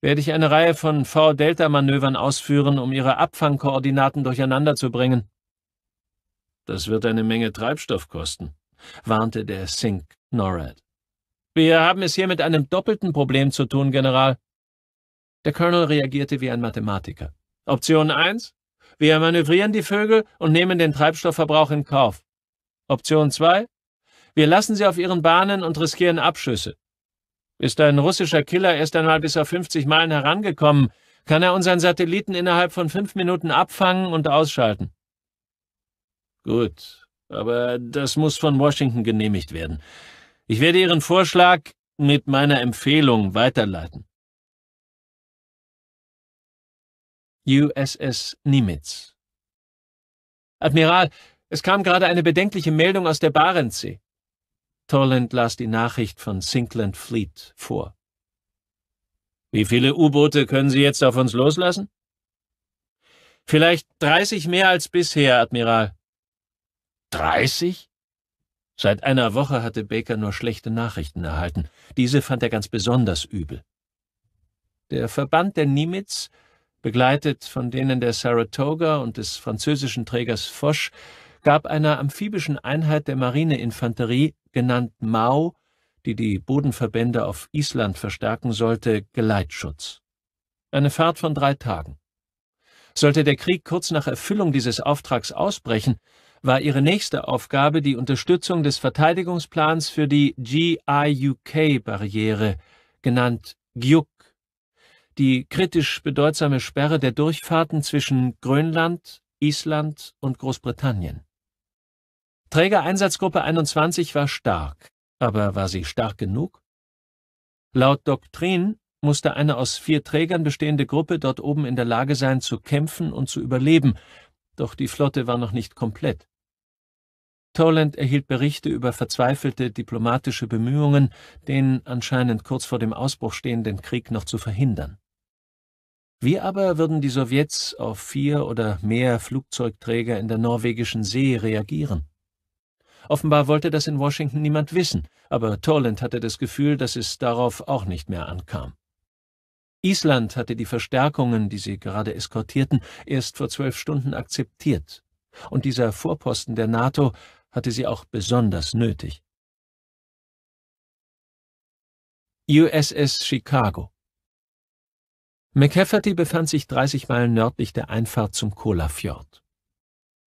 werde ich eine Reihe von V-Delta-Manövern ausführen, um ihre Abfangkoordinaten durcheinander zu bringen. Das wird eine Menge Treibstoff kosten, warnte der Sink NORAD. Wir haben es hier mit einem doppelten Problem zu tun, General. Der Colonel reagierte wie ein Mathematiker. Option 1. Wir manövrieren die Vögel und nehmen den Treibstoffverbrauch in Kauf. Option 2. Wir lassen sie auf ihren Bahnen und riskieren Abschüsse. Ist ein russischer Killer erst einmal bis auf 50 Meilen herangekommen, kann er unseren Satelliten innerhalb von fünf Minuten abfangen und ausschalten. Gut, aber das muss von Washington genehmigt werden. Ich werde Ihren Vorschlag mit meiner Empfehlung weiterleiten. USS Nimitz Admiral, es kam gerade eine bedenkliche Meldung aus der Barentssee. Torland las die Nachricht von Sinkland Fleet vor. Wie viele U-Boote können Sie jetzt auf uns loslassen? Vielleicht 30 mehr als bisher, Admiral. 30? Seit einer Woche hatte Baker nur schlechte Nachrichten erhalten. Diese fand er ganz besonders übel. Der Verband der Nimitz, begleitet von denen der Saratoga und des französischen Trägers Foch, gab einer amphibischen Einheit der Marineinfanterie, genannt Mau, die die Bodenverbände auf Island verstärken sollte, Geleitschutz. Eine Fahrt von drei Tagen. Sollte der Krieg kurz nach Erfüllung dieses Auftrags ausbrechen, war ihre nächste Aufgabe die Unterstützung des Verteidigungsplans für die GIUK-Barriere, genannt GIUK, die kritisch bedeutsame Sperre der Durchfahrten zwischen Grönland, Island und Großbritannien. Träger Einsatzgruppe 21 war stark, aber war sie stark genug? Laut Doktrin musste eine aus vier Trägern bestehende Gruppe dort oben in der Lage sein, zu kämpfen und zu überleben, doch die Flotte war noch nicht komplett. Toland erhielt Berichte über verzweifelte diplomatische Bemühungen, den anscheinend kurz vor dem Ausbruch stehenden Krieg noch zu verhindern. Wie aber würden die Sowjets auf vier oder mehr Flugzeugträger in der norwegischen See reagieren? Offenbar wollte das in Washington niemand wissen, aber Toland hatte das Gefühl, dass es darauf auch nicht mehr ankam. Island hatte die Verstärkungen, die sie gerade eskortierten, erst vor zwölf Stunden akzeptiert, und dieser Vorposten der NATO hatte sie auch besonders nötig. USS Chicago McCafferty befand sich 30 Meilen nördlich der Einfahrt zum Kola Fjord.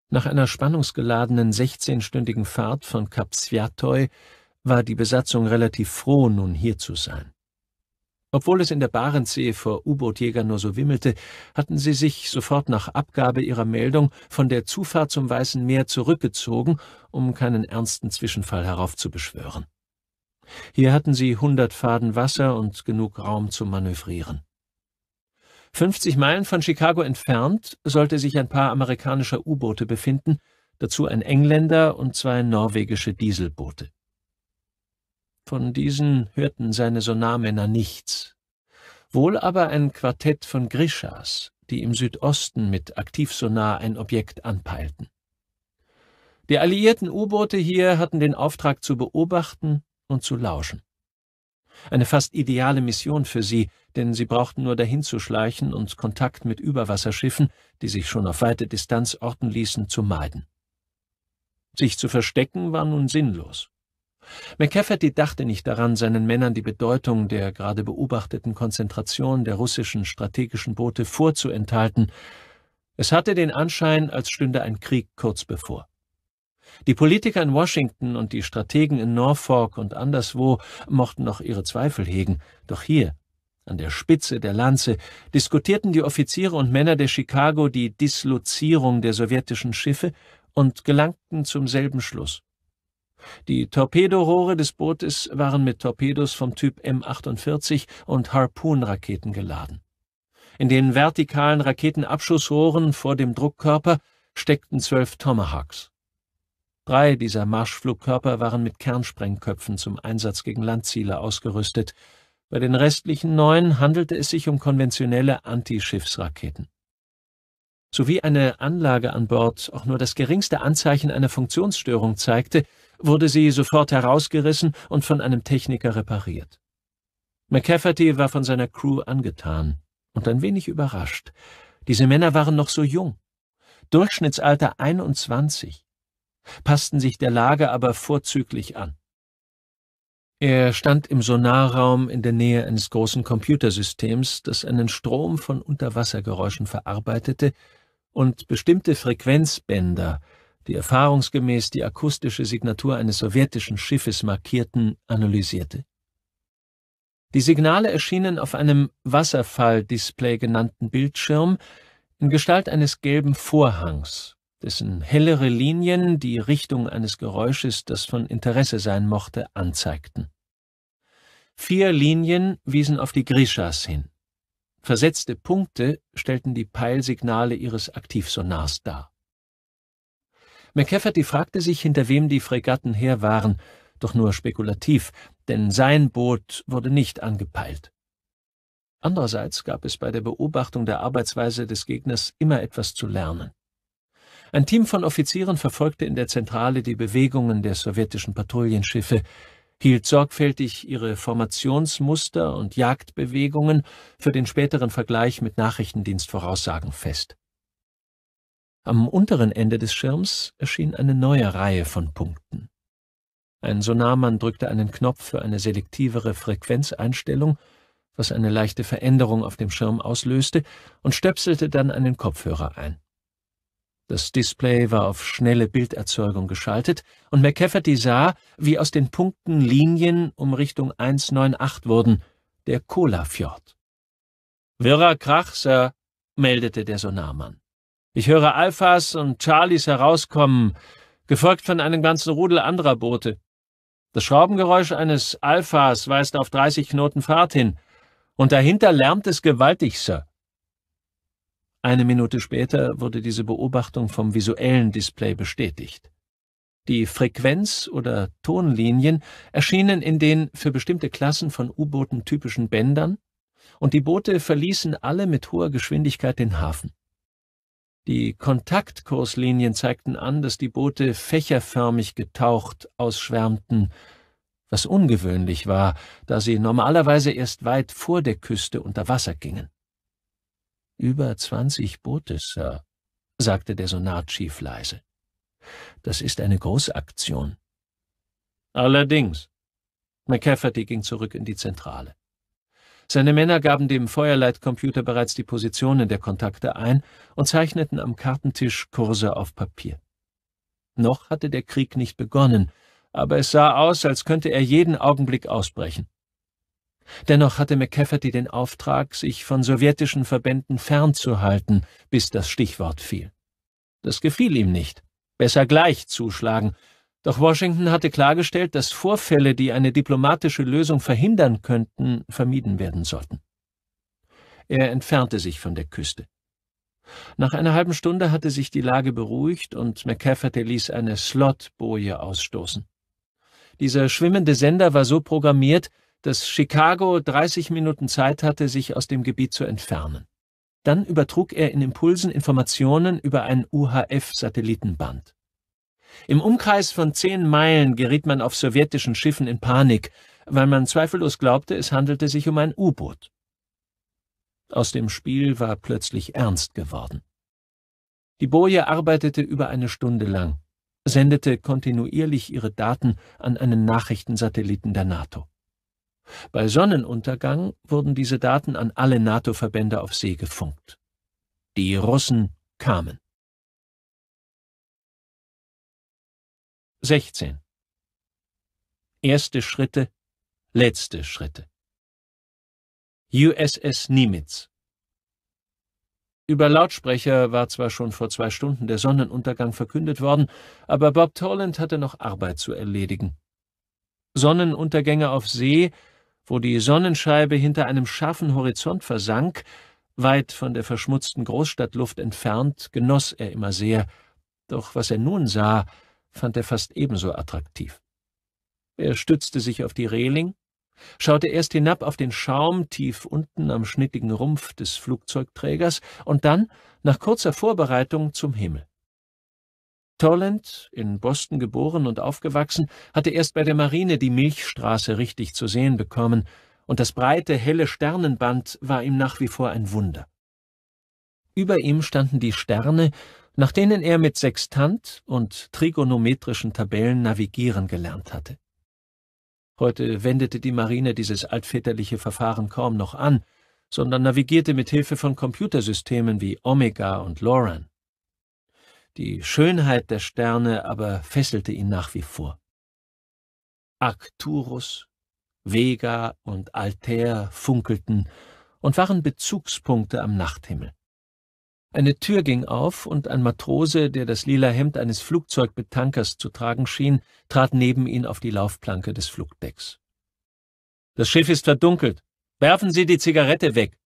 Nach einer spannungsgeladenen 16-stündigen Fahrt von Kap Sviatoy war die Besatzung relativ froh, nun hier zu sein. Obwohl es in der Barentssee vor U-Boot-Jägern nur so wimmelte, hatten sie sich sofort nach Abgabe ihrer Meldung von der Zufahrt zum Weißen Meer zurückgezogen, um keinen ernsten Zwischenfall heraufzubeschwören. Hier hatten sie hundert Faden Wasser und genug Raum zum Manövrieren. 50 Meilen von Chicago entfernt sollte sich ein paar amerikanischer U-Boote befinden, dazu ein Engländer und zwei norwegische Dieselboote. Von diesen hörten seine Sonarmänner nichts. Wohl aber ein Quartett von Grishas, die im Südosten mit Aktivsonar ein Objekt anpeilten. Die alliierten U-Boote hier hatten den Auftrag zu beobachten und zu lauschen. Eine fast ideale Mission für sie, denn sie brauchten nur dahin zu schleichen und Kontakt mit Überwasserschiffen, die sich schon auf weite Distanz orten ließen, zu meiden. Sich zu verstecken war nun sinnlos. McCafferty dachte nicht daran, seinen Männern die Bedeutung der gerade beobachteten Konzentration der russischen strategischen Boote vorzuenthalten. Es hatte den Anschein, als stünde ein Krieg kurz bevor. Die Politiker in Washington und die Strategen in Norfolk und anderswo mochten noch ihre Zweifel hegen, doch hier, an der Spitze der Lanze, diskutierten die Offiziere und Männer der Chicago die Dislozierung der sowjetischen Schiffe und gelangten zum selben Schluss. Die Torpedorohre des Bootes waren mit Torpedos vom Typ M48 und Harpoon-Raketen geladen. In den vertikalen Raketenabschussrohren vor dem Druckkörper steckten zwölf Tomahawks. Drei dieser Marschflugkörper waren mit Kernsprengköpfen zum Einsatz gegen Landziele ausgerüstet. Bei den restlichen neun handelte es sich um konventionelle Antischiffsraketen. Sowie eine Anlage an Bord auch nur das geringste Anzeichen einer Funktionsstörung zeigte, wurde sie sofort herausgerissen und von einem Techniker repariert. McCafferty war von seiner Crew angetan und ein wenig überrascht. Diese Männer waren noch so jung. Durchschnittsalter 21, passten sich der Lage aber vorzüglich an. Er stand im Sonarraum in der Nähe eines großen Computersystems, das einen Strom von Unterwassergeräuschen verarbeitete und bestimmte Frequenzbänder die erfahrungsgemäß die akustische Signatur eines sowjetischen Schiffes markierten, analysierte. Die Signale erschienen auf einem Wasserfall-Display genannten Bildschirm in Gestalt eines gelben Vorhangs, dessen hellere Linien die Richtung eines Geräusches, das von Interesse sein mochte, anzeigten. Vier Linien wiesen auf die Grishas hin. Versetzte Punkte stellten die Peilsignale ihres Aktivsonars dar. McCafferty fragte sich, hinter wem die Fregatten her waren, doch nur spekulativ, denn sein Boot wurde nicht angepeilt. Andererseits gab es bei der Beobachtung der Arbeitsweise des Gegners immer etwas zu lernen. Ein Team von Offizieren verfolgte in der Zentrale die Bewegungen der sowjetischen Patrouillenschiffe, hielt sorgfältig ihre Formationsmuster und Jagdbewegungen für den späteren Vergleich mit Nachrichtendienstvoraussagen fest. Am unteren Ende des Schirms erschien eine neue Reihe von Punkten. Ein Sonarmann drückte einen Knopf für eine selektivere Frequenzeinstellung, was eine leichte Veränderung auf dem Schirm auslöste, und stöpselte dann einen Kopfhörer ein. Das Display war auf schnelle Bilderzeugung geschaltet, und McCafferty sah, wie aus den Punkten Linien um Richtung 198 wurden, der cola fjord Wirrer Krach, Sir, meldete der Sonarmann. Ich höre Alphas und Charlies herauskommen, gefolgt von einem ganzen Rudel anderer Boote. Das Schraubengeräusch eines Alphas weist auf 30 Knoten Fahrt hin, und dahinter lärmt es gewaltig, Sir. Eine Minute später wurde diese Beobachtung vom visuellen Display bestätigt. Die Frequenz- oder Tonlinien erschienen in den für bestimmte Klassen von U-Booten typischen Bändern, und die Boote verließen alle mit hoher Geschwindigkeit den Hafen. Die Kontaktkurslinien zeigten an, dass die Boote fächerförmig getaucht ausschwärmten, was ungewöhnlich war, da sie normalerweise erst weit vor der Küste unter Wasser gingen. Über zwanzig Boote, Sir, sagte der Sonarchief leise. Das ist eine Großaktion. Allerdings. McCafferty ging zurück in die Zentrale. Seine Männer gaben dem Feuerleitcomputer bereits die Positionen der Kontakte ein und zeichneten am Kartentisch Kurse auf Papier. Noch hatte der Krieg nicht begonnen, aber es sah aus, als könnte er jeden Augenblick ausbrechen. Dennoch hatte McCafferty den Auftrag, sich von sowjetischen Verbänden fernzuhalten, bis das Stichwort fiel. Das gefiel ihm nicht. Besser gleich zuschlagen doch Washington hatte klargestellt, dass Vorfälle, die eine diplomatische Lösung verhindern könnten, vermieden werden sollten. Er entfernte sich von der Küste. Nach einer halben Stunde hatte sich die Lage beruhigt und McCafferty ließ eine Slot-Boje ausstoßen. Dieser schwimmende Sender war so programmiert, dass Chicago 30 Minuten Zeit hatte, sich aus dem Gebiet zu entfernen. Dann übertrug er in Impulsen Informationen über ein UHF-Satellitenband. Im Umkreis von zehn Meilen geriet man auf sowjetischen Schiffen in Panik, weil man zweifellos glaubte, es handelte sich um ein U-Boot. Aus dem Spiel war plötzlich ernst geworden. Die Boje arbeitete über eine Stunde lang, sendete kontinuierlich ihre Daten an einen Nachrichtensatelliten der NATO. Bei Sonnenuntergang wurden diese Daten an alle NATO-Verbände auf See gefunkt. Die Russen kamen.
16. Erste Schritte,
letzte Schritte. USS Nimitz. Über Lautsprecher war zwar schon vor zwei Stunden der Sonnenuntergang verkündet worden, aber Bob Torland hatte noch Arbeit zu erledigen. Sonnenuntergänge auf See, wo die Sonnenscheibe hinter einem scharfen Horizont versank, weit von der verschmutzten Großstadtluft entfernt, genoss er immer sehr. Doch was er nun sah, fand er fast ebenso attraktiv. Er stützte sich auf die Reling, schaute erst hinab auf den Schaum tief unten am schnittigen Rumpf des Flugzeugträgers und dann, nach kurzer Vorbereitung, zum Himmel. Torland, in Boston geboren und aufgewachsen, hatte erst bei der Marine die Milchstraße richtig zu sehen bekommen, und das breite, helle Sternenband war ihm nach wie vor ein Wunder. Über ihm standen die Sterne, nach denen er mit Sextant und trigonometrischen Tabellen navigieren gelernt hatte. Heute wendete die Marine dieses altväterliche Verfahren kaum noch an, sondern navigierte mit Hilfe von Computersystemen wie Omega und Loran. Die Schönheit der Sterne aber fesselte ihn nach wie vor. Arcturus, Vega und Altair funkelten und waren Bezugspunkte am Nachthimmel. Eine Tür ging auf und ein Matrose, der das lila Hemd eines Flugzeugbetankers zu tragen schien, trat neben ihn auf die Laufplanke des Flugdecks. Das Schiff ist verdunkelt. Werfen Sie die Zigarette weg,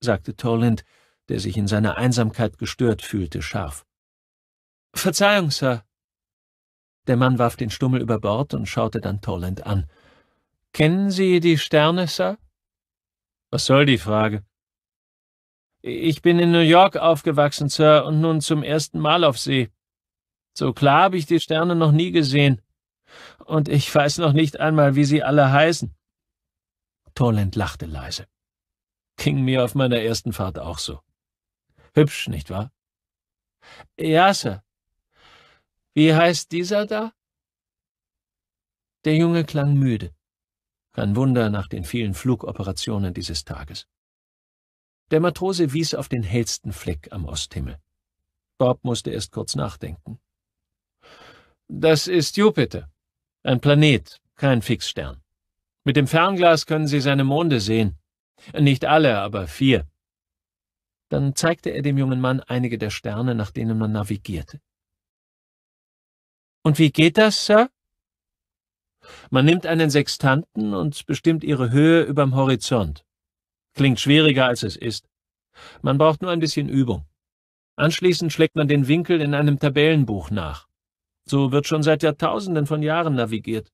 sagte Toland, der sich in seiner Einsamkeit gestört fühlte, scharf. Verzeihung, Sir. Der Mann warf den Stummel über Bord und schaute dann Toland an. Kennen Sie die Sterne, Sir? Was soll die Frage? Ich bin in New York aufgewachsen, Sir, und nun zum ersten Mal auf See. So klar habe ich die Sterne noch nie gesehen. Und ich weiß noch nicht einmal, wie sie alle heißen. Torland lachte leise. Ging mir auf meiner ersten Fahrt auch so. Hübsch, nicht wahr? Ja, Sir. Wie heißt dieser da? Der Junge klang müde. Kein Wunder nach den vielen Flugoperationen dieses Tages. Der Matrose wies auf den hellsten Fleck am Osthimmel. Bob musste erst kurz nachdenken. Das ist Jupiter. Ein Planet, kein Fixstern. Mit dem Fernglas können Sie seine Monde sehen. Nicht alle, aber vier. Dann zeigte er dem jungen Mann einige der Sterne, nach denen man navigierte. Und wie geht das, Sir? Man nimmt einen Sextanten und bestimmt ihre Höhe überm Horizont. Klingt schwieriger, als es ist. Man braucht nur ein bisschen Übung. Anschließend schlägt man den Winkel in einem Tabellenbuch nach. So wird schon seit Jahrtausenden von Jahren navigiert.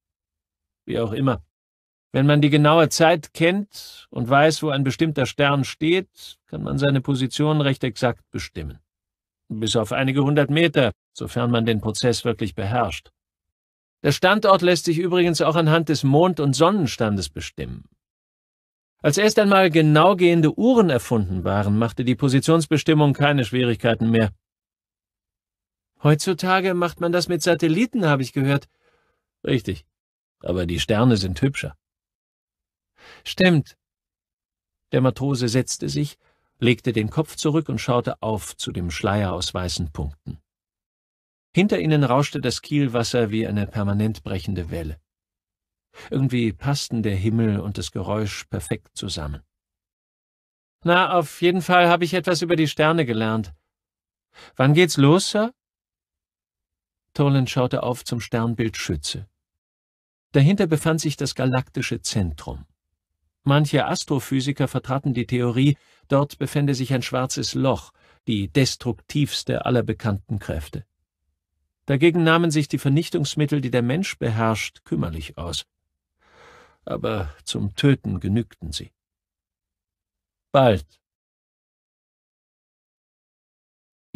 Wie auch immer. Wenn man die genaue Zeit kennt und weiß, wo ein bestimmter Stern steht, kann man seine Position recht exakt bestimmen. Bis auf einige hundert Meter, sofern man den Prozess wirklich beherrscht. Der Standort lässt sich übrigens auch anhand des Mond- und Sonnenstandes bestimmen. Als erst einmal genaugehende Uhren erfunden waren, machte die Positionsbestimmung keine Schwierigkeiten mehr. Heutzutage macht man das mit Satelliten, habe ich gehört. Richtig. Aber die Sterne sind hübscher. Stimmt. Der Matrose setzte sich, legte den Kopf zurück und schaute auf zu dem Schleier aus weißen Punkten. Hinter ihnen rauschte das Kielwasser wie eine permanent brechende Welle. Irgendwie passten der Himmel und das Geräusch perfekt zusammen. Na, auf jeden Fall habe ich etwas über die Sterne gelernt. Wann geht's los, Sir? Tolan schaute auf zum Sternbild Schütze. Dahinter befand sich das galaktische Zentrum. Manche Astrophysiker vertraten die Theorie, dort befände sich ein schwarzes Loch, die destruktivste aller bekannten Kräfte. Dagegen nahmen sich die Vernichtungsmittel, die der Mensch beherrscht, kümmerlich aus aber zum Töten genügten sie. Bald.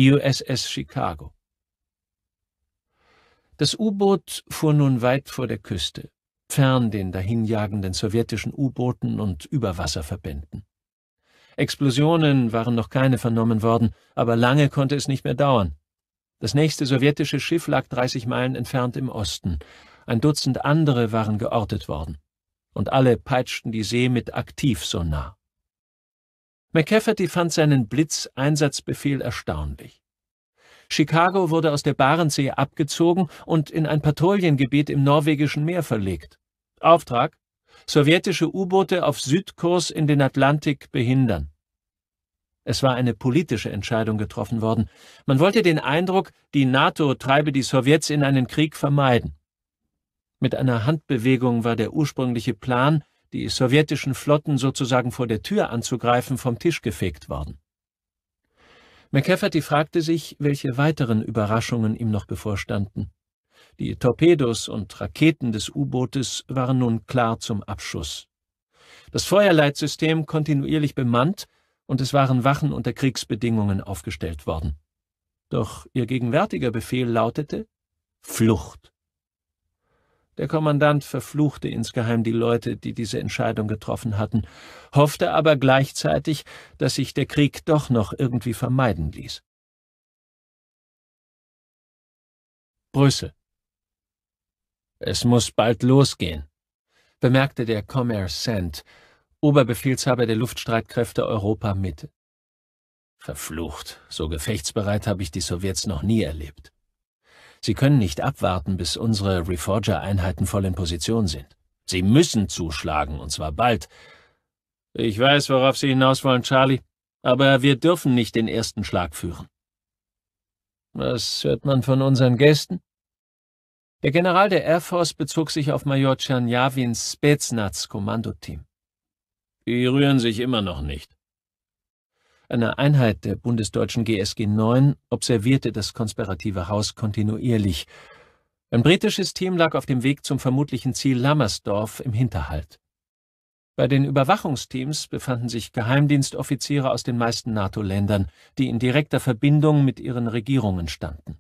USS Chicago. Das U-Boot fuhr nun weit vor der Küste, fern den dahinjagenden sowjetischen U-Booten und Überwasserverbänden. Explosionen waren noch keine vernommen worden, aber lange konnte es nicht mehr dauern. Das nächste sowjetische Schiff lag 30 Meilen entfernt im Osten. Ein Dutzend andere waren geortet worden und alle peitschten die See mit aktiv so nah. McCafferty fand seinen Blitzeinsatzbefehl erstaunlich. Chicago wurde aus der Barentssee abgezogen und in ein Patrouillengebiet im norwegischen Meer verlegt. Auftrag: sowjetische U-Boote auf Südkurs in den Atlantik behindern. Es war eine politische Entscheidung getroffen worden. Man wollte den Eindruck, die NATO treibe die Sowjets in einen Krieg vermeiden. Mit einer Handbewegung war der ursprüngliche Plan, die sowjetischen Flotten sozusagen vor der Tür anzugreifen, vom Tisch gefegt worden. McCafferty fragte sich, welche weiteren Überraschungen ihm noch bevorstanden. Die Torpedos und Raketen des U-Bootes waren nun klar zum Abschuss. Das Feuerleitsystem kontinuierlich bemannt und es waren Wachen unter Kriegsbedingungen aufgestellt worden. Doch ihr gegenwärtiger Befehl lautete Flucht. Der Kommandant verfluchte insgeheim die Leute, die diese Entscheidung getroffen hatten, hoffte aber gleichzeitig, dass sich der Krieg doch noch irgendwie vermeiden ließ. Brüssel. Es muss bald losgehen, bemerkte der Commerçant, Oberbefehlshaber der Luftstreitkräfte Europa Mitte. Verflucht, so gefechtsbereit habe ich die Sowjets noch nie erlebt. Sie können nicht abwarten, bis unsere Reforger-Einheiten voll in Position sind. Sie müssen zuschlagen, und zwar bald. Ich weiß, worauf Sie hinaus wollen, Charlie, aber wir dürfen nicht den ersten Schlag führen. Was hört man von unseren Gästen? Der General der Air Force bezog sich auf Major Tschernjawins Spetsnaz Kommandoteam. Die rühren sich immer noch nicht. Eine Einheit der bundesdeutschen GSG 9, observierte das konspirative Haus kontinuierlich. Ein britisches Team lag auf dem Weg zum vermutlichen Ziel Lammersdorf im Hinterhalt. Bei den Überwachungsteams befanden sich Geheimdienstoffiziere aus den meisten NATO-Ländern, die in direkter Verbindung mit ihren Regierungen standen.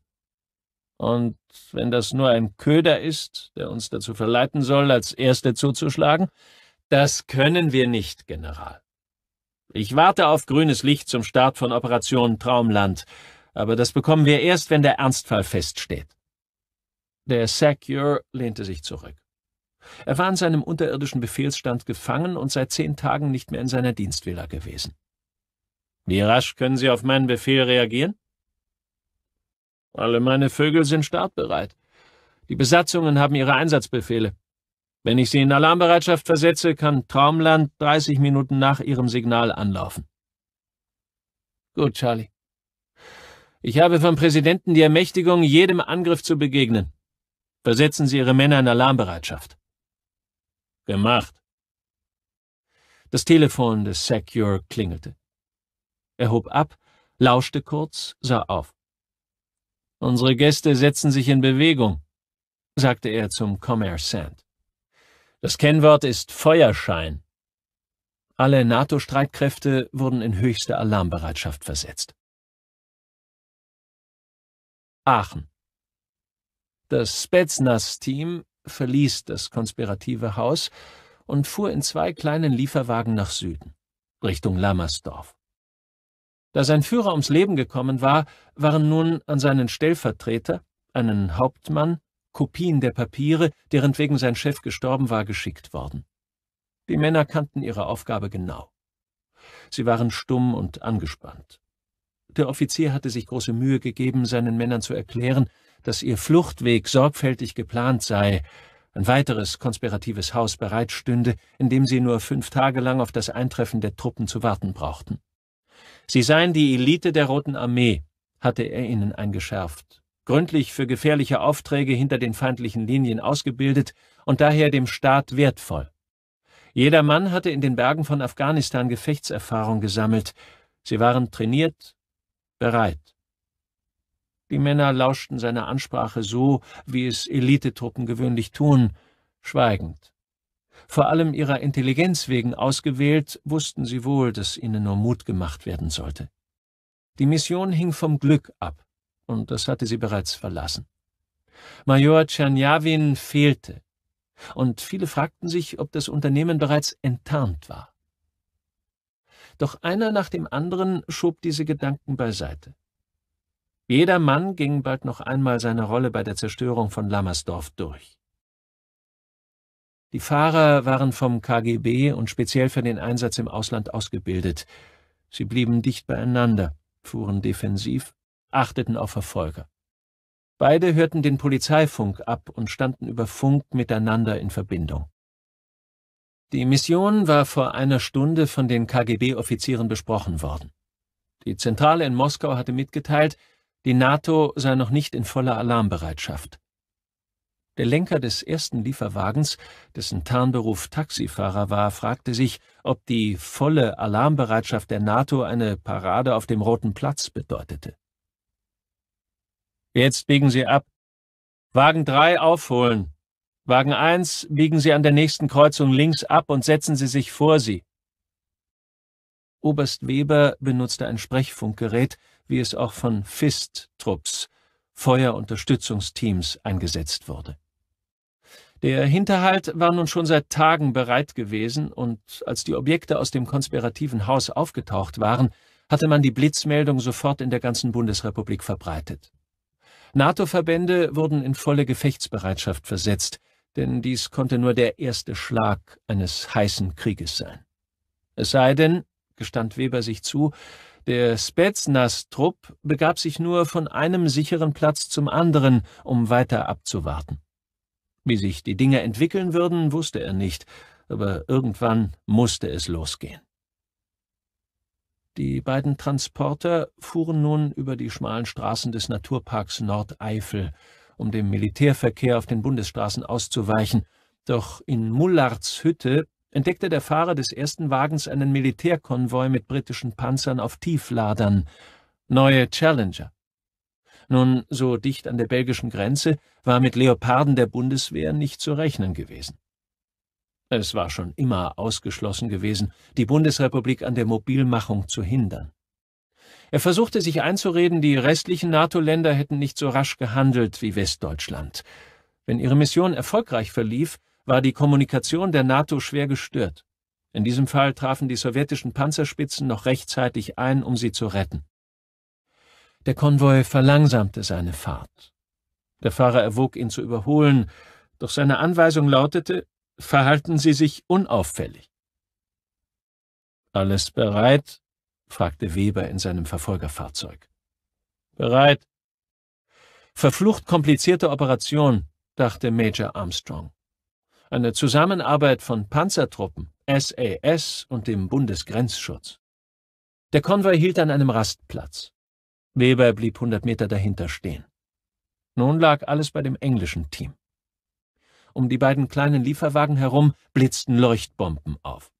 Und wenn das nur ein Köder ist, der uns dazu verleiten soll, als Erste zuzuschlagen, das können wir nicht, General. Ich warte auf grünes Licht zum Start von Operation Traumland, aber das bekommen wir erst, wenn der Ernstfall feststeht. Der Secure lehnte sich zurück. Er war an seinem unterirdischen Befehlsstand gefangen und seit zehn Tagen nicht mehr in seiner Dienstvilla gewesen. Wie rasch können Sie auf meinen Befehl reagieren? Alle meine Vögel sind startbereit. Die Besatzungen haben ihre Einsatzbefehle. Wenn ich Sie in Alarmbereitschaft versetze, kann Traumland 30 Minuten nach Ihrem Signal anlaufen. Gut, Charlie. Ich habe vom Präsidenten die Ermächtigung, jedem Angriff zu begegnen. Versetzen Sie Ihre Männer in Alarmbereitschaft. Gemacht. Das Telefon des Secure klingelte. Er hob ab, lauschte kurz, sah auf. Unsere Gäste setzen sich in Bewegung, sagte er zum Commerce Sand. Das Kennwort ist Feuerschein. Alle NATO-Streitkräfte wurden in höchste Alarmbereitschaft
versetzt. Aachen.
Das Spetsnaz-Team verließ das konspirative Haus und fuhr in zwei kleinen Lieferwagen nach Süden, Richtung Lammersdorf. Da sein Führer ums Leben gekommen war, waren nun an seinen Stellvertreter, einen Hauptmann Kopien der Papiere, deren wegen sein Chef gestorben war, geschickt worden. Die Männer kannten ihre Aufgabe genau. Sie waren stumm und angespannt. Der Offizier hatte sich große Mühe gegeben, seinen Männern zu erklären, dass ihr Fluchtweg sorgfältig geplant sei, ein weiteres konspiratives Haus bereitstünde, in dem sie nur fünf Tage lang auf das Eintreffen der Truppen zu warten brauchten. Sie seien die Elite der Roten Armee, hatte er ihnen eingeschärft, gründlich für gefährliche Aufträge hinter den feindlichen Linien ausgebildet und daher dem Staat wertvoll. Jeder Mann hatte in den Bergen von Afghanistan Gefechtserfahrung gesammelt. Sie waren trainiert, bereit. Die Männer lauschten seiner Ansprache so, wie es Elitetruppen gewöhnlich tun, schweigend. Vor allem ihrer Intelligenz wegen ausgewählt, wussten sie wohl, dass ihnen nur Mut gemacht werden sollte. Die Mission hing vom Glück ab und das hatte sie bereits verlassen. Major Tschernjawin fehlte, und viele fragten sich, ob das Unternehmen bereits enttarnt war. Doch einer nach dem anderen schob diese Gedanken beiseite. Jeder Mann ging bald noch einmal seine Rolle bei der Zerstörung von Lammersdorf durch. Die Fahrer waren vom KGB und speziell für den Einsatz im Ausland ausgebildet. Sie blieben dicht beieinander, fuhren defensiv achteten auf Verfolger. Beide hörten den Polizeifunk ab und standen über Funk miteinander in Verbindung. Die Mission war vor einer Stunde von den KGB-Offizieren besprochen worden. Die Zentrale in Moskau hatte mitgeteilt, die NATO sei noch nicht in voller Alarmbereitschaft. Der Lenker des ersten Lieferwagens, dessen Tarnberuf Taxifahrer war, fragte sich, ob die volle Alarmbereitschaft der NATO eine Parade auf dem Roten Platz bedeutete. Jetzt biegen Sie ab. Wagen 3 aufholen. Wagen 1 biegen Sie an der nächsten Kreuzung links ab und setzen Sie sich vor sie. Oberst Weber benutzte ein Sprechfunkgerät, wie es auch von FIST-Trupps, Feuerunterstützungsteams, eingesetzt wurde. Der Hinterhalt war nun schon seit Tagen bereit gewesen, und als die Objekte aus dem konspirativen Haus aufgetaucht waren, hatte man die Blitzmeldung sofort in der ganzen Bundesrepublik verbreitet. NATO-Verbände wurden in volle Gefechtsbereitschaft versetzt, denn dies konnte nur der erste Schlag eines heißen Krieges sein. Es sei denn, gestand Weber sich zu, der Spetsnaz-Trupp begab sich nur von einem sicheren Platz zum anderen, um weiter abzuwarten. Wie sich die Dinge entwickeln würden, wusste er nicht, aber irgendwann musste es losgehen. Die beiden Transporter fuhren nun über die schmalen Straßen des Naturparks Nordeifel, um dem Militärverkehr auf den Bundesstraßen auszuweichen, doch in Mullards Hütte entdeckte der Fahrer des ersten Wagens einen Militärkonvoi mit britischen Panzern auf Tiefladern, neue Challenger. Nun, so dicht an der belgischen Grenze war mit Leoparden der Bundeswehr nicht zu rechnen gewesen. Es war schon immer ausgeschlossen gewesen, die Bundesrepublik an der Mobilmachung zu hindern. Er versuchte sich einzureden, die restlichen NATO-Länder hätten nicht so rasch gehandelt wie Westdeutschland. Wenn ihre Mission erfolgreich verlief, war die Kommunikation der NATO schwer gestört. In diesem Fall trafen die sowjetischen Panzerspitzen noch rechtzeitig ein, um sie zu retten. Der Konvoi verlangsamte seine Fahrt. Der Fahrer erwog ihn zu überholen, doch seine Anweisung lautete, Verhalten Sie sich unauffällig. Alles bereit? fragte Weber in seinem Verfolgerfahrzeug. Bereit. Verflucht komplizierte Operation, dachte Major Armstrong. Eine Zusammenarbeit von Panzertruppen, SAS und dem Bundesgrenzschutz. Der Konvoi hielt an einem Rastplatz. Weber blieb hundert Meter dahinter stehen. Nun lag alles bei dem englischen Team um die beiden kleinen Lieferwagen herum blitzten Leuchtbomben auf.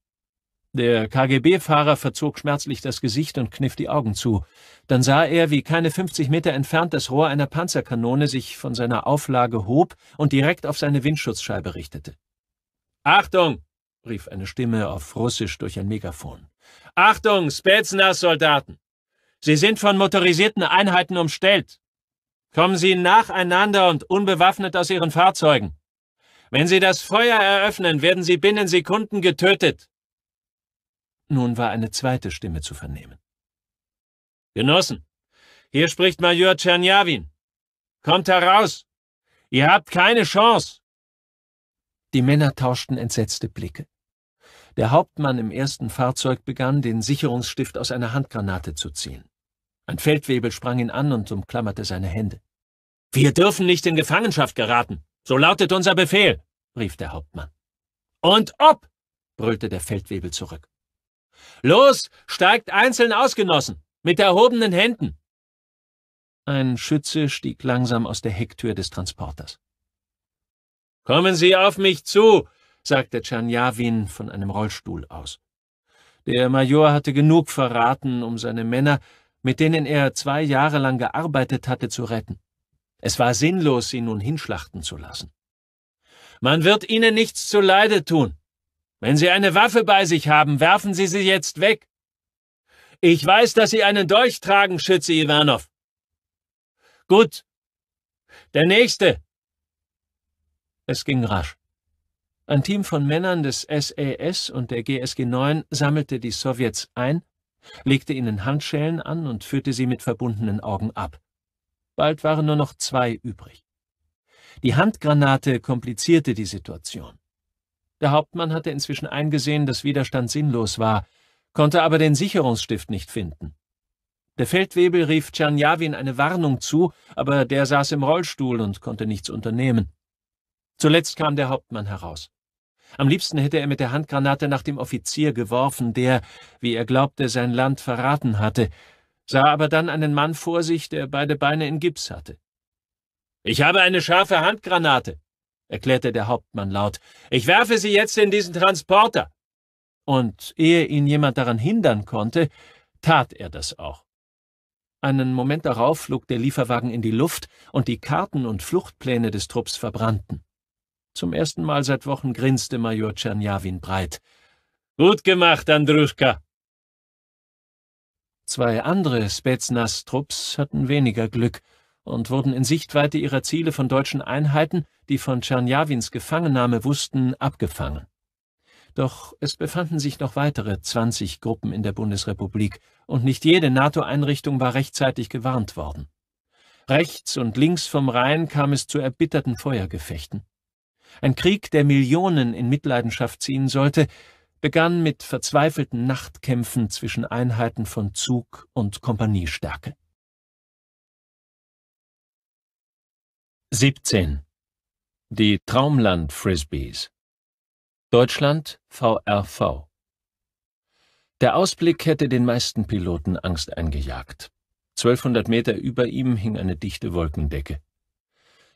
Der KGB-Fahrer verzog schmerzlich das Gesicht und kniff die Augen zu. Dann sah er, wie keine 50 Meter entfernt das Rohr einer Panzerkanone sich von seiner Auflage hob und direkt auf seine Windschutzscheibe richtete. Achtung! rief eine Stimme auf Russisch durch ein Megafon. Achtung, spätsnass soldaten Sie sind von motorisierten Einheiten umstellt. Kommen Sie nacheinander und unbewaffnet aus Ihren Fahrzeugen. Wenn Sie das Feuer eröffnen, werden Sie binnen Sekunden getötet. Nun war eine zweite Stimme zu vernehmen. Genossen, hier spricht Major Tschernjawin. Kommt heraus! Ihr habt keine Chance! Die Männer tauschten entsetzte Blicke. Der Hauptmann im ersten Fahrzeug begann, den Sicherungsstift aus einer Handgranate zu ziehen. Ein Feldwebel sprang ihn an und umklammerte seine Hände. Wir dürfen nicht in Gefangenschaft geraten, so lautet unser Befehl, rief der Hauptmann. Und ob, brüllte der Feldwebel zurück. Los, steigt einzeln ausgenossen, mit erhobenen Händen. Ein Schütze stieg langsam aus der Hecktür des Transporters. Kommen Sie auf mich zu, sagte Tschernjawin von einem Rollstuhl aus. Der Major hatte genug verraten, um seine Männer, mit denen er zwei Jahre lang gearbeitet hatte, zu retten. Es war sinnlos, sie nun hinschlachten zu lassen. Man wird ihnen nichts zuleide tun. Wenn sie eine Waffe bei sich haben, werfen sie sie jetzt weg. Ich weiß, dass sie einen Dolch tragen, Schütze Iwanow. Gut. Der nächste. Es ging rasch. Ein Team von Männern des SAS und der GSG 9 sammelte die Sowjets ein, legte ihnen Handschellen an und führte sie mit verbundenen Augen ab. Bald waren nur noch zwei übrig. Die Handgranate komplizierte die Situation. Der Hauptmann hatte inzwischen eingesehen, dass Widerstand sinnlos war, konnte aber den Sicherungsstift nicht finden. Der Feldwebel rief Tschernjawin eine Warnung zu, aber der saß im Rollstuhl und konnte nichts unternehmen. Zuletzt kam der Hauptmann heraus. Am liebsten hätte er mit der Handgranate nach dem Offizier geworfen, der, wie er glaubte, sein Land verraten hatte, sah aber dann einen Mann vor sich, der beide Beine in Gips hatte. Ich habe eine scharfe Handgranate, erklärte der Hauptmann laut. Ich werfe sie jetzt in diesen Transporter. Und ehe ihn jemand daran hindern konnte, tat er das auch. Einen Moment darauf flog der Lieferwagen in die Luft und die Karten und Fluchtpläne des Trupps verbrannten. Zum ersten Mal seit Wochen grinste Major Tschernjawin breit. Gut gemacht, Andruschka, Zwei andere Spetsnaz-Trupps hatten weniger Glück und wurden in Sichtweite ihrer Ziele von deutschen Einheiten, die von Tschernjawins Gefangennahme wussten, abgefangen. Doch es befanden sich noch weitere 20 Gruppen in der Bundesrepublik und nicht jede NATO-Einrichtung war rechtzeitig gewarnt worden. Rechts und links vom Rhein kam es zu erbitterten Feuergefechten. Ein Krieg, der Millionen in Mitleidenschaft ziehen sollte, begann mit verzweifelten Nachtkämpfen zwischen Einheiten von Zug- und Kompaniestärke.
17.
Die Traumland-Frisbees Deutschland VRV Der Ausblick hätte den meisten Piloten Angst eingejagt. 1200 Meter über ihm hing eine dichte Wolkendecke.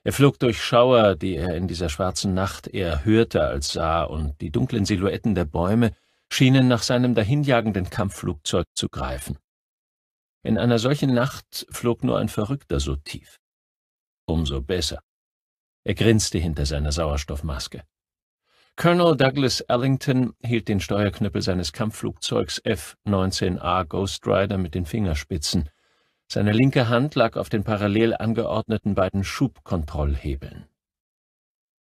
Er flog durch Schauer, die er in dieser schwarzen Nacht eher hörte als sah, und die dunklen Silhouetten der Bäume schienen nach seinem dahinjagenden Kampfflugzeug zu greifen. In einer solchen Nacht flog nur ein Verrückter so tief. Umso besser. Er grinste hinter seiner Sauerstoffmaske. Colonel Douglas Ellington hielt den Steuerknüppel seines Kampfflugzeugs F-19A Ghost Rider mit den Fingerspitzen, seine linke Hand lag auf den parallel angeordneten beiden Schubkontrollhebeln.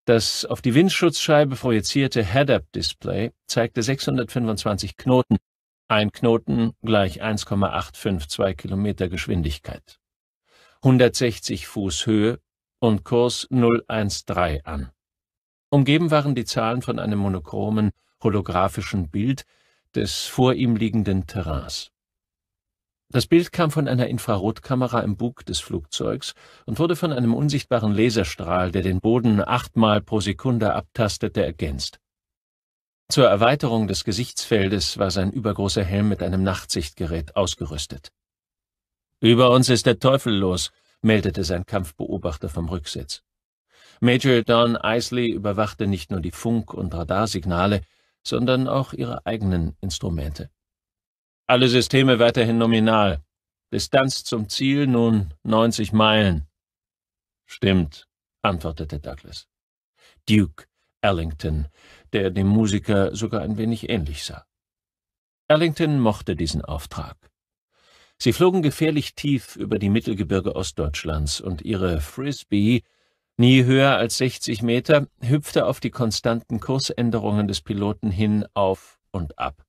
Das auf die Windschutzscheibe projizierte Head-Up-Display zeigte 625 Knoten, ein Knoten gleich 1,852 Kilometer Geschwindigkeit, 160 Fuß Höhe und Kurs 013 an. Umgeben waren die Zahlen von einem monochromen, holographischen Bild des vor ihm liegenden Terrains. Das Bild kam von einer Infrarotkamera im Bug des Flugzeugs und wurde von einem unsichtbaren Laserstrahl, der den Boden achtmal pro Sekunde abtastete, ergänzt. Zur Erweiterung des Gesichtsfeldes war sein übergroßer Helm mit einem Nachtsichtgerät ausgerüstet. Über uns ist der Teufel los, meldete sein Kampfbeobachter vom Rücksitz. Major Don Isley überwachte nicht nur die Funk- und Radarsignale, sondern auch ihre eigenen Instrumente. Alle Systeme weiterhin nominal. Distanz zum Ziel nun 90 Meilen. Stimmt, antwortete Douglas. Duke Ellington, der dem Musiker sogar ein wenig ähnlich sah. Ellington mochte diesen Auftrag. Sie flogen gefährlich tief über die Mittelgebirge Ostdeutschlands und ihre Frisbee, nie höher als 60 Meter, hüpfte auf die konstanten Kursänderungen des Piloten hin auf und ab.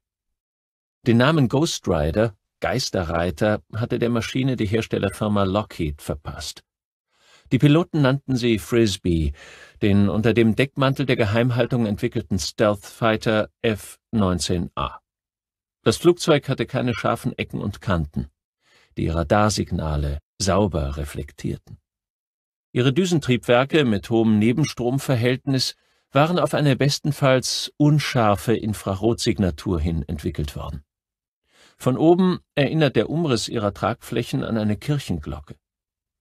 Den Namen Ghost Rider, Geisterreiter, hatte der Maschine die Herstellerfirma Lockheed verpasst. Die Piloten nannten sie Frisbee, den unter dem Deckmantel der Geheimhaltung entwickelten Stealth Fighter F-19A. Das Flugzeug hatte keine scharfen Ecken und Kanten. Die Radarsignale sauber reflektierten. Ihre Düsentriebwerke mit hohem Nebenstromverhältnis waren auf eine bestenfalls unscharfe Infrarotsignatur hin entwickelt worden. Von oben erinnert der Umriss ihrer Tragflächen an eine Kirchenglocke.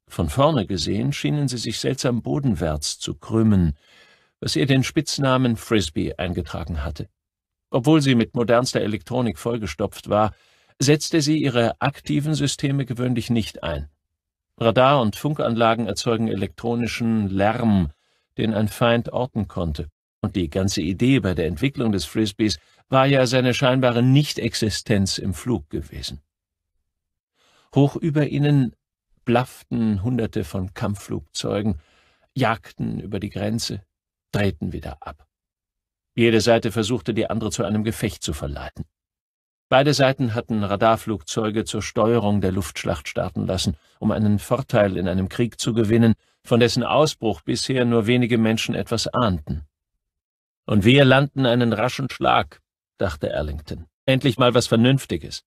Von vorne gesehen schienen sie sich seltsam bodenwärts zu krümmen, was ihr den Spitznamen Frisbee eingetragen hatte. Obwohl sie mit modernster Elektronik vollgestopft war, setzte sie ihre aktiven Systeme gewöhnlich nicht ein. Radar- und Funkanlagen erzeugen elektronischen Lärm, den ein Feind orten konnte, und die ganze Idee bei der Entwicklung des Frisbees war ja seine scheinbare Nichtexistenz im Flug gewesen. Hoch über ihnen blafften Hunderte von Kampfflugzeugen, jagten über die Grenze, drehten wieder ab. Jede Seite versuchte, die andere zu einem Gefecht zu verleiten. Beide Seiten hatten Radarflugzeuge zur Steuerung der Luftschlacht starten lassen, um einen Vorteil in einem Krieg zu gewinnen, von dessen Ausbruch bisher nur wenige Menschen etwas ahnten. Und wir landen einen raschen Schlag dachte Arlington. Endlich mal was Vernünftiges.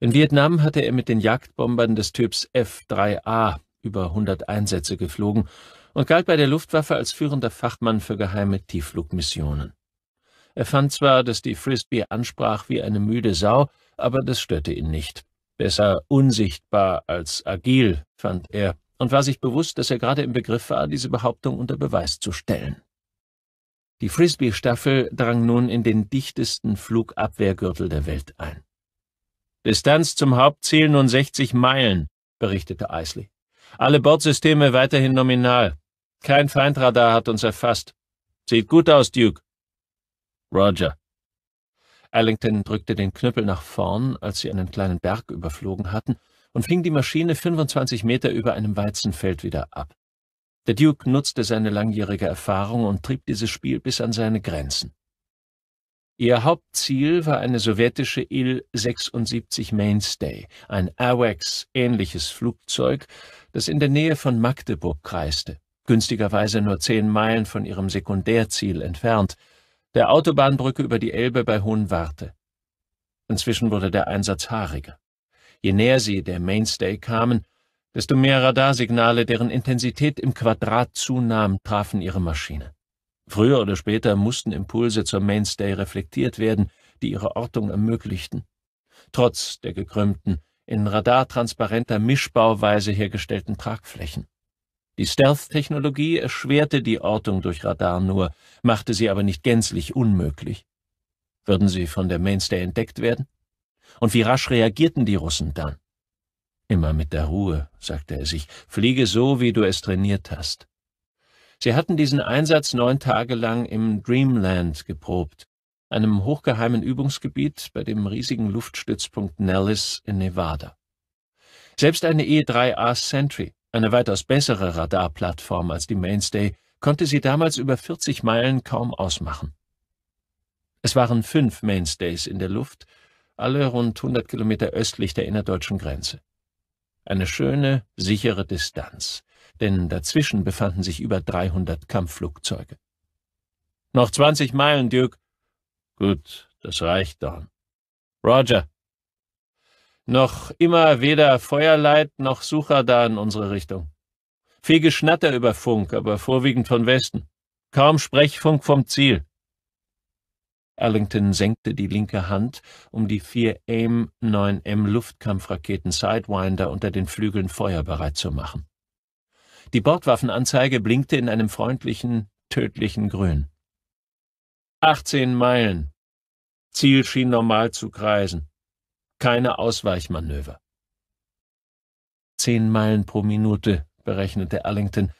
In Vietnam hatte er mit den Jagdbombern des Typs F-3A über 100 Einsätze geflogen und galt bei der Luftwaffe als führender Fachmann für geheime Tiefflugmissionen. Er fand zwar, dass die Frisbee ansprach wie eine müde Sau, aber das störte ihn nicht. Besser unsichtbar als agil, fand er, und war sich bewusst, dass er gerade im Begriff war, diese Behauptung unter Beweis zu stellen. Die Frisbee-Staffel drang nun in den dichtesten Flugabwehrgürtel der Welt ein. Distanz zum Hauptziel nun 60 Meilen, berichtete Eisley. Alle Bordsysteme weiterhin nominal. Kein Feindradar hat uns erfasst. Sieht gut aus, Duke. Roger. Ellington drückte den Knüppel nach vorn, als sie einen kleinen Berg überflogen hatten, und fing die Maschine 25 Meter über einem Weizenfeld wieder ab. Der Duke nutzte seine langjährige Erfahrung und trieb dieses Spiel bis an seine Grenzen. Ihr Hauptziel war eine sowjetische Il-76 Mainstay, ein awacs ähnliches Flugzeug, das in der Nähe von Magdeburg kreiste, günstigerweise nur zehn Meilen von ihrem Sekundärziel entfernt, der Autobahnbrücke über die Elbe bei Hohenwarte. Inzwischen wurde der Einsatz haariger. Je näher sie der Mainstay kamen, Desto mehr Radarsignale, deren Intensität im Quadrat zunahm, trafen ihre Maschine. Früher oder später mussten Impulse zur Mainstay reflektiert werden, die ihre Ortung ermöglichten. Trotz der gekrümmten, in radartransparenter Mischbauweise hergestellten Tragflächen. Die Stealth-Technologie erschwerte die Ortung durch Radar nur, machte sie aber nicht gänzlich unmöglich. Würden sie von der Mainstay entdeckt werden? Und wie rasch reagierten die Russen dann? Immer mit der Ruhe, sagte er sich, fliege so, wie du es trainiert hast. Sie hatten diesen Einsatz neun Tage lang im Dreamland geprobt, einem hochgeheimen Übungsgebiet bei dem riesigen Luftstützpunkt Nellis in Nevada. Selbst eine E-3A Sentry, eine weitaus bessere Radarplattform als die Mainstay, konnte sie damals über 40 Meilen kaum ausmachen. Es waren fünf Mainstays in der Luft, alle rund 100 Kilometer östlich der innerdeutschen Grenze. Eine schöne, sichere Distanz, denn dazwischen befanden sich über 300 Kampfflugzeuge. Noch 20 Meilen, Duke. Gut, das reicht, Don. Roger. Noch immer weder Feuerleit noch Sucher da in unsere Richtung. Viel Geschnatter über Funk, aber vorwiegend von Westen. Kaum Sprechfunk vom Ziel. Ellington senkte die linke Hand, um die vier AIM-9M Luftkampfraketen Sidewinder unter den Flügeln feuerbereit zu machen. Die Bordwaffenanzeige blinkte in einem freundlichen, tödlichen Grün. 18 Meilen. Ziel schien normal zu kreisen. Keine Ausweichmanöver. Zehn Meilen pro Minute, berechnete Ellington.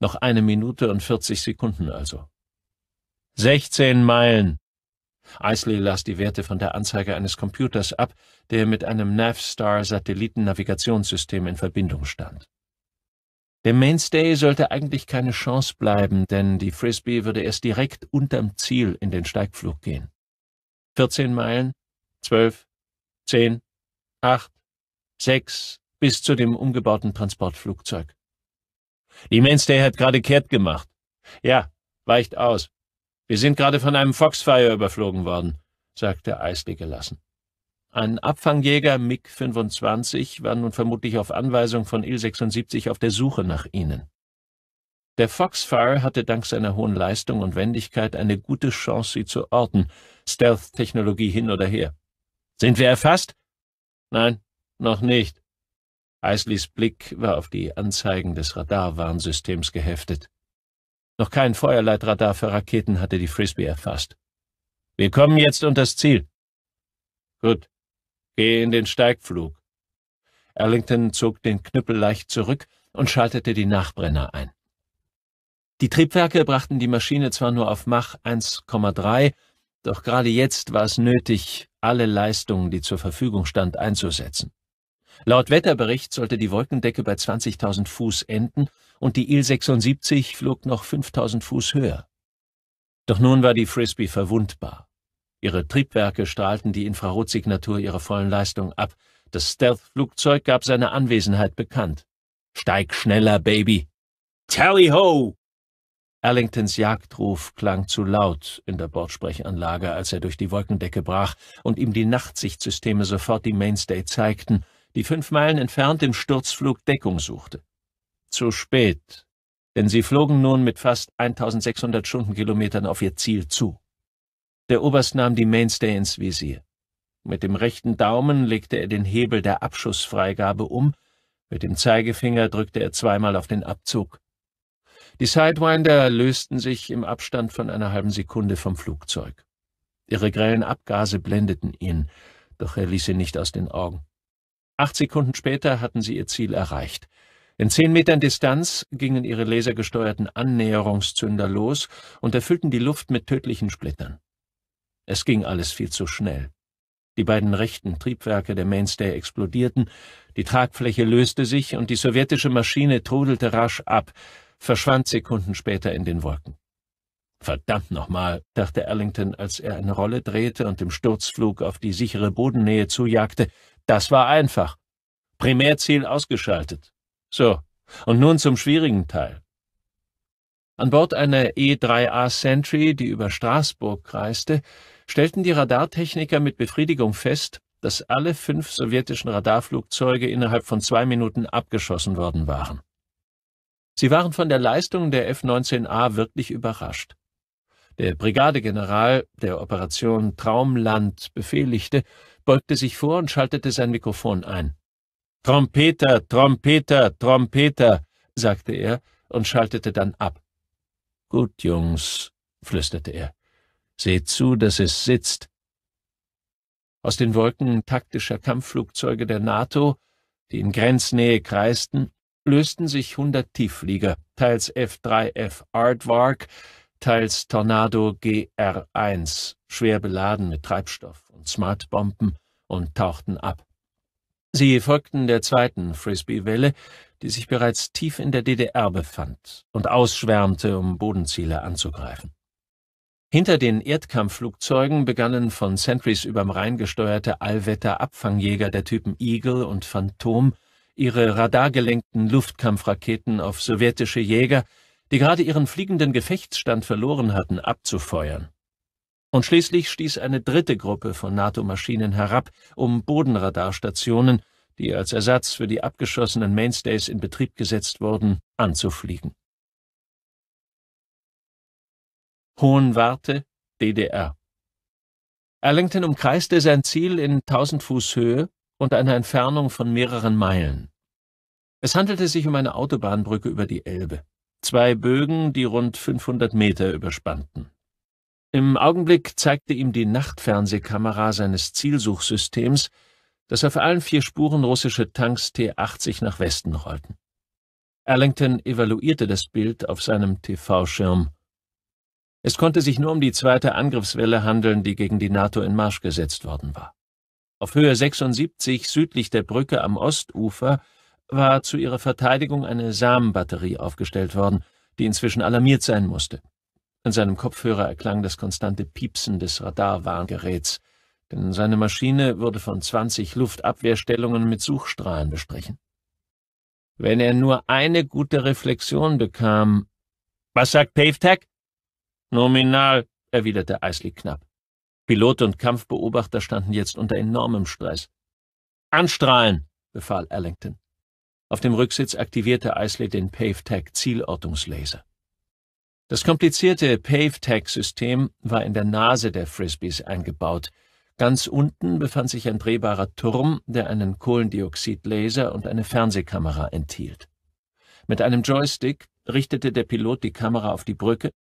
Noch eine Minute und 40 Sekunden also. 16 Meilen. Isley las die Werte von der Anzeige eines Computers ab, der mit einem Navstar-Satellitennavigationssystem in Verbindung stand. Dem Mainstay sollte eigentlich keine Chance bleiben, denn die Frisbee würde erst direkt unterm Ziel in den Steigflug gehen. 14 Meilen, 12, 10, 8, 6 bis zu dem umgebauten Transportflugzeug. Die Mainstay hat gerade kehrt gemacht. Ja, weicht aus. Wir sind gerade von einem Foxfire überflogen worden, sagte Eisley gelassen. Ein Abfangjäger MiG-25 war nun vermutlich auf Anweisung von Il-76 auf der Suche nach ihnen. Der Foxfire hatte dank seiner hohen Leistung und Wendigkeit eine gute Chance, sie zu orten, Stealth-Technologie hin oder her. Sind wir erfasst? Nein, noch nicht. Eisleys Blick war auf die Anzeigen des Radarwarnsystems geheftet. Noch kein Feuerleitradar für Raketen hatte die Frisbee erfasst. Wir kommen jetzt unters Ziel. Gut. Geh in den Steigflug. Arlington zog den Knüppel leicht zurück und schaltete die Nachbrenner ein. Die Triebwerke brachten die Maschine zwar nur auf Mach 1,3, doch gerade jetzt war es nötig, alle Leistungen, die zur Verfügung stand, einzusetzen. Laut Wetterbericht sollte die Wolkendecke bei 20.000 Fuß enden und die Il-76 flog noch 5.000 Fuß höher. Doch nun war die Frisbee verwundbar. Ihre Triebwerke strahlten die Infrarotsignatur ihrer vollen Leistung ab. Das Stealth-Flugzeug gab seine Anwesenheit bekannt. Steig schneller, Baby! Tally ho! Arlingtons Jagdruf klang zu laut in der Bordsprechanlage, als er durch die Wolkendecke brach und ihm die Nachtsichtsysteme sofort die Mainstay zeigten – die fünf Meilen entfernt im Sturzflug Deckung suchte. Zu spät, denn sie flogen nun mit fast 1600 Stundenkilometern auf ihr Ziel zu. Der Oberst nahm die Mainstay ins Visier. Mit dem rechten Daumen legte er den Hebel der Abschussfreigabe um, mit dem Zeigefinger drückte er zweimal auf den Abzug. Die Sidewinder lösten sich im Abstand von einer halben Sekunde vom Flugzeug. Ihre grellen Abgase blendeten ihn, doch er ließ sie nicht aus den Augen. Acht Sekunden später hatten sie ihr Ziel erreicht. In zehn Metern Distanz gingen ihre lasergesteuerten Annäherungszünder los und erfüllten die Luft mit tödlichen Splittern. Es ging alles viel zu schnell. Die beiden rechten Triebwerke der Mainstay explodierten, die Tragfläche löste sich und die sowjetische Maschine trudelte rasch ab, verschwand Sekunden später in den Wolken. Verdammt nochmal, dachte Ellington, als er eine Rolle drehte und im Sturzflug auf die sichere Bodennähe zujagte, das war einfach. Primärziel ausgeschaltet. So, und nun zum schwierigen Teil. An Bord einer E3A Sentry, die über Straßburg kreiste, stellten die Radartechniker mit Befriedigung fest, dass alle fünf sowjetischen Radarflugzeuge innerhalb von zwei Minuten abgeschossen worden waren. Sie waren von der Leistung der F-19A wirklich überrascht. Der Brigadegeneral, der Operation Traumland befehligte, beugte sich vor und schaltete sein Mikrofon ein. Trompeter, Trompeter, Trompeter, sagte er und schaltete dann ab. Gut, Jungs, flüsterte er. Seht zu, dass es sitzt. Aus den Wolken taktischer Kampfflugzeuge der NATO, die in Grenznähe kreisten, lösten sich hundert Tiefflieger, teils F-3F Aardvark, teils Tornado GR-1 schwer beladen mit Treibstoff und Smartbomben, und tauchten ab. Sie folgten der zweiten Frisbee-Welle, die sich bereits tief in der DDR befand und ausschwärmte, um Bodenziele anzugreifen. Hinter den Erdkampfflugzeugen begannen von Sentries überm Rhein gesteuerte Allwetter-Abfangjäger der Typen Eagle und Phantom ihre radargelenkten Luftkampfraketen auf sowjetische Jäger, die gerade ihren fliegenden Gefechtsstand verloren hatten, abzufeuern. Und schließlich stieß eine dritte Gruppe von NATO-Maschinen herab, um Bodenradarstationen, die als Ersatz für die abgeschossenen Mainstays in Betrieb gesetzt wurden, anzufliegen. Hohenwarte, DDR Arlington umkreiste sein Ziel in 1000 Fuß Höhe und einer Entfernung von mehreren Meilen. Es handelte sich um eine Autobahnbrücke über die Elbe. Zwei Bögen, die rund 500 Meter überspannten. Im Augenblick zeigte ihm die Nachtfernsehkamera seines Zielsuchsystems, dass auf allen vier Spuren russische Tanks T-80 nach Westen rollten. Arlington evaluierte das Bild auf seinem TV-Schirm. Es konnte sich nur um die zweite Angriffswelle handeln, die gegen die NATO in Marsch gesetzt worden war. Auf Höhe 76 südlich der Brücke am Ostufer war zu ihrer Verteidigung eine Samenbatterie aufgestellt worden, die inzwischen alarmiert sein musste. An seinem Kopfhörer erklang das konstante Piepsen des Radarwarngeräts, denn seine Maschine würde von 20 Luftabwehrstellungen mit Suchstrahlen bestrichen. Wenn er nur eine gute Reflexion bekam. Was sagt PaveTag? Nominal, erwiderte Eisley knapp. Pilot und Kampfbeobachter standen jetzt unter enormem Stress. Anstrahlen, befahl Ellington. Auf dem Rücksitz aktivierte Eisley den PaveTag Zielortungslaser. Das komplizierte pavetag system war in der Nase der Frisbees eingebaut. Ganz unten befand sich ein drehbarer Turm, der einen Kohlendioxidlaser und eine Fernsehkamera enthielt. Mit einem Joystick richtete der Pilot die Kamera auf die Brücke,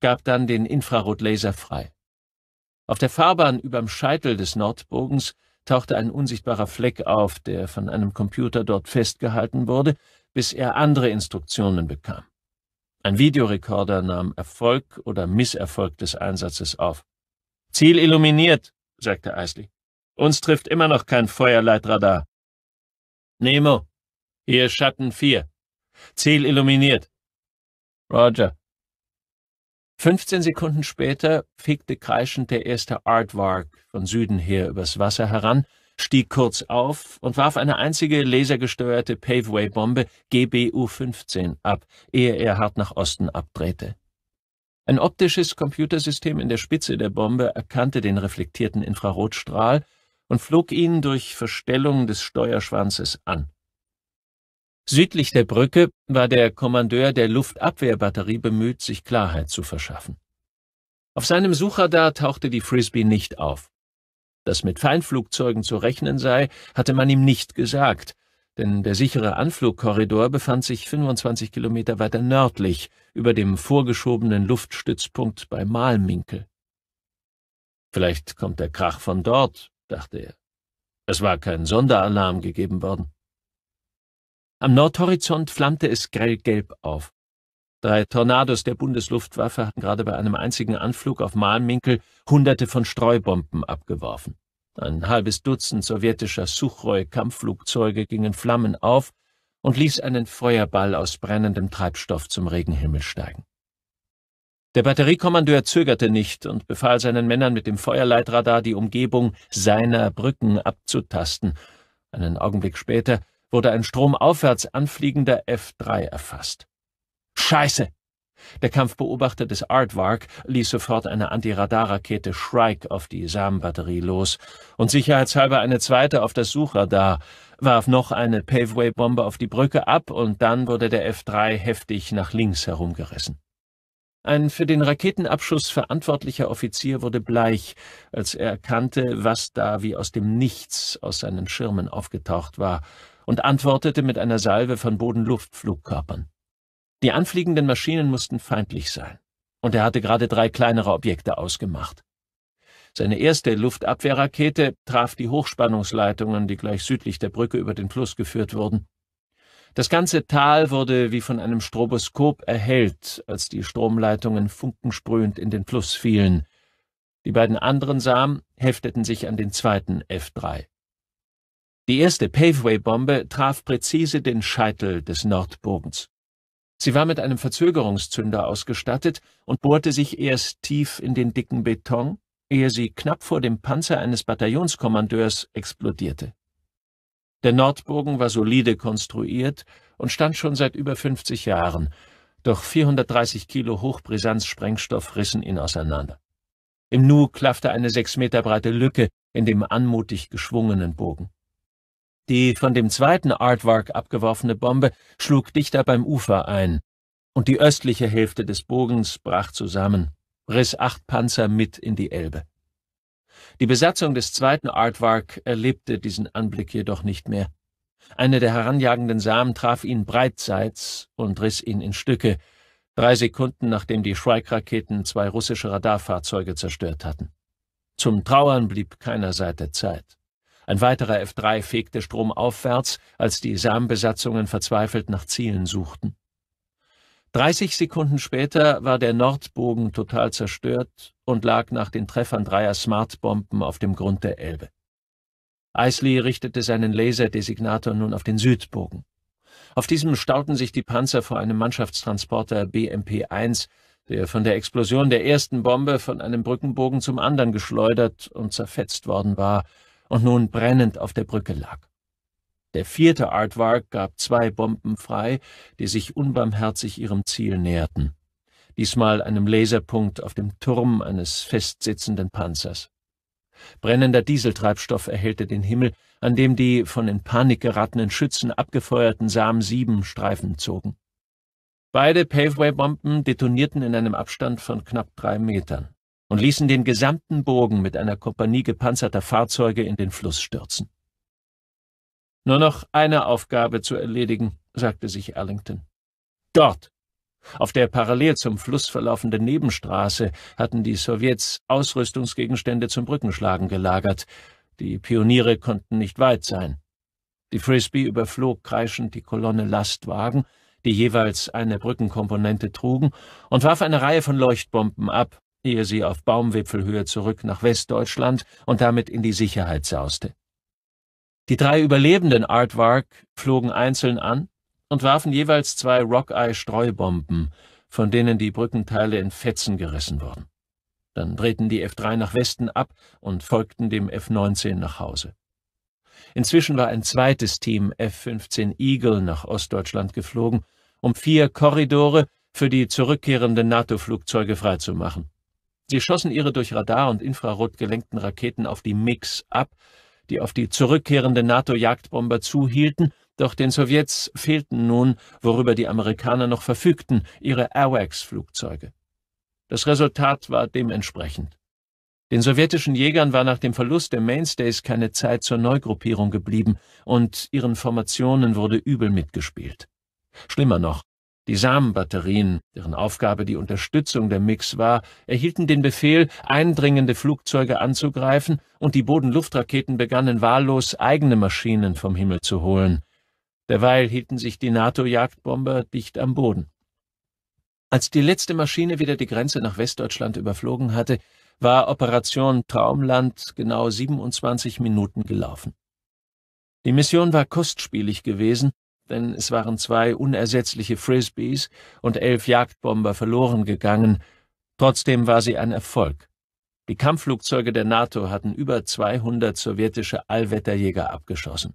gab dann den Infrarotlaser frei. Auf der Fahrbahn überm Scheitel des Nordbogens tauchte ein unsichtbarer Fleck auf, der von einem Computer dort festgehalten wurde, bis er andere Instruktionen bekam. Ein Videorekorder nahm Erfolg oder Misserfolg des Einsatzes auf. Ziel illuminiert, sagte Eisley. Uns trifft immer noch kein Feuerleitradar. Nemo, hier Schatten 4. Ziel illuminiert. Roger. 15 Sekunden später fegte kreischend der erste Artwork von Süden her übers Wasser heran stieg kurz auf und warf eine einzige lasergesteuerte Paveway-Bombe GBU-15 ab, ehe er hart nach Osten abdrehte. Ein optisches Computersystem in der Spitze der Bombe erkannte den reflektierten Infrarotstrahl und flog ihn durch Verstellung des Steuerschwanzes an. Südlich der Brücke war der Kommandeur der Luftabwehrbatterie bemüht, sich Klarheit zu verschaffen. Auf seinem Suchradar tauchte die Frisbee nicht auf dass mit Feindflugzeugen zu rechnen sei, hatte man ihm nicht gesagt, denn der sichere Anflugkorridor befand sich 25 Kilometer weiter nördlich, über dem vorgeschobenen Luftstützpunkt bei Malminkel. Vielleicht kommt der Krach von dort, dachte er. Es war kein Sonderalarm gegeben worden. Am Nordhorizont flammte es grellgelb auf. Drei Tornados der Bundesluftwaffe hatten gerade bei einem einzigen Anflug auf Malminkel hunderte von Streubomben abgeworfen. Ein halbes Dutzend sowjetischer suchroi kampfflugzeuge gingen Flammen auf und ließ einen Feuerball aus brennendem Treibstoff zum Regenhimmel steigen. Der Batteriekommandeur zögerte nicht und befahl seinen Männern mit dem Feuerleitradar die Umgebung seiner Brücken abzutasten. Einen Augenblick später wurde ein stromaufwärts anfliegender F-3 erfasst. Scheiße! Der Kampfbeobachter des Aardvark ließ sofort eine Antiradarrakete Shrike auf die Samenbatterie los und sicherheitshalber eine zweite auf das Suchradar, warf noch eine Paveway-Bombe auf die Brücke ab und dann wurde der F-3 heftig nach links herumgerissen. Ein für den Raketenabschuss verantwortlicher Offizier wurde bleich, als er erkannte, was da wie aus dem Nichts aus seinen Schirmen aufgetaucht war, und antwortete mit einer Salve von Bodenluftflugkörpern. Die anfliegenden Maschinen mussten feindlich sein, und er hatte gerade drei kleinere Objekte ausgemacht. Seine erste Luftabwehrrakete traf die Hochspannungsleitungen, die gleich südlich der Brücke über den Fluss geführt wurden. Das ganze Tal wurde wie von einem Stroboskop erhellt, als die Stromleitungen funkensprühend in den Fluss fielen. Die beiden anderen Samen hefteten sich an den zweiten F3. Die erste Paveway-Bombe traf präzise den Scheitel des Nordbogens. Sie war mit einem Verzögerungszünder ausgestattet und bohrte sich erst tief in den dicken Beton, ehe sie knapp vor dem Panzer eines Bataillonskommandeurs explodierte. Der Nordbogen war solide konstruiert und stand schon seit über 50 Jahren, doch 430 Kilo Hochbrisanz-Sprengstoff rissen ihn auseinander. Im Nu klaffte eine sechs Meter breite Lücke in dem anmutig geschwungenen Bogen. Die von dem zweiten Artwork abgeworfene Bombe schlug dichter beim Ufer ein, und die östliche Hälfte des Bogens brach zusammen, riss acht Panzer mit in die Elbe. Die Besatzung des zweiten Artwark erlebte diesen Anblick jedoch nicht mehr. Eine der heranjagenden Samen traf ihn breitseits und riss ihn in Stücke, drei Sekunden nachdem die Schweig-Raketen zwei russische Radarfahrzeuge zerstört hatten. Zum Trauern blieb keiner Seite Zeit. Ein weiterer F-3 fegte stromaufwärts, als die SAM-Besatzungen verzweifelt nach Zielen suchten. 30 Sekunden später war der Nordbogen total zerstört und lag nach den Treffern dreier Smartbomben auf dem Grund der Elbe. Eisley richtete seinen Laserdesignator nun auf den Südbogen. Auf diesem stauten sich die Panzer vor einem Mannschaftstransporter BMP-1, der von der Explosion der ersten Bombe von einem Brückenbogen zum anderen geschleudert und zerfetzt worden war, und nun brennend auf der Brücke lag. Der vierte Artwark gab zwei Bomben frei, die sich unbarmherzig ihrem Ziel näherten. Diesmal einem Laserpunkt auf dem Turm eines festsitzenden Panzers. Brennender Dieseltreibstoff erhellte den Himmel, an dem die von in Panik geratenen Schützen abgefeuerten Samen sieben Streifen zogen. Beide Paveway-Bomben detonierten in einem Abstand von knapp drei Metern und ließen den gesamten Bogen mit einer Kompanie gepanzerter Fahrzeuge in den Fluss stürzen. Nur noch eine Aufgabe zu erledigen, sagte sich Arlington. Dort, auf der parallel zum Fluss verlaufenden Nebenstraße, hatten die Sowjets Ausrüstungsgegenstände zum Brückenschlagen gelagert. Die Pioniere konnten nicht weit sein. Die Frisbee überflog kreischend die Kolonne Lastwagen, die jeweils eine Brückenkomponente trugen, und warf eine Reihe von Leuchtbomben ab, ehe sie auf Baumwipfelhöhe zurück nach Westdeutschland und damit in die Sicherheit sauste. Die drei überlebenden Artwark flogen einzeln an und warfen jeweils zwei Rockeye-Streubomben, von denen die Brückenteile in Fetzen gerissen wurden. Dann drehten die F-3 nach Westen ab und folgten dem F-19 nach Hause. Inzwischen war ein zweites Team F-15 Eagle nach Ostdeutschland geflogen, um vier Korridore für die zurückkehrenden NATO-Flugzeuge freizumachen. Sie schossen ihre durch Radar und Infrarot gelenkten Raketen auf die MIX ab, die auf die zurückkehrenden NATO-Jagdbomber zuhielten, doch den Sowjets fehlten nun, worüber die Amerikaner noch verfügten, ihre AWACS-Flugzeuge. Das Resultat war dementsprechend. Den sowjetischen Jägern war nach dem Verlust der Mainstays keine Zeit zur Neugruppierung geblieben und ihren Formationen wurde übel mitgespielt. Schlimmer noch, die Samenbatterien, deren Aufgabe die Unterstützung der MIX war, erhielten den Befehl, eindringende Flugzeuge anzugreifen, und die Bodenluftraketen begannen wahllos eigene Maschinen vom Himmel zu holen. Derweil hielten sich die NATO-Jagdbomber dicht am Boden. Als die letzte Maschine wieder die Grenze nach Westdeutschland überflogen hatte, war Operation Traumland genau 27 Minuten gelaufen. Die Mission war kostspielig gewesen denn es waren zwei unersetzliche Frisbees und elf Jagdbomber verloren gegangen. Trotzdem war sie ein Erfolg. Die Kampfflugzeuge der NATO hatten über 200 sowjetische Allwetterjäger abgeschossen.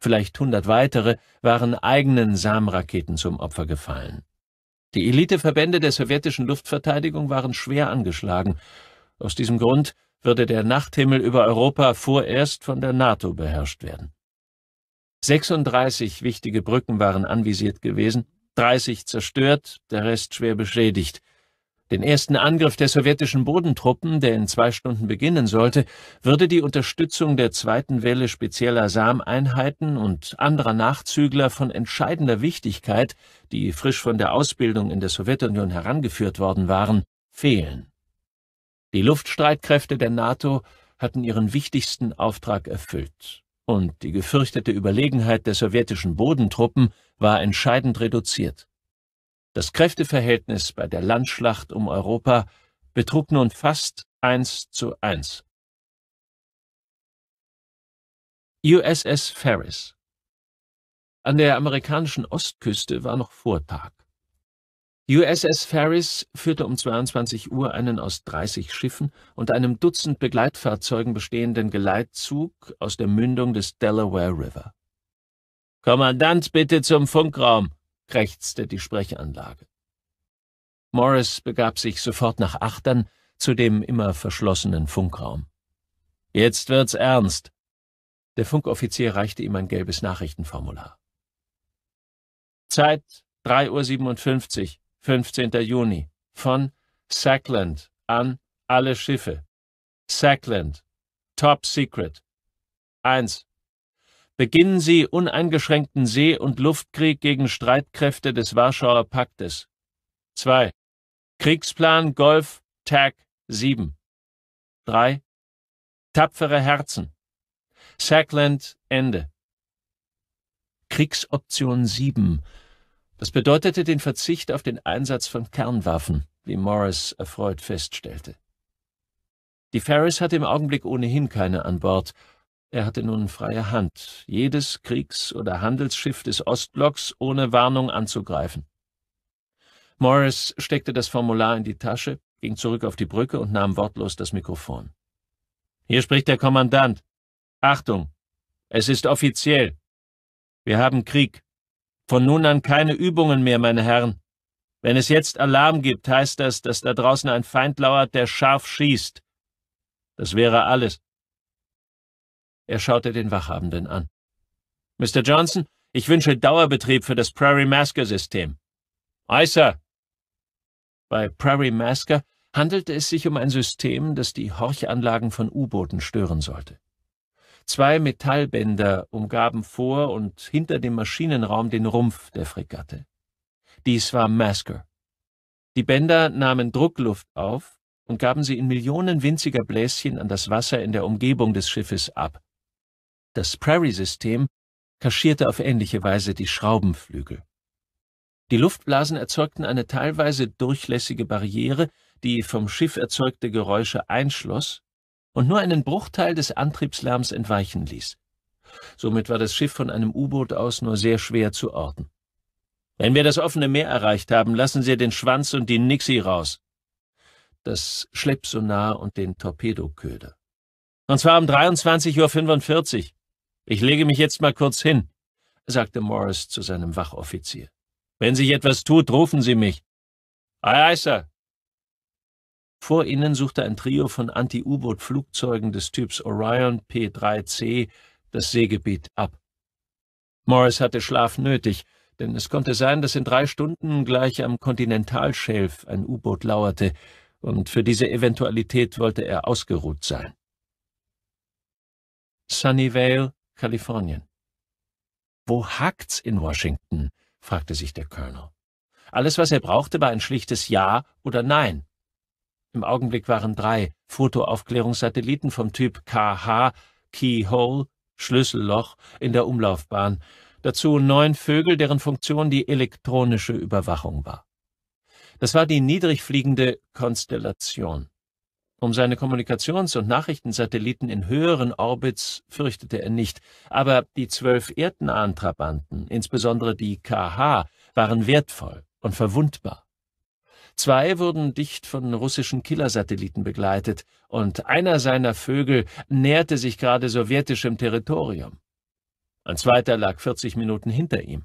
Vielleicht 100 weitere waren eigenen SAM-Raketen zum Opfer gefallen. Die Eliteverbände der sowjetischen Luftverteidigung waren schwer angeschlagen. Aus diesem Grund würde der Nachthimmel über Europa vorerst von der NATO beherrscht werden. 36 wichtige Brücken waren anvisiert gewesen, 30 zerstört, der Rest schwer beschädigt. Den ersten Angriff der sowjetischen Bodentruppen, der in zwei Stunden beginnen sollte, würde die Unterstützung der zweiten Welle spezieller Sam-Einheiten und anderer Nachzügler von entscheidender Wichtigkeit, die frisch von der Ausbildung in der Sowjetunion herangeführt worden waren, fehlen. Die Luftstreitkräfte der NATO hatten ihren wichtigsten Auftrag erfüllt und die gefürchtete Überlegenheit der sowjetischen Bodentruppen war entscheidend reduziert. Das Kräfteverhältnis bei der Landschlacht um Europa betrug nun fast eins zu eins.
USS Ferris
An der amerikanischen Ostküste war noch Vortag. USS Ferris führte um 22 Uhr einen aus 30 Schiffen und einem Dutzend Begleitfahrzeugen bestehenden Geleitzug aus der Mündung des Delaware River. Kommandant, bitte zum Funkraum, krächzte die Sprechanlage. Morris begab sich sofort nach Achtern zu dem immer verschlossenen Funkraum. Jetzt wird's ernst. Der Funkoffizier reichte ihm ein gelbes Nachrichtenformular. Zeit 3.57 Uhr, 15. Juni, von Sackland an alle Schiffe. Sackland, Top Secret. 1. Beginnen Sie uneingeschränkten See- und Luftkrieg gegen Streitkräfte des Warschauer Paktes. 2. Kriegsplan Golf Tag 7. 3. Tapfere Herzen. Sackland Ende. Kriegsoption 7 das bedeutete den Verzicht auf den Einsatz von Kernwaffen, wie Morris erfreut feststellte. Die Ferris hatte im Augenblick ohnehin keine an Bord. Er hatte nun freie Hand, jedes Kriegs- oder Handelsschiff des Ostblocks ohne Warnung anzugreifen. Morris steckte das Formular in die Tasche, ging zurück auf die Brücke und nahm wortlos das Mikrofon. Hier spricht der Kommandant. Achtung! Es ist offiziell. Wir haben Krieg. Von nun an keine Übungen mehr, meine Herren. Wenn es jetzt Alarm gibt, heißt das, dass da draußen ein Feind lauert, der scharf schießt. Das wäre alles. Er schaute den Wachhabenden an. Mr. Johnson, ich wünsche Dauerbetrieb für das Prairie Masker System. Aye, Sir. Bei Prairie Masker handelte es sich um ein System, das die Horchanlagen von U-Booten stören sollte. Zwei Metallbänder umgaben vor und hinter dem Maschinenraum den Rumpf der Fregatte. Dies war Masker. Die Bänder nahmen Druckluft auf und gaben sie in Millionen winziger Bläschen an das Wasser in der Umgebung des Schiffes ab. Das Prairie-System kaschierte auf ähnliche Weise die Schraubenflügel. Die Luftblasen erzeugten eine teilweise durchlässige Barriere, die vom Schiff erzeugte Geräusche einschloss und nur einen Bruchteil des Antriebslärms entweichen ließ. Somit war das Schiff von einem U-Boot aus nur sehr schwer zu orten. Wenn wir das offene Meer erreicht haben, lassen Sie den Schwanz und die Nixie raus. Das Schleppsonar und den Torpedoköder. Und zwar um 23.45 Uhr. Ich lege mich jetzt mal kurz hin, sagte Morris zu seinem Wachoffizier. Wenn sich etwas tut, rufen Sie mich. Aye, aye, Sir, vor ihnen suchte ein Trio von Anti-U-Boot-Flugzeugen des Typs Orion P-3C das Seegebiet ab. Morris hatte Schlaf nötig, denn es konnte sein, dass in drei Stunden gleich am Kontinentalschelf ein U-Boot lauerte, und für diese Eventualität wollte er ausgeruht sein. Sunnyvale, Kalifornien. Wo hakt's in Washington? fragte sich der Colonel. Alles, was er brauchte, war ein schlichtes Ja oder Nein. Im Augenblick waren drei Fotoaufklärungssatelliten vom Typ KH Keyhole Schlüsselloch in der Umlaufbahn, dazu neun Vögel, deren Funktion die elektronische Überwachung war. Das war die niedrig fliegende Konstellation. Um seine Kommunikations- und Nachrichtensatelliten in höheren Orbits fürchtete er nicht, aber die zwölf Erdnahen insbesondere die KH, waren wertvoll und verwundbar. Zwei wurden dicht von russischen Killersatelliten begleitet, und einer seiner Vögel näherte sich gerade sowjetischem Territorium. Ein zweiter lag 40 Minuten hinter ihm.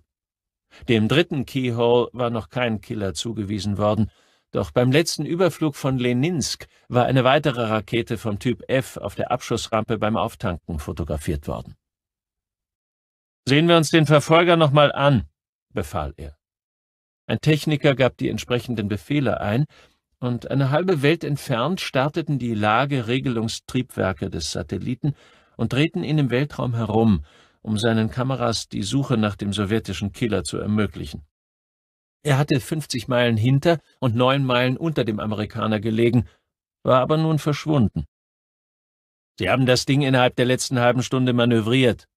Dem dritten Keyhole war noch kein Killer zugewiesen worden, doch beim letzten Überflug von Leninsk war eine weitere Rakete vom Typ F auf der Abschussrampe beim Auftanken fotografiert worden. Sehen wir uns den Verfolger nochmal an, befahl er. Ein Techniker gab die entsprechenden Befehle ein, und eine halbe Welt entfernt starteten die Lageregelungstriebwerke des Satelliten und drehten ihn im Weltraum herum, um seinen Kameras die Suche nach dem sowjetischen Killer zu ermöglichen. Er hatte 50 Meilen hinter und neun Meilen unter dem Amerikaner gelegen, war aber nun verschwunden. Sie haben das Ding innerhalb der letzten halben Stunde manövriert,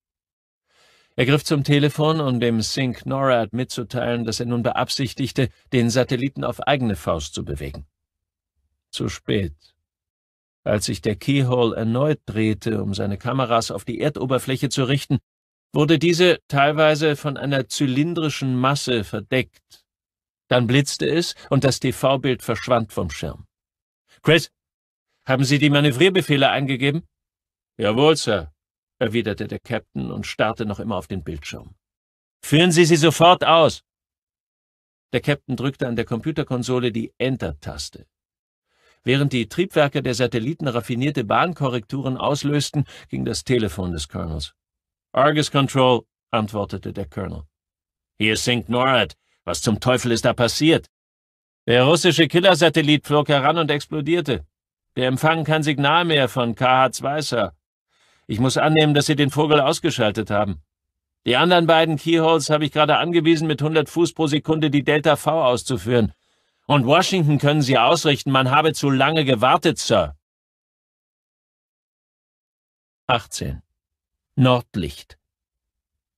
er griff zum Telefon, um dem Sync NORAD mitzuteilen, dass er nun beabsichtigte, den Satelliten auf eigene Faust zu bewegen. Zu spät. Als sich der Keyhole erneut drehte, um seine Kameras auf die Erdoberfläche zu richten, wurde diese teilweise von einer zylindrischen Masse verdeckt. Dann blitzte es und das TV-Bild verschwand vom Schirm. Chris, haben Sie die Manövrierbefehle eingegeben? Jawohl, Sir erwiderte der Captain und starrte noch immer auf den Bildschirm. Führen Sie sie sofort aus! Der Captain drückte an der Computerkonsole die Enter-Taste. Während die Triebwerke der Satelliten raffinierte Bahnkorrekturen auslösten, ging das Telefon des Colonels. Argus Control, antwortete der Colonel. Hier sinkt NORAD. Was zum Teufel ist da passiert? Der russische Killersatellit flog heran und explodierte. Der Empfang kein Signal mehr von KH-2, Sir. Ich muss annehmen, dass Sie den Vogel ausgeschaltet haben. Die anderen beiden Keyholes habe ich gerade angewiesen, mit 100 Fuß pro Sekunde die Delta V auszuführen. Und Washington können Sie ausrichten, man habe zu lange gewartet, Sir. 18. Nordlicht.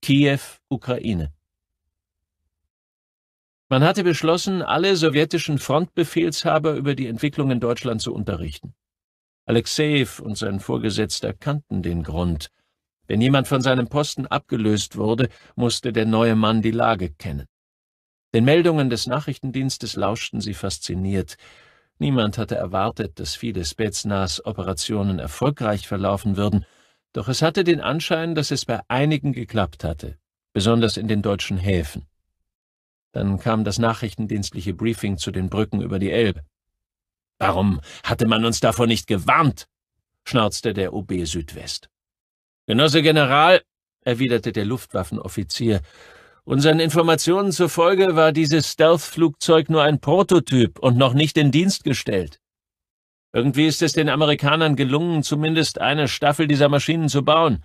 Kiew, Ukraine. Man hatte beschlossen, alle sowjetischen Frontbefehlshaber über die Entwicklung in Deutschland zu unterrichten. Alexejew und sein Vorgesetzter kannten den Grund. Wenn jemand von seinem Posten abgelöst wurde, musste der neue Mann die Lage kennen. Den Meldungen des Nachrichtendienstes lauschten sie fasziniert. Niemand hatte erwartet, dass viele Spetsnas Operationen erfolgreich verlaufen würden, doch es hatte den Anschein, dass es bei einigen geklappt hatte, besonders in den deutschen Häfen. Dann kam das nachrichtendienstliche Briefing zu den Brücken über die Elbe. Warum hatte man uns davor nicht gewarnt? schnauzte der OB Südwest. Genosse General, erwiderte der Luftwaffenoffizier, unseren Informationen zufolge war dieses Stealth-Flugzeug nur ein Prototyp und noch nicht in Dienst gestellt. Irgendwie ist es den Amerikanern gelungen, zumindest eine Staffel dieser Maschinen zu bauen.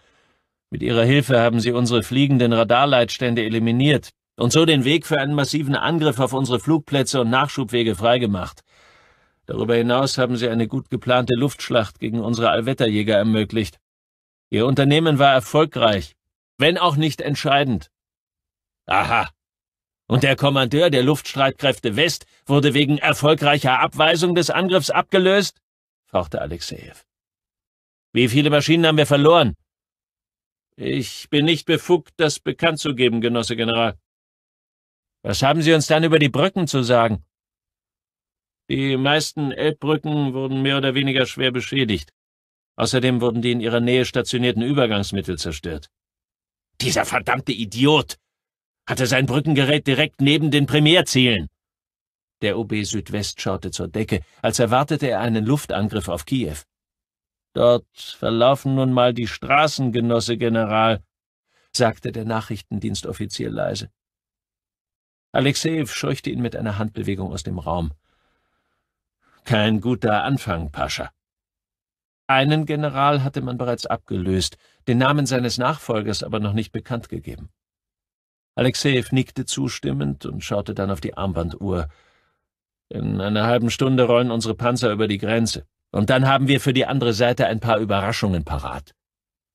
Mit ihrer Hilfe haben sie unsere fliegenden Radarleitstände eliminiert und so den Weg für einen massiven Angriff auf unsere Flugplätze und Nachschubwege freigemacht. Darüber hinaus haben sie eine gut geplante Luftschlacht gegen unsere Allwetterjäger ermöglicht. Ihr Unternehmen war erfolgreich, wenn auch nicht entscheidend. Aha. Und der Kommandeur der Luftstreitkräfte West wurde wegen erfolgreicher Abweisung des Angriffs abgelöst? fauchte Alexejew. Wie viele Maschinen haben wir verloren? Ich bin nicht befugt, das bekannt zu geben, Genosse General. Was haben Sie uns dann über die Brücken zu sagen? Die meisten Elbbrücken wurden mehr oder weniger schwer beschädigt. Außerdem wurden die in ihrer Nähe stationierten Übergangsmittel zerstört. Dieser verdammte Idiot hatte sein Brückengerät direkt neben den Primärzielen. Der OB Südwest schaute zur Decke, als erwartete er einen Luftangriff auf Kiew. Dort verlaufen nun mal die Straßen, Genosse General, sagte der Nachrichtendienstoffizier leise. Alexejew scheuchte ihn mit einer Handbewegung aus dem Raum. Kein guter Anfang, Pascha. Einen General hatte man bereits abgelöst, den Namen seines Nachfolgers aber noch nicht bekannt gegeben. Alexejew nickte zustimmend und schaute dann auf die Armbanduhr. In einer halben Stunde rollen unsere Panzer über die Grenze. Und dann haben wir für die andere Seite ein paar Überraschungen parat.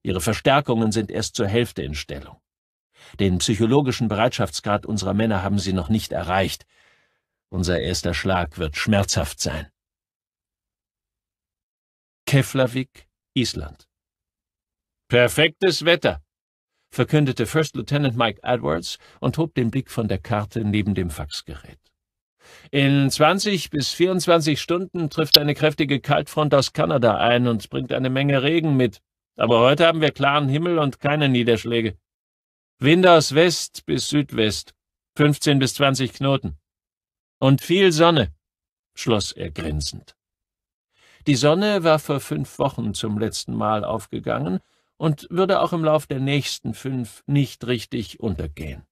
Ihre Verstärkungen sind erst zur Hälfte in Stellung. Den psychologischen Bereitschaftsgrad unserer Männer haben sie noch nicht erreicht. Unser erster Schlag wird schmerzhaft sein. Keflavik, Island. Perfektes Wetter, verkündete First Lieutenant Mike Edwards und hob den Blick von der Karte neben dem Faxgerät. In 20 bis 24 Stunden trifft eine kräftige Kaltfront aus Kanada ein und bringt eine Menge Regen mit. Aber heute haben wir klaren Himmel und keine Niederschläge. Wind aus West bis Südwest, 15 bis 20 Knoten. Und viel Sonne, schloss er grinsend. Die Sonne war vor fünf Wochen zum letzten Mal aufgegangen und würde auch im Lauf der nächsten fünf nicht richtig untergehen.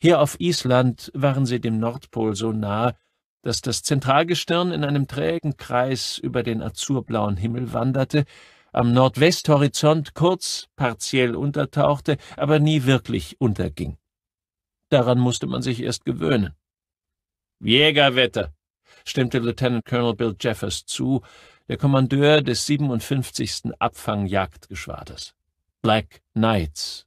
Hier auf Island waren sie dem Nordpol so nahe, dass das Zentralgestirn in einem trägen Kreis über den azurblauen Himmel wanderte, am Nordwesthorizont kurz partiell untertauchte, aber nie wirklich unterging. Daran musste man sich erst gewöhnen. Jägerwetter, stimmte Lieutenant Colonel Bill Jeffers zu, der Kommandeur des 57. Abfangjagdgeschwaders, Black Knights,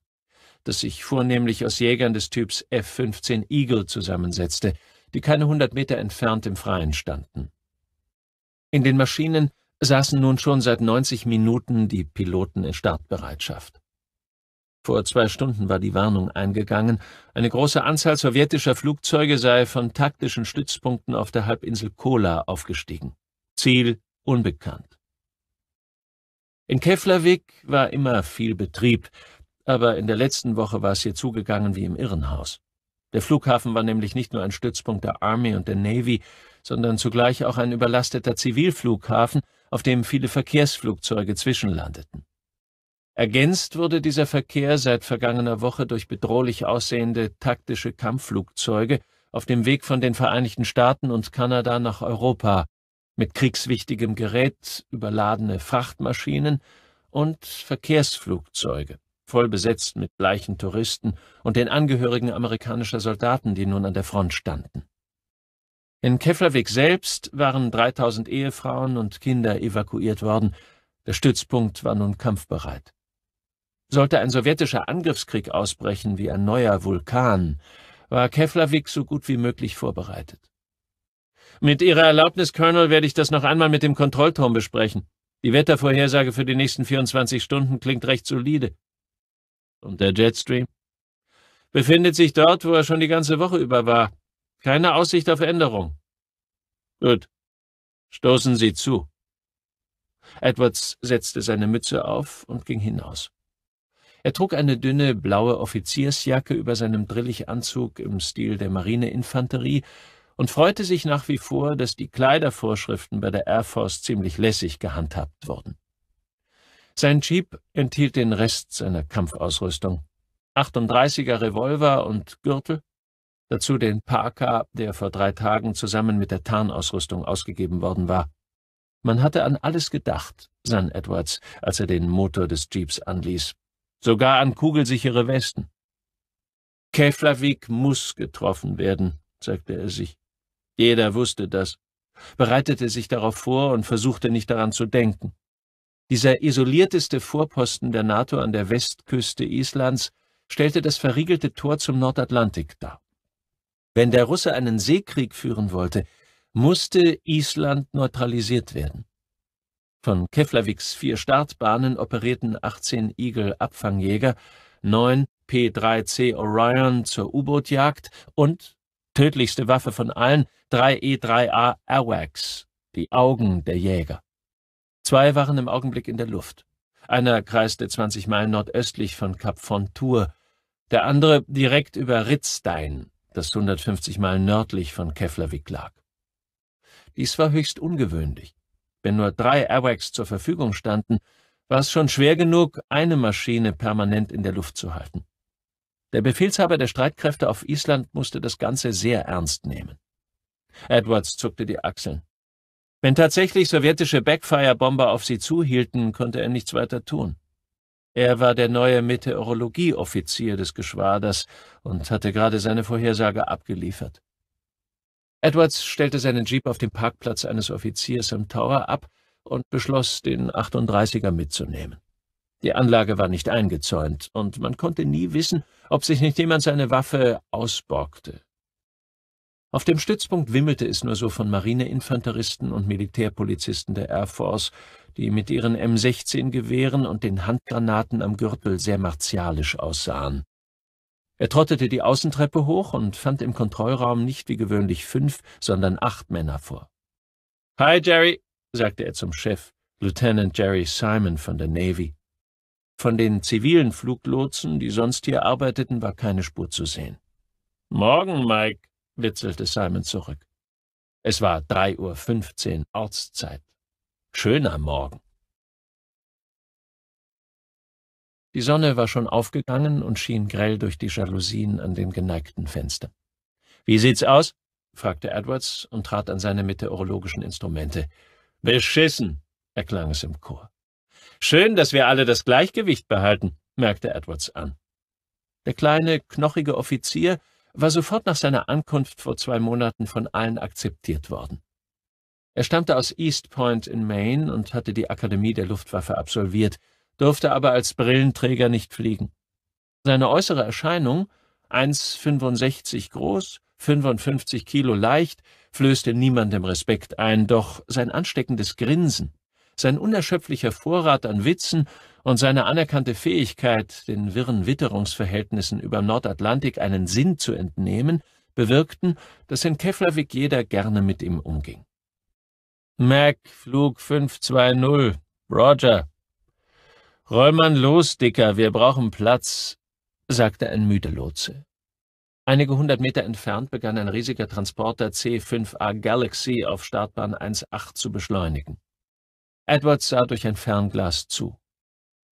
das sich vornehmlich aus Jägern des Typs F-15 Eagle zusammensetzte, die keine 100 Meter entfernt im Freien standen. In den Maschinen saßen nun schon seit 90 Minuten die Piloten in Startbereitschaft. Vor zwei Stunden war die Warnung eingegangen, eine große Anzahl sowjetischer Flugzeuge sei von taktischen Stützpunkten auf der Halbinsel Kola aufgestiegen. Ziel unbekannt. In Keflavik war immer viel Betrieb, aber in der letzten Woche war es hier zugegangen wie im Irrenhaus. Der Flughafen war nämlich nicht nur ein Stützpunkt der Army und der Navy, sondern zugleich auch ein überlasteter Zivilflughafen, auf dem viele Verkehrsflugzeuge zwischenlandeten. Ergänzt wurde dieser Verkehr seit vergangener Woche durch bedrohlich aussehende taktische Kampfflugzeuge auf dem Weg von den Vereinigten Staaten und Kanada nach Europa, mit kriegswichtigem Gerät, überladene Frachtmaschinen und Verkehrsflugzeuge, voll besetzt mit bleichen Touristen und den Angehörigen amerikanischer Soldaten, die nun an der Front standen. In Keflavik selbst waren 3000 Ehefrauen und Kinder evakuiert worden, der Stützpunkt war nun kampfbereit. Sollte ein sowjetischer Angriffskrieg ausbrechen wie ein neuer Vulkan, war Keflavik so gut wie möglich vorbereitet. Mit Ihrer Erlaubnis, Colonel, werde ich das noch einmal mit dem Kontrollturm besprechen. Die Wettervorhersage für die nächsten 24 Stunden klingt recht solide. Und der Jetstream? Befindet sich dort, wo er schon die ganze Woche über war. Keine Aussicht auf Änderung. Gut. Stoßen Sie zu. Edwards setzte seine Mütze auf und ging hinaus. Er trug eine dünne blaue Offiziersjacke über seinem Drillichanzug im Stil der Marineinfanterie und freute sich nach wie vor, dass die Kleidervorschriften bei der Air Force ziemlich lässig gehandhabt wurden. Sein Jeep enthielt den Rest seiner Kampfausrüstung. 38er Revolver und Gürtel, dazu den Parker, der vor drei Tagen zusammen mit der Tarnausrüstung ausgegeben worden war. Man hatte an alles gedacht, sann Edwards, als er den Motor des Jeeps anließ. Sogar an kugelsichere Westen. Keflavik muss getroffen werden, sagte er sich. Jeder wusste das, bereitete sich darauf vor und versuchte nicht daran zu denken. Dieser isolierteste Vorposten der NATO an der Westküste Islands stellte das verriegelte Tor zum Nordatlantik dar. Wenn der Russe einen Seekrieg führen wollte, musste Island neutralisiert werden. Von Keflaviks vier Startbahnen operierten 18 Eagle-Abfangjäger, 9 P-3C Orion zur U-Boot-Jagd und, tödlichste Waffe von allen, 3E3A e Airwags, die Augen der Jäger. Zwei waren im Augenblick in der Luft. Einer kreiste 20 Meilen nordöstlich von Kap von der andere direkt über Ritzstein, das 150 Meilen nördlich von Keflavik lag. Dies war höchst ungewöhnlich. Wenn nur drei Airwags zur Verfügung standen, war es schon schwer genug, eine Maschine permanent in der Luft zu halten. Der Befehlshaber der Streitkräfte auf Island musste das Ganze sehr ernst nehmen. Edwards zuckte die Achseln. Wenn tatsächlich sowjetische Backfire-Bomber auf sie zuhielten, konnte er nichts weiter tun. Er war der neue Meteorologieoffizier des Geschwaders und hatte gerade seine Vorhersage abgeliefert. Edwards stellte seinen Jeep auf dem Parkplatz eines Offiziers im Tower ab und beschloss, den 38er mitzunehmen. Die Anlage war nicht eingezäunt, und man konnte nie wissen, ob sich nicht jemand seine Waffe ausborgte. Auf dem Stützpunkt wimmelte es nur so von Marineinfanteristen und Militärpolizisten der Air Force, die mit ihren M16-Gewehren und den Handgranaten am Gürtel sehr martialisch aussahen. Er trottete die Außentreppe hoch und fand im Kontrollraum nicht wie gewöhnlich fünf, sondern acht Männer vor. Hi, Jerry, sagte er zum Chef, Lieutenant Jerry Simon von der Navy. Von den zivilen Fluglotsen, die sonst hier arbeiteten, war keine Spur zu sehen. Morgen, Mike, witzelte Simon zurück. Es war drei Uhr fünfzehn Ortszeit. Schöner Morgen. Die Sonne war schon aufgegangen und schien grell durch die Jalousien an den geneigten Fenstern. Wie sieht's aus? fragte Edwards und trat an seine meteorologischen Instrumente. Beschissen, erklang es im Chor. Schön, dass wir alle das Gleichgewicht behalten, merkte Edwards an. Der kleine, knochige Offizier war sofort nach seiner Ankunft vor zwei Monaten von allen akzeptiert worden. Er stammte aus East Point in Maine und hatte die Akademie der Luftwaffe absolviert, durfte aber als Brillenträger nicht fliegen. Seine äußere Erscheinung, 1,65 groß, 55 Kilo leicht, flößte niemandem Respekt ein, doch sein ansteckendes Grinsen, sein unerschöpflicher Vorrat an Witzen und seine anerkannte Fähigkeit, den wirren Witterungsverhältnissen über Nordatlantik einen Sinn zu entnehmen, bewirkten, dass in Keflavik jeder gerne mit ihm umging. Mac, Flug 520. Roger. Rollmann los, Dicker, wir brauchen Platz, sagte ein müde Lotse. Einige hundert Meter entfernt begann ein riesiger Transporter C5A Galaxy auf Startbahn 1.8 zu beschleunigen. Edwards sah durch ein Fernglas zu.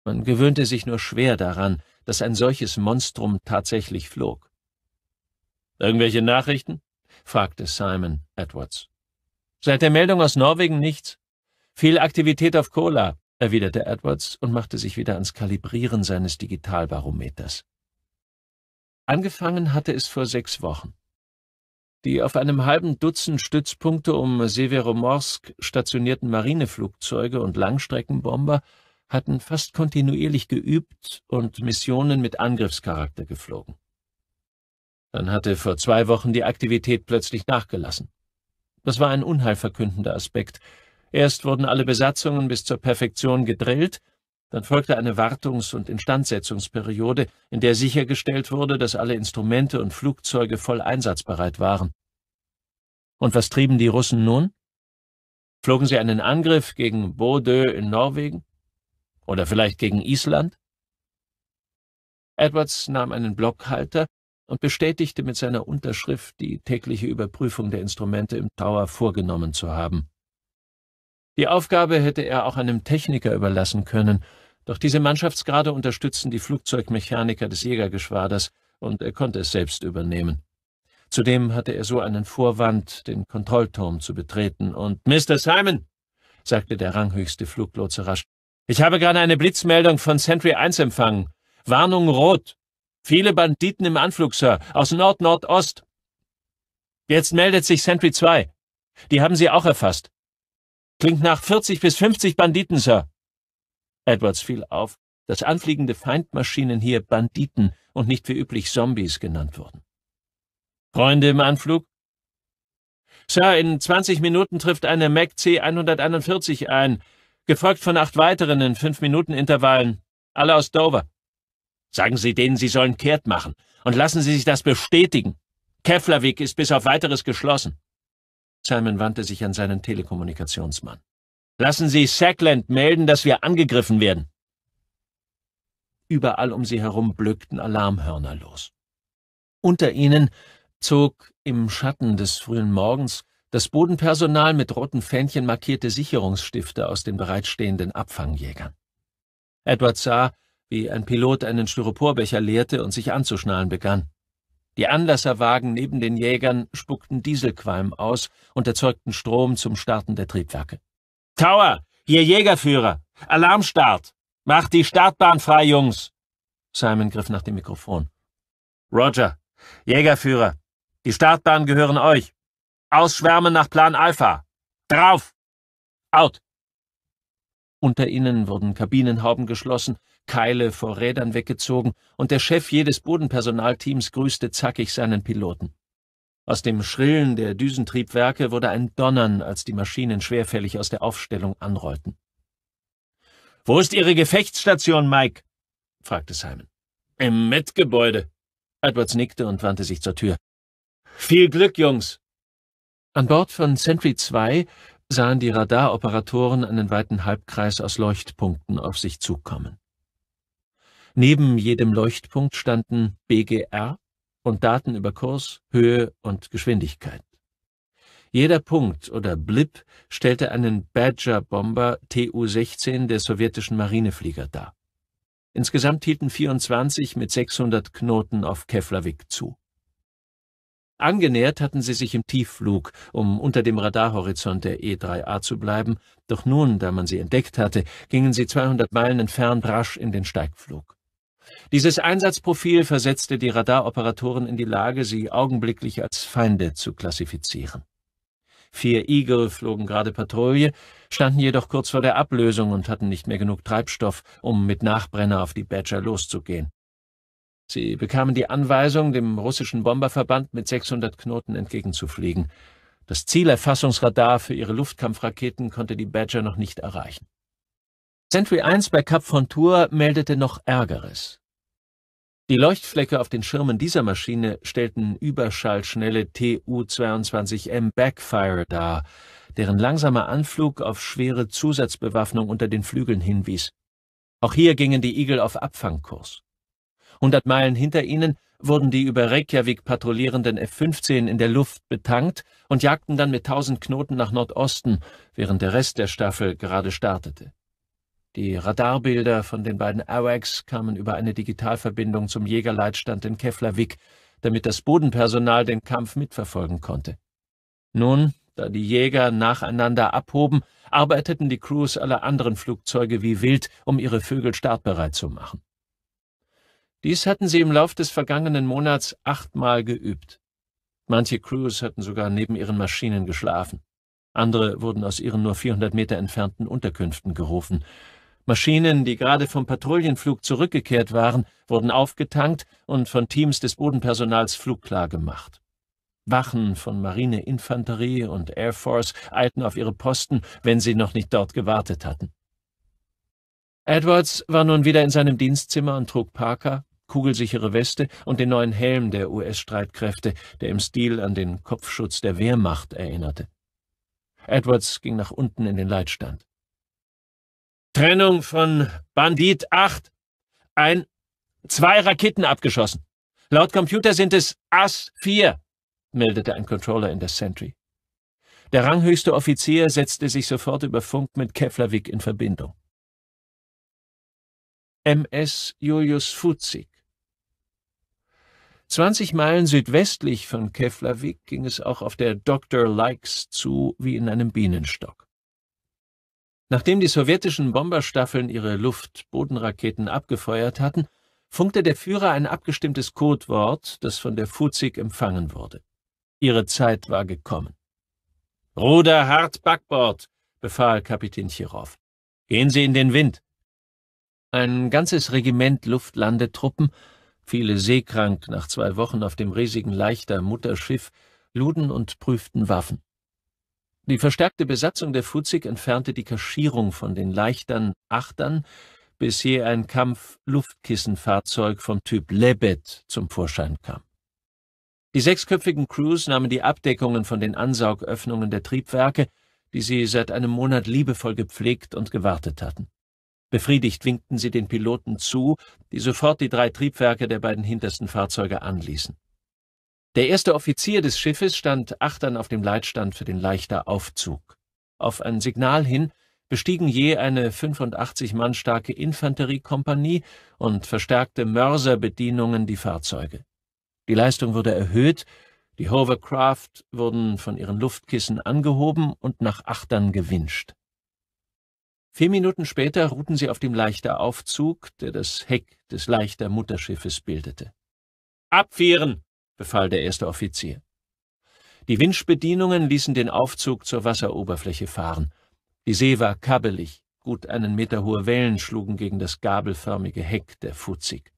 Man gewöhnte sich nur schwer daran, dass ein solches Monstrum tatsächlich flog. Irgendwelche Nachrichten? fragte Simon Edwards. Seit der Meldung aus Norwegen nichts. Viel Aktivität auf Cola, erwiderte Edwards und machte sich wieder ans Kalibrieren seines Digitalbarometers. Angefangen hatte es vor sechs Wochen. Die auf einem halben Dutzend Stützpunkte um Severomorsk stationierten Marineflugzeuge und Langstreckenbomber hatten fast kontinuierlich geübt und Missionen mit Angriffscharakter geflogen. Dann hatte vor zwei Wochen die Aktivität plötzlich nachgelassen. Das war ein unheilverkündender Aspekt. Erst wurden alle Besatzungen bis zur Perfektion gedrillt, dann folgte eine Wartungs- und Instandsetzungsperiode, in der sichergestellt wurde, dass alle Instrumente und Flugzeuge voll einsatzbereit waren. Und was trieben die Russen nun? Flogen sie einen Angriff gegen Bodø in Norwegen? Oder vielleicht gegen Island? Edwards nahm einen Blockhalter und bestätigte mit seiner Unterschrift, die tägliche Überprüfung der Instrumente im Tower vorgenommen zu haben. Die Aufgabe hätte er auch einem Techniker überlassen können, doch diese Mannschaftsgrade unterstützen die Flugzeugmechaniker des Jägergeschwaders, und er konnte es selbst übernehmen. Zudem hatte er so einen Vorwand, den Kontrollturm zu betreten, und Mr. Simon, sagte der ranghöchste Fluglotse rasch, ich habe gerade eine Blitzmeldung von Sentry 1 empfangen. Warnung rot. Viele Banditen im Anflug, Sir, aus Nord-Nordost. Jetzt meldet sich Sentry 2. Die haben Sie auch erfasst. Klingt nach 40 bis 50 Banditen, Sir. Edwards fiel auf, dass anfliegende Feindmaschinen hier Banditen und nicht wie üblich Zombies genannt wurden. Freunde im Anflug? Sir, in 20 Minuten trifft eine Mac C-141 ein gefolgt von acht weiteren in fünf Minuten Intervallen, alle aus Dover. Sagen Sie denen, sie sollen kehrt machen und lassen Sie sich das bestätigen. Keflavik ist bis auf weiteres geschlossen. Simon wandte sich an seinen Telekommunikationsmann. Lassen Sie Sackland melden, dass wir angegriffen werden. Überall um sie herum blökten Alarmhörner los. Unter ihnen zog im Schatten des frühen Morgens das Bodenpersonal mit roten Fähnchen markierte Sicherungsstifte aus den bereitstehenden Abfangjägern. Edward sah, wie ein Pilot einen Styroporbecher leerte und sich anzuschnallen begann. Die Anlasserwagen neben den Jägern spuckten Dieselqualm aus und erzeugten Strom zum Starten der Triebwerke. Tower, hier Jägerführer! Alarmstart! Macht die Startbahn frei, Jungs! Simon griff nach dem Mikrofon. Roger, Jägerführer, die Startbahn gehören euch. Ausschwärmen nach Plan Alpha. Drauf! Out! Unter ihnen wurden Kabinenhauben geschlossen, Keile vor Rädern weggezogen und der Chef jedes Bodenpersonalteams grüßte zackig seinen Piloten. Aus dem Schrillen der Düsentriebwerke wurde ein Donnern, als die Maschinen schwerfällig aus der Aufstellung anrollten. Wo ist Ihre Gefechtsstation, Mike? fragte Simon. Im Mettgebäude. gebäude Edwards nickte und wandte sich zur Tür. Viel Glück, Jungs. An Bord von Sentry-2 sahen die Radaroperatoren einen weiten Halbkreis aus Leuchtpunkten auf sich zukommen. Neben jedem Leuchtpunkt standen BGR und Daten über Kurs, Höhe und Geschwindigkeit. Jeder Punkt oder Blip stellte einen Badger-Bomber Tu-16 der sowjetischen Marineflieger dar. Insgesamt hielten 24 mit 600 Knoten auf Keflavik zu. Angenähert hatten sie sich im Tiefflug, um unter dem Radarhorizont der E3A zu bleiben, doch nun, da man sie entdeckt hatte, gingen sie 200 Meilen entfernt rasch in den Steigflug. Dieses Einsatzprofil versetzte die Radaroperatoren in die Lage, sie augenblicklich als Feinde zu klassifizieren. Vier Eagle flogen gerade Patrouille, standen jedoch kurz vor der Ablösung und hatten nicht mehr genug Treibstoff, um mit Nachbrenner auf die Badger loszugehen. Sie bekamen die Anweisung, dem russischen Bomberverband mit 600 Knoten entgegenzufliegen. Das Zielerfassungsradar für ihre Luftkampfraketen konnte die Badger noch nicht erreichen. Sentry 1 bei Cap Fontour meldete noch Ärgeres. Die Leuchtflecke auf den Schirmen dieser Maschine stellten überschallschnelle TU-22M Backfire dar, deren langsamer Anflug auf schwere Zusatzbewaffnung unter den Flügeln hinwies. Auch hier gingen die Eagle auf Abfangkurs. Hundert Meilen hinter ihnen wurden die über Reykjavik patrouillierenden F-15 in der Luft betankt und jagten dann mit tausend Knoten nach Nordosten, während der Rest der Staffel gerade startete. Die Radarbilder von den beiden AWACS kamen über eine Digitalverbindung zum Jägerleitstand in Keflavik, damit das Bodenpersonal den Kampf mitverfolgen konnte. Nun, da die Jäger nacheinander abhoben, arbeiteten die Crews aller anderen Flugzeuge wie wild, um ihre Vögel startbereit zu machen. Dies hatten sie im Lauf des vergangenen Monats achtmal geübt. Manche Crews hatten sogar neben ihren Maschinen geschlafen. Andere wurden aus ihren nur 400 Meter entfernten Unterkünften gerufen. Maschinen, die gerade vom Patrouillenflug zurückgekehrt waren, wurden aufgetankt und von Teams des Bodenpersonals flugklar gemacht. Wachen von Marineinfanterie und Air Force eilten auf ihre Posten, wenn sie noch nicht dort gewartet hatten. Edwards war nun wieder in seinem Dienstzimmer und trug Parker, kugelsichere Weste und den neuen Helm der US-Streitkräfte, der im Stil an den Kopfschutz der Wehrmacht erinnerte. Edwards ging nach unten in den Leitstand. Trennung von Bandit 8. Ein, zwei Raketen abgeschossen. Laut Computer sind es as 4, meldete ein Controller in der Sentry. Der ranghöchste Offizier setzte sich sofort über Funk mit Keflavik in Verbindung. MS Julius Fuzig 20 Meilen südwestlich von Keflavik ging es auch auf der Dr. Likes zu wie in einem Bienenstock. Nachdem die sowjetischen Bomberstaffeln ihre Luft-Bodenraketen abgefeuert hatten, funkte der Führer ein abgestimmtes Codewort, das von der Fuzig empfangen wurde. Ihre Zeit war gekommen. Ruder hart Backbord, befahl Kapitän Chirov. Gehen Sie in den Wind. Ein ganzes Regiment Luftlandetruppen viele seekrank nach zwei Wochen auf dem riesigen Leichter Mutterschiff, luden und prüften Waffen. Die verstärkte Besatzung der Fuzig entfernte die Kaschierung von den Leichtern Achtern, bis je ein Kampf-Luftkissenfahrzeug vom Typ Lebet zum Vorschein kam. Die sechsköpfigen Crews nahmen die Abdeckungen von den Ansaugöffnungen der Triebwerke, die sie seit einem Monat liebevoll gepflegt und gewartet hatten. Befriedigt winkten sie den Piloten zu, die sofort die drei Triebwerke der beiden hintersten Fahrzeuge anließen. Der erste Offizier des Schiffes stand achtern auf dem Leitstand für den leichter Aufzug. Auf ein Signal hin bestiegen je eine 85 Mann starke Infanteriekompanie und verstärkte Mörserbedienungen die Fahrzeuge. Die Leistung wurde erhöht, die Hovercraft wurden von ihren Luftkissen angehoben und nach Achtern gewünscht. Vier Minuten später ruhten sie auf dem Leichteraufzug, der das Heck des Leichter-Mutterschiffes bildete. Abwehren, befahl der erste Offizier. Die Winschbedienungen ließen den Aufzug zur Wasseroberfläche fahren. Die See war kabbelig, gut einen Meter hohe Wellen schlugen gegen das gabelförmige Heck der Fuzig.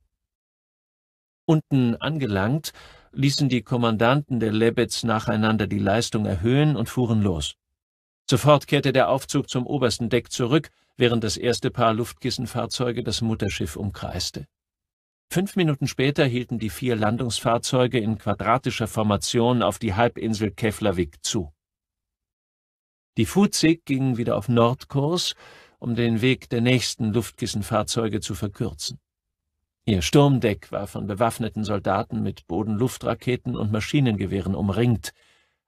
Unten angelangt, ließen die Kommandanten der Lebeds nacheinander die Leistung erhöhen und fuhren los. Sofort kehrte der Aufzug zum obersten Deck zurück, während das erste Paar Luftkissenfahrzeuge das Mutterschiff umkreiste. Fünf Minuten später hielten die vier Landungsfahrzeuge in quadratischer Formation auf die Halbinsel Keflavik zu. Die Fuzig gingen wieder auf Nordkurs, um den Weg der nächsten Luftkissenfahrzeuge zu verkürzen. Ihr Sturmdeck war von bewaffneten Soldaten mit Bodenluftraketen und Maschinengewehren umringt.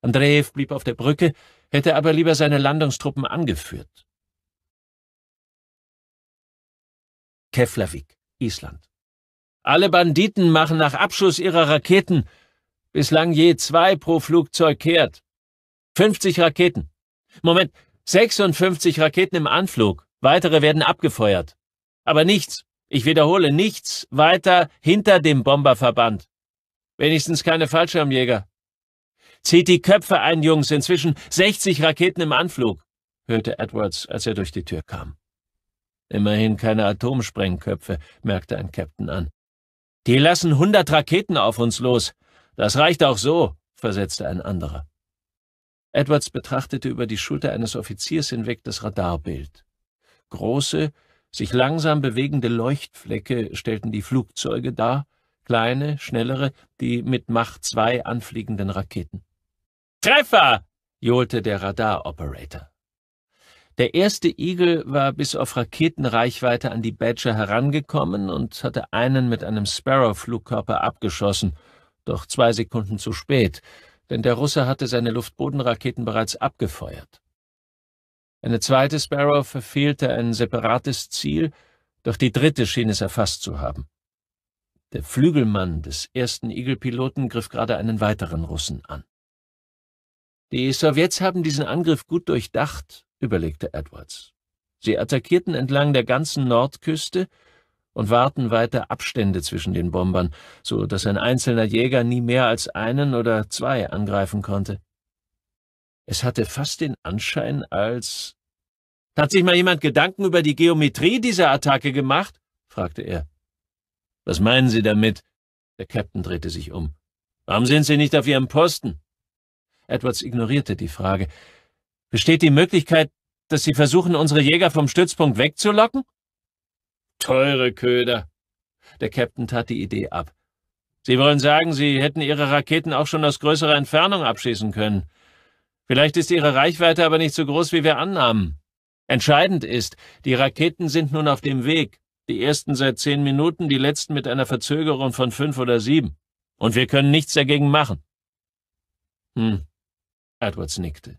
Andreev blieb auf der Brücke, hätte aber lieber seine Landungstruppen angeführt.
Keflavik,
Island. Alle Banditen machen nach Abschuss ihrer Raketen bislang je zwei pro Flugzeug kehrt. 50 Raketen. Moment, 56 Raketen im Anflug. Weitere werden abgefeuert. Aber nichts, ich wiederhole, nichts weiter hinter dem Bomberverband. Wenigstens keine Fallschirmjäger. Zieht die Köpfe ein, Jungs, inzwischen 60 Raketen im Anflug, hörte Edwards, als er durch die Tür kam. Immerhin keine Atomsprengköpfe, merkte ein Captain an. Die lassen 100 Raketen auf uns los. Das reicht auch so, versetzte ein anderer. Edwards betrachtete über die Schulter eines Offiziers hinweg das Radarbild. Große, sich langsam bewegende Leuchtflecke stellten die Flugzeuge dar, kleine, schnellere, die mit Macht zwei anfliegenden Raketen. Treffer! johlte der Radaroperator. Der erste Igel war bis auf Raketenreichweite an die Badger herangekommen und hatte einen mit einem Sparrow-Flugkörper abgeschossen, doch zwei Sekunden zu spät, denn der Russe hatte seine Luftbodenraketen bereits abgefeuert. Eine zweite Sparrow verfehlte ein separates Ziel, doch die dritte schien es erfasst zu haben. Der Flügelmann des ersten Eagle-Piloten griff gerade einen weiteren Russen an. Die Sowjets haben diesen Angriff gut durchdacht, überlegte Edwards. Sie attackierten entlang der ganzen Nordküste und warten weiter Abstände zwischen den Bombern, so dass ein einzelner Jäger nie mehr als einen oder zwei angreifen konnte. Es hatte fast den Anschein, als hat sich mal jemand Gedanken über die Geometrie dieser Attacke gemacht? fragte er. Was meinen Sie damit? Der Captain drehte sich um. Warum sind Sie nicht auf Ihrem Posten? Edwards ignorierte die Frage. Besteht die Möglichkeit, dass Sie versuchen, unsere Jäger vom Stützpunkt wegzulocken? Teure Köder. Der Captain tat die Idee ab. Sie wollen sagen, Sie hätten Ihre Raketen auch schon aus größerer Entfernung abschießen können. Vielleicht ist Ihre Reichweite aber nicht so groß, wie wir annahmen. Entscheidend ist, die Raketen sind nun auf dem Weg, die ersten seit zehn Minuten, die letzten mit einer Verzögerung von fünf oder sieben. Und wir können nichts dagegen machen. Hm, Edwards nickte.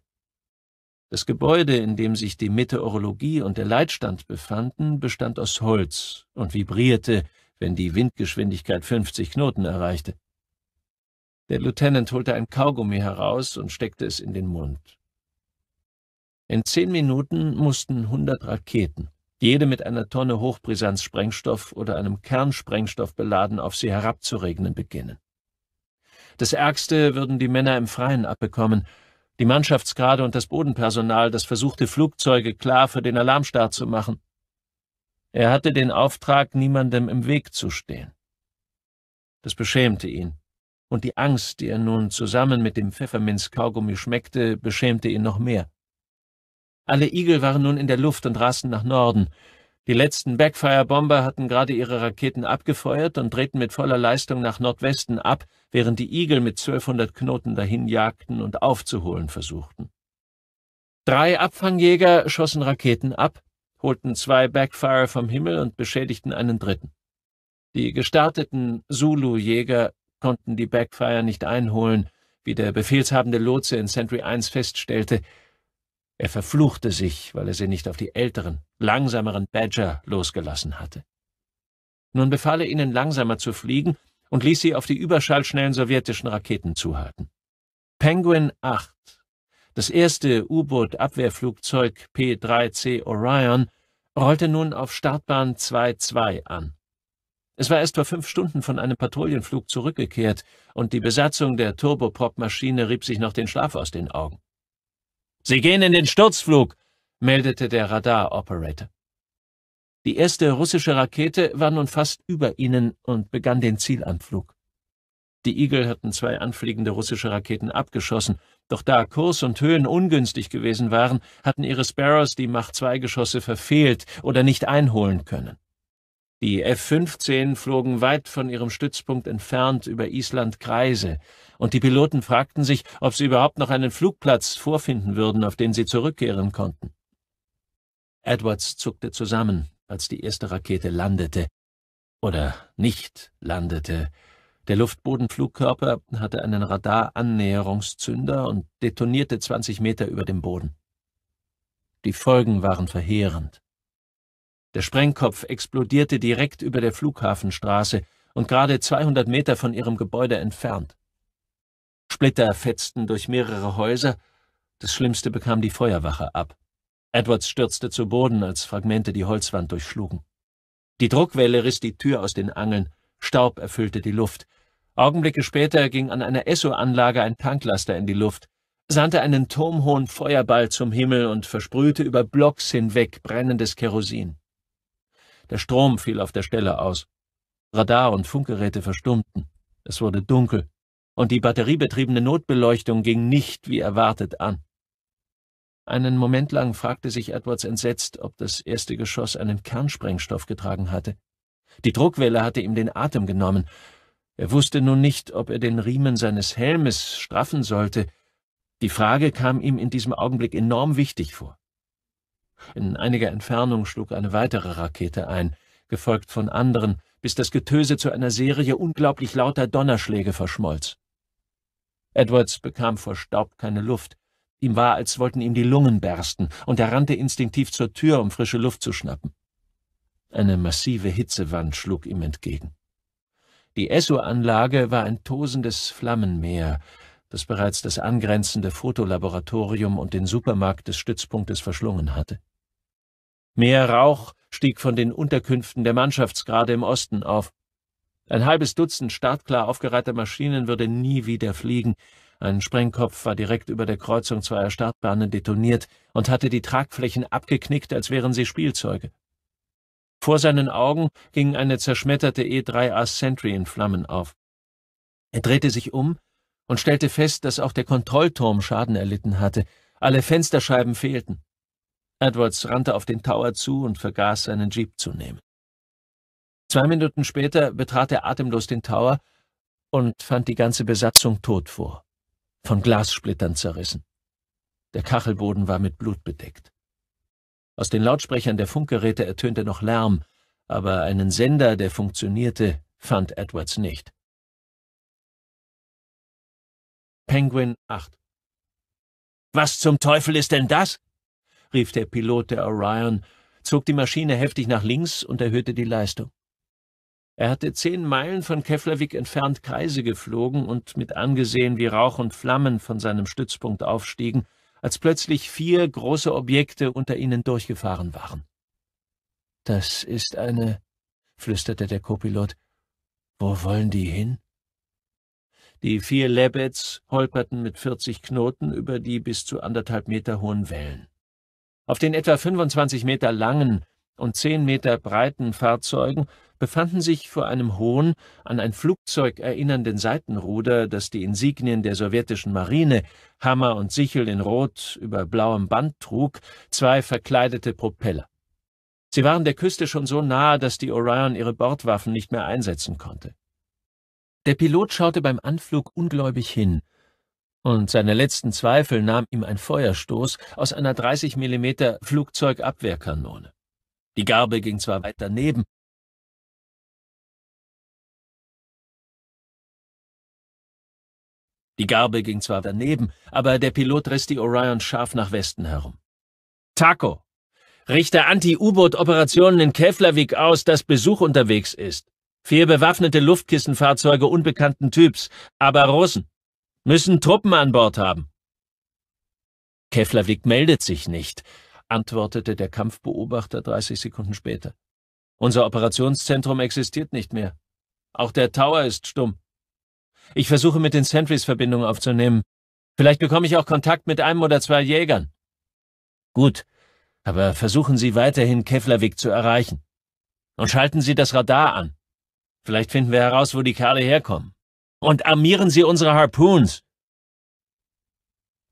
Das Gebäude, in dem sich die Meteorologie und der Leitstand befanden, bestand aus Holz und vibrierte, wenn die Windgeschwindigkeit 50 Knoten erreichte. Der Lieutenant holte ein Kaugummi heraus und steckte es in den Mund. In zehn Minuten mussten hundert Raketen, jede mit einer Tonne Hochbrisanzsprengstoff oder einem Kernsprengstoff beladen, auf sie herabzuregnen beginnen. Das Ärgste würden die Männer im Freien abbekommen, die Mannschaftsgrade und das Bodenpersonal, das versuchte, Flugzeuge klar für den Alarmstart zu machen. Er hatte den Auftrag, niemandem im Weg zu stehen. Das beschämte ihn, und die Angst, die er nun zusammen mit dem Pfefferminz-Kaugummi schmeckte, beschämte ihn noch mehr. Alle Igel waren nun in der Luft und rasten nach Norden, die letzten Backfire-Bomber hatten gerade ihre Raketen abgefeuert und drehten mit voller Leistung nach Nordwesten ab, während die Igel mit 1200 Knoten dahinjagten und aufzuholen versuchten. Drei Abfangjäger schossen Raketen ab, holten zwei Backfire vom Himmel und beschädigten einen dritten. Die gestarteten Zulu-Jäger konnten die Backfire nicht einholen, wie der befehlshabende Lotse in Sentry 1 feststellte, er verfluchte sich, weil er sie nicht auf die älteren, langsameren Badger losgelassen hatte. Nun befahl er ihnen, langsamer zu fliegen und ließ sie auf die überschallschnellen sowjetischen Raketen zuhalten. Penguin 8, das erste U-Boot-Abwehrflugzeug P-3C Orion, rollte nun auf Startbahn 2-2 an. Es war erst vor fünf Stunden von einem Patrouillenflug zurückgekehrt und die Besatzung der Turboprop-Maschine rieb sich noch den Schlaf aus den Augen. Sie gehen in den Sturzflug, meldete der Radar-Operator. Die erste russische Rakete war nun fast über ihnen und begann den Zielanflug. Die Igel hatten zwei anfliegende russische Raketen abgeschossen, doch da Kurs und Höhen ungünstig gewesen waren, hatten ihre Sparrows die Mach 2 Geschosse verfehlt oder nicht einholen können. Die F-15 flogen weit von ihrem Stützpunkt entfernt über Island Kreise, und die Piloten fragten sich, ob sie überhaupt noch einen Flugplatz vorfinden würden, auf den sie zurückkehren konnten. Edwards zuckte zusammen, als die erste Rakete landete oder nicht landete. Der Luftbodenflugkörper hatte einen Radar-Annäherungszünder und detonierte 20 Meter über dem Boden. Die Folgen waren verheerend. Der Sprengkopf explodierte direkt über der Flughafenstraße und gerade 200 Meter von ihrem Gebäude entfernt. Splitter fetzten durch mehrere Häuser, das Schlimmste bekam die Feuerwache ab. Edwards stürzte zu Boden, als Fragmente die Holzwand durchschlugen. Die Druckwelle riss die Tür aus den Angeln, Staub erfüllte die Luft. Augenblicke später ging an einer Esso-Anlage ein Tanklaster in die Luft, sandte einen turmhohen Feuerball zum Himmel und versprühte über Blocks hinweg brennendes Kerosin. Der Strom fiel auf der Stelle aus. Radar und Funkgeräte verstummten. Es wurde dunkel und die batteriebetriebene Notbeleuchtung ging nicht wie erwartet an. Einen Moment lang fragte sich Edwards entsetzt, ob das erste Geschoss einen Kernsprengstoff getragen hatte. Die Druckwelle hatte ihm den Atem genommen. Er wusste nun nicht, ob er den Riemen seines Helmes straffen sollte. Die Frage kam ihm in diesem Augenblick enorm wichtig vor. In einiger Entfernung schlug eine weitere Rakete ein, gefolgt von anderen, bis das Getöse zu einer Serie unglaublich lauter Donnerschläge verschmolz. Edwards bekam vor Staub keine Luft. Ihm war, als wollten ihm die Lungen bersten, und er rannte instinktiv zur Tür, um frische Luft zu schnappen. Eine massive Hitzewand schlug ihm entgegen. Die Esso-Anlage war ein tosendes Flammenmeer, das bereits das angrenzende Fotolaboratorium und den Supermarkt des Stützpunktes verschlungen hatte. Mehr Rauch stieg von den Unterkünften der Mannschaftsgrade im Osten auf. Ein halbes Dutzend startklar aufgereihter Maschinen würde nie wieder fliegen. Ein Sprengkopf war direkt über der Kreuzung zweier Startbahnen detoniert und hatte die Tragflächen abgeknickt, als wären sie Spielzeuge. Vor seinen Augen ging eine zerschmetterte E3A Sentry in Flammen auf. Er drehte sich um und stellte fest, dass auch der Kontrollturm Schaden erlitten hatte. Alle Fensterscheiben fehlten. Edwards rannte auf den Tower zu und vergaß, seinen Jeep zu nehmen. Zwei Minuten später betrat er atemlos den Tower und fand die ganze Besatzung tot vor, von Glassplittern zerrissen. Der Kachelboden war mit Blut bedeckt. Aus den Lautsprechern der Funkgeräte ertönte noch Lärm, aber einen Sender, der funktionierte, fand Edwards nicht. Penguin 8 Was zum Teufel ist denn das? rief der Pilot der Orion, zog die Maschine heftig nach links und erhöhte die Leistung. Er hatte zehn Meilen von Keflavik entfernt Kreise geflogen und mit angesehen, wie Rauch und Flammen von seinem Stützpunkt aufstiegen, als plötzlich vier große Objekte unter ihnen durchgefahren waren. Das ist eine, flüsterte der Copilot. Wo wollen die hin? Die vier Lebeds holperten mit vierzig Knoten über die bis zu anderthalb Meter hohen Wellen. Auf den etwa 25 Meter langen und zehn Meter breiten Fahrzeugen befanden sich vor einem hohen, an ein Flugzeug erinnernden Seitenruder, das die Insignien der sowjetischen Marine, Hammer und Sichel in Rot über blauem Band trug, zwei verkleidete Propeller. Sie waren der Küste schon so nahe, dass die Orion ihre Bordwaffen nicht mehr einsetzen konnte. Der Pilot schaute beim Anflug ungläubig hin, und seine letzten Zweifel nahm ihm ein Feuerstoß aus einer 30 mm Flugzeugabwehrkanone. Die Garbe ging zwar weit daneben, Die Garbe ging zwar daneben, aber der Pilot riss die Orion scharf nach Westen herum. Taco, richte Anti-U-Boot-Operationen in Keflavik aus, dass Besuch unterwegs ist. Vier bewaffnete Luftkissenfahrzeuge unbekannten Typs, aber Russen. Müssen Truppen an Bord haben. Keflavik meldet sich nicht, antwortete der Kampfbeobachter 30 Sekunden später. Unser Operationszentrum existiert nicht mehr. Auch der Tower ist stumm. Ich versuche mit den Sentries Verbindung aufzunehmen. Vielleicht bekomme ich auch Kontakt mit einem oder zwei Jägern. Gut, aber versuchen Sie weiterhin Keflavik zu erreichen. Und schalten Sie das Radar an. Vielleicht finden wir heraus, wo die Kerle herkommen. Und armieren Sie unsere Harpoons.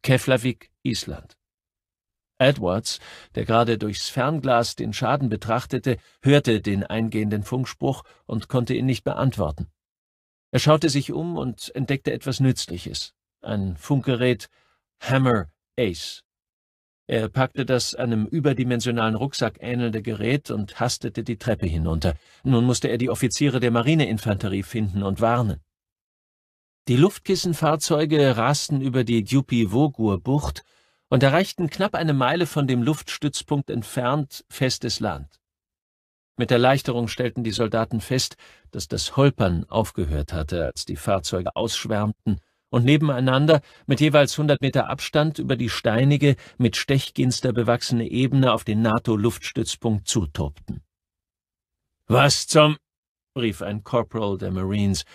Keflavik, Island. Edwards, der gerade durchs Fernglas den Schaden betrachtete, hörte den eingehenden Funkspruch und konnte ihn nicht beantworten. Er schaute sich um und entdeckte etwas Nützliches. Ein Funkgerät Hammer Ace. Er packte das einem überdimensionalen Rucksack ähnelnde Gerät und hastete die Treppe hinunter. Nun musste er die Offiziere der Marineinfanterie finden und warnen. Die Luftkissenfahrzeuge rasten über die Djupi-Wogur-Bucht und erreichten knapp eine Meile von dem Luftstützpunkt entfernt festes Land. Mit Erleichterung stellten die Soldaten fest, dass das Holpern aufgehört hatte, als die Fahrzeuge ausschwärmten und nebeneinander mit jeweils 100 Meter Abstand über die steinige, mit Stechginster bewachsene Ebene auf den NATO-Luftstützpunkt zutobten. Was zum... rief ein Corporal der Marines.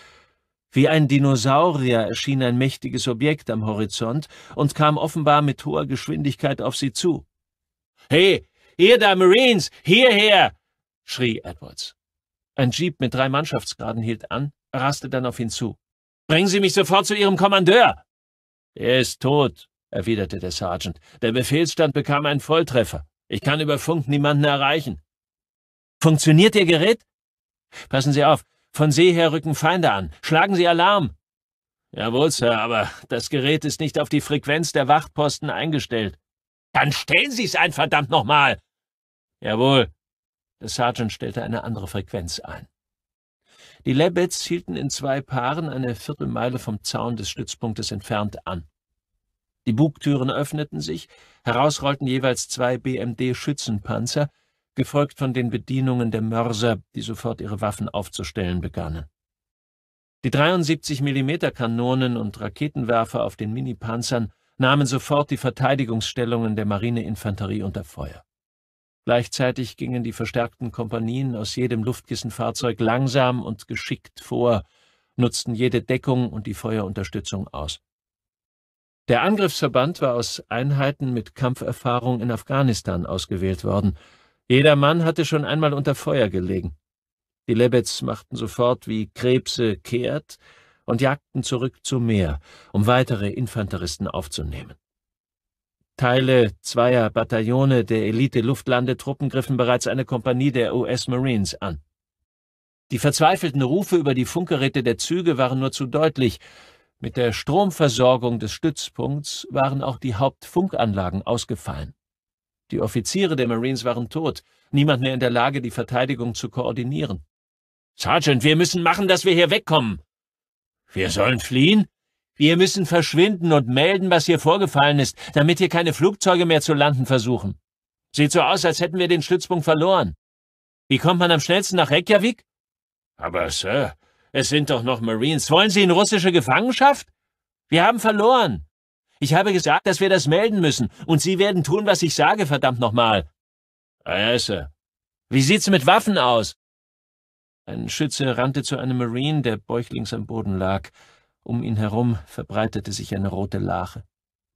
Wie ein Dinosaurier erschien ein mächtiges Objekt am Horizont und kam offenbar mit hoher Geschwindigkeit auf sie zu. Hey, ihr da Marines, hierher! schrie Edwards. Ein Jeep mit drei Mannschaftsgraden hielt an, raste dann auf ihn zu. Bringen Sie mich sofort zu Ihrem Kommandeur! Er ist tot, erwiderte der Sergeant. Der Befehlsstand bekam einen Volltreffer. Ich kann über Funk niemanden erreichen. Funktioniert Ihr Gerät? Passen Sie auf, von See her rücken Feinde an. Schlagen Sie Alarm! Jawohl, Sir, aber das Gerät ist nicht auf die Frequenz der Wachtposten eingestellt. Dann stellen Sie es ein, verdammt nochmal! Jawohl, der Sergeant stellte eine andere Frequenz ein. Die Lebeds hielten in zwei Paaren eine Viertelmeile vom Zaun des Stützpunktes entfernt an. Die Bugtüren öffneten sich, herausrollten jeweils zwei BMD-Schützenpanzer, gefolgt von den Bedienungen der Mörser, die sofort ihre Waffen aufzustellen begannen. Die 73 mm Kanonen und Raketenwerfer auf den Minipanzern nahmen sofort die Verteidigungsstellungen der Marineinfanterie unter Feuer. Gleichzeitig gingen die verstärkten Kompanien aus jedem Luftkissenfahrzeug langsam und geschickt vor, nutzten jede Deckung und die Feuerunterstützung aus. Der Angriffsverband war aus Einheiten mit Kampferfahrung in Afghanistan ausgewählt worden. Jeder Mann hatte schon einmal unter Feuer gelegen. Die Lebeds machten sofort wie Krebse kehrt und jagten zurück zum Meer, um weitere Infanteristen aufzunehmen. Teile zweier Bataillone der Elite-Luftlandetruppen griffen bereits eine Kompanie der US Marines an. Die verzweifelten Rufe über die Funkgeräte der Züge waren nur zu deutlich. Mit der Stromversorgung des Stützpunkts waren auch die Hauptfunkanlagen ausgefallen. Die Offiziere der Marines waren tot, niemand mehr in der Lage, die Verteidigung zu koordinieren. Sergeant, wir müssen machen, dass wir hier wegkommen. Wir sollen fliehen? Wir müssen verschwinden und melden, was hier vorgefallen ist, damit hier keine Flugzeuge mehr zu landen versuchen. Sieht so aus, als hätten wir den Stützpunkt verloren. Wie kommt man am schnellsten nach Reykjavik? Aber, Sir, es sind doch noch Marines. Wollen Sie in russische Gefangenschaft? Wir haben verloren. Ich habe gesagt, dass wir das melden müssen, und Sie werden tun, was ich sage, verdammt nochmal. Ah ja, Sir. Wie sieht's mit Waffen aus? Ein Schütze rannte zu einem Marine, der bäuchlings am Boden lag. Um ihn herum verbreitete sich eine rote Lache,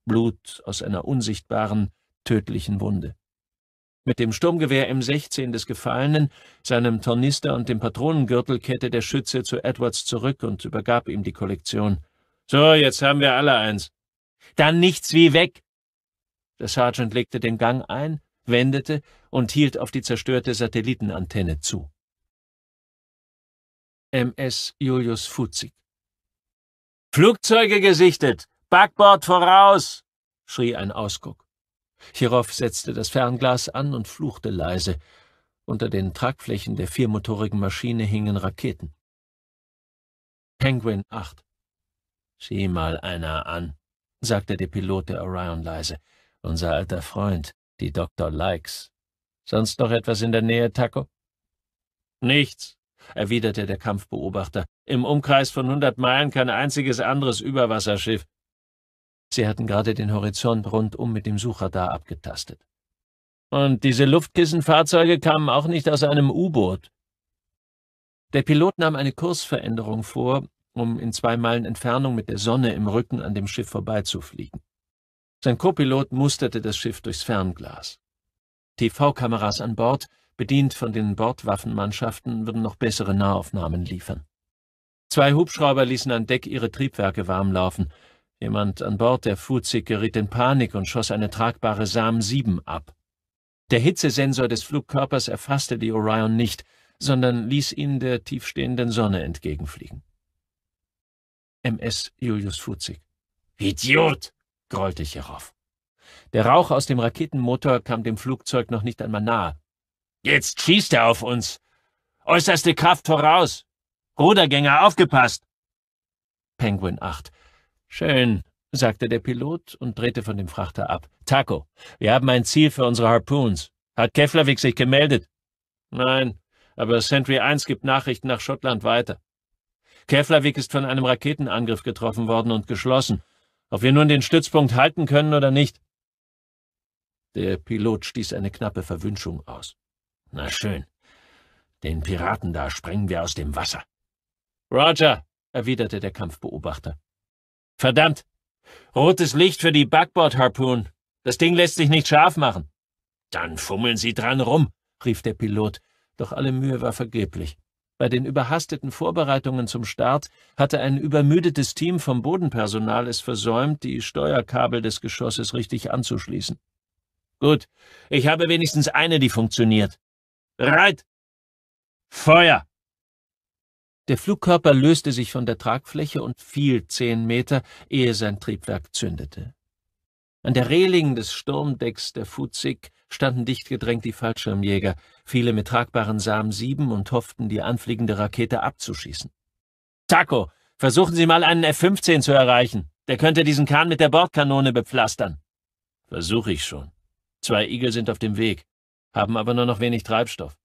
Blut aus einer unsichtbaren, tödlichen Wunde. Mit dem Sturmgewehr M16 des Gefallenen, seinem Tornister und dem Patronengürtel kehrte der Schütze zu Edwards zurück und übergab ihm die Kollektion. So, jetzt haben wir alle eins. Dann nichts wie weg! Der Sergeant legte den Gang ein, wendete und hielt auf die zerstörte Satellitenantenne zu. MS Julius Fuzig Flugzeuge gesichtet! Backbord voraus! schrie ein Ausguck. Hierauf setzte das Fernglas an und fluchte leise. Unter den Tragflächen der viermotorigen Maschine hingen Raketen. Penguin 8. Sieh mal einer an, sagte der Pilot der Orion leise. Unser alter Freund, die Dr. Likes. Sonst noch etwas in der Nähe, Taco? Nichts, erwiderte der Kampfbeobachter. Im Umkreis von hundert Meilen kein einziges anderes Überwasserschiff. Sie hatten gerade den Horizont rundum mit dem Sucher da abgetastet. Und diese Luftkissenfahrzeuge kamen auch nicht aus einem U-Boot. Der Pilot nahm eine Kursveränderung vor, um in zwei Meilen Entfernung mit der Sonne im Rücken an dem Schiff vorbeizufliegen. Sein Copilot musterte das Schiff durchs Fernglas. TV-Kameras an Bord Bedient von den Bordwaffenmannschaften würden noch bessere Nahaufnahmen liefern. Zwei Hubschrauber ließen an Deck ihre Triebwerke warmlaufen. Jemand an Bord der Fuzig geriet in Panik und schoss eine tragbare Sam 7 ab. Der Hitzesensor des Flugkörpers erfasste die Orion nicht, sondern ließ ihn der tiefstehenden Sonne entgegenfliegen. MS Julius Fuzig. Idiot! grollte ich hierauf. Der Rauch aus dem Raketenmotor kam dem Flugzeug noch nicht einmal nahe. Jetzt schießt er auf uns. Äußerste Kraft voraus. Rudergänger, aufgepasst. Penguin 8. Schön, sagte der Pilot und drehte von dem Frachter ab. Taco, wir haben ein Ziel für unsere Harpoons. Hat Keflavik sich gemeldet? Nein, aber Sentry 1 gibt Nachrichten nach Schottland weiter. Keflavik ist von einem Raketenangriff getroffen worden und geschlossen. Ob wir nun den Stützpunkt halten können oder nicht. Der Pilot stieß eine knappe Verwünschung aus. Na schön. Den Piraten da sprengen wir aus dem Wasser. Roger, erwiderte der Kampfbeobachter. Verdammt! Rotes Licht für die Backbord-Harpoon. Das Ding lässt sich nicht scharf machen. Dann fummeln Sie dran rum, rief der Pilot, doch alle Mühe war vergeblich. Bei den überhasteten Vorbereitungen zum Start hatte ein übermüdetes Team vom Bodenpersonal es versäumt, die Steuerkabel des Geschosses richtig anzuschließen. Gut, ich habe wenigstens eine, die funktioniert. Reit! Feuer! Der Flugkörper löste sich von der Tragfläche und fiel zehn Meter, ehe sein Triebwerk zündete. An der Reling des Sturmdecks der Fuzig standen dicht gedrängt die Fallschirmjäger, viele mit tragbaren Samen sieben und hofften, die anfliegende Rakete abzuschießen. Taco, versuchen Sie mal einen F-15 zu erreichen. Der könnte diesen Kahn mit der Bordkanone bepflastern. Versuche ich schon. Zwei Igel sind auf dem Weg haben aber nur noch wenig Treibstoff.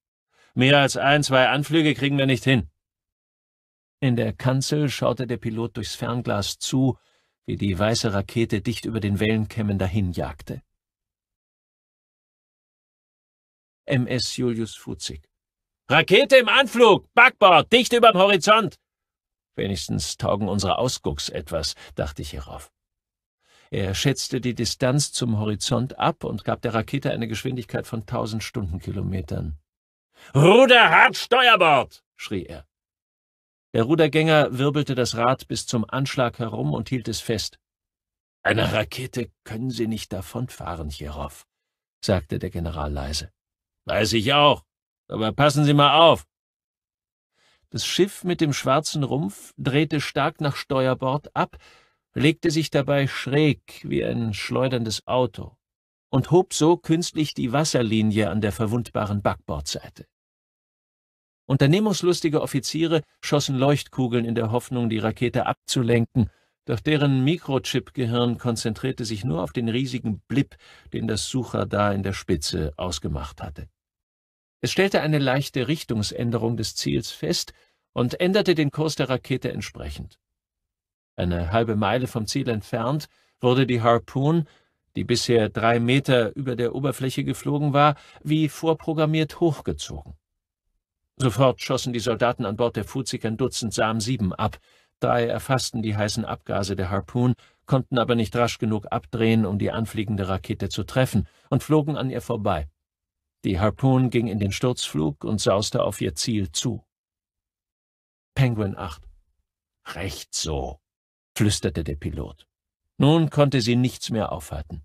Mehr als ein, zwei Anflüge kriegen wir nicht hin. In der Kanzel schaute der Pilot durchs Fernglas zu, wie die weiße Rakete dicht über den Wellenkämmen dahinjagte. MS Julius Fuzig. Rakete im Anflug! Backbord, dicht überm Horizont! Wenigstens taugen unsere Ausgucks etwas, dachte ich hierauf. Er schätzte die Distanz zum Horizont ab und gab der Rakete eine Geschwindigkeit von tausend Stundenkilometern. Ruder hart Steuerbord! schrie er. Der Rudergänger wirbelte das Rad bis zum Anschlag herum und hielt es fest. Eine Rakete können Sie nicht davonfahren, Chirov, sagte der General leise. Weiß ich auch, aber passen Sie mal auf. Das Schiff mit dem schwarzen Rumpf drehte stark nach Steuerbord ab, legte sich dabei schräg wie ein schleuderndes Auto und hob so künstlich die Wasserlinie an der verwundbaren Backbordseite. Unternehmungslustige Offiziere schossen Leuchtkugeln in der Hoffnung, die Rakete abzulenken, doch deren Mikrochip-Gehirn konzentrierte sich nur auf den riesigen Blip, den das Sucher da in der Spitze ausgemacht hatte. Es stellte eine leichte Richtungsänderung des Ziels fest und änderte den Kurs der Rakete entsprechend. Eine halbe Meile vom Ziel entfernt wurde die Harpoon, die bisher drei Meter über der Oberfläche geflogen war, wie vorprogrammiert hochgezogen. Sofort schossen die Soldaten an Bord der Fuzig ein Dutzend Sam-7 ab. Drei erfassten die heißen Abgase der Harpoon, konnten aber nicht rasch genug abdrehen, um die anfliegende Rakete zu treffen, und flogen an ihr vorbei. Die Harpoon ging in den Sturzflug und sauste auf ihr Ziel zu. Penguin 8. Recht so, flüsterte der Pilot. Nun konnte sie nichts mehr aufhalten.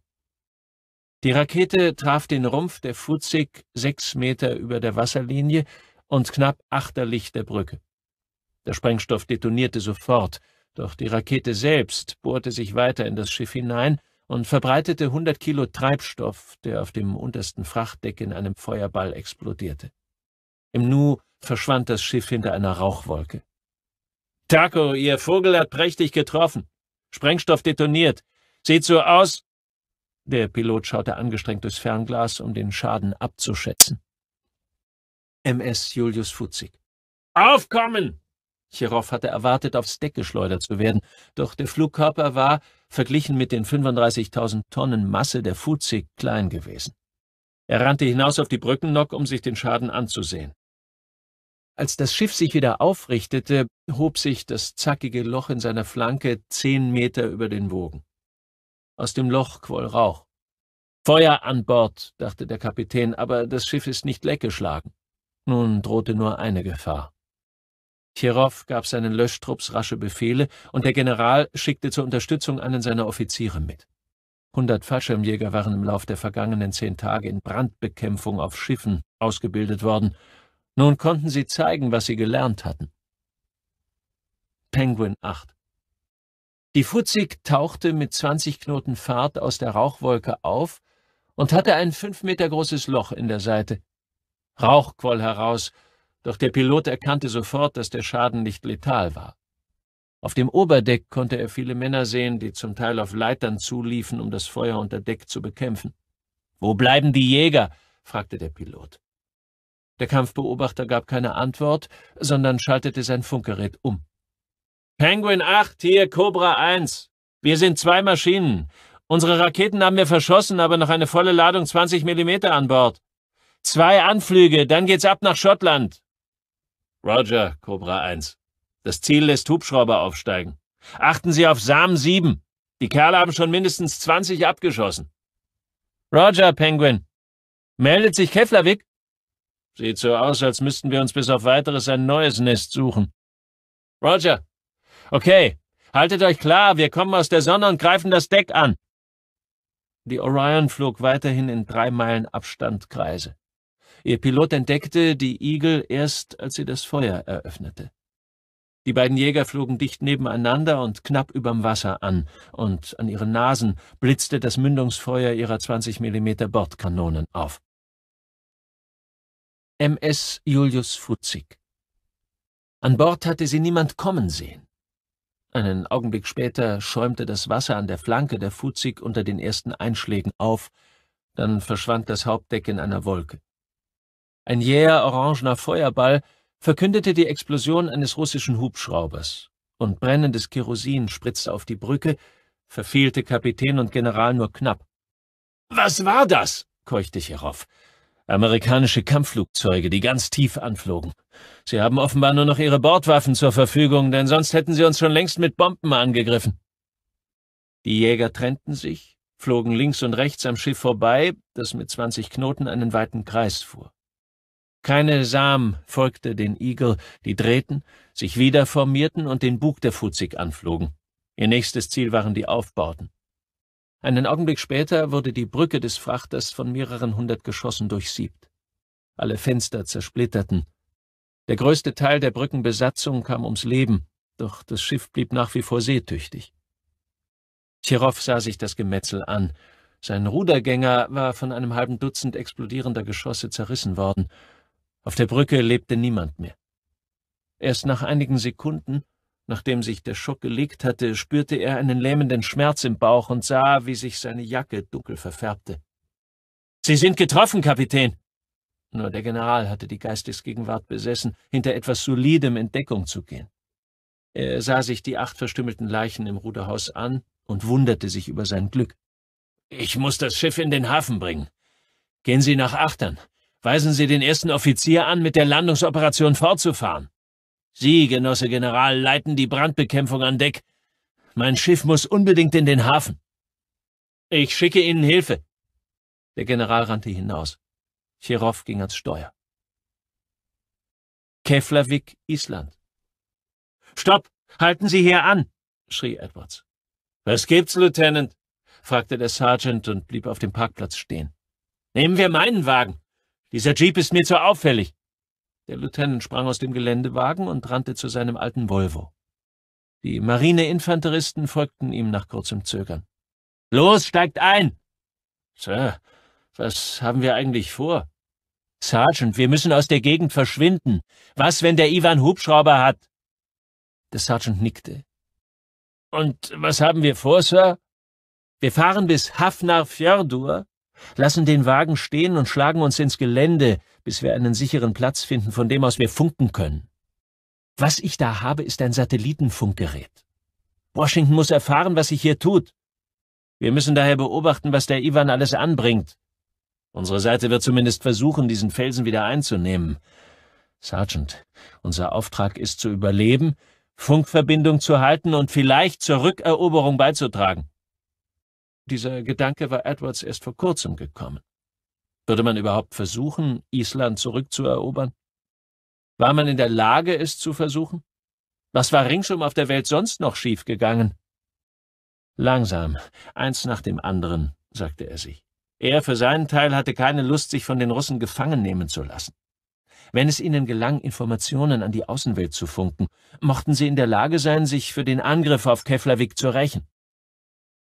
Die Rakete traf den Rumpf der Fuzig sechs Meter über der Wasserlinie und knapp achterlich der Brücke. Der Sprengstoff detonierte sofort, doch die Rakete selbst bohrte sich weiter in das Schiff hinein und verbreitete 100 Kilo Treibstoff, der auf dem untersten Frachtdeck in einem Feuerball explodierte. Im Nu verschwand das Schiff hinter einer Rauchwolke. Taco, Ihr Vogel hat prächtig getroffen. Sprengstoff detoniert. Sieht so aus. Der Pilot schaute angestrengt durchs Fernglas, um den Schaden abzuschätzen. MS Julius Fuzig. Aufkommen! Chirov hatte erwartet, aufs Deck geschleudert zu werden, doch der Flugkörper war, verglichen mit den 35.000 Tonnen Masse der Fuzig, klein gewesen. Er rannte hinaus auf die Brückennock, um sich den Schaden anzusehen. Als das Schiff sich wieder aufrichtete, hob sich das zackige Loch in seiner Flanke zehn Meter über den Wogen. Aus dem Loch quoll Rauch. Feuer an Bord, dachte der Kapitän, aber das Schiff ist nicht leckgeschlagen. Nun drohte nur eine Gefahr. Cherow gab seinen Löschtrupps rasche Befehle und der General schickte zur Unterstützung einen seiner Offiziere mit. Hundert Fallschirmjäger waren im Lauf der vergangenen zehn Tage in Brandbekämpfung auf Schiffen ausgebildet worden nun konnten sie zeigen, was sie gelernt hatten. Penguin 8 Die Futzig tauchte mit 20 Knoten Fahrt aus der Rauchwolke auf und hatte ein fünf Meter großes Loch in der Seite. Rauch quoll heraus, doch der Pilot erkannte sofort, dass der Schaden nicht letal war. Auf dem Oberdeck konnte er viele Männer sehen, die zum Teil auf Leitern zuliefen, um das Feuer unter Deck zu bekämpfen. Wo bleiben die Jäger? fragte der Pilot. Der Kampfbeobachter gab keine Antwort, sondern schaltete sein Funkgerät um. Penguin 8, hier Cobra 1. Wir sind zwei Maschinen. Unsere Raketen haben wir verschossen, aber noch eine volle Ladung 20 Millimeter an Bord. Zwei Anflüge, dann geht's ab nach Schottland. Roger, Cobra 1. Das Ziel lässt Hubschrauber aufsteigen. Achten Sie auf Samen 7. Die Kerle haben schon mindestens 20 abgeschossen. Roger, Penguin. Meldet sich Keflavik? Sieht so aus, als müssten wir uns bis auf weiteres ein neues Nest suchen. Roger. Okay, haltet euch klar, wir kommen aus der Sonne und greifen das Deck an. Die Orion flog weiterhin in drei Meilen Abstand Kreise. Ihr Pilot entdeckte die Eagle erst, als sie das Feuer eröffnete. Die beiden Jäger flogen dicht nebeneinander und knapp überm Wasser an, und an ihren Nasen blitzte das Mündungsfeuer ihrer 20 Millimeter Bordkanonen auf. MS Julius Futzig. An Bord hatte sie niemand kommen sehen. Einen Augenblick später schäumte das Wasser an der Flanke der Futzig unter den ersten Einschlägen auf, dann verschwand das Hauptdeck in einer Wolke. Ein jäher orangener Feuerball verkündete die Explosion eines russischen Hubschraubers, und brennendes Kerosin spritzte auf die Brücke, verfehlte Kapitän und General nur knapp. Was war das? keuchte ich herauf. Amerikanische Kampfflugzeuge, die ganz tief anflogen. Sie haben offenbar nur noch ihre Bordwaffen zur Verfügung, denn sonst hätten sie uns schon längst mit Bomben angegriffen. Die Jäger trennten sich, flogen links und rechts am Schiff vorbei, das mit 20 Knoten einen weiten Kreis fuhr. Keine Sam folgte den Eagle, die drehten, sich wieder formierten und den Bug der Fuzig anflogen. Ihr nächstes Ziel waren die Aufbauten. Einen Augenblick später wurde die Brücke des Frachters von mehreren hundert Geschossen durchsiebt. Alle Fenster zersplitterten. Der größte Teil der Brückenbesatzung kam ums Leben, doch das Schiff blieb nach wie vor seetüchtig. Tscherow sah sich das Gemetzel an. Sein Rudergänger war von einem halben Dutzend explodierender Geschosse zerrissen worden. Auf der Brücke lebte niemand mehr. Erst nach einigen Sekunden Nachdem sich der Schock gelegt hatte, spürte er einen lähmenden Schmerz im Bauch und sah, wie sich seine Jacke dunkel verfärbte. Sie sind getroffen, Kapitän! Nur der General hatte die Geistesgegenwart besessen, hinter etwas Solidem Entdeckung zu gehen. Er sah sich die acht verstümmelten Leichen im Ruderhaus an und wunderte sich über sein Glück. Ich muss das Schiff in den Hafen bringen. Gehen Sie nach Achtern. Weisen Sie den ersten Offizier an, mit der Landungsoperation fortzufahren. Sie, Genosse General, leiten die Brandbekämpfung an Deck. Mein Schiff muss unbedingt in den Hafen. Ich schicke Ihnen Hilfe. Der General rannte hinaus. Chirov ging ans Steuer. Keflavik, Island. Stopp! Halten Sie hier an! schrie Edwards. Was gibt's, Lieutenant? fragte der Sergeant und blieb auf dem Parkplatz stehen. Nehmen wir meinen Wagen. Dieser Jeep ist mir zu auffällig. Der Lieutenant sprang aus dem Geländewagen und rannte zu seinem alten Volvo. Die Marineinfanteristen folgten ihm nach kurzem Zögern. Los, steigt ein! Sir, was haben wir eigentlich vor? Sergeant, wir müssen aus der Gegend verschwinden. Was, wenn der Ivan Hubschrauber hat? Der Sergeant nickte. Und was haben wir vor, Sir? Wir fahren bis Hafnar Fjordur, lassen den Wagen stehen und schlagen uns ins Gelände, bis wir einen sicheren Platz finden, von dem aus wir funken können. Was ich da habe, ist ein Satellitenfunkgerät. Washington muss erfahren, was sich hier tut. Wir müssen daher beobachten, was der Iwan alles anbringt. Unsere Seite wird zumindest versuchen, diesen Felsen wieder einzunehmen. Sergeant, unser Auftrag ist zu überleben, Funkverbindung zu halten und vielleicht zur Rückeroberung beizutragen. Dieser Gedanke war Edwards erst vor kurzem gekommen. Würde man überhaupt versuchen, Island zurückzuerobern? War man in der Lage, es zu versuchen? Was war ringsum auf der Welt sonst noch schiefgegangen? Langsam, eins nach dem anderen, sagte er sich. Er für seinen Teil hatte keine Lust, sich von den Russen gefangen nehmen zu lassen. Wenn es ihnen gelang, Informationen an die Außenwelt zu funken, mochten sie in der Lage sein, sich für den Angriff auf Keflavik zu rächen.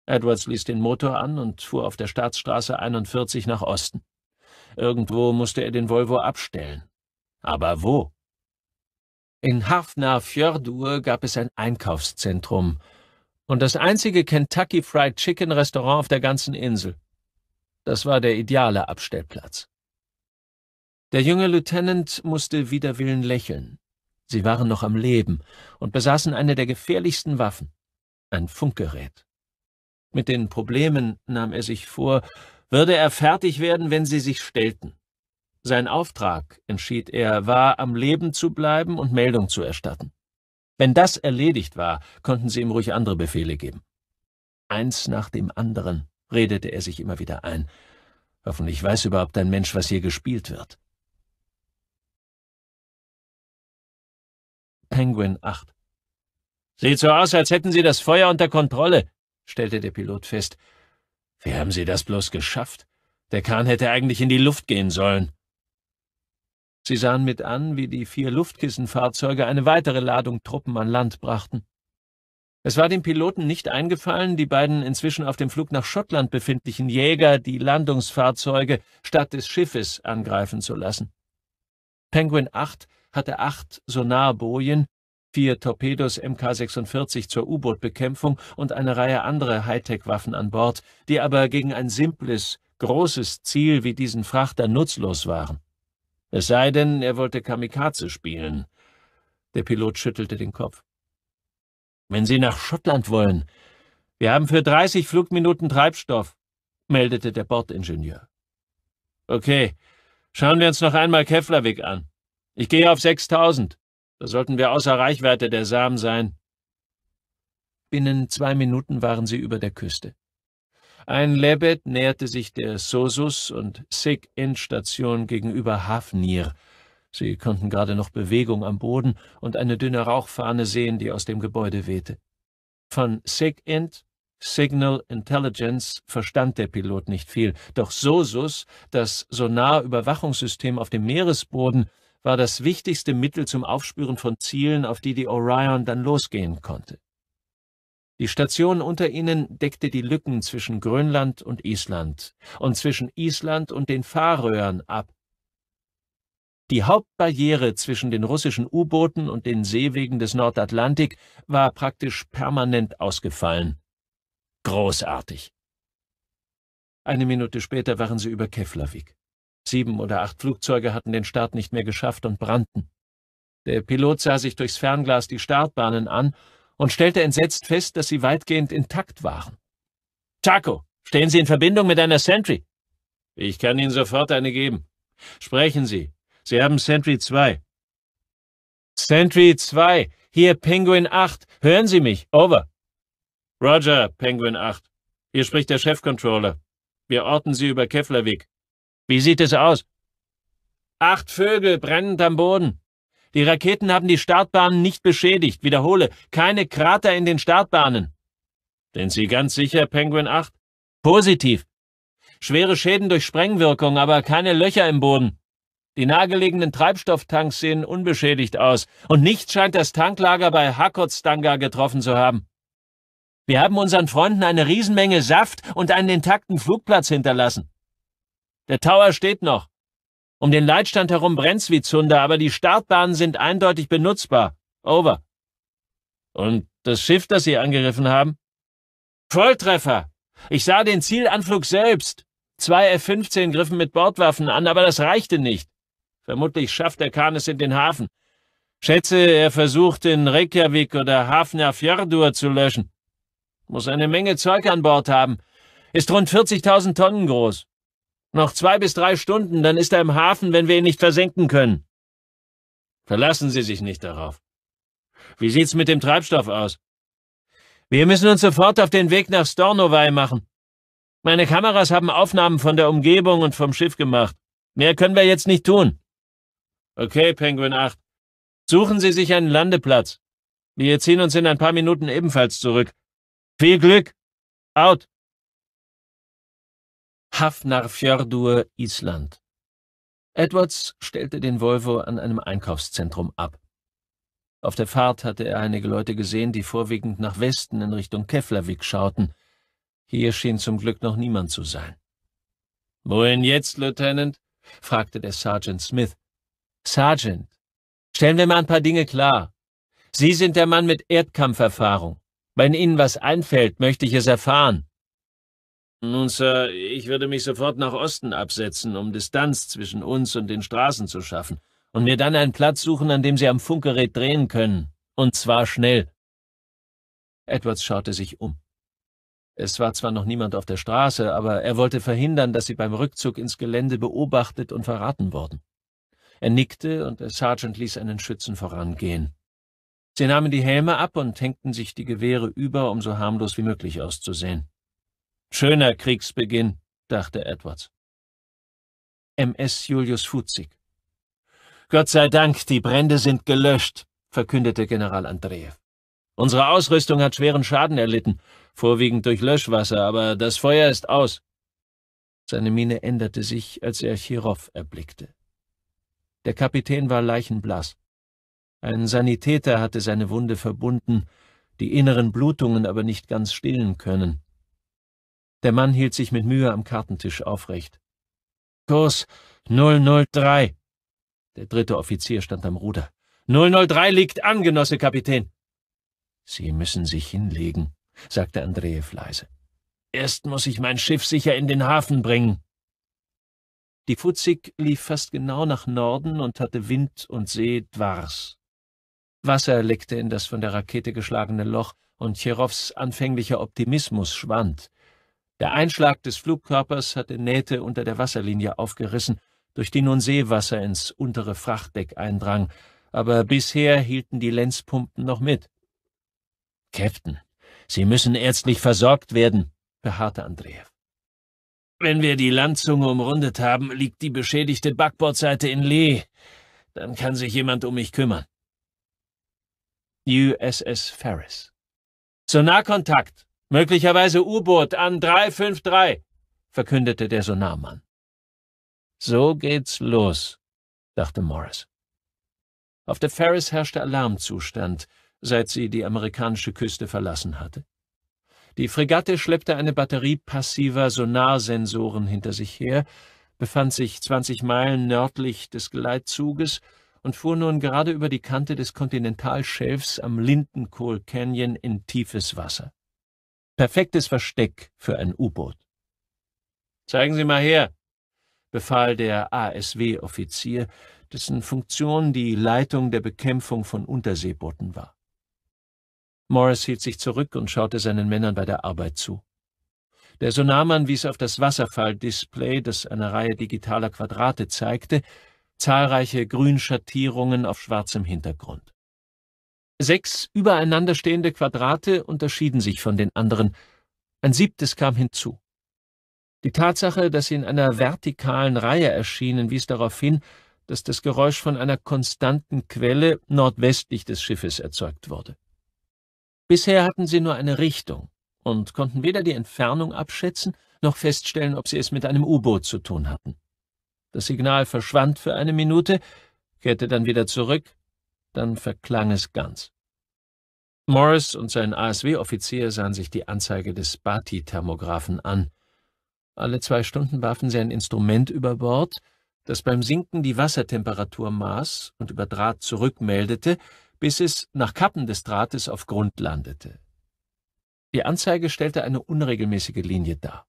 Edwards ließ den Motor an und fuhr auf der Staatsstraße 41 nach Osten. Irgendwo musste er den Volvo abstellen. Aber wo? In Hafnar Fjordur gab es ein Einkaufszentrum und das einzige Kentucky Fried Chicken Restaurant auf der ganzen Insel. Das war der ideale Abstellplatz. Der junge Lieutenant musste wider Willen lächeln. Sie waren noch am Leben und besaßen eine der gefährlichsten Waffen, ein Funkgerät. Mit den Problemen nahm er sich vor, würde er fertig werden, wenn sie sich stellten. Sein Auftrag, entschied er, war, am Leben zu bleiben und Meldung zu erstatten. Wenn das erledigt war, konnten sie ihm ruhig andere Befehle geben. Eins nach dem anderen, redete er sich immer wieder ein. Hoffentlich weiß überhaupt ein Mensch, was hier gespielt wird. Penguin 8 Sieht so aus, als hätten Sie das Feuer unter Kontrolle, stellte der Pilot fest wie haben Sie das bloß geschafft? Der Kahn hätte eigentlich in die Luft gehen sollen. Sie sahen mit an, wie die vier Luftkissenfahrzeuge eine weitere Ladung Truppen an Land brachten. Es war dem Piloten nicht eingefallen, die beiden inzwischen auf dem Flug nach Schottland befindlichen Jäger die Landungsfahrzeuge statt des Schiffes angreifen zu lassen. Penguin 8 hatte acht Sonarbojen vier Torpedos MK-46 zur U-Boot-Bekämpfung und eine Reihe anderer Hightech-Waffen an Bord, die aber gegen ein simples, großes Ziel wie diesen Frachter nutzlos waren. Es sei denn, er wollte Kamikaze spielen. Der Pilot schüttelte den Kopf. Wenn Sie nach Schottland wollen, wir haben für 30 Flugminuten Treibstoff, meldete der Bordingenieur. Okay, schauen wir uns noch einmal Keflavik an. Ich gehe auf 6000. Da sollten wir außer Reichweite der Samen sein. Binnen zwei Minuten waren sie über der Küste. Ein Lebet näherte sich der Sosus- und Sig-In-Station gegenüber Hafnir. Sie konnten gerade noch Bewegung am Boden und eine dünne Rauchfahne sehen, die aus dem Gebäude wehte. Von SIG-Int, Signal Intelligence, verstand der Pilot nicht viel, doch SOSUS, das Sonarüberwachungssystem auf dem Meeresboden, war das wichtigste Mittel zum Aufspüren von Zielen, auf die die Orion dann losgehen konnte. Die Station unter ihnen deckte die Lücken zwischen Grönland und Island und zwischen Island und den Fahrröhren ab. Die Hauptbarriere zwischen den russischen U-Booten und den Seewegen des Nordatlantik war praktisch permanent ausgefallen. Großartig. Eine Minute später waren sie über Keflavik. Sieben oder acht Flugzeuge hatten den Start nicht mehr geschafft und brannten. Der Pilot sah sich durchs Fernglas die Startbahnen an und stellte entsetzt fest, dass sie weitgehend intakt waren. Taco, stehen Sie in Verbindung mit einer Sentry? Ich kann Ihnen sofort eine geben. Sprechen Sie. Sie haben Sentry 2. Sentry 2, hier Penguin 8. Hören Sie mich. Over. Roger, Penguin 8. Hier spricht der Chefcontroller. Wir orten Sie über Kevlerweg. Wie sieht es aus? Acht Vögel brennend am Boden. Die Raketen haben die Startbahnen nicht beschädigt. Wiederhole, keine Krater in den Startbahnen. Sind Sie ganz sicher, Penguin 8? Positiv. Schwere Schäden durch Sprengwirkung, aber keine Löcher im Boden. Die nahegelegenen Treibstofftanks sehen unbeschädigt aus und nichts scheint das Tanklager bei Hakotstanga getroffen zu haben. Wir haben unseren Freunden eine Riesenmenge Saft und einen intakten Flugplatz hinterlassen. Der Tower steht noch. Um den Leitstand herum brennt's wie Zunder, aber die Startbahnen sind eindeutig benutzbar. Over. Und das Schiff, das Sie angegriffen haben? Volltreffer! Ich sah den Zielanflug selbst. Zwei F-15 griffen mit Bordwaffen an, aber das reichte nicht. Vermutlich schafft der Kahn es in den Hafen. Schätze, er versucht, in Reykjavik oder Hafner Fjordur zu löschen. Muss eine Menge Zeug an Bord haben. Ist rund 40.000 Tonnen groß. Noch zwei bis drei Stunden, dann ist er im Hafen, wenn wir ihn nicht versenken können. Verlassen Sie sich nicht darauf. Wie sieht's mit dem Treibstoff aus? Wir müssen uns sofort auf den Weg nach Stornovai machen. Meine Kameras haben Aufnahmen von der Umgebung und vom Schiff gemacht. Mehr können wir jetzt nicht tun. Okay, Penguin 8. Suchen Sie sich einen Landeplatz. Wir ziehen uns in ein paar Minuten ebenfalls zurück. Viel Glück. Out. Hafnarfjörður, Island. Edwards stellte den Volvo an einem Einkaufszentrum ab. Auf der Fahrt hatte er einige Leute gesehen, die vorwiegend nach Westen in Richtung Keflavik schauten. Hier schien zum Glück noch niemand zu sein. »Wohin jetzt, Lieutenant?« fragte der Sergeant Smith. »Sergeant, stellen wir mal ein paar Dinge klar. Sie sind der Mann mit Erdkampferfahrung. Wenn Ihnen was einfällt, möchte ich es erfahren.« nun, Sir, ich würde mich sofort nach Osten absetzen, um Distanz zwischen uns und den Straßen zu schaffen, und mir dann einen Platz suchen, an dem Sie am Funkgerät drehen können, und zwar schnell. Edwards schaute sich um. Es war zwar noch niemand auf der Straße, aber er wollte verhindern, dass sie beim Rückzug ins Gelände beobachtet und verraten wurden. Er nickte, und der Sergeant ließ einen Schützen vorangehen. Sie nahmen die Helme ab und hängten sich die Gewehre über, um so harmlos wie möglich auszusehen. Schöner Kriegsbeginn, dachte Edwards. MS Julius Fuzig. Gott sei Dank, die Brände sind gelöscht, verkündete General Andreev. Unsere Ausrüstung hat schweren Schaden erlitten, vorwiegend durch Löschwasser, aber das Feuer ist aus. Seine Miene änderte sich, als er Chirov erblickte. Der Kapitän war leichenblass. Ein Sanitäter hatte seine Wunde verbunden, die inneren Blutungen aber nicht ganz stillen können. Der Mann hielt sich mit Mühe am Kartentisch aufrecht. Kurs 003. Der dritte Offizier stand am Ruder. 003 liegt an, Genosse Kapitän. Sie müssen sich hinlegen, sagte Andreev leise. Erst muss ich mein Schiff sicher in den Hafen bringen. Die Futzig lief fast genau nach Norden und hatte Wind und See Dwars. Wasser leckte in das von der Rakete geschlagene Loch, und Cherows anfänglicher Optimismus schwand. Der Einschlag des Flugkörpers hatte Nähte unter der Wasserlinie aufgerissen, durch die nun Seewasser ins untere Frachtdeck eindrang, aber bisher hielten die Lenzpumpen noch mit. Käpt'n, Sie müssen ärztlich versorgt werden, beharrte Andreev. Wenn wir die Landzunge umrundet haben, liegt die beschädigte Backbordseite in Lee. Dann kann sich jemand um mich kümmern. USS Ferris. Zur Nahkontakt, Möglicherweise U-Boot an 353, verkündete der Sonarmann. So geht's los, dachte Morris. Auf der Ferris herrschte Alarmzustand, seit sie die amerikanische Küste verlassen hatte. Die Fregatte schleppte eine Batterie passiver Sonarsensoren hinter sich her, befand sich 20 Meilen nördlich des Gleitzuges und fuhr nun gerade über die Kante des Kontinentalschelfs am Lindenkohl Canyon in tiefes Wasser. Perfektes Versteck für ein U-Boot. Zeigen Sie mal her, befahl der ASW-Offizier, dessen Funktion die Leitung der Bekämpfung von Unterseebooten war. Morris hielt sich zurück und schaute seinen Männern bei der Arbeit zu. Der Sonarmann wies auf das Wasserfalldisplay, das eine Reihe digitaler Quadrate zeigte, zahlreiche Grünschattierungen auf schwarzem Hintergrund. Sechs übereinander stehende Quadrate unterschieden sich von den anderen. Ein siebtes kam hinzu. Die Tatsache, dass sie in einer vertikalen Reihe erschienen, wies darauf hin, dass das Geräusch von einer konstanten Quelle nordwestlich des Schiffes erzeugt wurde. Bisher hatten sie nur eine Richtung und konnten weder die Entfernung abschätzen, noch feststellen, ob sie es mit einem U-Boot zu tun hatten. Das Signal verschwand für eine Minute, kehrte dann wieder zurück, dann verklang es ganz. Morris und sein ASW-Offizier sahen sich die Anzeige des Bati-Thermographen an. Alle zwei Stunden warfen sie ein Instrument über Bord, das beim Sinken die Wassertemperatur maß und über Draht zurückmeldete, bis es nach Kappen des Drahtes auf Grund landete. Die Anzeige stellte eine unregelmäßige Linie dar.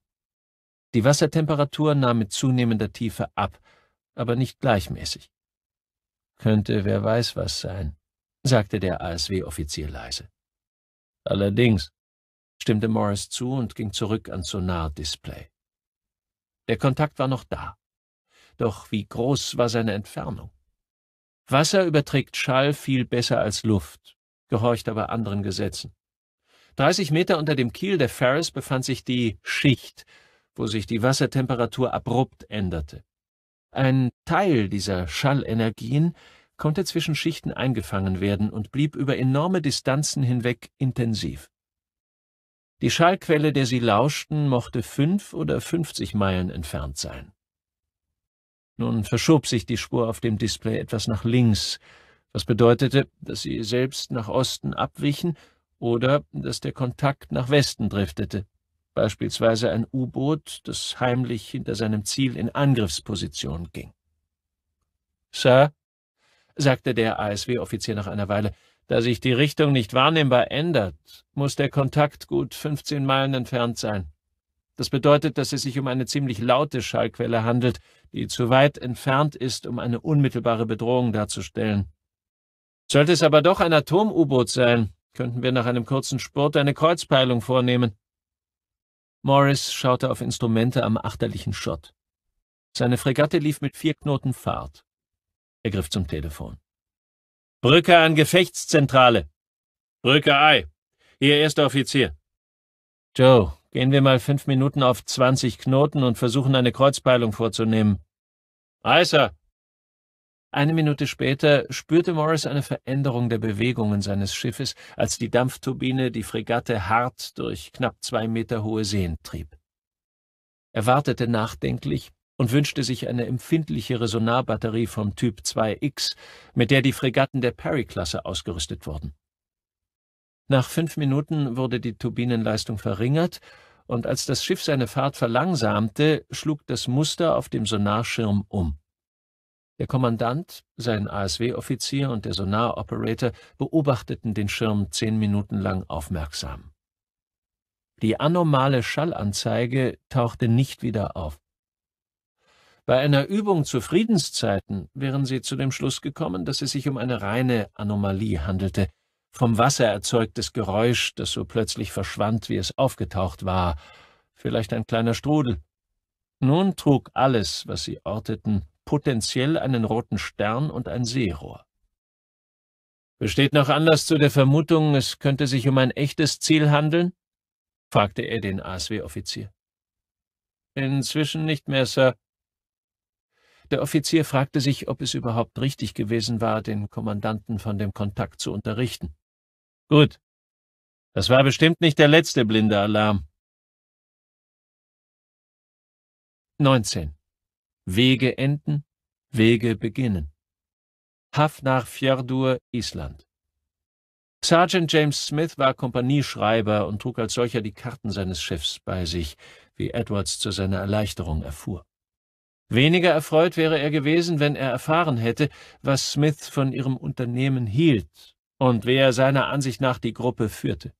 Die Wassertemperatur nahm mit zunehmender Tiefe ab, aber nicht gleichmäßig. Könnte wer weiß was sein sagte der ASW-Offizier leise. Allerdings, stimmte Morris zu und ging zurück ans Sonardisplay. Der Kontakt war noch da. Doch wie groß war seine Entfernung? Wasser überträgt Schall viel besser als Luft, gehorcht aber anderen Gesetzen. 30 Meter unter dem Kiel der Ferris befand sich die Schicht, wo sich die Wassertemperatur abrupt änderte. Ein Teil dieser Schallenergien konnte zwischen Schichten eingefangen werden und blieb über enorme Distanzen hinweg intensiv. Die Schallquelle, der sie lauschten, mochte fünf oder fünfzig Meilen entfernt sein. Nun verschob sich die Spur auf dem Display etwas nach links, was bedeutete, dass sie selbst nach Osten abwichen oder dass der Kontakt nach Westen driftete, beispielsweise ein U-Boot, das heimlich hinter seinem Ziel in Angriffsposition ging. Sir, sagte der ASW-Offizier nach einer Weile, da sich die Richtung nicht wahrnehmbar ändert, muss der Kontakt gut 15 Meilen entfernt sein. Das bedeutet, dass es sich um eine ziemlich laute Schallquelle handelt, die zu weit entfernt ist, um eine unmittelbare Bedrohung darzustellen. Sollte es aber doch ein Atom-U-Boot sein, könnten wir nach einem kurzen Spurt eine Kreuzpeilung vornehmen. Morris schaute auf Instrumente am achterlichen Schott. Seine Fregatte lief mit vier Knoten Fahrt. Er griff zum Telefon. Brücke an Gefechtszentrale. Brücke Ei. Ihr erster Offizier. Joe, gehen wir mal fünf Minuten auf 20 Knoten und versuchen eine Kreuzpeilung vorzunehmen. Eiser! Eine Minute später spürte Morris eine Veränderung der Bewegungen seines Schiffes, als die Dampfturbine die Fregatte hart durch knapp zwei Meter hohe Seen trieb. Er wartete nachdenklich, und wünschte sich eine empfindlichere Sonarbatterie vom Typ 2X, mit der die Fregatten der Perry-Klasse ausgerüstet wurden. Nach fünf Minuten wurde die Turbinenleistung verringert, und als das Schiff seine Fahrt verlangsamte, schlug das Muster auf dem Sonarschirm um. Der Kommandant, sein ASW-Offizier und der Sonaroperator beobachteten den Schirm zehn Minuten lang aufmerksam. Die anormale Schallanzeige tauchte nicht wieder auf. Bei einer Übung zu Friedenszeiten wären sie zu dem Schluss gekommen, dass es sich um eine reine Anomalie handelte, vom Wasser erzeugtes Geräusch, das so plötzlich verschwand, wie es aufgetaucht war, vielleicht ein kleiner Strudel. Nun trug alles, was sie orteten, potenziell einen roten Stern und ein Seerohr. Besteht noch Anlass zu der Vermutung, es könnte sich um ein echtes Ziel handeln? fragte er den ASW-Offizier. Inzwischen nicht mehr, Sir, der Offizier fragte sich, ob es überhaupt richtig gewesen war, den Kommandanten von dem Kontakt zu unterrichten. Gut. Das war bestimmt nicht der letzte blinde Alarm.
19. Wege enden, Wege
beginnen. Hafnar Fjordur, Island. Sergeant James Smith war Kompanieschreiber und trug als solcher die Karten seines Schiffs bei sich, wie Edwards zu seiner Erleichterung erfuhr. Weniger erfreut wäre er gewesen, wenn er erfahren hätte, was Smith von ihrem Unternehmen hielt und wer seiner Ansicht nach die Gruppe führte.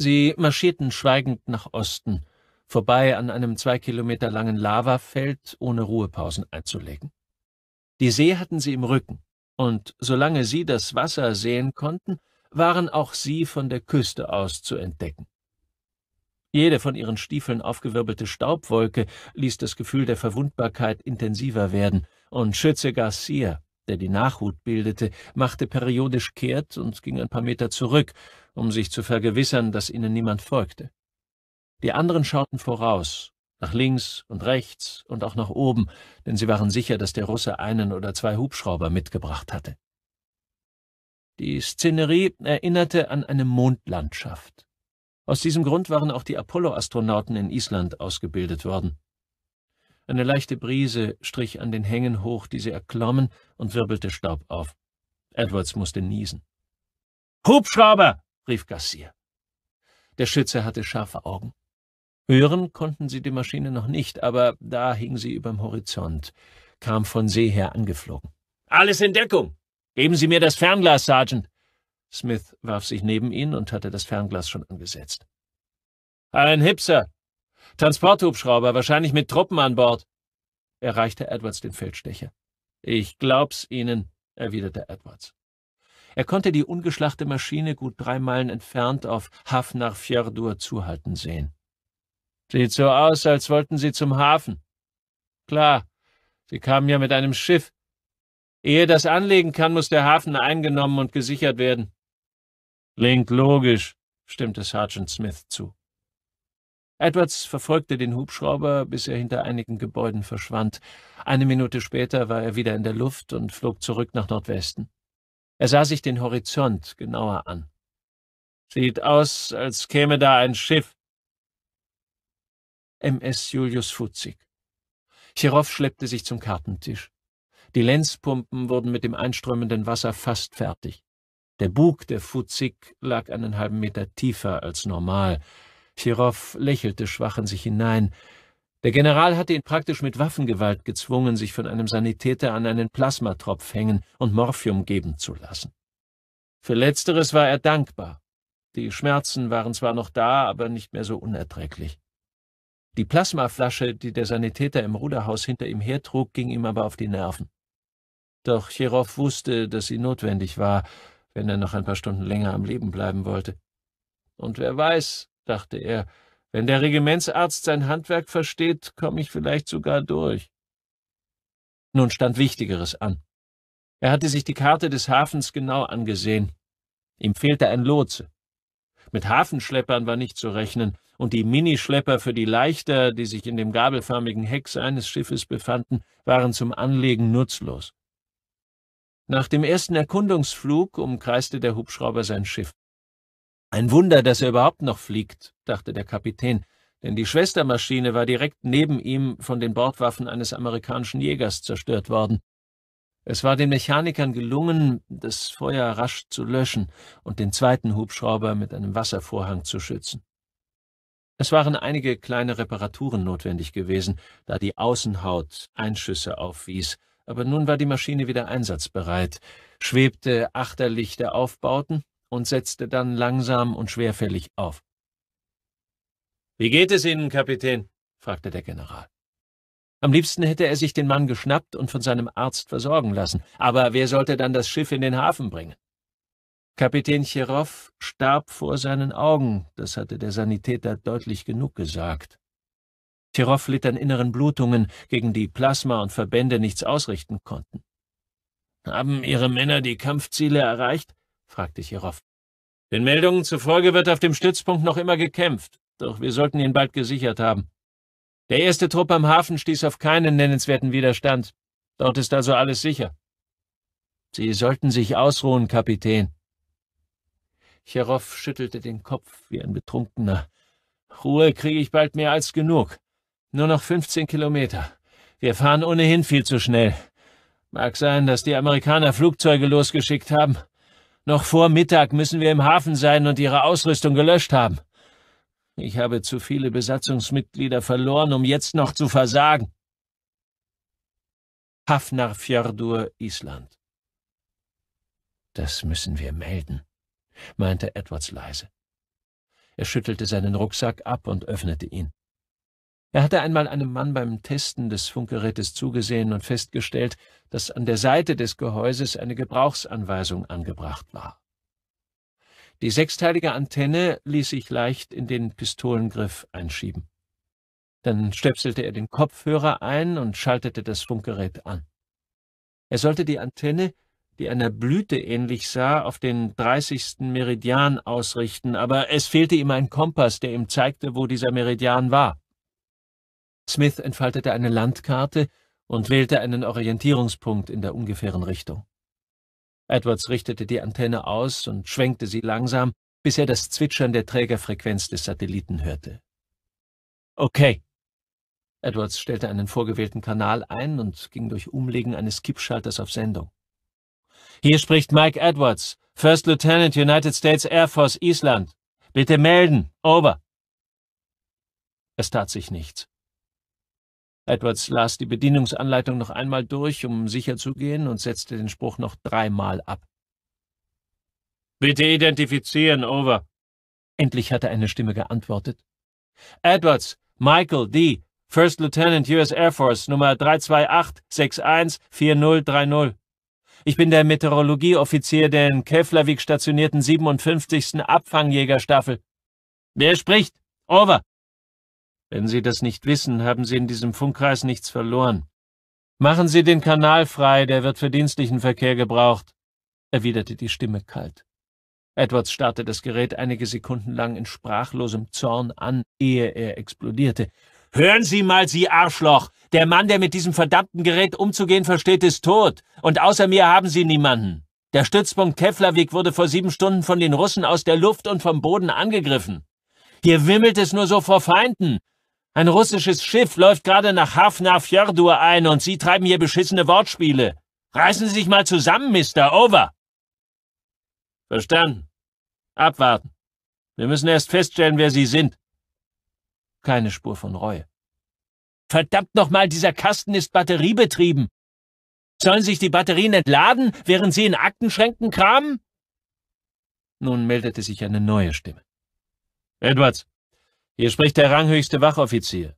Sie marschierten schweigend nach Osten, vorbei an einem zwei Kilometer langen Lavafeld, ohne Ruhepausen einzulegen. Die See hatten sie im Rücken, und solange sie das Wasser sehen konnten, waren auch sie von der Küste aus zu entdecken. Jede von ihren Stiefeln aufgewirbelte Staubwolke ließ das Gefühl der Verwundbarkeit intensiver werden, und Schütze Garcia, der die Nachhut bildete, machte periodisch kehrt und ging ein paar Meter zurück, um sich zu vergewissern, dass ihnen niemand folgte. Die anderen schauten voraus, nach links und rechts und auch nach oben, denn sie waren sicher, dass der Russe einen oder zwei Hubschrauber mitgebracht hatte. Die Szenerie erinnerte an eine Mondlandschaft. Aus diesem Grund waren auch die Apollo-Astronauten in Island ausgebildet worden. Eine leichte Brise strich an den Hängen hoch, die sie erklommen, und wirbelte Staub auf. Edwards musste niesen. Hubschrauber! rief Gassier. Der Schütze hatte scharfe Augen. Hören konnten sie die Maschine noch nicht, aber da hing sie überm Horizont, kam von See her angeflogen. Alles in Deckung! Geben Sie mir das Fernglas, Sergeant! Smith warf sich neben ihn und hatte das Fernglas schon angesetzt. Ein Hipser! Transporthubschrauber, wahrscheinlich mit Truppen an Bord! erreichte Edwards den Feldstecher. Ich glaub's Ihnen, erwiderte Edwards. Er konnte die ungeschlachte Maschine gut drei Meilen entfernt auf Hafnar Fjordur zuhalten sehen. Sieht so aus, als wollten Sie zum Hafen. Klar, Sie kamen ja mit einem Schiff. Ehe das anlegen kann, muss der Hafen eingenommen und gesichert werden. Klingt logisch, stimmte Sergeant Smith zu. Edwards verfolgte den Hubschrauber, bis er hinter einigen Gebäuden verschwand. Eine Minute später war er wieder in der Luft und flog zurück nach Nordwesten. Er sah sich den Horizont genauer an. Sieht aus, als käme da ein Schiff. MS Julius Fuzig. Chirov schleppte sich zum Kartentisch. Die Lenzpumpen wurden mit dem einströmenden Wasser fast fertig. Der Bug der Fuzig lag einen halben Meter tiefer als normal. Chirov lächelte schwach in sich hinein. Der General hatte ihn praktisch mit Waffengewalt gezwungen, sich von einem Sanitäter an einen Plasmatropf hängen und Morphium geben zu lassen. Für letzteres war er dankbar. Die Schmerzen waren zwar noch da, aber nicht mehr so unerträglich. Die Plasmaflasche, die der Sanitäter im Ruderhaus hinter ihm hertrug, ging ihm aber auf die Nerven. Doch Chirov wusste, dass sie notwendig war, wenn er noch ein paar Stunden länger am Leben bleiben wollte. Und wer weiß, dachte er, wenn der Regimentsarzt sein Handwerk versteht, komme ich vielleicht sogar durch. Nun stand Wichtigeres an. Er hatte sich die Karte des Hafens genau angesehen. Ihm fehlte ein Lotse. Mit Hafenschleppern war nicht zu rechnen, und die Minischlepper für die Leichter, die sich in dem gabelförmigen Heck seines Schiffes befanden, waren zum Anlegen nutzlos. Nach dem ersten Erkundungsflug umkreiste der Hubschrauber sein Schiff. Ein Wunder, dass er überhaupt noch fliegt, dachte der Kapitän, denn die Schwestermaschine war direkt neben ihm von den Bordwaffen eines amerikanischen Jägers zerstört worden. Es war den Mechanikern gelungen, das Feuer rasch zu löschen und den zweiten Hubschrauber mit einem Wasservorhang zu schützen. Es waren einige kleine Reparaturen notwendig gewesen, da die Außenhaut Einschüsse aufwies, aber nun war die Maschine wieder einsatzbereit, schwebte Achterlichter aufbauten und setzte dann langsam und schwerfällig auf. Wie geht es Ihnen, Kapitän? fragte der General. Am liebsten hätte er sich den Mann geschnappt und von seinem Arzt versorgen lassen, aber wer sollte dann das Schiff in den Hafen bringen? Kapitän Cherow starb vor seinen Augen, das hatte der Sanitäter deutlich genug gesagt. Tiroff litt an inneren Blutungen, gegen die Plasma und Verbände nichts ausrichten konnten. Haben Ihre Männer die Kampfziele erreicht? fragte Tiroff. Den Meldungen zufolge wird auf dem Stützpunkt noch immer gekämpft, doch wir sollten ihn bald gesichert haben. Der erste Trupp am Hafen stieß auf keinen nennenswerten Widerstand. Dort ist also alles sicher. Sie sollten sich ausruhen, Kapitän. Cherow schüttelte den Kopf wie ein Betrunkener. Ruhe kriege ich bald mehr als genug. Nur noch 15 Kilometer. Wir fahren ohnehin viel zu schnell. Mag sein, dass die Amerikaner Flugzeuge losgeschickt haben. Noch vor Mittag müssen wir im Hafen sein und ihre Ausrüstung gelöscht haben. Ich habe zu viele Besatzungsmitglieder verloren, um jetzt noch zu versagen. Hafnarfjörður, Island. Das müssen wir melden, meinte Edwards leise. Er schüttelte seinen Rucksack ab und öffnete ihn. Er hatte einmal einem Mann beim Testen des Funkgerätes zugesehen und festgestellt, dass an der Seite des Gehäuses eine Gebrauchsanweisung angebracht war. Die sechsteilige Antenne ließ sich leicht in den Pistolengriff einschieben. Dann stöpselte er den Kopfhörer ein und schaltete das Funkgerät an. Er sollte die Antenne, die einer Blüte ähnlich sah, auf den 30. Meridian ausrichten, aber es fehlte ihm ein Kompass, der ihm zeigte, wo dieser Meridian war. Smith entfaltete eine Landkarte und wählte einen Orientierungspunkt in der ungefähren Richtung. Edwards richtete die Antenne aus und schwenkte sie langsam, bis er das Zwitschern der Trägerfrequenz des Satelliten hörte. Okay. Edwards stellte einen vorgewählten Kanal ein und ging durch Umlegen eines Kippschalters auf Sendung. Hier spricht Mike Edwards, First Lieutenant United States Air Force Island. Bitte melden. Over. Es tat sich nichts. Edwards las die Bedienungsanleitung noch einmal durch, um sicherzugehen, und setzte den Spruch noch dreimal ab. Bitte identifizieren, over. Endlich hatte eine Stimme geantwortet. Edwards, Michael D., First Lieutenant US Air Force, Nummer 328614030. Ich bin der Meteorologieoffizier der in Keflavik stationierten 57. Abfangjägerstaffel. Wer spricht? Over. Wenn Sie das nicht wissen, haben Sie in diesem Funkkreis nichts verloren. Machen Sie den Kanal frei, der wird für dienstlichen Verkehr gebraucht, erwiderte die Stimme kalt. Edwards starrte das Gerät einige Sekunden lang in sprachlosem Zorn an, ehe er explodierte. Hören Sie mal, Sie Arschloch! Der Mann, der mit diesem verdammten Gerät umzugehen versteht, ist tot, und außer mir haben Sie niemanden. Der Stützpunkt Keflavik wurde vor sieben Stunden von den Russen aus der Luft und vom Boden angegriffen. Hier wimmelt es nur so vor Feinden, ein russisches Schiff läuft gerade nach Hafnar Fjordur ein und Sie treiben hier beschissene Wortspiele. Reißen Sie sich mal zusammen, Mister. Over. Verstanden. Abwarten. Wir müssen erst feststellen, wer Sie sind. Keine Spur von Reue. Verdammt nochmal, dieser Kasten ist batteriebetrieben. Sollen sich die Batterien entladen, während Sie in Aktenschränken kramen? Nun meldete sich eine neue Stimme. Edwards, hier spricht der ranghöchste Wachoffizier.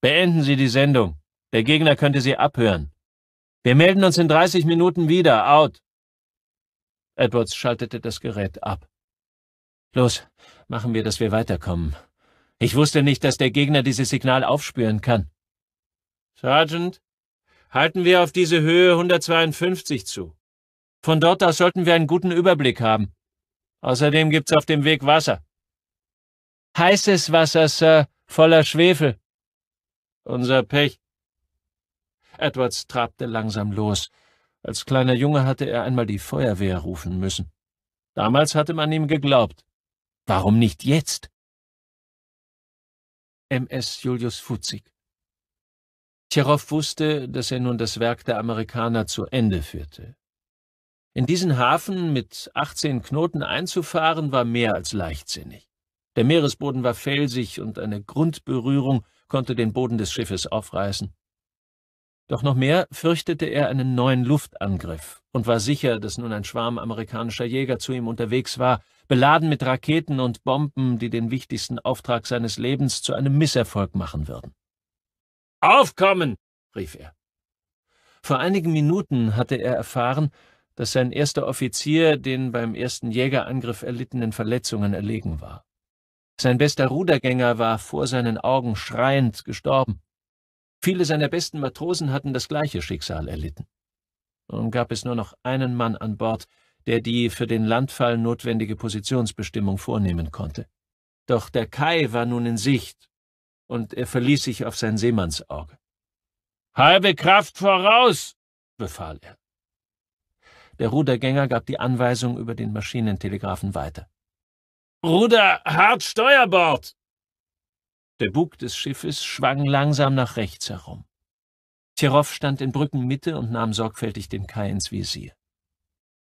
Beenden Sie die Sendung. Der Gegner könnte sie abhören. Wir melden uns in 30 Minuten wieder. Out. Edwards schaltete das Gerät ab. Los, machen wir, dass wir weiterkommen. Ich wusste nicht, dass der Gegner dieses Signal aufspüren kann. Sergeant, halten wir auf diese Höhe 152 zu. Von dort aus sollten wir einen guten Überblick haben. Außerdem gibt's auf dem Weg Wasser. Heißes Wasser, Sir, voller Schwefel. Unser Pech. Edwards trabte langsam los. Als kleiner Junge hatte er einmal die Feuerwehr rufen müssen. Damals hatte man ihm geglaubt. Warum nicht jetzt? MS Julius Fuzig Tscherow wusste, dass er nun das Werk der Amerikaner zu Ende führte. In diesen Hafen mit 18 Knoten einzufahren, war mehr als leichtsinnig. Der Meeresboden war felsig und eine Grundberührung konnte den Boden des Schiffes aufreißen. Doch noch mehr fürchtete er einen neuen Luftangriff und war sicher, dass nun ein Schwarm amerikanischer Jäger zu ihm unterwegs war, beladen mit Raketen und Bomben, die den wichtigsten Auftrag seines Lebens zu einem Misserfolg machen würden. Aufkommen! rief er. Vor einigen Minuten hatte er erfahren, dass sein erster Offizier den beim ersten Jägerangriff erlittenen Verletzungen erlegen war. Sein bester Rudergänger war vor seinen Augen schreiend gestorben. Viele seiner besten Matrosen hatten das gleiche Schicksal erlitten. Nun gab es nur noch einen Mann an Bord, der die für den Landfall notwendige Positionsbestimmung vornehmen konnte. Doch der Kai war nun in Sicht, und er verließ sich auf sein Seemannsauge. Halbe Kraft voraus, befahl er. Der Rudergänger gab die Anweisung über den Maschinentelegraphen weiter. Bruder, hart Steuerbord! Der Bug des Schiffes schwang langsam nach rechts herum. Tjerow stand in Brückenmitte und nahm sorgfältig den Kai ins Visier.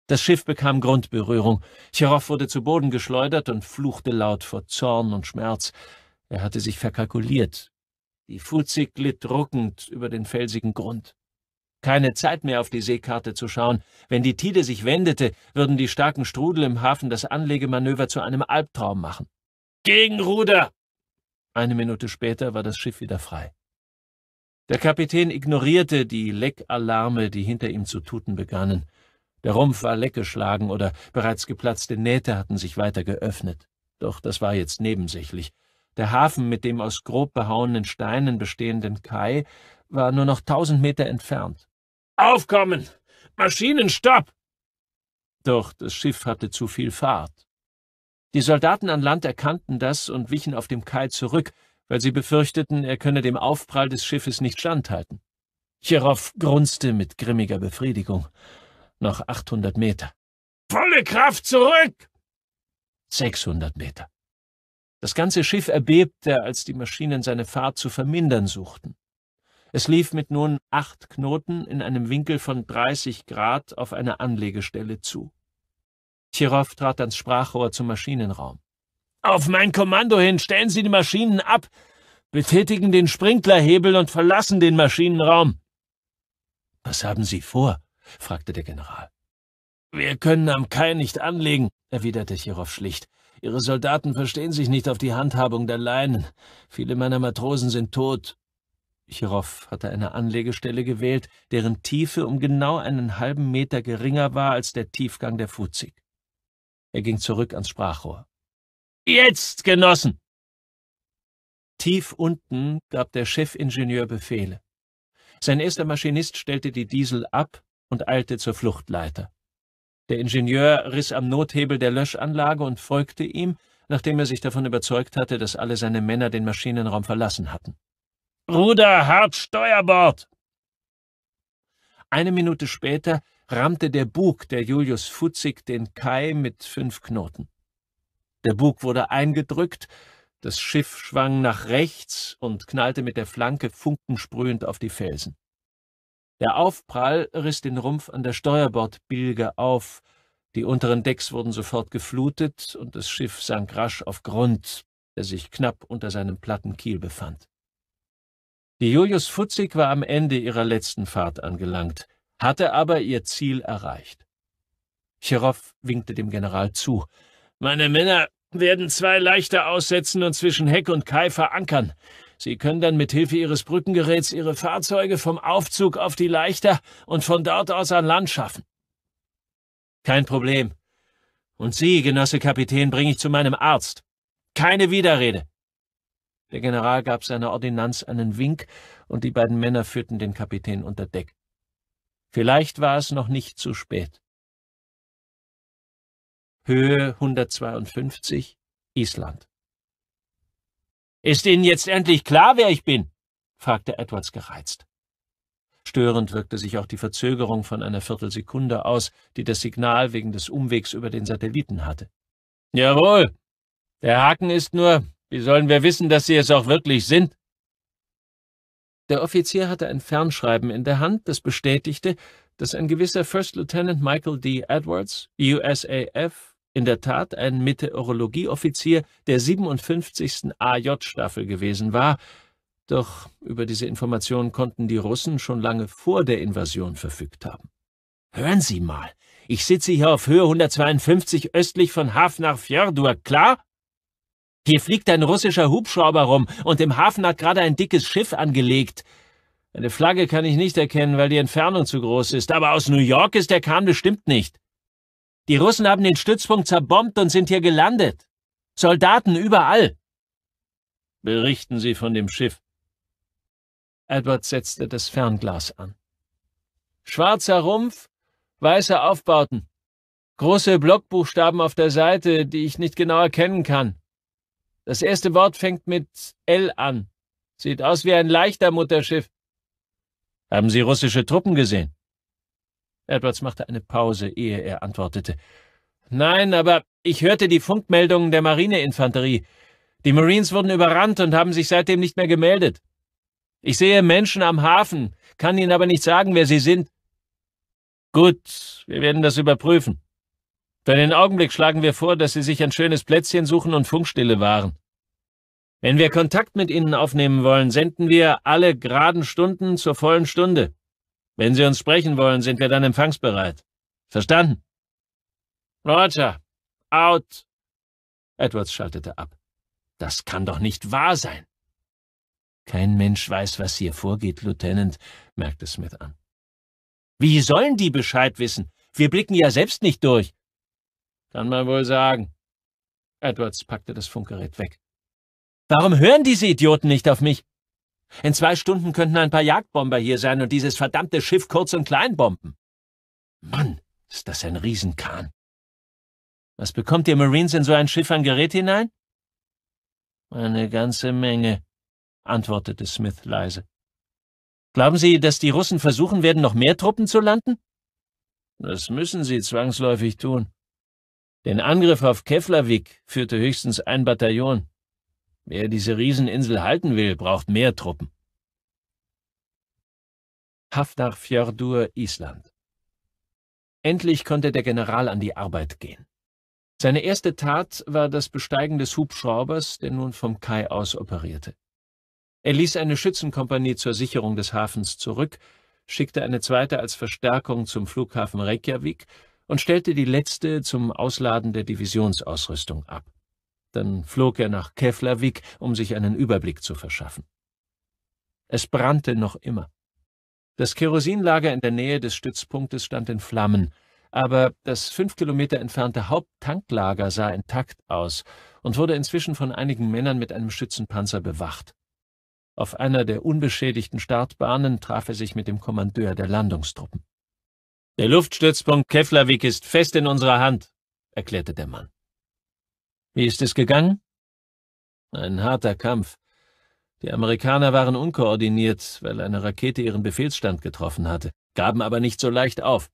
Das Schiff bekam Grundberührung. Tjerow wurde zu Boden geschleudert und fluchte laut vor Zorn und Schmerz. Er hatte sich verkalkuliert. Die Fuzzi glitt ruckend über den felsigen Grund. Keine Zeit mehr auf die Seekarte zu schauen. Wenn die Tide sich wendete, würden die starken Strudel im Hafen das Anlegemanöver zu einem Albtraum machen. Gegenruder! Eine Minute später war das Schiff wieder frei. Der Kapitän ignorierte die Leckalarme, die hinter ihm zu tuten begannen. Der Rumpf war leckgeschlagen oder bereits geplatzte Nähte hatten sich weiter geöffnet. Doch das war jetzt nebensächlich. Der Hafen mit dem aus grob behauenen Steinen bestehenden Kai war nur noch tausend Meter entfernt. Aufkommen! Maschinenstopp! Doch das Schiff hatte zu viel Fahrt. Die Soldaten an Land erkannten das und wichen auf dem Kai zurück, weil sie befürchteten, er könne dem Aufprall des Schiffes nicht standhalten. Chirov grunzte mit grimmiger Befriedigung. Noch 800 Meter. Volle Kraft zurück! 600 Meter. Das ganze Schiff erbebte, als die Maschinen seine Fahrt zu vermindern suchten. Es lief mit nun acht Knoten in einem Winkel von 30 Grad auf eine Anlegestelle zu. Tchirow trat ans Sprachrohr zum Maschinenraum. Auf mein Kommando hin stellen Sie die Maschinen ab, betätigen den Sprinklerhebel und verlassen den Maschinenraum. Was haben Sie vor? fragte der General. Wir können am Kai nicht anlegen, erwiderte Chirov schlicht. Ihre Soldaten verstehen sich nicht auf die Handhabung der Leinen. Viele meiner Matrosen sind tot. Chirow hatte eine Anlegestelle gewählt, deren Tiefe um genau einen halben Meter geringer war als der Tiefgang der Fuzig. Er ging zurück ans Sprachrohr. Jetzt, Genossen! Tief unten gab der Chefingenieur Befehle. Sein erster Maschinist stellte die Diesel ab und eilte zur Fluchtleiter. Der Ingenieur riss am Nothebel der Löschanlage und folgte ihm, nachdem er sich davon überzeugt hatte, dass alle seine Männer den Maschinenraum verlassen hatten. Ruder hart Steuerbord! Eine Minute später rammte der Bug der Julius Futzig den Kai mit fünf Knoten. Der Bug wurde eingedrückt, das Schiff schwang nach rechts und knallte mit der Flanke funkensprühend auf die Felsen. Der Aufprall riss den Rumpf an der Steuerbordbilge auf, die unteren Decks wurden sofort geflutet und das Schiff sank rasch auf Grund, der sich knapp unter seinem platten Kiel befand. Die Julius Futzig war am Ende ihrer letzten Fahrt angelangt, hatte aber ihr Ziel erreicht. Chirov winkte dem General zu. Meine Männer werden zwei Leichter aussetzen und zwischen Heck und Kai verankern. Sie können dann mit Hilfe ihres Brückengeräts ihre Fahrzeuge vom Aufzug auf die Leichter und von dort aus an Land schaffen. Kein Problem. Und Sie, Genosse Kapitän, bringe ich zu meinem Arzt. Keine Widerrede. Der General gab seiner Ordinanz einen Wink, und die beiden Männer führten den Kapitän unter Deck. Vielleicht war es noch nicht zu spät. Höhe 152, Island. Ist Ihnen jetzt endlich klar, wer ich bin? fragte Edwards gereizt. Störend wirkte sich auch die Verzögerung von einer Viertelsekunde aus, die das Signal wegen des Umwegs über den Satelliten hatte. Jawohl. Der Haken ist nur, wie sollen wir wissen, dass Sie es auch wirklich sind? Der Offizier hatte ein Fernschreiben in der Hand, das bestätigte, dass ein gewisser First Lieutenant Michael D. Edwards, USAF, in der Tat ein Meteorologieoffizier der 57. AJ-Staffel gewesen war, doch über diese Information konnten die Russen schon lange vor der Invasion verfügt haben. Hören Sie mal, ich sitze hier auf Höhe 152 östlich von Hafnar Fjordur, klar? Hier fliegt ein russischer Hubschrauber rum und im Hafen hat gerade ein dickes Schiff angelegt. Eine Flagge kann ich nicht erkennen, weil die Entfernung zu groß ist, aber aus New York ist der Kahn bestimmt nicht. Die Russen haben den Stützpunkt zerbombt und sind hier gelandet. Soldaten überall. Berichten Sie von dem Schiff. Edward setzte das Fernglas an. Schwarzer Rumpf, weiße Aufbauten, große Blockbuchstaben auf der Seite, die ich nicht genau erkennen kann. Das erste Wort fängt mit L an. Sieht aus wie ein leichter Mutterschiff. Haben Sie russische Truppen gesehen? Edwards machte eine Pause, ehe er antwortete. Nein, aber ich hörte die Funkmeldungen der Marineinfanterie. Die Marines wurden überrannt und haben sich seitdem nicht mehr gemeldet. Ich sehe Menschen am Hafen, kann Ihnen aber nicht sagen, wer sie sind. Gut, wir werden das überprüfen. Für den Augenblick schlagen wir vor, dass Sie sich ein schönes Plätzchen suchen und Funkstille wahren. Wenn wir Kontakt mit Ihnen aufnehmen wollen, senden wir alle geraden Stunden zur vollen Stunde. Wenn Sie uns sprechen wollen, sind wir dann empfangsbereit. Verstanden? Roger, out! Edwards schaltete ab. Das kann doch nicht wahr sein. Kein Mensch weiß, was hier vorgeht, Lieutenant, merkte Smith an. Wie sollen die Bescheid wissen? Wir blicken ja selbst nicht durch. Kann man wohl sagen. Edwards packte das Funkgerät weg. Warum hören diese Idioten nicht auf mich? In zwei Stunden könnten ein paar Jagdbomber hier sein und dieses verdammte Schiff kurz und klein bomben. Mann, ist das ein Riesenkahn. Was bekommt ihr Marines in so ein Schiff an Gerät hinein? Eine ganze Menge, antwortete Smith leise. Glauben Sie, dass die Russen versuchen werden, noch mehr Truppen zu landen? Das müssen sie zwangsläufig tun. Den Angriff auf Keflavik führte höchstens ein Bataillon. Wer diese Rieseninsel halten will, braucht mehr Truppen. Hafnarfjörður, Island. Endlich konnte der General an die Arbeit gehen. Seine erste Tat war das Besteigen des Hubschraubers, der nun vom Kai aus operierte. Er ließ eine Schützenkompanie zur Sicherung des Hafens zurück, schickte eine zweite als Verstärkung zum Flughafen Reykjavik und stellte die letzte zum Ausladen der Divisionsausrüstung ab. Dann flog er nach Keflavik, um sich einen Überblick zu verschaffen. Es brannte noch immer. Das Kerosinlager in der Nähe des Stützpunktes stand in Flammen, aber das fünf Kilometer entfernte Haupttanklager sah intakt aus und wurde inzwischen von einigen Männern mit einem Schützenpanzer bewacht. Auf einer der unbeschädigten Startbahnen traf er sich mit dem Kommandeur der Landungstruppen. Der Luftstützpunkt Keflavik ist fest in unserer Hand, erklärte der Mann. Wie ist es gegangen? Ein harter Kampf. Die Amerikaner waren unkoordiniert, weil eine Rakete ihren Befehlsstand getroffen hatte, gaben aber nicht so leicht auf.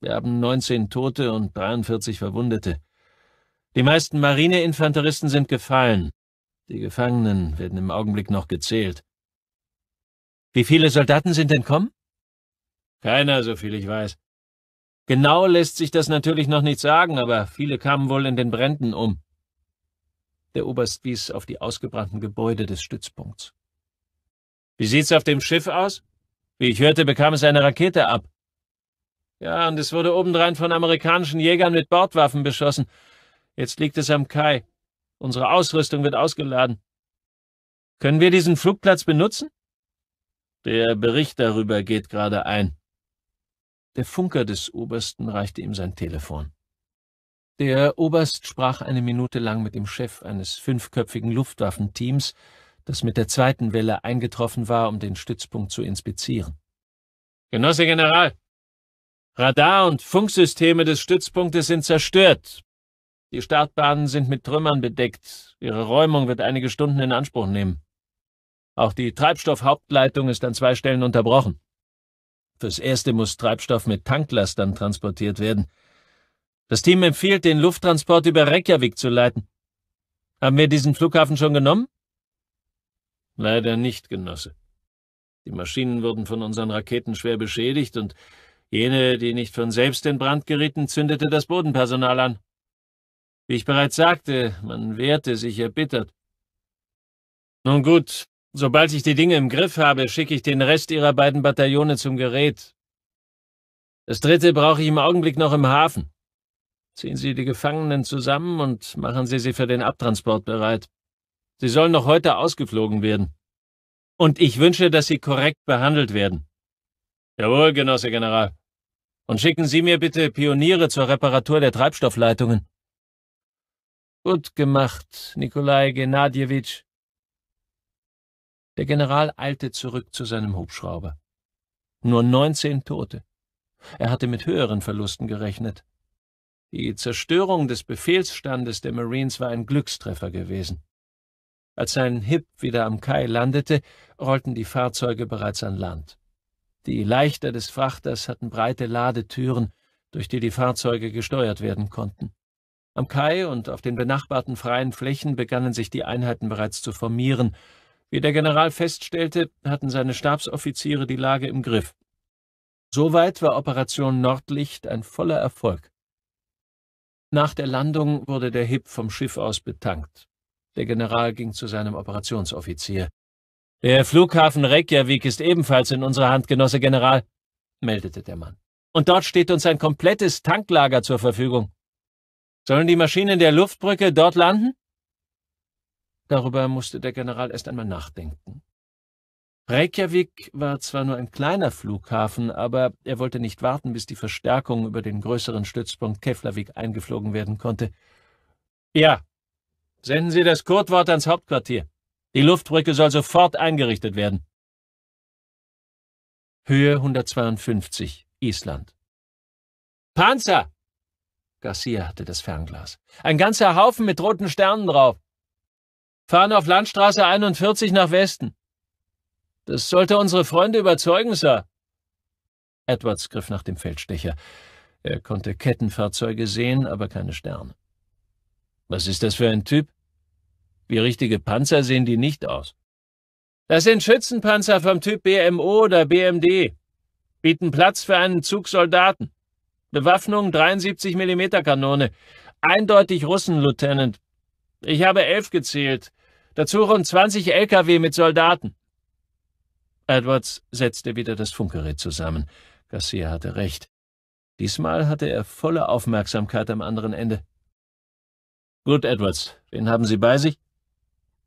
Wir haben 19 Tote und 43 Verwundete. Die meisten Marineinfanteristen sind gefallen. Die Gefangenen werden im Augenblick noch gezählt. Wie viele Soldaten sind entkommen? Keiner, so viel ich weiß. Genau lässt sich das natürlich noch nicht sagen, aber viele kamen wohl in den Bränden um. Der Oberst wies auf die ausgebrannten Gebäude des Stützpunkts. Wie sieht's auf dem Schiff aus? Wie ich hörte, bekam es eine Rakete ab. Ja, und es wurde obendrein von amerikanischen Jägern mit Bordwaffen beschossen. Jetzt liegt es am Kai. Unsere Ausrüstung wird ausgeladen. Können wir diesen Flugplatz benutzen? Der Bericht darüber geht gerade ein. Der Funker des Obersten reichte ihm sein Telefon. Der Oberst sprach eine Minute lang mit dem Chef eines fünfköpfigen Luftwaffenteams, das mit der zweiten Welle eingetroffen war, um den Stützpunkt zu inspizieren. Genosse General, Radar- und Funksysteme des Stützpunktes sind zerstört. Die Startbahnen sind mit Trümmern bedeckt. Ihre Räumung wird einige Stunden in Anspruch nehmen. Auch die Treibstoffhauptleitung ist an zwei Stellen unterbrochen. Fürs Erste muss Treibstoff mit Tanklastern transportiert werden. Das Team empfiehlt, den Lufttransport über Reykjavik zu leiten. Haben wir diesen Flughafen schon genommen? Leider nicht, Genosse. Die Maschinen wurden von unseren Raketen schwer beschädigt und jene, die nicht von selbst in Brand gerieten, zündete das Bodenpersonal an. Wie ich bereits sagte, man wehrte sich erbittert. Nun gut, Sobald ich die Dinge im Griff habe, schicke ich den Rest ihrer beiden Bataillone zum Gerät. Das dritte brauche ich im Augenblick noch im Hafen. Ziehen Sie die Gefangenen zusammen und machen Sie sie für den Abtransport bereit. Sie sollen noch heute ausgeflogen werden. Und ich wünsche, dass Sie korrekt behandelt werden. Jawohl, Genosse General. Und schicken Sie mir bitte Pioniere zur Reparatur der Treibstoffleitungen. Gut gemacht, Nikolai Genadjewitsch. Der General eilte zurück zu seinem Hubschrauber. Nur 19 Tote. Er hatte mit höheren Verlusten gerechnet. Die Zerstörung des Befehlsstandes der Marines war ein Glückstreffer gewesen. Als sein Hip wieder am Kai landete, rollten die Fahrzeuge bereits an Land. Die Leichter des Frachters hatten breite Ladetüren, durch die die Fahrzeuge gesteuert werden konnten. Am Kai und auf den benachbarten freien Flächen begannen sich die Einheiten bereits zu formieren, wie der General feststellte, hatten seine Stabsoffiziere die Lage im Griff. Soweit war Operation Nordlicht ein voller Erfolg. Nach der Landung wurde der Hip vom Schiff aus betankt. Der General ging zu seinem Operationsoffizier. Der Flughafen Reykjavik ist ebenfalls in unserer Hand, Genosse General, meldete der Mann. Und dort steht uns ein komplettes Tanklager zur Verfügung. Sollen die Maschinen der Luftbrücke dort landen? Darüber musste der General erst einmal nachdenken. Reykjavik war zwar nur ein kleiner Flughafen, aber er wollte nicht warten, bis die Verstärkung über den größeren Stützpunkt Keflavik eingeflogen werden konnte. Ja, senden Sie das Codewort ans Hauptquartier. Die Luftbrücke soll sofort eingerichtet werden. Höhe 152, Island. Panzer! Garcia hatte das Fernglas. Ein ganzer Haufen mit roten Sternen drauf fahren auf Landstraße 41 nach Westen. Das sollte unsere Freunde überzeugen, Sir. Edwards griff nach dem Feldstecher. Er konnte Kettenfahrzeuge sehen, aber keine Sterne. Was ist das für ein Typ? Wie richtige Panzer sehen die nicht aus. Das sind Schützenpanzer vom Typ BMO oder BMD. Bieten Platz für einen Zug Soldaten. Bewaffnung 73 mm Kanone. Eindeutig Russen, Lieutenant. Ich habe elf gezählt. Dazu rund 20 Lkw mit Soldaten. Edwards setzte wieder das Funkgerät zusammen. Garcia hatte recht. Diesmal hatte er volle Aufmerksamkeit am anderen Ende. Gut, Edwards, wen haben Sie bei sich?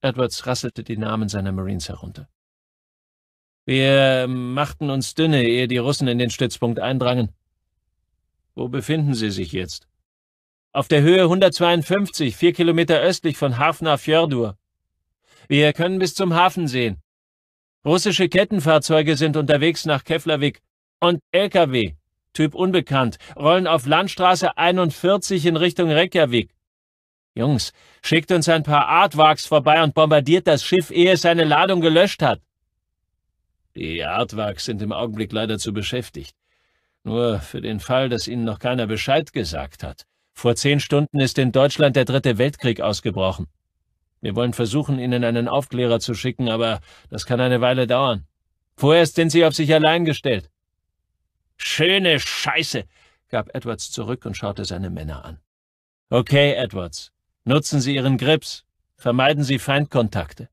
Edwards rasselte die Namen seiner Marines herunter. Wir ähm, machten uns dünne, ehe die Russen in den Stützpunkt eindrangen. Wo befinden Sie sich jetzt? Auf der Höhe 152, vier Kilometer östlich von Hafna Fjordur. Wir können bis zum Hafen sehen. Russische Kettenfahrzeuge sind unterwegs nach Keflavik und LKW, Typ unbekannt, rollen auf Landstraße 41 in Richtung Reykjavik. Jungs, schickt uns ein paar Artwags vorbei und bombardiert das Schiff, ehe es seine Ladung gelöscht hat. Die Artwags sind im Augenblick leider zu beschäftigt. Nur für den Fall, dass ihnen noch keiner Bescheid gesagt hat. Vor zehn Stunden ist in Deutschland der Dritte Weltkrieg ausgebrochen. Wir wollen versuchen, Ihnen einen Aufklärer zu schicken, aber das kann eine Weile dauern. Vorerst sind Sie auf sich allein gestellt. Schöne Scheiße, gab Edwards zurück und schaute seine Männer an. Okay, Edwards, nutzen Sie Ihren Grips, vermeiden Sie Feindkontakte.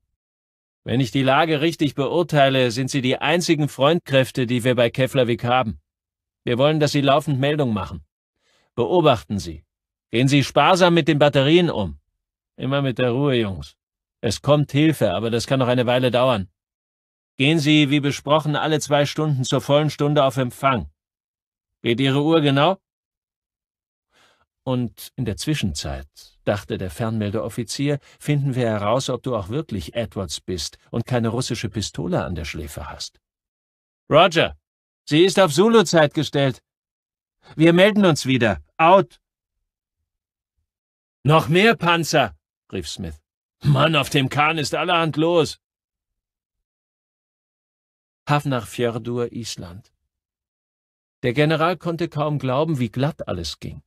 Wenn ich die Lage richtig beurteile, sind Sie die einzigen Freundkräfte, die wir bei Keflavik haben. Wir wollen, dass Sie laufend Meldung machen. Beobachten Sie. Gehen Sie sparsam mit den Batterien um. Immer mit der Ruhe, Jungs. Es kommt Hilfe, aber das kann noch eine Weile dauern. Gehen Sie, wie besprochen, alle zwei Stunden zur vollen Stunde auf Empfang. Geht Ihre Uhr genau? Und in der Zwischenzeit, dachte der Fernmeldeoffizier, finden wir heraus, ob du auch wirklich Edwards bist und keine russische Pistole an der Schläfe hast. Roger, sie ist auf Zulu-Zeit gestellt. Wir melden uns wieder. Out. Noch mehr Panzer, rief Smith. Mann, auf dem Kahn ist allerhand los. Fjordur, Island. Der General konnte kaum glauben, wie glatt alles ging.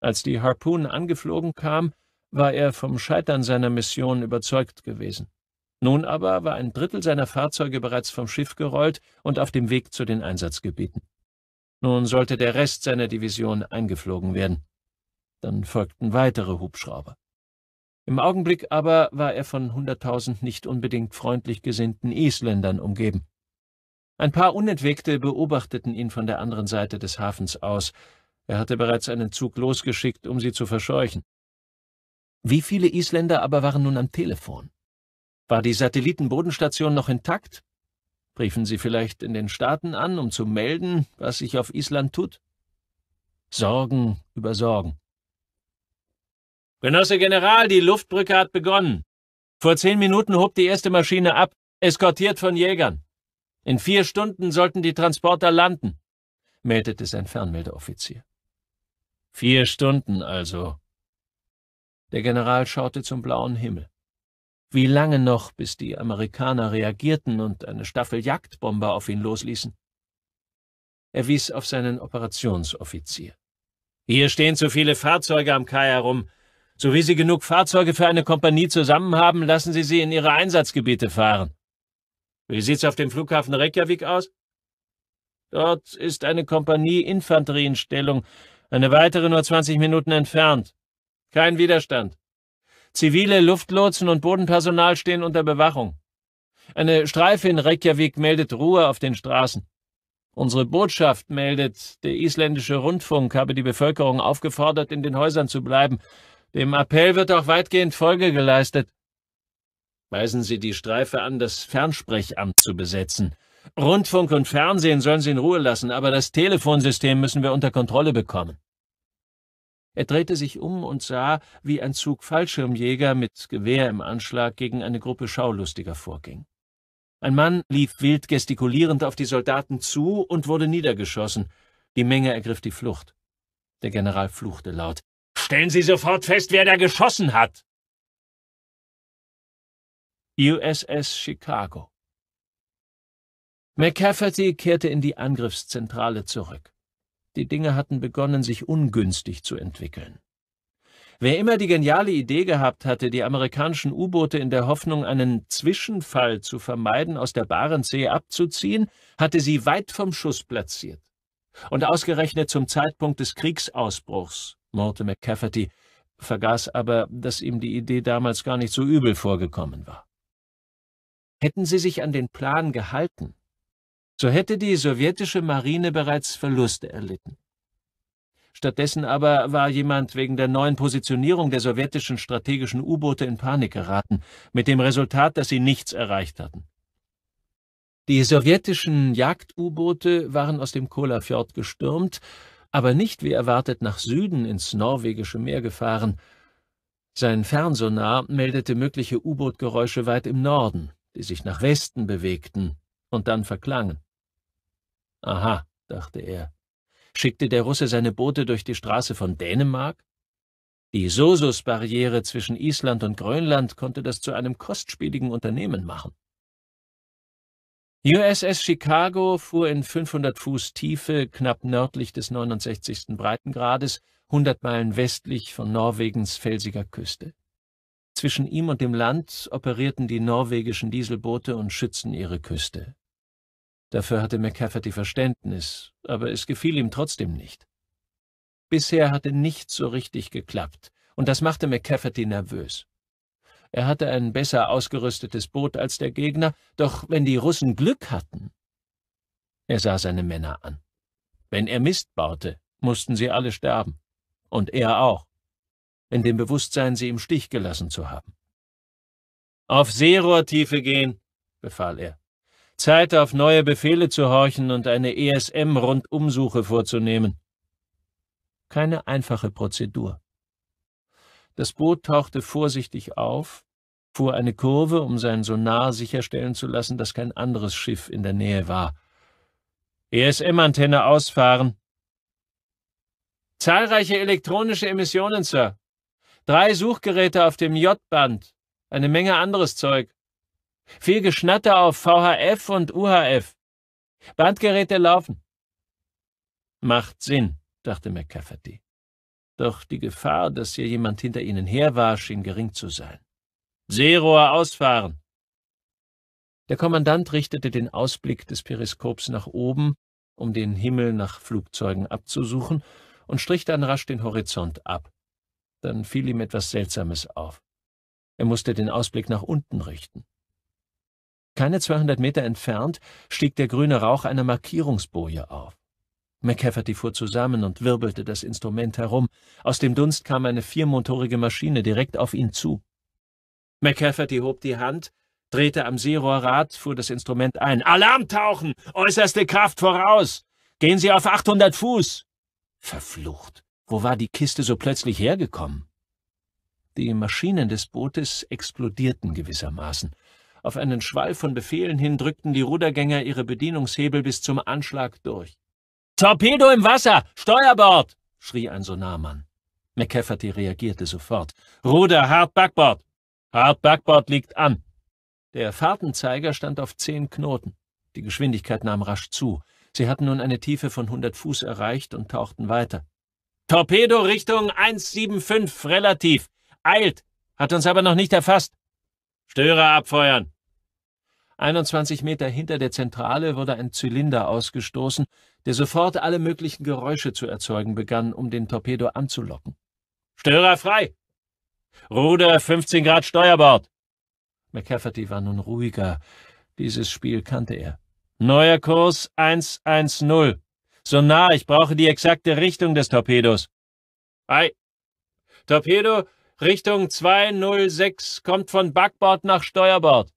Als die Harpoon angeflogen kam, war er vom Scheitern seiner Mission überzeugt gewesen. Nun aber war ein Drittel seiner Fahrzeuge bereits vom Schiff gerollt und auf dem Weg zu den Einsatzgebieten. Nun sollte der Rest seiner Division eingeflogen werden. Dann folgten weitere Hubschrauber. Im Augenblick aber war er von hunderttausend nicht unbedingt freundlich gesinnten Isländern umgeben. Ein paar Unentwegte beobachteten ihn von der anderen Seite des Hafens aus. Er hatte bereits einen Zug losgeschickt, um sie zu verscheuchen. Wie viele Isländer aber waren nun am Telefon? War die Satellitenbodenstation noch intakt? Riefen sie vielleicht in den Staaten an, um zu melden, was sich auf Island tut? Sorgen über Sorgen. Genosse General, die Luftbrücke hat begonnen. Vor zehn Minuten hob die erste Maschine ab, eskortiert von Jägern. In vier Stunden sollten die Transporter landen, meldete sein Fernmeldeoffizier. Vier Stunden also. Der General schaute zum blauen Himmel. Wie lange noch, bis die Amerikaner reagierten und eine Staffel Jagdbomber auf ihn losließen? Er wies auf seinen Operationsoffizier. Hier stehen zu viele Fahrzeuge am Kai herum. So wie Sie genug Fahrzeuge für eine Kompanie zusammen haben, lassen Sie sie in Ihre Einsatzgebiete fahren. Wie sieht's auf dem Flughafen Reykjavik aus? Dort ist eine Kompanie Infanterie in Stellung, eine weitere nur 20 Minuten entfernt. Kein Widerstand. Zivile, Luftlotsen und Bodenpersonal stehen unter Bewachung. Eine Streife in Reykjavik meldet Ruhe auf den Straßen. Unsere Botschaft meldet, der isländische Rundfunk habe die Bevölkerung aufgefordert, in den Häusern zu bleiben, dem Appell wird auch weitgehend Folge geleistet. Weisen Sie die Streife an, das Fernsprechamt zu besetzen. Rundfunk und Fernsehen sollen Sie in Ruhe lassen, aber das Telefonsystem müssen wir unter Kontrolle bekommen. Er drehte sich um und sah, wie ein Zug Fallschirmjäger mit Gewehr im Anschlag gegen eine Gruppe Schaulustiger vorging. Ein Mann lief wild gestikulierend auf die Soldaten zu und wurde niedergeschossen. Die Menge ergriff die Flucht. Der General fluchte laut. Stellen Sie sofort fest, wer da geschossen hat. USS Chicago. McCafferty kehrte in die Angriffszentrale zurück. Die Dinge hatten begonnen, sich ungünstig zu entwickeln. Wer immer die geniale Idee gehabt hatte, die amerikanischen U-Boote in der Hoffnung, einen Zwischenfall zu vermeiden, aus der Barentssee abzuziehen, hatte sie weit vom Schuss platziert. Und ausgerechnet zum Zeitpunkt des Kriegsausbruchs, Mortimer Cafferty, vergaß aber, dass ihm die Idee damals gar nicht so übel vorgekommen war. Hätten sie sich an den Plan gehalten, so hätte die sowjetische Marine bereits Verluste erlitten. Stattdessen aber war jemand wegen der neuen Positionierung der sowjetischen strategischen U-Boote in Panik geraten, mit dem Resultat, dass sie nichts erreicht hatten. Die sowjetischen Jagd-U-Boote waren aus dem Kolafjord gestürmt aber nicht wie erwartet nach Süden ins norwegische Meer gefahren. Sein Fernsonar meldete mögliche U-Boot-Geräusche weit im Norden, die sich nach Westen bewegten und dann verklangen. Aha, dachte er. Schickte der Russe seine Boote durch die Straße von Dänemark? Die Sosus-Barriere zwischen Island und Grönland konnte das zu einem kostspieligen Unternehmen machen. USS Chicago fuhr in 500 Fuß Tiefe knapp nördlich des 69. Breitengrades, 100 Meilen westlich von Norwegens felsiger Küste. Zwischen ihm und dem Land operierten die norwegischen Dieselboote und schützten ihre Küste. Dafür hatte McCafferty Verständnis, aber es gefiel ihm trotzdem nicht. Bisher hatte nichts so richtig geklappt, und das machte McCafferty nervös. Er hatte ein besser ausgerüstetes Boot als der Gegner, doch wenn die Russen Glück hatten. Er sah seine Männer an. Wenn er Mist baute, mussten sie alle sterben. Und er auch. In dem Bewusstsein, sie im Stich gelassen zu haben. Auf Seerohrtiefe gehen, befahl er. Zeit, auf neue Befehle zu horchen und eine ESM-Rundumsuche vorzunehmen. Keine einfache Prozedur. Das Boot tauchte vorsichtig auf, fuhr eine Kurve, um sein Sonar sicherstellen zu lassen, dass kein anderes Schiff in der Nähe war. ESM-Antenne ausfahren. Zahlreiche elektronische Emissionen, Sir. Drei Suchgeräte auf dem J-Band. Eine Menge anderes Zeug. Viel Geschnatter auf VHF und UHF. Bandgeräte laufen. Macht Sinn, dachte McCafferty doch die Gefahr, dass hier jemand hinter ihnen her war, schien gering zu sein. Seerohr ausfahren! Der Kommandant richtete den Ausblick des Periskops nach oben, um den Himmel nach Flugzeugen abzusuchen, und strich dann rasch den Horizont ab. Dann fiel ihm etwas Seltsames auf. Er musste den Ausblick nach unten richten. Keine 200 Meter entfernt stieg der grüne Rauch einer Markierungsboje auf. McCafferty fuhr zusammen und wirbelte das Instrument herum. Aus dem Dunst kam eine viermotorige Maschine direkt auf ihn zu. McCafferty hob die Hand, drehte am Seerohrrad, fuhr das Instrument ein. Alarmtauchen! Äußerste Kraft voraus! Gehen Sie auf 800 Fuß! Verflucht! Wo war die Kiste so plötzlich hergekommen? Die Maschinen des Bootes explodierten gewissermaßen. Auf einen Schwall von Befehlen hin drückten die Rudergänger ihre Bedienungshebel bis zum Anschlag durch. Torpedo im Wasser! Steuerbord! schrie ein Sonarmann. McCafferty reagierte sofort. Ruder hart Backbord! Hart Backbord liegt an! Der Fahrtenzeiger stand auf zehn Knoten. Die Geschwindigkeit nahm rasch zu. Sie hatten nun eine Tiefe von 100 Fuß erreicht und tauchten weiter. Torpedo Richtung 175 relativ. Eilt, hat uns aber noch nicht erfasst. Störer abfeuern, 21 Meter hinter der Zentrale wurde ein Zylinder ausgestoßen, der sofort alle möglichen Geräusche zu erzeugen begann, um den Torpedo anzulocken. Störer frei! Ruder 15 Grad Steuerbord! McCafferty war nun ruhiger. Dieses Spiel kannte er. Neuer Kurs 110. So nah, ich brauche die exakte Richtung des Torpedos. Ei. Torpedo Richtung 206 kommt von Backbord nach Steuerbord.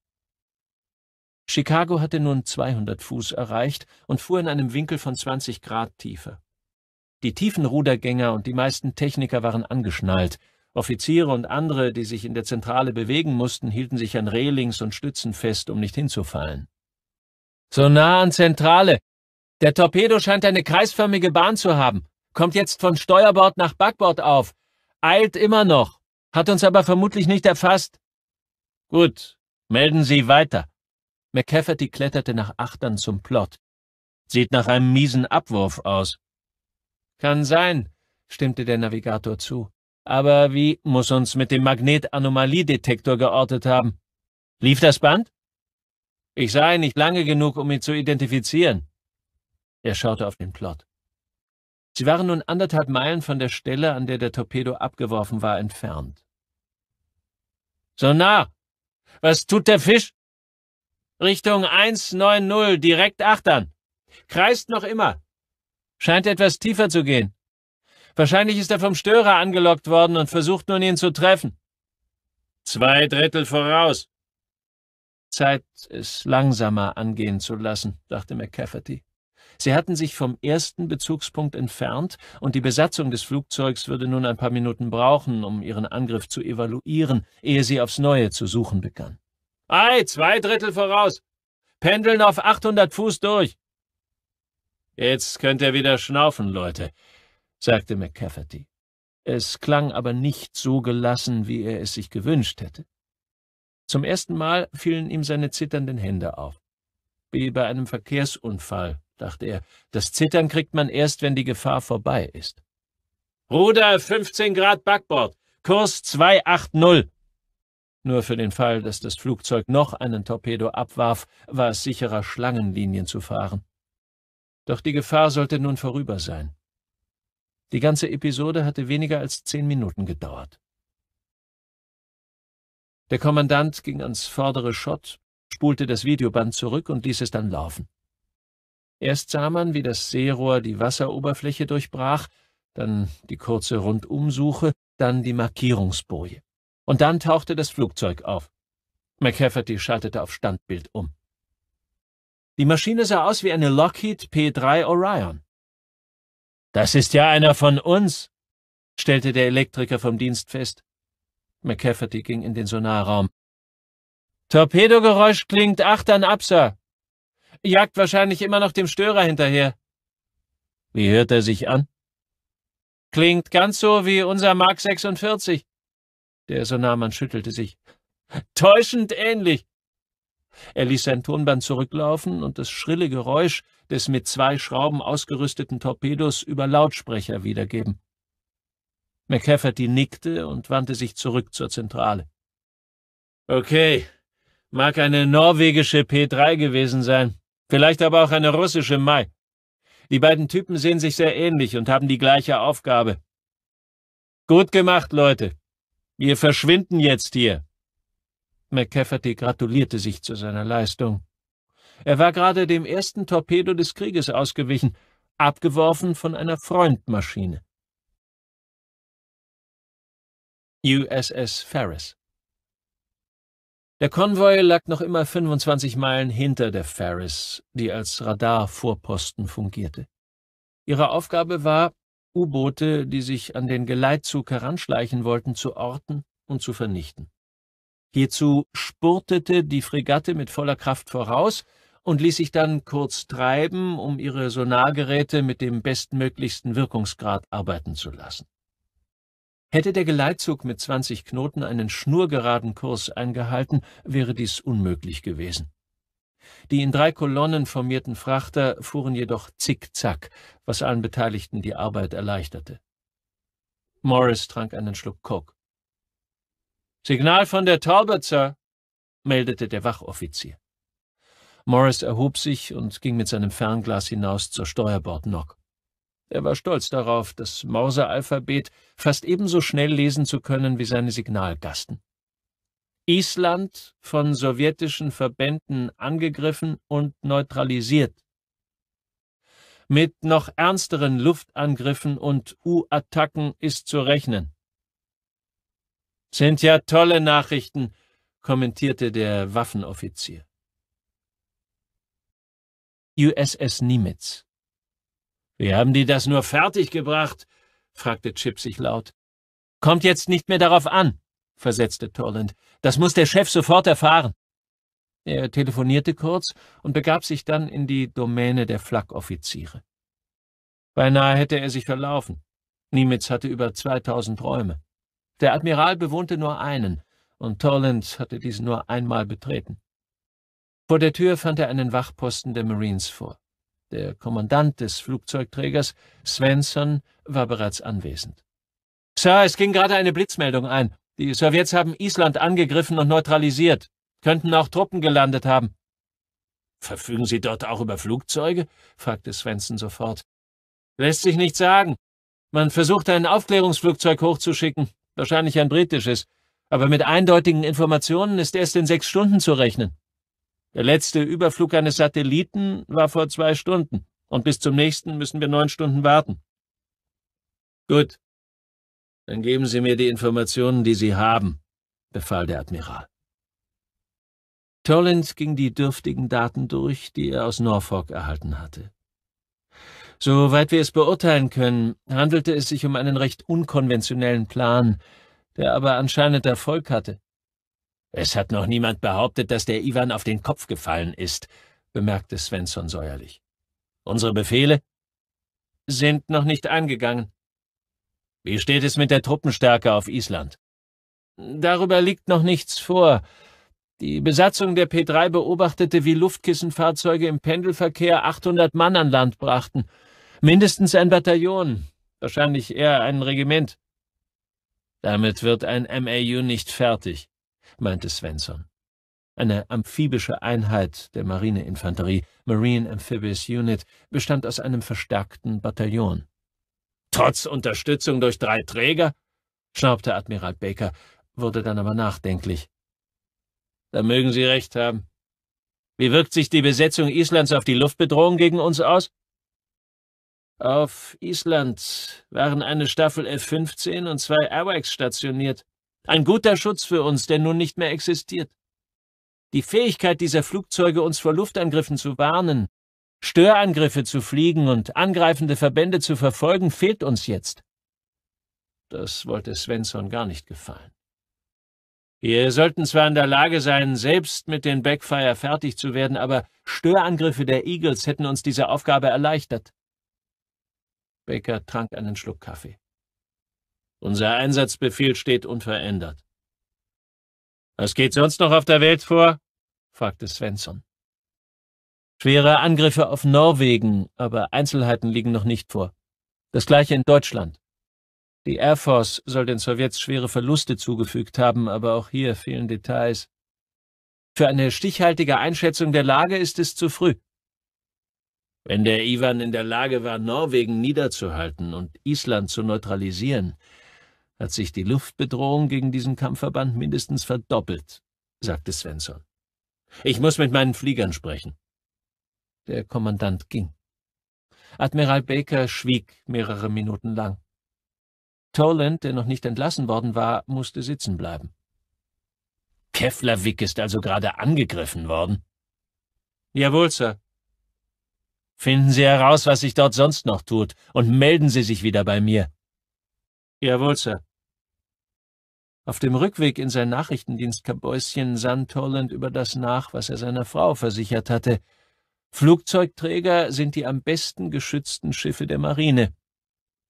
Chicago hatte nun 200 Fuß erreicht und fuhr in einem Winkel von 20 Grad Tiefe. Die tiefen Rudergänger und die meisten Techniker waren angeschnallt. Offiziere und andere, die sich in der Zentrale bewegen mussten, hielten sich an Rehlings und Stützen fest, um nicht hinzufallen. So nah an Zentrale! Der Torpedo scheint eine kreisförmige Bahn zu haben, kommt jetzt von Steuerbord nach Backbord auf, eilt immer noch, hat uns aber vermutlich nicht erfasst. Gut, melden Sie weiter. McCafferty kletterte nach Achtern zum Plot. Sieht nach einem miesen Abwurf aus. Kann sein, stimmte der Navigator zu. Aber wie muss uns mit dem Magnetanoma-Detektor geortet haben? Lief das Band? Ich sah ihn nicht lange genug, um ihn zu identifizieren. Er schaute auf den Plot. Sie waren nun anderthalb Meilen von der Stelle, an der der Torpedo abgeworfen war, entfernt. So nah! Was tut der Fisch? Richtung 190, direkt achtern. Kreist noch immer. Scheint etwas tiefer zu gehen. Wahrscheinlich ist er vom Störer angelockt worden und versucht nun, ihn zu treffen. Zwei Drittel voraus. Zeit, es langsamer angehen zu lassen, dachte McCafferty. Sie hatten sich vom ersten Bezugspunkt entfernt und die Besatzung des Flugzeugs würde nun ein paar Minuten brauchen, um ihren Angriff zu evaluieren, ehe sie aufs Neue zu suchen begann. Ei, zwei Drittel voraus. Pendeln auf 800 Fuß durch. Jetzt könnt ihr wieder schnaufen, Leute, sagte McCafferty. Es klang aber nicht so gelassen, wie er es sich gewünscht hätte. Zum ersten Mal fielen ihm seine zitternden Hände auf. Wie bei einem Verkehrsunfall, dachte er, das Zittern kriegt man erst, wenn die Gefahr vorbei ist. Ruder 15 Grad Backbord, Kurs 280. Nur für den Fall, dass das Flugzeug noch einen Torpedo abwarf, war es sicherer, Schlangenlinien zu fahren. Doch die Gefahr sollte nun vorüber sein. Die ganze Episode hatte weniger als zehn Minuten gedauert. Der Kommandant ging ans vordere Schott, spulte das Videoband zurück und ließ es dann laufen. Erst sah man, wie das Seerohr die Wasseroberfläche durchbrach, dann die kurze Rundumsuche, dann die Markierungsboje. Und dann tauchte das Flugzeug auf. McCafferty schaltete auf Standbild um. Die Maschine sah aus wie eine Lockheed P3 Orion. Das ist ja einer von uns, stellte der Elektriker vom Dienst fest. McCafferty ging in den Sonarraum. Torpedogeräusch klingt achtern ab, Sir. Jagt wahrscheinlich immer noch dem Störer hinterher. Wie hört er sich an? Klingt ganz so wie unser Mark 46. Der Sonaman schüttelte sich. Täuschend ähnlich. Er ließ sein Tonband zurücklaufen und das schrille Geräusch des mit zwei Schrauben ausgerüsteten Torpedos über Lautsprecher wiedergeben. McCafferty nickte und wandte sich zurück zur Zentrale. Okay, mag eine norwegische P3 gewesen sein, vielleicht aber auch eine russische Mai. Die beiden Typen sehen sich sehr ähnlich und haben die gleiche Aufgabe. Gut gemacht, Leute. Wir verschwinden jetzt hier. McCafferty gratulierte sich zu seiner Leistung. Er war gerade dem ersten Torpedo des Krieges ausgewichen, abgeworfen von einer Freundmaschine. USS Ferris Der Konvoi lag noch immer 25 Meilen hinter der Ferris, die als Radarvorposten fungierte. Ihre Aufgabe war, U-Boote, die sich an den Geleitzug heranschleichen wollten, zu orten und zu vernichten. Hierzu spurtete die Fregatte mit voller Kraft voraus und ließ sich dann kurz treiben, um ihre Sonargeräte mit dem bestmöglichsten Wirkungsgrad arbeiten zu lassen. Hätte der Geleitzug mit 20 Knoten einen schnurgeraden Kurs eingehalten, wäre dies unmöglich gewesen. Die in drei Kolonnen formierten Frachter fuhren jedoch zickzack, was allen Beteiligten die Arbeit erleichterte. Morris trank einen Schluck Coke. Signal von der Talbot, Sir, meldete der Wachoffizier. Morris erhob sich und ging mit seinem Fernglas hinaus zur Steuerbordnock. Er war stolz darauf, das Morse-Alphabet fast ebenso schnell lesen zu können wie seine Signalgasten. Island von sowjetischen Verbänden angegriffen und neutralisiert. Mit noch ernsteren Luftangriffen und U-Attacken ist zu rechnen. Sind ja tolle Nachrichten, kommentierte der Waffenoffizier. USS Nimitz. Wie haben die das nur fertiggebracht? fragte Chip sich laut. Kommt jetzt nicht mehr darauf an versetzte Turland. Das muss der Chef sofort erfahren. Er telefonierte kurz und begab sich dann in die Domäne der Flak-Offiziere. Beinahe hätte er sich verlaufen. Niemitz hatte über 2000 Räume. Der Admiral bewohnte nur einen, und Torland hatte diesen nur einmal betreten. Vor der Tür fand er einen Wachposten der Marines vor. Der Kommandant des Flugzeugträgers, Svensson, war bereits anwesend. Sir, es ging gerade eine Blitzmeldung ein. Die Sowjets haben Island angegriffen und neutralisiert, könnten auch Truppen gelandet haben. Verfügen Sie dort auch über Flugzeuge? fragte Svensson sofort. Lässt sich nicht sagen. Man versucht, ein Aufklärungsflugzeug hochzuschicken, wahrscheinlich ein britisches, aber mit eindeutigen Informationen ist erst in sechs Stunden zu rechnen. Der letzte Überflug eines Satelliten war vor zwei Stunden, und bis zum nächsten müssen wir neun Stunden warten. Gut, dann geben Sie mir die Informationen, die Sie haben, befahl der Admiral. Tollins ging die dürftigen Daten durch, die er aus Norfolk erhalten hatte. Soweit wir es beurteilen können, handelte es sich um einen recht unkonventionellen Plan, der aber anscheinend Erfolg hatte. Es hat noch niemand behauptet, dass der Iwan auf den Kopf gefallen ist, bemerkte Svensson säuerlich. Unsere Befehle sind noch nicht eingegangen. Wie steht es mit der Truppenstärke auf Island? Darüber liegt noch nichts vor. Die Besatzung der P3 beobachtete, wie Luftkissenfahrzeuge im Pendelverkehr 800 Mann an Land brachten. Mindestens ein Bataillon, wahrscheinlich eher ein Regiment. Damit wird ein MAU nicht fertig, meinte Svensson. Eine amphibische Einheit der Marineinfanterie, Marine Amphibious Unit, bestand aus einem verstärkten Bataillon trotz Unterstützung durch drei Träger? schnaubte Admiral Baker, wurde dann aber nachdenklich. Da mögen Sie recht haben. Wie wirkt sich die Besetzung Islands auf die Luftbedrohung gegen uns aus? Auf Island waren eine Staffel F-15 und zwei AWACS stationiert. Ein guter Schutz für uns, der nun nicht mehr existiert. Die Fähigkeit dieser Flugzeuge, uns vor Luftangriffen zu warnen, Störangriffe zu fliegen und angreifende Verbände zu verfolgen, fehlt uns jetzt. Das wollte Svensson gar nicht gefallen. Wir sollten zwar in der Lage sein, selbst mit den Backfire fertig zu werden, aber Störangriffe der Eagles hätten uns diese Aufgabe erleichtert. Baker trank einen Schluck Kaffee. Unser Einsatzbefehl steht unverändert. Was geht sonst noch auf der Welt vor? fragte Svensson. Schwere Angriffe auf Norwegen, aber Einzelheiten liegen noch nicht vor. Das gleiche in Deutschland. Die Air Force soll den Sowjets schwere Verluste zugefügt haben, aber auch hier fehlen Details. Für eine stichhaltige Einschätzung der Lage ist es zu früh. Wenn der Iwan in der Lage war, Norwegen niederzuhalten und Island zu neutralisieren, hat sich die Luftbedrohung gegen diesen Kampfverband mindestens verdoppelt, sagte Svensson. Ich muss mit meinen Fliegern sprechen. Der Kommandant ging. Admiral Baker schwieg mehrere Minuten lang. Toland, der noch nicht entlassen worden war, musste sitzen bleiben. Keflavik ist also gerade angegriffen worden? Jawohl, Sir. Finden Sie heraus, was sich dort sonst noch tut, und melden Sie sich wieder bei mir. Jawohl, Sir. Auf dem Rückweg in sein Nachrichtendienstkabäuschen sann Toland über das nach, was er seiner Frau versichert hatte, Flugzeugträger sind die am besten geschützten Schiffe der Marine.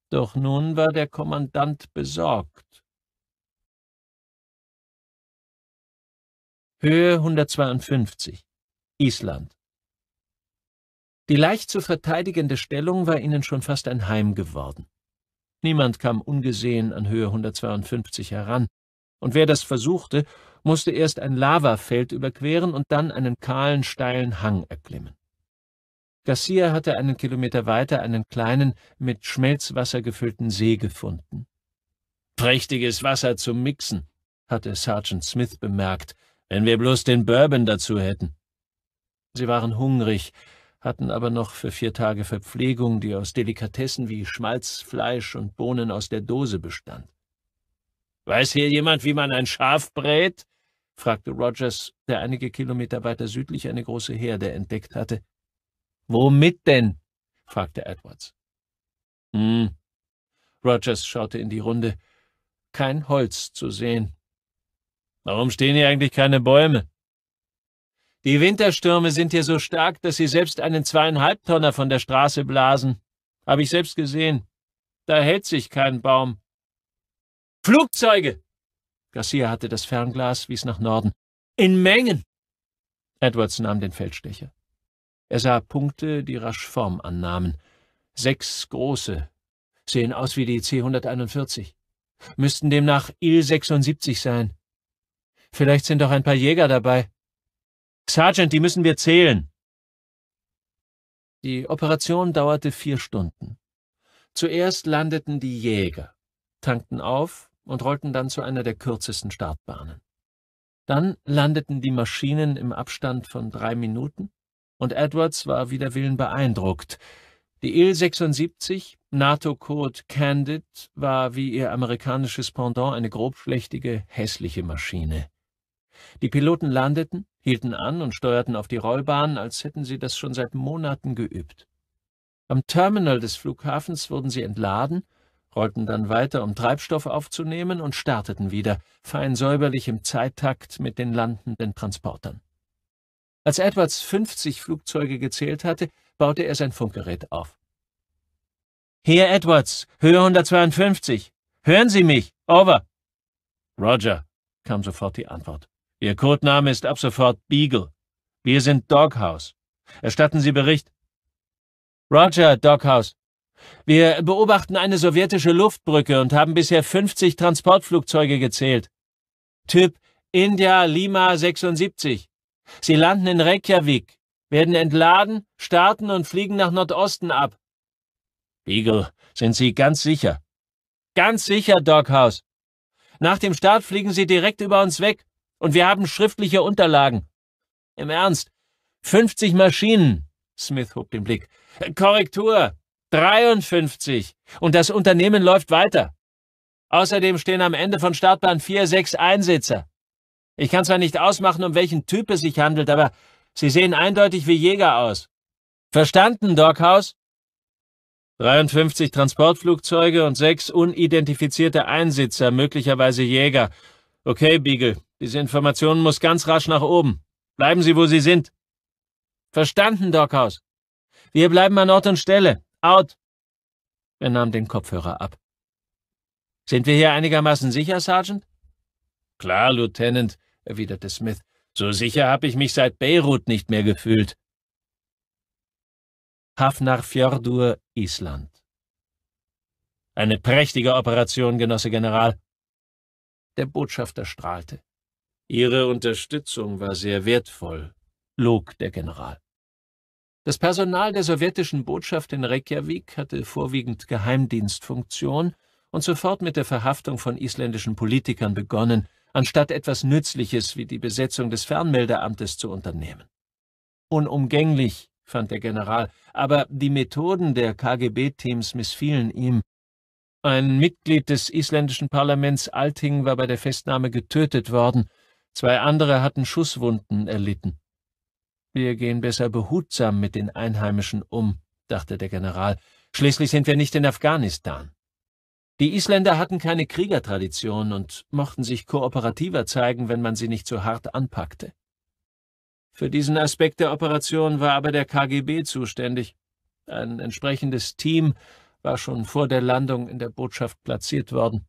Doch nun war der Kommandant besorgt. Höhe 152 Island Die leicht zu verteidigende Stellung war ihnen schon fast ein Heim geworden. Niemand kam ungesehen an Höhe 152 heran, und wer das versuchte, musste erst ein Lavafeld überqueren und dann einen kahlen, steilen Hang erklimmen. Garcia hatte einen Kilometer weiter einen kleinen, mit Schmelzwasser gefüllten See gefunden. Prächtiges Wasser zum Mixen, hatte Sergeant Smith bemerkt, wenn wir bloß den Bourbon dazu hätten. Sie waren hungrig, hatten aber noch für vier Tage Verpflegung, die aus Delikatessen wie Schmalz, Fleisch und Bohnen aus der Dose bestand. Weiß hier jemand, wie man ein Schaf brät? fragte Rogers, der einige Kilometer weiter südlich eine große Herde entdeckt hatte. Womit denn? fragte Edwards. Hm. Rogers schaute in die Runde. Kein Holz zu sehen. Warum stehen hier eigentlich keine Bäume? Die Winterstürme sind hier so stark, dass sie selbst einen zweieinhalbtonner von der Straße blasen. Habe ich selbst gesehen. Da hält sich kein Baum. Flugzeuge! Garcia hatte das Fernglas, wies nach Norden. In Mengen! Edwards nahm den Feldstecher. Er sah Punkte, die rasch Form annahmen. Sechs große. Sehen aus wie die C-141. Müssten demnach Il-76 sein. Vielleicht sind auch ein paar Jäger dabei. Sergeant, die müssen wir zählen. Die Operation dauerte vier Stunden. Zuerst landeten die Jäger, tankten auf und rollten dann zu einer der kürzesten Startbahnen. Dann landeten die Maschinen im Abstand von drei Minuten und Edwards war wider Willen beeindruckt. Die Il-76, NATO-Code Candid, war wie ihr amerikanisches Pendant eine grobschlächtige, hässliche Maschine. Die Piloten landeten, hielten an und steuerten auf die Rollbahn, als hätten sie das schon seit Monaten geübt. Am Terminal des Flughafens wurden sie entladen, rollten dann weiter, um Treibstoff aufzunehmen, und starteten wieder, fein säuberlich im Zeittakt mit den landenden Transportern. Als Edwards 50 Flugzeuge gezählt hatte, baute er sein Funkgerät auf. Hier Edwards, Höhe 152. Hören Sie mich? Over. Roger, kam sofort die Antwort. Ihr Codename ist ab sofort Beagle. Wir sind Doghouse. Erstatten Sie Bericht. Roger, Doghouse. Wir beobachten eine sowjetische Luftbrücke und haben bisher 50 Transportflugzeuge gezählt. Typ India Lima 76. Sie landen in Reykjavik, werden entladen, starten und fliegen nach Nordosten ab. Beagle, sind Sie ganz sicher? Ganz sicher, Doghouse. Nach dem Start fliegen Sie direkt über uns weg und wir haben schriftliche Unterlagen. Im Ernst, 50 Maschinen. Smith hob den Blick. Korrektur, 53. Und das Unternehmen läuft weiter. Außerdem stehen am Ende von Startbahn 4 sechs Einsitzer. Ich kann zwar nicht ausmachen, um welchen Typ es sich handelt, aber Sie sehen eindeutig wie Jäger aus. Verstanden, Dockhaus? 53 Transportflugzeuge und sechs unidentifizierte Einsitzer, möglicherweise Jäger. Okay, Beagle, diese Information muss ganz rasch nach oben. Bleiben Sie, wo Sie sind. Verstanden, Dockhaus. Wir bleiben an Ort und Stelle. Out. Er nahm den Kopfhörer ab. Sind wir hier einigermaßen sicher, Sergeant? Klar, Lieutenant, erwiderte Smith. So sicher habe ich mich seit Beirut nicht mehr gefühlt. Hafnarfjörður, Island. Eine prächtige Operation, Genosse General. Der Botschafter strahlte. Ihre Unterstützung war sehr wertvoll, log der General. Das Personal der sowjetischen Botschaft in Reykjavik hatte vorwiegend Geheimdienstfunktion und sofort mit der Verhaftung von isländischen Politikern begonnen, anstatt etwas Nützliches wie die Besetzung des Fernmeldeamtes zu unternehmen. Unumgänglich, fand der General, aber die Methoden der KGB-Teams missfielen ihm. Ein Mitglied des isländischen Parlaments Alting war bei der Festnahme getötet worden, zwei andere hatten Schusswunden erlitten. Wir gehen besser behutsam mit den Einheimischen um, dachte der General, schließlich sind wir nicht in Afghanistan. Die Isländer hatten keine Kriegertradition und mochten sich kooperativer zeigen, wenn man sie nicht so hart anpackte. Für diesen Aspekt der Operation war aber der KGB zuständig. Ein entsprechendes Team war schon vor der Landung in der Botschaft platziert worden.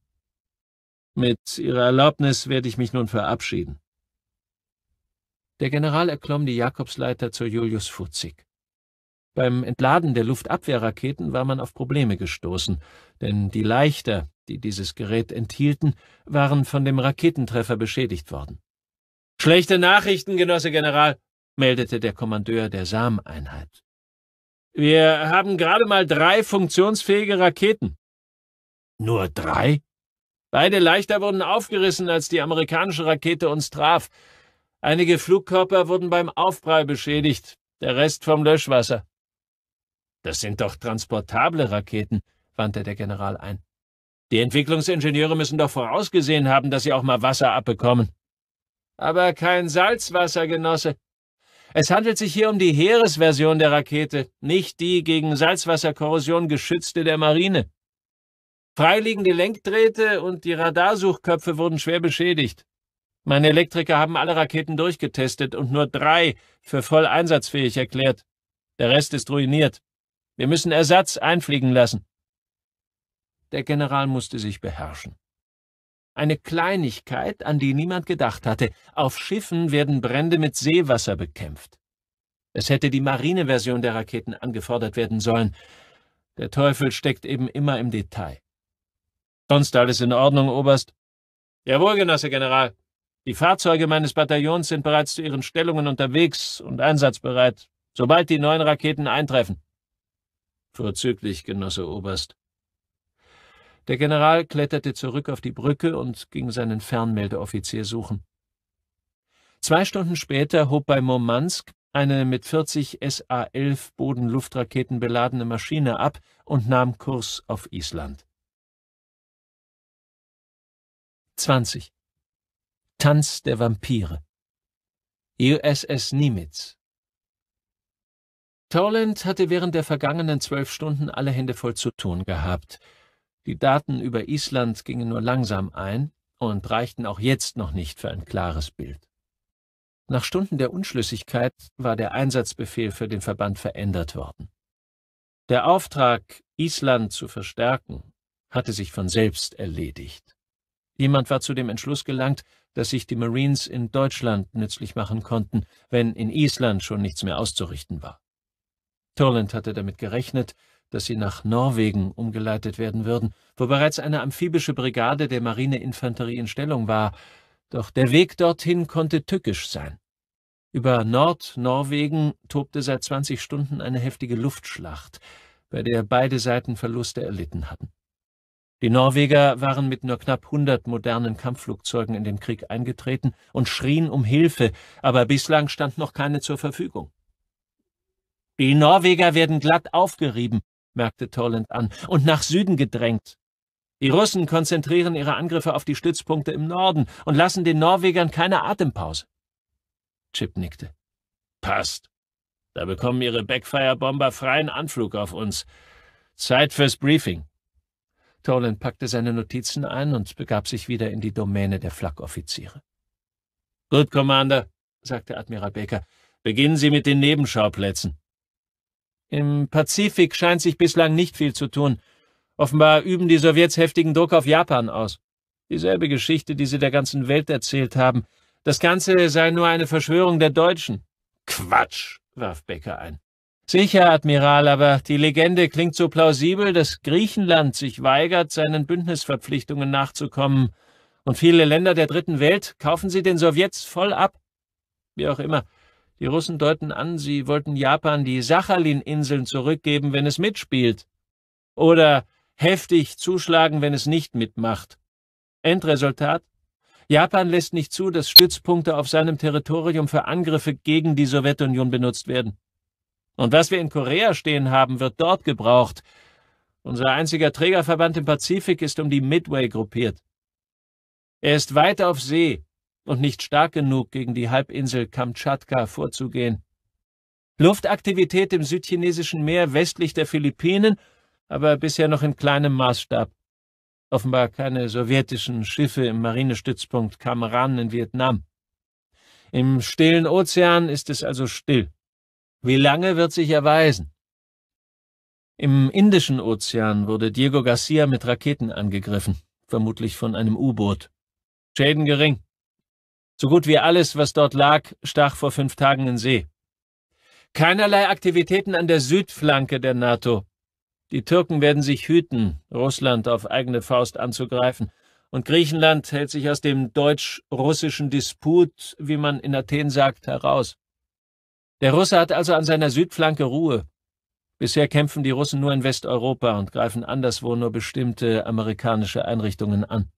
Mit Ihrer Erlaubnis werde ich mich nun verabschieden. Der General erklomm die Jakobsleiter zur Julius Futzig. Beim Entladen der Luftabwehrraketen war man auf Probleme gestoßen, denn die Leichter, die dieses Gerät enthielten, waren von dem Raketentreffer beschädigt worden. Schlechte Nachrichten, Genosse General, meldete der Kommandeur der Sameinheit. Wir haben gerade mal drei funktionsfähige Raketen. Nur drei? Beide Leichter wurden aufgerissen, als die amerikanische Rakete uns traf. Einige Flugkörper wurden beim Aufprall beschädigt, der Rest vom Löschwasser. Das sind doch transportable Raketen, wandte der General ein. Die Entwicklungsingenieure müssen doch vorausgesehen haben, dass sie auch mal Wasser abbekommen. Aber kein Salzwasser, Genosse. Es handelt sich hier um die Heeresversion der Rakete, nicht die gegen Salzwasserkorrosion geschützte der Marine. Freiliegende Lenkdrähte und die Radarsuchköpfe wurden schwer beschädigt. Meine Elektriker haben alle Raketen durchgetestet und nur drei für voll einsatzfähig erklärt. Der Rest ist ruiniert. Wir müssen Ersatz einfliegen lassen. Der General musste sich beherrschen. Eine Kleinigkeit, an die niemand gedacht hatte. Auf Schiffen werden Brände mit Seewasser bekämpft. Es hätte die Marineversion der Raketen angefordert werden sollen. Der Teufel steckt eben immer im Detail. Sonst alles in Ordnung, Oberst? Jawohl, Genosse General. Die Fahrzeuge meines Bataillons sind bereits zu ihren Stellungen unterwegs und einsatzbereit, sobald die neuen Raketen eintreffen. Vorzüglich, Genosse Oberst. Der General kletterte zurück auf die Brücke und ging seinen Fernmeldeoffizier suchen. Zwei Stunden später hob bei Murmansk eine mit 40 SA-11 Bodenluftraketen beladene Maschine ab und nahm Kurs auf Island. 20. Tanz der Vampire USS Nimitz Toland hatte während der vergangenen zwölf Stunden alle Hände voll zu tun gehabt. Die Daten über Island gingen nur langsam ein und reichten auch jetzt noch nicht für ein klares Bild. Nach Stunden der Unschlüssigkeit war der Einsatzbefehl für den Verband verändert worden. Der Auftrag, Island zu verstärken, hatte sich von selbst erledigt. Jemand war zu dem Entschluss gelangt, dass sich die Marines in Deutschland nützlich machen konnten, wenn in Island schon nichts mehr auszurichten war. Turland hatte damit gerechnet, dass sie nach Norwegen umgeleitet werden würden, wo bereits eine amphibische Brigade der Marineinfanterie in Stellung war, doch der Weg dorthin konnte tückisch sein. Über Nordnorwegen tobte seit 20 Stunden eine heftige Luftschlacht, bei der beide Seiten Verluste erlitten hatten. Die Norweger waren mit nur knapp 100 modernen Kampfflugzeugen in den Krieg eingetreten und schrien um Hilfe, aber bislang stand noch keine zur Verfügung. Die Norweger werden glatt aufgerieben, merkte Toland an, und nach Süden gedrängt. Die Russen konzentrieren ihre Angriffe auf die Stützpunkte im Norden und lassen den Norwegern keine Atempause. Chip nickte. Passt. Da bekommen ihre Backfire-Bomber freien Anflug auf uns. Zeit fürs Briefing. Toland packte seine Notizen ein und begab sich wieder in die Domäne der Flak-Offiziere. Gut, Commander, sagte Admiral Baker. Beginnen Sie mit den Nebenschauplätzen. Im Pazifik scheint sich bislang nicht viel zu tun. Offenbar üben die Sowjets heftigen Druck auf Japan aus. Dieselbe Geschichte, die sie der ganzen Welt erzählt haben. Das Ganze sei nur eine Verschwörung der Deutschen. Quatsch, warf Becker ein. Sicher, Admiral, aber die Legende klingt so plausibel, dass Griechenland sich weigert, seinen Bündnisverpflichtungen nachzukommen. Und viele Länder der Dritten Welt kaufen sie den Sowjets voll ab. Wie auch immer, die Russen deuten an, sie wollten Japan die Sachalin-Inseln zurückgeben, wenn es mitspielt. Oder heftig zuschlagen, wenn es nicht mitmacht. Endresultat? Japan lässt nicht zu, dass Stützpunkte auf seinem Territorium für Angriffe gegen die Sowjetunion benutzt werden. Und was wir in Korea stehen haben, wird dort gebraucht. Unser einziger Trägerverband im Pazifik ist um die Midway gruppiert. Er ist weit auf See, und nicht stark genug, gegen die Halbinsel Kamtschatka vorzugehen. Luftaktivität im südchinesischen Meer westlich der Philippinen, aber bisher noch in kleinem Maßstab. Offenbar keine sowjetischen Schiffe im Marinestützpunkt Kamran in Vietnam. Im stillen Ozean ist es also still. Wie lange wird sich erweisen? Im Indischen Ozean wurde Diego Garcia mit Raketen angegriffen, vermutlich von einem U-Boot. Schäden gering. So gut wie alles, was dort lag, stach vor fünf Tagen in See. Keinerlei Aktivitäten an der Südflanke der NATO. Die Türken werden sich hüten, Russland auf eigene Faust anzugreifen. Und Griechenland hält sich aus dem deutsch-russischen Disput, wie man in Athen sagt, heraus. Der Russe hat also an seiner Südflanke Ruhe. Bisher kämpfen die Russen nur in Westeuropa und greifen anderswo nur bestimmte amerikanische Einrichtungen an.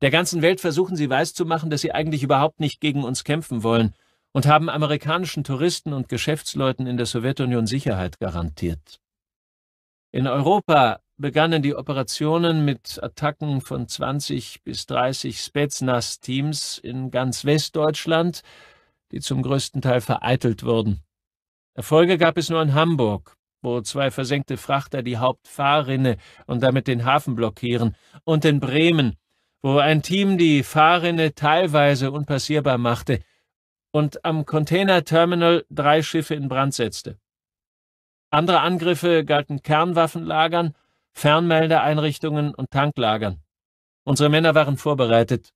Der ganzen Welt versuchen sie weiszumachen, dass sie eigentlich überhaupt nicht gegen uns kämpfen wollen und haben amerikanischen Touristen und Geschäftsleuten in der Sowjetunion Sicherheit garantiert. In Europa begannen die Operationen mit Attacken von 20 bis 30 Spetsnaz-Teams in ganz Westdeutschland, die zum größten Teil vereitelt wurden. Erfolge gab es nur in Hamburg, wo zwei versenkte Frachter die Hauptfahrrinne und damit den Hafen blockieren, und in Bremen, wo ein Team die Fahrrinne teilweise unpassierbar machte und am Containerterminal drei Schiffe in Brand setzte. Andere Angriffe galten Kernwaffenlagern, Fernmeldeeinrichtungen und Tanklagern. Unsere Männer waren vorbereitet.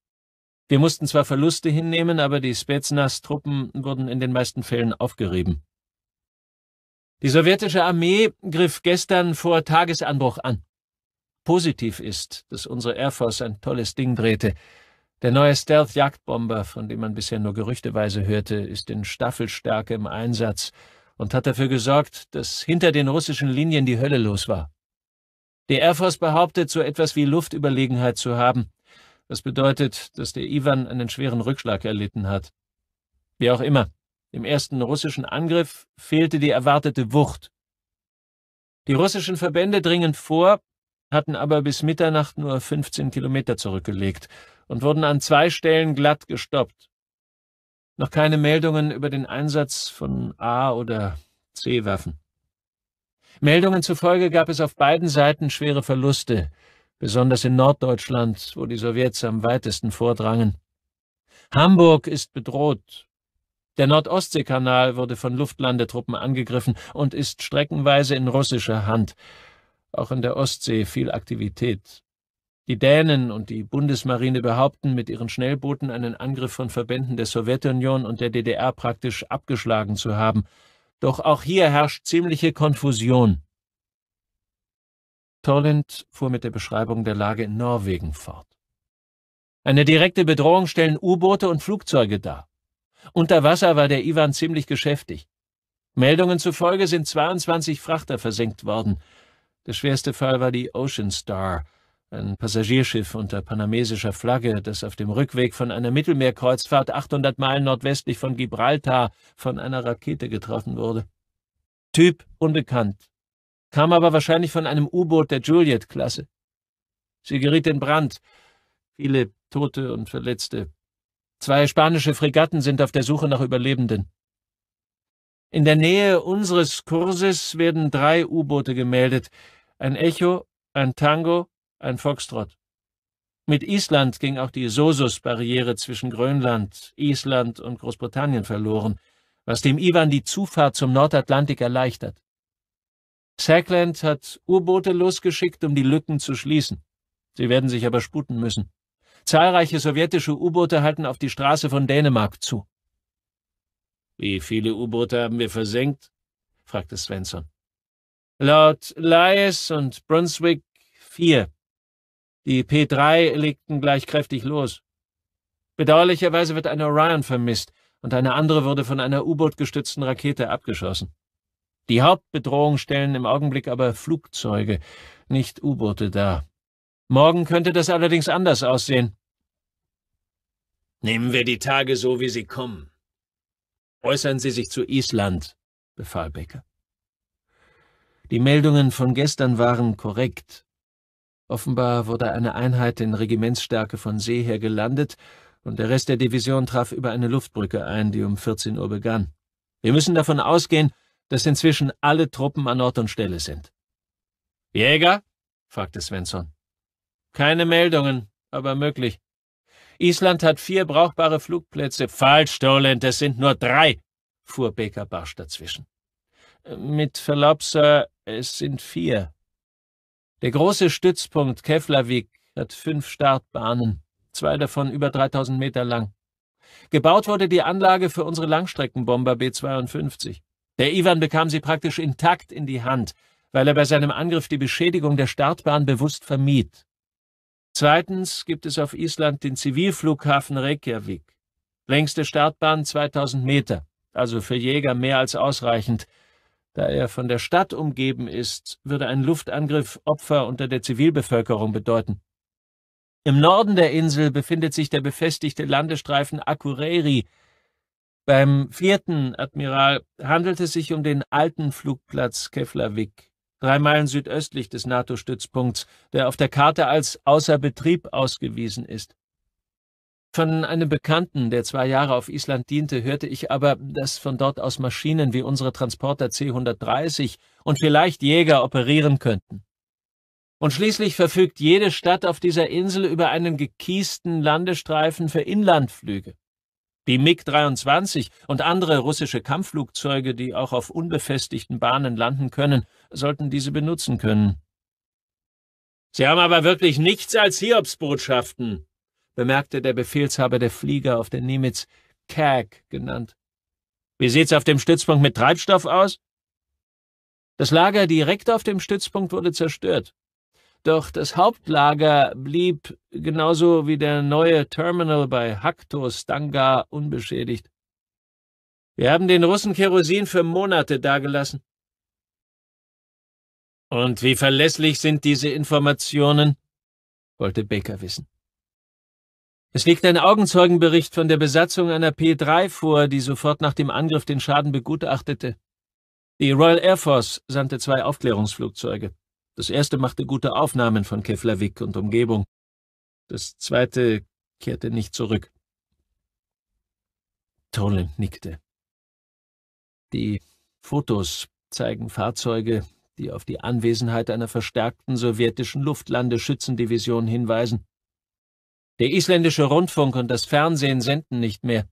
Wir mussten zwar Verluste hinnehmen, aber die Spetsnas Truppen wurden in den meisten Fällen aufgerieben. Die sowjetische Armee griff gestern vor Tagesanbruch an positiv ist, dass unsere Air Force ein tolles Ding drehte. Der neue Stealth-Jagdbomber, von dem man bisher nur gerüchteweise hörte, ist in Staffelstärke im Einsatz und hat dafür gesorgt, dass hinter den russischen Linien die Hölle los war. Die Air Force behauptet, so etwas wie Luftüberlegenheit zu haben. Das bedeutet, dass der Iwan einen schweren Rückschlag erlitten hat. Wie auch immer, im ersten russischen Angriff fehlte die erwartete Wucht. Die russischen Verbände dringen vor, hatten aber bis Mitternacht nur 15 Kilometer zurückgelegt und wurden an zwei Stellen glatt gestoppt. Noch keine Meldungen über den Einsatz von A- oder C-Waffen. Meldungen zufolge gab es auf beiden Seiten schwere Verluste, besonders in Norddeutschland, wo die Sowjets am weitesten vordrangen. Hamburg ist bedroht. Der Nordostseekanal wurde von Luftlandetruppen angegriffen und ist streckenweise in russischer Hand. Auch in der Ostsee viel Aktivität. Die Dänen und die Bundesmarine behaupten, mit ihren Schnellbooten einen Angriff von Verbänden der Sowjetunion und der DDR praktisch abgeschlagen zu haben. Doch auch hier herrscht ziemliche Konfusion. Torland fuhr mit der Beschreibung der Lage in Norwegen fort. Eine direkte Bedrohung stellen U-Boote und Flugzeuge dar. Unter Wasser war der Iwan ziemlich geschäftig. Meldungen zufolge sind 22 Frachter versenkt worden. Der schwerste Fall war die Ocean Star, ein Passagierschiff unter panamesischer Flagge, das auf dem Rückweg von einer Mittelmeerkreuzfahrt 800 Meilen nordwestlich von Gibraltar von einer Rakete getroffen wurde. Typ unbekannt, kam aber wahrscheinlich von einem U-Boot der Juliet-Klasse. Sie geriet in Brand, viele Tote und Verletzte. Zwei spanische Fregatten sind auf der Suche nach Überlebenden. In der Nähe unseres Kurses werden drei U-Boote gemeldet. Ein Echo, ein Tango, ein Foxtrot. Mit Island ging auch die Sosus-Barriere zwischen Grönland, Island und Großbritannien verloren, was dem Iwan die Zufahrt zum Nordatlantik erleichtert. Sackland hat U-Boote losgeschickt, um die Lücken zu schließen. Sie werden sich aber sputen müssen. Zahlreiche sowjetische U-Boote halten auf die Straße von Dänemark zu. Wie viele U-Boote haben wir versenkt? fragte Svensson. Laut Lies und Brunswick vier. Die P3 legten gleich kräftig los. Bedauerlicherweise wird eine Orion vermisst und eine andere wurde von einer U-Boot gestützten Rakete abgeschossen. Die Hauptbedrohung stellen im Augenblick aber Flugzeuge, nicht U-Boote dar. Morgen könnte das allerdings anders aussehen. Nehmen wir die Tage so, wie sie kommen, Äußern Sie sich zu Island, befahl Becker. Die Meldungen von gestern waren korrekt. Offenbar wurde eine Einheit in Regimentsstärke von See her gelandet, und der Rest der Division traf über eine Luftbrücke ein, die um 14 Uhr begann. Wir müssen davon ausgehen, dass inzwischen alle Truppen an Ort und Stelle sind. Jäger? fragte Svensson. Keine Meldungen, aber möglich. Island hat vier brauchbare Flugplätze. Falsch, Doland, es sind nur drei, fuhr Baker barsch dazwischen. Äh, mit Verlaub, Sir, es sind vier. Der große Stützpunkt Keflavik hat fünf Startbahnen, zwei davon über 3000 Meter lang. Gebaut wurde die Anlage für unsere Langstreckenbomber B-52. Der Ivan bekam sie praktisch intakt in die Hand, weil er bei seinem Angriff die Beschädigung der Startbahn bewusst vermied. Zweitens gibt es auf Island den Zivilflughafen Reykjavik. Längste Startbahn 2000 Meter, also für Jäger mehr als ausreichend. Da er von der Stadt umgeben ist, würde ein Luftangriff Opfer unter der Zivilbevölkerung bedeuten. Im Norden der Insel befindet sich der befestigte Landestreifen Akureyri. Beim vierten Admiral handelt es sich um den alten Flugplatz Keflavik drei Meilen südöstlich des NATO-Stützpunkts, der auf der Karte als außer Betrieb ausgewiesen ist. Von einem Bekannten, der zwei Jahre auf Island diente, hörte ich aber, dass von dort aus Maschinen wie unsere Transporter C-130 und vielleicht Jäger operieren könnten. Und schließlich verfügt jede Stadt auf dieser Insel über einen gekiesten Landestreifen für Inlandflüge. Die MiG-23 und andere russische Kampfflugzeuge, die auch auf unbefestigten Bahnen landen können, sollten diese benutzen können. Sie haben aber wirklich nichts als Hiobsbotschaften, bemerkte der Befehlshaber der Flieger auf der Nimitz, Kag genannt. Wie sieht's auf dem Stützpunkt mit Treibstoff aus? Das Lager direkt auf dem Stützpunkt wurde zerstört. Doch das Hauptlager blieb, genauso wie der neue Terminal bei Haktos Danga, unbeschädigt. Wir haben den Russen Kerosin für Monate dagelassen. Und wie verlässlich sind diese Informationen? wollte Baker wissen. Es liegt ein Augenzeugenbericht von der Besatzung einer P3 vor, die sofort nach dem Angriff den Schaden begutachtete. Die Royal Air Force sandte zwei Aufklärungsflugzeuge. Das erste machte gute Aufnahmen von Keflavik und Umgebung. Das zweite kehrte nicht zurück. Toland nickte. Die Fotos zeigen Fahrzeuge, die auf die Anwesenheit einer verstärkten sowjetischen Luftlandeschützendivision hinweisen. Der isländische Rundfunk und das Fernsehen senden nicht mehr.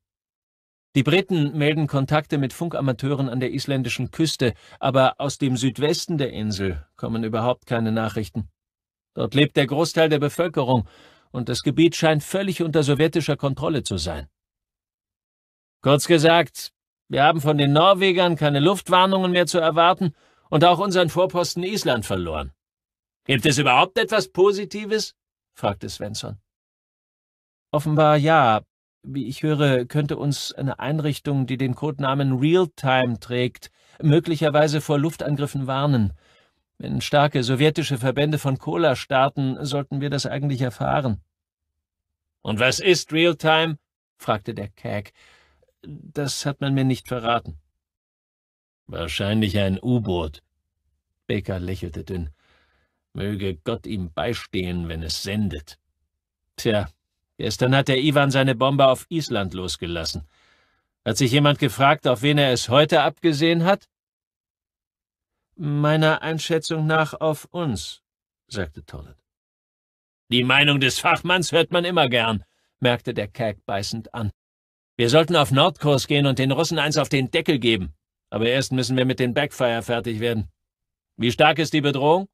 Die Briten melden Kontakte mit Funkamateuren an der isländischen Küste, aber aus dem Südwesten der Insel kommen überhaupt keine Nachrichten. Dort lebt der Großteil der Bevölkerung, und das Gebiet scheint völlig unter sowjetischer Kontrolle zu sein. Kurz gesagt, wir haben von den Norwegern keine Luftwarnungen mehr zu erwarten und auch unseren Vorposten Island verloren. Gibt es überhaupt etwas Positives? fragte Svensson. Offenbar ja. Wie ich höre, könnte uns eine Einrichtung, die den Codenamen Realtime trägt, möglicherweise vor Luftangriffen warnen. Wenn starke sowjetische Verbände von Kola starten, sollten wir das eigentlich erfahren. Und was ist Realtime? fragte der Kag. Das hat man mir nicht verraten. Wahrscheinlich ein U-Boot. Baker lächelte dünn. Möge Gott ihm beistehen, wenn es sendet. Tja, gestern hat der Iwan seine Bombe auf Island losgelassen. Hat sich jemand gefragt, auf wen er es heute abgesehen hat? Meiner Einschätzung nach auf uns, sagte Tollet. Die Meinung des Fachmanns hört man immer gern, merkte der Kerk beißend an. Wir sollten auf Nordkurs gehen und den Russen eins auf den Deckel geben. Aber erst müssen wir mit den Backfire fertig werden. Wie stark ist die Bedrohung?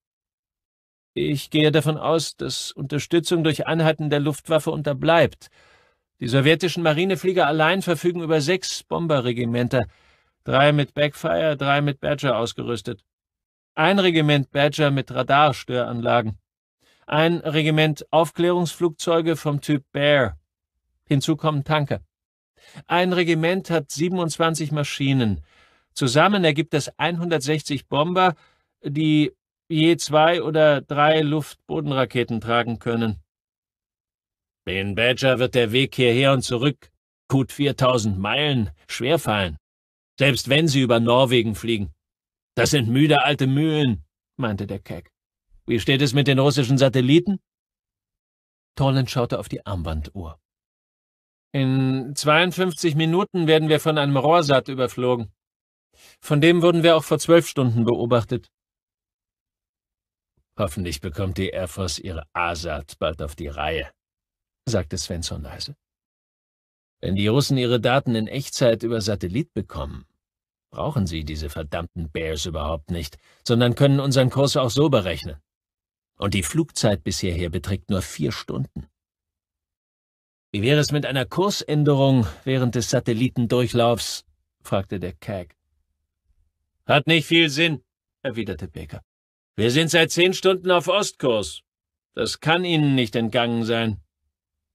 Ich gehe davon aus, dass Unterstützung durch Einheiten der Luftwaffe unterbleibt. Die sowjetischen Marineflieger allein verfügen über sechs Bomberregimenter, drei mit Backfire, drei mit Badger ausgerüstet. Ein Regiment Badger mit Radarstöranlagen. Ein Regiment Aufklärungsflugzeuge vom Typ Bear. Hinzu kommen Tanker. Ein Regiment hat 27 Maschinen, Zusammen ergibt das 160 Bomber, die je zwei oder drei Luftbodenraketen tragen können. Den Badger wird der Weg hierher und zurück gut 4000 Meilen schwerfallen, selbst wenn sie über Norwegen fliegen. Das sind müde alte Mühlen, meinte der Keck. Wie steht es mit den russischen Satelliten? Torland schaute auf die Armbanduhr. In 52 Minuten werden wir von einem Rohrsatt überflogen. Von dem wurden wir auch vor zwölf Stunden beobachtet. Hoffentlich bekommt die Air Force ihre ASAT bald auf die Reihe, sagte Svensson leise. Wenn die Russen ihre Daten in Echtzeit über Satellit bekommen, brauchen sie diese verdammten Bears überhaupt nicht, sondern können unseren Kurs auch so berechnen. Und die Flugzeit bis hierher beträgt nur vier Stunden. Wie wäre es mit einer Kursänderung während des Satellitendurchlaufs? fragte der Kag. Hat nicht viel Sinn, erwiderte Baker. Wir sind seit zehn Stunden auf Ostkurs. Das kann Ihnen nicht entgangen sein.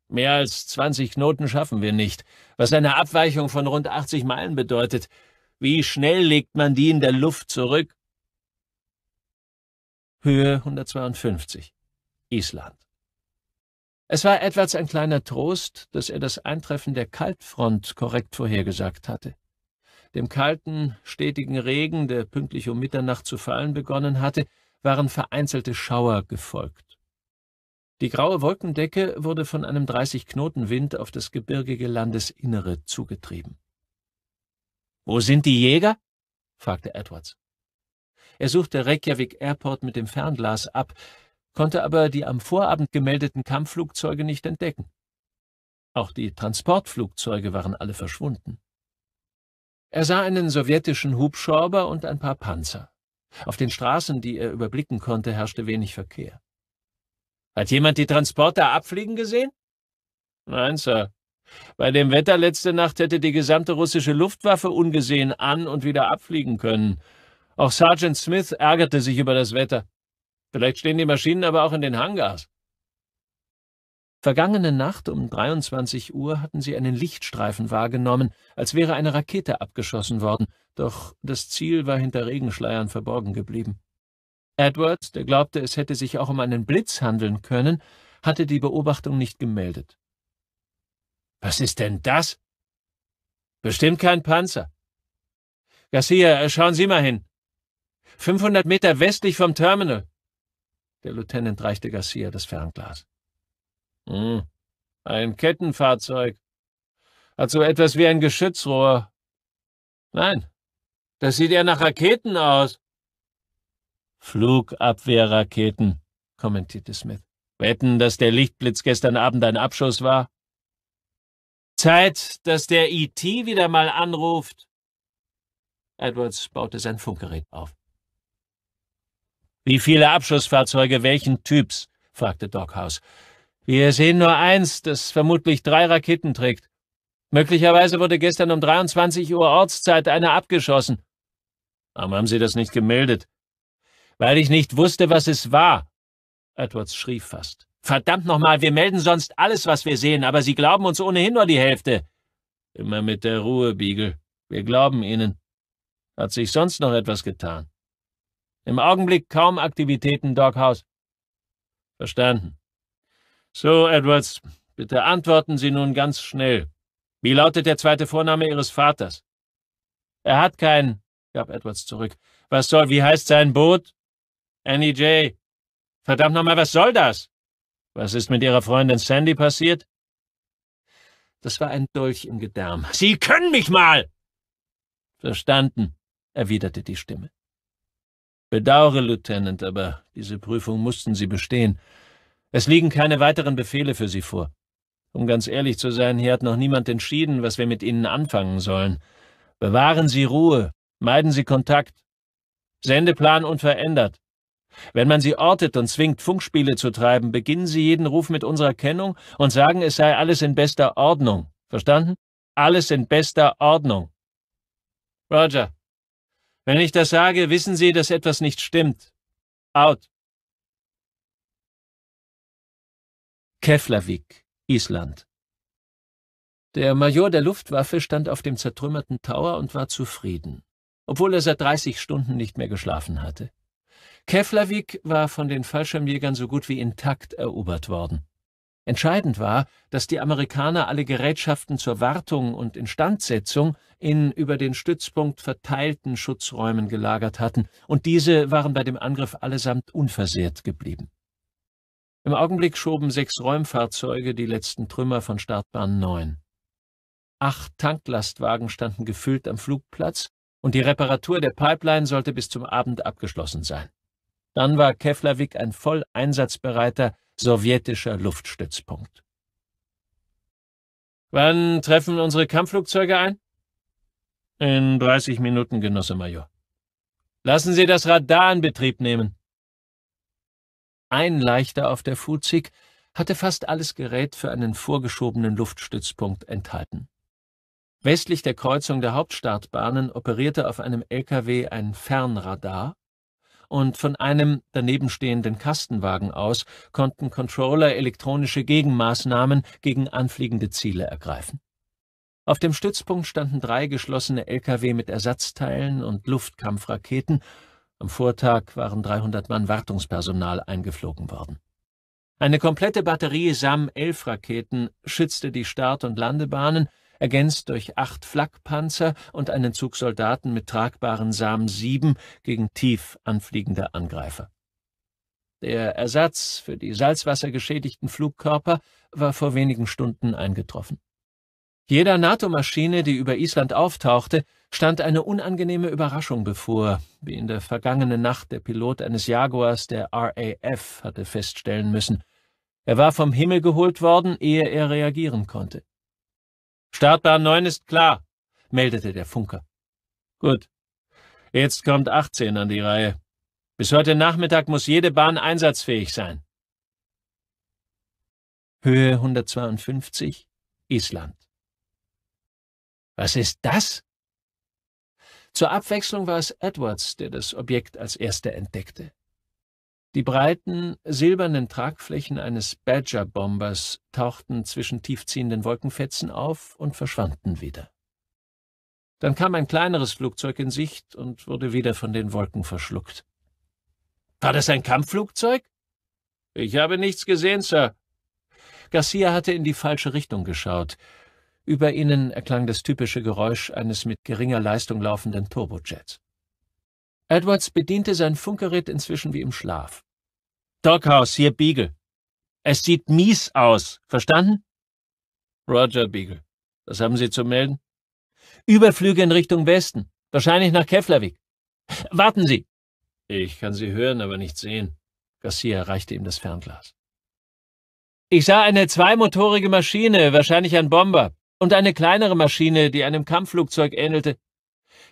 Mehr als 20 Knoten schaffen wir nicht, was eine Abweichung von rund 80 Meilen bedeutet. Wie schnell legt man die in der Luft zurück? Höhe 152. Island. Es war Edwards ein kleiner Trost, dass er das Eintreffen der Kaltfront korrekt vorhergesagt hatte dem kalten, stetigen Regen, der pünktlich um Mitternacht zu fallen begonnen hatte, waren vereinzelte Schauer gefolgt. Die graue Wolkendecke wurde von einem 30-Knoten-Wind auf das gebirgige Landesinnere zugetrieben. Wo sind die Jäger? fragte Edwards. Er suchte Reykjavik Airport mit dem Fernglas ab, konnte aber die am Vorabend gemeldeten Kampfflugzeuge nicht entdecken. Auch die Transportflugzeuge waren alle verschwunden. Er sah einen sowjetischen Hubschrauber und ein paar Panzer. Auf den Straßen, die er überblicken konnte, herrschte wenig Verkehr. Hat jemand die Transporter abfliegen gesehen? Nein, Sir. Bei dem Wetter letzte Nacht hätte die gesamte russische Luftwaffe ungesehen an und wieder abfliegen können. Auch Sergeant Smith ärgerte sich über das Wetter. Vielleicht stehen die Maschinen aber auch in den Hangars. Vergangene Nacht um 23 Uhr hatten sie einen Lichtstreifen wahrgenommen, als wäre eine Rakete abgeschossen worden, doch das Ziel war hinter Regenschleiern verborgen geblieben. Edwards, der glaubte, es hätte sich auch um einen Blitz handeln können, hatte die Beobachtung nicht gemeldet. Was ist denn das? Bestimmt kein Panzer. Garcia, schauen Sie mal hin. 500 Meter westlich vom Terminal. Der Lieutenant reichte Garcia das Fernglas. Hm, ein Kettenfahrzeug. Hat so etwas wie ein Geschützrohr. Nein, das sieht eher nach Raketen aus. Flugabwehrraketen, kommentierte Smith. Wetten, dass der Lichtblitz gestern Abend ein Abschuss war? Zeit, dass der IT e wieder mal anruft. Edwards baute sein Funkgerät auf. Wie viele Abschussfahrzeuge welchen Typs? fragte Dockhaus. Wir sehen nur eins, das vermutlich drei Raketen trägt. Möglicherweise wurde gestern um 23 Uhr Ortszeit einer abgeschossen. Warum haben Sie das nicht gemeldet? Weil ich nicht wusste, was es war. Edwards schrie fast. Verdammt nochmal, wir melden sonst alles, was wir sehen, aber Sie glauben uns ohnehin nur die Hälfte. Immer mit der Ruhe, Beagle. Wir glauben Ihnen. Hat sich sonst noch etwas getan? Im Augenblick kaum Aktivitäten, Doghouse. Verstanden. So, Edwards, bitte antworten Sie nun ganz schnell. Wie lautet der zweite Vorname Ihres Vaters? Er hat keinen, gab Edwards zurück. Was soll, wie heißt sein Boot? Annie J. Verdammt nochmal, was soll das? Was ist mit Ihrer Freundin Sandy passiert? Das war ein Dolch im Gedärm. Sie können mich mal! Verstanden, erwiderte die Stimme. Bedauere, Lieutenant, aber diese Prüfung mussten Sie bestehen. Es liegen keine weiteren Befehle für Sie vor. Um ganz ehrlich zu sein, hier hat noch niemand entschieden, was wir mit Ihnen anfangen sollen. Bewahren Sie Ruhe, meiden Sie Kontakt. Sendeplan unverändert. Wenn man Sie ortet und zwingt, Funkspiele zu treiben, beginnen Sie jeden Ruf mit unserer Kennung und sagen, es sei alles in bester Ordnung. Verstanden? Alles in bester Ordnung. Roger. Wenn ich das sage, wissen Sie, dass etwas nicht stimmt. Out. Keflavik, Island. Der Major der Luftwaffe stand auf dem zertrümmerten Tower und war zufrieden, obwohl er seit 30 Stunden nicht mehr geschlafen hatte. Keflavik war von den Fallschirmjägern so gut wie intakt erobert worden. Entscheidend war, dass die Amerikaner alle Gerätschaften zur Wartung und Instandsetzung in über den Stützpunkt verteilten Schutzräumen gelagert hatten, und diese waren bei dem Angriff allesamt unversehrt geblieben. Im Augenblick schoben sechs Räumfahrzeuge die letzten Trümmer von Startbahn 9. Acht Tanklastwagen standen gefüllt am Flugplatz und die Reparatur der Pipeline sollte bis zum Abend abgeschlossen sein. Dann war Keflavik ein voll einsatzbereiter sowjetischer Luftstützpunkt. Wann treffen unsere Kampfflugzeuge ein? In 30 Minuten, Genosse Major. Lassen Sie das Radar in Betrieb nehmen. Ein Leichter auf der Fuzig hatte fast alles Gerät für einen vorgeschobenen Luftstützpunkt enthalten. Westlich der Kreuzung der Hauptstartbahnen operierte auf einem LKW ein Fernradar, und von einem danebenstehenden Kastenwagen aus konnten Controller elektronische Gegenmaßnahmen gegen anfliegende Ziele ergreifen. Auf dem Stützpunkt standen drei geschlossene Lkw mit Ersatzteilen und Luftkampfraketen am Vortag waren 300 Mann Wartungspersonal eingeflogen worden. Eine komplette Batterie SAM-11-Raketen schützte die Start- und Landebahnen, ergänzt durch acht Flakpanzer und einen Zug Soldaten mit tragbaren SAM-7 gegen tief anfliegende Angreifer. Der Ersatz für die salzwassergeschädigten Flugkörper war vor wenigen Stunden eingetroffen. Jeder NATO-Maschine, die über Island auftauchte, stand eine unangenehme Überraschung bevor, wie in der vergangenen Nacht der Pilot eines Jaguars der RAF hatte feststellen müssen. Er war vom Himmel geholt worden, ehe er reagieren konnte. Startbahn 9 ist klar, meldete der Funker. Gut. Jetzt kommt 18 an die Reihe. Bis heute Nachmittag muss jede Bahn einsatzfähig sein. Höhe 152, Island. Was ist das? Zur Abwechslung war es Edwards, der das Objekt als erster entdeckte. Die breiten, silbernen Tragflächen eines Badger-Bombers tauchten zwischen tiefziehenden Wolkenfetzen auf und verschwanden wieder. Dann kam ein kleineres Flugzeug in Sicht und wurde wieder von den Wolken verschluckt. War das ein Kampfflugzeug? Ich habe nichts gesehen, Sir. Garcia hatte in die falsche Richtung geschaut. Über ihnen erklang das typische Geräusch eines mit geringer Leistung laufenden Turbojets. Edwards bediente sein Funkgerät inzwischen wie im Schlaf. Dockhaus, hier Beagle. Es sieht mies aus, verstanden? Roger, Beagle. Was haben Sie zu melden? Überflüge in Richtung Westen, wahrscheinlich nach Keflavik. Warten Sie! Ich kann Sie hören, aber nicht sehen. Garcia reichte ihm das Fernglas. Ich sah eine zweimotorige Maschine, wahrscheinlich ein Bomber und eine kleinere Maschine, die einem Kampfflugzeug ähnelte.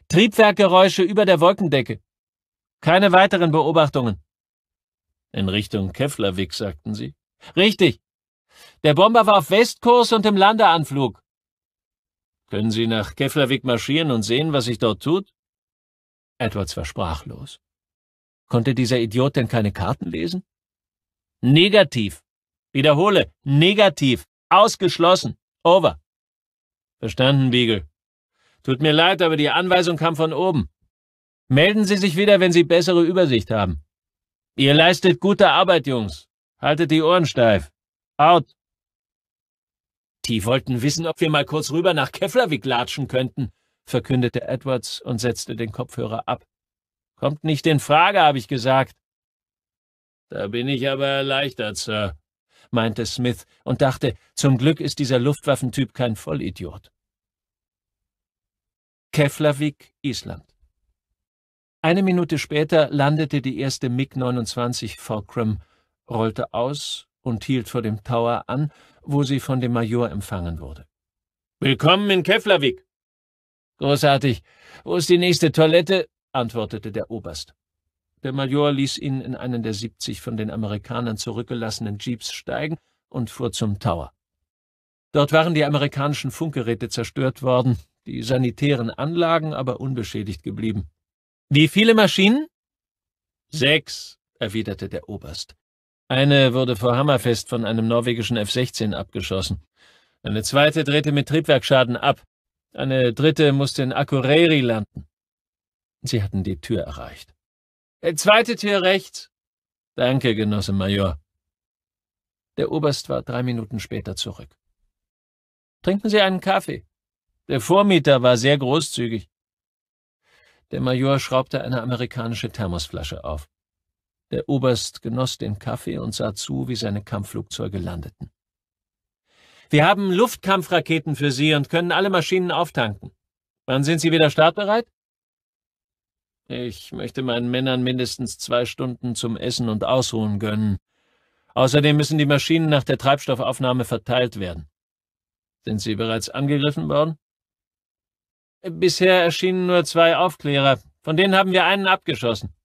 Triebwerkgeräusche über der Wolkendecke. Keine weiteren Beobachtungen. In Richtung Keflavik, sagten sie. Richtig. Der Bomber war auf Westkurs und im Landeanflug. Können Sie nach Keflavik marschieren und sehen, was sich dort tut? Edwards war sprachlos. Konnte dieser Idiot denn keine Karten lesen? Negativ. Wiederhole, negativ. Ausgeschlossen. Over. Verstanden, Beagle. Tut mir leid, aber die Anweisung kam von oben. Melden Sie sich wieder, wenn Sie bessere Übersicht haben. Ihr leistet gute Arbeit, Jungs. Haltet die Ohren steif. Out. Die wollten wissen, ob wir mal kurz rüber nach Keflavik latschen könnten, verkündete Edwards und setzte den Kopfhörer ab. Kommt nicht in Frage, habe ich gesagt. Da bin ich aber erleichtert, Sir meinte Smith und dachte, zum Glück ist dieser Luftwaffentyp kein Vollidiot. Keflavik, Island. Eine Minute später landete die erste MiG-29 Fulcrum, rollte aus und hielt vor dem Tower an, wo sie von dem Major empfangen wurde. Willkommen in Keflavik. Großartig. Wo ist die nächste Toilette? antwortete der Oberst. Der Major ließ ihn in einen der 70 von den Amerikanern zurückgelassenen Jeeps steigen und fuhr zum Tower. Dort waren die amerikanischen Funkgeräte zerstört worden, die sanitären Anlagen aber unbeschädigt geblieben. Wie viele Maschinen? Sechs, erwiderte der Oberst. Eine wurde vor Hammerfest von einem norwegischen F-16 abgeschossen. Eine zweite drehte mit Triebwerksschaden ab. Eine dritte musste in Akureyri landen. Sie hatten die Tür erreicht. Äh, zweite Tür rechts. Danke, Genosse Major. Der Oberst war drei Minuten später zurück. Trinken Sie einen Kaffee. Der Vormieter war sehr großzügig. Der Major schraubte eine amerikanische Thermosflasche auf. Der Oberst genoss den Kaffee und sah zu, wie seine Kampfflugzeuge landeten. Wir haben Luftkampfraketen für Sie und können alle Maschinen auftanken. Wann sind Sie wieder startbereit? Ich möchte meinen Männern mindestens zwei Stunden zum Essen und Ausruhen gönnen. Außerdem müssen die Maschinen nach der Treibstoffaufnahme verteilt werden. Sind Sie bereits angegriffen worden? Bisher erschienen nur zwei Aufklärer. Von denen haben wir einen abgeschossen.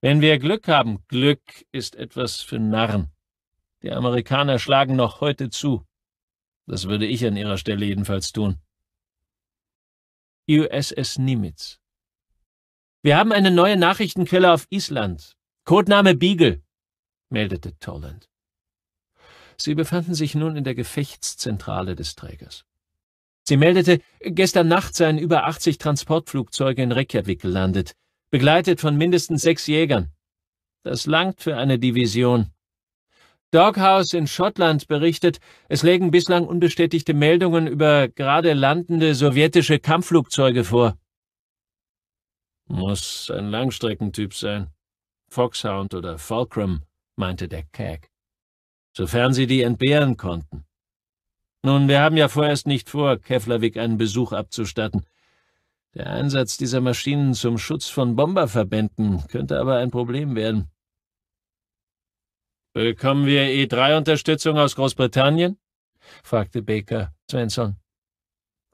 Wenn wir Glück haben, Glück ist etwas für Narren. Die Amerikaner schlagen noch heute zu. Das würde ich an ihrer Stelle jedenfalls tun. USS Nimitz wir haben eine neue Nachrichtenquelle auf Island. Codename Beagle, meldete Toland. Sie befanden sich nun in der Gefechtszentrale des Trägers. Sie meldete, gestern Nacht seien über 80 Transportflugzeuge in Reykjavik gelandet, begleitet von mindestens sechs Jägern. Das langt für eine Division. Doghouse in Schottland berichtet, es lägen bislang unbestätigte Meldungen über gerade landende sowjetische Kampfflugzeuge vor. Muss ein Langstreckentyp sein. Foxhound oder Fulcrum, meinte der Cag. Sofern sie die entbehren konnten. Nun, wir haben ja vorerst nicht vor, Keflavik einen Besuch abzustatten. Der Einsatz dieser Maschinen zum Schutz von Bomberverbänden könnte aber ein Problem werden. Bekommen wir E3-Unterstützung aus Großbritannien? fragte Baker Svensson.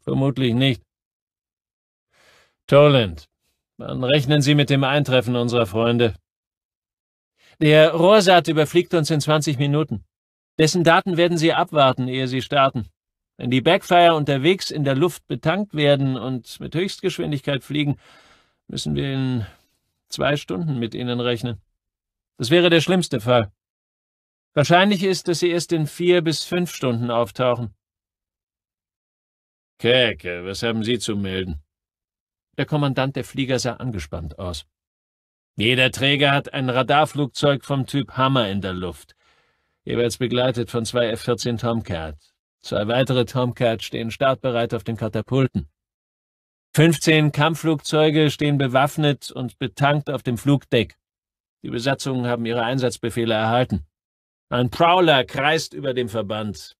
Vermutlich nicht. Toland, dann rechnen Sie mit dem Eintreffen unserer Freunde? Der Rohrsaat überfliegt uns in 20 Minuten. Dessen Daten werden Sie abwarten, ehe Sie starten. Wenn die Backfire unterwegs in der Luft betankt werden und mit Höchstgeschwindigkeit fliegen, müssen wir in zwei Stunden mit Ihnen rechnen. Das wäre der schlimmste Fall. Wahrscheinlich ist, dass Sie erst in vier bis fünf Stunden auftauchen. Keke, was haben Sie zu melden? Der Kommandant der Flieger sah angespannt aus. Jeder Träger hat ein Radarflugzeug vom Typ Hammer in der Luft, jeweils begleitet von zwei F-14 Tomcat. Zwei weitere Tomcat stehen startbereit auf den Katapulten. 15 Kampfflugzeuge stehen bewaffnet und betankt auf dem Flugdeck. Die Besatzungen haben ihre Einsatzbefehle erhalten. Ein Prowler kreist über dem Verband.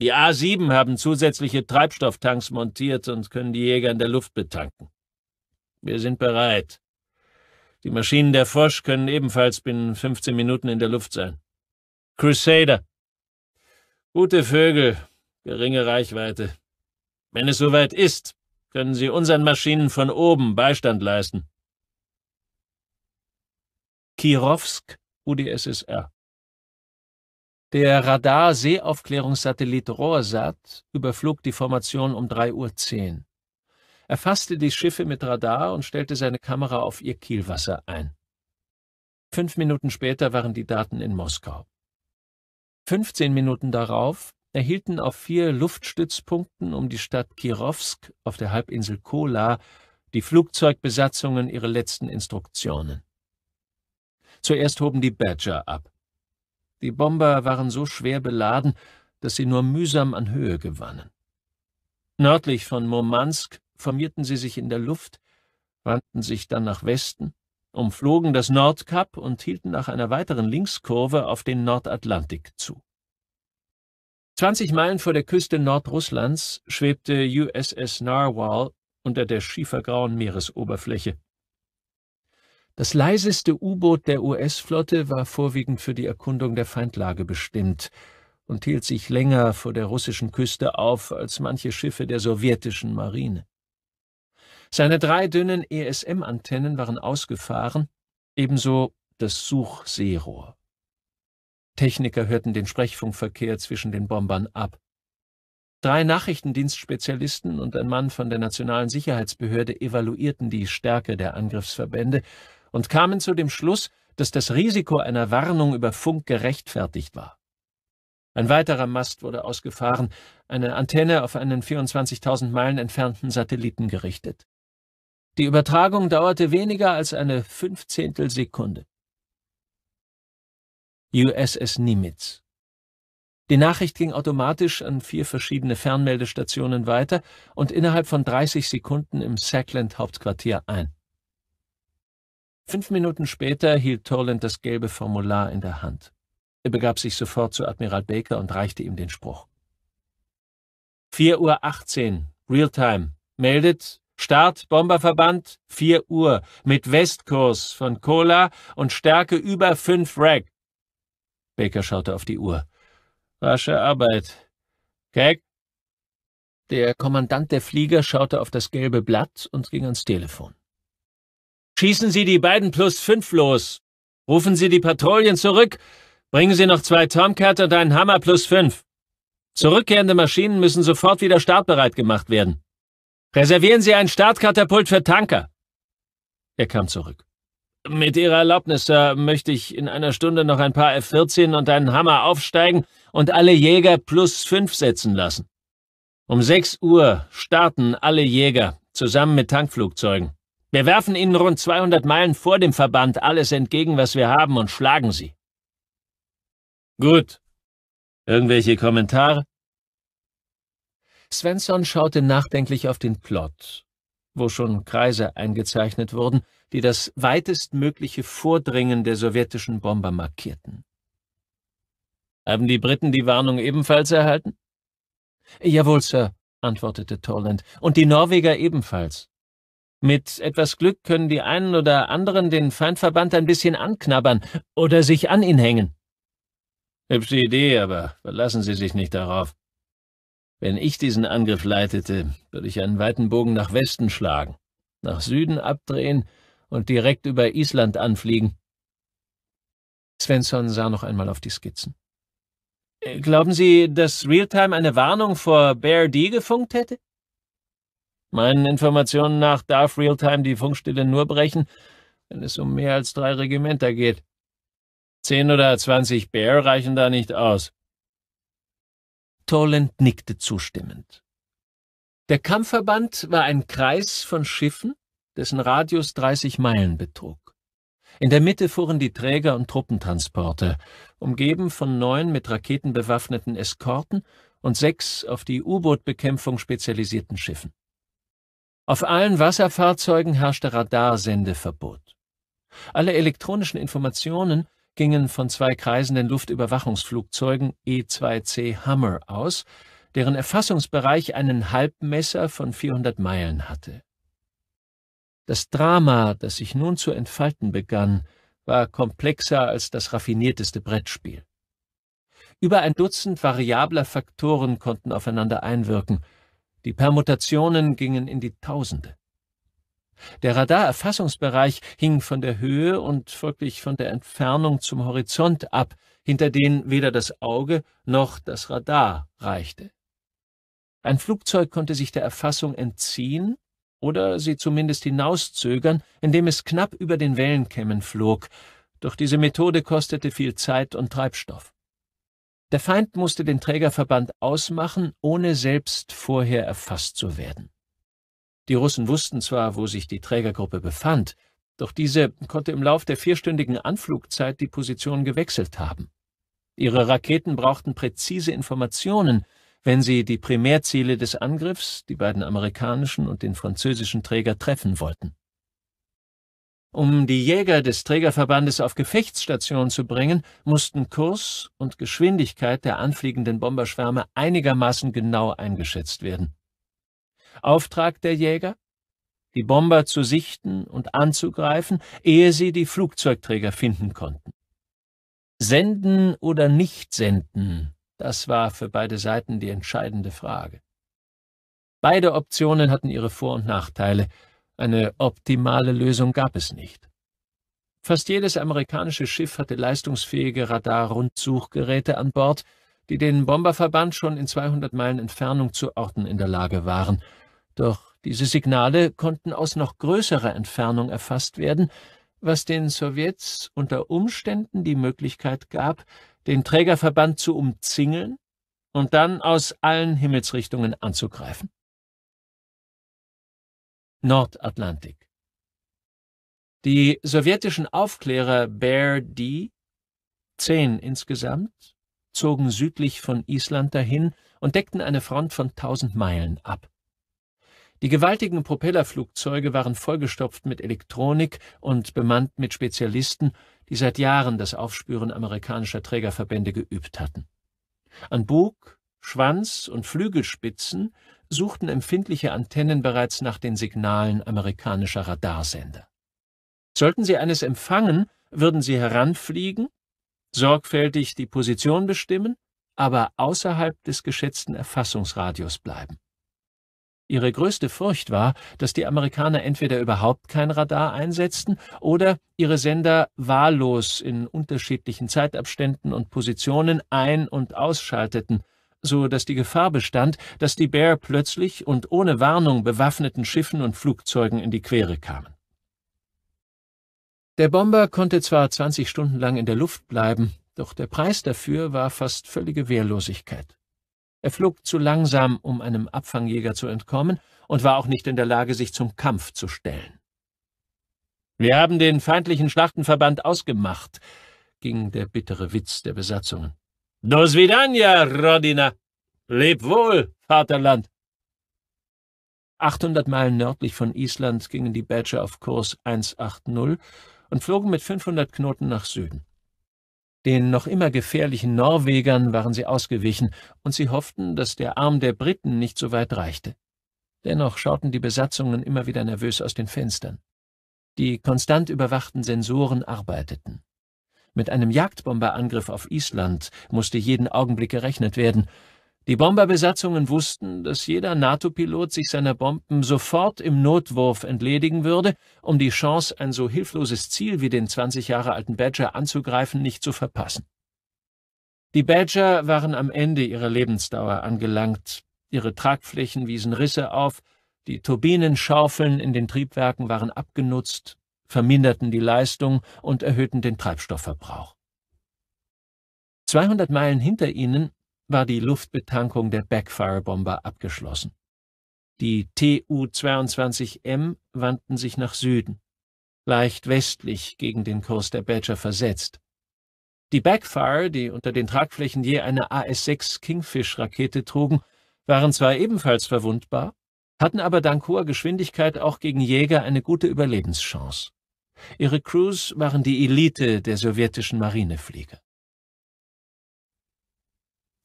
Die A-7 haben zusätzliche Treibstofftanks montiert und können die Jäger in der Luft betanken. Wir sind bereit. Die Maschinen der Frosch können ebenfalls binnen 15 Minuten in der Luft sein. Crusader. Gute Vögel, geringe Reichweite. Wenn es soweit ist, können Sie unseren Maschinen von oben Beistand leisten. Kirovsk, UdSSR. Der Radar-Seeaufklärungssatellit Rohrsat überflog die Formation um 3.10 Uhr. Er fasste die Schiffe mit Radar und stellte seine Kamera auf ihr Kielwasser ein. Fünf Minuten später waren die Daten in Moskau. Fünfzehn Minuten darauf erhielten auf vier Luftstützpunkten um die Stadt Kirovsk auf der Halbinsel Kola die Flugzeugbesatzungen ihre letzten Instruktionen. Zuerst hoben die Badger ab. Die Bomber waren so schwer beladen, dass sie nur mühsam an Höhe gewannen. Nördlich von Murmansk formierten sie sich in der Luft, wandten sich dann nach Westen, umflogen das Nordkap und hielten nach einer weiteren Linkskurve auf den Nordatlantik zu. 20 Meilen vor der Küste Nordrusslands schwebte USS Narwhal unter der schiefergrauen Meeresoberfläche. Das leiseste U-Boot der US-Flotte war vorwiegend für die Erkundung der Feindlage bestimmt und hielt sich länger vor der russischen Küste auf als manche Schiffe der sowjetischen Marine. Seine drei dünnen ESM-Antennen waren ausgefahren, ebenso das Suchseerohr. Techniker hörten den Sprechfunkverkehr zwischen den Bombern ab. Drei Nachrichtendienstspezialisten und ein Mann von der Nationalen Sicherheitsbehörde evaluierten die Stärke der Angriffsverbände und kamen zu dem Schluss, dass das Risiko einer Warnung über Funk gerechtfertigt war. Ein weiterer Mast wurde ausgefahren, eine Antenne auf einen 24.000 Meilen entfernten Satelliten gerichtet. Die Übertragung dauerte weniger als eine Fünfzehntelsekunde. USS Nimitz. Die Nachricht ging automatisch an vier verschiedene Fernmeldestationen weiter und innerhalb von 30 Sekunden im Sackland-Hauptquartier ein. Fünf Minuten später hielt Toland das gelbe Formular in der Hand. Er begab sich sofort zu Admiral Baker und reichte ihm den Spruch. 4.18 Uhr, Realtime, meldet Start Bomberverband 4 Uhr mit Westkurs von Cola und Stärke über 5 Rack. Baker schaute auf die Uhr. Rasche Arbeit. Keck? Der Kommandant der Flieger schaute auf das gelbe Blatt und ging ans Telefon. Schießen Sie die beiden plus fünf los. Rufen Sie die Patrouillen zurück. Bringen Sie noch zwei Tomcat und einen Hammer plus fünf. Zurückkehrende Maschinen müssen sofort wieder startbereit gemacht werden. Reservieren Sie ein Startkatapult für Tanker. Er kam zurück. Mit Ihrer Erlaubnis, Sir, möchte ich in einer Stunde noch ein paar F-14 und einen Hammer aufsteigen und alle Jäger plus fünf setzen lassen. Um sechs Uhr starten alle Jäger, zusammen mit Tankflugzeugen. Wir werfen ihnen rund 200 Meilen vor dem Verband alles entgegen, was wir haben, und schlagen sie. Gut. Irgendwelche Kommentare? Svensson schaute nachdenklich auf den Plot, wo schon Kreise eingezeichnet wurden, die das weitestmögliche Vordringen der sowjetischen Bomber markierten. Haben die Briten die Warnung ebenfalls erhalten? Jawohl, Sir, antwortete Torland, und die Norweger ebenfalls. Mit etwas Glück können die einen oder anderen den Feindverband ein bisschen anknabbern oder sich an ihn hängen. Hübsche Idee, aber verlassen Sie sich nicht darauf. Wenn ich diesen Angriff leitete, würde ich einen weiten Bogen nach Westen schlagen, nach Süden abdrehen und direkt über Island anfliegen. Svensson sah noch einmal auf die Skizzen. Äh, glauben Sie, dass Realtime eine Warnung vor Bear D gefunkt hätte? Meinen Informationen nach darf Realtime die Funkstille nur brechen, wenn es um mehr als drei Regimenter geht. Zehn oder zwanzig Bear reichen da nicht aus. Sutherland nickte zustimmend. Der Kampfverband war ein Kreis von Schiffen, dessen Radius 30 Meilen betrug. In der Mitte fuhren die Träger und Truppentransporte, umgeben von neun mit Raketen bewaffneten Eskorten und sechs auf die U-Boot-Bekämpfung spezialisierten Schiffen. Auf allen Wasserfahrzeugen herrschte Radarsendeverbot. Alle elektronischen Informationen gingen von zwei kreisenden Luftüberwachungsflugzeugen E-2C Hammer aus, deren Erfassungsbereich einen Halbmesser von 400 Meilen hatte. Das Drama, das sich nun zu entfalten begann, war komplexer als das raffinierteste Brettspiel. Über ein Dutzend variabler Faktoren konnten aufeinander einwirken, die Permutationen gingen in die Tausende. Der Radarerfassungsbereich hing von der Höhe und folglich von der Entfernung zum Horizont ab, hinter denen weder das Auge noch das Radar reichte. Ein Flugzeug konnte sich der Erfassung entziehen oder sie zumindest hinauszögern, indem es knapp über den Wellenkämmen flog, doch diese Methode kostete viel Zeit und Treibstoff. Der Feind musste den Trägerverband ausmachen, ohne selbst vorher erfasst zu werden. Die Russen wussten zwar, wo sich die Trägergruppe befand, doch diese konnte im Lauf der vierstündigen Anflugzeit die Position gewechselt haben. Ihre Raketen brauchten präzise Informationen, wenn sie die Primärziele des Angriffs, die beiden amerikanischen und den französischen Träger, treffen wollten. Um die Jäger des Trägerverbandes auf Gefechtsstationen zu bringen, mussten Kurs und Geschwindigkeit der anfliegenden Bomberschwärme einigermaßen genau eingeschätzt werden. Auftrag der Jäger? Die Bomber zu sichten und anzugreifen, ehe sie die Flugzeugträger finden konnten. Senden oder nicht senden, das war für beide Seiten die entscheidende Frage. Beide Optionen hatten ihre Vor- und Nachteile. Eine optimale Lösung gab es nicht. Fast jedes amerikanische Schiff hatte leistungsfähige Radar-Rundsuchgeräte an Bord, die den Bomberverband schon in 200 Meilen Entfernung zu orten in der Lage waren. Doch diese Signale konnten aus noch größerer Entfernung erfasst werden, was den Sowjets unter Umständen die Möglichkeit gab, den Trägerverband zu umzingeln und dann aus allen Himmelsrichtungen anzugreifen. Nordatlantik Die sowjetischen Aufklärer Bear D, zehn insgesamt, zogen südlich von Island dahin und deckten eine Front von tausend Meilen ab. Die gewaltigen Propellerflugzeuge waren vollgestopft mit Elektronik und bemannt mit Spezialisten, die seit Jahren das Aufspüren amerikanischer Trägerverbände geübt hatten. An Bug, Schwanz und Flügelspitzen suchten empfindliche Antennen bereits nach den Signalen amerikanischer Radarsender. Sollten sie eines empfangen, würden sie heranfliegen, sorgfältig die Position bestimmen, aber außerhalb des geschätzten Erfassungsradius bleiben. Ihre größte Furcht war, dass die Amerikaner entweder überhaupt kein Radar einsetzten oder ihre Sender wahllos in unterschiedlichen Zeitabständen und Positionen ein- und ausschalteten, so dass die Gefahr bestand, dass die Bear plötzlich und ohne Warnung bewaffneten Schiffen und Flugzeugen in die Quere kamen. Der Bomber konnte zwar 20 Stunden lang in der Luft bleiben, doch der Preis dafür war fast völlige Wehrlosigkeit. Er flog zu langsam, um einem Abfangjäger zu entkommen, und war auch nicht in der Lage, sich zum Kampf zu stellen. Wir haben den feindlichen Schlachtenverband ausgemacht, ging der bittere Witz der Besatzungen. Dos vidania, Rodina! Leb wohl, Vaterland! 800 Meilen nördlich von Island gingen die Badger auf Kurs 180 und flogen mit 500 Knoten nach Süden. Den noch immer gefährlichen Norwegern waren sie ausgewichen, und sie hofften, dass der Arm der Briten nicht so weit reichte. Dennoch schauten die Besatzungen immer wieder nervös aus den Fenstern. Die konstant überwachten Sensoren arbeiteten. Mit einem Jagdbomberangriff auf Island musste jeden Augenblick gerechnet werden, die Bomberbesatzungen wussten, dass jeder NATO-Pilot sich seiner Bomben sofort im Notwurf entledigen würde, um die Chance, ein so hilfloses Ziel wie den 20 Jahre alten Badger anzugreifen, nicht zu verpassen. Die Badger waren am Ende ihrer Lebensdauer angelangt. Ihre Tragflächen wiesen Risse auf, die Turbinenschaufeln in den Triebwerken waren abgenutzt, verminderten die Leistung und erhöhten den Treibstoffverbrauch. 200 Meilen hinter ihnen war die Luftbetankung der Backfire-Bomber abgeschlossen. Die TU-22M wandten sich nach Süden, leicht westlich gegen den Kurs der Badger versetzt. Die Backfire, die unter den Tragflächen je eine AS-6 Kingfish-Rakete trugen, waren zwar ebenfalls verwundbar, hatten aber dank hoher Geschwindigkeit auch gegen Jäger eine gute Überlebenschance. Ihre Crews waren die Elite der sowjetischen Marineflieger.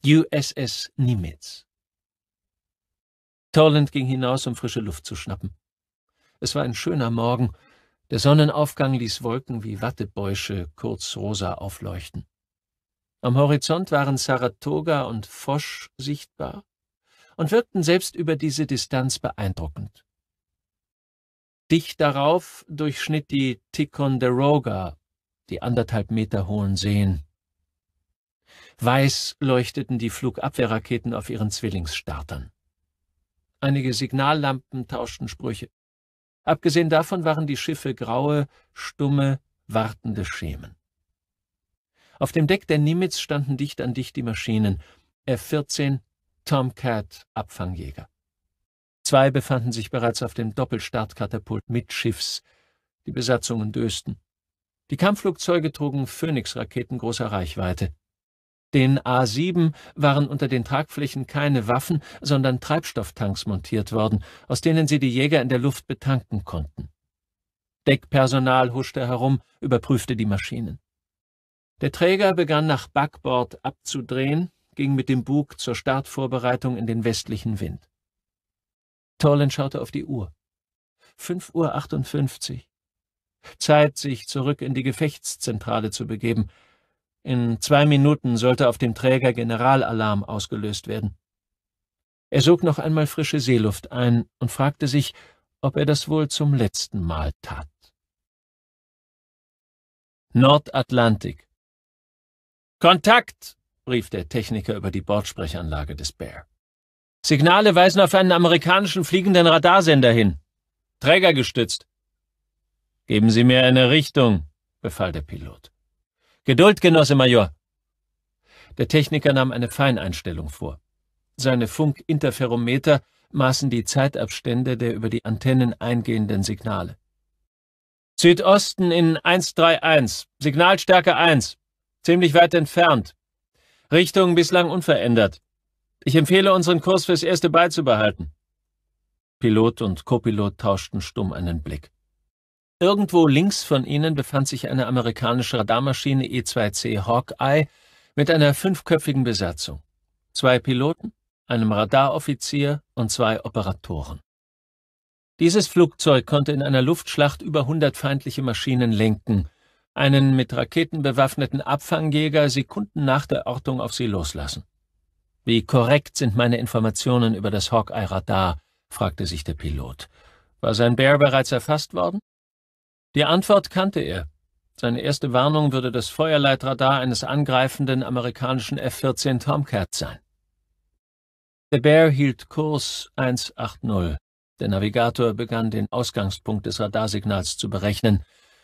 USS Nimitz. Torland ging hinaus, um frische Luft zu schnappen. Es war ein schöner Morgen. Der Sonnenaufgang ließ Wolken wie Wattebäusche kurz rosa aufleuchten. Am Horizont waren Saratoga und Foch sichtbar und wirkten selbst über diese Distanz beeindruckend. Dicht darauf durchschnitt die Ticonderoga die anderthalb Meter hohen Seen Weiß leuchteten die Flugabwehrraketen auf ihren Zwillingsstartern. Einige Signallampen tauschten Sprüche. Abgesehen davon waren die Schiffe graue, stumme, wartende Schemen. Auf dem Deck der Nimitz standen dicht an dicht die Maschinen F-14, Tomcat, Abfangjäger. Zwei befanden sich bereits auf dem Doppelstartkatapult mittschiffs. Die Besatzungen dösten. Die Kampfflugzeuge trugen Phoenix-Raketen großer Reichweite. Den A7 waren unter den Tragflächen keine Waffen, sondern Treibstofftanks montiert worden, aus denen sie die Jäger in der Luft betanken konnten. Deckpersonal huschte herum, überprüfte die Maschinen. Der Träger begann nach Backbord abzudrehen, ging mit dem Bug zur Startvorbereitung in den westlichen Wind. Torlen schaute auf die Uhr. 5.58 Uhr. Zeit, sich zurück in die Gefechtszentrale zu begeben – in zwei Minuten sollte auf dem Träger Generalalarm ausgelöst werden. Er sog noch einmal frische Seeluft ein und fragte sich, ob er das wohl zum letzten Mal tat. Nordatlantik Kontakt, rief der Techniker über die Bordsprechanlage des Bear. Signale weisen auf einen amerikanischen fliegenden Radarsender hin. Träger gestützt. Geben Sie mir eine Richtung, befahl der Pilot. Geduld, Genosse Major! Der Techniker nahm eine Feineinstellung vor. Seine Funkinterferometer maßen die Zeitabstände der über die Antennen eingehenden Signale. Südosten in 131, Signalstärke 1, ziemlich weit entfernt. Richtung bislang unverändert. Ich empfehle, unseren Kurs fürs Erste beizubehalten. Pilot und Copilot tauschten stumm einen Blick. Irgendwo links von ihnen befand sich eine amerikanische Radarmaschine E-2C Hawkeye mit einer fünfköpfigen Besatzung. Zwei Piloten, einem Radaroffizier und zwei Operatoren. Dieses Flugzeug konnte in einer Luftschlacht über 100 feindliche Maschinen lenken, einen mit Raketen bewaffneten Abfangjäger Sekunden nach der Ortung auf sie loslassen. Wie korrekt sind meine Informationen über das Hawkeye-Radar? fragte sich der Pilot. War sein Bär bereits erfasst worden? Die Antwort kannte er. Seine erste Warnung würde das Feuerleitradar eines angreifenden amerikanischen F-14 Tomcat sein. Der Bear hielt Kurs 180. Der Navigator begann den Ausgangspunkt des Radarsignals zu berechnen.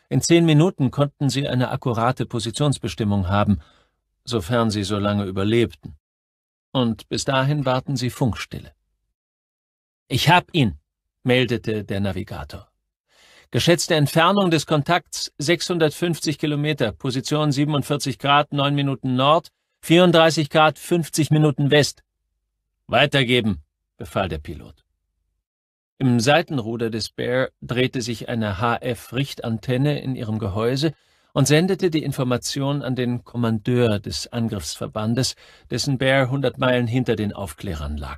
In zehn Minuten konnten sie eine akkurate Positionsbestimmung haben, sofern sie so lange überlebten. Und bis dahin warten sie Funkstille. Ich hab ihn, meldete der Navigator. Geschätzte Entfernung des Kontakts 650 Kilometer, Position 47 Grad 9 Minuten Nord, 34 Grad 50 Minuten West. Weitergeben, befahl der Pilot. Im Seitenruder des Bear drehte sich eine HF-Richtantenne in ihrem Gehäuse und sendete die Information an den Kommandeur des Angriffsverbandes, dessen Bear 100 Meilen hinter den Aufklärern lag.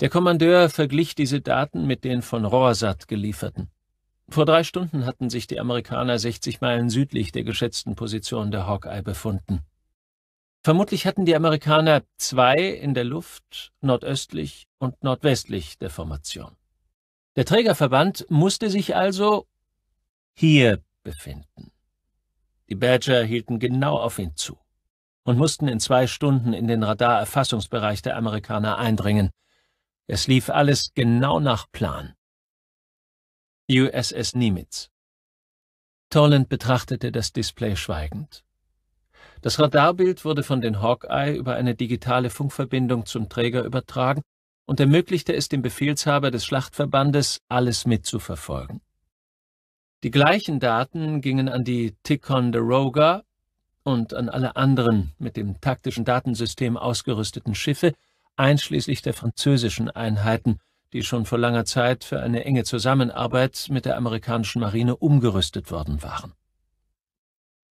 Der Kommandeur verglich diese Daten mit den von Rohrsat gelieferten. Vor drei Stunden hatten sich die Amerikaner 60 Meilen südlich der geschätzten Position der Hawkeye befunden. Vermutlich hatten die Amerikaner zwei in der Luft, nordöstlich und nordwestlich der Formation. Der Trägerverband musste sich also hier befinden. Die Badger hielten genau auf ihn zu und mussten in zwei Stunden in den Radarerfassungsbereich der Amerikaner eindringen. Es lief alles genau nach Plan. USS Nimitz. Toland betrachtete das Display schweigend. Das Radarbild wurde von den Hawkeye über eine digitale Funkverbindung zum Träger übertragen und ermöglichte es dem Befehlshaber des Schlachtverbandes, alles mitzuverfolgen. Die gleichen Daten gingen an die Ticonderoga und an alle anderen mit dem taktischen Datensystem ausgerüsteten Schiffe, einschließlich der französischen Einheiten, die schon vor langer Zeit für eine enge Zusammenarbeit mit der amerikanischen Marine umgerüstet worden waren.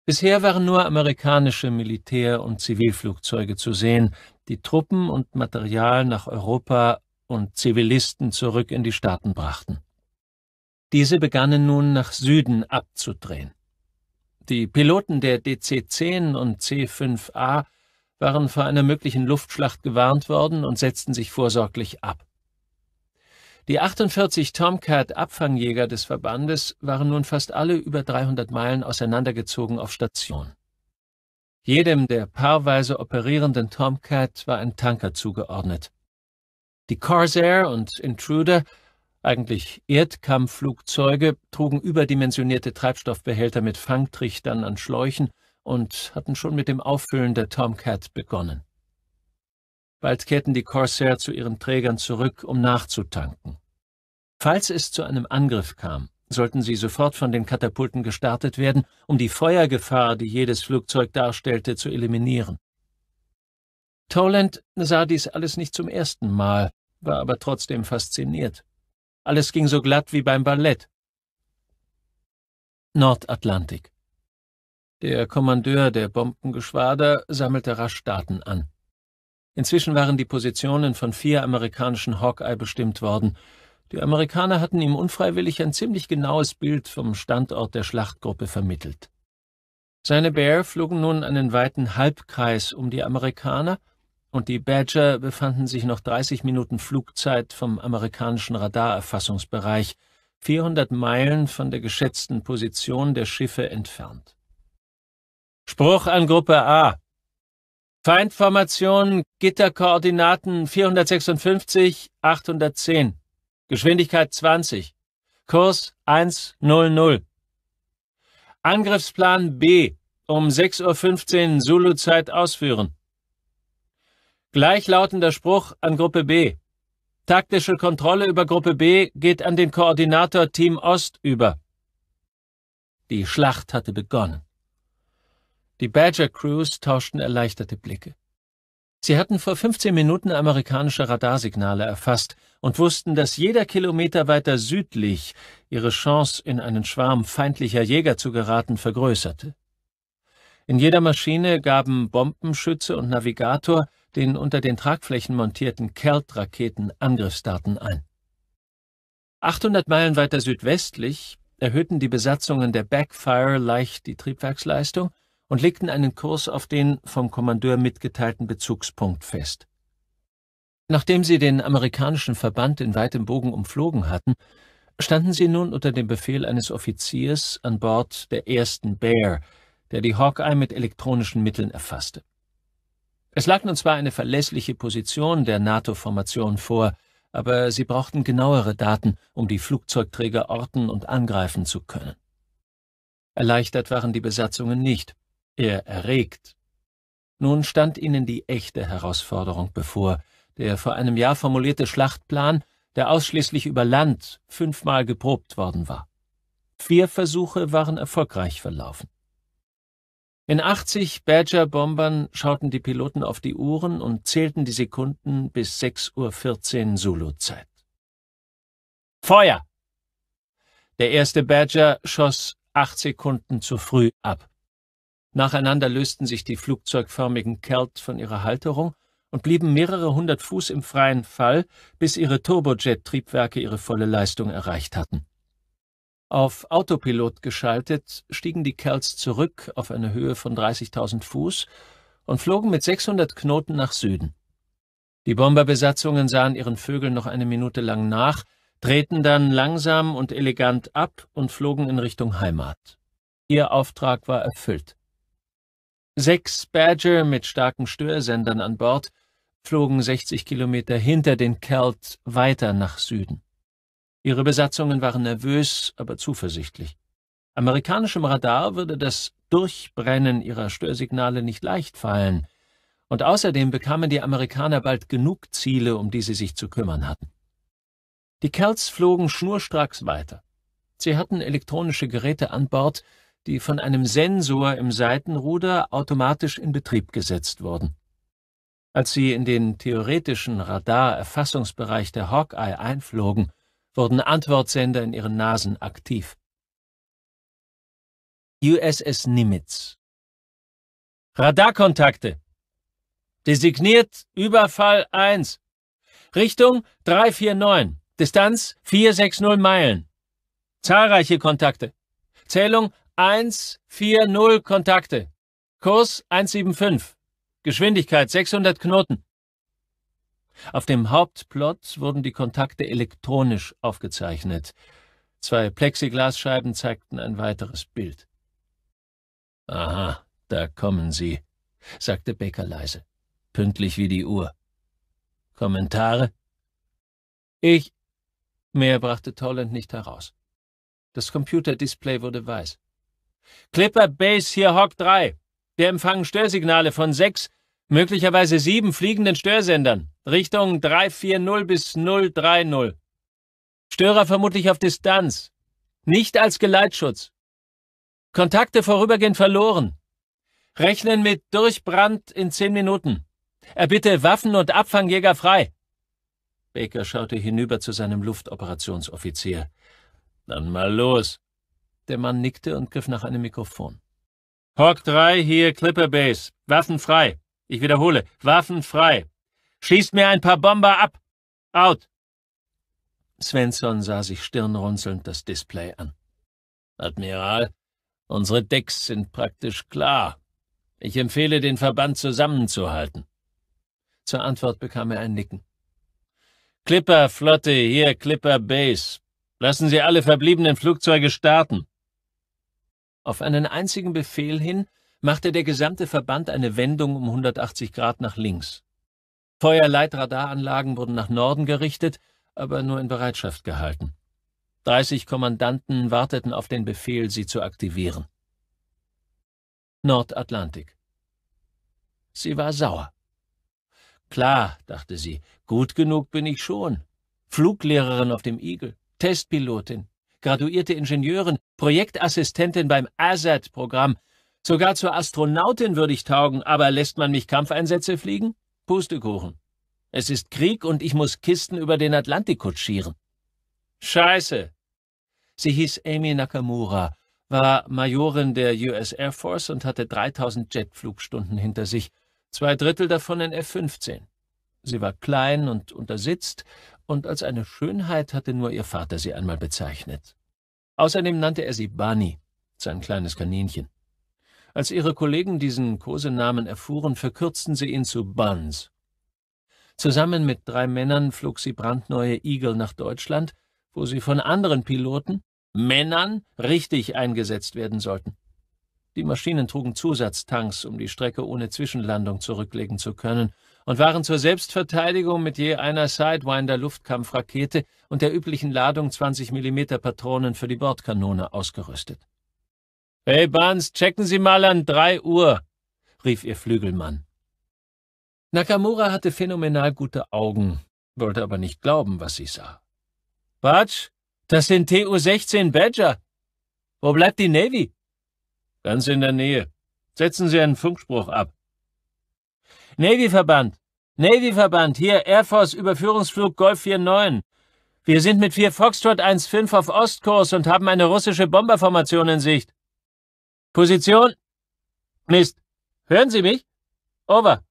Bisher waren nur amerikanische Militär- und Zivilflugzeuge zu sehen, die Truppen und Material nach Europa und Zivilisten zurück in die Staaten brachten. Diese begannen nun nach Süden abzudrehen. Die Piloten der DC-10 und C-5A waren vor einer möglichen Luftschlacht gewarnt worden und setzten sich vorsorglich ab. Die 48 Tomcat-Abfangjäger des Verbandes waren nun fast alle über 300 Meilen auseinandergezogen auf Station. Jedem der paarweise operierenden Tomcat war ein Tanker zugeordnet. Die Corsair und Intruder, eigentlich Erdkampfflugzeuge, trugen überdimensionierte Treibstoffbehälter mit Fangtrichtern an Schläuchen und hatten schon mit dem Auffüllen der Tomcat begonnen. Bald kehrten die Corsair zu ihren Trägern zurück, um nachzutanken. Falls es zu einem Angriff kam, sollten sie sofort von den Katapulten gestartet werden, um die Feuergefahr, die jedes Flugzeug darstellte, zu eliminieren. Toland sah dies alles nicht zum ersten Mal, war aber trotzdem fasziniert. Alles ging so glatt wie beim Ballett. Nordatlantik der Kommandeur der Bombengeschwader sammelte rasch Daten an. Inzwischen waren die Positionen von vier amerikanischen Hawkeye bestimmt worden. Die Amerikaner hatten ihm unfreiwillig ein ziemlich genaues Bild vom Standort der Schlachtgruppe vermittelt. Seine Bear flogen nun einen weiten Halbkreis um die Amerikaner, und die Badger befanden sich noch 30 Minuten Flugzeit vom amerikanischen Radarerfassungsbereich, 400 Meilen von der geschätzten Position der Schiffe entfernt. Spruch an Gruppe A. Feindformation, Gitterkoordinaten 456, 810. Geschwindigkeit 20. Kurs 100. Angriffsplan B um 6.15 Uhr Zulu-Zeit ausführen. Gleichlautender Spruch an Gruppe B. Taktische Kontrolle über Gruppe B geht an den Koordinator Team Ost über. Die Schlacht hatte begonnen. Die Badger Crews tauschten erleichterte Blicke. Sie hatten vor 15 Minuten amerikanische Radarsignale erfasst und wussten, dass jeder Kilometer weiter südlich ihre Chance, in einen Schwarm feindlicher Jäger zu geraten, vergrößerte. In jeder Maschine gaben Bombenschütze und Navigator den unter den Tragflächen montierten Kelt-Raketen Angriffsdaten ein. 800 Meilen weiter südwestlich erhöhten die Besatzungen der Backfire leicht die Triebwerksleistung und legten einen Kurs auf den vom Kommandeur mitgeteilten Bezugspunkt fest. Nachdem sie den amerikanischen Verband in weitem Bogen umflogen hatten, standen sie nun unter dem Befehl eines Offiziers an Bord der ersten Bear, der die Hawkeye mit elektronischen Mitteln erfasste. Es lag nun zwar eine verlässliche Position der NATO-Formation vor, aber sie brauchten genauere Daten, um die Flugzeugträger orten und angreifen zu können. Erleichtert waren die Besatzungen nicht. Er erregt. Nun stand ihnen die echte Herausforderung bevor. Der vor einem Jahr formulierte Schlachtplan, der ausschließlich über Land fünfmal geprobt worden war. Vier Versuche waren erfolgreich verlaufen. In 80 Badger-Bombern schauten die Piloten auf die Uhren und zählten die Sekunden bis 6.14 Uhr Zulu-Zeit. Feuer! Der erste Badger schoss acht Sekunden zu früh ab. Nacheinander lösten sich die flugzeugförmigen Celt von ihrer Halterung und blieben mehrere hundert Fuß im freien Fall, bis ihre Turbojet-Triebwerke ihre volle Leistung erreicht hatten. Auf Autopilot geschaltet stiegen die Kerls zurück auf eine Höhe von 30.000 Fuß und flogen mit 600 Knoten nach Süden. Die Bomberbesatzungen sahen ihren Vögeln noch eine Minute lang nach, drehten dann langsam und elegant ab und flogen in Richtung Heimat. Ihr Auftrag war erfüllt. Sechs Badger mit starken Störsendern an Bord flogen 60 Kilometer hinter den Celt weiter nach Süden. Ihre Besatzungen waren nervös, aber zuversichtlich. Amerikanischem Radar würde das Durchbrennen ihrer Störsignale nicht leicht fallen, und außerdem bekamen die Amerikaner bald genug Ziele, um die sie sich zu kümmern hatten. Die Kerls flogen schnurstracks weiter. Sie hatten elektronische Geräte an Bord, die von einem Sensor im Seitenruder automatisch in Betrieb gesetzt wurden. Als sie in den theoretischen Radar-Erfassungsbereich der Hawkeye einflogen, wurden Antwortsender in ihren Nasen aktiv. USS Nimitz Radarkontakte. Designiert Überfall 1. Richtung 349. Distanz 460 Meilen. Zahlreiche Kontakte. Zählung 140 Kontakte. Kurs 175. Geschwindigkeit 600 Knoten. Auf dem Hauptplot wurden die Kontakte elektronisch aufgezeichnet. Zwei Plexiglasscheiben zeigten ein weiteres Bild. Aha, da kommen sie, sagte Baker leise, pünktlich wie die Uhr. Kommentare? Ich. Mehr brachte Tolland nicht heraus. Das Computerdisplay wurde weiß. Clipper Base hier Hawk 3. Wir empfangen Störsignale von sechs, möglicherweise sieben fliegenden Störsendern. Richtung 340 bis 030. Störer vermutlich auf Distanz. Nicht als Geleitschutz. Kontakte vorübergehend verloren. Rechnen mit Durchbrand in zehn Minuten. Erbitte Waffen und Abfangjäger frei. Baker schaute hinüber zu seinem Luftoperationsoffizier. Dann mal los. Der Mann nickte und griff nach einem Mikrofon. Hawk 3, hier Clipper Base. Waffen frei. Ich wiederhole, Waffen frei. Schießt mir ein paar Bomber ab. Out. Svensson sah sich stirnrunzelnd das Display an. Admiral, unsere Decks sind praktisch klar. Ich empfehle, den Verband zusammenzuhalten. Zur Antwort bekam er ein Nicken. Clipper Flotte, hier Clipper Base. Lassen Sie alle verbliebenen Flugzeuge starten. Auf einen einzigen Befehl hin machte der gesamte Verband eine Wendung um 180 Grad nach links. Feuerleitradaranlagen wurden nach Norden gerichtet, aber nur in Bereitschaft gehalten. 30 Kommandanten warteten auf den Befehl, sie zu aktivieren. Nordatlantik. Sie war sauer. Klar, dachte sie, gut genug bin ich schon. Fluglehrerin auf dem Igel, Testpilotin, graduierte Ingenieurin, Projektassistentin beim ASAT-Programm. Sogar zur Astronautin würde ich taugen, aber lässt man mich Kampfeinsätze fliegen? Pustekuchen. Es ist Krieg und ich muss Kisten über den Atlantik kutschieren. Scheiße. Sie hieß Amy Nakamura, war Majorin der US Air Force und hatte 3000 Jetflugstunden hinter sich, zwei Drittel davon in F-15. Sie war klein und untersitzt, und als eine Schönheit hatte nur ihr Vater sie einmal bezeichnet. Außerdem nannte er sie Bunny, sein kleines Kaninchen. Als ihre Kollegen diesen Kosenamen erfuhren, verkürzten sie ihn zu Buns. Zusammen mit drei Männern flog sie brandneue Eagle nach Deutschland, wo sie von anderen Piloten, Männern, richtig eingesetzt werden sollten. Die Maschinen trugen Zusatztanks, um die Strecke ohne Zwischenlandung zurücklegen zu können, und waren zur Selbstverteidigung mit je einer Sidewinder Luftkampfrakete und der üblichen Ladung 20 mm Patronen für die Bordkanone ausgerüstet. Hey Barnes, checken Sie mal an drei Uhr, rief ihr Flügelmann. Nakamura hatte phänomenal gute Augen, wollte aber nicht glauben, was sie sah. Batsch, das sind TU-16 Badger. Wo bleibt die Navy? Ganz in der Nähe. Setzen Sie einen Funkspruch ab. Navy-Verband, Navy-Verband, hier Air Force Überführungsflug Golf 4-9. Wir sind mit vier Foxtrot 1-5 auf Ostkurs und haben eine russische Bomberformation in Sicht. Position? Mist. Hören Sie mich? Over.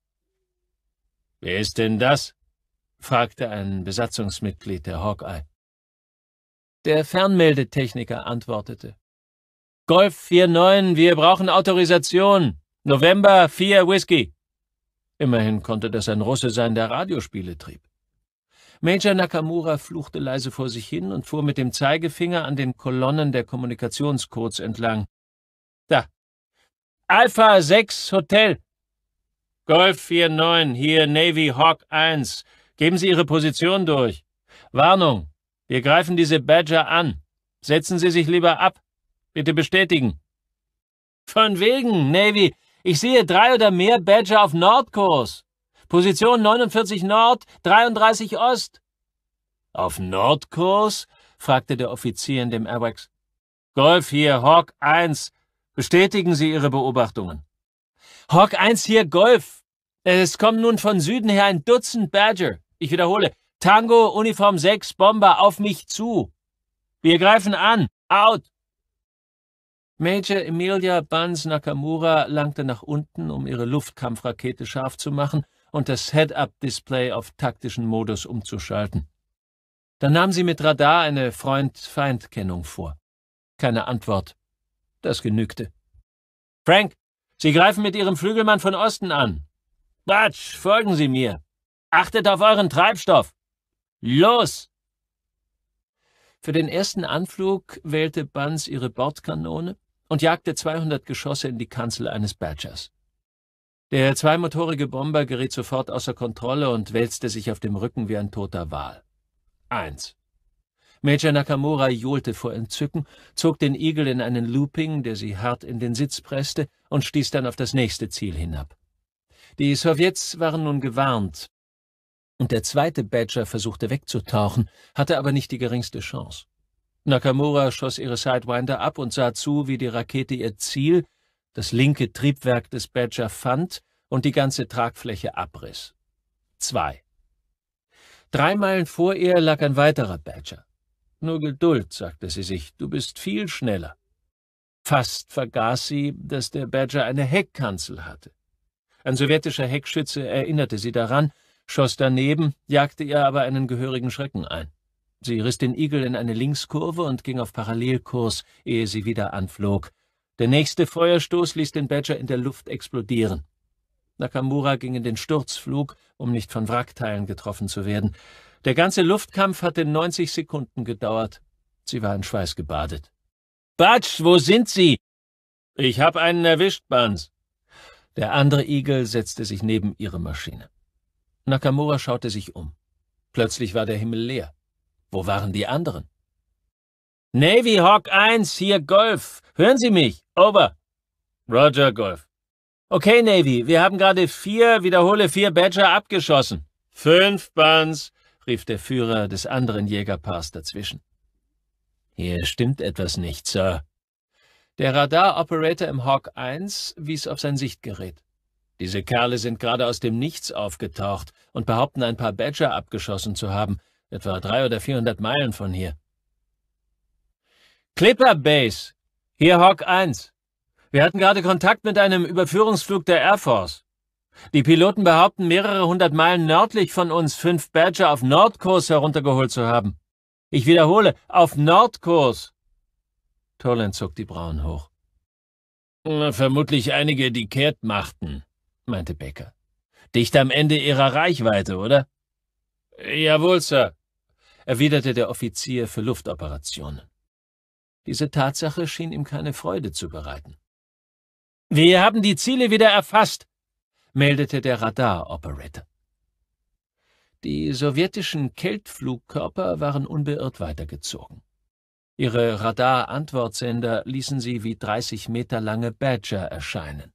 Wer ist denn das? fragte ein Besatzungsmitglied der Hawkeye. Der Fernmeldetechniker antwortete. Golf 4-9, wir brauchen Autorisation. November 4 Whisky. Immerhin konnte das ein Russe sein, der Radiospiele trieb. Major Nakamura fluchte leise vor sich hin und fuhr mit dem Zeigefinger an den Kolonnen der Kommunikationscodes entlang. Da. Alpha 6 Hotel. Golf 49, hier Navy Hawk 1. Geben Sie Ihre Position durch. Warnung. Wir greifen diese Badger an. Setzen Sie sich lieber ab. Bitte bestätigen. Von wegen, Navy. Ich sehe drei oder mehr Badger auf Nordkurs. Position 49 Nord, 33 Ost. Auf Nordkurs? fragte der Offizier in dem Airwax. Golf hier, Hawk 1. Bestätigen Sie Ihre Beobachtungen. Hawk 1 hier, Golf. Es kommen nun von Süden her ein Dutzend Badger. Ich wiederhole. Tango, Uniform 6, Bomber, auf mich zu. Wir greifen an. Out. Major Emilia Buns Nakamura langte nach unten, um ihre Luftkampfrakete scharf zu machen und das Head-Up-Display auf taktischen Modus umzuschalten. Dann nahm sie mit Radar eine Freund-Feind-Kennung vor. Keine Antwort. Das genügte. Frank, Sie greifen mit Ihrem Flügelmann von Osten an. Batsch, folgen Sie mir. Achtet auf euren Treibstoff. Los! Für den ersten Anflug wählte Banz ihre Bordkanone, und jagte 200 Geschosse in die Kanzel eines Badgers. Der zweimotorige Bomber geriet sofort außer Kontrolle und wälzte sich auf dem Rücken wie ein toter Wal. Eins. Major Nakamura johlte vor Entzücken, zog den Igel in einen Looping, der sie hart in den Sitz presste, und stieß dann auf das nächste Ziel hinab. Die Sowjets waren nun gewarnt, und der zweite Badger versuchte wegzutauchen, hatte aber nicht die geringste Chance. Nakamura schoss ihre Sidewinder ab und sah zu, wie die Rakete ihr Ziel, das linke Triebwerk des Badger, fand und die ganze Tragfläche abriss. Zwei. Drei Meilen vor ihr lag ein weiterer Badger. Nur Geduld, sagte sie sich, du bist viel schneller. Fast vergaß sie, dass der Badger eine Heckkanzel hatte. Ein sowjetischer Heckschütze erinnerte sie daran, schoss daneben, jagte ihr aber einen gehörigen Schrecken ein. Sie riss den Igel in eine Linkskurve und ging auf Parallelkurs, ehe sie wieder anflog. Der nächste Feuerstoß ließ den Badger in der Luft explodieren. Nakamura ging in den Sturzflug, um nicht von Wrackteilen getroffen zu werden. Der ganze Luftkampf hatte 90 Sekunden gedauert. Sie war in Schweiß gebadet. Batsch, wo sind Sie? Ich hab einen erwischt, Bans. Der andere Igel setzte sich neben ihre Maschine. Nakamura schaute sich um. Plötzlich war der Himmel leer. Wo waren die anderen? Navy Hawk 1, hier Golf. Hören Sie mich? Over. Roger, Golf. Okay, Navy, wir haben gerade vier, wiederhole vier Badger abgeschossen. Fünf Buns, rief der Führer des anderen Jägerpaars dazwischen. Hier stimmt etwas nicht, Sir. Der Radar-Operator im Hawk 1 wies auf sein Sichtgerät. Diese Kerle sind gerade aus dem Nichts aufgetaucht und behaupten, ein paar Badger abgeschossen zu haben etwa drei oder vierhundert Meilen von hier. Clipper Base, hier Hawk 1. Wir hatten gerade Kontakt mit einem Überführungsflug der Air Force. Die Piloten behaupten, mehrere hundert Meilen nördlich von uns fünf Badger auf Nordkurs heruntergeholt zu haben. Ich wiederhole, auf Nordkurs. Tolan zog die Brauen hoch. Vermutlich einige, die kehrt machten, meinte Becker. Dicht am Ende ihrer Reichweite, oder? Jawohl, Sir erwiderte der Offizier für Luftoperationen. Diese Tatsache schien ihm keine Freude zu bereiten. Wir haben die Ziele wieder erfasst, meldete der Radaroperator. Die sowjetischen Keltflugkörper waren unbeirrt weitergezogen. Ihre Radar-Antwortsender ließen sie wie 30 Meter lange Badger erscheinen.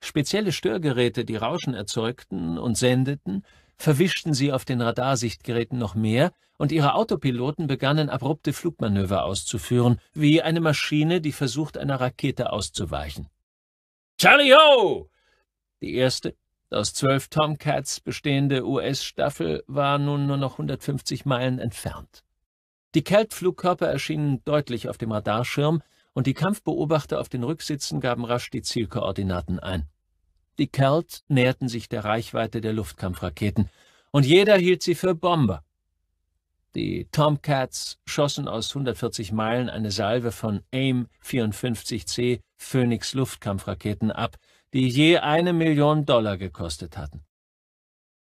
Spezielle Störgeräte, die Rauschen erzeugten und sendeten, verwischten sie auf den Radarsichtgeräten noch mehr, und ihre Autopiloten begannen abrupte Flugmanöver auszuführen, wie eine Maschine, die versucht, einer Rakete auszuweichen. Charlie Ho! Die erste, aus zwölf Tomcats bestehende US-Staffel war nun nur noch 150 Meilen entfernt. Die Keltflugkörper erschienen deutlich auf dem Radarschirm, und die Kampfbeobachter auf den Rücksitzen gaben rasch die Zielkoordinaten ein. Die Celts näherten sich der Reichweite der Luftkampfraketen, und jeder hielt sie für Bomber. Die Tomcats schossen aus 140 Meilen eine Salve von AIM-54C Phoenix Luftkampfraketen ab, die je eine Million Dollar gekostet hatten.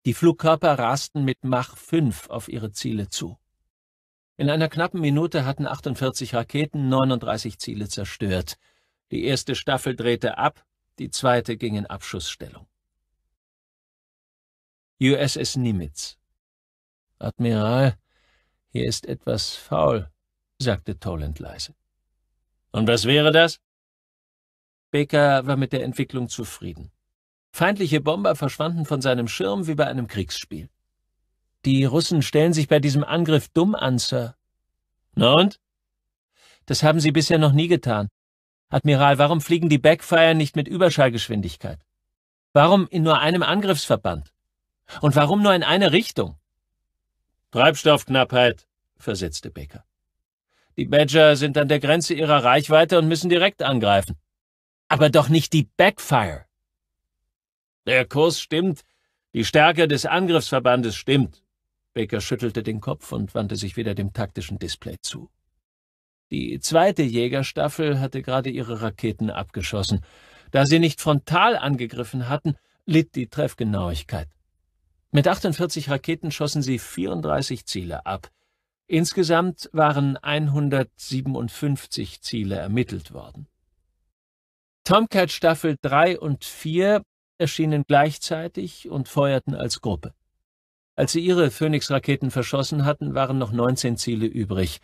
Die Flugkörper rasten mit Mach 5 auf ihre Ziele zu. In einer knappen Minute hatten 48 Raketen 39 Ziele zerstört. Die erste Staffel drehte ab die zweite ging in Abschussstellung. USS Nimitz Admiral, hier ist etwas faul, sagte Toland leise. Und was wäre das? Baker war mit der Entwicklung zufrieden. Feindliche Bomber verschwanden von seinem Schirm wie bei einem Kriegsspiel. Die Russen stellen sich bei diesem Angriff dumm an, Sir. Na und? Das haben sie bisher noch nie getan. Admiral, warum fliegen die Backfire nicht mit Überschallgeschwindigkeit? Warum in nur einem Angriffsverband? Und warum nur in eine Richtung? Treibstoffknappheit, versetzte Baker. Die Badger sind an der Grenze ihrer Reichweite und müssen direkt angreifen. Aber doch nicht die Backfire. Der Kurs stimmt, die Stärke des Angriffsverbandes stimmt. Baker schüttelte den Kopf und wandte sich wieder dem taktischen Display zu. Die zweite Jägerstaffel hatte gerade ihre Raketen abgeschossen. Da sie nicht frontal angegriffen hatten, litt die Treffgenauigkeit. Mit 48 Raketen schossen sie 34 Ziele ab. Insgesamt waren 157 Ziele ermittelt worden. Tomcat Staffel 3 und 4 erschienen gleichzeitig und feuerten als Gruppe. Als sie ihre Phoenix-Raketen verschossen hatten, waren noch 19 Ziele übrig.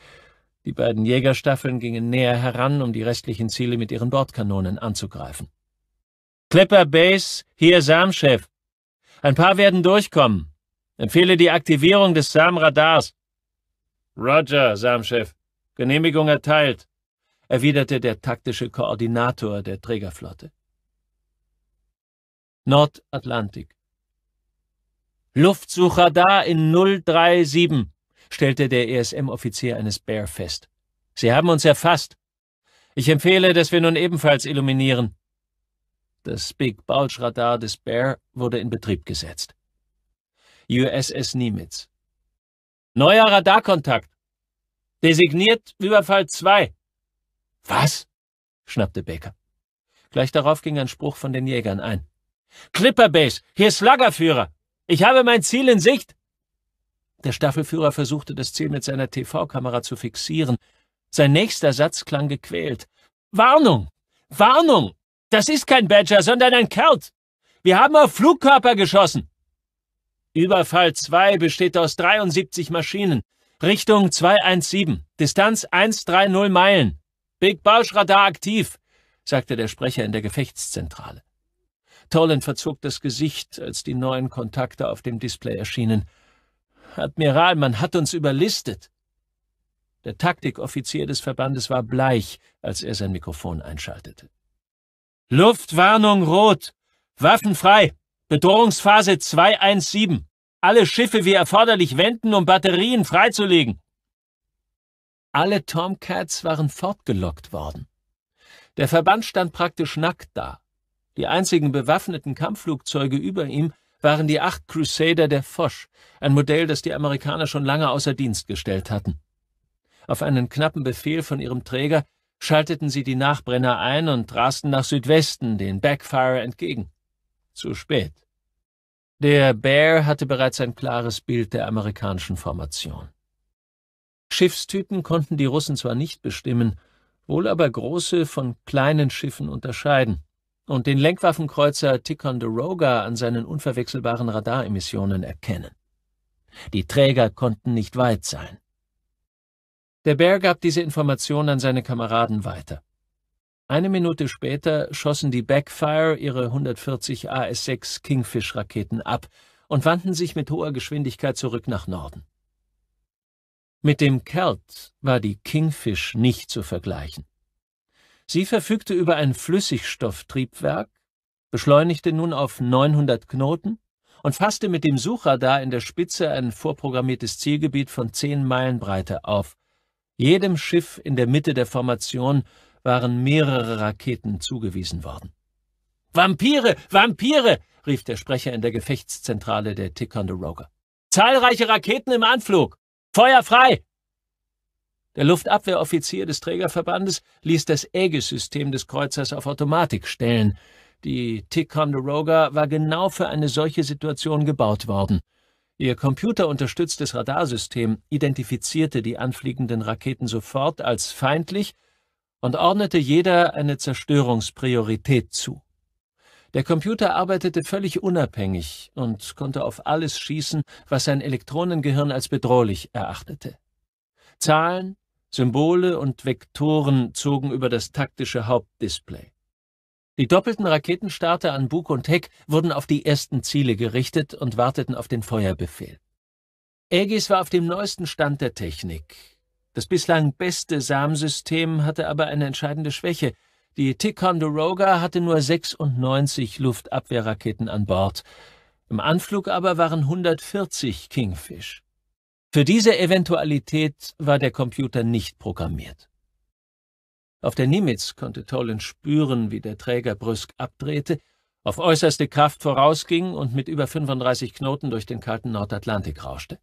Die beiden Jägerstaffeln gingen näher heran, um die restlichen Ziele mit ihren Bordkanonen anzugreifen. Clipper Base, hier sam Ein paar werden durchkommen. Empfehle die Aktivierung des sam Roger, sam Genehmigung erteilt, erwiderte der taktische Koordinator der Trägerflotte. Nordatlantik. Luftsucher da in 037 stellte der ESM-Offizier eines Bear fest. Sie haben uns erfasst. Ich empfehle, dass wir nun ebenfalls illuminieren. Das Big Bulge Radar des Bear wurde in Betrieb gesetzt. USS Nimitz. Neuer Radarkontakt. Designiert Überfall 2. Was? schnappte Baker. Gleich darauf ging ein Spruch von den Jägern ein. Clipper Base, hier ist Lagerführer. Ich habe mein Ziel in Sicht. Der Staffelführer versuchte das Ziel mit seiner TV-Kamera zu fixieren. Sein nächster Satz klang gequält. Warnung! Warnung! Das ist kein Badger, sondern ein Kelt! Wir haben auf Flugkörper geschossen! Überfall 2 besteht aus 73 Maschinen. Richtung 217. Distanz 130 Meilen. Big Bausch Radar aktiv, sagte der Sprecher in der Gefechtszentrale. Tolan verzog das Gesicht, als die neuen Kontakte auf dem Display erschienen. Admiral, man hat uns überlistet. Der Taktikoffizier des Verbandes war bleich, als er sein Mikrofon einschaltete. Luftwarnung rot. Waffen frei. Bedrohungsphase 217. Alle Schiffe wie erforderlich wenden, um Batterien freizulegen. Alle Tomcats waren fortgelockt worden. Der Verband stand praktisch nackt da. Die einzigen bewaffneten Kampfflugzeuge über ihm waren die acht Crusader der Foch, ein Modell, das die Amerikaner schon lange außer Dienst gestellt hatten. Auf einen knappen Befehl von ihrem Träger schalteten sie die Nachbrenner ein und rasten nach Südwesten, den Backfire entgegen. Zu spät. Der Bear hatte bereits ein klares Bild der amerikanischen Formation. Schiffstypen konnten die Russen zwar nicht bestimmen, wohl aber große von kleinen Schiffen unterscheiden und den Lenkwaffenkreuzer Ticonderoga an seinen unverwechselbaren Radaremissionen erkennen. Die Träger konnten nicht weit sein. Der Bär gab diese Information an seine Kameraden weiter. Eine Minute später schossen die Backfire ihre 140 AS-6 Kingfish-Raketen ab und wandten sich mit hoher Geschwindigkeit zurück nach Norden. Mit dem Celt war die Kingfish nicht zu vergleichen. Sie verfügte über ein Flüssigstofftriebwerk, beschleunigte nun auf 900 Knoten und fasste mit dem Suchradar in der Spitze ein vorprogrammiertes Zielgebiet von 10 Meilen Breite auf. Jedem Schiff in der Mitte der Formation waren mehrere Raketen zugewiesen worden. Vampire, Vampire, rief der Sprecher in der Gefechtszentrale der Ticonderoga. Zahlreiche Raketen im Anflug. Feuer frei! Der Luftabwehroffizier des Trägerverbandes ließ das Aegis-System des Kreuzers auf Automatik stellen. Die Ticonderoga war genau für eine solche Situation gebaut worden. Ihr computerunterstütztes Radarsystem identifizierte die anfliegenden Raketen sofort als feindlich und ordnete jeder eine Zerstörungspriorität zu. Der Computer arbeitete völlig unabhängig und konnte auf alles schießen, was sein Elektronengehirn als bedrohlich erachtete. Zahlen, Symbole und Vektoren zogen über das taktische Hauptdisplay. Die doppelten Raketenstarter an Bug und Heck wurden auf die ersten Ziele gerichtet und warteten auf den Feuerbefehl. Aegis war auf dem neuesten Stand der Technik. Das bislang beste SAM-System hatte aber eine entscheidende Schwäche. Die Ticonderoga hatte nur 96 Luftabwehrraketen an Bord. Im Anflug aber waren 140 Kingfish. Für diese Eventualität war der Computer nicht programmiert. Auf der Nimitz konnte Tolan spüren, wie der Träger brüsk abdrehte, auf äußerste Kraft vorausging und mit über 35 Knoten durch den kalten Nordatlantik rauschte.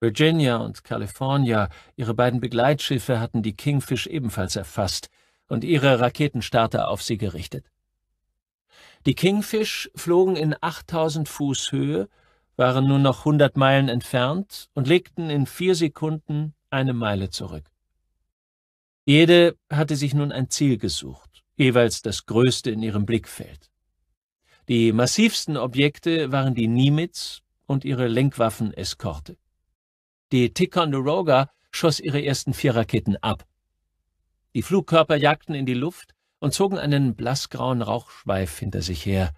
Virginia und California, ihre beiden Begleitschiffe, hatten die Kingfish ebenfalls erfasst und ihre Raketenstarter auf sie gerichtet. Die Kingfish flogen in 8000 Fuß Höhe waren nun noch hundert Meilen entfernt und legten in vier Sekunden eine Meile zurück. Jede hatte sich nun ein Ziel gesucht, jeweils das größte in ihrem Blickfeld. Die massivsten Objekte waren die Nimitz und ihre Lenkwaffeneskorte. Die Ticonderoga schoss ihre ersten vier Raketen ab. Die Flugkörper jagten in die Luft und zogen einen blassgrauen Rauchschweif hinter sich her.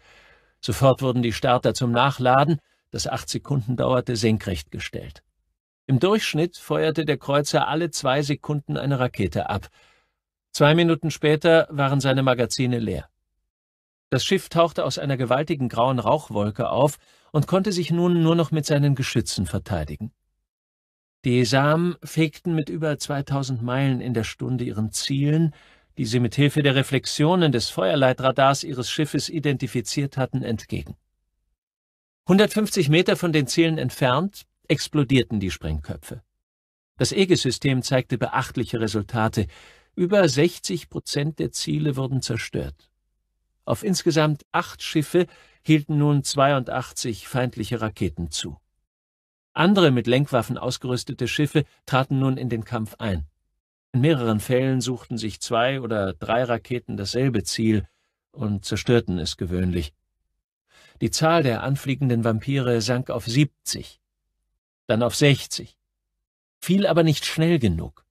Sofort wurden die Starter zum Nachladen das acht Sekunden dauerte, senkrecht gestellt. Im Durchschnitt feuerte der Kreuzer alle zwei Sekunden eine Rakete ab. Zwei Minuten später waren seine Magazine leer. Das Schiff tauchte aus einer gewaltigen grauen Rauchwolke auf und konnte sich nun nur noch mit seinen Geschützen verteidigen. Die Sam fegten mit über 2000 Meilen in der Stunde ihren Zielen, die sie mit Hilfe der Reflexionen des Feuerleitradars ihres Schiffes identifiziert hatten, entgegen. 150 Meter von den Zielen entfernt explodierten die Sprengköpfe. Das eges system zeigte beachtliche Resultate. Über 60 Prozent der Ziele wurden zerstört. Auf insgesamt acht Schiffe hielten nun 82 feindliche Raketen zu. Andere mit Lenkwaffen ausgerüstete Schiffe traten nun in den Kampf ein. In mehreren Fällen suchten sich zwei oder drei Raketen dasselbe Ziel und zerstörten es gewöhnlich. Die Zahl der anfliegenden Vampire sank auf 70, dann auf 60. Fiel aber nicht schnell genug.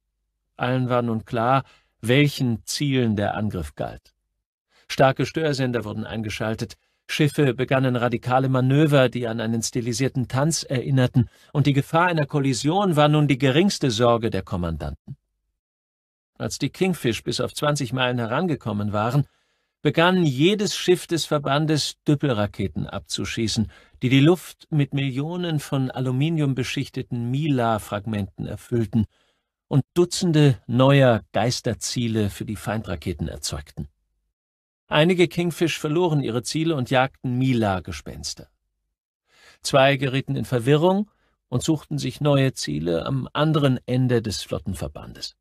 Allen war nun klar, welchen Zielen der Angriff galt. Starke Störsender wurden eingeschaltet, Schiffe begannen radikale Manöver, die an einen stilisierten Tanz erinnerten, und die Gefahr einer Kollision war nun die geringste Sorge der Kommandanten. Als die Kingfish bis auf 20 Meilen herangekommen waren, begann jedes Schiff des Verbandes Düppelraketen abzuschießen, die die Luft mit Millionen von aluminiumbeschichteten Mila-Fragmenten erfüllten und Dutzende neuer Geisterziele für die Feindraketen erzeugten. Einige Kingfish verloren ihre Ziele und jagten Mila-Gespenster. Zwei gerieten in Verwirrung und suchten sich neue Ziele am anderen Ende des Flottenverbandes.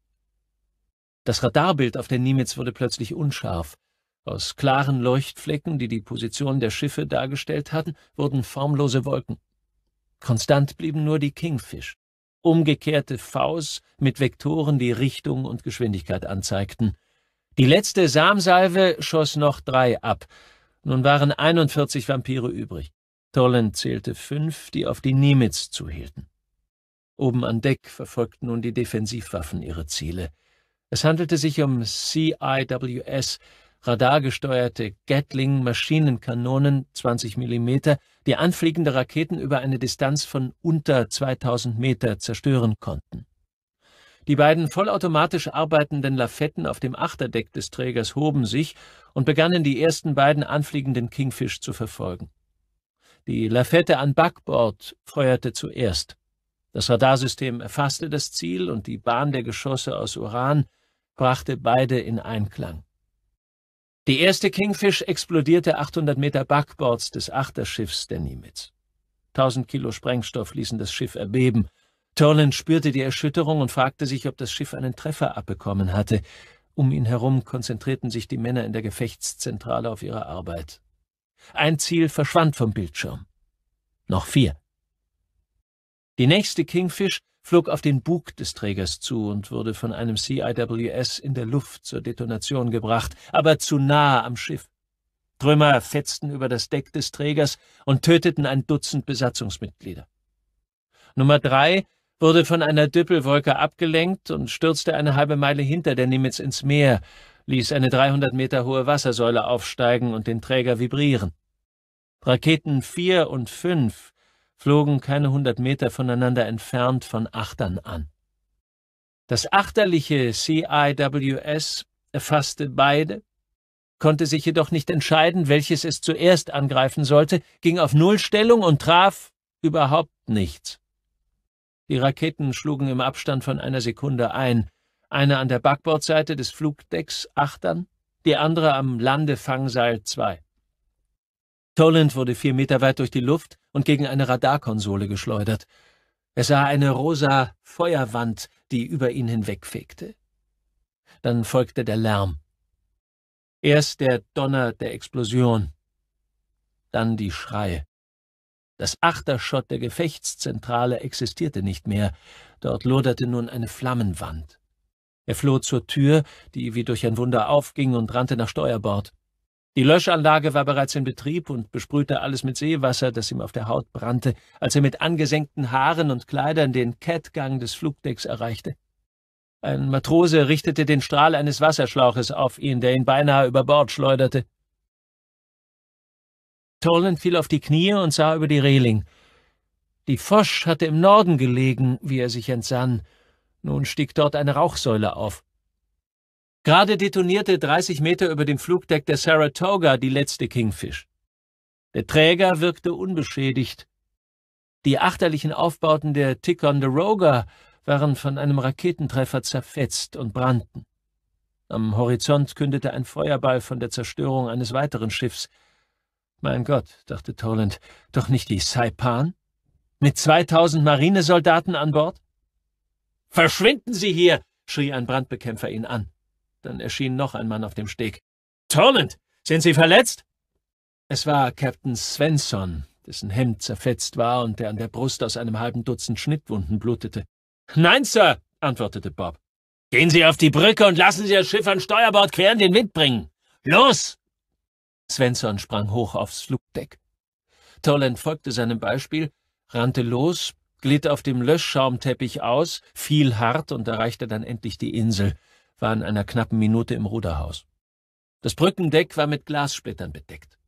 Das Radarbild auf der Nimitz wurde plötzlich unscharf, aus klaren Leuchtflecken, die die Position der Schiffe dargestellt hatten, wurden formlose Wolken. Konstant blieben nur die Kingfish, umgekehrte Vs mit Vektoren, die Richtung und Geschwindigkeit anzeigten. Die letzte Samsalve schoss noch drei ab. Nun waren 41 Vampire übrig. Tollen zählte fünf, die auf die Nimitz zuhielten. Oben an Deck verfolgten nun die Defensivwaffen ihre Ziele. Es handelte sich um CIWS, radargesteuerte Gatling-Maschinenkanonen 20 mm, die anfliegende Raketen über eine Distanz von unter 2000 Meter zerstören konnten. Die beiden vollautomatisch arbeitenden Lafetten auf dem Achterdeck des Trägers hoben sich und begannen die ersten beiden anfliegenden Kingfish zu verfolgen. Die Lafette an Backbord feuerte zuerst. Das Radarsystem erfasste das Ziel und die Bahn der Geschosse aus Uran brachte beide in Einklang. Die erste Kingfish explodierte 800 Meter backbords des Achterschiffs der Nimitz. 1000 Kilo Sprengstoff ließen das Schiff erbeben. Turland spürte die Erschütterung und fragte sich, ob das Schiff einen Treffer abbekommen hatte. Um ihn herum konzentrierten sich die Männer in der Gefechtszentrale auf ihre Arbeit. Ein Ziel verschwand vom Bildschirm. Noch vier. Die nächste Kingfish flog auf den Bug des Trägers zu und wurde von einem CIWS in der Luft zur Detonation gebracht, aber zu nah am Schiff. Trümmer fetzten über das Deck des Trägers und töteten ein Dutzend Besatzungsmitglieder. Nummer drei wurde von einer Düppelwolke abgelenkt und stürzte eine halbe Meile hinter der Nimitz ins Meer, ließ eine 300 Meter hohe Wassersäule aufsteigen und den Träger vibrieren. Raketen vier und fünf flogen keine hundert Meter voneinander entfernt von Achtern an. Das achterliche CIWS erfasste beide, konnte sich jedoch nicht entscheiden, welches es zuerst angreifen sollte, ging auf Nullstellung und traf überhaupt nichts. Die Raketen schlugen im Abstand von einer Sekunde ein, eine an der Backbordseite des Flugdecks Achtern, die andere am Landefangseil 2. Toland wurde vier Meter weit durch die Luft und gegen eine Radarkonsole geschleudert. Er sah eine rosa Feuerwand, die über ihn hinwegfegte. Dann folgte der Lärm. Erst der Donner der Explosion, dann die Schreie. Das Achterschott der Gefechtszentrale existierte nicht mehr, dort loderte nun eine Flammenwand. Er floh zur Tür, die wie durch ein Wunder aufging, und rannte nach Steuerbord. Die Löschanlage war bereits in Betrieb und besprühte alles mit Seewasser, das ihm auf der Haut brannte, als er mit angesenkten Haaren und Kleidern den Catgang des Flugdecks erreichte. Ein Matrose richtete den Strahl eines Wasserschlauches auf ihn, der ihn beinahe über Bord schleuderte. Toland fiel auf die Knie und sah über die Reling. Die Fosch hatte im Norden gelegen, wie er sich entsann. Nun stieg dort eine Rauchsäule auf. Gerade detonierte 30 Meter über dem Flugdeck der Saratoga die letzte Kingfish. Der Träger wirkte unbeschädigt. Die achterlichen Aufbauten der Ticonderoga waren von einem Raketentreffer zerfetzt und brannten. Am Horizont kündete ein Feuerball von der Zerstörung eines weiteren Schiffs. Mein Gott, dachte Toland, doch nicht die Saipan? Mit 2000 Marinesoldaten an Bord? Verschwinden Sie hier! schrie ein Brandbekämpfer ihn an. Dann erschien noch ein Mann auf dem Steg. Torland, sind Sie verletzt? Es war Captain Svensson, dessen Hemd zerfetzt war und der an der Brust aus einem halben Dutzend Schnittwunden blutete. Nein, Sir, antwortete Bob. Gehen Sie auf die Brücke und lassen Sie das Schiff an Steuerbord quer in den Wind bringen. Los! Svensson sprang hoch aufs Flugdeck. Torland folgte seinem Beispiel, rannte los, glitt auf dem Löschschaumteppich aus, fiel hart und erreichte dann endlich die Insel war in einer knappen Minute im Ruderhaus. Das Brückendeck war mit Glassplittern bedeckt.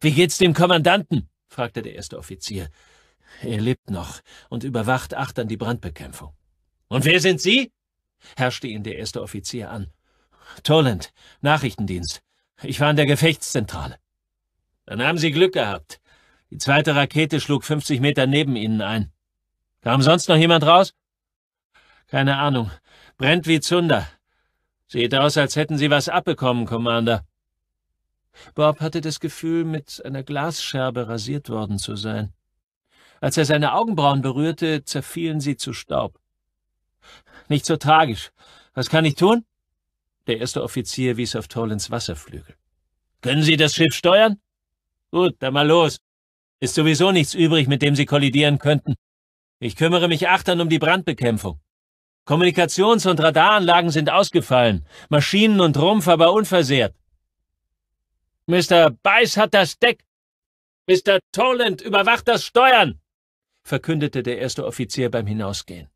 Wie geht's dem Kommandanten? fragte der erste Offizier. Er lebt noch und überwacht achtern die Brandbekämpfung. Und wer sind Sie? herrschte ihn der erste Offizier an. Toland, Nachrichtendienst. Ich war in der Gefechtszentrale. Dann haben Sie Glück gehabt. Die zweite Rakete schlug 50 Meter neben Ihnen ein. Kam sonst noch jemand raus? Keine Ahnung. Brennt wie Zunder. Sieht aus, als hätten Sie was abbekommen, Commander. Bob hatte das Gefühl, mit einer Glasscherbe rasiert worden zu sein. Als er seine Augenbrauen berührte, zerfielen sie zu Staub. Nicht so tragisch. Was kann ich tun? Der erste Offizier wies auf Tollens Wasserflügel. Können Sie das Schiff steuern? Gut, dann mal los. Ist sowieso nichts übrig, mit dem Sie kollidieren könnten. Ich kümmere mich achtern um die Brandbekämpfung. Kommunikations- und Radaranlagen sind ausgefallen, Maschinen und Rumpf aber unversehrt. Mr. Beiß hat das Deck. Mr. Toland überwacht das Steuern, verkündete der erste Offizier beim Hinausgehen.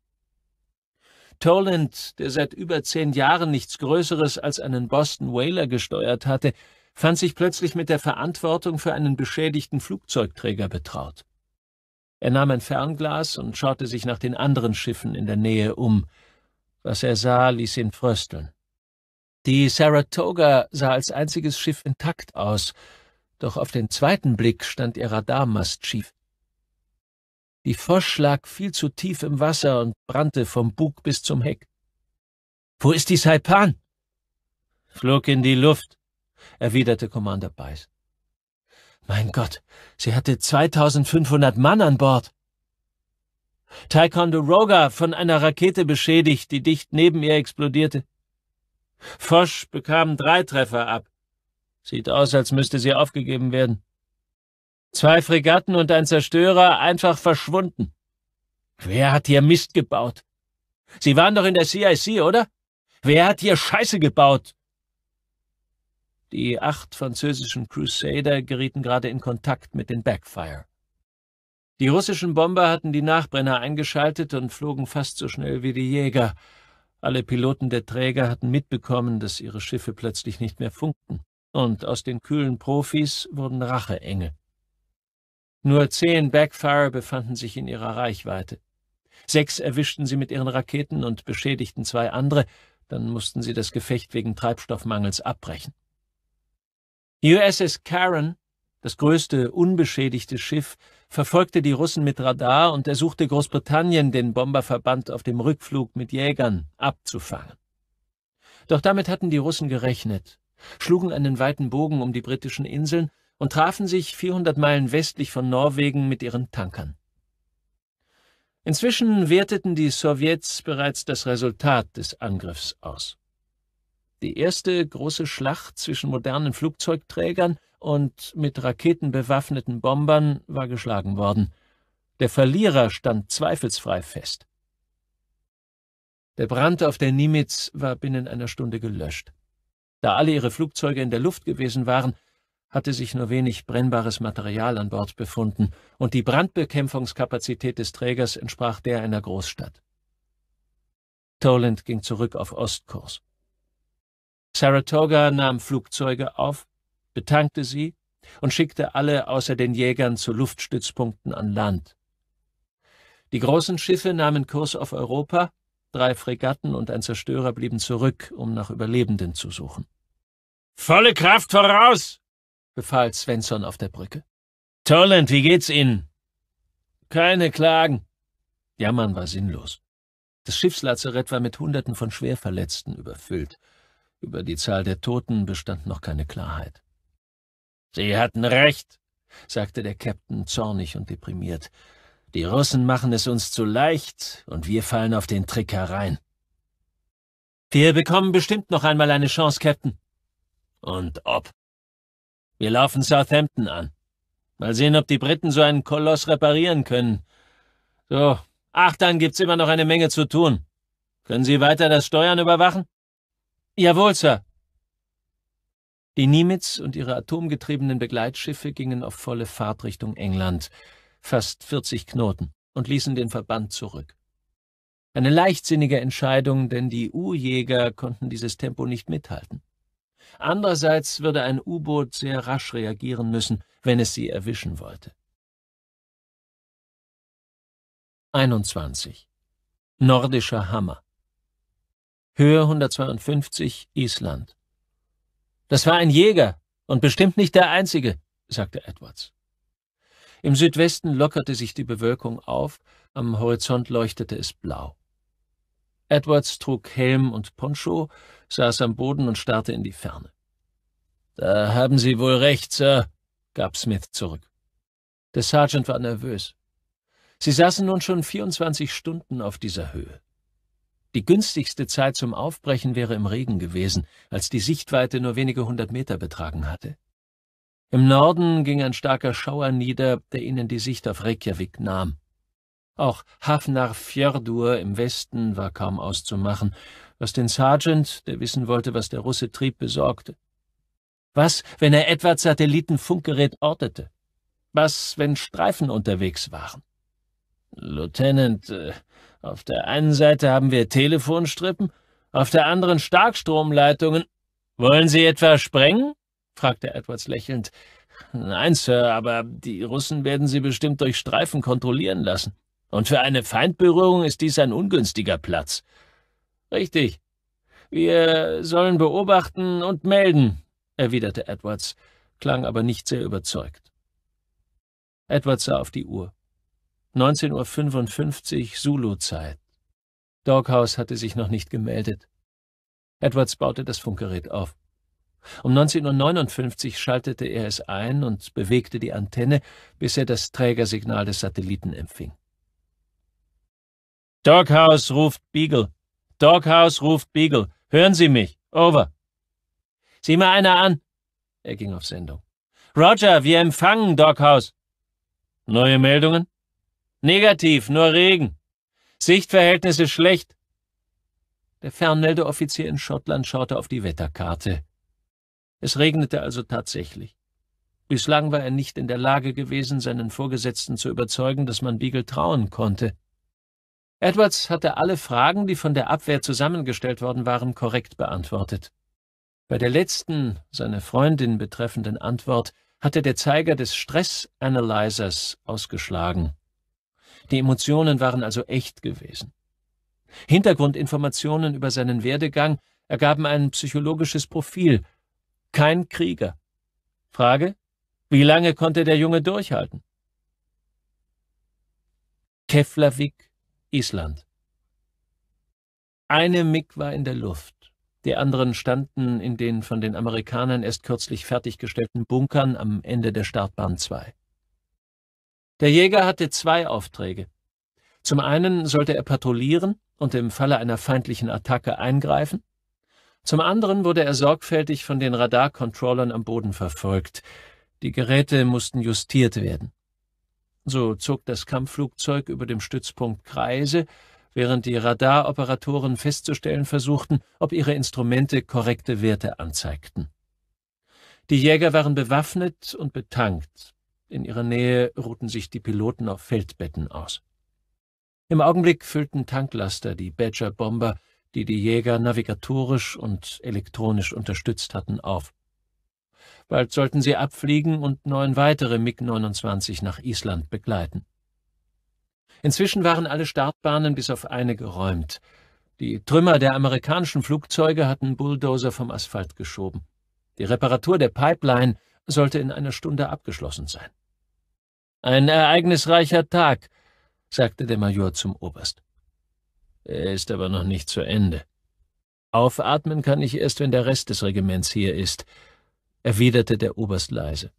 Toland, der seit über zehn Jahren nichts Größeres als einen Boston Whaler gesteuert hatte, fand sich plötzlich mit der Verantwortung für einen beschädigten Flugzeugträger betraut. Er nahm ein Fernglas und schaute sich nach den anderen Schiffen in der Nähe um. Was er sah, ließ ihn frösteln. Die Saratoga sah als einziges Schiff intakt aus, doch auf den zweiten Blick stand ihr Radarmast schief. Die Fosch lag viel zu tief im Wasser und brannte vom Bug bis zum Heck. Wo ist die Saipan? Flog in die Luft, erwiderte Commander Beiß. Mein Gott, sie hatte 2500 Mann an Bord. Ticonderoga von einer Rakete beschädigt, die dicht neben ihr explodierte. Foch bekam drei Treffer ab. Sieht aus, als müsste sie aufgegeben werden. Zwei Fregatten und ein Zerstörer einfach verschwunden. Wer hat hier Mist gebaut? Sie waren doch in der CIC, oder? Wer hat hier Scheiße gebaut? Die acht französischen Crusader gerieten gerade in Kontakt mit den Backfire. Die russischen Bomber hatten die Nachbrenner eingeschaltet und flogen fast so schnell wie die Jäger. Alle Piloten der Träger hatten mitbekommen, dass ihre Schiffe plötzlich nicht mehr funkten, und aus den kühlen Profis wurden Racheengel. Nur zehn Backfire befanden sich in ihrer Reichweite. Sechs erwischten sie mit ihren Raketen und beschädigten zwei andere, dann mussten sie das Gefecht wegen Treibstoffmangels abbrechen. Die USS Karen, das größte unbeschädigte Schiff, verfolgte die Russen mit Radar und ersuchte Großbritannien, den Bomberverband auf dem Rückflug mit Jägern abzufangen. Doch damit hatten die Russen gerechnet, schlugen einen weiten Bogen um die britischen Inseln und trafen sich 400 Meilen westlich von Norwegen mit ihren Tankern. Inzwischen werteten die Sowjets bereits das Resultat des Angriffs aus die erste große Schlacht zwischen modernen Flugzeugträgern und mit Raketen bewaffneten Bombern war geschlagen worden. Der Verlierer stand zweifelsfrei fest. Der Brand auf der Nimitz war binnen einer Stunde gelöscht. Da alle ihre Flugzeuge in der Luft gewesen waren, hatte sich nur wenig brennbares Material an Bord befunden, und die Brandbekämpfungskapazität des Trägers entsprach der einer Großstadt. Toland ging zurück auf Ostkurs. Saratoga nahm Flugzeuge auf, betankte sie und schickte alle außer den Jägern zu Luftstützpunkten an Land. Die großen Schiffe nahmen Kurs auf Europa, drei Fregatten und ein Zerstörer blieben zurück, um nach Überlebenden zu suchen. Volle Kraft voraus! befahl Svensson auf der Brücke. Tolland, wie geht's Ihnen? Keine Klagen. Jammern war sinnlos. Das Schiffslazarett war mit Hunderten von Schwerverletzten überfüllt. Über die Zahl der Toten bestand noch keine Klarheit. Sie hatten recht, sagte der Captain zornig und deprimiert. Die Russen machen es uns zu leicht und wir fallen auf den Trick herein. Wir bekommen bestimmt noch einmal eine Chance, Captain. Und ob. Wir laufen Southampton an. Mal sehen, ob die Briten so einen Koloss reparieren können. So, ach, dann gibt's immer noch eine Menge zu tun. Können Sie weiter das Steuern überwachen? Jawohl, Sir. Die Nimitz und ihre atomgetriebenen Begleitschiffe gingen auf volle Fahrt Richtung England, fast 40 Knoten, und ließen den Verband zurück. Eine leichtsinnige Entscheidung, denn die U-Jäger konnten dieses Tempo nicht mithalten. Andererseits würde ein U-Boot sehr rasch reagieren müssen, wenn es sie erwischen wollte. 21. Nordischer Hammer Höhe 152 Island. Das war ein Jäger und bestimmt nicht der einzige, sagte Edwards. Im Südwesten lockerte sich die Bewölkung auf, am Horizont leuchtete es blau. Edwards trug Helm und Poncho, saß am Boden und starrte in die Ferne. Da haben Sie wohl recht, Sir, gab Smith zurück. Der Sergeant war nervös. Sie saßen nun schon 24 Stunden auf dieser Höhe. Die günstigste Zeit zum Aufbrechen wäre im Regen gewesen, als die Sichtweite nur wenige hundert Meter betragen hatte. Im Norden ging ein starker Schauer nieder, der ihnen die Sicht auf Reykjavik nahm. Auch Hafnar Fjordur im Westen war kaum auszumachen, was den Sergeant, der wissen wollte, was der Russe trieb, besorgte. Was, wenn er Edwards Satellitenfunkgerät ortete? Was, wenn Streifen unterwegs waren? Lieutenant, äh, auf der einen Seite haben wir Telefonstrippen, auf der anderen Starkstromleitungen. Wollen Sie etwa sprengen? fragte Edwards lächelnd. Nein, Sir, aber die Russen werden Sie bestimmt durch Streifen kontrollieren lassen. Und für eine Feindberührung ist dies ein ungünstiger Platz. Richtig. Wir sollen beobachten und melden, erwiderte Edwards, klang aber nicht sehr überzeugt. Edwards sah auf die Uhr. 19.55 Uhr Zulu-Zeit. Doghouse hatte sich noch nicht gemeldet. Edwards baute das Funkgerät auf. Um 19.59 Uhr schaltete er es ein und bewegte die Antenne, bis er das Trägersignal des Satelliten empfing. Doghouse ruft Beagle. Doghouse ruft Beagle. Hören Sie mich. Over. Sieh mal einer an. Er ging auf Sendung. Roger, wir empfangen Doghouse. Neue Meldungen? Negativ, nur Regen. Sichtverhältnisse schlecht. Der Fernmeldeoffizier in Schottland schaute auf die Wetterkarte. Es regnete also tatsächlich. Bislang war er nicht in der Lage gewesen, seinen Vorgesetzten zu überzeugen, dass man Beagle trauen konnte. Edwards hatte alle Fragen, die von der Abwehr zusammengestellt worden waren, korrekt beantwortet. Bei der letzten, seine Freundin betreffenden Antwort, hatte der Zeiger des Stress-Analyzers ausgeschlagen. Die Emotionen waren also echt gewesen. Hintergrundinformationen über seinen Werdegang ergaben ein psychologisches Profil. Kein Krieger. Frage, wie lange konnte der Junge durchhalten? Keflavik, Island. Eine MIG war in der Luft. Die anderen standen in den von den Amerikanern erst kürzlich fertiggestellten Bunkern am Ende der Startbahn 2. Der Jäger hatte zwei Aufträge. Zum einen sollte er patrouillieren und im Falle einer feindlichen Attacke eingreifen. Zum anderen wurde er sorgfältig von den Radarcontrollern am Boden verfolgt. Die Geräte mussten justiert werden. So zog das Kampfflugzeug über dem Stützpunkt Kreise, während die Radaroperatoren festzustellen versuchten, ob ihre Instrumente korrekte Werte anzeigten. Die Jäger waren bewaffnet und betankt, in ihrer Nähe ruhten sich die Piloten auf Feldbetten aus. Im Augenblick füllten Tanklaster die Badger-Bomber, die die Jäger navigatorisch und elektronisch unterstützt hatten, auf. Bald sollten sie abfliegen und neun weitere MiG-29 nach Island begleiten. Inzwischen waren alle Startbahnen bis auf eine geräumt. Die Trümmer der amerikanischen Flugzeuge hatten Bulldozer vom Asphalt geschoben. Die Reparatur der Pipeline sollte in einer Stunde abgeschlossen sein. Ein ereignisreicher Tag, sagte der Major zum Oberst. Er ist aber noch nicht zu Ende. Aufatmen kann ich erst, wenn der Rest des Regiments hier ist, erwiderte der Oberst leise.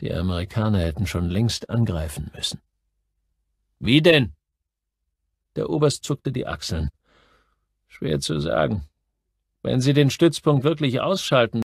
Die Amerikaner hätten schon längst angreifen müssen. Wie denn? Der Oberst zuckte die Achseln. Schwer zu sagen. Wenn Sie den Stützpunkt wirklich ausschalten,